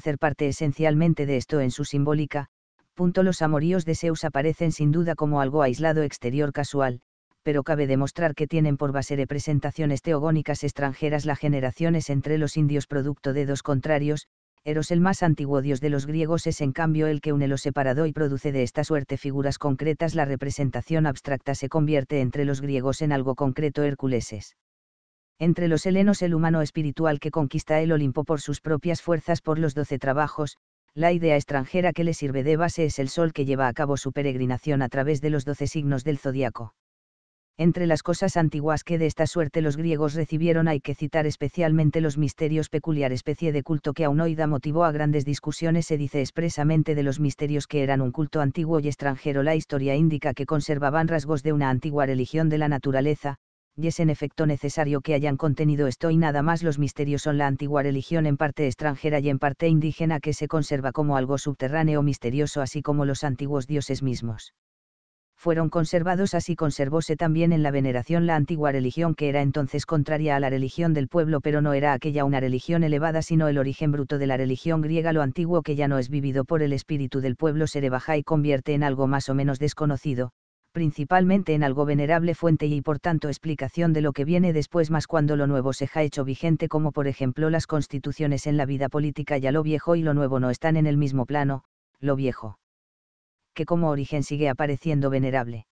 S1: ser parte esencialmente de esto en su simbólica, Punto los amoríos de Zeus aparecen sin duda como algo aislado exterior casual, pero cabe demostrar que tienen por base representaciones teogónicas extranjeras generación generaciones entre los indios producto de dos contrarios, Eros el más antiguo dios de los griegos es en cambio el que une lo separado y produce de esta suerte figuras concretas la representación abstracta se convierte entre los griegos en algo concreto Hérculeses. Entre los helenos el humano espiritual que conquista el Olimpo por sus propias fuerzas por los doce trabajos, la idea extranjera que le sirve de base es el sol que lleva a cabo su peregrinación a través de los doce signos del zodiaco. Entre las cosas antiguas que de esta suerte los griegos recibieron hay que citar especialmente los misterios peculiar especie de culto que aún hoy da motivo a grandes discusiones. Se dice expresamente de los misterios que eran un culto antiguo y extranjero. La historia indica que conservaban rasgos de una antigua religión de la naturaleza, y es en efecto necesario que hayan contenido esto y nada más los misterios son la antigua religión en parte extranjera y en parte indígena que se conserva como algo subterráneo misterioso así como los antiguos dioses mismos. Fueron conservados así conservóse también en la veneración la antigua religión que era entonces contraria a la religión del pueblo pero no era aquella una religión elevada sino el origen bruto de la religión griega lo antiguo que ya no es vivido por el espíritu del pueblo se rebaja y convierte en algo más o menos desconocido, principalmente en algo venerable fuente y por tanto explicación de lo que viene después más cuando lo nuevo se ha hecho vigente como por ejemplo las constituciones en la vida política ya lo viejo y lo nuevo no están en el mismo plano, lo viejo que como origen sigue apareciendo venerable.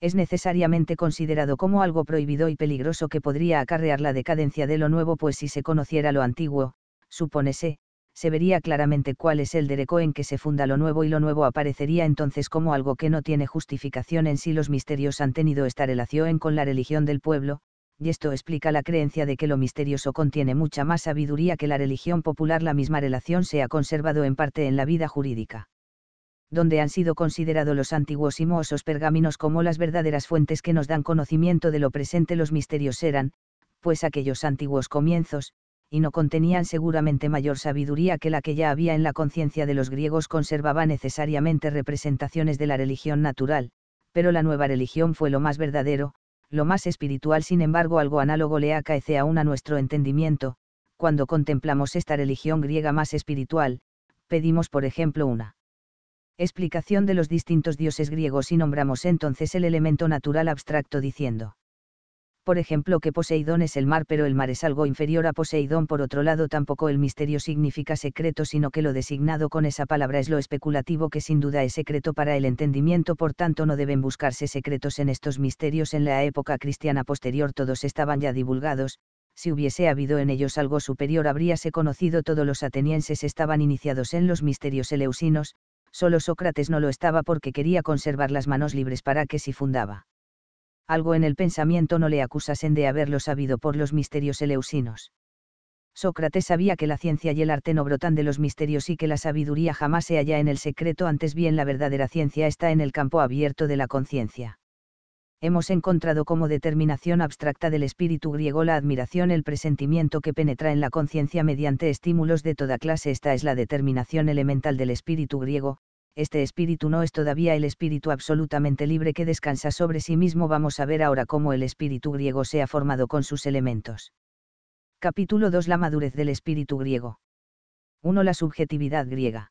S1: Es necesariamente considerado como algo prohibido y peligroso que podría acarrear la decadencia de lo nuevo pues si se conociera lo antiguo, supónese, se vería claramente cuál es el dereco en que se funda lo nuevo y lo nuevo aparecería entonces como algo que no tiene justificación en sí. Los misterios han tenido esta relación con la religión del pueblo, y esto explica la creencia de que lo misterioso contiene mucha más sabiduría que la religión popular. La misma relación se ha conservado en parte en la vida jurídica donde han sido considerados los antiguos y mohosos pergaminos como las verdaderas fuentes que nos dan conocimiento de lo presente los misterios eran, pues aquellos antiguos comienzos, y no contenían seguramente mayor sabiduría que la que ya había en la conciencia de los griegos conservaba necesariamente representaciones de la religión natural, pero la nueva religión fue lo más verdadero, lo más espiritual sin embargo algo análogo le acaece aún a nuestro entendimiento, cuando contemplamos esta religión griega más espiritual, pedimos por ejemplo una explicación de los distintos dioses griegos y nombramos entonces el elemento natural abstracto diciendo por ejemplo que Poseidón es el mar pero el mar es algo inferior a Poseidón. Por otro lado, tampoco el misterio significa secreto, sino que lo designado con esa palabra es lo especulativo que sin duda es secreto para el entendimiento, por tanto no deben buscarse secretos en estos misterios. En la época cristiana posterior todos estaban ya divulgados, si hubiese habido en ellos algo superior habríase conocido todos los atenienses estaban iniciados en los misterios eleusinos, solo Sócrates no lo estaba porque quería conservar las manos libres para que si fundaba algo en el pensamiento no le acusasen de haberlo sabido por los misterios eleusinos. Sócrates sabía que la ciencia y el arte no brotan de los misterios y que la sabiduría jamás se halla en el secreto, antes bien la verdadera ciencia está en el campo abierto de la conciencia. Hemos encontrado como determinación abstracta del espíritu griego la admiración, el presentimiento que penetra en la conciencia mediante estímulos de toda clase. Esta es la determinación elemental del espíritu griego, este espíritu no es todavía el espíritu absolutamente libre que descansa sobre sí mismo. Vamos a ver ahora cómo el espíritu griego se ha formado con sus elementos. Capítulo 2 La madurez del espíritu griego. 1. La subjetividad griega.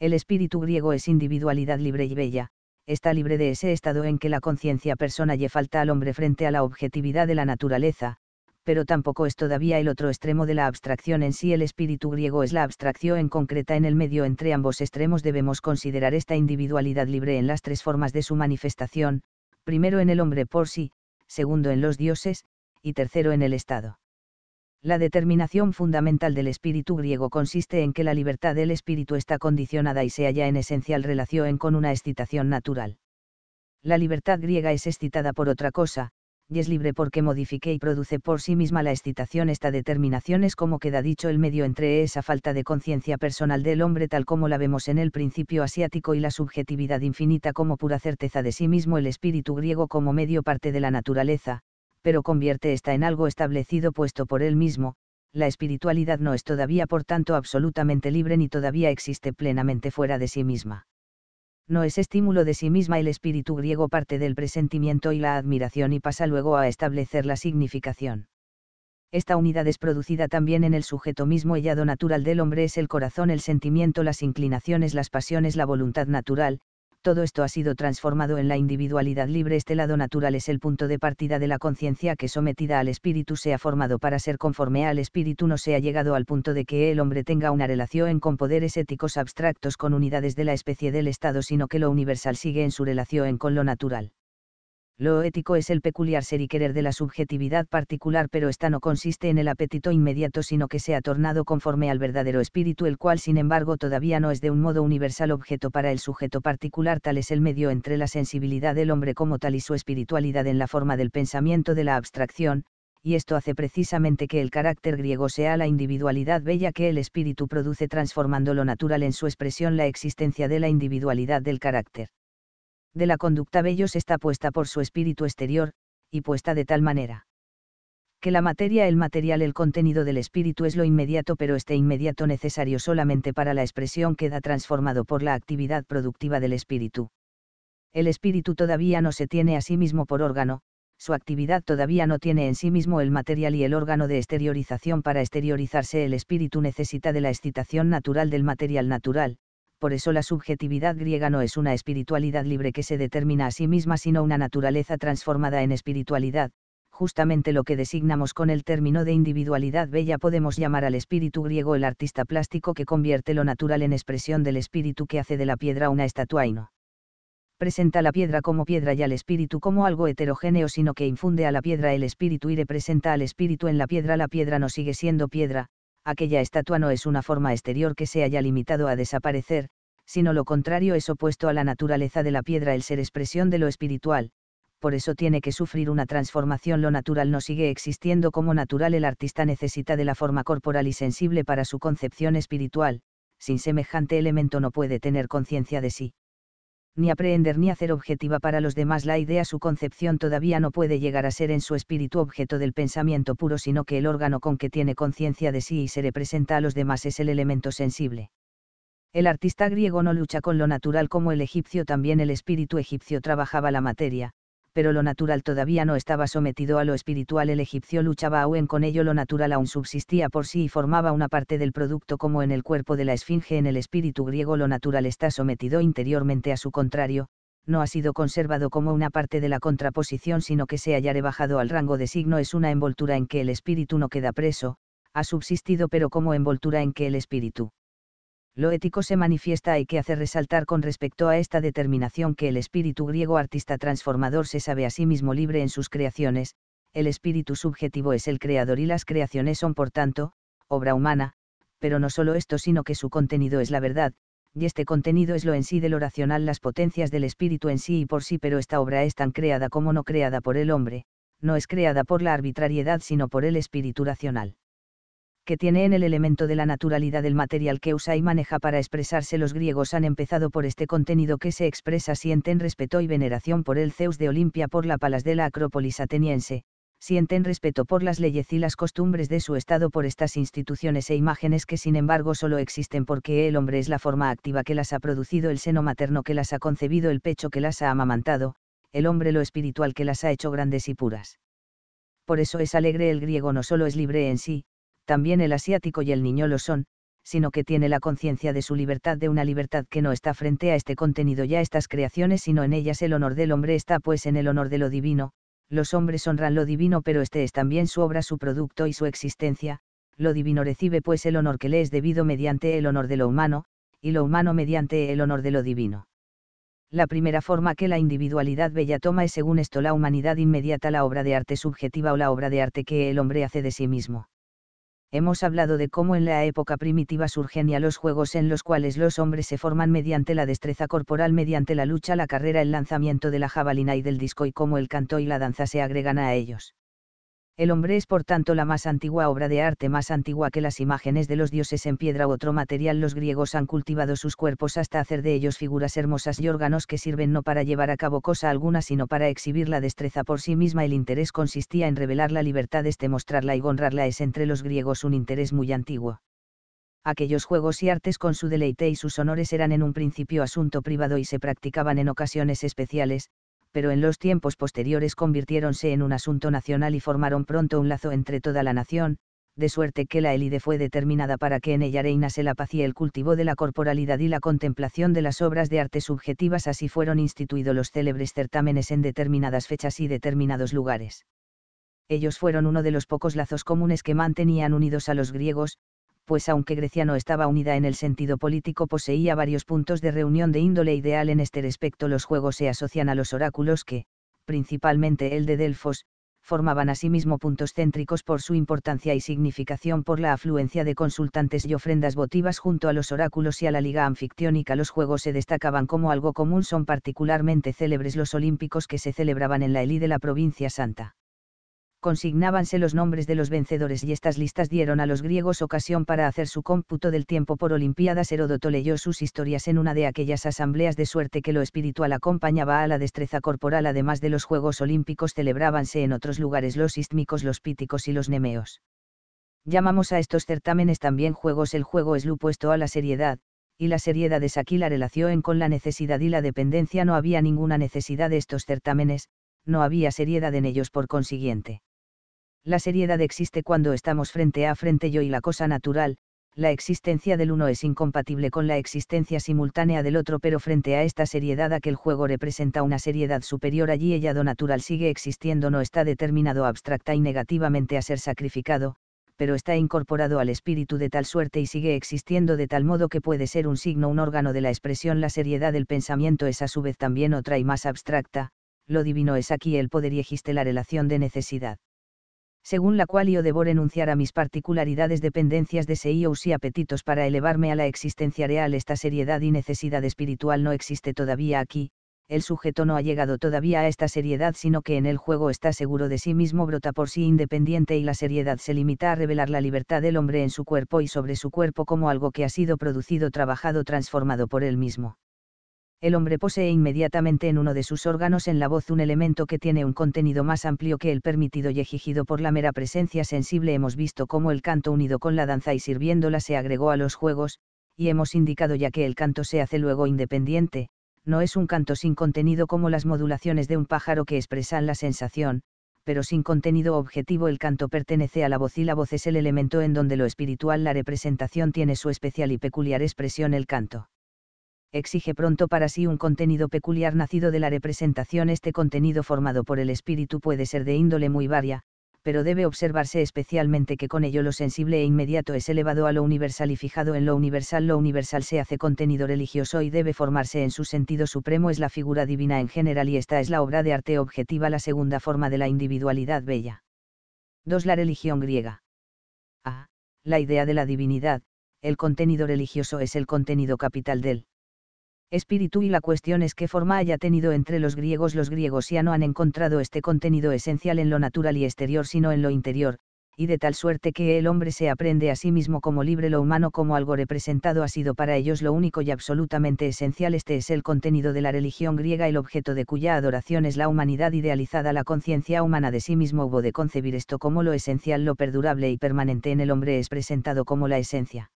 S1: El espíritu griego es individualidad libre y bella, está libre de ese estado en que la conciencia persona y falta al hombre frente a la objetividad de la naturaleza, pero tampoco es todavía el otro extremo de la abstracción en sí. El espíritu griego es la abstracción en concreta en el medio entre ambos extremos debemos considerar esta individualidad libre en las tres formas de su manifestación, primero en el hombre por sí, segundo en los dioses, y tercero en el Estado. La determinación fundamental del espíritu griego consiste en que la libertad del espíritu está condicionada y se halla en esencial relación con una excitación natural. La libertad griega es excitada por otra cosa, y es libre porque modifique y produce por sí misma la excitación. Esta determinación es como queda dicho el medio entre esa falta de conciencia personal del hombre tal como la vemos en el principio asiático y la subjetividad infinita como pura certeza de sí mismo el espíritu griego como medio parte de la naturaleza, pero convierte esta en algo establecido puesto por él mismo, la espiritualidad no es todavía por tanto absolutamente libre ni todavía existe plenamente fuera de sí misma no es estímulo de sí misma el espíritu griego parte del presentimiento y la admiración y pasa luego a establecer la significación. Esta unidad es producida también en el sujeto mismo hallado natural del hombre es el corazón, el sentimiento, las inclinaciones, las pasiones, la voluntad natural, todo esto ha sido transformado en la individualidad libre. Este lado natural es el punto de partida de la conciencia que sometida al espíritu se ha formado para ser conforme al espíritu no se ha llegado al punto de que el hombre tenga una relación con poderes éticos abstractos con unidades de la especie del estado, sino que lo universal sigue en su relación con lo natural. Lo ético es el peculiar ser y querer de la subjetividad particular, pero ésta no consiste en el apetito inmediato, sino que se ha tornado conforme al verdadero espíritu, el cual, sin embargo, todavía no es de un modo universal objeto para el sujeto particular. Tal es el medio entre la sensibilidad del hombre como tal y su espiritualidad en la forma del pensamiento de la abstracción, y esto hace precisamente que el carácter griego sea la individualidad bella que el espíritu produce, transformando lo natural en su expresión la existencia de la individualidad del carácter de la conducta bellos está puesta por su espíritu exterior, y puesta de tal manera. Que la materia, el material, el contenido del espíritu es lo inmediato, pero este inmediato necesario solamente para la expresión queda transformado por la actividad productiva del espíritu. El espíritu todavía no se tiene a sí mismo por órgano, su actividad todavía no tiene en sí mismo el material y el órgano de exteriorización para exteriorizarse el espíritu necesita de la excitación natural del material natural, por eso la subjetividad griega no es una espiritualidad libre que se determina a sí misma, sino una naturaleza transformada en espiritualidad, justamente lo que designamos con el término de individualidad bella podemos llamar al espíritu griego el artista plástico que convierte lo natural en expresión del espíritu que hace de la piedra una estatua y no presenta la piedra como piedra y al espíritu como algo heterogéneo, sino que infunde a la piedra el espíritu y representa al espíritu en la piedra. La piedra no sigue siendo piedra, aquella estatua no es una forma exterior que se haya limitado a desaparecer, sino lo contrario es opuesto a la naturaleza de la piedra el ser expresión de lo espiritual, por eso tiene que sufrir una transformación lo natural no sigue existiendo como natural el artista necesita de la forma corporal y sensible para su concepción espiritual, sin semejante elemento no puede tener conciencia de sí. Ni aprehender ni hacer objetiva para los demás la idea su concepción todavía no puede llegar a ser en su espíritu objeto del pensamiento puro sino que el órgano con que tiene conciencia de sí y se representa a los demás es el elemento sensible el artista griego no lucha con lo natural como el egipcio, también el espíritu egipcio trabajaba la materia, pero lo natural todavía no estaba sometido a lo espiritual, el egipcio luchaba aún con ello, lo natural aún subsistía por sí y formaba una parte del producto como en el cuerpo de la esfinge, en el espíritu griego lo natural está sometido interiormente a su contrario, no ha sido conservado como una parte de la contraposición, sino que se haya rebajado al rango de signo, es una envoltura en que el espíritu no queda preso, ha subsistido pero como envoltura en que el espíritu lo ético se manifiesta y que hace resaltar con respecto a esta determinación que el espíritu griego artista transformador se sabe a sí mismo libre en sus creaciones, el espíritu subjetivo es el creador y las creaciones son por tanto, obra humana, pero no solo esto sino que su contenido es la verdad, y este contenido es lo en sí del lo racional las potencias del espíritu en sí y por sí pero esta obra es tan creada como no creada por el hombre, no es creada por la arbitrariedad sino por el espíritu racional que tiene en el elemento de la naturalidad del material que usa y maneja para expresarse. Los griegos han empezado por este contenido que se expresa sienten respeto y veneración por el Zeus de Olimpia, por la palas de la Acrópolis ateniense, sienten respeto por las leyes y las costumbres de su estado, por estas instituciones e imágenes que sin embargo solo existen porque el hombre es la forma activa que las ha producido, el seno materno que las ha concebido, el pecho que las ha amamantado, el hombre lo espiritual que las ha hecho grandes y puras. Por eso es alegre el griego no solo es libre en sí, también el asiático y el niño lo son, sino que tiene la conciencia de su libertad, de una libertad que no está frente a este contenido ya estas creaciones, sino en ellas el honor del hombre está pues en el honor de lo divino, los hombres honran lo divino, pero este es también su obra, su producto y su existencia, lo divino recibe pues el honor que le es debido mediante el honor de lo humano, y lo humano mediante el honor de lo divino. La primera forma que la individualidad bella toma es según esto la humanidad inmediata, la obra de arte subjetiva o la obra de arte que el hombre hace de sí mismo hemos hablado de cómo en la época primitiva surgen ya los juegos en los cuales los hombres se forman mediante la destreza corporal, mediante la lucha, la carrera, el lanzamiento de la jabalina y del disco y cómo el canto y la danza se agregan a ellos. El hombre es por tanto la más antigua obra de arte, más antigua que las imágenes de los dioses en piedra u otro material. Los griegos han cultivado sus cuerpos hasta hacer de ellos figuras hermosas y órganos que sirven no para llevar a cabo cosa alguna, sino para exhibir la destreza por sí misma. El interés consistía en revelar la libertad, este mostrarla y honrarla es entre los griegos un interés muy antiguo aquellos juegos y artes con su deleite y sus honores eran en un principio asunto privado y se practicaban en ocasiones especiales, pero en los tiempos posteriores convirtiéronse en un asunto nacional y formaron pronto un lazo entre toda la nación, de suerte que la élide fue determinada para que en ella reinase la paz y el cultivo de la corporalidad y la contemplación de las obras de arte subjetivas, así fueron instituidos los célebres certámenes en determinadas fechas y determinados lugares. Ellos fueron uno de los pocos lazos comunes que mantenían unidos a los griegos, pues aunque Grecia no estaba unida en el sentido político poseía varios puntos de reunión de índole ideal en este respecto los juegos se asocian a los oráculos que, principalmente el de Delfos, formaban asimismo puntos céntricos por su importancia y significación por la afluencia de consultantes y ofrendas votivas junto a los oráculos y a la liga anfictiónica. Los juegos se destacaban como algo común, son particularmente célebres los olímpicos que se celebraban en la Elí de la provincia santa consignábanse los nombres de los vencedores y estas listas dieron a los griegos ocasión para hacer su cómputo del tiempo por Olimpiadas. Heródoto leyó sus historias en una de aquellas asambleas de suerte que lo espiritual acompañaba a la destreza corporal. Además de los Juegos Olímpicos celebrábanse en otros lugares los istmicos, los píticos y los nemeos. Llamamos a estos certámenes también juegos. El juego es lo opuesto a la seriedad, y la seriedad es aquí la relación con la necesidad y la dependencia. No había ninguna necesidad de estos certámenes, no había seriedad en ellos por consiguiente la seriedad existe cuando estamos frente a frente yo y la cosa natural, la existencia del uno es incompatible con la existencia simultánea del otro, pero frente a esta seriedad a que el juego representa una seriedad superior allí ella do natural sigue existiendo, no está determinado abstracta y negativamente a ser sacrificado, pero está incorporado al espíritu de tal suerte y sigue existiendo de tal modo que puede ser un signo, un órgano de la expresión, la seriedad del pensamiento es a su vez también otra y más abstracta, lo divino es aquí el poder y existe la relación de necesidad según la cual yo debo renunciar a mis particularidades dependencias deseos y apetitos para elevarme a la existencia real. Esta seriedad y necesidad espiritual no existe todavía aquí, el sujeto no ha llegado todavía a esta seriedad sino que en el juego está seguro de sí mismo, brota por sí independiente y la seriedad se limita a revelar la libertad del hombre en su cuerpo y sobre su cuerpo como algo que ha sido producido, trabajado, transformado por él mismo el hombre posee inmediatamente en uno de sus órganos en la voz un elemento que tiene un contenido más amplio que el permitido y exigido por la mera presencia sensible. Hemos visto cómo el canto unido con la danza y sirviéndola se agregó a los juegos, y hemos indicado ya que el canto se hace luego independiente, no es un canto sin contenido como las modulaciones de un pájaro que expresan la sensación, pero sin contenido objetivo el canto pertenece a la voz y la voz es el elemento en donde lo espiritual, la representación tiene su especial y peculiar expresión el canto exige pronto para sí un contenido peculiar nacido de la representación. Este contenido formado por el espíritu puede ser de índole muy varia, pero debe observarse especialmente que con ello lo sensible e inmediato es elevado a lo universal y fijado en lo universal. Lo universal se hace contenido religioso y debe formarse en su sentido supremo es la figura divina en general y esta es la obra de arte objetiva, la segunda forma de la individualidad bella. 2. La religión griega. A. La idea de la divinidad, el contenido religioso es el contenido capital del espíritu y la cuestión es qué forma haya tenido entre los griegos. Los griegos ya no han encontrado este contenido esencial en lo natural y exterior sino en lo interior, y de tal suerte que el hombre se aprende a sí mismo como libre lo humano como algo representado ha sido para ellos lo único y absolutamente esencial este es el contenido de la religión griega el objeto de cuya adoración es la humanidad idealizada la conciencia humana de sí mismo hubo de concebir esto como lo esencial lo perdurable y permanente en el hombre es presentado como la esencia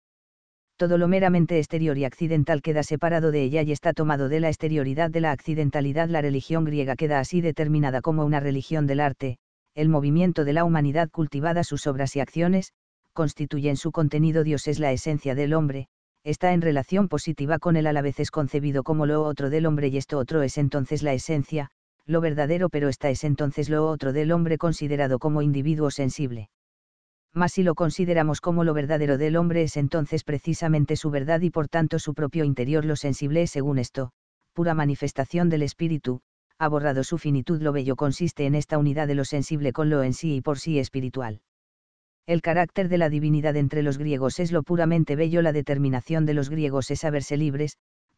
S1: todo lo meramente exterior y accidental queda separado de ella y está tomado de la exterioridad de la accidentalidad. La religión griega queda así determinada como una religión del arte, el movimiento de la humanidad cultivada sus obras y acciones, constituyen su contenido Dios es la esencia del hombre, está en relación positiva con él a la vez es concebido como lo otro del hombre y esto otro es entonces la esencia, lo verdadero pero esta es entonces lo otro del hombre considerado como individuo sensible mas si lo consideramos como lo verdadero del hombre es entonces precisamente su verdad y por tanto su propio interior lo sensible es según esto, pura manifestación del espíritu, ha borrado su finitud lo bello consiste en esta unidad de lo sensible con lo en sí y por sí espiritual. El carácter de la divinidad entre los griegos es lo puramente bello, la determinación de los griegos es saberse libres,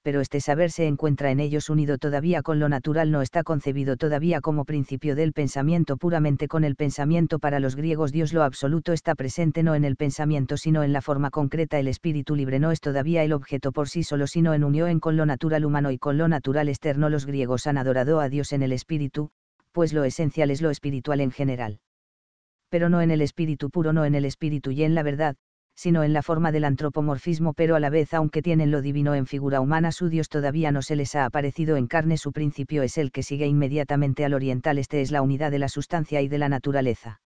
S1: pero este saber se encuentra en ellos unido todavía con lo natural, no está concebido todavía como principio del pensamiento puramente con el pensamiento para los griegos Dios lo absoluto está presente no en el pensamiento sino en la forma concreta, el espíritu libre no es todavía el objeto por sí solo sino en unión con lo natural humano y con lo natural externo los griegos han adorado a Dios en el espíritu, pues lo esencial es lo espiritual en general pero no en el espíritu puro, no en el espíritu y en la verdad, sino en la forma del antropomorfismo, pero a la vez, aunque tienen lo divino en figura humana, su Dios todavía no se les ha aparecido en carne, su principio es el que sigue inmediatamente al oriental, este es la unidad de la sustancia y de la naturaleza.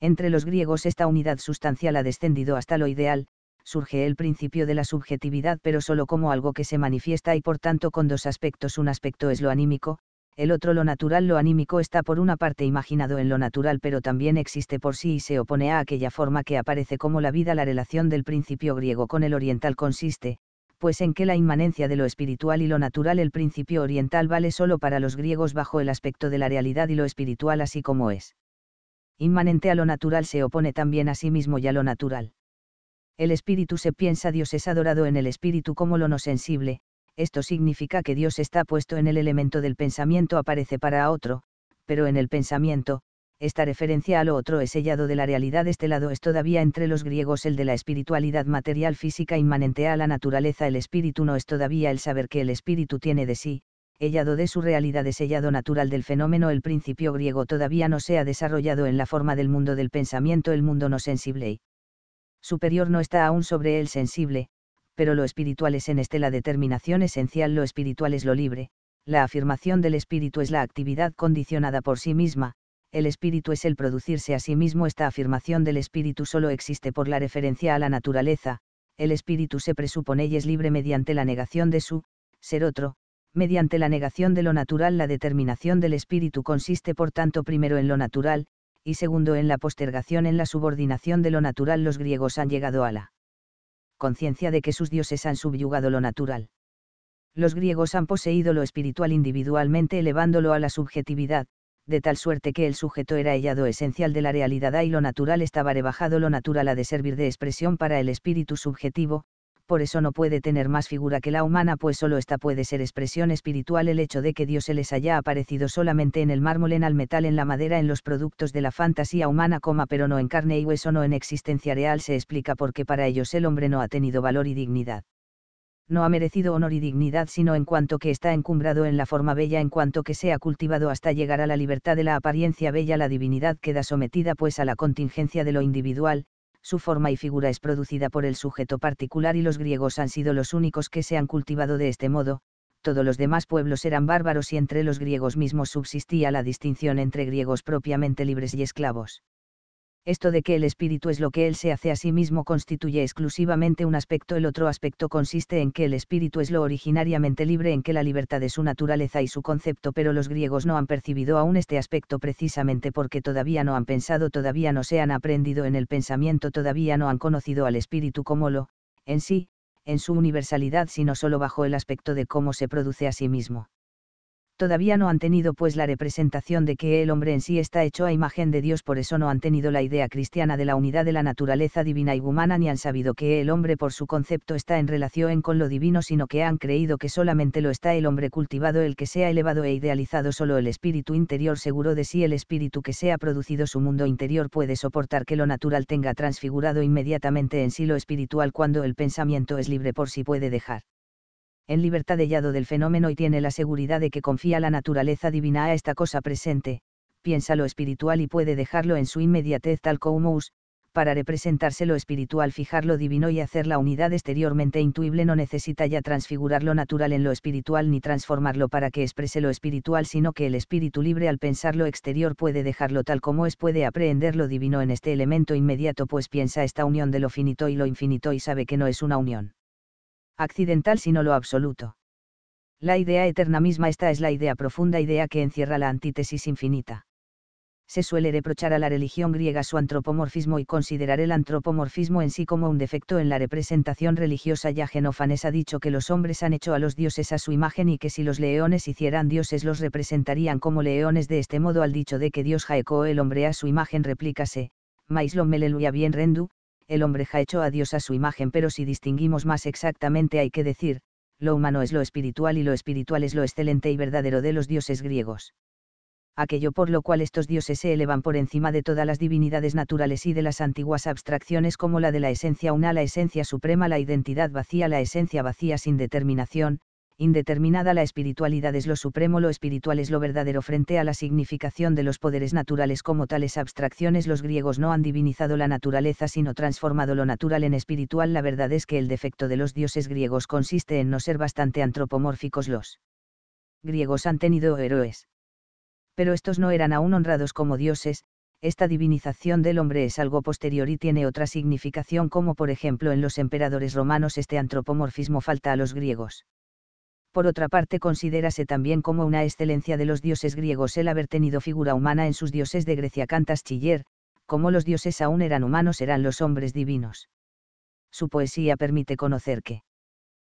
S1: Entre los griegos esta unidad sustancial ha descendido hasta lo ideal, surge el principio de la subjetividad pero solo como algo que se manifiesta y por tanto con dos aspectos. Un aspecto es lo anímico, el otro lo natural, lo anímico está por una parte imaginado en lo natural pero también existe por sí y se opone a aquella forma que aparece como la vida. La relación del principio griego con el oriental consiste, pues en que la inmanencia de lo espiritual y lo natural el principio oriental vale solo para los griegos bajo el aspecto de la realidad y lo espiritual así como es. Inmanente a lo natural se opone también a sí mismo y a lo natural. El espíritu se piensa Dios es adorado en el espíritu como lo no sensible, esto significa que Dios está puesto en el elemento del pensamiento aparece para otro, pero en el pensamiento, esta referencia a lo otro es sellado de la realidad. Este lado es todavía entre los griegos el de la espiritualidad material física inmanente a la naturaleza. El espíritu no es todavía el saber que el espíritu tiene de sí, sellado de su realidad es sellado natural del fenómeno. El principio griego todavía no se ha desarrollado en la forma del mundo del pensamiento. El mundo no sensible y superior no está aún sobre el sensible, pero lo espiritual es en este la determinación esencial, lo espiritual es lo libre, la afirmación del espíritu es la actividad condicionada por sí misma, el espíritu es el producirse a sí mismo, esta afirmación del espíritu solo existe por la referencia a la naturaleza, el espíritu se presupone y es libre mediante la negación de su, ser otro, mediante la negación de lo natural la determinación del espíritu consiste por tanto primero en lo natural, y segundo en la postergación en la subordinación de lo natural los griegos han llegado a la conciencia de que sus dioses han subyugado lo natural. Los griegos han poseído lo espiritual individualmente elevándolo a la subjetividad, de tal suerte que el sujeto era hallado esencial de la realidad y lo natural estaba rebajado, lo natural ha de servir de expresión para el espíritu subjetivo, por eso no puede tener más figura que la humana, pues solo esta puede ser expresión espiritual el hecho de que Dios se les haya aparecido solamente en el mármol, en el metal, en la madera, en los productos de la fantasía humana, coma, pero no en carne y hueso, no en existencia real, se explica porque para ellos el hombre no ha tenido valor y dignidad. No ha merecido honor y dignidad, sino en cuanto que está encumbrado en la forma bella, en cuanto que se ha cultivado hasta llegar a la libertad de la apariencia bella, la divinidad queda sometida pues a la contingencia de lo individual, su forma y figura es producida por el sujeto particular y los griegos han sido los únicos que se han cultivado de este modo, todos los demás pueblos eran bárbaros y entre los griegos mismos subsistía la distinción entre griegos propiamente libres y esclavos esto de que el espíritu es lo que él se hace a sí mismo constituye exclusivamente un aspecto. El otro aspecto consiste en que el espíritu es lo originariamente libre, en que la libertad es su naturaleza y su concepto, pero los griegos no han percibido aún este aspecto precisamente porque todavía no han pensado, todavía no se han aprendido en el pensamiento, todavía no han conocido al espíritu como lo, en sí, en su universalidad, sino solo bajo el aspecto de cómo se produce a sí mismo todavía no han tenido pues la representación de que el hombre en sí está hecho a imagen de Dios, por eso no han tenido la idea cristiana de la unidad de la naturaleza divina y humana, ni han sabido que el hombre por su concepto está en relación con lo divino, sino que han creído que solamente lo está el hombre cultivado, el que sea elevado e idealizado, solo el espíritu interior seguro de sí, el espíritu que sea producido su mundo interior puede soportar que lo natural tenga transfigurado inmediatamente en sí lo espiritual cuando el pensamiento es libre por sí puede dejar en libertad hallado del fenómeno y tiene la seguridad de que confía la naturaleza divina a esta cosa presente, piensa lo espiritual y puede dejarlo en su inmediatez tal como us, para representarse lo espiritual, fijar lo divino y hacer la unidad exteriormente intuible no necesita ya transfigurar lo natural en lo espiritual ni transformarlo para que exprese lo espiritual, sino que el espíritu libre al pensar lo exterior puede dejarlo tal como es, puede aprehender lo divino en este elemento inmediato, pues piensa esta unión de lo finito y lo infinito y sabe que no es una unión accidental sino lo absoluto. La idea eterna misma esta es la idea profunda idea que encierra la antítesis infinita. Se suele reprochar a la religión griega su antropomorfismo y considerar el antropomorfismo en sí como un defecto en la representación religiosa ya Genófanes ha dicho que los hombres han hecho a los dioses a su imagen y que si los leones hicieran dioses los representarían como leones de este modo al dicho de que Dios jaecó el hombre a su imagen replícase, mais lo bien rendu, el hombre ha hecho a Dios a su imagen, pero si distinguimos más exactamente hay que decir, lo humano es lo espiritual y lo espiritual es lo excelente y verdadero de los dioses griegos. Aquello por lo cual estos dioses se elevan por encima de todas las divinidades naturales y de las antiguas abstracciones como la de la esencia una, la esencia suprema, la identidad vacía, la esencia vacía sin determinación, indeterminada la espiritualidad es lo supremo, lo espiritual es lo verdadero frente a la significación de los poderes naturales como tales abstracciones. Los griegos no han divinizado la naturaleza sino transformado lo natural en espiritual. La verdad es que el defecto de los dioses griegos consiste en no ser bastante antropomórficos. Los griegos han tenido héroes. Pero estos no eran aún honrados como dioses, esta divinización del hombre es algo posterior y tiene otra significación como por ejemplo en los emperadores romanos este antropomorfismo falta a los griegos. Por otra parte, considérase también como una excelencia de los dioses griegos el haber tenido figura humana en sus dioses de Grecia Cantas Chiller, como los dioses aún eran humanos eran los hombres divinos. Su poesía permite conocer que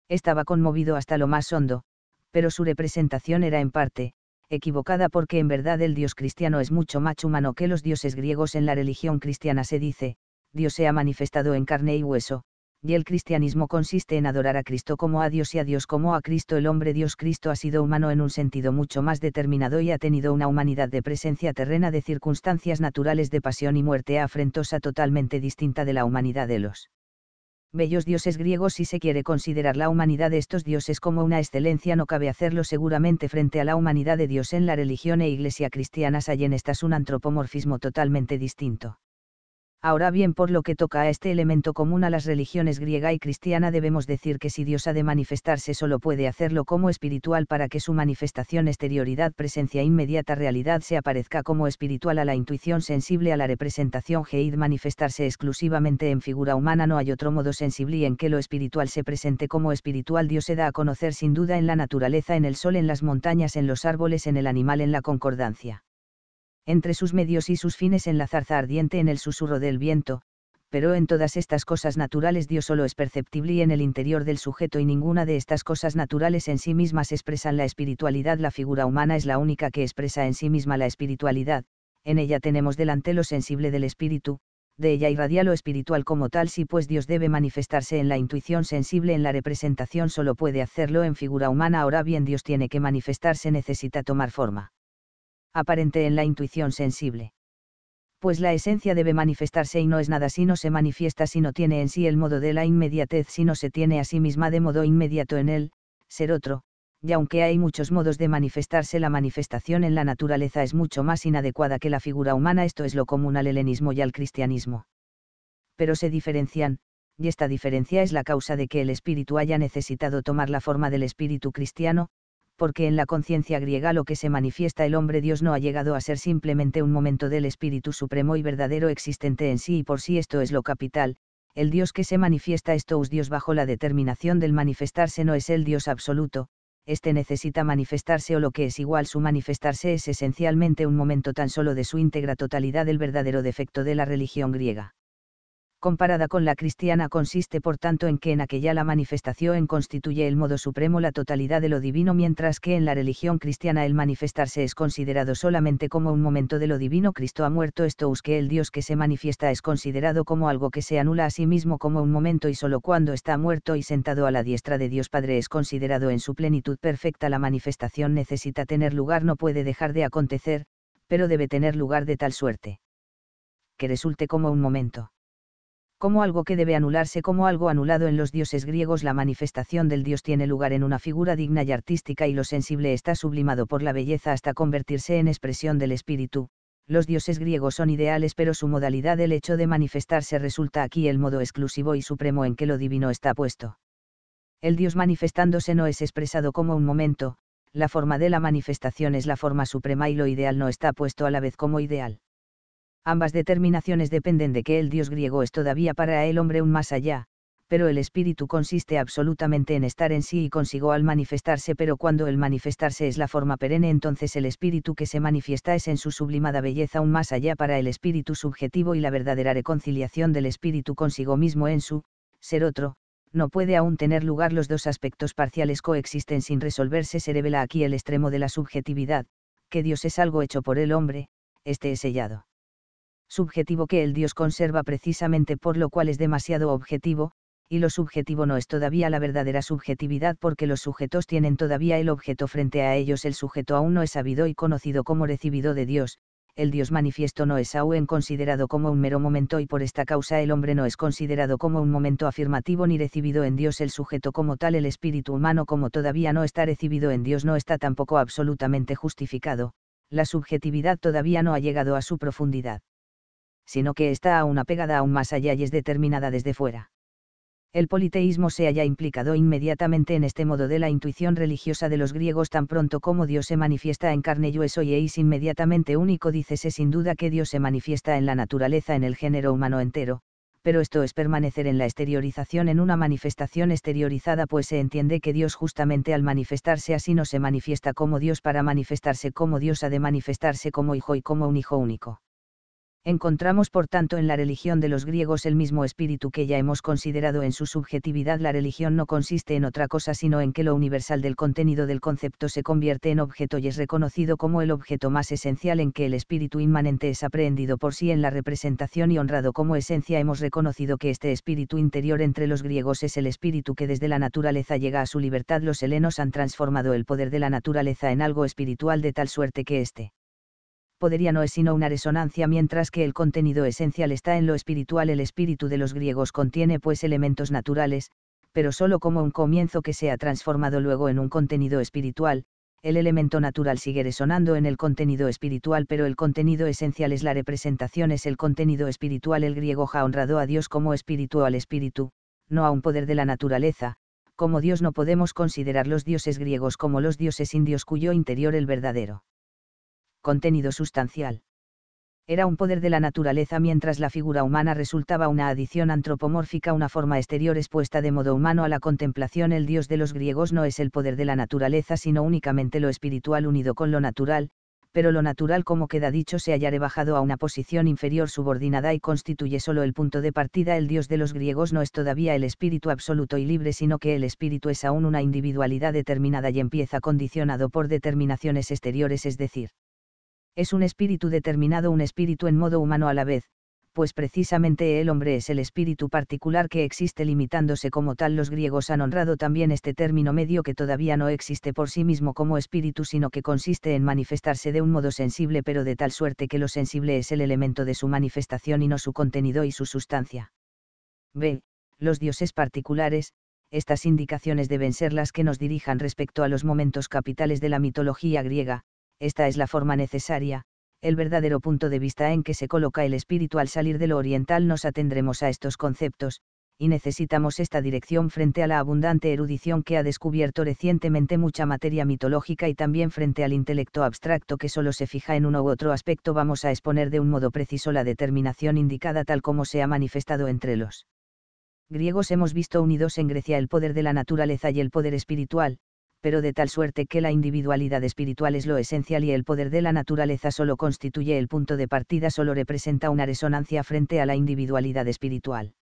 S1: estaba conmovido hasta lo más hondo, pero su representación era en parte, equivocada porque en verdad el dios cristiano es mucho más humano que los dioses griegos en la religión cristiana se dice, Dios se ha manifestado en carne y hueso, y el cristianismo consiste en adorar a Cristo como a Dios y a Dios como a Cristo. El hombre Dios Cristo ha sido humano en un sentido mucho más determinado y ha tenido una humanidad de presencia terrena de circunstancias naturales de pasión y muerte afrentosa totalmente distinta de la humanidad de los bellos dioses griegos si se quiere considerar la humanidad de estos dioses como una excelencia no cabe hacerlo seguramente frente a la humanidad de Dios en la religión e iglesia cristiana hay en estas un antropomorfismo totalmente distinto. Ahora bien, por lo que toca a este elemento común a las religiones griega y cristiana, debemos decir que si Dios ha de manifestarse, solo puede hacerlo como espiritual para que su manifestación exterioridad, presencia inmediata, realidad se aparezca como espiritual a la intuición sensible a la representación geid manifestarse exclusivamente en figura humana. No hay otro modo sensible en que lo espiritual se presente como espiritual. Dios se da a conocer sin duda en la naturaleza, en el sol, en las montañas, en los árboles, en el animal, en la concordancia entre sus medios y sus fines en la zarza ardiente en el susurro del viento, pero en todas estas cosas naturales Dios solo es perceptible y en el interior del sujeto y ninguna de estas cosas naturales en sí mismas expresan la espiritualidad. La figura humana es la única que expresa en sí misma la espiritualidad, en ella tenemos delante lo sensible del espíritu, de ella irradia lo espiritual como tal si pues Dios debe manifestarse en la intuición sensible en la representación solo puede hacerlo en figura humana ahora bien Dios tiene que manifestarse necesita tomar forma aparente en la intuición sensible. Pues la esencia debe manifestarse y no es nada si no se manifiesta, si no tiene en sí el modo de la inmediatez, si no se tiene a sí misma de modo inmediato en él, ser otro, y aunque hay muchos modos de manifestarse, la manifestación en la naturaleza es mucho más inadecuada que la figura humana, esto es lo común al helenismo y al cristianismo. Pero se diferencian, y esta diferencia es la causa de que el espíritu haya necesitado tomar la forma del espíritu cristiano, porque en la conciencia griega lo que se manifiesta el hombre Dios no ha llegado a ser simplemente un momento del Espíritu Supremo y verdadero existente en sí y por sí esto es lo capital, el Dios que se manifiesta estos Dios bajo la determinación del manifestarse no es el Dios absoluto, este necesita manifestarse o lo que es igual su manifestarse es esencialmente un momento tan solo de su íntegra totalidad el verdadero defecto de la religión griega comparada con la cristiana consiste por tanto en que en aquella la manifestación constituye el modo supremo la totalidad de lo divino mientras que en la religión cristiana el manifestarse es considerado solamente como un momento de lo divino Cristo ha muerto esto es que el Dios que se manifiesta es considerado como algo que se anula a sí mismo como un momento y solo cuando está muerto y sentado a la diestra de Dios Padre es considerado en su plenitud perfecta la manifestación necesita tener lugar no puede dejar de acontecer, pero debe tener lugar de tal suerte que resulte como un momento como algo que debe anularse como algo anulado en los dioses griegos la manifestación del dios tiene lugar en una figura digna y artística y lo sensible está sublimado por la belleza hasta convertirse en expresión del espíritu. Los dioses griegos son ideales pero su modalidad el hecho de manifestarse resulta aquí el modo exclusivo y supremo en que lo divino está puesto. El dios manifestándose no es expresado como un momento, la forma de la manifestación es la forma suprema y lo ideal no está puesto a la vez como ideal Ambas determinaciones dependen de que el dios griego es todavía para el hombre un más allá, pero el espíritu consiste absolutamente en estar en sí y consigo al manifestarse, pero cuando el manifestarse es la forma perenne, entonces el espíritu que se manifiesta es en su sublimada belleza un más allá para el espíritu subjetivo y la verdadera reconciliación del espíritu consigo mismo en su ser otro, no puede aún tener lugar los dos aspectos parciales coexisten sin resolverse, se revela aquí el extremo de la subjetividad, que Dios es algo hecho por el hombre, este es sellado subjetivo que el Dios conserva precisamente por lo cual es demasiado objetivo, y lo subjetivo no es todavía la verdadera subjetividad porque los sujetos tienen todavía el objeto frente a ellos, el sujeto aún no es sabido y conocido como recibido de Dios, el Dios manifiesto no es aún considerado como un mero momento y por esta causa el hombre no es considerado como un momento afirmativo ni recibido en Dios el sujeto como tal, el espíritu humano como todavía no está recibido en Dios no está tampoco absolutamente justificado, la subjetividad todavía no ha llegado a su profundidad sino que está una pegada aún más allá y es determinada desde fuera. El politeísmo se haya implicado inmediatamente en este modo de la intuición religiosa de los griegos tan pronto como Dios se manifiesta en carne y hueso y eis inmediatamente único dícese sin duda que Dios se manifiesta en la naturaleza en el género humano entero, pero esto es permanecer en la exteriorización en una manifestación exteriorizada pues se entiende que Dios justamente al manifestarse así no se manifiesta como Dios para manifestarse como Dios ha de manifestarse como hijo y como un hijo único. Encontramos por tanto en la religión de los griegos el mismo espíritu que ya hemos considerado en su subjetividad. La religión no consiste en otra cosa sino en que lo universal del contenido del concepto se convierte en objeto y es reconocido como el objeto más esencial en que el espíritu inmanente es aprehendido por sí en la representación y honrado como esencia. Hemos reconocido que este espíritu interior entre los griegos es el espíritu que desde la naturaleza llega a su libertad. Los helenos han transformado el poder de la naturaleza en algo espiritual de tal suerte que éste podería no es sino una resonancia mientras que el contenido esencial está en lo espiritual. El espíritu de los griegos contiene pues elementos naturales, pero solo como un comienzo que se ha transformado luego en un contenido espiritual, el elemento natural sigue resonando en el contenido espiritual, pero el contenido esencial es la representación, es el contenido espiritual. El griego ha honrado a Dios como espíritu o al espíritu, no a un poder de la naturaleza. Como Dios no podemos considerar los dioses griegos como los dioses indios cuyo interior el verdadero contenido sustancial. Era un poder de la naturaleza mientras la figura humana resultaba una adición antropomórfica, una forma exterior expuesta de modo humano a la contemplación. El dios de los griegos no es el poder de la naturaleza, sino únicamente lo espiritual unido con lo natural, pero lo natural como queda dicho se haya rebajado a una posición inferior subordinada y constituye solo el punto de partida. El dios de los griegos no es todavía el espíritu absoluto y libre, sino que el espíritu es aún una individualidad determinada y empieza condicionado por determinaciones exteriores, es decir, es un espíritu determinado, un espíritu en modo humano a la vez, pues precisamente el hombre es el espíritu particular que existe limitándose como tal. Los griegos han honrado también este término medio que todavía no existe por sí mismo como espíritu, sino que consiste en manifestarse de un modo sensible, pero de tal suerte que lo sensible es el elemento de su manifestación y no su contenido y su sustancia. B. Los dioses particulares, estas indicaciones deben ser las que nos dirijan respecto a los momentos capitales de la mitología griega, esta es la forma necesaria, el verdadero punto de vista en que se coloca el espíritu al salir de lo oriental nos atendremos a estos conceptos, y necesitamos esta dirección frente a la abundante erudición que ha descubierto recientemente mucha materia mitológica y también frente al intelecto abstracto que solo se fija en uno u otro aspecto. Vamos a exponer de un modo preciso la determinación indicada tal como se ha manifestado entre los griegos. Hemos visto unidos en Grecia el poder de la naturaleza y el poder espiritual, pero de tal suerte que la individualidad espiritual es lo esencial y el poder de la naturaleza solo constituye el punto de partida, solo representa una resonancia frente a la individualidad espiritual.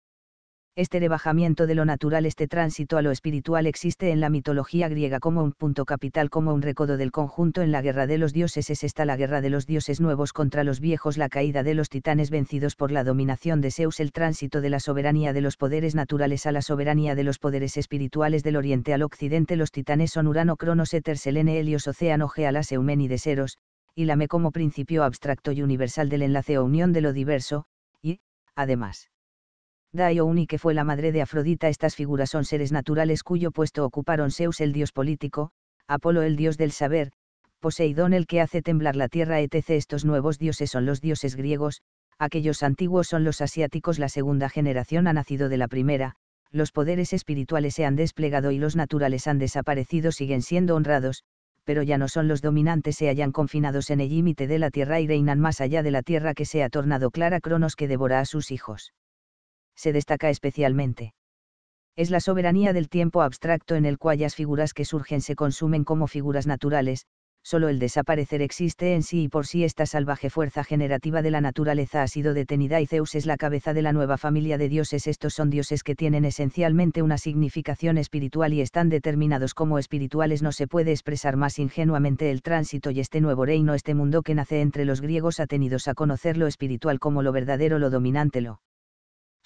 S1: Este rebajamiento de lo natural, este tránsito a lo espiritual existe en la mitología griega como un punto capital, como un recodo del conjunto. En la guerra de los dioses es esta la guerra de los dioses nuevos contra los viejos, la caída de los titanes vencidos por la dominación de Zeus, el tránsito de la soberanía de los poderes naturales a la soberanía de los poderes espirituales del oriente al occidente. Los titanes son Urano, Cronos, Éter, Selene, Helios, Océano, Las Eumenides, Eros, y Lame como principio abstracto y universal del enlace o unión de lo diverso, y, además, Da y que fue la madre de Afrodita. Estas figuras son seres naturales cuyo puesto ocuparon Zeus el dios político, Apolo el dios del saber, Poseidón el que hace temblar la tierra, etc. Estos nuevos dioses son los dioses griegos, aquellos antiguos son los asiáticos, la segunda generación ha nacido de la primera, los poderes espirituales se han desplegado y los naturales han desaparecido, siguen siendo honrados, pero ya no son los dominantes, se hallan confinados en el límite de la tierra y reinan más allá de la tierra que se ha tornado clara Cronos que devora a sus hijos se destaca especialmente. Es la soberanía del tiempo abstracto en el cual las figuras que surgen se consumen como figuras naturales, solo el desaparecer existe en sí y por sí esta salvaje fuerza generativa de la naturaleza ha sido detenida y Zeus es la cabeza de la nueva familia de dioses. Estos son dioses que tienen esencialmente una significación espiritual y están determinados como espirituales. No se puede expresar más ingenuamente el tránsito y este nuevo reino, este mundo que nace entre los griegos tenido a conocer lo espiritual como lo verdadero, lo dominante, lo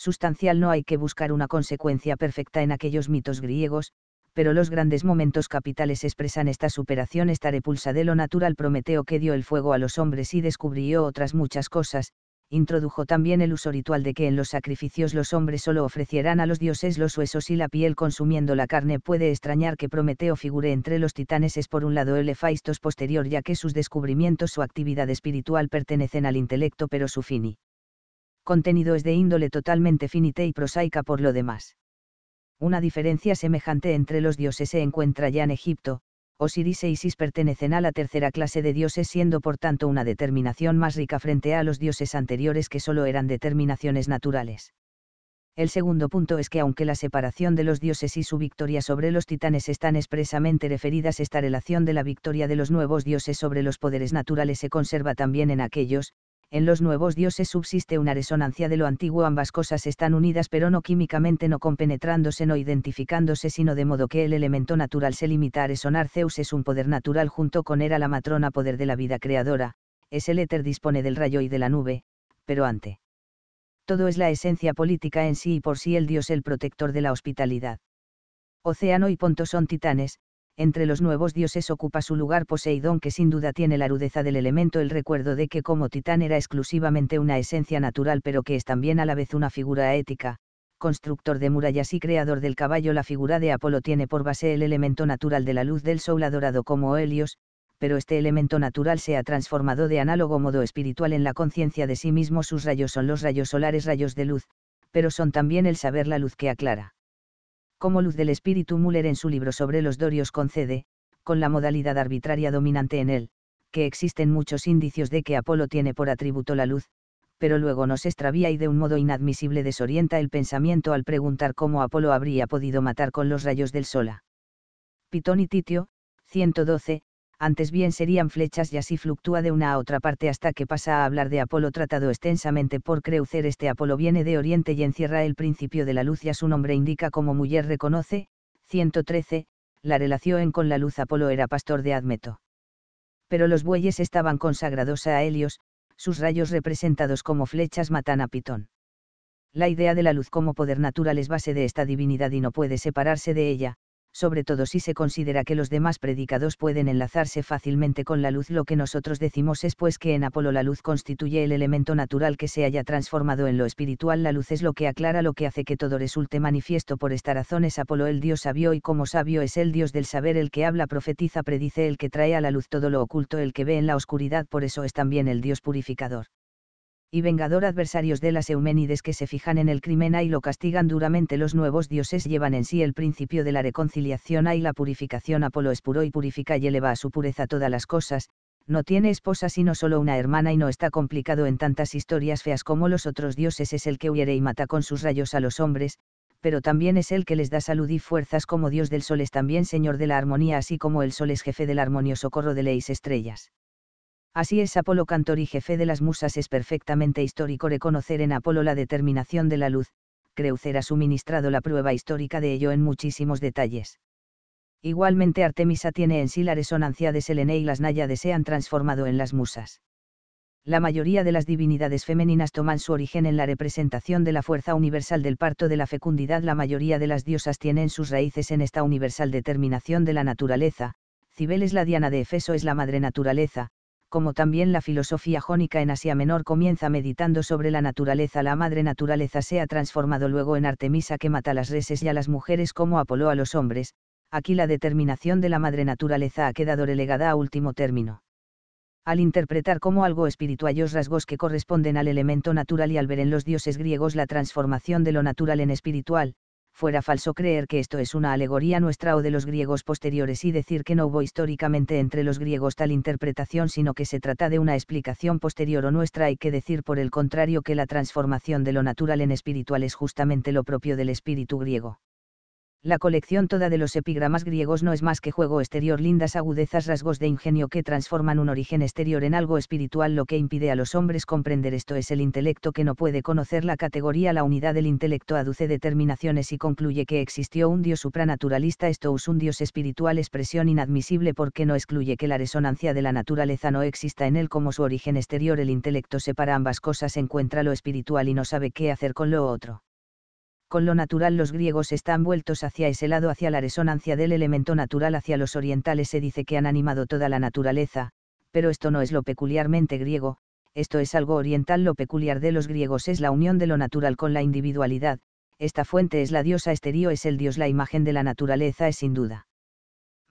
S1: sustancial no hay que buscar una consecuencia perfecta en aquellos mitos griegos, pero los grandes momentos capitales expresan esta superación, esta repulsa de lo natural. Prometeo que dio el fuego a los hombres y descubrió otras muchas cosas, introdujo también el uso ritual de que en los sacrificios los hombres solo ofrecieran a los dioses los huesos y la piel consumiendo la carne. Puede extrañar que Prometeo figure entre los titanes es por un lado el Hefaistos posterior ya que sus descubrimientos, su actividad espiritual pertenecen al intelecto pero su fini contenido es de índole totalmente finite y prosaica por lo demás. Una diferencia semejante entre los dioses se encuentra ya en Egipto, Osiris e Isis pertenecen a la tercera clase de dioses siendo por tanto una determinación más rica frente a los dioses anteriores que solo eran determinaciones naturales. El segundo punto es que aunque la separación de los dioses y su victoria sobre los titanes están expresamente referidas, esta relación de la victoria de los nuevos dioses sobre los poderes naturales se conserva también en aquellos, en los nuevos dioses subsiste una resonancia de lo antiguo, ambas cosas están unidas pero no químicamente, no compenetrándose, no identificándose, sino de modo que el elemento natural se limita a resonar. Zeus es un poder natural junto con era la matrona poder de la vida creadora, es el éter dispone del rayo y de la nube, pero ante todo es la esencia política en sí y por sí el dios el protector de la hospitalidad. Océano y Ponto son titanes, entre los nuevos dioses ocupa su lugar Poseidón que sin duda tiene la rudeza del elemento el recuerdo de que como titán era exclusivamente una esencia natural pero que es también a la vez una figura ética, constructor de murallas y creador del caballo la figura de Apolo tiene por base el elemento natural de la luz del sol adorado como Helios, pero este elemento natural se ha transformado de análogo modo espiritual en la conciencia de sí mismo sus rayos son los rayos solares rayos de luz, pero son también el saber la luz que aclara como Luz del Espíritu Müller en su libro sobre los dorios concede, con la modalidad arbitraria dominante en él, que existen muchos indicios de que Apolo tiene por atributo la luz, pero luego nos extravía y de un modo inadmisible desorienta el pensamiento al preguntar cómo Apolo habría podido matar con los rayos del sol. Pitón y Titio, 112, antes bien serían flechas y así fluctúa de una a otra parte hasta que pasa a hablar de Apolo tratado extensamente por Creucer. Este Apolo viene de Oriente y encierra el principio de la luz y a su nombre indica como mujer reconoce, 113, la relación con la luz Apolo era pastor de Admeto. Pero los bueyes estaban consagrados a Helios, sus rayos representados como flechas matan a Pitón. La idea de la luz como poder natural es base de esta divinidad y no puede separarse de ella, sobre todo si se considera que los demás predicados pueden enlazarse fácilmente con la luz. Lo que nosotros decimos es pues que en Apolo la luz constituye el elemento natural que se haya transformado en lo espiritual. La luz es lo que aclara lo que hace que todo resulte manifiesto. Por esta razón es Apolo el Dios sabio y como sabio es el Dios del saber el que habla, profetiza, predice, el que trae a la luz todo lo oculto, el que ve en la oscuridad. Por eso es también el Dios purificador y vengador adversarios de las Euménides que se fijan en el crimen y lo castigan duramente. Los nuevos dioses llevan en sí el principio de la reconciliación y la purificación. Apolo es puro y purifica y eleva a su pureza todas las cosas, no tiene esposa sino solo una hermana y no está complicado en tantas historias feas como los otros dioses es el que huye y mata con sus rayos a los hombres, pero también es el que les da salud y fuerzas como dios del sol es también señor de la armonía así como el sol es jefe del armonioso corro de leyes estrellas. Así es, Apolo Cantor y jefe de las musas, es perfectamente histórico reconocer en Apolo la determinación de la luz, Creucer ha suministrado la prueba histórica de ello en muchísimos detalles. Igualmente Artemisa tiene en sí la resonancia de Selene y las náyades se han transformado en las musas. La mayoría de las divinidades femeninas toman su origen en la representación de la fuerza universal del parto de la fecundidad. La mayoría de las diosas tienen sus raíces en esta universal determinación de la naturaleza. Cibeles la diana de Efeso es la madre naturaleza, como también la filosofía jónica en Asia Menor comienza meditando sobre la naturaleza. La madre naturaleza se ha transformado luego en Artemisa que mata a las reses y a las mujeres como Apolo a los hombres, aquí la determinación de la madre naturaleza ha quedado relegada a último término. Al interpretar como algo espiritual los rasgos que corresponden al elemento natural y al ver en los dioses griegos la transformación de lo natural en espiritual, fuera falso creer que esto es una alegoría nuestra o de los griegos posteriores y decir que no hubo históricamente entre los griegos tal interpretación, sino que se trata de una explicación posterior o nuestra. Hay que decir por el contrario que la transformación de lo natural en espiritual es justamente lo propio del espíritu griego la colección toda de los epigramas griegos no es más que juego exterior, lindas agudezas, rasgos de ingenio que transforman un origen exterior en algo espiritual. Lo que impide a los hombres comprender esto es el intelecto que no puede conocer la categoría. La unidad del intelecto aduce determinaciones y concluye que existió un dios supranaturalista, esto es un dios espiritual, expresión inadmisible porque no excluye que la resonancia de la naturaleza no exista en él como su origen exterior. El intelecto separa ambas cosas, encuentra lo espiritual y no sabe qué hacer con lo otro con lo natural los griegos están vueltos hacia ese lado, hacia la resonancia del elemento natural, hacia los orientales se dice que han animado toda la naturaleza, pero esto no es lo peculiarmente griego, esto es algo oriental, lo peculiar de los griegos es la unión de lo natural con la individualidad, esta fuente es la diosa esterío es el dios, la imagen de la naturaleza es sin duda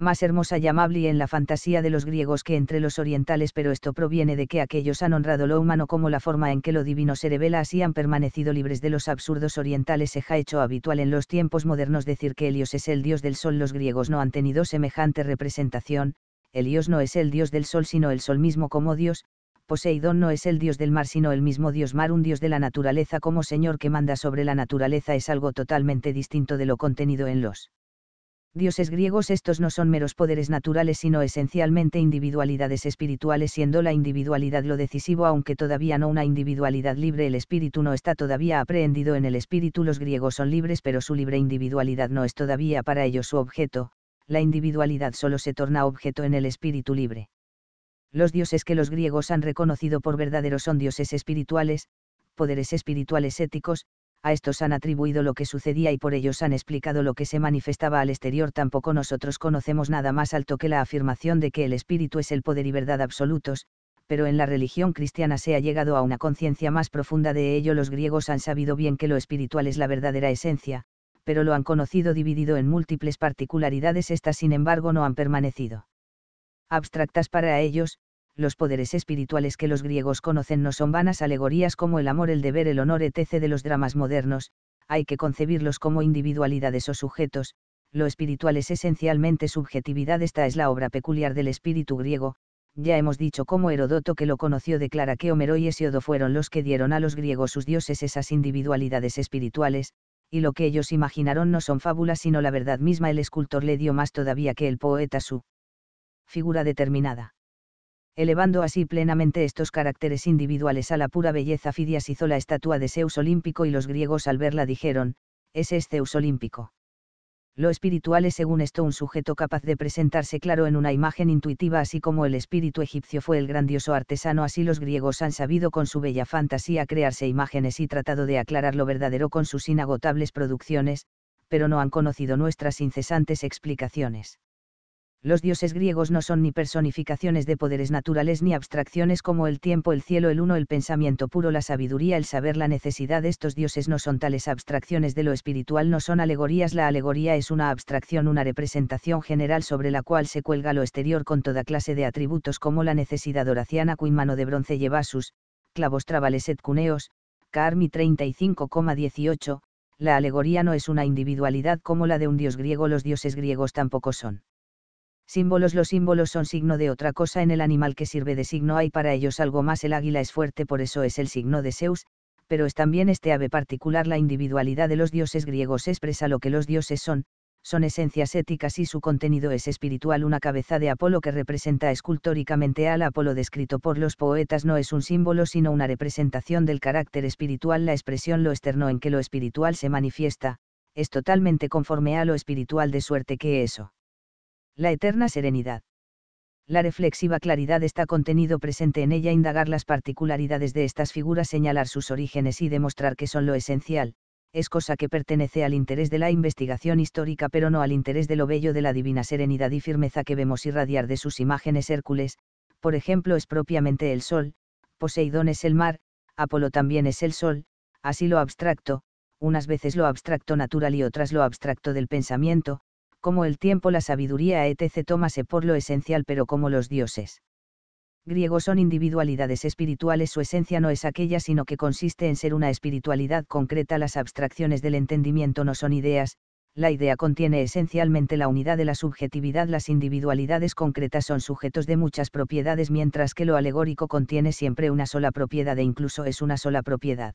S1: más hermosa y amable en la fantasía de los griegos que entre los orientales, pero esto proviene de que aquellos han honrado lo humano como la forma en que lo divino se revela, así han permanecido libres de los absurdos orientales. Se ha hecho habitual en los tiempos modernos decir que Helios es el dios del sol, los griegos no han tenido semejante representación, Helios no es el dios del sol sino el sol mismo como dios, Poseidón no es el dios del mar sino el mismo dios mar, un dios de la naturaleza como señor que manda sobre la naturaleza es algo totalmente distinto de lo contenido en los dioses griegos estos no son meros poderes naturales sino esencialmente individualidades espirituales siendo la individualidad lo decisivo aunque todavía no una individualidad libre el espíritu no está todavía aprehendido en el espíritu los griegos son libres pero su libre individualidad no es todavía para ellos su objeto, la individualidad solo se torna objeto en el espíritu libre. Los dioses que los griegos han reconocido por verdaderos son dioses espirituales, poderes espirituales éticos, a estos han atribuido lo que sucedía y por ellos han explicado lo que se manifestaba al exterior, tampoco nosotros conocemos nada más alto que la afirmación de que el espíritu es el poder y verdad absolutos, pero en la religión cristiana se ha llegado a una conciencia más profunda de ello. Los griegos han sabido bien que lo espiritual es la verdadera esencia, pero lo han conocido dividido en múltiples particularidades, estas sin embargo no han permanecido abstractas para ellos, los poderes espirituales que los griegos conocen no son vanas alegorías como el amor, el deber, el honor, etc. de los dramas modernos, hay que concebirlos como individualidades o sujetos, lo espiritual es esencialmente subjetividad, esta es la obra peculiar del espíritu griego, ya hemos dicho cómo Herodoto que lo conoció declara que Homero y Hesiodo fueron los que dieron a los griegos sus dioses esas individualidades espirituales, y lo que ellos imaginaron no son fábulas sino la verdad misma, el escultor le dio más todavía que el poeta su figura determinada elevando así plenamente estos caracteres individuales a la pura belleza. Fidias hizo la estatua de Zeus olímpico y los griegos al verla dijeron, ese es este Zeus olímpico. Lo espiritual es según esto un sujeto capaz de presentarse claro en una imagen intuitiva así como el espíritu egipcio fue el grandioso artesano así los griegos han sabido con su bella fantasía crearse imágenes y tratado de aclarar lo verdadero con sus inagotables producciones, pero no han conocido nuestras incesantes explicaciones los dioses griegos no son ni personificaciones de poderes naturales ni abstracciones como el tiempo, el cielo, el uno, el pensamiento puro, la sabiduría, el saber, la necesidad. Estos dioses no son tales abstracciones de lo espiritual, no son alegorías. La alegoría es una abstracción, una representación general sobre la cual se cuelga lo exterior con toda clase de atributos como la necesidad horaciana, cuy mano de bronce lleva sus clavos et cuneos, Carmi 35,18. La alegoría no es una individualidad como la de un dios griego, los dioses griegos tampoco son Símbolos Los símbolos son signo de otra cosa en el animal que sirve de signo hay para ellos algo más el águila es fuerte por eso es el signo de Zeus, pero es también este ave particular la individualidad de los dioses griegos expresa lo que los dioses son, son esencias éticas y su contenido es espiritual. Una cabeza de Apolo que representa escultóricamente al Apolo descrito por los poetas no es un símbolo sino una representación del carácter espiritual. La expresión lo externo en que lo espiritual se manifiesta, es totalmente conforme a lo espiritual de suerte que eso la eterna serenidad. La reflexiva claridad está contenido presente en ella indagar las particularidades de estas figuras, señalar sus orígenes y demostrar que son lo esencial, es cosa que pertenece al interés de la investigación histórica pero no al interés de lo bello de la divina serenidad y firmeza que vemos irradiar de sus imágenes Hércules, por ejemplo es propiamente el sol, Poseidón es el mar, Apolo también es el sol, así lo abstracto, unas veces lo abstracto natural y otras lo abstracto del pensamiento, como el tiempo, la sabiduría, etc. Tómase por lo esencial, pero como los dioses griegos son individualidades espirituales, su esencia no es aquella, sino que consiste en ser una espiritualidad concreta. Las abstracciones del entendimiento no son ideas, la idea contiene esencialmente la unidad de la subjetividad, las individualidades concretas son sujetos de muchas propiedades, mientras que lo alegórico contiene siempre una sola propiedad e incluso es una sola propiedad.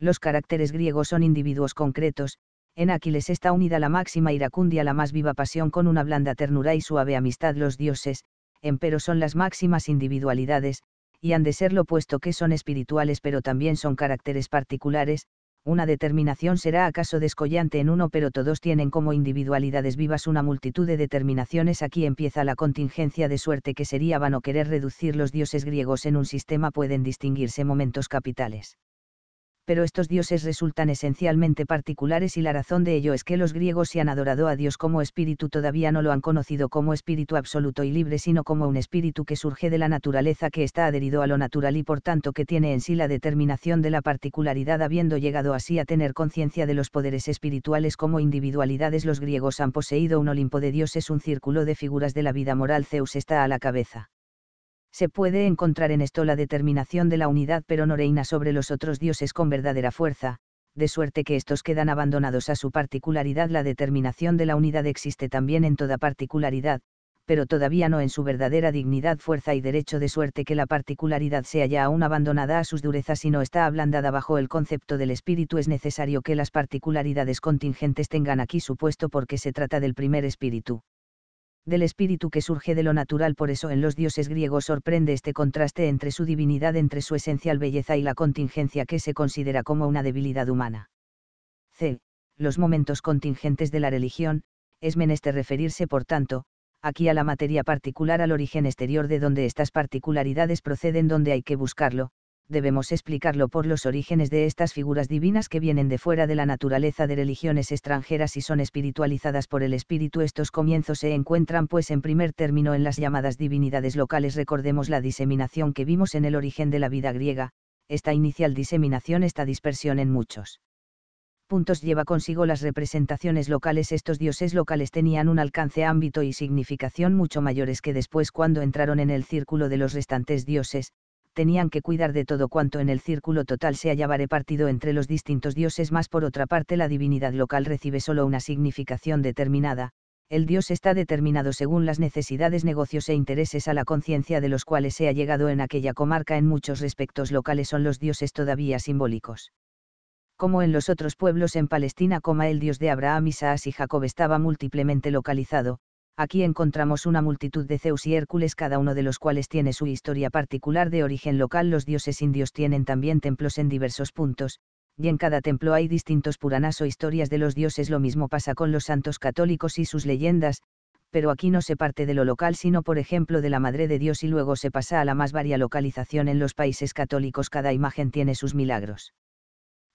S1: Los caracteres griegos son individuos concretos, en Aquiles está unida la máxima iracundia, la más viva pasión con una blanda ternura y suave amistad los dioses, empero son las máximas individualidades, y han de serlo puesto que son espirituales pero también son caracteres particulares, una determinación será acaso descollante en uno pero todos tienen como individualidades vivas una multitud de determinaciones aquí empieza la contingencia de suerte que sería vano querer reducir los dioses griegos en un sistema pueden distinguirse momentos capitales pero estos dioses resultan esencialmente particulares y la razón de ello es que los griegos si han adorado a Dios como espíritu todavía no lo han conocido como espíritu absoluto y libre sino como un espíritu que surge de la naturaleza que está adherido a lo natural y por tanto que tiene en sí la determinación de la particularidad habiendo llegado así a tener conciencia de los poderes espirituales como individualidades los griegos han poseído un Olimpo de dioses un círculo de figuras de la vida moral Zeus está a la cabeza se puede encontrar en esto la determinación de la unidad pero no reina sobre los otros dioses con verdadera fuerza, de suerte que estos quedan abandonados a su particularidad. La determinación de la unidad existe también en toda particularidad, pero todavía no en su verdadera dignidad, fuerza y derecho, de suerte que la particularidad sea ya aún abandonada a sus durezas y no está ablandada bajo el concepto del espíritu. Es necesario que las particularidades contingentes tengan aquí su puesto porque se trata del primer espíritu del espíritu que surge de lo natural. Por eso en los dioses griegos sorprende este contraste entre su divinidad, entre su esencial belleza y la contingencia que se considera como una debilidad humana. C. Los momentos contingentes de la religión, es menester referirse por tanto, aquí a la materia particular, al origen exterior de donde estas particularidades proceden, donde hay que buscarlo, debemos explicarlo por los orígenes de estas figuras divinas que vienen de fuera de la naturaleza de religiones extranjeras y son espiritualizadas por el espíritu. Estos comienzos se encuentran pues en primer término en las llamadas divinidades locales. Recordemos la diseminación que vimos en el origen de la vida griega, esta inicial diseminación, esta dispersión en muchos puntos lleva consigo las representaciones locales. Estos dioses locales tenían un alcance, ámbito y significación mucho mayores que después cuando entraron en el círculo de los restantes dioses, tenían que cuidar de todo cuanto en el círculo total se hallaba repartido entre los distintos dioses, más por otra parte la divinidad local recibe solo una significación determinada, el dios está determinado según las necesidades, negocios e intereses a la conciencia de los cuales se ha llegado en aquella comarca en muchos respectos locales son los dioses todavía simbólicos. Como en los otros pueblos en Palestina, el dios de Abraham, Isaac y Jacob estaba múltiplemente localizado, aquí encontramos una multitud de Zeus y Hércules, cada uno de los cuales tiene su historia particular de origen local. Los dioses indios tienen también templos en diversos puntos, y en cada templo hay distintos puranas o historias de los dioses. Lo mismo pasa con los santos católicos y sus leyendas, pero aquí no se parte de lo local sino por ejemplo de la Madre de Dios y luego se pasa a la más varia localización en los países católicos. Cada imagen tiene sus milagros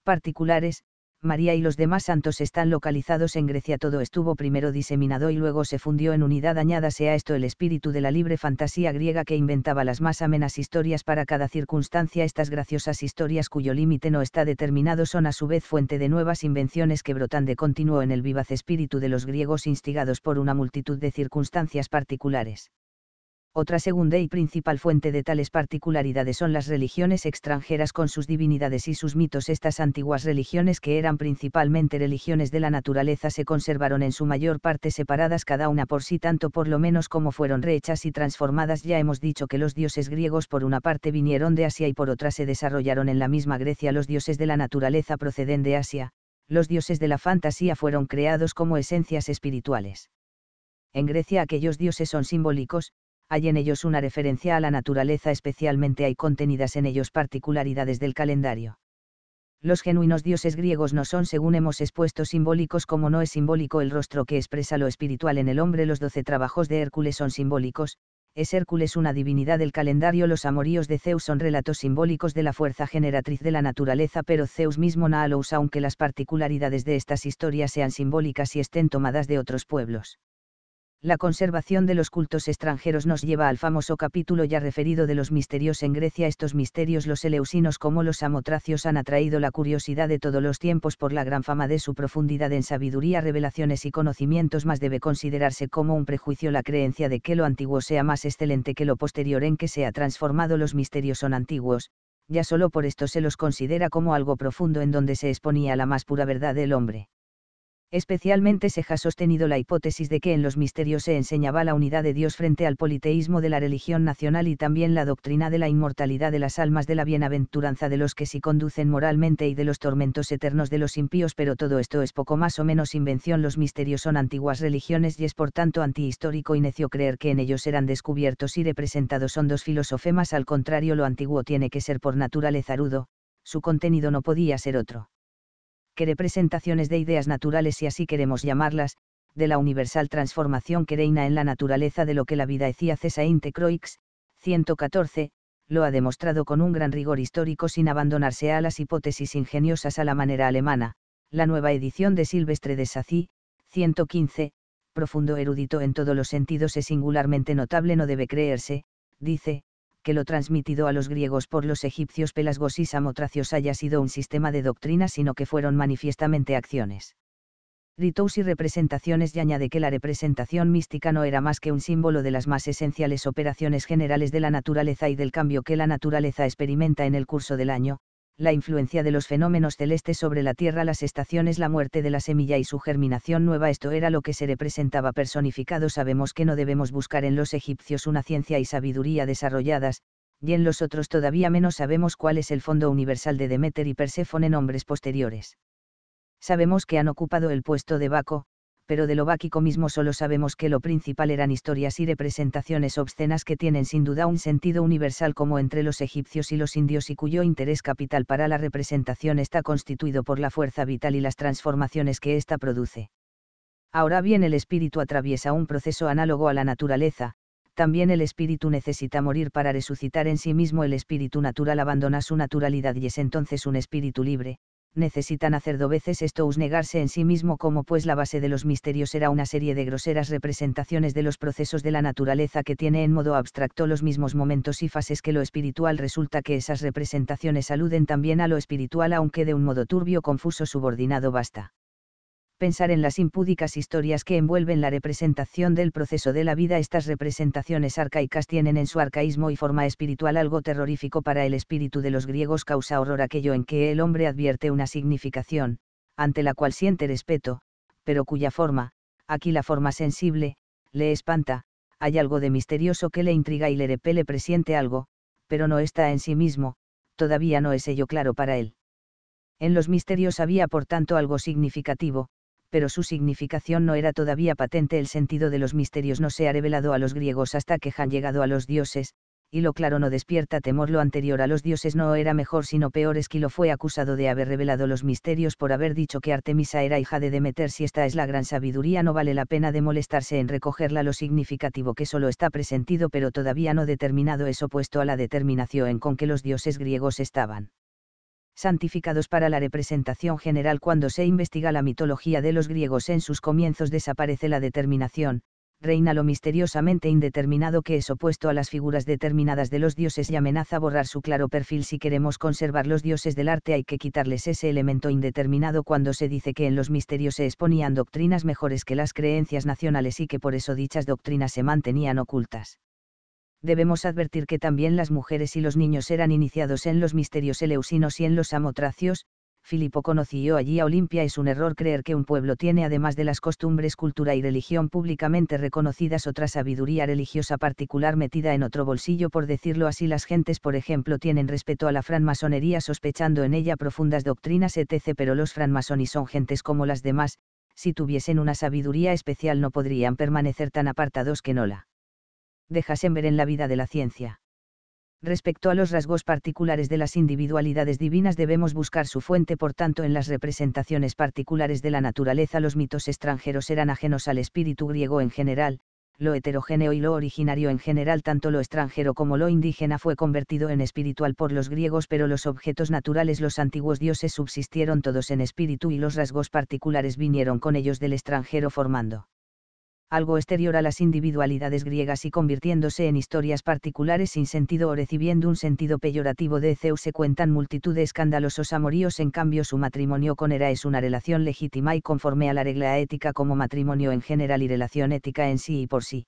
S1: particulares, María y los demás santos están localizados en Grecia. Todo estuvo primero diseminado y luego se fundió en unidad. Añádase a esto el espíritu de la libre fantasía griega que inventaba las más amenas historias para cada circunstancia. Estas graciosas historias cuyo límite no está determinado son a su vez fuente de nuevas invenciones que brotan de continuo en el vivaz espíritu de los griegos instigados por una multitud de circunstancias particulares. Otra segunda y principal fuente de tales particularidades son las religiones extranjeras con sus divinidades y sus mitos. Estas antiguas religiones, que eran principalmente religiones de la naturaleza, se conservaron en su mayor parte separadas cada una por sí, tanto por lo menos como fueron rehechas y transformadas. Ya hemos dicho que los dioses griegos por una parte vinieron de Asia y por otra se desarrollaron en la misma Grecia. Los dioses de la naturaleza proceden de Asia, los dioses de la fantasía fueron creados como esencias espirituales. En Grecia aquellos dioses son simbólicos, hay en ellos una referencia a la naturaleza, especialmente hay contenidas en ellos particularidades del calendario. Los genuinos dioses griegos no son, según hemos expuesto, simbólicos como no es simbólico el rostro que expresa lo espiritual en el hombre. Los doce trabajos de Hércules son simbólicos, es Hércules una divinidad del calendario, los amoríos de Zeus son relatos simbólicos de la fuerza generatriz de la naturaleza, pero Zeus mismo no usa aunque las particularidades de estas historias sean simbólicas y estén tomadas de otros pueblos la conservación de los cultos extranjeros nos lleva al famoso capítulo ya referido de los misterios en Grecia. Estos misterios los eleusinos como los samotracios han atraído la curiosidad de todos los tiempos por la gran fama de su profundidad en sabiduría, revelaciones y conocimientos, más debe considerarse como un prejuicio la creencia de que lo antiguo sea más excelente que lo posterior en que se ha transformado los misterios son antiguos, ya solo por esto se los considera como algo profundo en donde se exponía la más pura verdad del hombre. Especialmente se ha sostenido la hipótesis de que en los misterios se enseñaba la unidad de Dios frente al politeísmo de la religión nacional y también la doctrina de la inmortalidad de las almas de la bienaventuranza de los que se conducen moralmente y de los tormentos eternos de los impíos, pero todo esto es poco más o menos invención. Los misterios son antiguas religiones y es por tanto antihistórico y necio creer que en ellos eran descubiertos y representados. Son dos filosofemas, al contrario, lo antiguo tiene que ser por naturaleza rudo su contenido no podía ser otro que representaciones de ideas naturales, si así queremos llamarlas, de la universal transformación que reina en la naturaleza de lo que la vida decía César Croix, 114, lo ha demostrado con un gran rigor histórico sin abandonarse a las hipótesis ingeniosas a la manera alemana, la nueva edición de Silvestre de Sacy, 115, profundo erudito en todos los sentidos es singularmente notable no debe creerse, dice, que lo transmitido a los griegos por los egipcios pelasgos y samotracios haya sido un sistema de doctrina, sino que fueron manifiestamente acciones. Ritos y representaciones y añade que la representación mística no era más que un símbolo de las más esenciales operaciones generales de la naturaleza y del cambio que la naturaleza experimenta en el curso del año, la influencia de los fenómenos celestes sobre la Tierra, las estaciones, la muerte de la semilla y su germinación nueva, esto era lo que se representaba personificado. Sabemos que no debemos buscar en los egipcios una ciencia y sabiduría desarrolladas, y en los otros todavía menos sabemos cuál es el fondo universal de Demeter y Perséfone en hombres posteriores. Sabemos que han ocupado el puesto de Baco, pero de lo báquico mismo solo sabemos que lo principal eran historias y representaciones obscenas que tienen sin duda un sentido universal como entre los egipcios y los indios y cuyo interés capital para la representación está constituido por la fuerza vital y las transformaciones que ésta produce. Ahora bien el espíritu atraviesa un proceso análogo a la naturaleza, también el espíritu necesita morir para resucitar en sí mismo el espíritu natural abandona su naturalidad y es entonces un espíritu libre, necesitan hacer do veces esto us negarse en sí mismo como pues la base de los misterios era una serie de groseras representaciones de los procesos de la naturaleza que tiene en modo abstracto los mismos momentos y fases que lo espiritual resulta que esas representaciones aluden también a lo espiritual aunque de un modo turbio confuso subordinado basta pensar en las impúdicas historias que envuelven la representación del proceso de la vida. Estas representaciones arcaicas tienen en su arcaísmo y forma espiritual algo terrorífico para el espíritu de los griegos, causa horror aquello en que el hombre advierte una significación, ante la cual siente respeto, pero cuya forma, aquí la forma sensible, le espanta, hay algo de misterioso que le intriga y le repele, presiente algo, pero no está en sí mismo, todavía no es ello claro para él. En los misterios había por tanto algo significativo, pero su significación no era todavía patente. El sentido de los misterios no se ha revelado a los griegos hasta que han llegado a los dioses, y lo claro no despierta temor. Lo anterior a los dioses no era mejor sino peor. lo fue acusado de haber revelado los misterios por haber dicho que Artemisa era hija de Demeter. Si esta es la gran sabiduría, no vale la pena de molestarse en recogerla. Lo significativo que solo está presentido pero todavía no determinado es opuesto a la determinación con que los dioses griegos estaban santificados para la representación general cuando se investiga la mitología de los griegos en sus comienzos desaparece la determinación, reina lo misteriosamente indeterminado que es opuesto a las figuras determinadas de los dioses y amenaza borrar su claro perfil si queremos conservar los dioses del arte hay que quitarles ese elemento indeterminado cuando se dice que en los misterios se exponían doctrinas mejores que las creencias nacionales y que por eso dichas doctrinas se mantenían ocultas debemos advertir que también las mujeres y los niños eran iniciados en los misterios eleusinos y en los amotracios, Filipo conoció allí a Olimpia. Es un error creer que un pueblo tiene, además de las costumbres, cultura y religión públicamente reconocidas, otra sabiduría religiosa particular metida en otro bolsillo, por decirlo así. Las gentes, por ejemplo, tienen respeto a la franmasonería, sospechando en ella profundas doctrinas, etc. Pero los franmasonis son gentes como las demás, si tuviesen una sabiduría especial no podrían permanecer tan apartados que no la dejasen ver en la vida de la ciencia. Respecto a los rasgos particulares de las individualidades divinas debemos buscar su fuente, por tanto en las representaciones particulares de la naturaleza los mitos extranjeros eran ajenos al espíritu griego en general, lo heterogéneo y lo originario en general, tanto lo extranjero como lo indígena fue convertido en espiritual por los griegos, pero los objetos naturales, los antiguos dioses subsistieron todos en espíritu y los rasgos particulares vinieron con ellos del extranjero formando algo exterior a las individualidades griegas y convirtiéndose en historias particulares sin sentido o recibiendo un sentido peyorativo de Zeus se cuentan multitud de escandalosos amoríos en cambio su matrimonio con Hera es una relación legítima y conforme a la regla ética como matrimonio en general y relación ética en sí y por sí.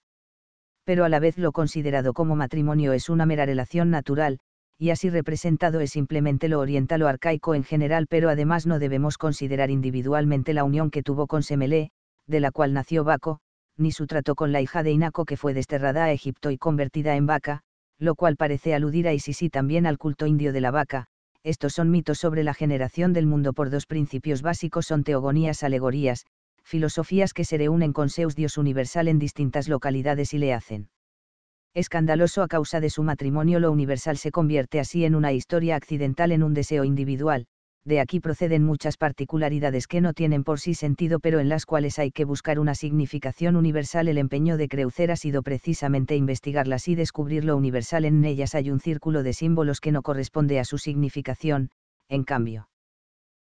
S1: Pero a la vez lo considerado como matrimonio es una mera relación natural, y así representado es simplemente lo oriental o arcaico en general, pero además no debemos considerar individualmente la unión que tuvo con Semele, de la cual nació Baco, ni su trato con la hija de Inaco que fue desterrada a Egipto y convertida en vaca, lo cual parece aludir a Isis también al culto indio de la vaca. Estos son mitos sobre la generación del mundo por dos principios básicos son teogonías alegorías, filosofías que se reúnen con Zeus Dios universal en distintas localidades y le hacen. Escandaloso a causa de su matrimonio lo universal se convierte así en una historia accidental en un deseo individual, de aquí proceden muchas particularidades que no tienen por sí sentido pero en las cuales hay que buscar una significación universal. El empeño de Creucer ha sido precisamente investigarlas y descubrir lo universal en ellas hay un círculo de símbolos que no corresponde a su significación, en cambio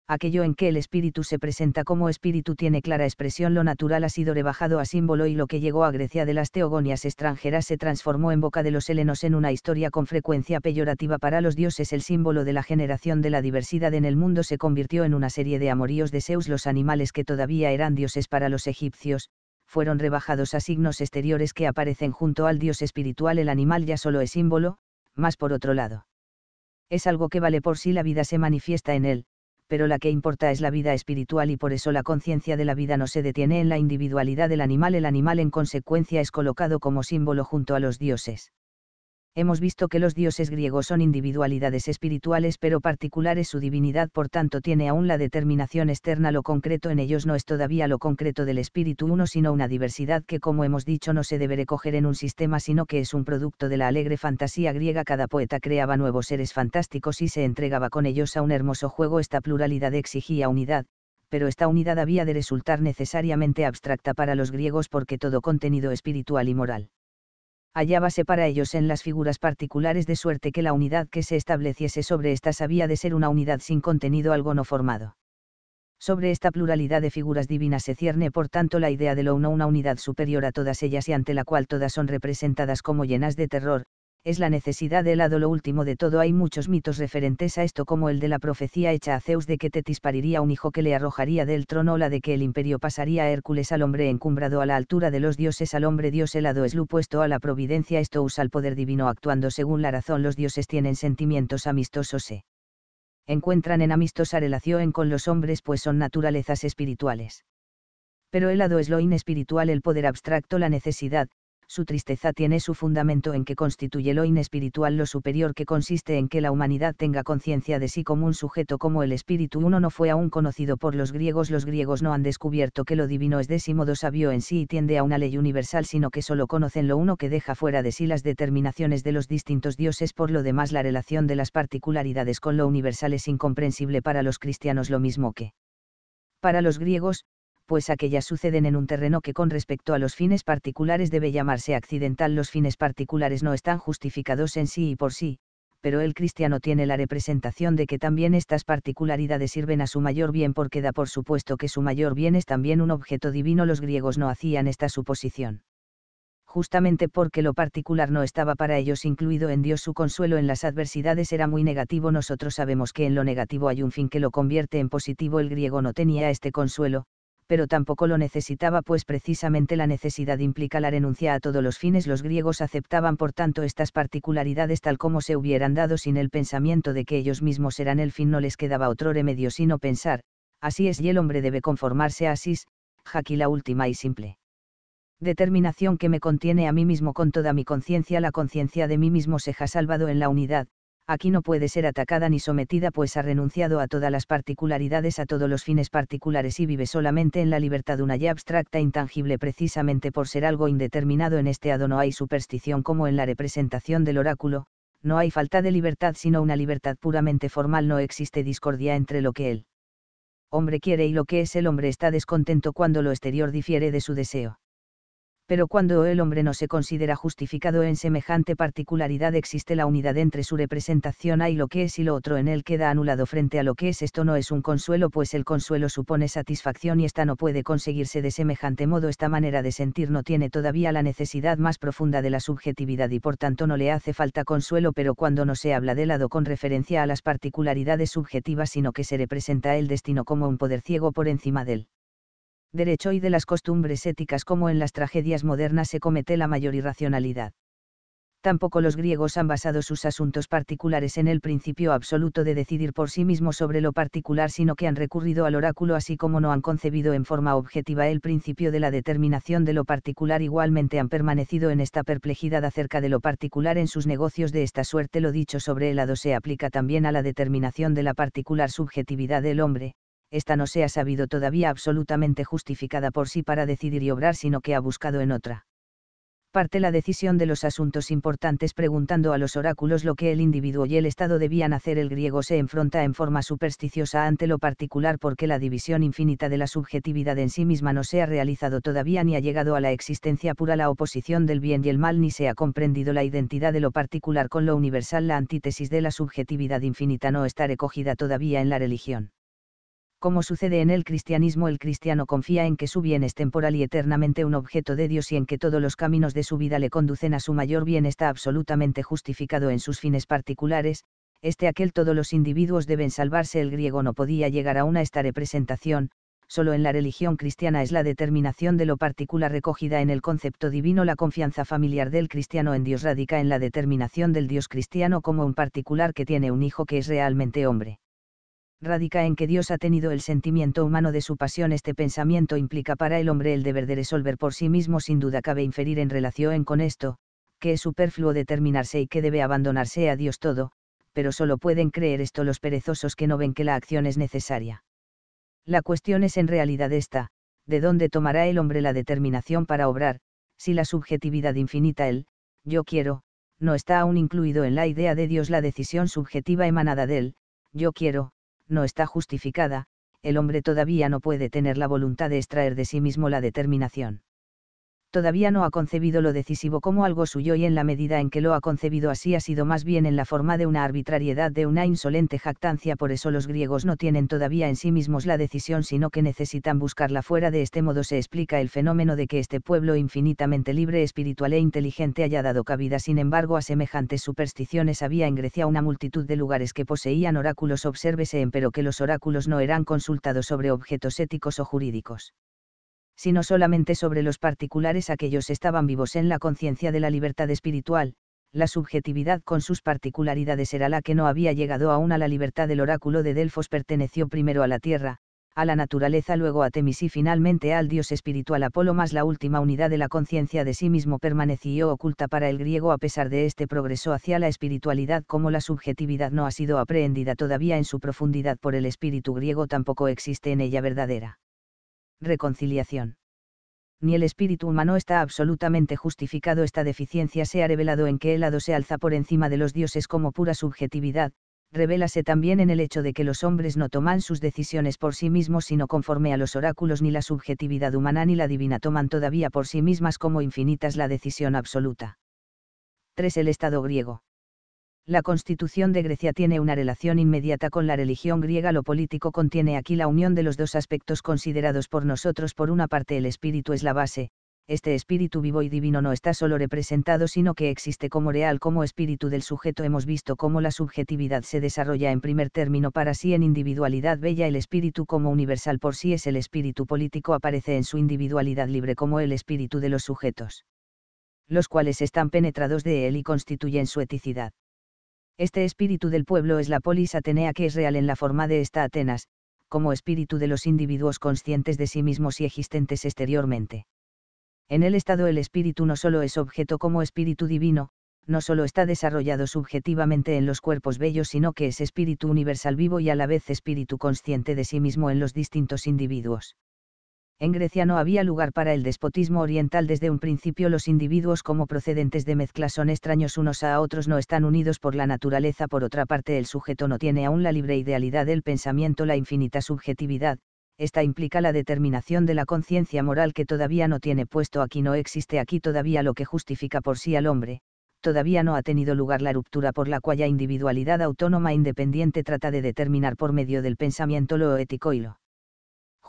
S1: aquello en que el espíritu se presenta como espíritu tiene clara expresión, lo natural ha sido rebajado a símbolo y lo que llegó a Grecia de las teogonias extranjeras se transformó en boca de los helenos en una historia con frecuencia peyorativa para los dioses, el símbolo de la generación de la diversidad en el mundo se convirtió en una serie de amoríos de Zeus, los animales que todavía eran dioses para los egipcios, fueron rebajados a signos exteriores que aparecen junto al dios espiritual, el animal ya solo es símbolo, más por otro lado. Es algo que vale por sí la vida se manifiesta en él, pero la que importa es la vida espiritual y por eso la conciencia de la vida no se detiene en la individualidad del animal. El animal en consecuencia es colocado como símbolo junto a los dioses hemos visto que los dioses griegos son individualidades espirituales pero particulares su divinidad por tanto tiene aún la determinación externa lo concreto en ellos no es todavía lo concreto del espíritu uno sino una diversidad que como hemos dicho no se debe recoger en un sistema sino que es un producto de la alegre fantasía griega cada poeta creaba nuevos seres fantásticos y se entregaba con ellos a un hermoso juego esta pluralidad exigía unidad pero esta unidad había de resultar necesariamente abstracta para los griegos porque todo contenido espiritual y moral hallábase para ellos en las figuras particulares de suerte que la unidad que se estableciese sobre estas había de ser una unidad sin contenido algo no formado. Sobre esta pluralidad de figuras divinas se cierne por tanto la idea de lo uno una unidad superior a todas ellas y ante la cual todas son representadas como llenas de terror, es la necesidad del hado Lo último de todo, hay muchos mitos referentes a esto, como el de la profecía hecha a Zeus de que Tetis pariría un hijo que le arrojaría del trono, o la de que el imperio pasaría a Hércules al hombre encumbrado a la altura de los dioses, al hombre dios hado es lo opuesto a la providencia, esto usa el poder divino actuando según la razón, los dioses tienen sentimientos amistosos, se encuentran en amistosa relación con los hombres, pues son naturalezas espirituales. Pero el hado es lo inespiritual, el poder abstracto, la necesidad, su tristeza tiene su fundamento en que constituye lo inespiritual lo superior que consiste en que la humanidad tenga conciencia de sí como un sujeto como el espíritu uno no fue aún conocido por los griegos los griegos no han descubierto que lo divino es de sí modo sabio en sí y tiende a una ley universal sino que solo conocen lo uno que deja fuera de sí las determinaciones de los distintos dioses por lo demás la relación de las particularidades con lo universal es incomprensible para los cristianos lo mismo que para los griegos, pues aquellas suceden en un terreno que con respecto a los fines particulares debe llamarse accidental. Los fines particulares no están justificados en sí y por sí, pero el cristiano tiene la representación de que también estas particularidades sirven a su mayor bien porque da por supuesto que su mayor bien es también un objeto divino. Los griegos no hacían esta suposición. Justamente porque lo particular no estaba para ellos incluido en Dios, su consuelo en las adversidades era muy negativo. Nosotros sabemos que en lo negativo hay un fin que lo convierte en positivo. El griego no tenía este consuelo, pero tampoco lo necesitaba pues precisamente la necesidad implica la renuncia a todos los fines. Los griegos aceptaban por tanto estas particularidades tal como se hubieran dado sin el pensamiento de que ellos mismos eran el fin, no les quedaba otro remedio sino pensar, así es y el hombre debe conformarse a Asís, Jaqui la última y simple. Determinación que me contiene a mí mismo con toda mi conciencia, la conciencia de mí mismo se ha salvado en la unidad, aquí no puede ser atacada ni sometida pues ha renunciado a todas las particularidades, a todos los fines particulares y vive solamente en la libertad una ya abstracta intangible precisamente por ser algo indeterminado en este hado no hay superstición como en la representación del oráculo, no hay falta de libertad sino una libertad puramente formal no existe discordia entre lo que él hombre quiere y lo que es el hombre está descontento cuando lo exterior difiere de su deseo pero cuando el hombre no se considera justificado en semejante particularidad existe la unidad entre su representación a y lo que es y lo otro en él queda anulado frente a lo que es. Esto no es un consuelo, pues el consuelo supone satisfacción y esta no puede conseguirse de semejante modo. Esta manera de sentir no tiene todavía la necesidad más profunda de la subjetividad y por tanto no le hace falta consuelo, pero cuando no se habla de lado con referencia a las particularidades subjetivas, sino que se representa el destino como un poder ciego por encima de él derecho y de las costumbres éticas como en las tragedias modernas se comete la mayor irracionalidad. Tampoco los griegos han basado sus asuntos particulares en el principio absoluto de decidir por sí mismos sobre lo particular, sino que han recurrido al oráculo, así como no han concebido en forma objetiva el principio de la determinación de lo particular, igualmente han permanecido en esta perplejidad acerca de lo particular en sus negocios. De esta suerte, lo dicho sobre el lado, se aplica también a la determinación de la particular subjetividad del hombre, esta no se ha sabido todavía absolutamente justificada por sí para decidir y obrar, sino que ha buscado en otra parte la decisión de los asuntos importantes preguntando a los oráculos lo que el individuo y el Estado debían hacer. El griego se enfrenta en forma supersticiosa ante lo particular porque la división infinita de la subjetividad en sí misma no se ha realizado todavía ni ha llegado a la existencia pura la oposición del bien y el mal ni se ha comprendido la identidad de lo particular con lo universal. La antítesis de la subjetividad infinita no está recogida todavía en la religión como sucede en el cristianismo, el cristiano confía en que su bien es temporal y eternamente un objeto de Dios y en que todos los caminos de su vida le conducen a su mayor bien está absolutamente justificado en sus fines particulares, este aquel todos los individuos deben salvarse el griego no podía llegar a una esta representación, solo en la religión cristiana es la determinación de lo particular recogida en el concepto divino la confianza familiar del cristiano en Dios radica en la determinación del Dios cristiano como un particular que tiene un hijo que es realmente hombre radica en que Dios ha tenido el sentimiento humano de su pasión. Este pensamiento implica para el hombre el deber de resolver por sí mismo. Sin duda cabe inferir en relación con esto, que es superfluo determinarse y que debe abandonarse a Dios todo, pero solo pueden creer esto los perezosos que no ven que la acción es necesaria. La cuestión es en realidad esta, ¿de dónde tomará el hombre la determinación para obrar, si la subjetividad infinita él, yo quiero, no está aún incluido en la idea de Dios la decisión subjetiva emanada de él yo quiero, no está justificada, el hombre todavía no puede tener la voluntad de extraer de sí mismo la determinación todavía no ha concebido lo decisivo como algo suyo y en la medida en que lo ha concebido así ha sido más bien en la forma de una arbitrariedad, de una insolente jactancia, por eso los griegos no tienen todavía en sí mismos la decisión, sino que necesitan buscarla fuera, de este modo se explica el fenómeno de que este pueblo infinitamente libre, espiritual e inteligente haya dado cabida, sin embargo, a semejantes supersticiones había en Grecia una multitud de lugares que poseían oráculos, obsérvese pero que los oráculos no eran consultados sobre objetos éticos o jurídicos sino solamente sobre los particulares aquellos estaban vivos en la conciencia de la libertad espiritual, la subjetividad con sus particularidades era la que no había llegado aún a la libertad del oráculo de Delfos perteneció primero a la tierra, a la naturaleza luego a Temis y finalmente al dios espiritual Apolo más la última unidad de la conciencia de sí mismo permaneció oculta para el griego a pesar de este progreso hacia la espiritualidad como la subjetividad no ha sido aprehendida todavía en su profundidad por el espíritu griego tampoco existe en ella verdadera reconciliación. Ni el espíritu humano está absolutamente justificado. Esta deficiencia se ha revelado en que el hado se alza por encima de los dioses como pura subjetividad, revélase también en el hecho de que los hombres no toman sus decisiones por sí mismos sino conforme a los oráculos ni la subjetividad humana ni la divina toman todavía por sí mismas como infinitas la decisión absoluta. 3. El Estado griego la constitución de Grecia tiene una relación inmediata con la religión griega. Lo político contiene aquí la unión de los dos aspectos considerados por nosotros. Por una parte, el espíritu es la base, este espíritu vivo y divino no está solo representado, sino que existe como real, como espíritu del sujeto. Hemos visto cómo la subjetividad se desarrolla en primer término para sí en individualidad bella. El espíritu como universal por sí es el espíritu político, aparece en su individualidad libre como el espíritu de los sujetos los cuales están penetrados de él y constituyen su eticidad este espíritu del pueblo es la polis atenea que es real en la forma de esta Atenas, como espíritu de los individuos conscientes de sí mismos y existentes exteriormente. En el estado el espíritu no solo es objeto como espíritu divino, no solo está desarrollado subjetivamente en los cuerpos bellos, sino que es espíritu universal vivo y a la vez espíritu consciente de sí mismo en los distintos individuos en Grecia no había lugar para el despotismo oriental desde un principio los individuos como procedentes de mezclas son extraños unos a otros no están unidos por la naturaleza por otra parte el sujeto no tiene aún la libre idealidad del pensamiento la infinita subjetividad, esta implica la determinación de la conciencia moral que todavía no tiene puesto aquí no existe aquí todavía lo que justifica por sí al hombre, todavía no ha tenido lugar la ruptura por la cual la individualidad autónoma e independiente trata de determinar por medio del pensamiento lo ético y lo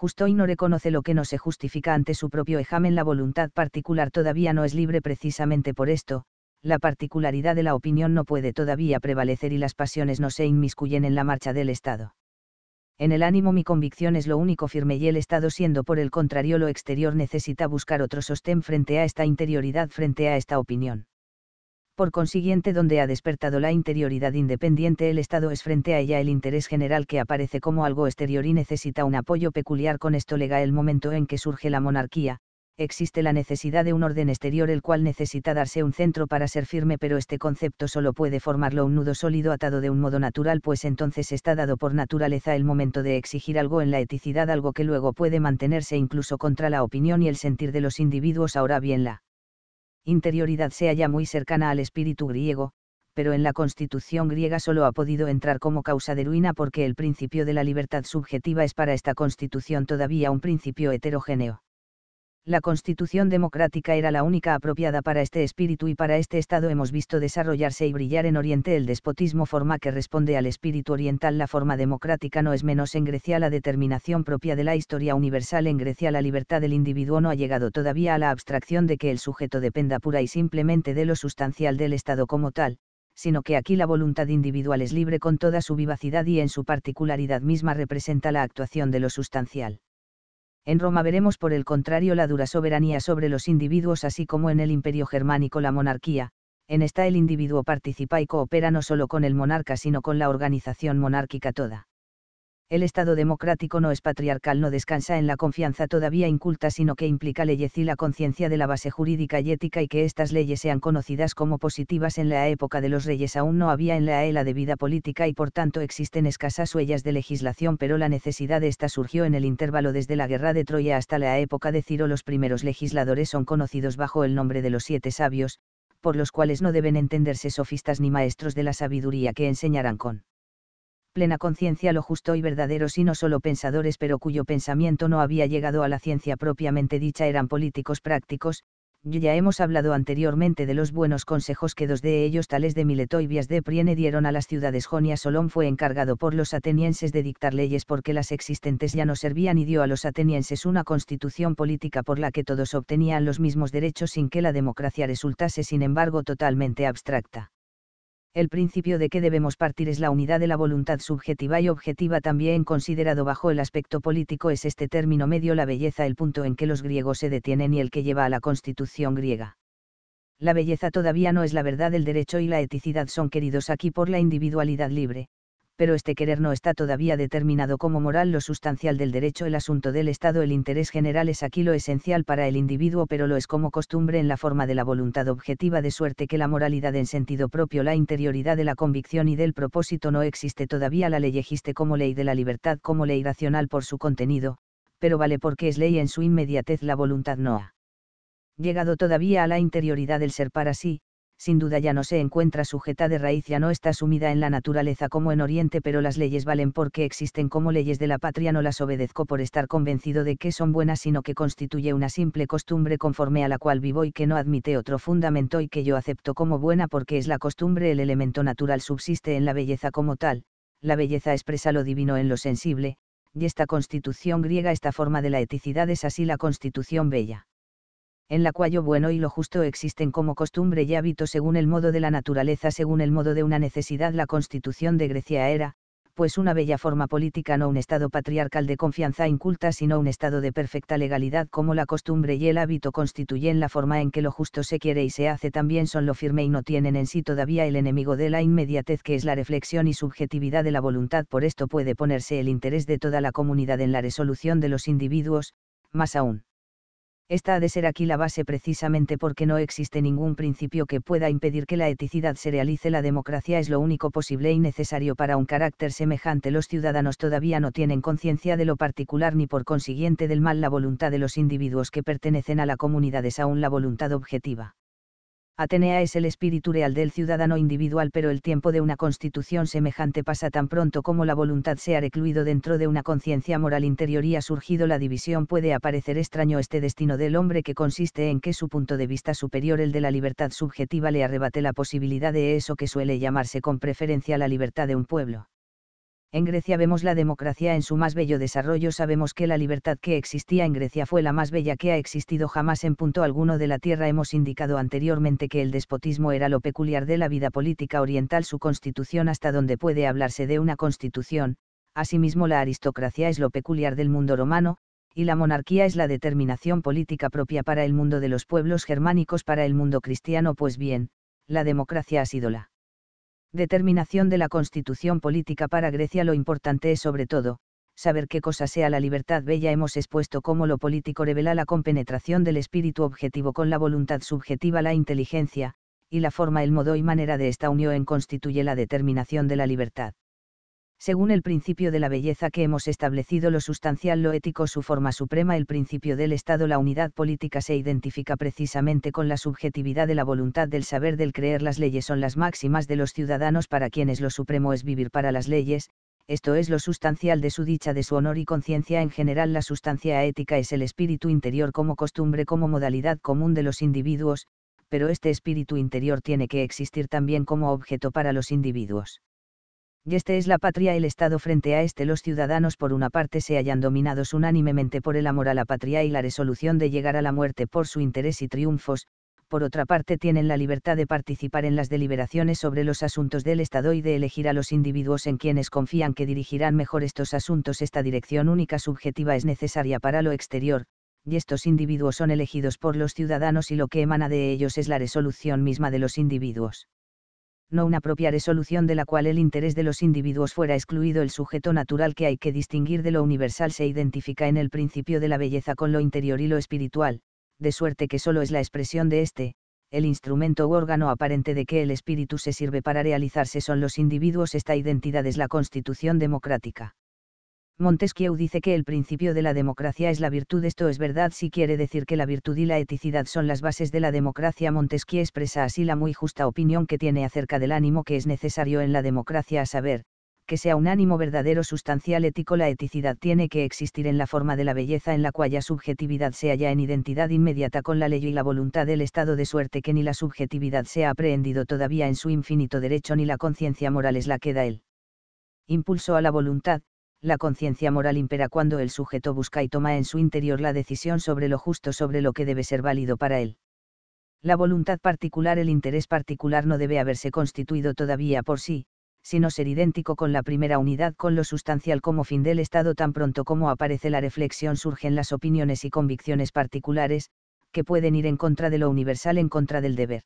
S1: justo y no reconoce lo que no se justifica ante su propio examen, la voluntad particular todavía no es libre precisamente por esto, la particularidad de la opinión no puede todavía prevalecer y las pasiones no se inmiscuyen en la marcha del Estado. En el ánimo mi convicción es lo único firme y el Estado siendo por el contrario lo exterior necesita buscar otro sostén frente a esta interioridad, frente a esta opinión por consiguiente donde ha despertado la interioridad independiente el Estado es frente a ella el interés general que aparece como algo exterior y necesita un apoyo peculiar con esto lega el momento en que surge la monarquía, existe la necesidad de un orden exterior el cual necesita darse un centro para ser firme pero este concepto solo puede formarlo un nudo sólido atado de un modo natural pues entonces está dado por naturaleza el momento de exigir algo en la eticidad algo que luego puede mantenerse incluso contra la opinión y el sentir de los individuos ahora bien la interioridad se halla muy cercana al espíritu griego, pero en la constitución griega solo ha podido entrar como causa de ruina porque el principio de la libertad subjetiva es para esta constitución todavía un principio heterogéneo la constitución democrática era la única apropiada para este espíritu y para este Estado hemos visto desarrollarse y brillar en Oriente el despotismo forma que responde al espíritu oriental. La forma democrática no es menos en Grecia la determinación propia de la historia universal. En Grecia la libertad del individuo no ha llegado todavía a la abstracción de que el sujeto dependa pura y simplemente de lo sustancial del Estado como tal, sino que aquí la voluntad individual es libre con toda su vivacidad y en su particularidad misma representa la actuación de lo sustancial en Roma veremos por el contrario la dura soberanía sobre los individuos así como en el imperio germánico la monarquía, en esta el individuo participa y coopera no solo con el monarca sino con la organización monárquica toda el Estado democrático no es patriarcal, no descansa en la confianza todavía inculta, sino que implica leyes y la conciencia de la base jurídica y ética y que estas leyes sean conocidas como positivas en la época de los reyes. Aún no había en la ELA de vida política y por tanto existen escasas huellas de legislación, pero la necesidad de esta surgió en el intervalo desde la guerra de Troya hasta la época de Ciro. Los primeros legisladores son conocidos bajo el nombre de los siete sabios, por los cuales no deben entenderse sofistas ni maestros de la sabiduría que enseñarán con plena conciencia lo justo y verdadero, sino solo pensadores, pero cuyo pensamiento no había llegado a la ciencia propiamente dicha, eran políticos prácticos. Ya hemos hablado anteriormente de los buenos consejos que dos de ellos, tales de Mileto y Vías de Priene, dieron a las ciudades. Jonia Solón fue encargado por los atenienses de dictar leyes porque las existentes ya no servían y dio a los atenienses una constitución política por la que todos obtenían los mismos derechos sin que la democracia resultase, sin embargo, totalmente abstracta el principio de que debemos partir es la unidad de la voluntad subjetiva y objetiva también considerado bajo el aspecto político es este término medio la belleza el punto en que los griegos se detienen y el que lleva a la constitución griega. La belleza todavía no es la verdad, el derecho y la eticidad son queridos aquí por la individualidad libre, pero este querer no está todavía determinado como moral lo sustancial del derecho, el asunto del Estado, el interés general es aquí lo esencial para el individuo, pero lo es como costumbre en la forma de la voluntad objetiva, de suerte que la moralidad en sentido propio, la interioridad de la convicción y del propósito no existe todavía, la ley existe como ley de la libertad, como ley racional por su contenido, pero vale porque es ley en su inmediatez, la voluntad no ha llegado todavía a la interioridad del ser para sí, sin duda ya no se encuentra sujeta de raíz, ya no está sumida en la naturaleza como en Oriente, pero las leyes valen porque existen como leyes de la patria, no las obedezco por estar convencido de que son buenas, sino que constituye una simple costumbre conforme a la cual vivo y que no admite otro fundamento y que yo acepto como buena porque es la costumbre, el elemento natural subsiste en la belleza como tal, la belleza expresa lo divino en lo sensible, y esta constitución griega, esta forma de la eticidad es así la constitución bella en la cual lo bueno y lo justo existen como costumbre y hábito según el modo de la naturaleza, según el modo de una necesidad. La constitución de Grecia era, pues una bella forma política, no un estado patriarcal de confianza inculta, sino un estado de perfecta legalidad, como la costumbre y el hábito constituyen la forma en que lo justo se quiere y se hace, también son lo firme y no tienen en sí todavía el enemigo de la inmediatez, que es la reflexión y subjetividad de la voluntad. Por esto puede ponerse el interés de toda la comunidad en la resolución de los individuos, más aún esta ha de ser aquí la base precisamente porque no existe ningún principio que pueda impedir que la eticidad se realice. La democracia es lo único posible y necesario para un carácter semejante. Los ciudadanos todavía no tienen conciencia de lo particular ni por consiguiente del mal. La voluntad de los individuos que pertenecen a la comunidad es aún la voluntad objetiva. Atenea es el espíritu real del ciudadano individual, pero el tiempo de una constitución semejante pasa tan pronto como la voluntad se ha recluido dentro de una conciencia moral interior y ha surgido la división. Puede aparecer extraño este destino del hombre que consiste en que su punto de vista superior, el de la libertad subjetiva, le arrebate la posibilidad de eso que suele llamarse con preferencia la libertad de un pueblo en Grecia vemos la democracia en su más bello desarrollo, sabemos que la libertad que existía en Grecia fue la más bella que ha existido jamás en punto alguno de la tierra. Hemos indicado anteriormente que el despotismo era lo peculiar de la vida política oriental, su constitución hasta donde puede hablarse de una constitución, asimismo la aristocracia es lo peculiar del mundo romano, y la monarquía es la determinación política propia para el mundo de los pueblos germánicos, para el mundo cristiano, pues bien, la democracia ha sido la determinación de la constitución política para Grecia lo importante es sobre todo, saber qué cosa sea la libertad bella hemos expuesto cómo lo político revela la compenetración del espíritu objetivo con la voluntad subjetiva la inteligencia, y la forma el modo y manera de esta unión constituye la determinación de la libertad según el principio de la belleza que hemos establecido lo sustancial, lo ético, su forma suprema, el principio del Estado, la unidad política se identifica precisamente con la subjetividad de la voluntad del saber, del creer, las leyes son las máximas de los ciudadanos para quienes lo supremo es vivir para las leyes, esto es lo sustancial de su dicha, de su honor y conciencia en general, la sustancia ética es el espíritu interior como costumbre, como modalidad común de los individuos, pero este espíritu interior tiene que existir también como objeto para los individuos y este es la patria el Estado frente a este los ciudadanos por una parte se hallan dominados unánimemente por el amor a la patria y la resolución de llegar a la muerte por su interés y triunfos, por otra parte tienen la libertad de participar en las deliberaciones sobre los asuntos del Estado y de elegir a los individuos en quienes confían que dirigirán mejor estos asuntos. Esta dirección única subjetiva es necesaria para lo exterior, y estos individuos son elegidos por los ciudadanos y lo que emana de ellos es la resolución misma de los individuos no una propia resolución de la cual el interés de los individuos fuera excluido. El sujeto natural que hay que distinguir de lo universal se identifica en el principio de la belleza con lo interior y lo espiritual, de suerte que solo es la expresión de éste, el instrumento u órgano aparente de que el espíritu se sirve para realizarse son los individuos. Esta identidad es la constitución democrática. Montesquieu dice que el principio de la democracia es la virtud. Esto es verdad si quiere decir que la virtud y la eticidad son las bases de la democracia. Montesquieu expresa así la muy justa opinión que tiene acerca del ánimo que es necesario en la democracia, a saber, que sea un ánimo verdadero sustancial ético. La eticidad tiene que existir en la forma de la belleza en la cual ya subjetividad se halla en identidad inmediata con la ley y la voluntad del Estado de suerte que ni la subjetividad se ha aprehendido todavía en su infinito derecho ni la conciencia moral es la que da el impulso a la voluntad, la conciencia moral impera cuando el sujeto busca y toma en su interior la decisión sobre lo justo, sobre lo que debe ser válido para él. La voluntad particular, el interés particular no debe haberse constituido todavía por sí, sino ser idéntico con la primera unidad, con lo sustancial como fin del Estado tan pronto como aparece la reflexión surgen las opiniones y convicciones particulares, que pueden ir en contra de lo universal, en contra del deber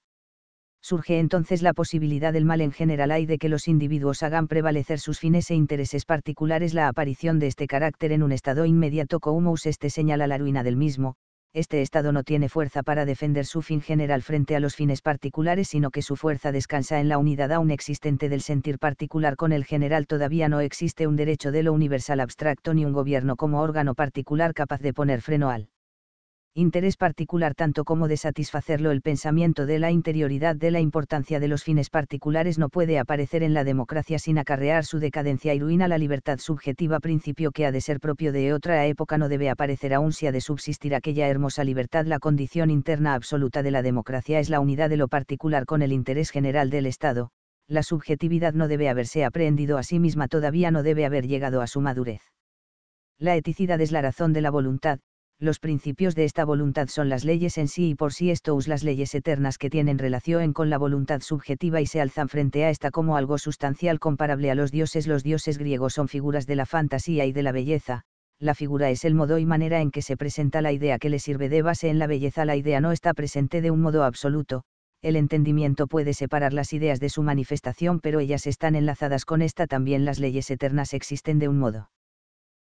S1: surge entonces la posibilidad del mal en general hay de que los individuos hagan prevalecer sus fines e intereses particulares. La aparición de este carácter en un estado inmediato como este señala la ruina del mismo, este estado no tiene fuerza para defender su fin general frente a los fines particulares, sino que su fuerza descansa en la unidad aún existente del sentir particular con el general. Todavía no existe un derecho de lo universal abstracto ni un gobierno como órgano particular capaz de poner freno al interés particular tanto como de satisfacerlo el pensamiento de la interioridad de la importancia de los fines particulares no puede aparecer en la democracia sin acarrear su decadencia y ruina la libertad subjetiva principio que ha de ser propio de otra época no debe aparecer aún si ha de subsistir aquella hermosa libertad la condición interna absoluta de la democracia es la unidad de lo particular con el interés general del Estado, la subjetividad no debe haberse aprendido a sí misma todavía no debe haber llegado a su madurez. La eticidad es la razón de la voluntad, los principios de esta voluntad son las leyes en sí y por sí Esto us las leyes eternas que tienen relación con la voluntad subjetiva y se alzan frente a esta como algo sustancial comparable a los dioses. Los dioses griegos son figuras de la fantasía y de la belleza, la figura es el modo y manera en que se presenta la idea que le sirve de base en la belleza. La idea no está presente de un modo absoluto, el entendimiento puede separar las ideas de su manifestación pero ellas están enlazadas con esta también las leyes eternas existen de un modo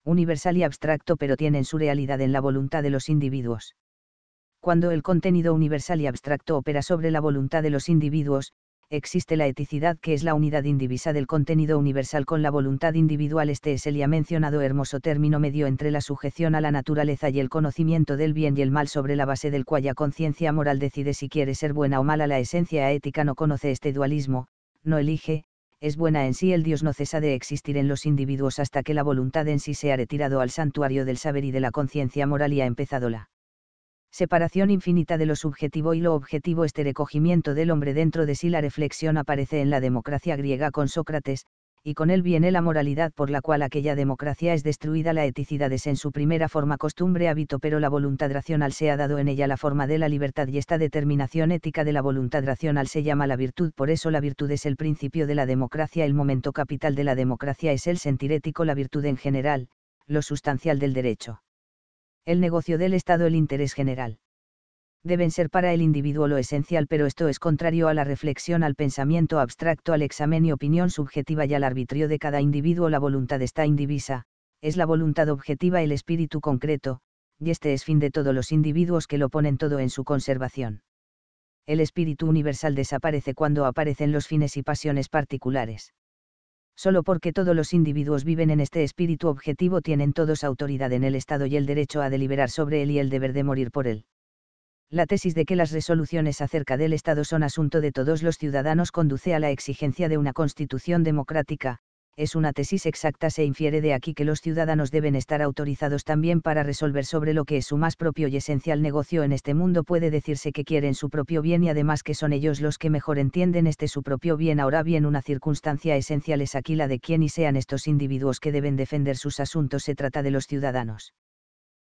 S1: universal y abstracto pero tienen su realidad en la voluntad de los individuos. Cuando el contenido universal y abstracto opera sobre la voluntad de los individuos, existe la eticidad que es la unidad indivisa del contenido universal con la voluntad individual. Este es el ya mencionado hermoso término medio entre la sujeción a la naturaleza y el conocimiento del bien y el mal sobre la base del cual la conciencia moral decide si quiere ser buena o mala. La esencia ética no conoce este dualismo, no elige, es buena en sí el Dios no cesa de existir en los individuos hasta que la voluntad en sí se ha retirado al santuario del saber y de la conciencia moral y ha empezado la separación infinita de lo subjetivo y lo objetivo este recogimiento del hombre dentro de sí la reflexión aparece en la democracia griega con Sócrates, y con él viene la moralidad por la cual aquella democracia es destruida. La eticidad es en su primera forma costumbre hábito, pero la voluntad racional se ha dado en ella la forma de la libertad y esta determinación ética de la voluntad racional se llama la virtud. Por eso la virtud es el principio de la democracia, el momento capital de la democracia es el sentir ético, la virtud en general, lo sustancial del derecho. El negocio del Estado, el interés general deben ser para el individuo lo esencial, pero esto es contrario a la reflexión, al pensamiento abstracto, al examen y opinión subjetiva y al arbitrio de cada individuo. La voluntad está indivisa, es la voluntad objetiva, el espíritu concreto, y este es fin de todos los individuos que lo ponen todo en su conservación. El espíritu universal desaparece cuando aparecen los fines y pasiones particulares. Solo porque todos los individuos viven en este espíritu objetivo tienen todos autoridad en el Estado y el derecho a deliberar sobre él y el deber de morir por él la tesis de que las resoluciones acerca del Estado son asunto de todos los ciudadanos conduce a la exigencia de una constitución democrática, es una tesis exacta se infiere de aquí que los ciudadanos deben estar autorizados también para resolver sobre lo que es su más propio y esencial negocio en este mundo puede decirse que quieren su propio bien y además que son ellos los que mejor entienden este su propio bien ahora bien una circunstancia esencial es aquí la de quién y sean estos individuos que deben defender sus asuntos se trata de los ciudadanos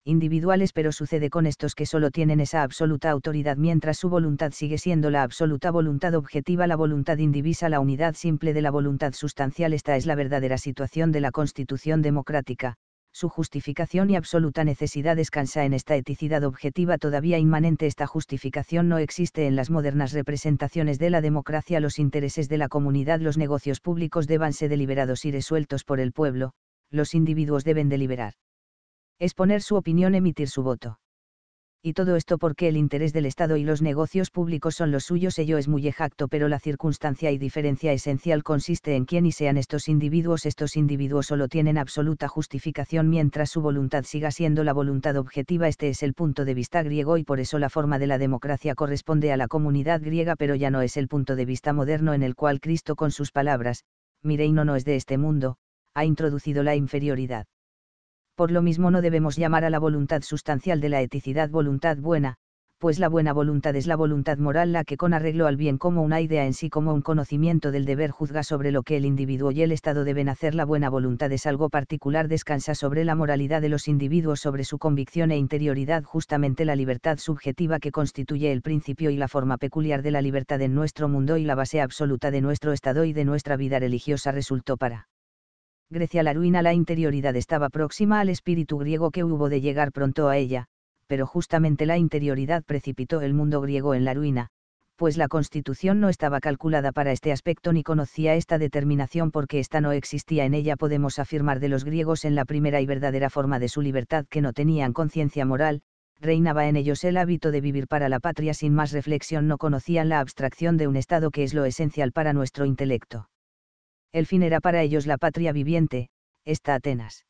S1: individuales pero sucede con estos que solo tienen esa absoluta autoridad mientras su voluntad sigue siendo la absoluta voluntad objetiva, la voluntad indivisa, la unidad simple de la voluntad sustancial. Esta es la verdadera situación de la constitución democrática. Su justificación y absoluta necesidad descansa en esta eticidad objetiva todavía inmanente. Esta justificación no existe en las modernas representaciones de la democracia. Los intereses de la comunidad, los negocios públicos deban ser deliberados y resueltos por el pueblo, los individuos deben deliberar exponer su opinión, emitir su voto. Y todo esto porque el interés del Estado y los negocios públicos son los suyos, ello es muy exacto, pero la circunstancia y diferencia esencial consiste en quién y sean estos individuos. Estos individuos solo tienen absoluta justificación mientras su voluntad siga siendo la voluntad objetiva. Este es el punto de vista griego y por eso la forma de la democracia corresponde a la comunidad griega, pero ya no es el punto de vista moderno en el cual Cristo con sus palabras, mi reino no es de este mundo, ha introducido la inferioridad por lo mismo no debemos llamar a la voluntad sustancial de la eticidad voluntad buena, pues la buena voluntad es la voluntad moral la que con arreglo al bien como una idea en sí como un conocimiento del deber juzga sobre lo que el individuo y el Estado deben hacer. La buena voluntad es algo particular, descansa sobre la moralidad de los individuos, sobre su convicción e interioridad, justamente la libertad subjetiva que constituye el principio y la forma peculiar de la libertad en nuestro mundo y la base absoluta de nuestro Estado y de nuestra vida religiosa resultó para Grecia la ruina la interioridad estaba próxima al espíritu griego que hubo de llegar pronto a ella, pero justamente la interioridad precipitó el mundo griego en la ruina, pues la constitución no estaba calculada para este aspecto ni conocía esta determinación porque ésta no existía en ella podemos afirmar de los griegos en la primera y verdadera forma de su libertad que no tenían conciencia moral, reinaba en ellos el hábito de vivir para la patria sin más reflexión no conocían la abstracción de un estado que es lo esencial para nuestro intelecto el fin era para ellos la patria viviente, esta Atenas.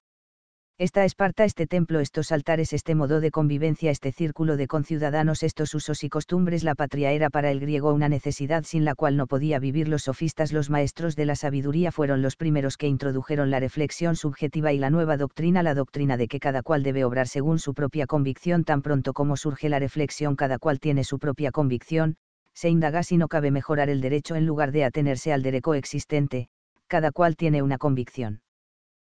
S1: Esta Esparta, este templo, estos altares, este modo de convivencia, este círculo de conciudadanos, estos usos y costumbres, la patria era para el griego una necesidad sin la cual no podía vivir los sofistas, los maestros de la sabiduría fueron los primeros que introdujeron la reflexión subjetiva y la nueva doctrina, la doctrina de que cada cual debe obrar según su propia convicción, tan pronto como surge la reflexión, cada cual tiene su propia convicción, se indaga si no cabe mejorar el derecho en lugar de atenerse al derecho existente, cada cual tiene una convicción.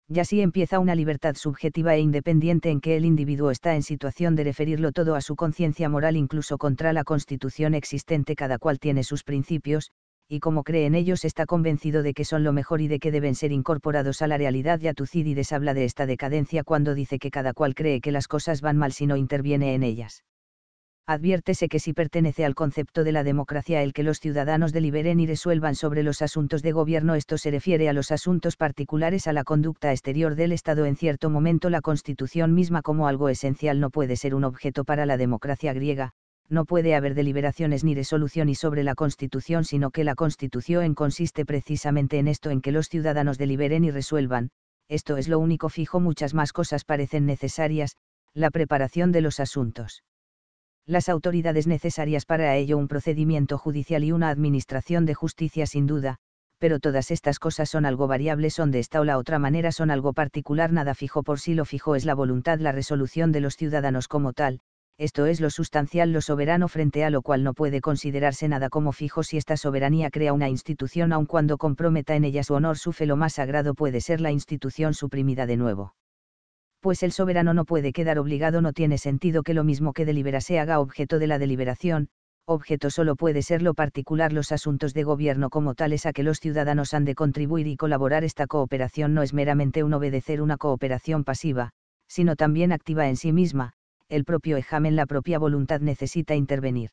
S1: Y así empieza una libertad subjetiva e independiente en que el individuo está en situación de referirlo todo a su conciencia moral incluso contra la constitución existente cada cual tiene sus principios, y como cree en ellos está convencido de que son lo mejor y de que deben ser incorporados a la realidad. Ya Tucídides habla de esta decadencia cuando dice que cada cual cree que las cosas van mal si no interviene en ellas adviértese que si pertenece al concepto de la democracia el que los ciudadanos deliberen y resuelvan sobre los asuntos de gobierno, esto se refiere a los asuntos particulares a la conducta exterior del Estado. En cierto momento la Constitución misma como algo esencial no puede ser un objeto para la democracia griega, no puede haber deliberaciones ni resolución y sobre la Constitución, sino que la Constitución consiste precisamente en esto, en que los ciudadanos deliberen y resuelvan, esto es lo único fijo, muchas más cosas parecen necesarias, la preparación de los asuntos las autoridades necesarias para ello un procedimiento judicial y una administración de justicia sin duda, pero todas estas cosas son algo variables, son de esta o la otra manera, son algo particular, nada fijo por sí, lo fijo es la voluntad, la resolución de los ciudadanos como tal, esto es lo sustancial, lo soberano frente a lo cual no puede considerarse nada como fijo si esta soberanía crea una institución aun cuando comprometa en ella su honor, su fe lo más sagrado puede ser la institución suprimida de nuevo pues el soberano no puede quedar obligado, no tiene sentido que lo mismo que delibera se haga objeto de la deliberación, objeto solo puede ser lo particular los asuntos de gobierno como tales a que los ciudadanos han de contribuir y colaborar. Esta cooperación no es meramente un obedecer una cooperación pasiva, sino también activa en sí misma, el propio examen la propia voluntad necesita intervenir.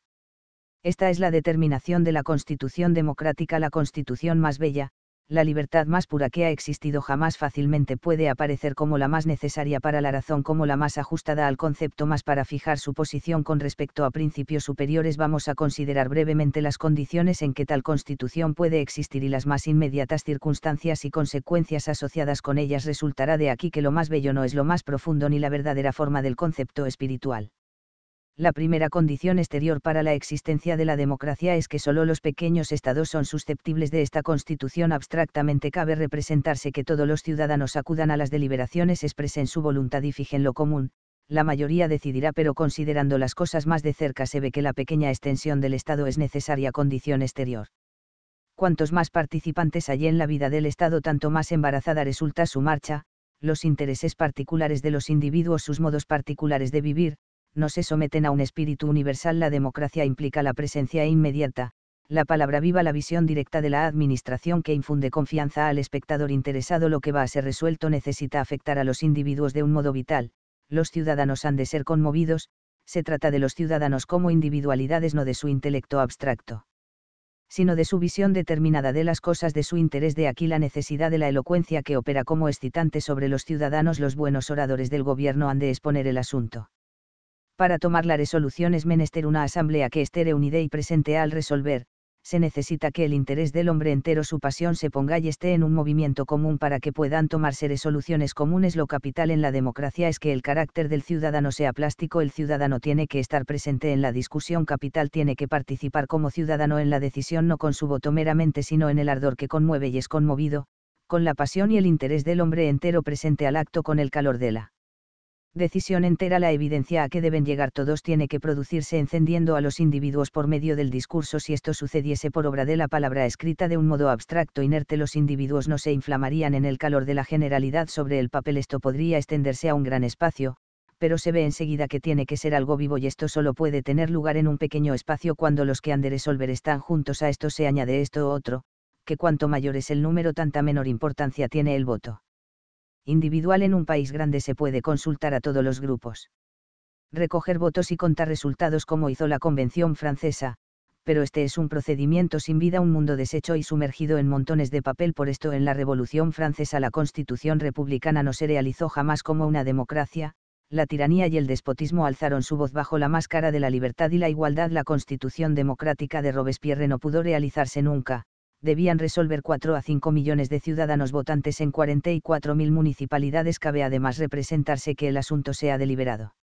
S1: Esta es la determinación de la Constitución democrática, la Constitución más bella, la libertad más pura que ha existido jamás fácilmente puede aparecer como la más necesaria para la razón, como la más ajustada al concepto más para fijar su posición con respecto a principios superiores. Vamos a considerar brevemente las condiciones en que tal constitución puede existir y las más inmediatas circunstancias y consecuencias asociadas con ellas. Resultará de aquí que lo más bello no es lo más profundo ni la verdadera forma del concepto espiritual la primera condición exterior para la existencia de la democracia es que solo los pequeños estados son susceptibles de esta constitución. Abstractamente cabe representarse que todos los ciudadanos acudan a las deliberaciones, expresen su voluntad y fijen lo común, la mayoría decidirá pero considerando las cosas más de cerca se ve que la pequeña extensión del Estado es necesaria condición exterior. Cuantos más participantes hay en la vida del Estado tanto más embarazada resulta su marcha, los intereses particulares de los individuos, sus modos particulares de vivir, no se someten a un espíritu universal. La democracia implica la presencia inmediata, la palabra viva, la visión directa de la administración que infunde confianza al espectador interesado. Lo que va a ser resuelto necesita afectar a los individuos de un modo vital, los ciudadanos han de ser conmovidos, se trata de los ciudadanos como individualidades, no de su intelecto abstracto sino de su visión determinada de las cosas de su interés de aquí la necesidad de la elocuencia que opera como excitante sobre los ciudadanos los buenos oradores del gobierno han de exponer el asunto para tomar la resolución es menester una asamblea que esté reunida y presente al resolver, se necesita que el interés del hombre entero su pasión se ponga y esté en un movimiento común para que puedan tomarse resoluciones comunes. Lo capital en la democracia es que el carácter del ciudadano sea plástico, el ciudadano tiene que estar presente en la discusión capital, tiene que participar como ciudadano en la decisión no con su voto meramente, sino en el ardor que conmueve y es conmovido, con la pasión y el interés del hombre entero presente al acto con el calor de la decisión entera la evidencia a que deben llegar todos tiene que producirse encendiendo a los individuos por medio del discurso. Si esto sucediese por obra de la palabra escrita de un modo abstracto inerte, los individuos no se inflamarían en el calor de la generalidad sobre el papel. Esto podría extenderse a un gran espacio, pero se ve enseguida que tiene que ser algo vivo y esto solo puede tener lugar en un pequeño espacio cuando los que han de resolver están juntos. A esto se añade esto u otro, que cuanto mayor es el número tanta menor importancia tiene el voto individual en un país grande se puede consultar a todos los grupos. Recoger votos y contar resultados como hizo la Convención francesa, pero este es un procedimiento sin vida, un mundo deshecho y sumergido en montones de papel. Por esto en la Revolución francesa la Constitución republicana no se realizó jamás como una democracia, la tiranía y el despotismo alzaron su voz bajo la máscara de la libertad y la igualdad. La Constitución democrática de Robespierre no pudo realizarse nunca, debían resolver 4 a 5 millones de ciudadanos votantes en 44.000 municipalidades. Cabe además representarse que el asunto sea deliberado.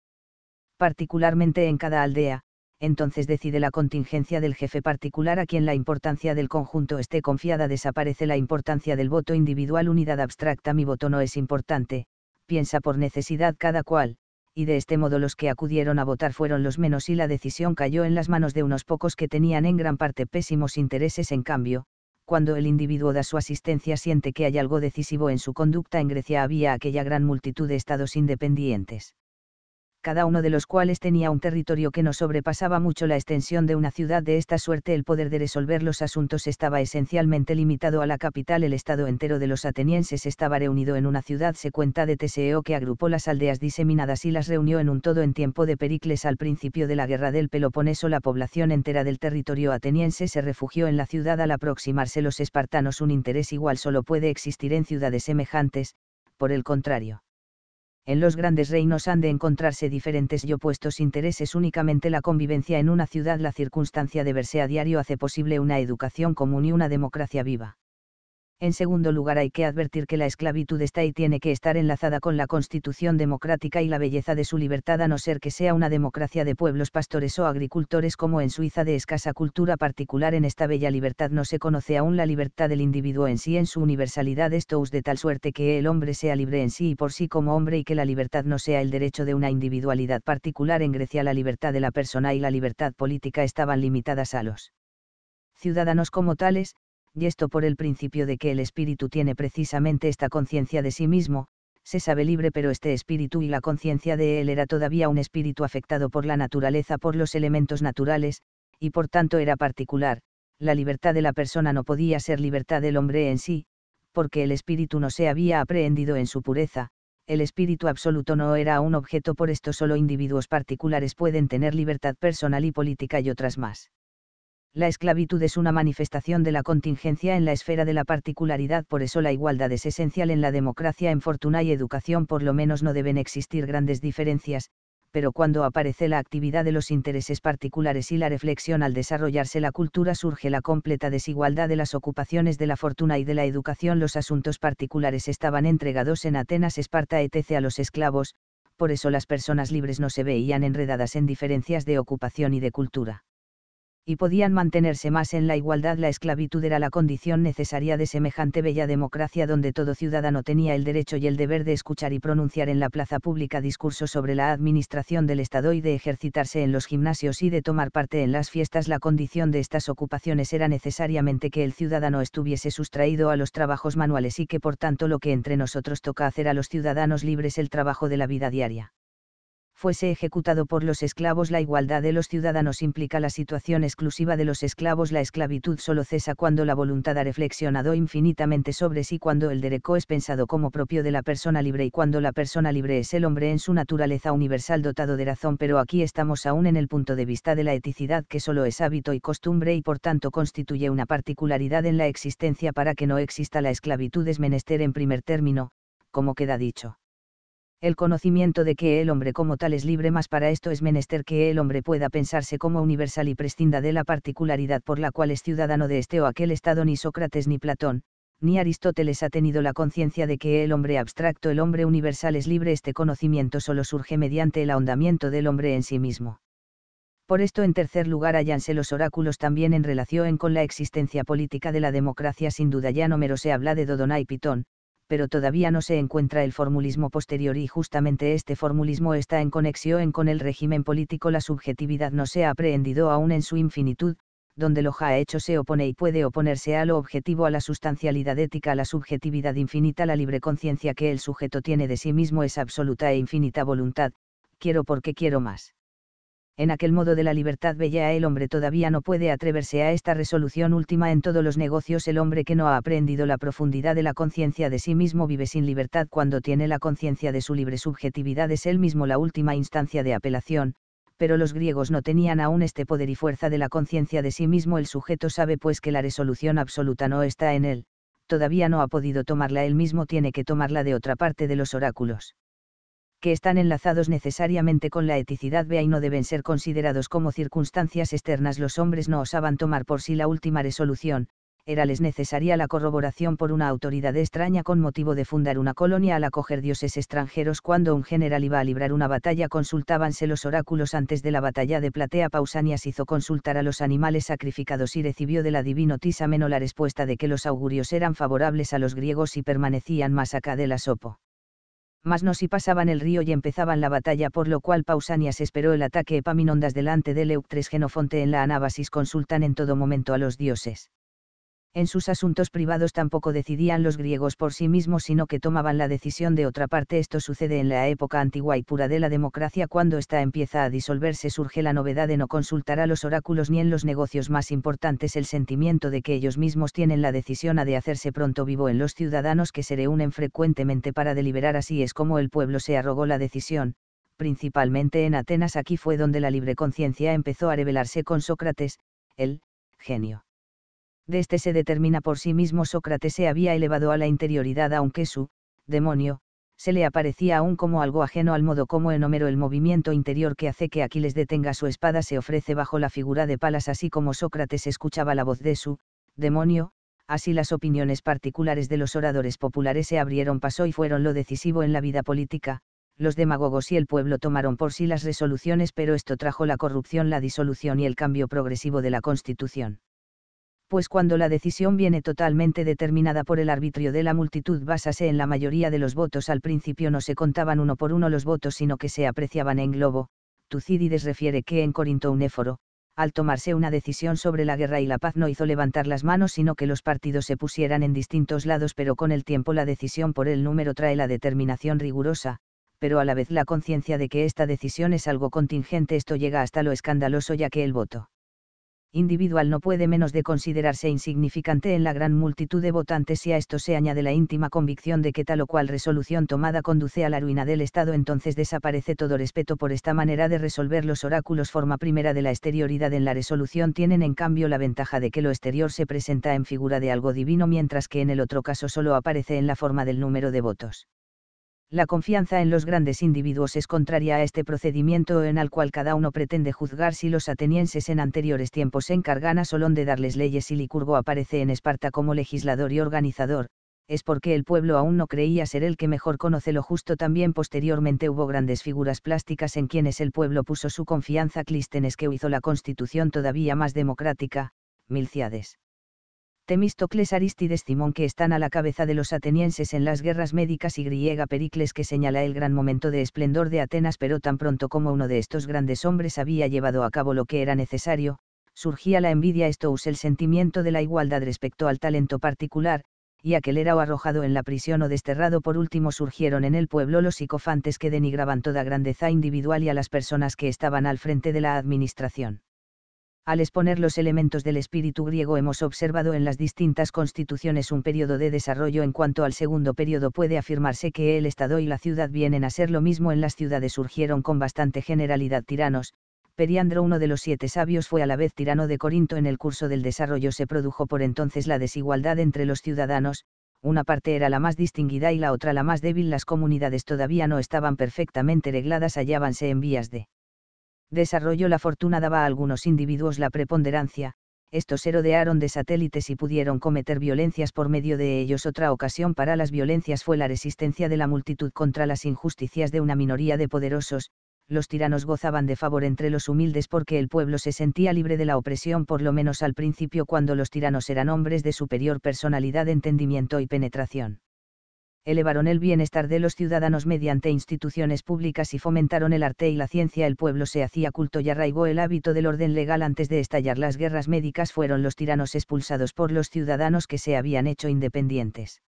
S1: Particularmente en cada aldea, entonces decide la contingencia del jefe particular a quien la importancia del conjunto esté confiada. Desaparece la importancia del voto individual. Unidad abstracta. Mi voto no es importante, piensa por necesidad cada cual, y de este modo los que acudieron a votar fueron los menos y la decisión cayó en las manos de unos pocos que tenían en gran parte pésimos intereses en cambio, cuando el individuo da su asistencia siente que hay algo decisivo en su conducta. En Grecia había aquella gran multitud de estados independientes cada uno de los cuales tenía un territorio que no sobrepasaba mucho la extensión de una ciudad. De esta suerte el poder de resolver los asuntos estaba esencialmente limitado a la capital. El estado entero de los atenienses estaba reunido en una ciudad. Se cuenta de Teseo que agrupó las aldeas diseminadas y las reunió en un todo en tiempo de Pericles. Al principio de la guerra del Peloponeso la población entera del territorio ateniense se refugió en la ciudad. Al aproximarse los espartanos un interés igual solo puede existir en ciudades semejantes, por el contrario en los grandes reinos han de encontrarse diferentes y opuestos intereses. Únicamente la convivencia en una ciudad, la circunstancia de verse a diario hace posible una educación común y una democracia viva. En segundo lugar, hay que advertir que la esclavitud está y tiene que estar enlazada con la constitución democrática y la belleza de su libertad a no ser que sea una democracia de pueblos pastores o agricultores como en Suiza de escasa cultura particular. En esta bella libertad no se conoce aún la libertad del individuo en sí en su universalidad, esto es de tal suerte que el hombre sea libre en sí y por sí como hombre y que la libertad no sea el derecho de una individualidad particular. En Grecia la libertad de la persona y la libertad política estaban limitadas a los ciudadanos como tales, y esto por el principio de que el espíritu tiene precisamente esta conciencia de sí mismo, se sabe libre pero este espíritu y la conciencia de él era todavía un espíritu afectado por la naturaleza, por los elementos naturales, y por tanto era particular, la libertad de la persona no podía ser libertad del hombre en sí, porque el espíritu no se había aprehendido en su pureza, el espíritu absoluto no era un objeto, por esto solo individuos particulares pueden tener libertad personal y política y otras más la esclavitud es una manifestación de la contingencia en la esfera de la particularidad, por eso la igualdad es esencial en la democracia en fortuna y educación, por lo menos no deben existir grandes diferencias, pero cuando aparece la actividad de los intereses particulares y la reflexión al desarrollarse la cultura surge la completa desigualdad de las ocupaciones de la fortuna y de la educación. Los asuntos particulares estaban entregados en Atenas, Esparta, etc. a los esclavos, por eso las personas libres no se veían enredadas en diferencias de ocupación y de cultura y podían mantenerse más en la igualdad. La esclavitud era la condición necesaria de semejante bella democracia donde todo ciudadano tenía el derecho y el deber de escuchar y pronunciar en la plaza pública discursos sobre la administración del Estado y de ejercitarse en los gimnasios y de tomar parte en las fiestas. La condición de estas ocupaciones era necesariamente que el ciudadano estuviese sustraído a los trabajos manuales y que por tanto lo que entre nosotros toca hacer a los ciudadanos libres el trabajo de la vida diaria fuese ejecutado por los esclavos la igualdad de los ciudadanos implica la situación exclusiva de los esclavos la esclavitud solo cesa cuando la voluntad ha reflexionado infinitamente sobre sí cuando el derecho es pensado como propio de la persona libre y cuando la persona libre es el hombre en su naturaleza universal dotado de razón pero aquí estamos aún en el punto de vista de la eticidad que solo es hábito y costumbre y por tanto constituye una particularidad en la existencia para que no exista la esclavitud es menester en primer término, como queda dicho el conocimiento de que el hombre como tal es libre, más para esto es menester que el hombre pueda pensarse como universal y prescinda de la particularidad por la cual es ciudadano de este o aquel estado, ni Sócrates ni Platón, ni Aristóteles ha tenido la conciencia de que el hombre abstracto, el hombre universal es libre, este conocimiento solo surge mediante el ahondamiento del hombre en sí mismo. Por esto, en tercer lugar, hallanse los oráculos también en relación con la existencia política de la democracia. Sin duda, ya no mero se habla de Dodona y Pitón, pero todavía no se encuentra el formulismo posterior y justamente este formulismo está en conexión con el régimen político. La subjetividad no se ha aprehendido aún en su infinitud, donde lo ha hecho se opone y puede oponerse a lo objetivo, a la sustancialidad ética, a la subjetividad infinita, la libre conciencia que el sujeto tiene de sí mismo es absoluta e infinita voluntad, quiero porque quiero más en aquel modo de la libertad bella el hombre todavía no puede atreverse a esta resolución última en todos los negocios el hombre que no ha aprendido la profundidad de la conciencia de sí mismo vive sin libertad cuando tiene la conciencia de su libre subjetividad es él mismo la última instancia de apelación, pero los griegos no tenían aún este poder y fuerza de la conciencia de sí mismo el sujeto sabe pues que la resolución absoluta no está en él, todavía no ha podido tomarla él mismo tiene que tomarla de otra parte de los oráculos que están enlazados necesariamente con la eticidad vea y no deben ser considerados como circunstancias externas. Los hombres no osaban tomar por sí la última resolución, era les necesaria la corroboración por una autoridad extraña con motivo de fundar una colonia al acoger dioses extranjeros cuando un general iba a librar una batalla consultábanse los oráculos antes de la batalla de Platea Pausanias hizo consultar a los animales sacrificados y recibió del adivino Tisameno la respuesta de que los augurios eran favorables a los griegos y permanecían más acá de la sopo mas no si pasaban el río y empezaban la batalla, por lo cual Pausanias esperó el ataque Epaminondas delante de Leuctres Genofonte en la Anábasis consultan en todo momento a los dioses en sus asuntos privados tampoco decidían los griegos por sí mismos, sino que tomaban la decisión de otra parte. Esto sucede en la época antigua y pura de la democracia. Cuando ésta empieza a disolverse, surge la novedad de no consultar a los oráculos ni en los negocios más importantes el sentimiento de que ellos mismos tienen la decisión a de hacerse pronto vivo en los ciudadanos que se reúnen frecuentemente para deliberar. Así es como el pueblo se arrogó la decisión, principalmente en Atenas. Aquí fue donde la libre conciencia empezó a revelarse con Sócrates, el genio de este se determina por sí mismo Sócrates se había elevado a la interioridad aunque su, demonio, se le aparecía aún como algo ajeno al modo como en Homero el movimiento interior que hace que Aquiles detenga su espada se ofrece bajo la figura de Palas así como Sócrates escuchaba la voz de su, demonio, así las opiniones particulares de los oradores populares se abrieron paso y fueron lo decisivo en la vida política, los demagogos y el pueblo tomaron por sí las resoluciones pero esto trajo la corrupción, la disolución y el cambio progresivo de la constitución pues cuando la decisión viene totalmente determinada por el arbitrio de la multitud básase en la mayoría de los votos al principio no se contaban uno por uno los votos sino que se apreciaban en globo, Tucídides refiere que en Corinto un éforo, al tomarse una decisión sobre la guerra y la paz no hizo levantar las manos sino que los partidos se pusieran en distintos lados pero con el tiempo la decisión por el número trae la determinación rigurosa, pero a la vez la conciencia de que esta decisión es algo contingente esto llega hasta lo escandaloso ya que el voto individual no puede menos de considerarse insignificante en la gran multitud de votantes si a esto se añade la íntima convicción de que tal o cual resolución tomada conduce a la ruina del Estado, entonces desaparece todo respeto por esta manera de resolver los oráculos. Forma primera de la exterioridad en la resolución tienen en cambio la ventaja de que lo exterior se presenta en figura de algo divino mientras que en el otro caso solo aparece en la forma del número de votos la confianza en los grandes individuos es contraria a este procedimiento en el cual cada uno pretende juzgar si los atenienses en anteriores tiempos se encargan a Solón de darles leyes y Licurgo aparece en Esparta como legislador y organizador, es porque el pueblo aún no creía ser el que mejor conoce lo justo. También posteriormente hubo grandes figuras plásticas en quienes el pueblo puso su confianza. Clístenes que hizo la constitución todavía más democrática, Milciades. Temístocles Aristides Simón que están a la cabeza de los atenienses en las guerras médicas y griega Pericles que señala el gran momento de esplendor de Atenas pero tan pronto como uno de estos grandes hombres había llevado a cabo lo que era necesario, surgía la envidia Estous el sentimiento de la igualdad respecto al talento particular, y aquel era o arrojado en la prisión o desterrado por último surgieron en el pueblo los psicofantes que denigraban toda grandeza individual y a las personas que estaban al frente de la administración. Al exponer los elementos del espíritu griego hemos observado en las distintas constituciones un periodo de desarrollo en cuanto al segundo periodo puede afirmarse que el Estado y la ciudad vienen a ser lo mismo en las ciudades surgieron con bastante generalidad tiranos, Periandro uno de los siete sabios fue a la vez tirano de Corinto en el curso del desarrollo se produjo por entonces la desigualdad entre los ciudadanos, una parte era la más distinguida y la otra la más débil las comunidades todavía no estaban perfectamente regladas hallábanse en vías de desarrollo la fortuna daba a algunos individuos la preponderancia, estos se rodearon de satélites y pudieron cometer violencias por medio de ellos. Otra ocasión para las violencias fue la resistencia de la multitud contra las injusticias de una minoría de poderosos, los tiranos gozaban de favor entre los humildes porque el pueblo se sentía libre de la opresión por lo menos al principio cuando los tiranos eran hombres de superior personalidad, entendimiento y penetración elevaron el bienestar de los ciudadanos mediante instituciones públicas y fomentaron el arte y la ciencia. El pueblo se hacía culto y arraigó el hábito del orden legal antes de estallar las guerras médicas. Fueron los tiranos expulsados por los ciudadanos que se habían hecho independientes.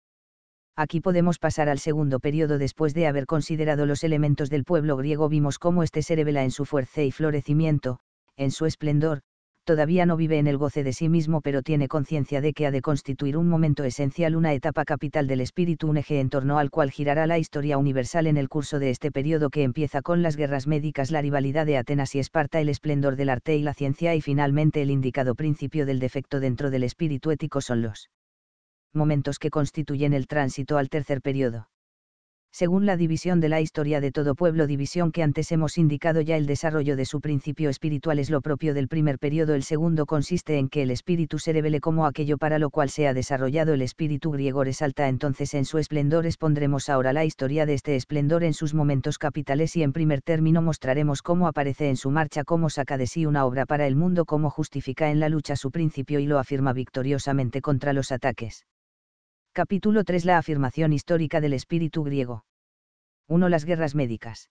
S1: Aquí podemos pasar al segundo periodo después de haber considerado los elementos del pueblo griego. Vimos cómo este se revela en su fuerza y florecimiento, en su esplendor, todavía no vive en el goce de sí mismo pero tiene conciencia de que ha de constituir un momento esencial, una etapa capital del espíritu, un eje en torno al cual girará la historia universal en el curso de este periodo que empieza con las guerras médicas, la rivalidad de Atenas y Esparta, el esplendor del arte y la ciencia y finalmente el indicado principio del defecto dentro del espíritu ético son los momentos que constituyen el tránsito al tercer periodo según la división de la historia de todo pueblo división que antes hemos indicado ya el desarrollo de su principio espiritual es lo propio del primer periodo el segundo consiste en que el espíritu se revele como aquello para lo cual se ha desarrollado el espíritu griego resalta entonces en su esplendor expondremos ahora la historia de este esplendor en sus momentos capitales y en primer término mostraremos cómo aparece en su marcha cómo saca de sí una obra para el mundo cómo justifica en la lucha su principio y lo afirma victoriosamente contra los ataques Capítulo 3 La afirmación histórica del espíritu griego. 1. Las guerras médicas.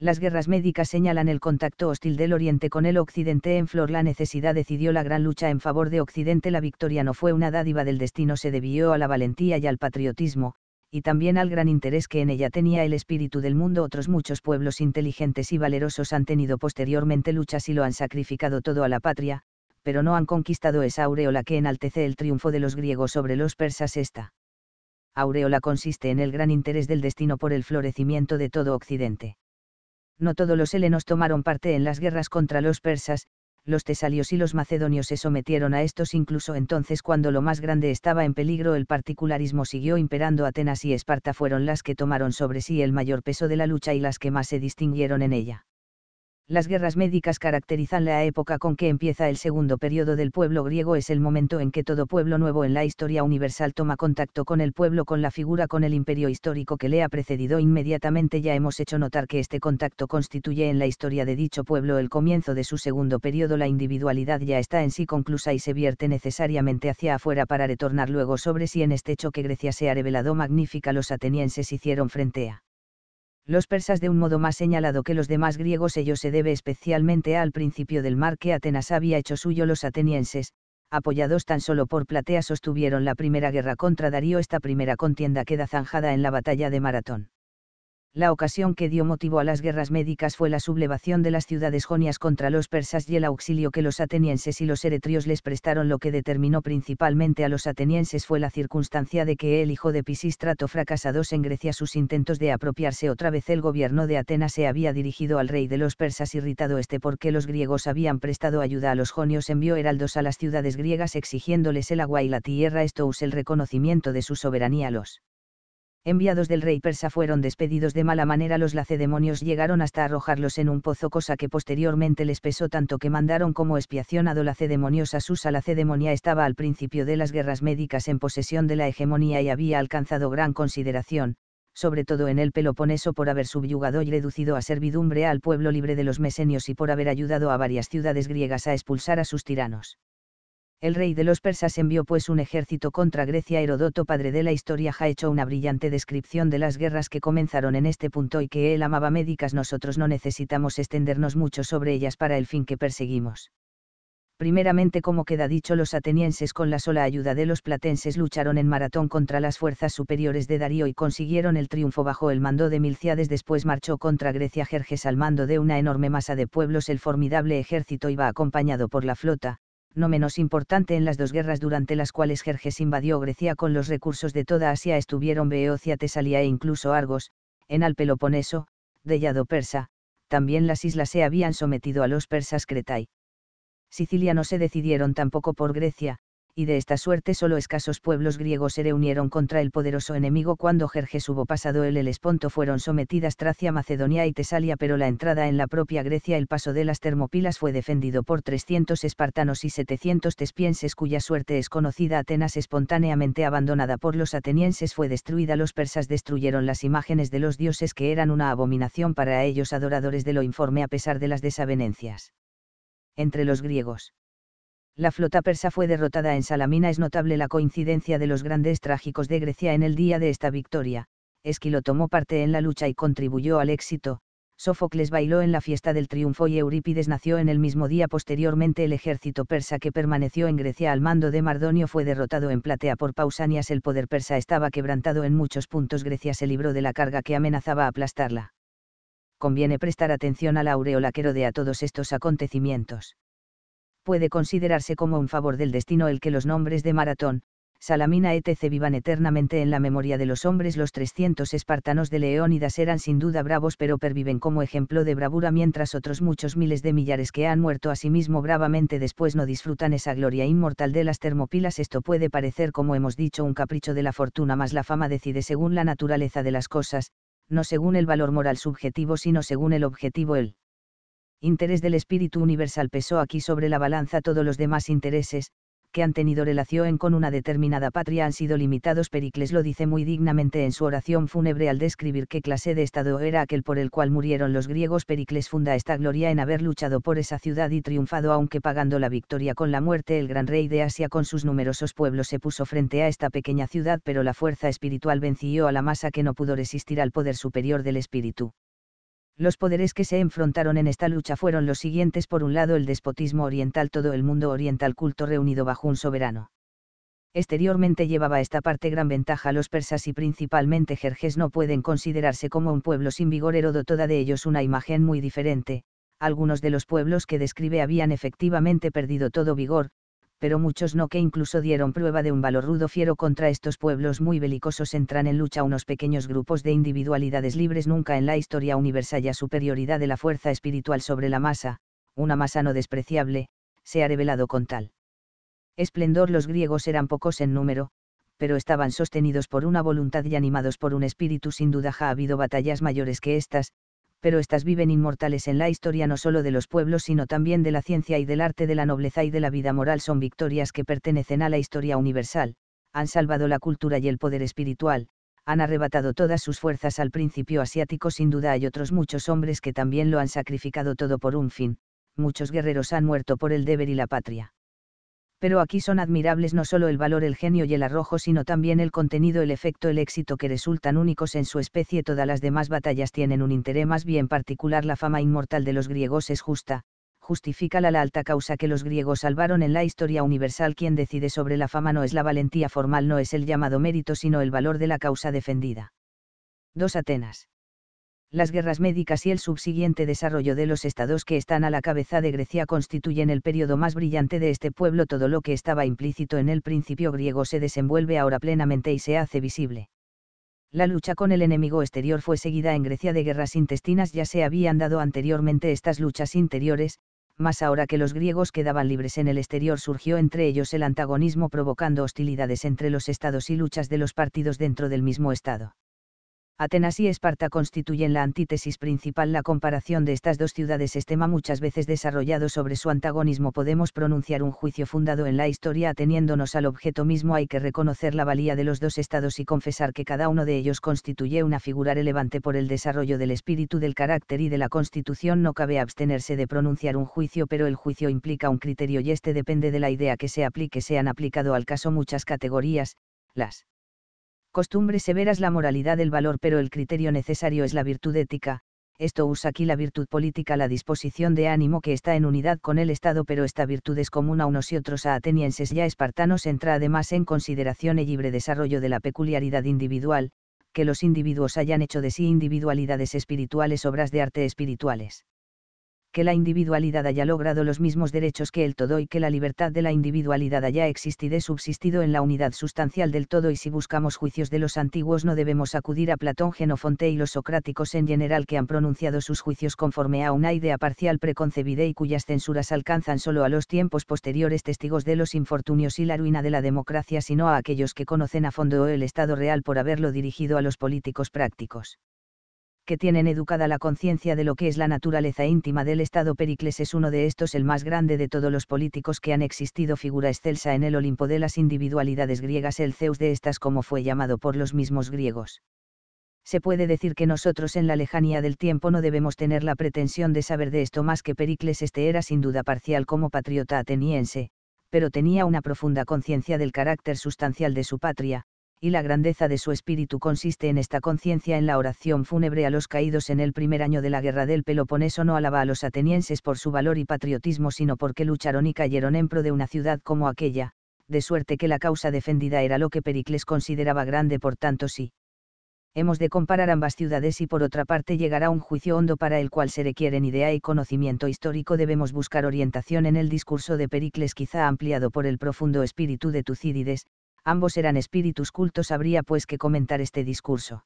S1: Las guerras médicas señalan el contacto hostil del Oriente con el Occidente en flor. La necesidad decidió la gran lucha en favor de Occidente. La victoria no fue una dádiva del destino, se debió a la valentía y al patriotismo, y también al gran interés que en ella tenía el espíritu del mundo. Otros muchos pueblos inteligentes y valerosos han tenido posteriormente luchas y lo han sacrificado todo a la patria, pero no han conquistado esa aureola que enaltece el triunfo de los griegos sobre los persas esta. Aureola consiste en el gran interés del destino por el florecimiento de todo Occidente. No todos los helenos tomaron parte en las guerras contra los persas, los tesalios y los macedonios se sometieron a estos incluso entonces cuando lo más grande estaba en peligro el particularismo siguió imperando Atenas y Esparta fueron las que tomaron sobre sí el mayor peso de la lucha y las que más se distinguieron en ella las guerras médicas caracterizan la época con que empieza el segundo periodo del pueblo griego, es el momento en que todo pueblo nuevo en la historia universal toma contacto con el pueblo, con la figura, con el imperio histórico que le ha precedido inmediatamente. Ya hemos hecho notar que este contacto constituye en la historia de dicho pueblo el comienzo de su segundo periodo, la individualidad ya está en sí conclusa y se vierte necesariamente hacia afuera para retornar luego sobre si sí en este choque Grecia se ha revelado magnífica los atenienses hicieron frente a los persas de un modo más señalado que los demás griegos ello se debe especialmente al principio del mar que Atenas había hecho suyo los atenienses, apoyados tan solo por Platea sostuvieron la primera guerra contra Darío esta primera contienda queda zanjada en la batalla de Maratón la ocasión que dio motivo a las guerras médicas fue la sublevación de las ciudades jonias contra los persas y el auxilio que los atenienses y los eretrios les prestaron. Lo que determinó principalmente a los atenienses fue la circunstancia de que el hijo de Pisístrato fracasados en Grecia sus intentos de apropiarse otra vez el gobierno de Atenas se había dirigido al rey de los persas irritado este porque los griegos habían prestado ayuda a los jonios envió heraldos a las ciudades griegas exigiéndoles el agua y la tierra esto es el reconocimiento de su soberanía a los enviados del rey persa fueron despedidos de mala manera, los lacedemonios llegaron hasta arrojarlos en un pozo, cosa que posteriormente les pesó tanto que mandaron como expiación a Dolacedemonios a Susa. Lacedemonia estaba al principio de las guerras médicas en posesión de la hegemonía y había alcanzado gran consideración, sobre todo en el Peloponeso por haber subyugado y reducido a servidumbre al pueblo libre de los mesenios y por haber ayudado a varias ciudades griegas a expulsar a sus tiranos el rey de los persas envió pues un ejército contra Grecia. Herodoto, padre de la historia, ha hecho una brillante descripción de las guerras que comenzaron en este punto y que él amaba médicas. Nosotros no necesitamos extendernos mucho sobre ellas para el fin que perseguimos. Primeramente, como queda dicho, los atenienses con la sola ayuda de los platenses lucharon en maratón contra las fuerzas superiores de Darío y consiguieron el triunfo bajo el mando de Milciades. Después marchó contra Grecia Jerjes al mando de una enorme masa de pueblos. El formidable ejército iba acompañado por la flota, no menos importante en las dos guerras durante las cuales Jerjes invadió Grecia con los recursos de toda Asia estuvieron Beocia, Tesalia e incluso Argos, en el Peloponeso, Dellado persa, también las islas se habían sometido a los persas Cretai. Sicilia no se decidieron tampoco por Grecia, y de esta suerte solo escasos pueblos griegos se reunieron contra el poderoso enemigo cuando Jerjes hubo pasado el Helesponto fueron sometidas Tracia, Macedonia y Tesalia pero la entrada en la propia Grecia el paso de las Termopilas fue defendido por 300 espartanos y 700 tespienses cuya suerte es conocida Atenas espontáneamente abandonada por los atenienses fue destruida los persas destruyeron las imágenes de los dioses que eran una abominación para ellos adoradores de lo informe a pesar de las desavenencias entre los griegos la flota persa fue derrotada en Salamina. Es notable la coincidencia de los grandes trágicos de Grecia en el día de esta victoria. Esquilo tomó parte en la lucha y contribuyó al éxito, Sófocles bailó en la fiesta del triunfo y Eurípides nació en el mismo día. Posteriormente el ejército persa que permaneció en Grecia al mando de Mardonio fue derrotado en Platea por Pausanias. El poder persa estaba quebrantado en muchos puntos. Grecia se libró de la carga que amenazaba aplastarla. Conviene prestar atención a la aureola que rodea todos estos acontecimientos puede considerarse como un favor del destino el que los nombres de Maratón, Salamina etc. vivan eternamente en la memoria de los hombres. Los 300 espartanos de Leónidas eran sin duda bravos pero perviven como ejemplo de bravura mientras otros muchos miles de millares que han muerto a sí mismo bravamente después no disfrutan esa gloria inmortal de las termopilas. Esto puede parecer como hemos dicho un capricho de la fortuna mas la fama decide según la naturaleza de las cosas, no según el valor moral subjetivo sino según el objetivo el interés del espíritu universal pesó aquí sobre la balanza todos los demás intereses, que han tenido relación con una determinada patria han sido limitados. Pericles lo dice muy dignamente en su oración fúnebre al describir qué clase de estado era aquel por el cual murieron los griegos. Pericles funda esta gloria en haber luchado por esa ciudad y triunfado aunque pagando la victoria con la muerte. El gran rey de Asia con sus numerosos pueblos se puso frente a esta pequeña ciudad pero la fuerza espiritual venció a la masa que no pudo resistir al poder superior del espíritu. Los poderes que se enfrentaron en esta lucha fueron los siguientes por un lado el despotismo oriental todo el mundo oriental culto reunido bajo un soberano. Exteriormente llevaba esta parte gran ventaja los persas y principalmente Jerjes no pueden considerarse como un pueblo sin vigor erodo toda de ellos una imagen muy diferente, algunos de los pueblos que describe habían efectivamente perdido todo vigor, pero muchos no que incluso dieron prueba de un valor rudo fiero contra estos pueblos muy belicosos entran en lucha unos pequeños grupos de individualidades libres nunca en la historia universal ya superioridad de la fuerza espiritual sobre la masa, una masa no despreciable, se ha revelado con tal. Esplendor los griegos eran pocos en número, pero estaban sostenidos por una voluntad y animados por un espíritu sin duda ha habido batallas mayores que estas, pero estas viven inmortales en la historia no solo de los pueblos sino también de la ciencia y del arte de la nobleza y de la vida moral son victorias que pertenecen a la historia universal, han salvado la cultura y el poder espiritual, han arrebatado todas sus fuerzas al principio asiático sin duda hay otros muchos hombres que también lo han sacrificado todo por un fin, muchos guerreros han muerto por el deber y la patria pero aquí son admirables no solo el valor, el genio y el arrojo, sino también el contenido, el efecto, el éxito que resultan únicos en su especie. Todas las demás batallas tienen un interés más bien particular. La fama inmortal de los griegos es justa, justifica la, la alta causa que los griegos salvaron en la historia universal. Quien decide sobre la fama no es la valentía formal, no es el llamado mérito, sino el valor de la causa defendida. 2 Atenas las guerras médicas y el subsiguiente desarrollo de los estados que están a la cabeza de Grecia constituyen el periodo más brillante de este pueblo. Todo lo que estaba implícito en el principio griego se desenvuelve ahora plenamente y se hace visible. La lucha con el enemigo exterior fue seguida en Grecia de guerras intestinas, ya se habían dado anteriormente estas luchas interiores, más ahora que los griegos quedaban libres en el exterior surgió entre ellos el antagonismo provocando hostilidades entre los estados y luchas de los partidos dentro del mismo estado. Atenas y Esparta constituyen la antítesis principal. La comparación de estas dos ciudades es tema muchas veces desarrollado sobre su antagonismo. Podemos pronunciar un juicio fundado en la historia ateniéndonos al objeto mismo. Hay que reconocer la valía de los dos estados y confesar que cada uno de ellos constituye una figura relevante por el desarrollo del espíritu, del carácter y de la constitución. No cabe abstenerse de pronunciar un juicio, pero el juicio implica un criterio y este depende de la idea que se aplique. Se han aplicado al caso muchas categorías, las Costumbre severas la moralidad del valor pero el criterio necesario es la virtud ética, esto usa aquí la virtud política la disposición de ánimo que está en unidad con el Estado pero esta virtud es común a unos y otros a atenienses y a espartanos entra además en consideración el libre desarrollo de la peculiaridad individual, que los individuos hayan hecho de sí individualidades espirituales obras de arte espirituales que la individualidad haya logrado los mismos derechos que el todo y que la libertad de la individualidad haya existido y subsistido en la unidad sustancial del todo y si buscamos juicios de los antiguos no debemos acudir a Platón, Genofonte y los socráticos en general que han pronunciado sus juicios conforme a una idea parcial preconcebida y cuyas censuras alcanzan solo a los tiempos posteriores testigos de los infortunios y la ruina de la democracia sino a aquellos que conocen a fondo el Estado real por haberlo dirigido a los políticos prácticos que tienen educada la conciencia de lo que es la naturaleza íntima del Estado. Pericles es uno de estos, el más grande de todos los políticos que han existido, figura excelsa en el Olimpo de las individualidades griegas, el Zeus de estas como fue llamado por los mismos griegos. Se puede decir que nosotros en la lejanía del tiempo no debemos tener la pretensión de saber de esto más que Pericles este era sin duda parcial como patriota ateniense, pero tenía una profunda conciencia del carácter sustancial de su patria, y la grandeza de su espíritu consiste en esta conciencia en la oración fúnebre a los caídos en el primer año de la guerra del Peloponeso no alaba a los atenienses por su valor y patriotismo sino porque lucharon y cayeron en pro de una ciudad como aquella, de suerte que la causa defendida era lo que Pericles consideraba grande por tanto sí. Hemos de comparar ambas ciudades y por otra parte llegará un juicio hondo para el cual se requieren idea y conocimiento histórico debemos buscar orientación en el discurso de Pericles quizá ampliado por el profundo espíritu de Tucídides, ambos eran espíritus cultos, habría pues que comentar este discurso.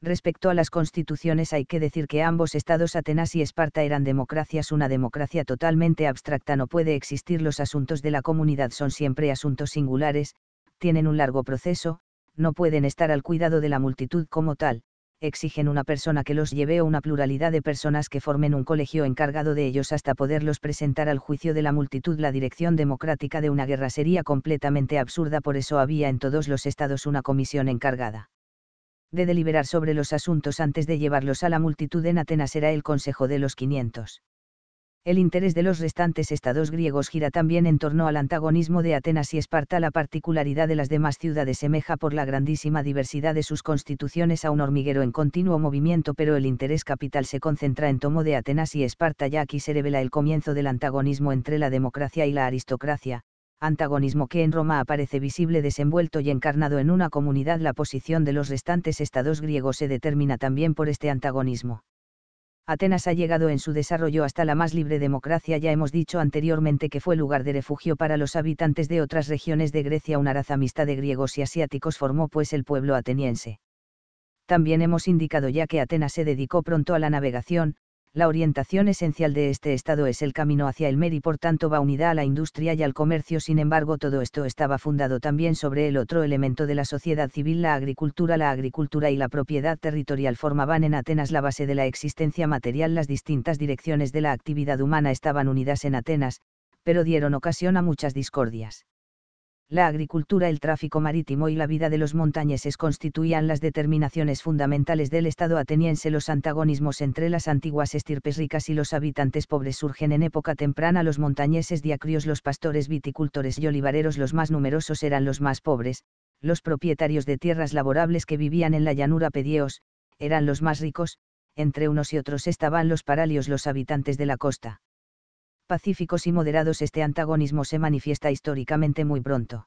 S1: Respecto a las constituciones hay que decir que ambos estados Atenas y Esparta eran democracias, una democracia totalmente abstracta no puede existir, los asuntos de la comunidad son siempre asuntos singulares, tienen un largo proceso, no pueden estar al cuidado de la multitud como tal, exigen una persona que los lleve o una pluralidad de personas que formen un colegio encargado de ellos hasta poderlos presentar al juicio de la multitud. La dirección democrática de una guerra sería completamente absurda, por eso había en todos los estados una comisión encargada de deliberar sobre los asuntos antes de llevarlos a la multitud en Atenas era el Consejo de los 500. El interés de los restantes estados griegos gira también en torno al antagonismo de Atenas y Esparta. La particularidad de las demás ciudades semeja por la grandísima diversidad de sus constituciones a un hormiguero en continuo movimiento, pero el interés capital se concentra en tomo de Atenas y Esparta. Ya aquí se revela el comienzo del antagonismo entre la democracia y la aristocracia, antagonismo que en Roma aparece visible desenvuelto y encarnado en una comunidad. La posición de los restantes estados griegos se determina también por este antagonismo. Atenas ha llegado en su desarrollo hasta la más libre democracia. Ya hemos dicho anteriormente que fue lugar de refugio para los habitantes de otras regiones de Grecia. Una raza mixta de griegos y asiáticos formó pues el pueblo ateniense. También hemos indicado ya que Atenas se dedicó pronto a la navegación, la orientación esencial de este Estado es el camino hacia el mer y por tanto va unida a la industria y al comercio. Sin embargo, todo esto estaba fundado también sobre el otro elemento de la sociedad civil, la agricultura. La agricultura y la propiedad territorial formaban en Atenas la base de la existencia material. Las distintas direcciones de la actividad humana estaban unidas en Atenas, pero dieron ocasión a muchas discordias la agricultura, el tráfico marítimo y la vida de los montañeses constituían las determinaciones fundamentales del Estado ateniense. Los antagonismos entre las antiguas estirpes ricas y los habitantes pobres surgen en época temprana. Los montañeses diacrios, los pastores, viticultores y olivareros, los más numerosos eran los más pobres, los propietarios de tierras laborables que vivían en la llanura pedieos, eran los más ricos, entre unos y otros estaban los paralios, los habitantes de la costa pacíficos y moderados este antagonismo se manifiesta históricamente muy pronto.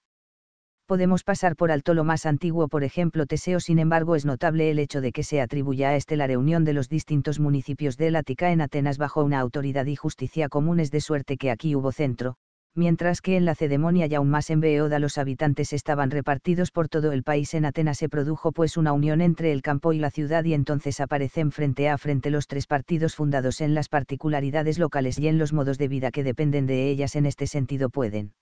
S1: Podemos pasar por alto lo más antiguo, por ejemplo, Teseo, sin embargo, es notable el hecho de que se atribuya a este la reunión de los distintos municipios de Lática en Atenas bajo una autoridad y justicia comunes, de suerte que aquí hubo centro, mientras que en la Cedemonia y aún más en Beoda los habitantes estaban repartidos por todo el país. En Atenas se produjo pues una unión entre el campo y la ciudad y entonces aparecen frente a frente los tres partidos fundados en las particularidades locales y en los modos de vida que dependen de ellas. En este sentido pueden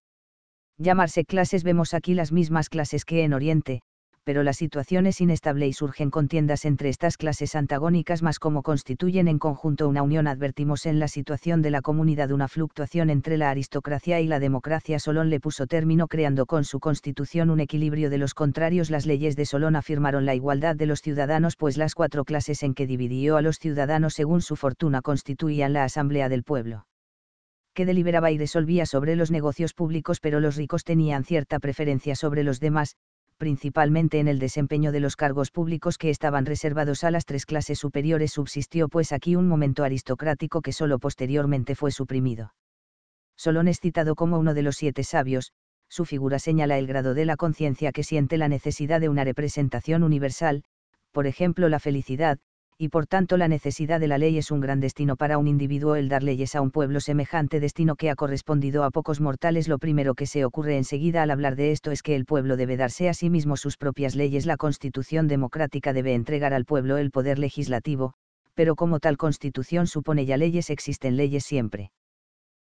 S1: llamarse clases. Vemos aquí las mismas clases que en Oriente, pero la situación es inestable y surgen contiendas entre estas clases antagónicas más como constituyen en conjunto una unión advertimos en la situación de la comunidad una fluctuación entre la aristocracia y la democracia Solón le puso término creando con su constitución un equilibrio de los contrarios las leyes de Solón afirmaron la igualdad de los ciudadanos pues las cuatro clases en que dividió a los ciudadanos según su fortuna constituían la asamblea del pueblo que deliberaba y resolvía sobre los negocios públicos pero los ricos tenían cierta preferencia sobre los demás, principalmente en el desempeño de los cargos públicos que estaban reservados a las tres clases superiores subsistió pues aquí un momento aristocrático que solo posteriormente fue suprimido. Solón es citado como uno de los siete sabios, su figura señala el grado de la conciencia que siente la necesidad de una representación universal, por ejemplo la felicidad, y por tanto la necesidad de la ley es un gran destino para un individuo el dar leyes a un pueblo semejante destino que ha correspondido a pocos mortales. Lo primero que se ocurre enseguida al hablar de esto es que el pueblo debe darse a sí mismo sus propias leyes. La constitución democrática debe entregar al pueblo el poder legislativo, pero como tal constitución supone ya leyes existen leyes siempre.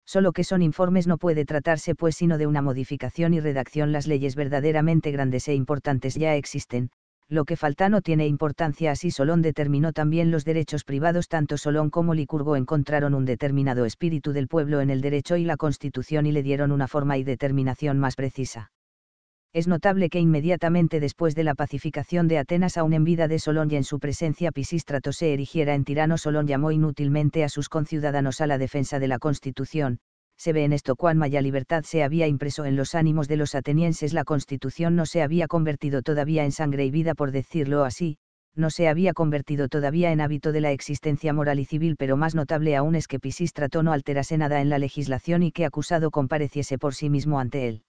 S1: Solo que son informes no puede tratarse pues sino de una modificación y redacción. Las leyes verdaderamente grandes e importantes ya existen, lo que falta no tiene importancia así Solón determinó también los derechos privados tanto Solón como Licurgo encontraron un determinado espíritu del pueblo en el derecho y la constitución y le dieron una forma y determinación más precisa. Es notable que inmediatamente después de la pacificación de Atenas aún en vida de Solón y en su presencia Pisístrato se erigiera en tirano Solón llamó inútilmente a sus conciudadanos a la defensa de la constitución, se ve en esto cuán maya libertad se había impreso en los ánimos de los atenienses la constitución no se había convertido todavía en sangre y vida por decirlo así, no se había convertido todavía en hábito de la existencia moral y civil pero más notable aún es que Pisistrato no alterase nada en la legislación y que acusado compareciese por sí mismo ante él.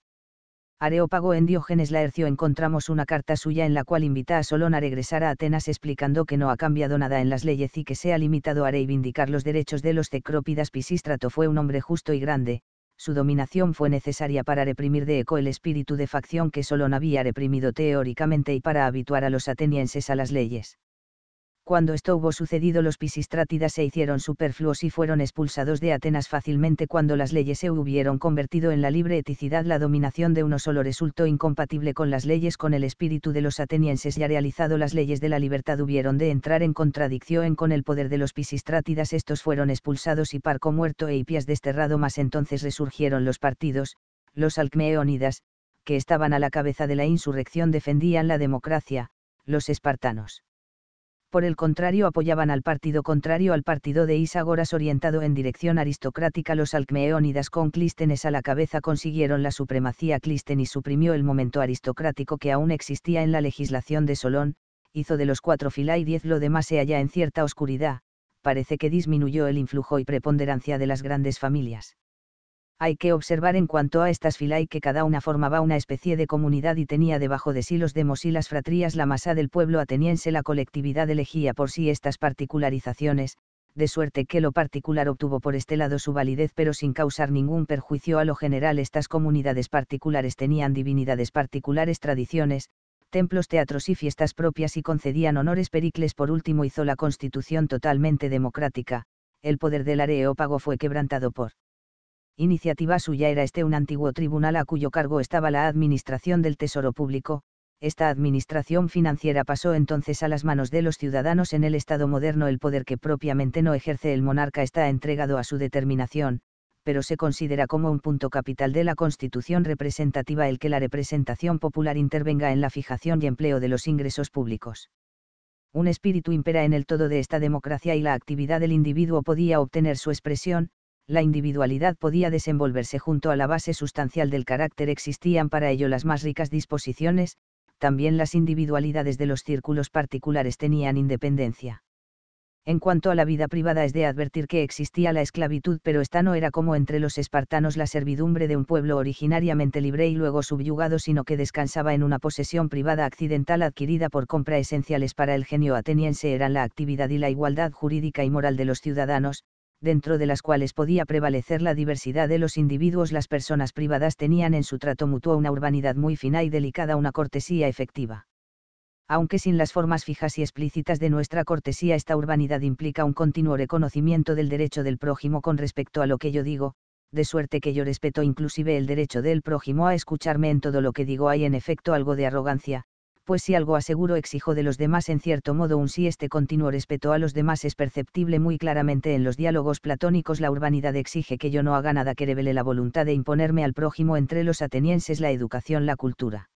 S1: Areópago en Diógenes Laercio encontramos una carta suya en la cual invita a Solón a regresar a Atenas explicando que no ha cambiado nada en las leyes y que se ha limitado a reivindicar los derechos de los Cecrópidas Pisístrato fue un hombre justo y grande, su dominación fue necesaria para reprimir de Eco el espíritu de facción que Solón había reprimido teóricamente y para habituar a los atenienses a las leyes cuando esto hubo sucedido los pisistrátidas se hicieron superfluos y fueron expulsados de Atenas fácilmente cuando las leyes se hubieron convertido en la libre eticidad la dominación de uno solo resultó incompatible con las leyes con el espíritu de los atenienses ya realizado las leyes de la libertad hubieron de entrar en contradicción con el poder de los pisistrátidas estos fueron expulsados y Parco muerto e Ipias desterrado más entonces resurgieron los partidos, los alcmeónidas, que estaban a la cabeza de la insurrección defendían la democracia, los espartanos por el contrario apoyaban al partido contrario al partido de Isagoras orientado en dirección aristocrática los alcmeónidas con Clístenes a la cabeza consiguieron la supremacía Clístenes suprimió el momento aristocrático que aún existía en la legislación de Solón, hizo de los cuatro fila y diez lo demás se halla en cierta oscuridad, parece que disminuyó el influjo y preponderancia de las grandes familias hay que observar en cuanto a estas filai que cada una formaba una especie de comunidad y tenía debajo de sí los demos y las fratrías la masa del pueblo ateniense la colectividad elegía por sí estas particularizaciones, de suerte que lo particular obtuvo por este lado su validez pero sin causar ningún perjuicio a lo general estas comunidades particulares tenían divinidades particulares tradiciones, templos teatros y fiestas propias y concedían honores Pericles por último hizo la constitución totalmente democrática, el poder del areópago fue quebrantado por iniciativa suya era este un antiguo tribunal a cuyo cargo estaba la Administración del Tesoro Público, esta administración financiera pasó entonces a las manos de los ciudadanos en el Estado moderno el poder que propiamente no ejerce el monarca está entregado a su determinación, pero se considera como un punto capital de la Constitución representativa el que la representación popular intervenga en la fijación y empleo de los ingresos públicos. Un espíritu impera en el todo de esta democracia y la actividad del individuo podía obtener su expresión, la individualidad podía desenvolverse junto a la base sustancial del carácter existían para ello las más ricas disposiciones, también las individualidades de los círculos particulares tenían independencia. En cuanto a la vida privada es de advertir que existía la esclavitud, pero esta no era como entre los espartanos la servidumbre de un pueblo originariamente libre y luego subyugado, sino que descansaba en una posesión privada accidental adquirida por compra esenciales para el genio ateniense eran la actividad y la igualdad jurídica y moral de los ciudadanos, dentro de las cuales podía prevalecer la diversidad de los individuos, las personas privadas tenían en su trato mutuo una urbanidad muy fina y delicada, una cortesía efectiva. Aunque sin las formas fijas y explícitas de nuestra cortesía, esta urbanidad implica un continuo reconocimiento del derecho del prójimo con respecto a lo que yo digo, de suerte que yo respeto inclusive el derecho del prójimo a escucharme en todo lo que digo. Hay en efecto algo de arrogancia, pues si algo aseguro exijo de los demás en cierto modo un si este continuo respeto a los demás es perceptible muy claramente en los diálogos platónicos la urbanidad exige que yo no haga nada que revele la voluntad de imponerme al prójimo entre los atenienses la educación la cultura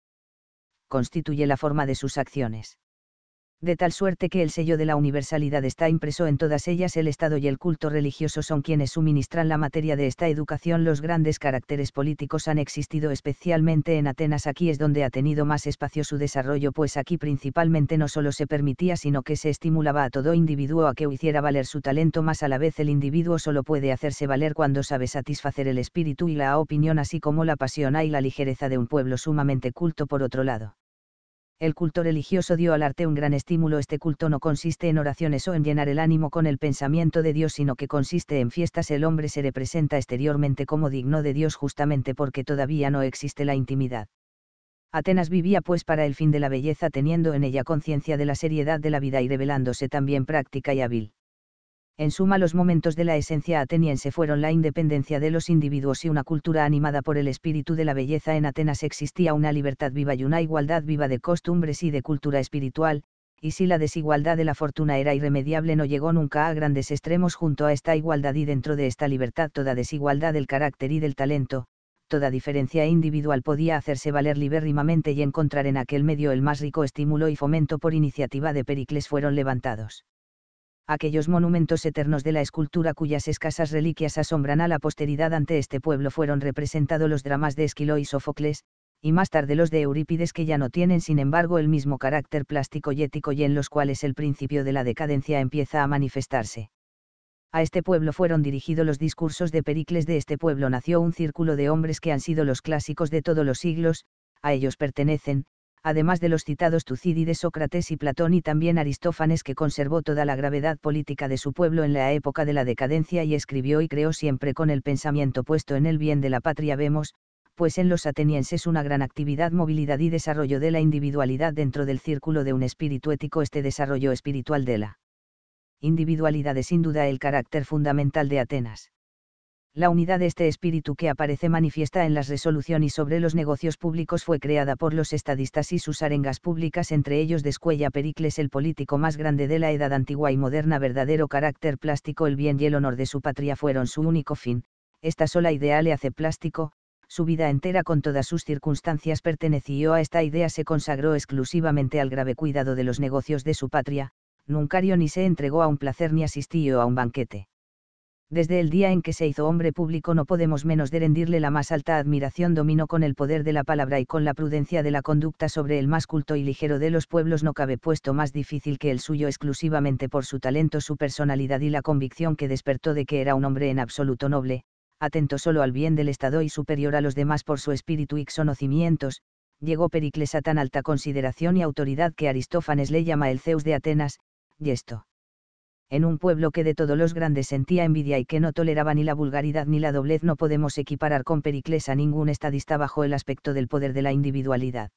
S1: constituye la forma de sus acciones de tal suerte que el sello de la universalidad está impreso en todas ellas. El Estado y el culto religioso son quienes suministran la materia de esta educación. Los grandes caracteres políticos han existido especialmente en Atenas. Aquí es donde ha tenido más espacio su desarrollo, pues aquí principalmente no solo se permitía, sino que se estimulaba a todo individuo a que hiciera valer su talento, más a la vez el individuo solo puede hacerse valer cuando sabe satisfacer el espíritu y la opinión, así como la pasión y la ligereza de un pueblo sumamente culto por otro lado el culto religioso dio al arte un gran estímulo. Este culto no consiste en oraciones o en llenar el ánimo con el pensamiento de Dios, sino que consiste en fiestas. El hombre se representa exteriormente como digno de Dios justamente porque todavía no existe la intimidad. Atenas vivía pues para el fin de la belleza teniendo en ella conciencia de la seriedad de la vida y revelándose también práctica y hábil. En suma, los momentos de la esencia ateniense fueron la independencia de los individuos y una cultura animada por el espíritu de la belleza. En Atenas existía una libertad viva y una igualdad viva de costumbres y de cultura espiritual, y si la desigualdad de la fortuna era irremediable no llegó nunca a grandes extremos junto a esta igualdad y dentro de esta libertad toda desigualdad del carácter y del talento, toda diferencia individual podía hacerse valer libérrimamente y encontrar en aquel medio el más rico estímulo y fomento por iniciativa de Pericles fueron levantados aquellos monumentos eternos de la escultura cuyas escasas reliquias asombran a la posteridad ante este pueblo fueron representados los dramas de Esquilo y Sófocles, y más tarde los de Eurípides que ya no tienen sin embargo el mismo carácter plástico y ético y en los cuales el principio de la decadencia empieza a manifestarse. A este pueblo fueron dirigidos los discursos de Pericles de este pueblo nació un círculo de hombres que han sido los clásicos de todos los siglos, a ellos pertenecen, además de los citados Tucídides, Sócrates y Platón y también Aristófanes que conservó toda la gravedad política de su pueblo en la época de la decadencia y escribió y creó siempre con el pensamiento puesto en el bien de la patria vemos, pues en los atenienses una gran actividad, movilidad y desarrollo de la individualidad dentro del círculo de un espíritu ético este desarrollo espiritual de la individualidad es sin duda el carácter fundamental de Atenas. La unidad de este espíritu que aparece manifiesta en las resoluciones sobre los negocios públicos fue creada por los estadistas y sus arengas públicas, entre ellos Descuella Pericles, el político más grande de la edad antigua y moderna, verdadero carácter plástico, el bien y el honor de su patria fueron su único fin, esta sola idea le hace plástico, su vida entera con todas sus circunstancias perteneció a esta idea, se consagró exclusivamente al grave cuidado de los negocios de su patria, nunca ni se entregó a un placer ni asistió a un banquete desde el día en que se hizo hombre público no podemos menos de rendirle la más alta admiración, dominó con el poder de la palabra y con la prudencia de la conducta sobre el más culto y ligero de los pueblos, no cabe puesto más difícil que el suyo exclusivamente por su talento, su personalidad y la convicción que despertó de que era un hombre en absoluto noble, atento solo al bien del Estado y superior a los demás por su espíritu y conocimientos, llegó Pericles a tan alta consideración y autoridad que Aristófanes le llama el Zeus de Atenas, y esto en un pueblo que de todos los grandes sentía envidia y que no toleraba ni la vulgaridad ni la doblez, no podemos equiparar con Pericles a ningún estadista bajo el aspecto del poder de la individualidad.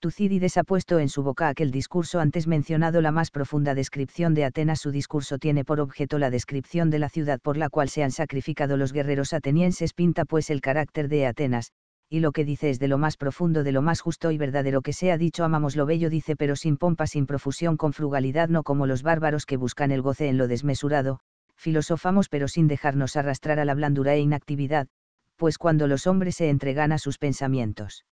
S1: Tucídides ha puesto en su boca aquel discurso antes mencionado la más profunda descripción de Atenas. Su discurso tiene por objeto la descripción de la ciudad por la cual se han sacrificado los guerreros atenienses, pinta pues el carácter de Atenas, y lo que dice es de lo más profundo, de lo más justo y verdadero que sea dicho, amamos lo bello, dice, pero sin pompa, sin profusión, con frugalidad, no como los bárbaros que buscan el goce en lo desmesurado, filosofamos pero sin dejarnos arrastrar a la blandura e inactividad, pues cuando los hombres se entregan a sus pensamientos.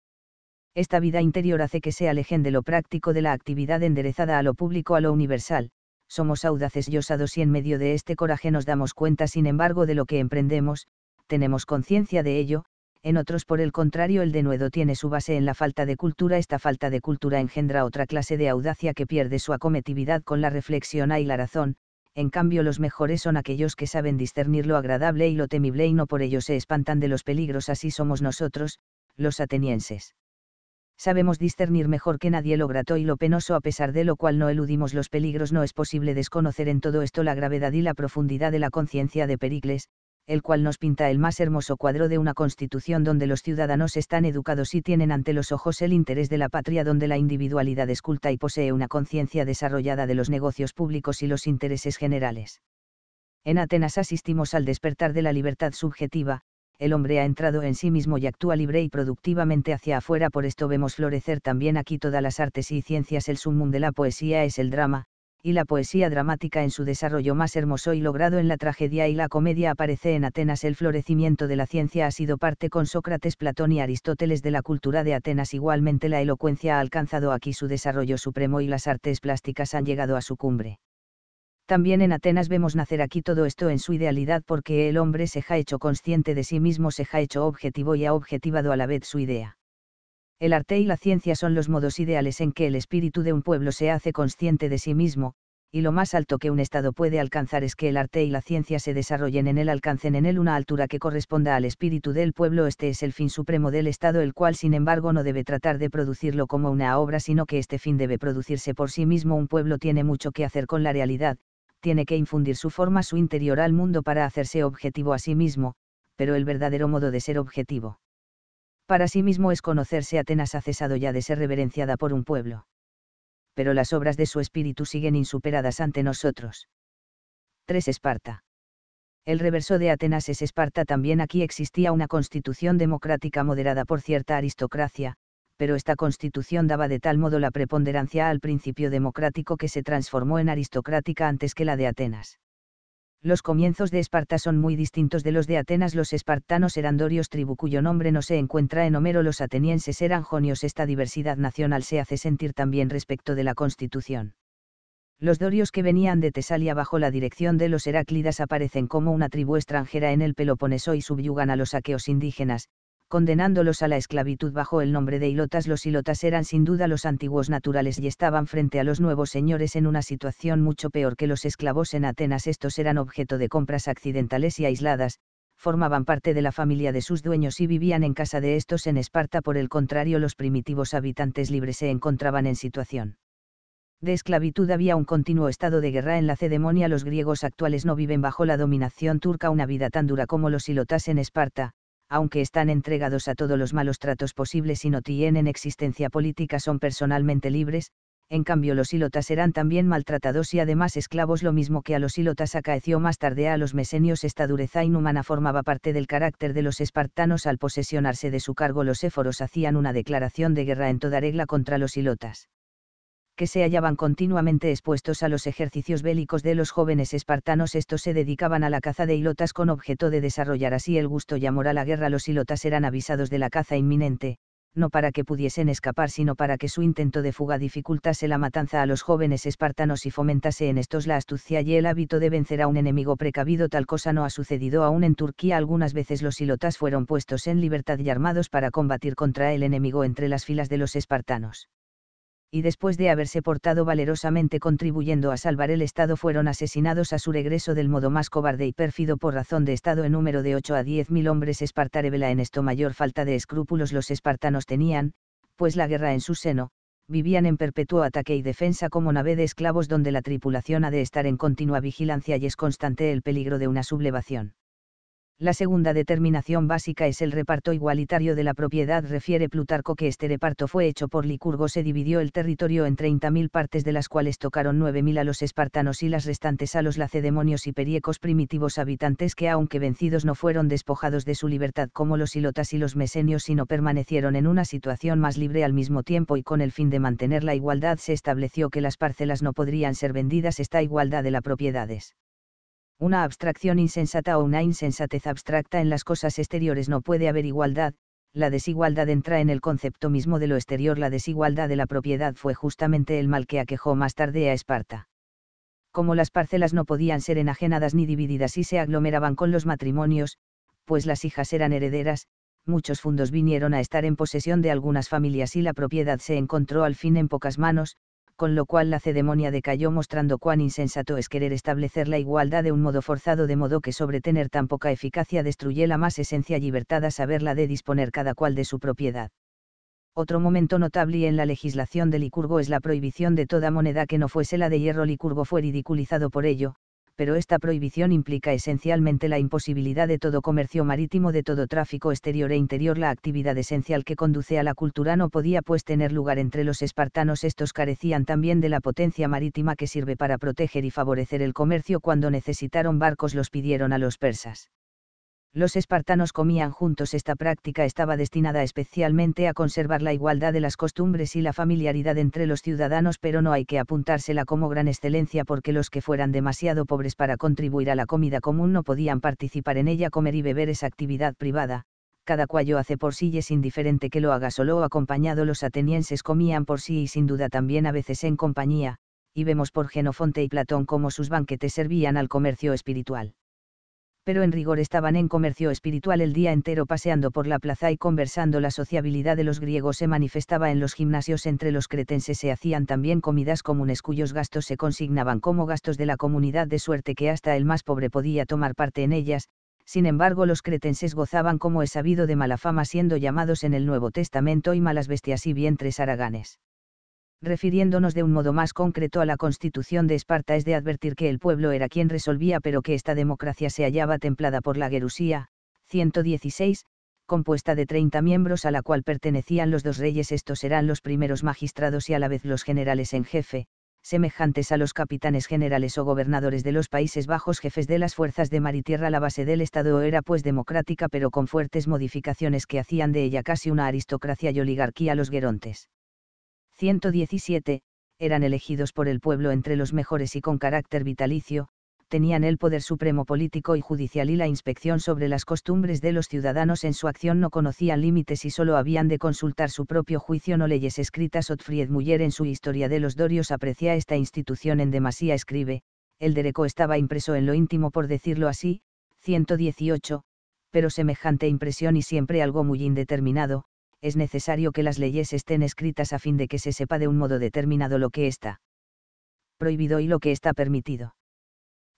S1: Esta vida interior hace que sea alejen de lo práctico de la actividad enderezada a lo público, a lo universal, somos audaces y osados y en medio de este coraje nos damos cuenta sin embargo de lo que emprendemos, tenemos conciencia de ello, en otros por el contrario el denuedo tiene su base en la falta de cultura. Esta falta de cultura engendra otra clase de audacia que pierde su acometividad con la reflexión y la razón, en cambio los mejores son aquellos que saben discernir lo agradable y lo temible y no por ello se espantan de los peligros. Así somos nosotros, los atenienses. Sabemos discernir mejor que nadie lo grato y lo penoso a pesar de lo cual no eludimos los peligros. No es posible desconocer en todo esto la gravedad y la profundidad de la conciencia de Pericles, el cual nos pinta el más hermoso cuadro de una constitución donde los ciudadanos están educados y tienen ante los ojos el interés de la patria, donde la individualidad es culta y posee una conciencia desarrollada de los negocios públicos y los intereses generales. En Atenas asistimos al despertar de la libertad subjetiva, el hombre ha entrado en sí mismo y actúa libre y productivamente hacia afuera, por esto vemos florecer también aquí todas las artes y ciencias, el sumum de la poesía es el drama, y la poesía dramática en su desarrollo más hermoso y logrado en la tragedia y la comedia aparece en Atenas. El florecimiento de la ciencia ha sido parte con Sócrates, Platón y Aristóteles de la cultura de Atenas. Igualmente la elocuencia ha alcanzado aquí su desarrollo supremo y las artes plásticas han llegado a su cumbre. También en Atenas vemos nacer aquí todo esto en su idealidad porque el hombre se ha hecho consciente de sí mismo, se ha hecho objetivo y ha objetivado a la vez su idea el arte y la ciencia son los modos ideales en que el espíritu de un pueblo se hace consciente de sí mismo, y lo más alto que un Estado puede alcanzar es que el arte y la ciencia se desarrollen en él, alcancen en él una altura que corresponda al espíritu del pueblo. Este es el fin supremo del Estado, el cual sin embargo no debe tratar de producirlo como una obra, sino que este fin debe producirse por sí mismo. Un pueblo tiene mucho que hacer con la realidad, tiene que infundir su forma, su interior al mundo para hacerse objetivo a sí mismo, pero el verdadero modo de ser objetivo para sí mismo es conocerse Atenas ha cesado ya de ser reverenciada por un pueblo. Pero las obras de su espíritu siguen insuperadas ante nosotros. 3. Esparta. El reverso de Atenas es Esparta también aquí existía una constitución democrática moderada por cierta aristocracia, pero esta constitución daba de tal modo la preponderancia al principio democrático que se transformó en aristocrática antes que la de Atenas. Los comienzos de Esparta son muy distintos de los de Atenas. Los espartanos eran dorios tribu cuyo nombre no se encuentra en Homero. Los atenienses eran jonios. Esta diversidad nacional se hace sentir también respecto de la constitución. Los dorios que venían de Tesalia bajo la dirección de los Heráclidas aparecen como una tribu extranjera en el Peloponeso y subyugan a los aqueos indígenas, condenándolos a la esclavitud bajo el nombre de ilotas. Los ilotas eran sin duda los antiguos naturales y estaban frente a los nuevos señores en una situación mucho peor que los esclavos en Atenas. Estos eran objeto de compras accidentales y aisladas, formaban parte de la familia de sus dueños y vivían en casa de estos en Esparta. Por el contrario, los primitivos habitantes libres se encontraban en situación de esclavitud había un continuo estado de guerra en la Cedemonia. Los griegos actuales no viven bajo la dominación turca una vida tan dura como los ilotas en Esparta, aunque están entregados a todos los malos tratos posibles y no tienen existencia política, son personalmente libres, en cambio los ilotas eran también maltratados y además esclavos lo mismo que a los ilotas acaeció más tarde a los mesenios esta dureza inhumana formaba parte del carácter de los espartanos al posesionarse de su cargo los éforos hacían una declaración de guerra en toda regla contra los ilotas que se hallaban continuamente expuestos a los ejercicios bélicos de los jóvenes espartanos. Estos se dedicaban a la caza de hilotas con objeto de desarrollar así el gusto y amor a la guerra. Los ilotas eran avisados de la caza inminente, no para que pudiesen escapar, sino para que su intento de fuga dificultase la matanza a los jóvenes espartanos y fomentase en estos la astucia y el hábito de vencer a un enemigo precavido. Tal cosa no ha sucedido aún en Turquía. Algunas veces los ilotas fueron puestos en libertad y armados para combatir contra el enemigo entre las filas de los espartanos y después de haberse portado valerosamente contribuyendo a salvar el Estado fueron asesinados a su regreso del modo más cobarde y pérfido por razón de Estado en número de 8 a 10 mil hombres espartarevela en esto mayor falta de escrúpulos los espartanos tenían, pues la guerra en su seno, vivían en perpetuo ataque y defensa como nave de esclavos donde la tripulación ha de estar en continua vigilancia y es constante el peligro de una sublevación. La segunda determinación básica es el reparto igualitario de la propiedad. Refiere Plutarco que este reparto fue hecho por Licurgo. Se dividió el territorio en 30.000 partes, de las cuales tocaron 9.000 a los espartanos y las restantes a los lacedemonios y periecos primitivos habitantes que, aunque vencidos, no fueron despojados de su libertad como los ilotas y los mesenios, sino permanecieron en una situación más libre al mismo tiempo y con el fin de mantener la igualdad se estableció que las parcelas no podrían ser vendidas. Esta igualdad de las propiedades una abstracción insensata o una insensatez abstracta en las cosas exteriores no puede haber igualdad, la desigualdad entra en el concepto mismo de lo exterior, la desigualdad de la propiedad fue justamente el mal que aquejó más tarde a Esparta. Como las parcelas no podían ser enajenadas ni divididas y se aglomeraban con los matrimonios, pues las hijas eran herederas, muchos fundos vinieron a estar en posesión de algunas familias y la propiedad se encontró al fin en pocas manos, con lo cual la Cedemonia decayó mostrando cuán insensato es querer establecer la igualdad de un modo forzado de modo que sobre tener tan poca eficacia destruye la más esencia libertad a saber de disponer cada cual de su propiedad. Otro momento notable en la legislación de Licurgo es la prohibición de toda moneda que no fuese la de hierro. Licurgo fue ridiculizado por ello, pero esta prohibición implica esencialmente la imposibilidad de todo comercio marítimo, de todo tráfico exterior e interior. La actividad esencial que conduce a la cultura no podía pues tener lugar entre los espartanos. Estos carecían también de la potencia marítima que sirve para proteger y favorecer el comercio. Cuando necesitaron barcos los pidieron a los persas los espartanos comían juntos. Esta práctica estaba destinada especialmente a conservar la igualdad de las costumbres y la familiaridad entre los ciudadanos, pero no hay que apuntársela como gran excelencia porque los que fueran demasiado pobres para contribuir a la comida común no podían participar en ella. Comer y beber es actividad privada, cada cual hace por sí y es indiferente que lo haga solo o acompañado. Los atenienses comían por sí y sin duda también a veces en compañía, y vemos por Genofonte y Platón cómo sus banquetes servían al comercio espiritual pero en rigor estaban en comercio espiritual el día entero paseando por la plaza y conversando. La sociabilidad de los griegos se manifestaba en los gimnasios entre los cretenses. Se hacían también comidas comunes cuyos gastos se consignaban como gastos de la comunidad de suerte que hasta el más pobre podía tomar parte en ellas. Sin embargo, los cretenses gozaban, como es sabido, de mala fama siendo llamados en el Nuevo Testamento y malas bestias y vientres araganes refiriéndonos de un modo más concreto a la constitución de Esparta, es de advertir que el pueblo era quien resolvía, pero que esta democracia se hallaba templada por la Gerusía, 116, compuesta de 30 miembros a la cual pertenecían los dos reyes, estos eran los primeros magistrados y a la vez los generales en jefe, semejantes a los capitanes generales o gobernadores de los Países Bajos, jefes de las fuerzas de mar y tierra. La base del Estado era pues democrática, pero con fuertes modificaciones que hacían de ella casi una aristocracia y oligarquía los gerontes 117, eran elegidos por el pueblo entre los mejores y con carácter vitalicio, tenían el poder supremo político y judicial y la inspección sobre las costumbres de los ciudadanos en su acción no conocían límites y solo habían de consultar su propio juicio no leyes escritas. Otfried Muller en su Historia de los Dorios aprecia esta institución en demasía escribe, el dereco estaba impreso en lo íntimo por decirlo así, 118, pero semejante impresión y siempre algo muy indeterminado, es necesario que las leyes estén escritas a fin de que se sepa de un modo determinado lo que está prohibido y lo que está permitido.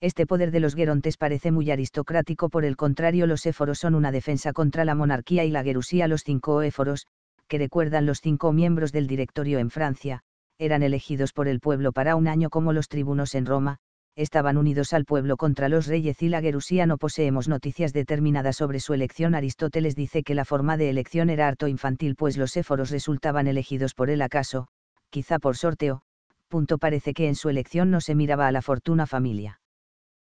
S1: Este poder de los gerontes parece muy aristocrático, por el contrario los éforos son una defensa contra la monarquía y la gerusía. Los cinco éforos, que recuerdan los cinco miembros del directorio en Francia, eran elegidos por el pueblo para un año como los tribunos en Roma, estaban unidos al pueblo contra los reyes y la Gerusía no poseemos noticias determinadas sobre su elección. Aristóteles dice que la forma de elección era harto infantil, pues los éforos resultaban elegidos por el acaso, quizá por sorteo, punto parece que en su elección no se miraba a la fortuna familia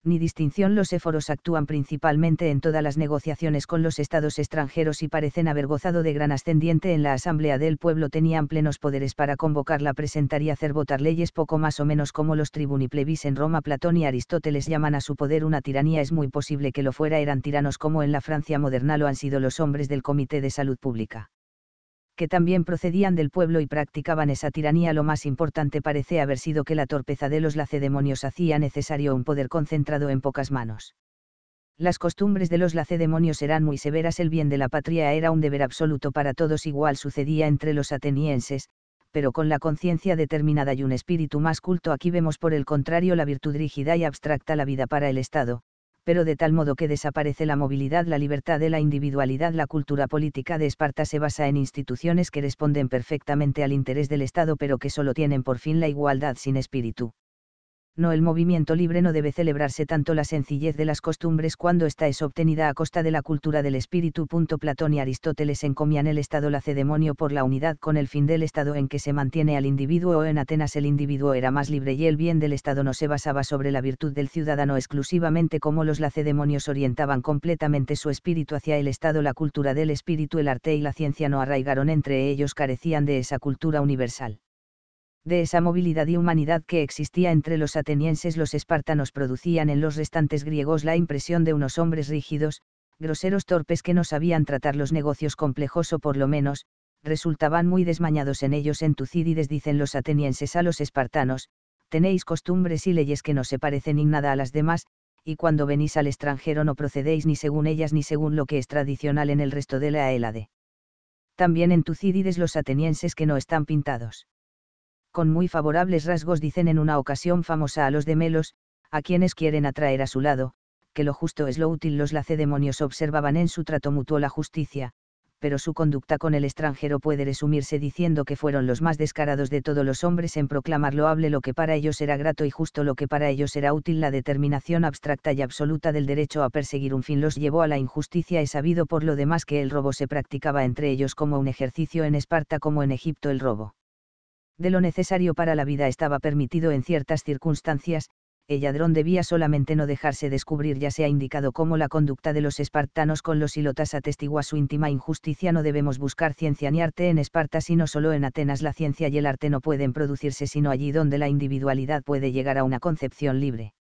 S1: ni distinción los éforos actúan principalmente en todas las negociaciones con los estados extranjeros y parecen haber gozado de gran ascendiente en la Asamblea del Pueblo tenían plenos poderes para convocarla presentar y hacer votar leyes poco más o menos como los tribuni plebis en Roma Platón y Aristóteles llaman a su poder una tiranía es muy posible que lo fuera eran tiranos como en la Francia moderna lo han sido los hombres del Comité de Salud Pública que también procedían del pueblo y practicaban esa tiranía, lo más importante parece haber sido que la torpeza de los lacedemonios hacía necesario un poder concentrado en pocas manos. Las costumbres de los lacedemonios eran muy severas, el bien de la patria era un deber absoluto para todos, igual sucedía entre los atenienses, pero con la conciencia determinada y un espíritu más culto aquí vemos por el contrario la virtud rígida y abstracta la vida para el Estado, pero de tal modo que desaparece la movilidad, la libertad de la individualidad. La cultura política de Esparta se basa en instituciones que responden perfectamente al interés del Estado pero que solo tienen por fin la igualdad sin espíritu no el movimiento libre no debe celebrarse tanto la sencillez de las costumbres cuando ésta es obtenida a costa de la cultura del espíritu. Platón y Aristóteles encomían el Estado lacedemonio por la unidad con el fin del Estado en que se mantiene al individuo o en Atenas el individuo era más libre y el bien del Estado no se basaba sobre la virtud del ciudadano exclusivamente como los lacedemonios orientaban completamente su espíritu hacia el Estado la cultura del espíritu el arte y la ciencia no arraigaron entre ellos carecían de esa cultura universal de esa movilidad y humanidad que existía entre los atenienses los espartanos producían en los restantes griegos la impresión de unos hombres rígidos, groseros torpes que no sabían tratar los negocios complejos o por lo menos, resultaban muy desmañados en ellos en Tucídides dicen los atenienses a los espartanos, tenéis costumbres y leyes que no se parecen en nada a las demás, y cuando venís al extranjero no procedéis ni según ellas ni según lo que es tradicional en el resto de la Hélade. También en Tucídides los atenienses que no están pintados con muy favorables rasgos dicen en una ocasión famosa a los de Melos, a quienes quieren atraer a su lado, que lo justo es lo útil. Los lacedemonios observaban en su trato mutuo la justicia, pero su conducta con el extranjero puede resumirse diciendo que fueron los más descarados de todos los hombres en proclamar loable lo que para ellos era grato y justo lo que para ellos era útil. La determinación abstracta y absoluta del derecho a perseguir un fin los llevó a la injusticia. y sabido por lo demás que el robo se practicaba entre ellos como un ejercicio en Esparta como en Egipto el robo de lo necesario para la vida estaba permitido en ciertas circunstancias, el ladrón debía solamente no dejarse descubrir. Ya se ha indicado cómo la conducta de los espartanos con los ilotas atestigua su íntima injusticia. No debemos buscar ciencia ni arte en Esparta, sino solo en Atenas. La ciencia y el arte no pueden producirse sino allí donde la individualidad puede llegar a una concepción libre.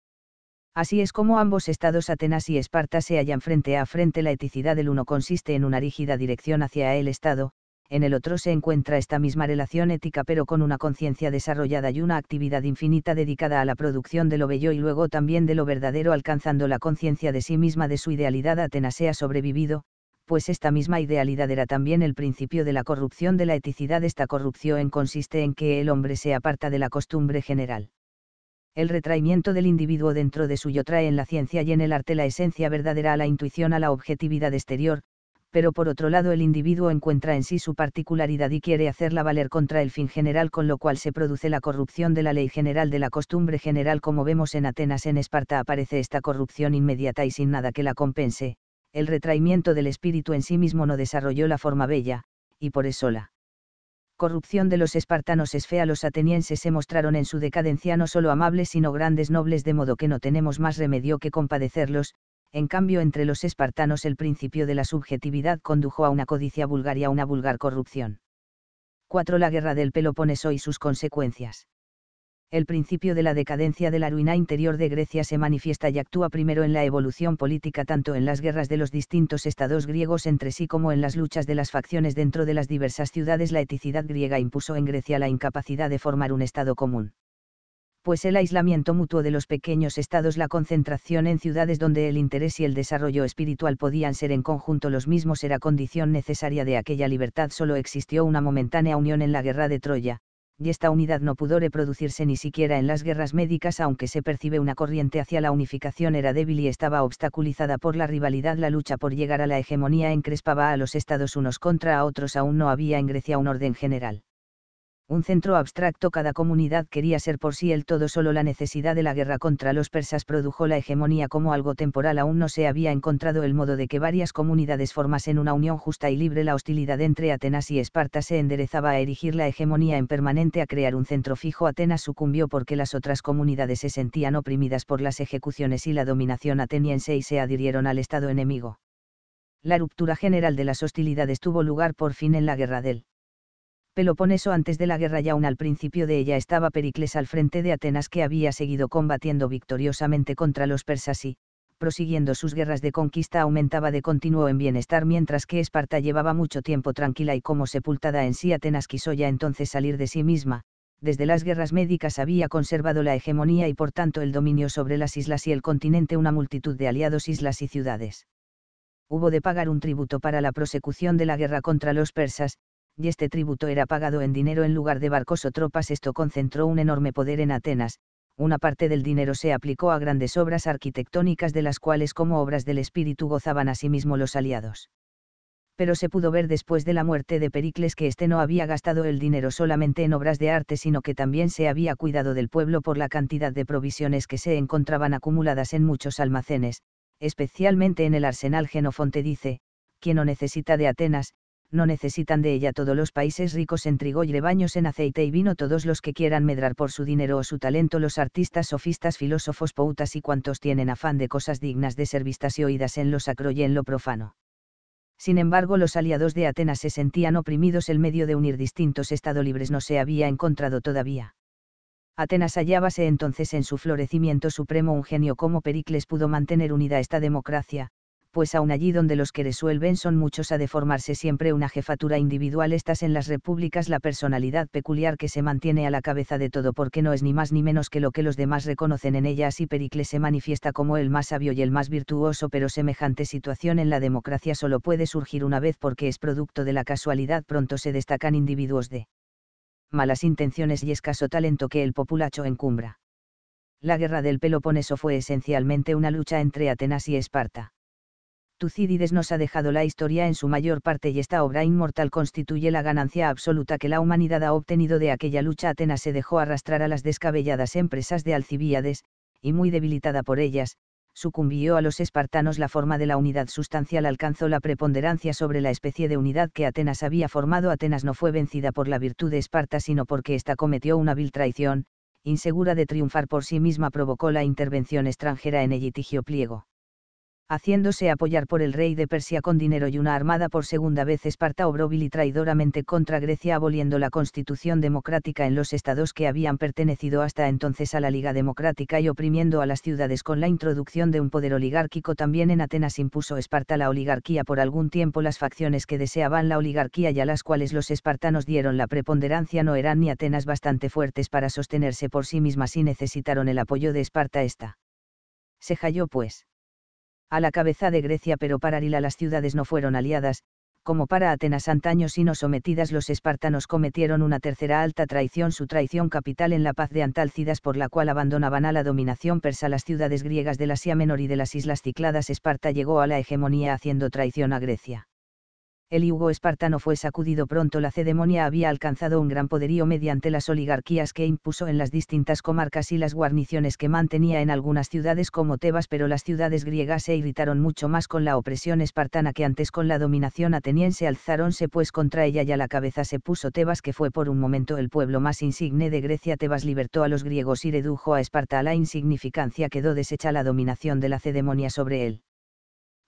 S1: Así es como ambos estados Atenas y Esparta se hallan frente a frente. La eticidad del uno consiste en una rígida dirección hacia el estado, en el otro se encuentra esta misma relación ética pero con una conciencia desarrollada y una actividad infinita dedicada a la producción de lo bello y luego también de lo verdadero alcanzando la conciencia de sí misma de su idealidad Atenas ha sobrevivido, pues esta misma idealidad era también el principio de la corrupción de la eticidad esta corrupción consiste en que el hombre se aparta de la costumbre general. El retraimiento del individuo dentro de suyo trae en la ciencia y en el arte la esencia verdadera a la intuición a la objetividad exterior, pero por otro lado el individuo encuentra en sí su particularidad y quiere hacerla valer contra el fin general con lo cual se produce la corrupción de la ley general de la costumbre general como vemos en Atenas en Esparta aparece esta corrupción inmediata y sin nada que la compense, el retraimiento del espíritu en sí mismo no desarrolló la forma bella, y por eso la corrupción de los espartanos es fea los atenienses se mostraron en su decadencia no solo amables sino grandes nobles de modo que no tenemos más remedio que compadecerlos, en cambio entre los espartanos el principio de la subjetividad condujo a una codicia vulgar y a una vulgar corrupción. 4. La guerra del Peloponeso y sus consecuencias. El principio de la decadencia de la ruina interior de Grecia se manifiesta y actúa primero en la evolución política tanto en las guerras de los distintos estados griegos entre sí como en las luchas de las facciones dentro de las diversas ciudades. La eticidad griega impuso en Grecia la incapacidad de formar un estado común pues el aislamiento mutuo de los pequeños estados, la concentración en ciudades donde el interés y el desarrollo espiritual podían ser en conjunto los mismos era condición necesaria de aquella libertad. Solo existió una momentánea unión en la guerra de Troya, y esta unidad no pudo reproducirse ni siquiera en las guerras médicas, aunque se percibe una corriente hacia la unificación era débil y estaba obstaculizada por la rivalidad. La lucha por llegar a la hegemonía encrespaba a los estados unos contra a otros. Aún no había en Grecia un orden general un centro abstracto cada comunidad quería ser por sí el todo solo la necesidad de la guerra contra los persas produjo la hegemonía como algo temporal aún no se había encontrado el modo de que varias comunidades formasen una unión justa y libre la hostilidad entre Atenas y Esparta se enderezaba a erigir la hegemonía en permanente a crear un centro fijo Atenas sucumbió porque las otras comunidades se sentían oprimidas por las ejecuciones y la dominación ateniense y se adhirieron al estado enemigo la ruptura general de las hostilidades tuvo lugar por fin en la guerra del Peloponeso antes de la guerra y aún al principio de ella estaba Pericles al frente de Atenas que había seguido combatiendo victoriosamente contra los persas y, prosiguiendo sus guerras de conquista aumentaba de continuo en bienestar mientras que Esparta llevaba mucho tiempo tranquila y como sepultada en sí Atenas quiso ya entonces salir de sí misma, desde las guerras médicas había conservado la hegemonía y por tanto el dominio sobre las islas y el continente una multitud de aliados islas y ciudades. Hubo de pagar un tributo para la prosecución de la guerra contra los persas, y este tributo era pagado en dinero en lugar de barcos o tropas. Esto concentró un enorme poder en Atenas, una parte del dinero se aplicó a grandes obras arquitectónicas de las cuales como obras del espíritu gozaban asimismo los aliados. Pero se pudo ver después de la muerte de Pericles que éste no había gastado el dinero solamente en obras de arte, sino que también se había cuidado del pueblo por la cantidad de provisiones que se encontraban acumuladas en muchos almacenes, especialmente en el arsenal Genofonte dice, quien no necesita de Atenas, no necesitan de ella todos los países ricos en trigo y rebaños en aceite y vino, todos los que quieran medrar por su dinero o su talento, los artistas, sofistas, filósofos, pautas y cuantos tienen afán de cosas dignas de ser vistas y oídas en lo sacro y en lo profano. Sin embargo, los aliados de Atenas se sentían oprimidos, el medio de unir distintos estados libres no se había encontrado todavía. Atenas hallábase entonces en su florecimiento supremo un genio como Pericles pudo mantener unida esta democracia, pues aun allí donde los que resuelven son muchos a deformarse siempre una jefatura individual, estas en las repúblicas la personalidad peculiar que se mantiene a la cabeza de todo porque no es ni más ni menos que lo que los demás reconocen en ella, así Pericles se manifiesta como el más sabio y el más virtuoso, pero semejante situación en la democracia solo puede surgir una vez porque es producto de la casualidad, pronto se destacan individuos de malas intenciones y escaso talento que el populacho encumbra. La guerra del Peloponeso fue esencialmente una lucha entre Atenas y Esparta Tucídides nos ha dejado la historia en su mayor parte y esta obra inmortal constituye la ganancia absoluta que la humanidad ha obtenido de aquella lucha. Atenas se dejó arrastrar a las descabelladas empresas de Alcibíades, y muy debilitada por ellas, sucumbió a los espartanos la forma de la unidad sustancial alcanzó la preponderancia sobre la especie de unidad que Atenas había formado. Atenas no fue vencida por la virtud de Esparta sino porque ésta cometió una vil traición, insegura de triunfar por sí misma provocó la intervención extranjera en el litigio Pliego haciéndose apoyar por el rey de Persia con dinero y una armada por segunda vez Esparta obró vil y traidoramente contra Grecia aboliendo la constitución democrática en los estados que habían pertenecido hasta entonces a la Liga Democrática y oprimiendo a las ciudades con la introducción de un poder oligárquico también en Atenas impuso Esparta la oligarquía por algún tiempo las facciones que deseaban la oligarquía y a las cuales los espartanos dieron la preponderancia no eran ni Atenas bastante fuertes para sostenerse por sí mismas y necesitaron el apoyo de Esparta esta. Se halló pues a la cabeza de Grecia pero para Arila las ciudades no fueron aliadas, como para Atenas antaño sino sometidas los espartanos cometieron una tercera alta traición su traición capital en la paz de Antálcidas por la cual abandonaban a la dominación persa las ciudades griegas del Asia Menor y de las islas cicladas Esparta llegó a la hegemonía haciendo traición a Grecia el yugo espartano fue sacudido pronto. La cedemonia había alcanzado un gran poderío mediante las oligarquías que impuso en las distintas comarcas y las guarniciones que mantenía en algunas ciudades como Tebas, pero las ciudades griegas se irritaron mucho más con la opresión espartana que antes con la dominación ateniense. Alzaronse pues contra ella y a la cabeza se puso Tebas, que fue por un momento el pueblo más insigne de Grecia. Tebas libertó a los griegos y redujo a Esparta a la insignificancia. Quedó deshecha la dominación de la cedemonia sobre él.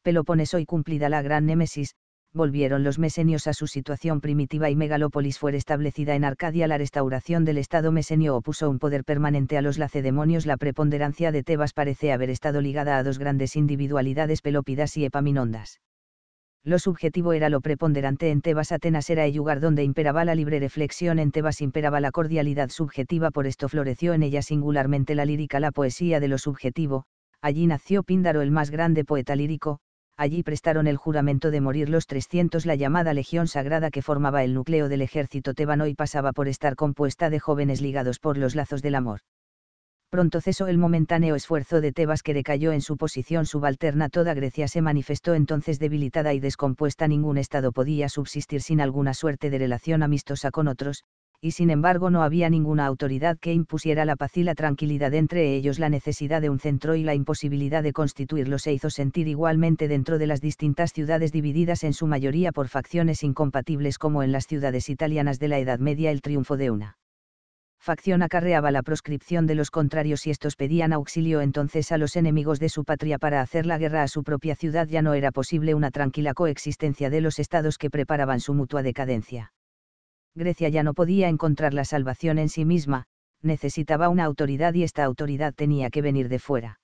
S1: Pelopones hoy cumplida la gran némesis, volvieron los mesenios a su situación primitiva y Megalópolis fue establecida en Arcadia. La restauración del Estado mesenio opuso un poder permanente a los lacedemonios. La preponderancia de Tebas parece haber estado ligada a dos grandes individualidades, Pelópidas y Epaminondas. Lo subjetivo era lo preponderante en Tebas Atenas era el lugar donde imperaba la libre reflexión, en Tebas imperaba la cordialidad subjetiva, por esto floreció en ella singularmente la lírica, la poesía de lo subjetivo, allí nació Píndaro el más grande poeta lírico, allí prestaron el juramento de morir los 300 la llamada Legión Sagrada que formaba el núcleo del ejército tebano y pasaba por estar compuesta de jóvenes ligados por los lazos del amor. Pronto cesó el momentáneo esfuerzo de Tebas que recayó en su posición subalterna. Toda Grecia se manifestó entonces debilitada y descompuesta. Ningún Estado podía subsistir sin alguna suerte de relación amistosa con otros, y sin embargo no había ninguna autoridad que impusiera la paz y la tranquilidad entre ellos. La necesidad de un centro y la imposibilidad de constituirlo se hizo sentir igualmente dentro de las distintas ciudades divididas en su mayoría por facciones incompatibles como en las ciudades italianas de la Edad Media el triunfo de una facción acarreaba la proscripción de los contrarios y estos pedían auxilio entonces a los enemigos de su patria para hacer la guerra a su propia ciudad ya no era posible una tranquila coexistencia de los estados que preparaban su mutua decadencia. Grecia ya no podía encontrar la salvación en sí misma, necesitaba una autoridad y esta autoridad tenía que venir de fuera.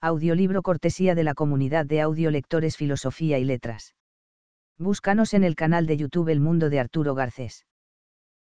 S1: Audiolibro cortesía de la comunidad de audiolectores Filosofía y Letras. Búscanos en el canal de YouTube El Mundo de Arturo Garcés.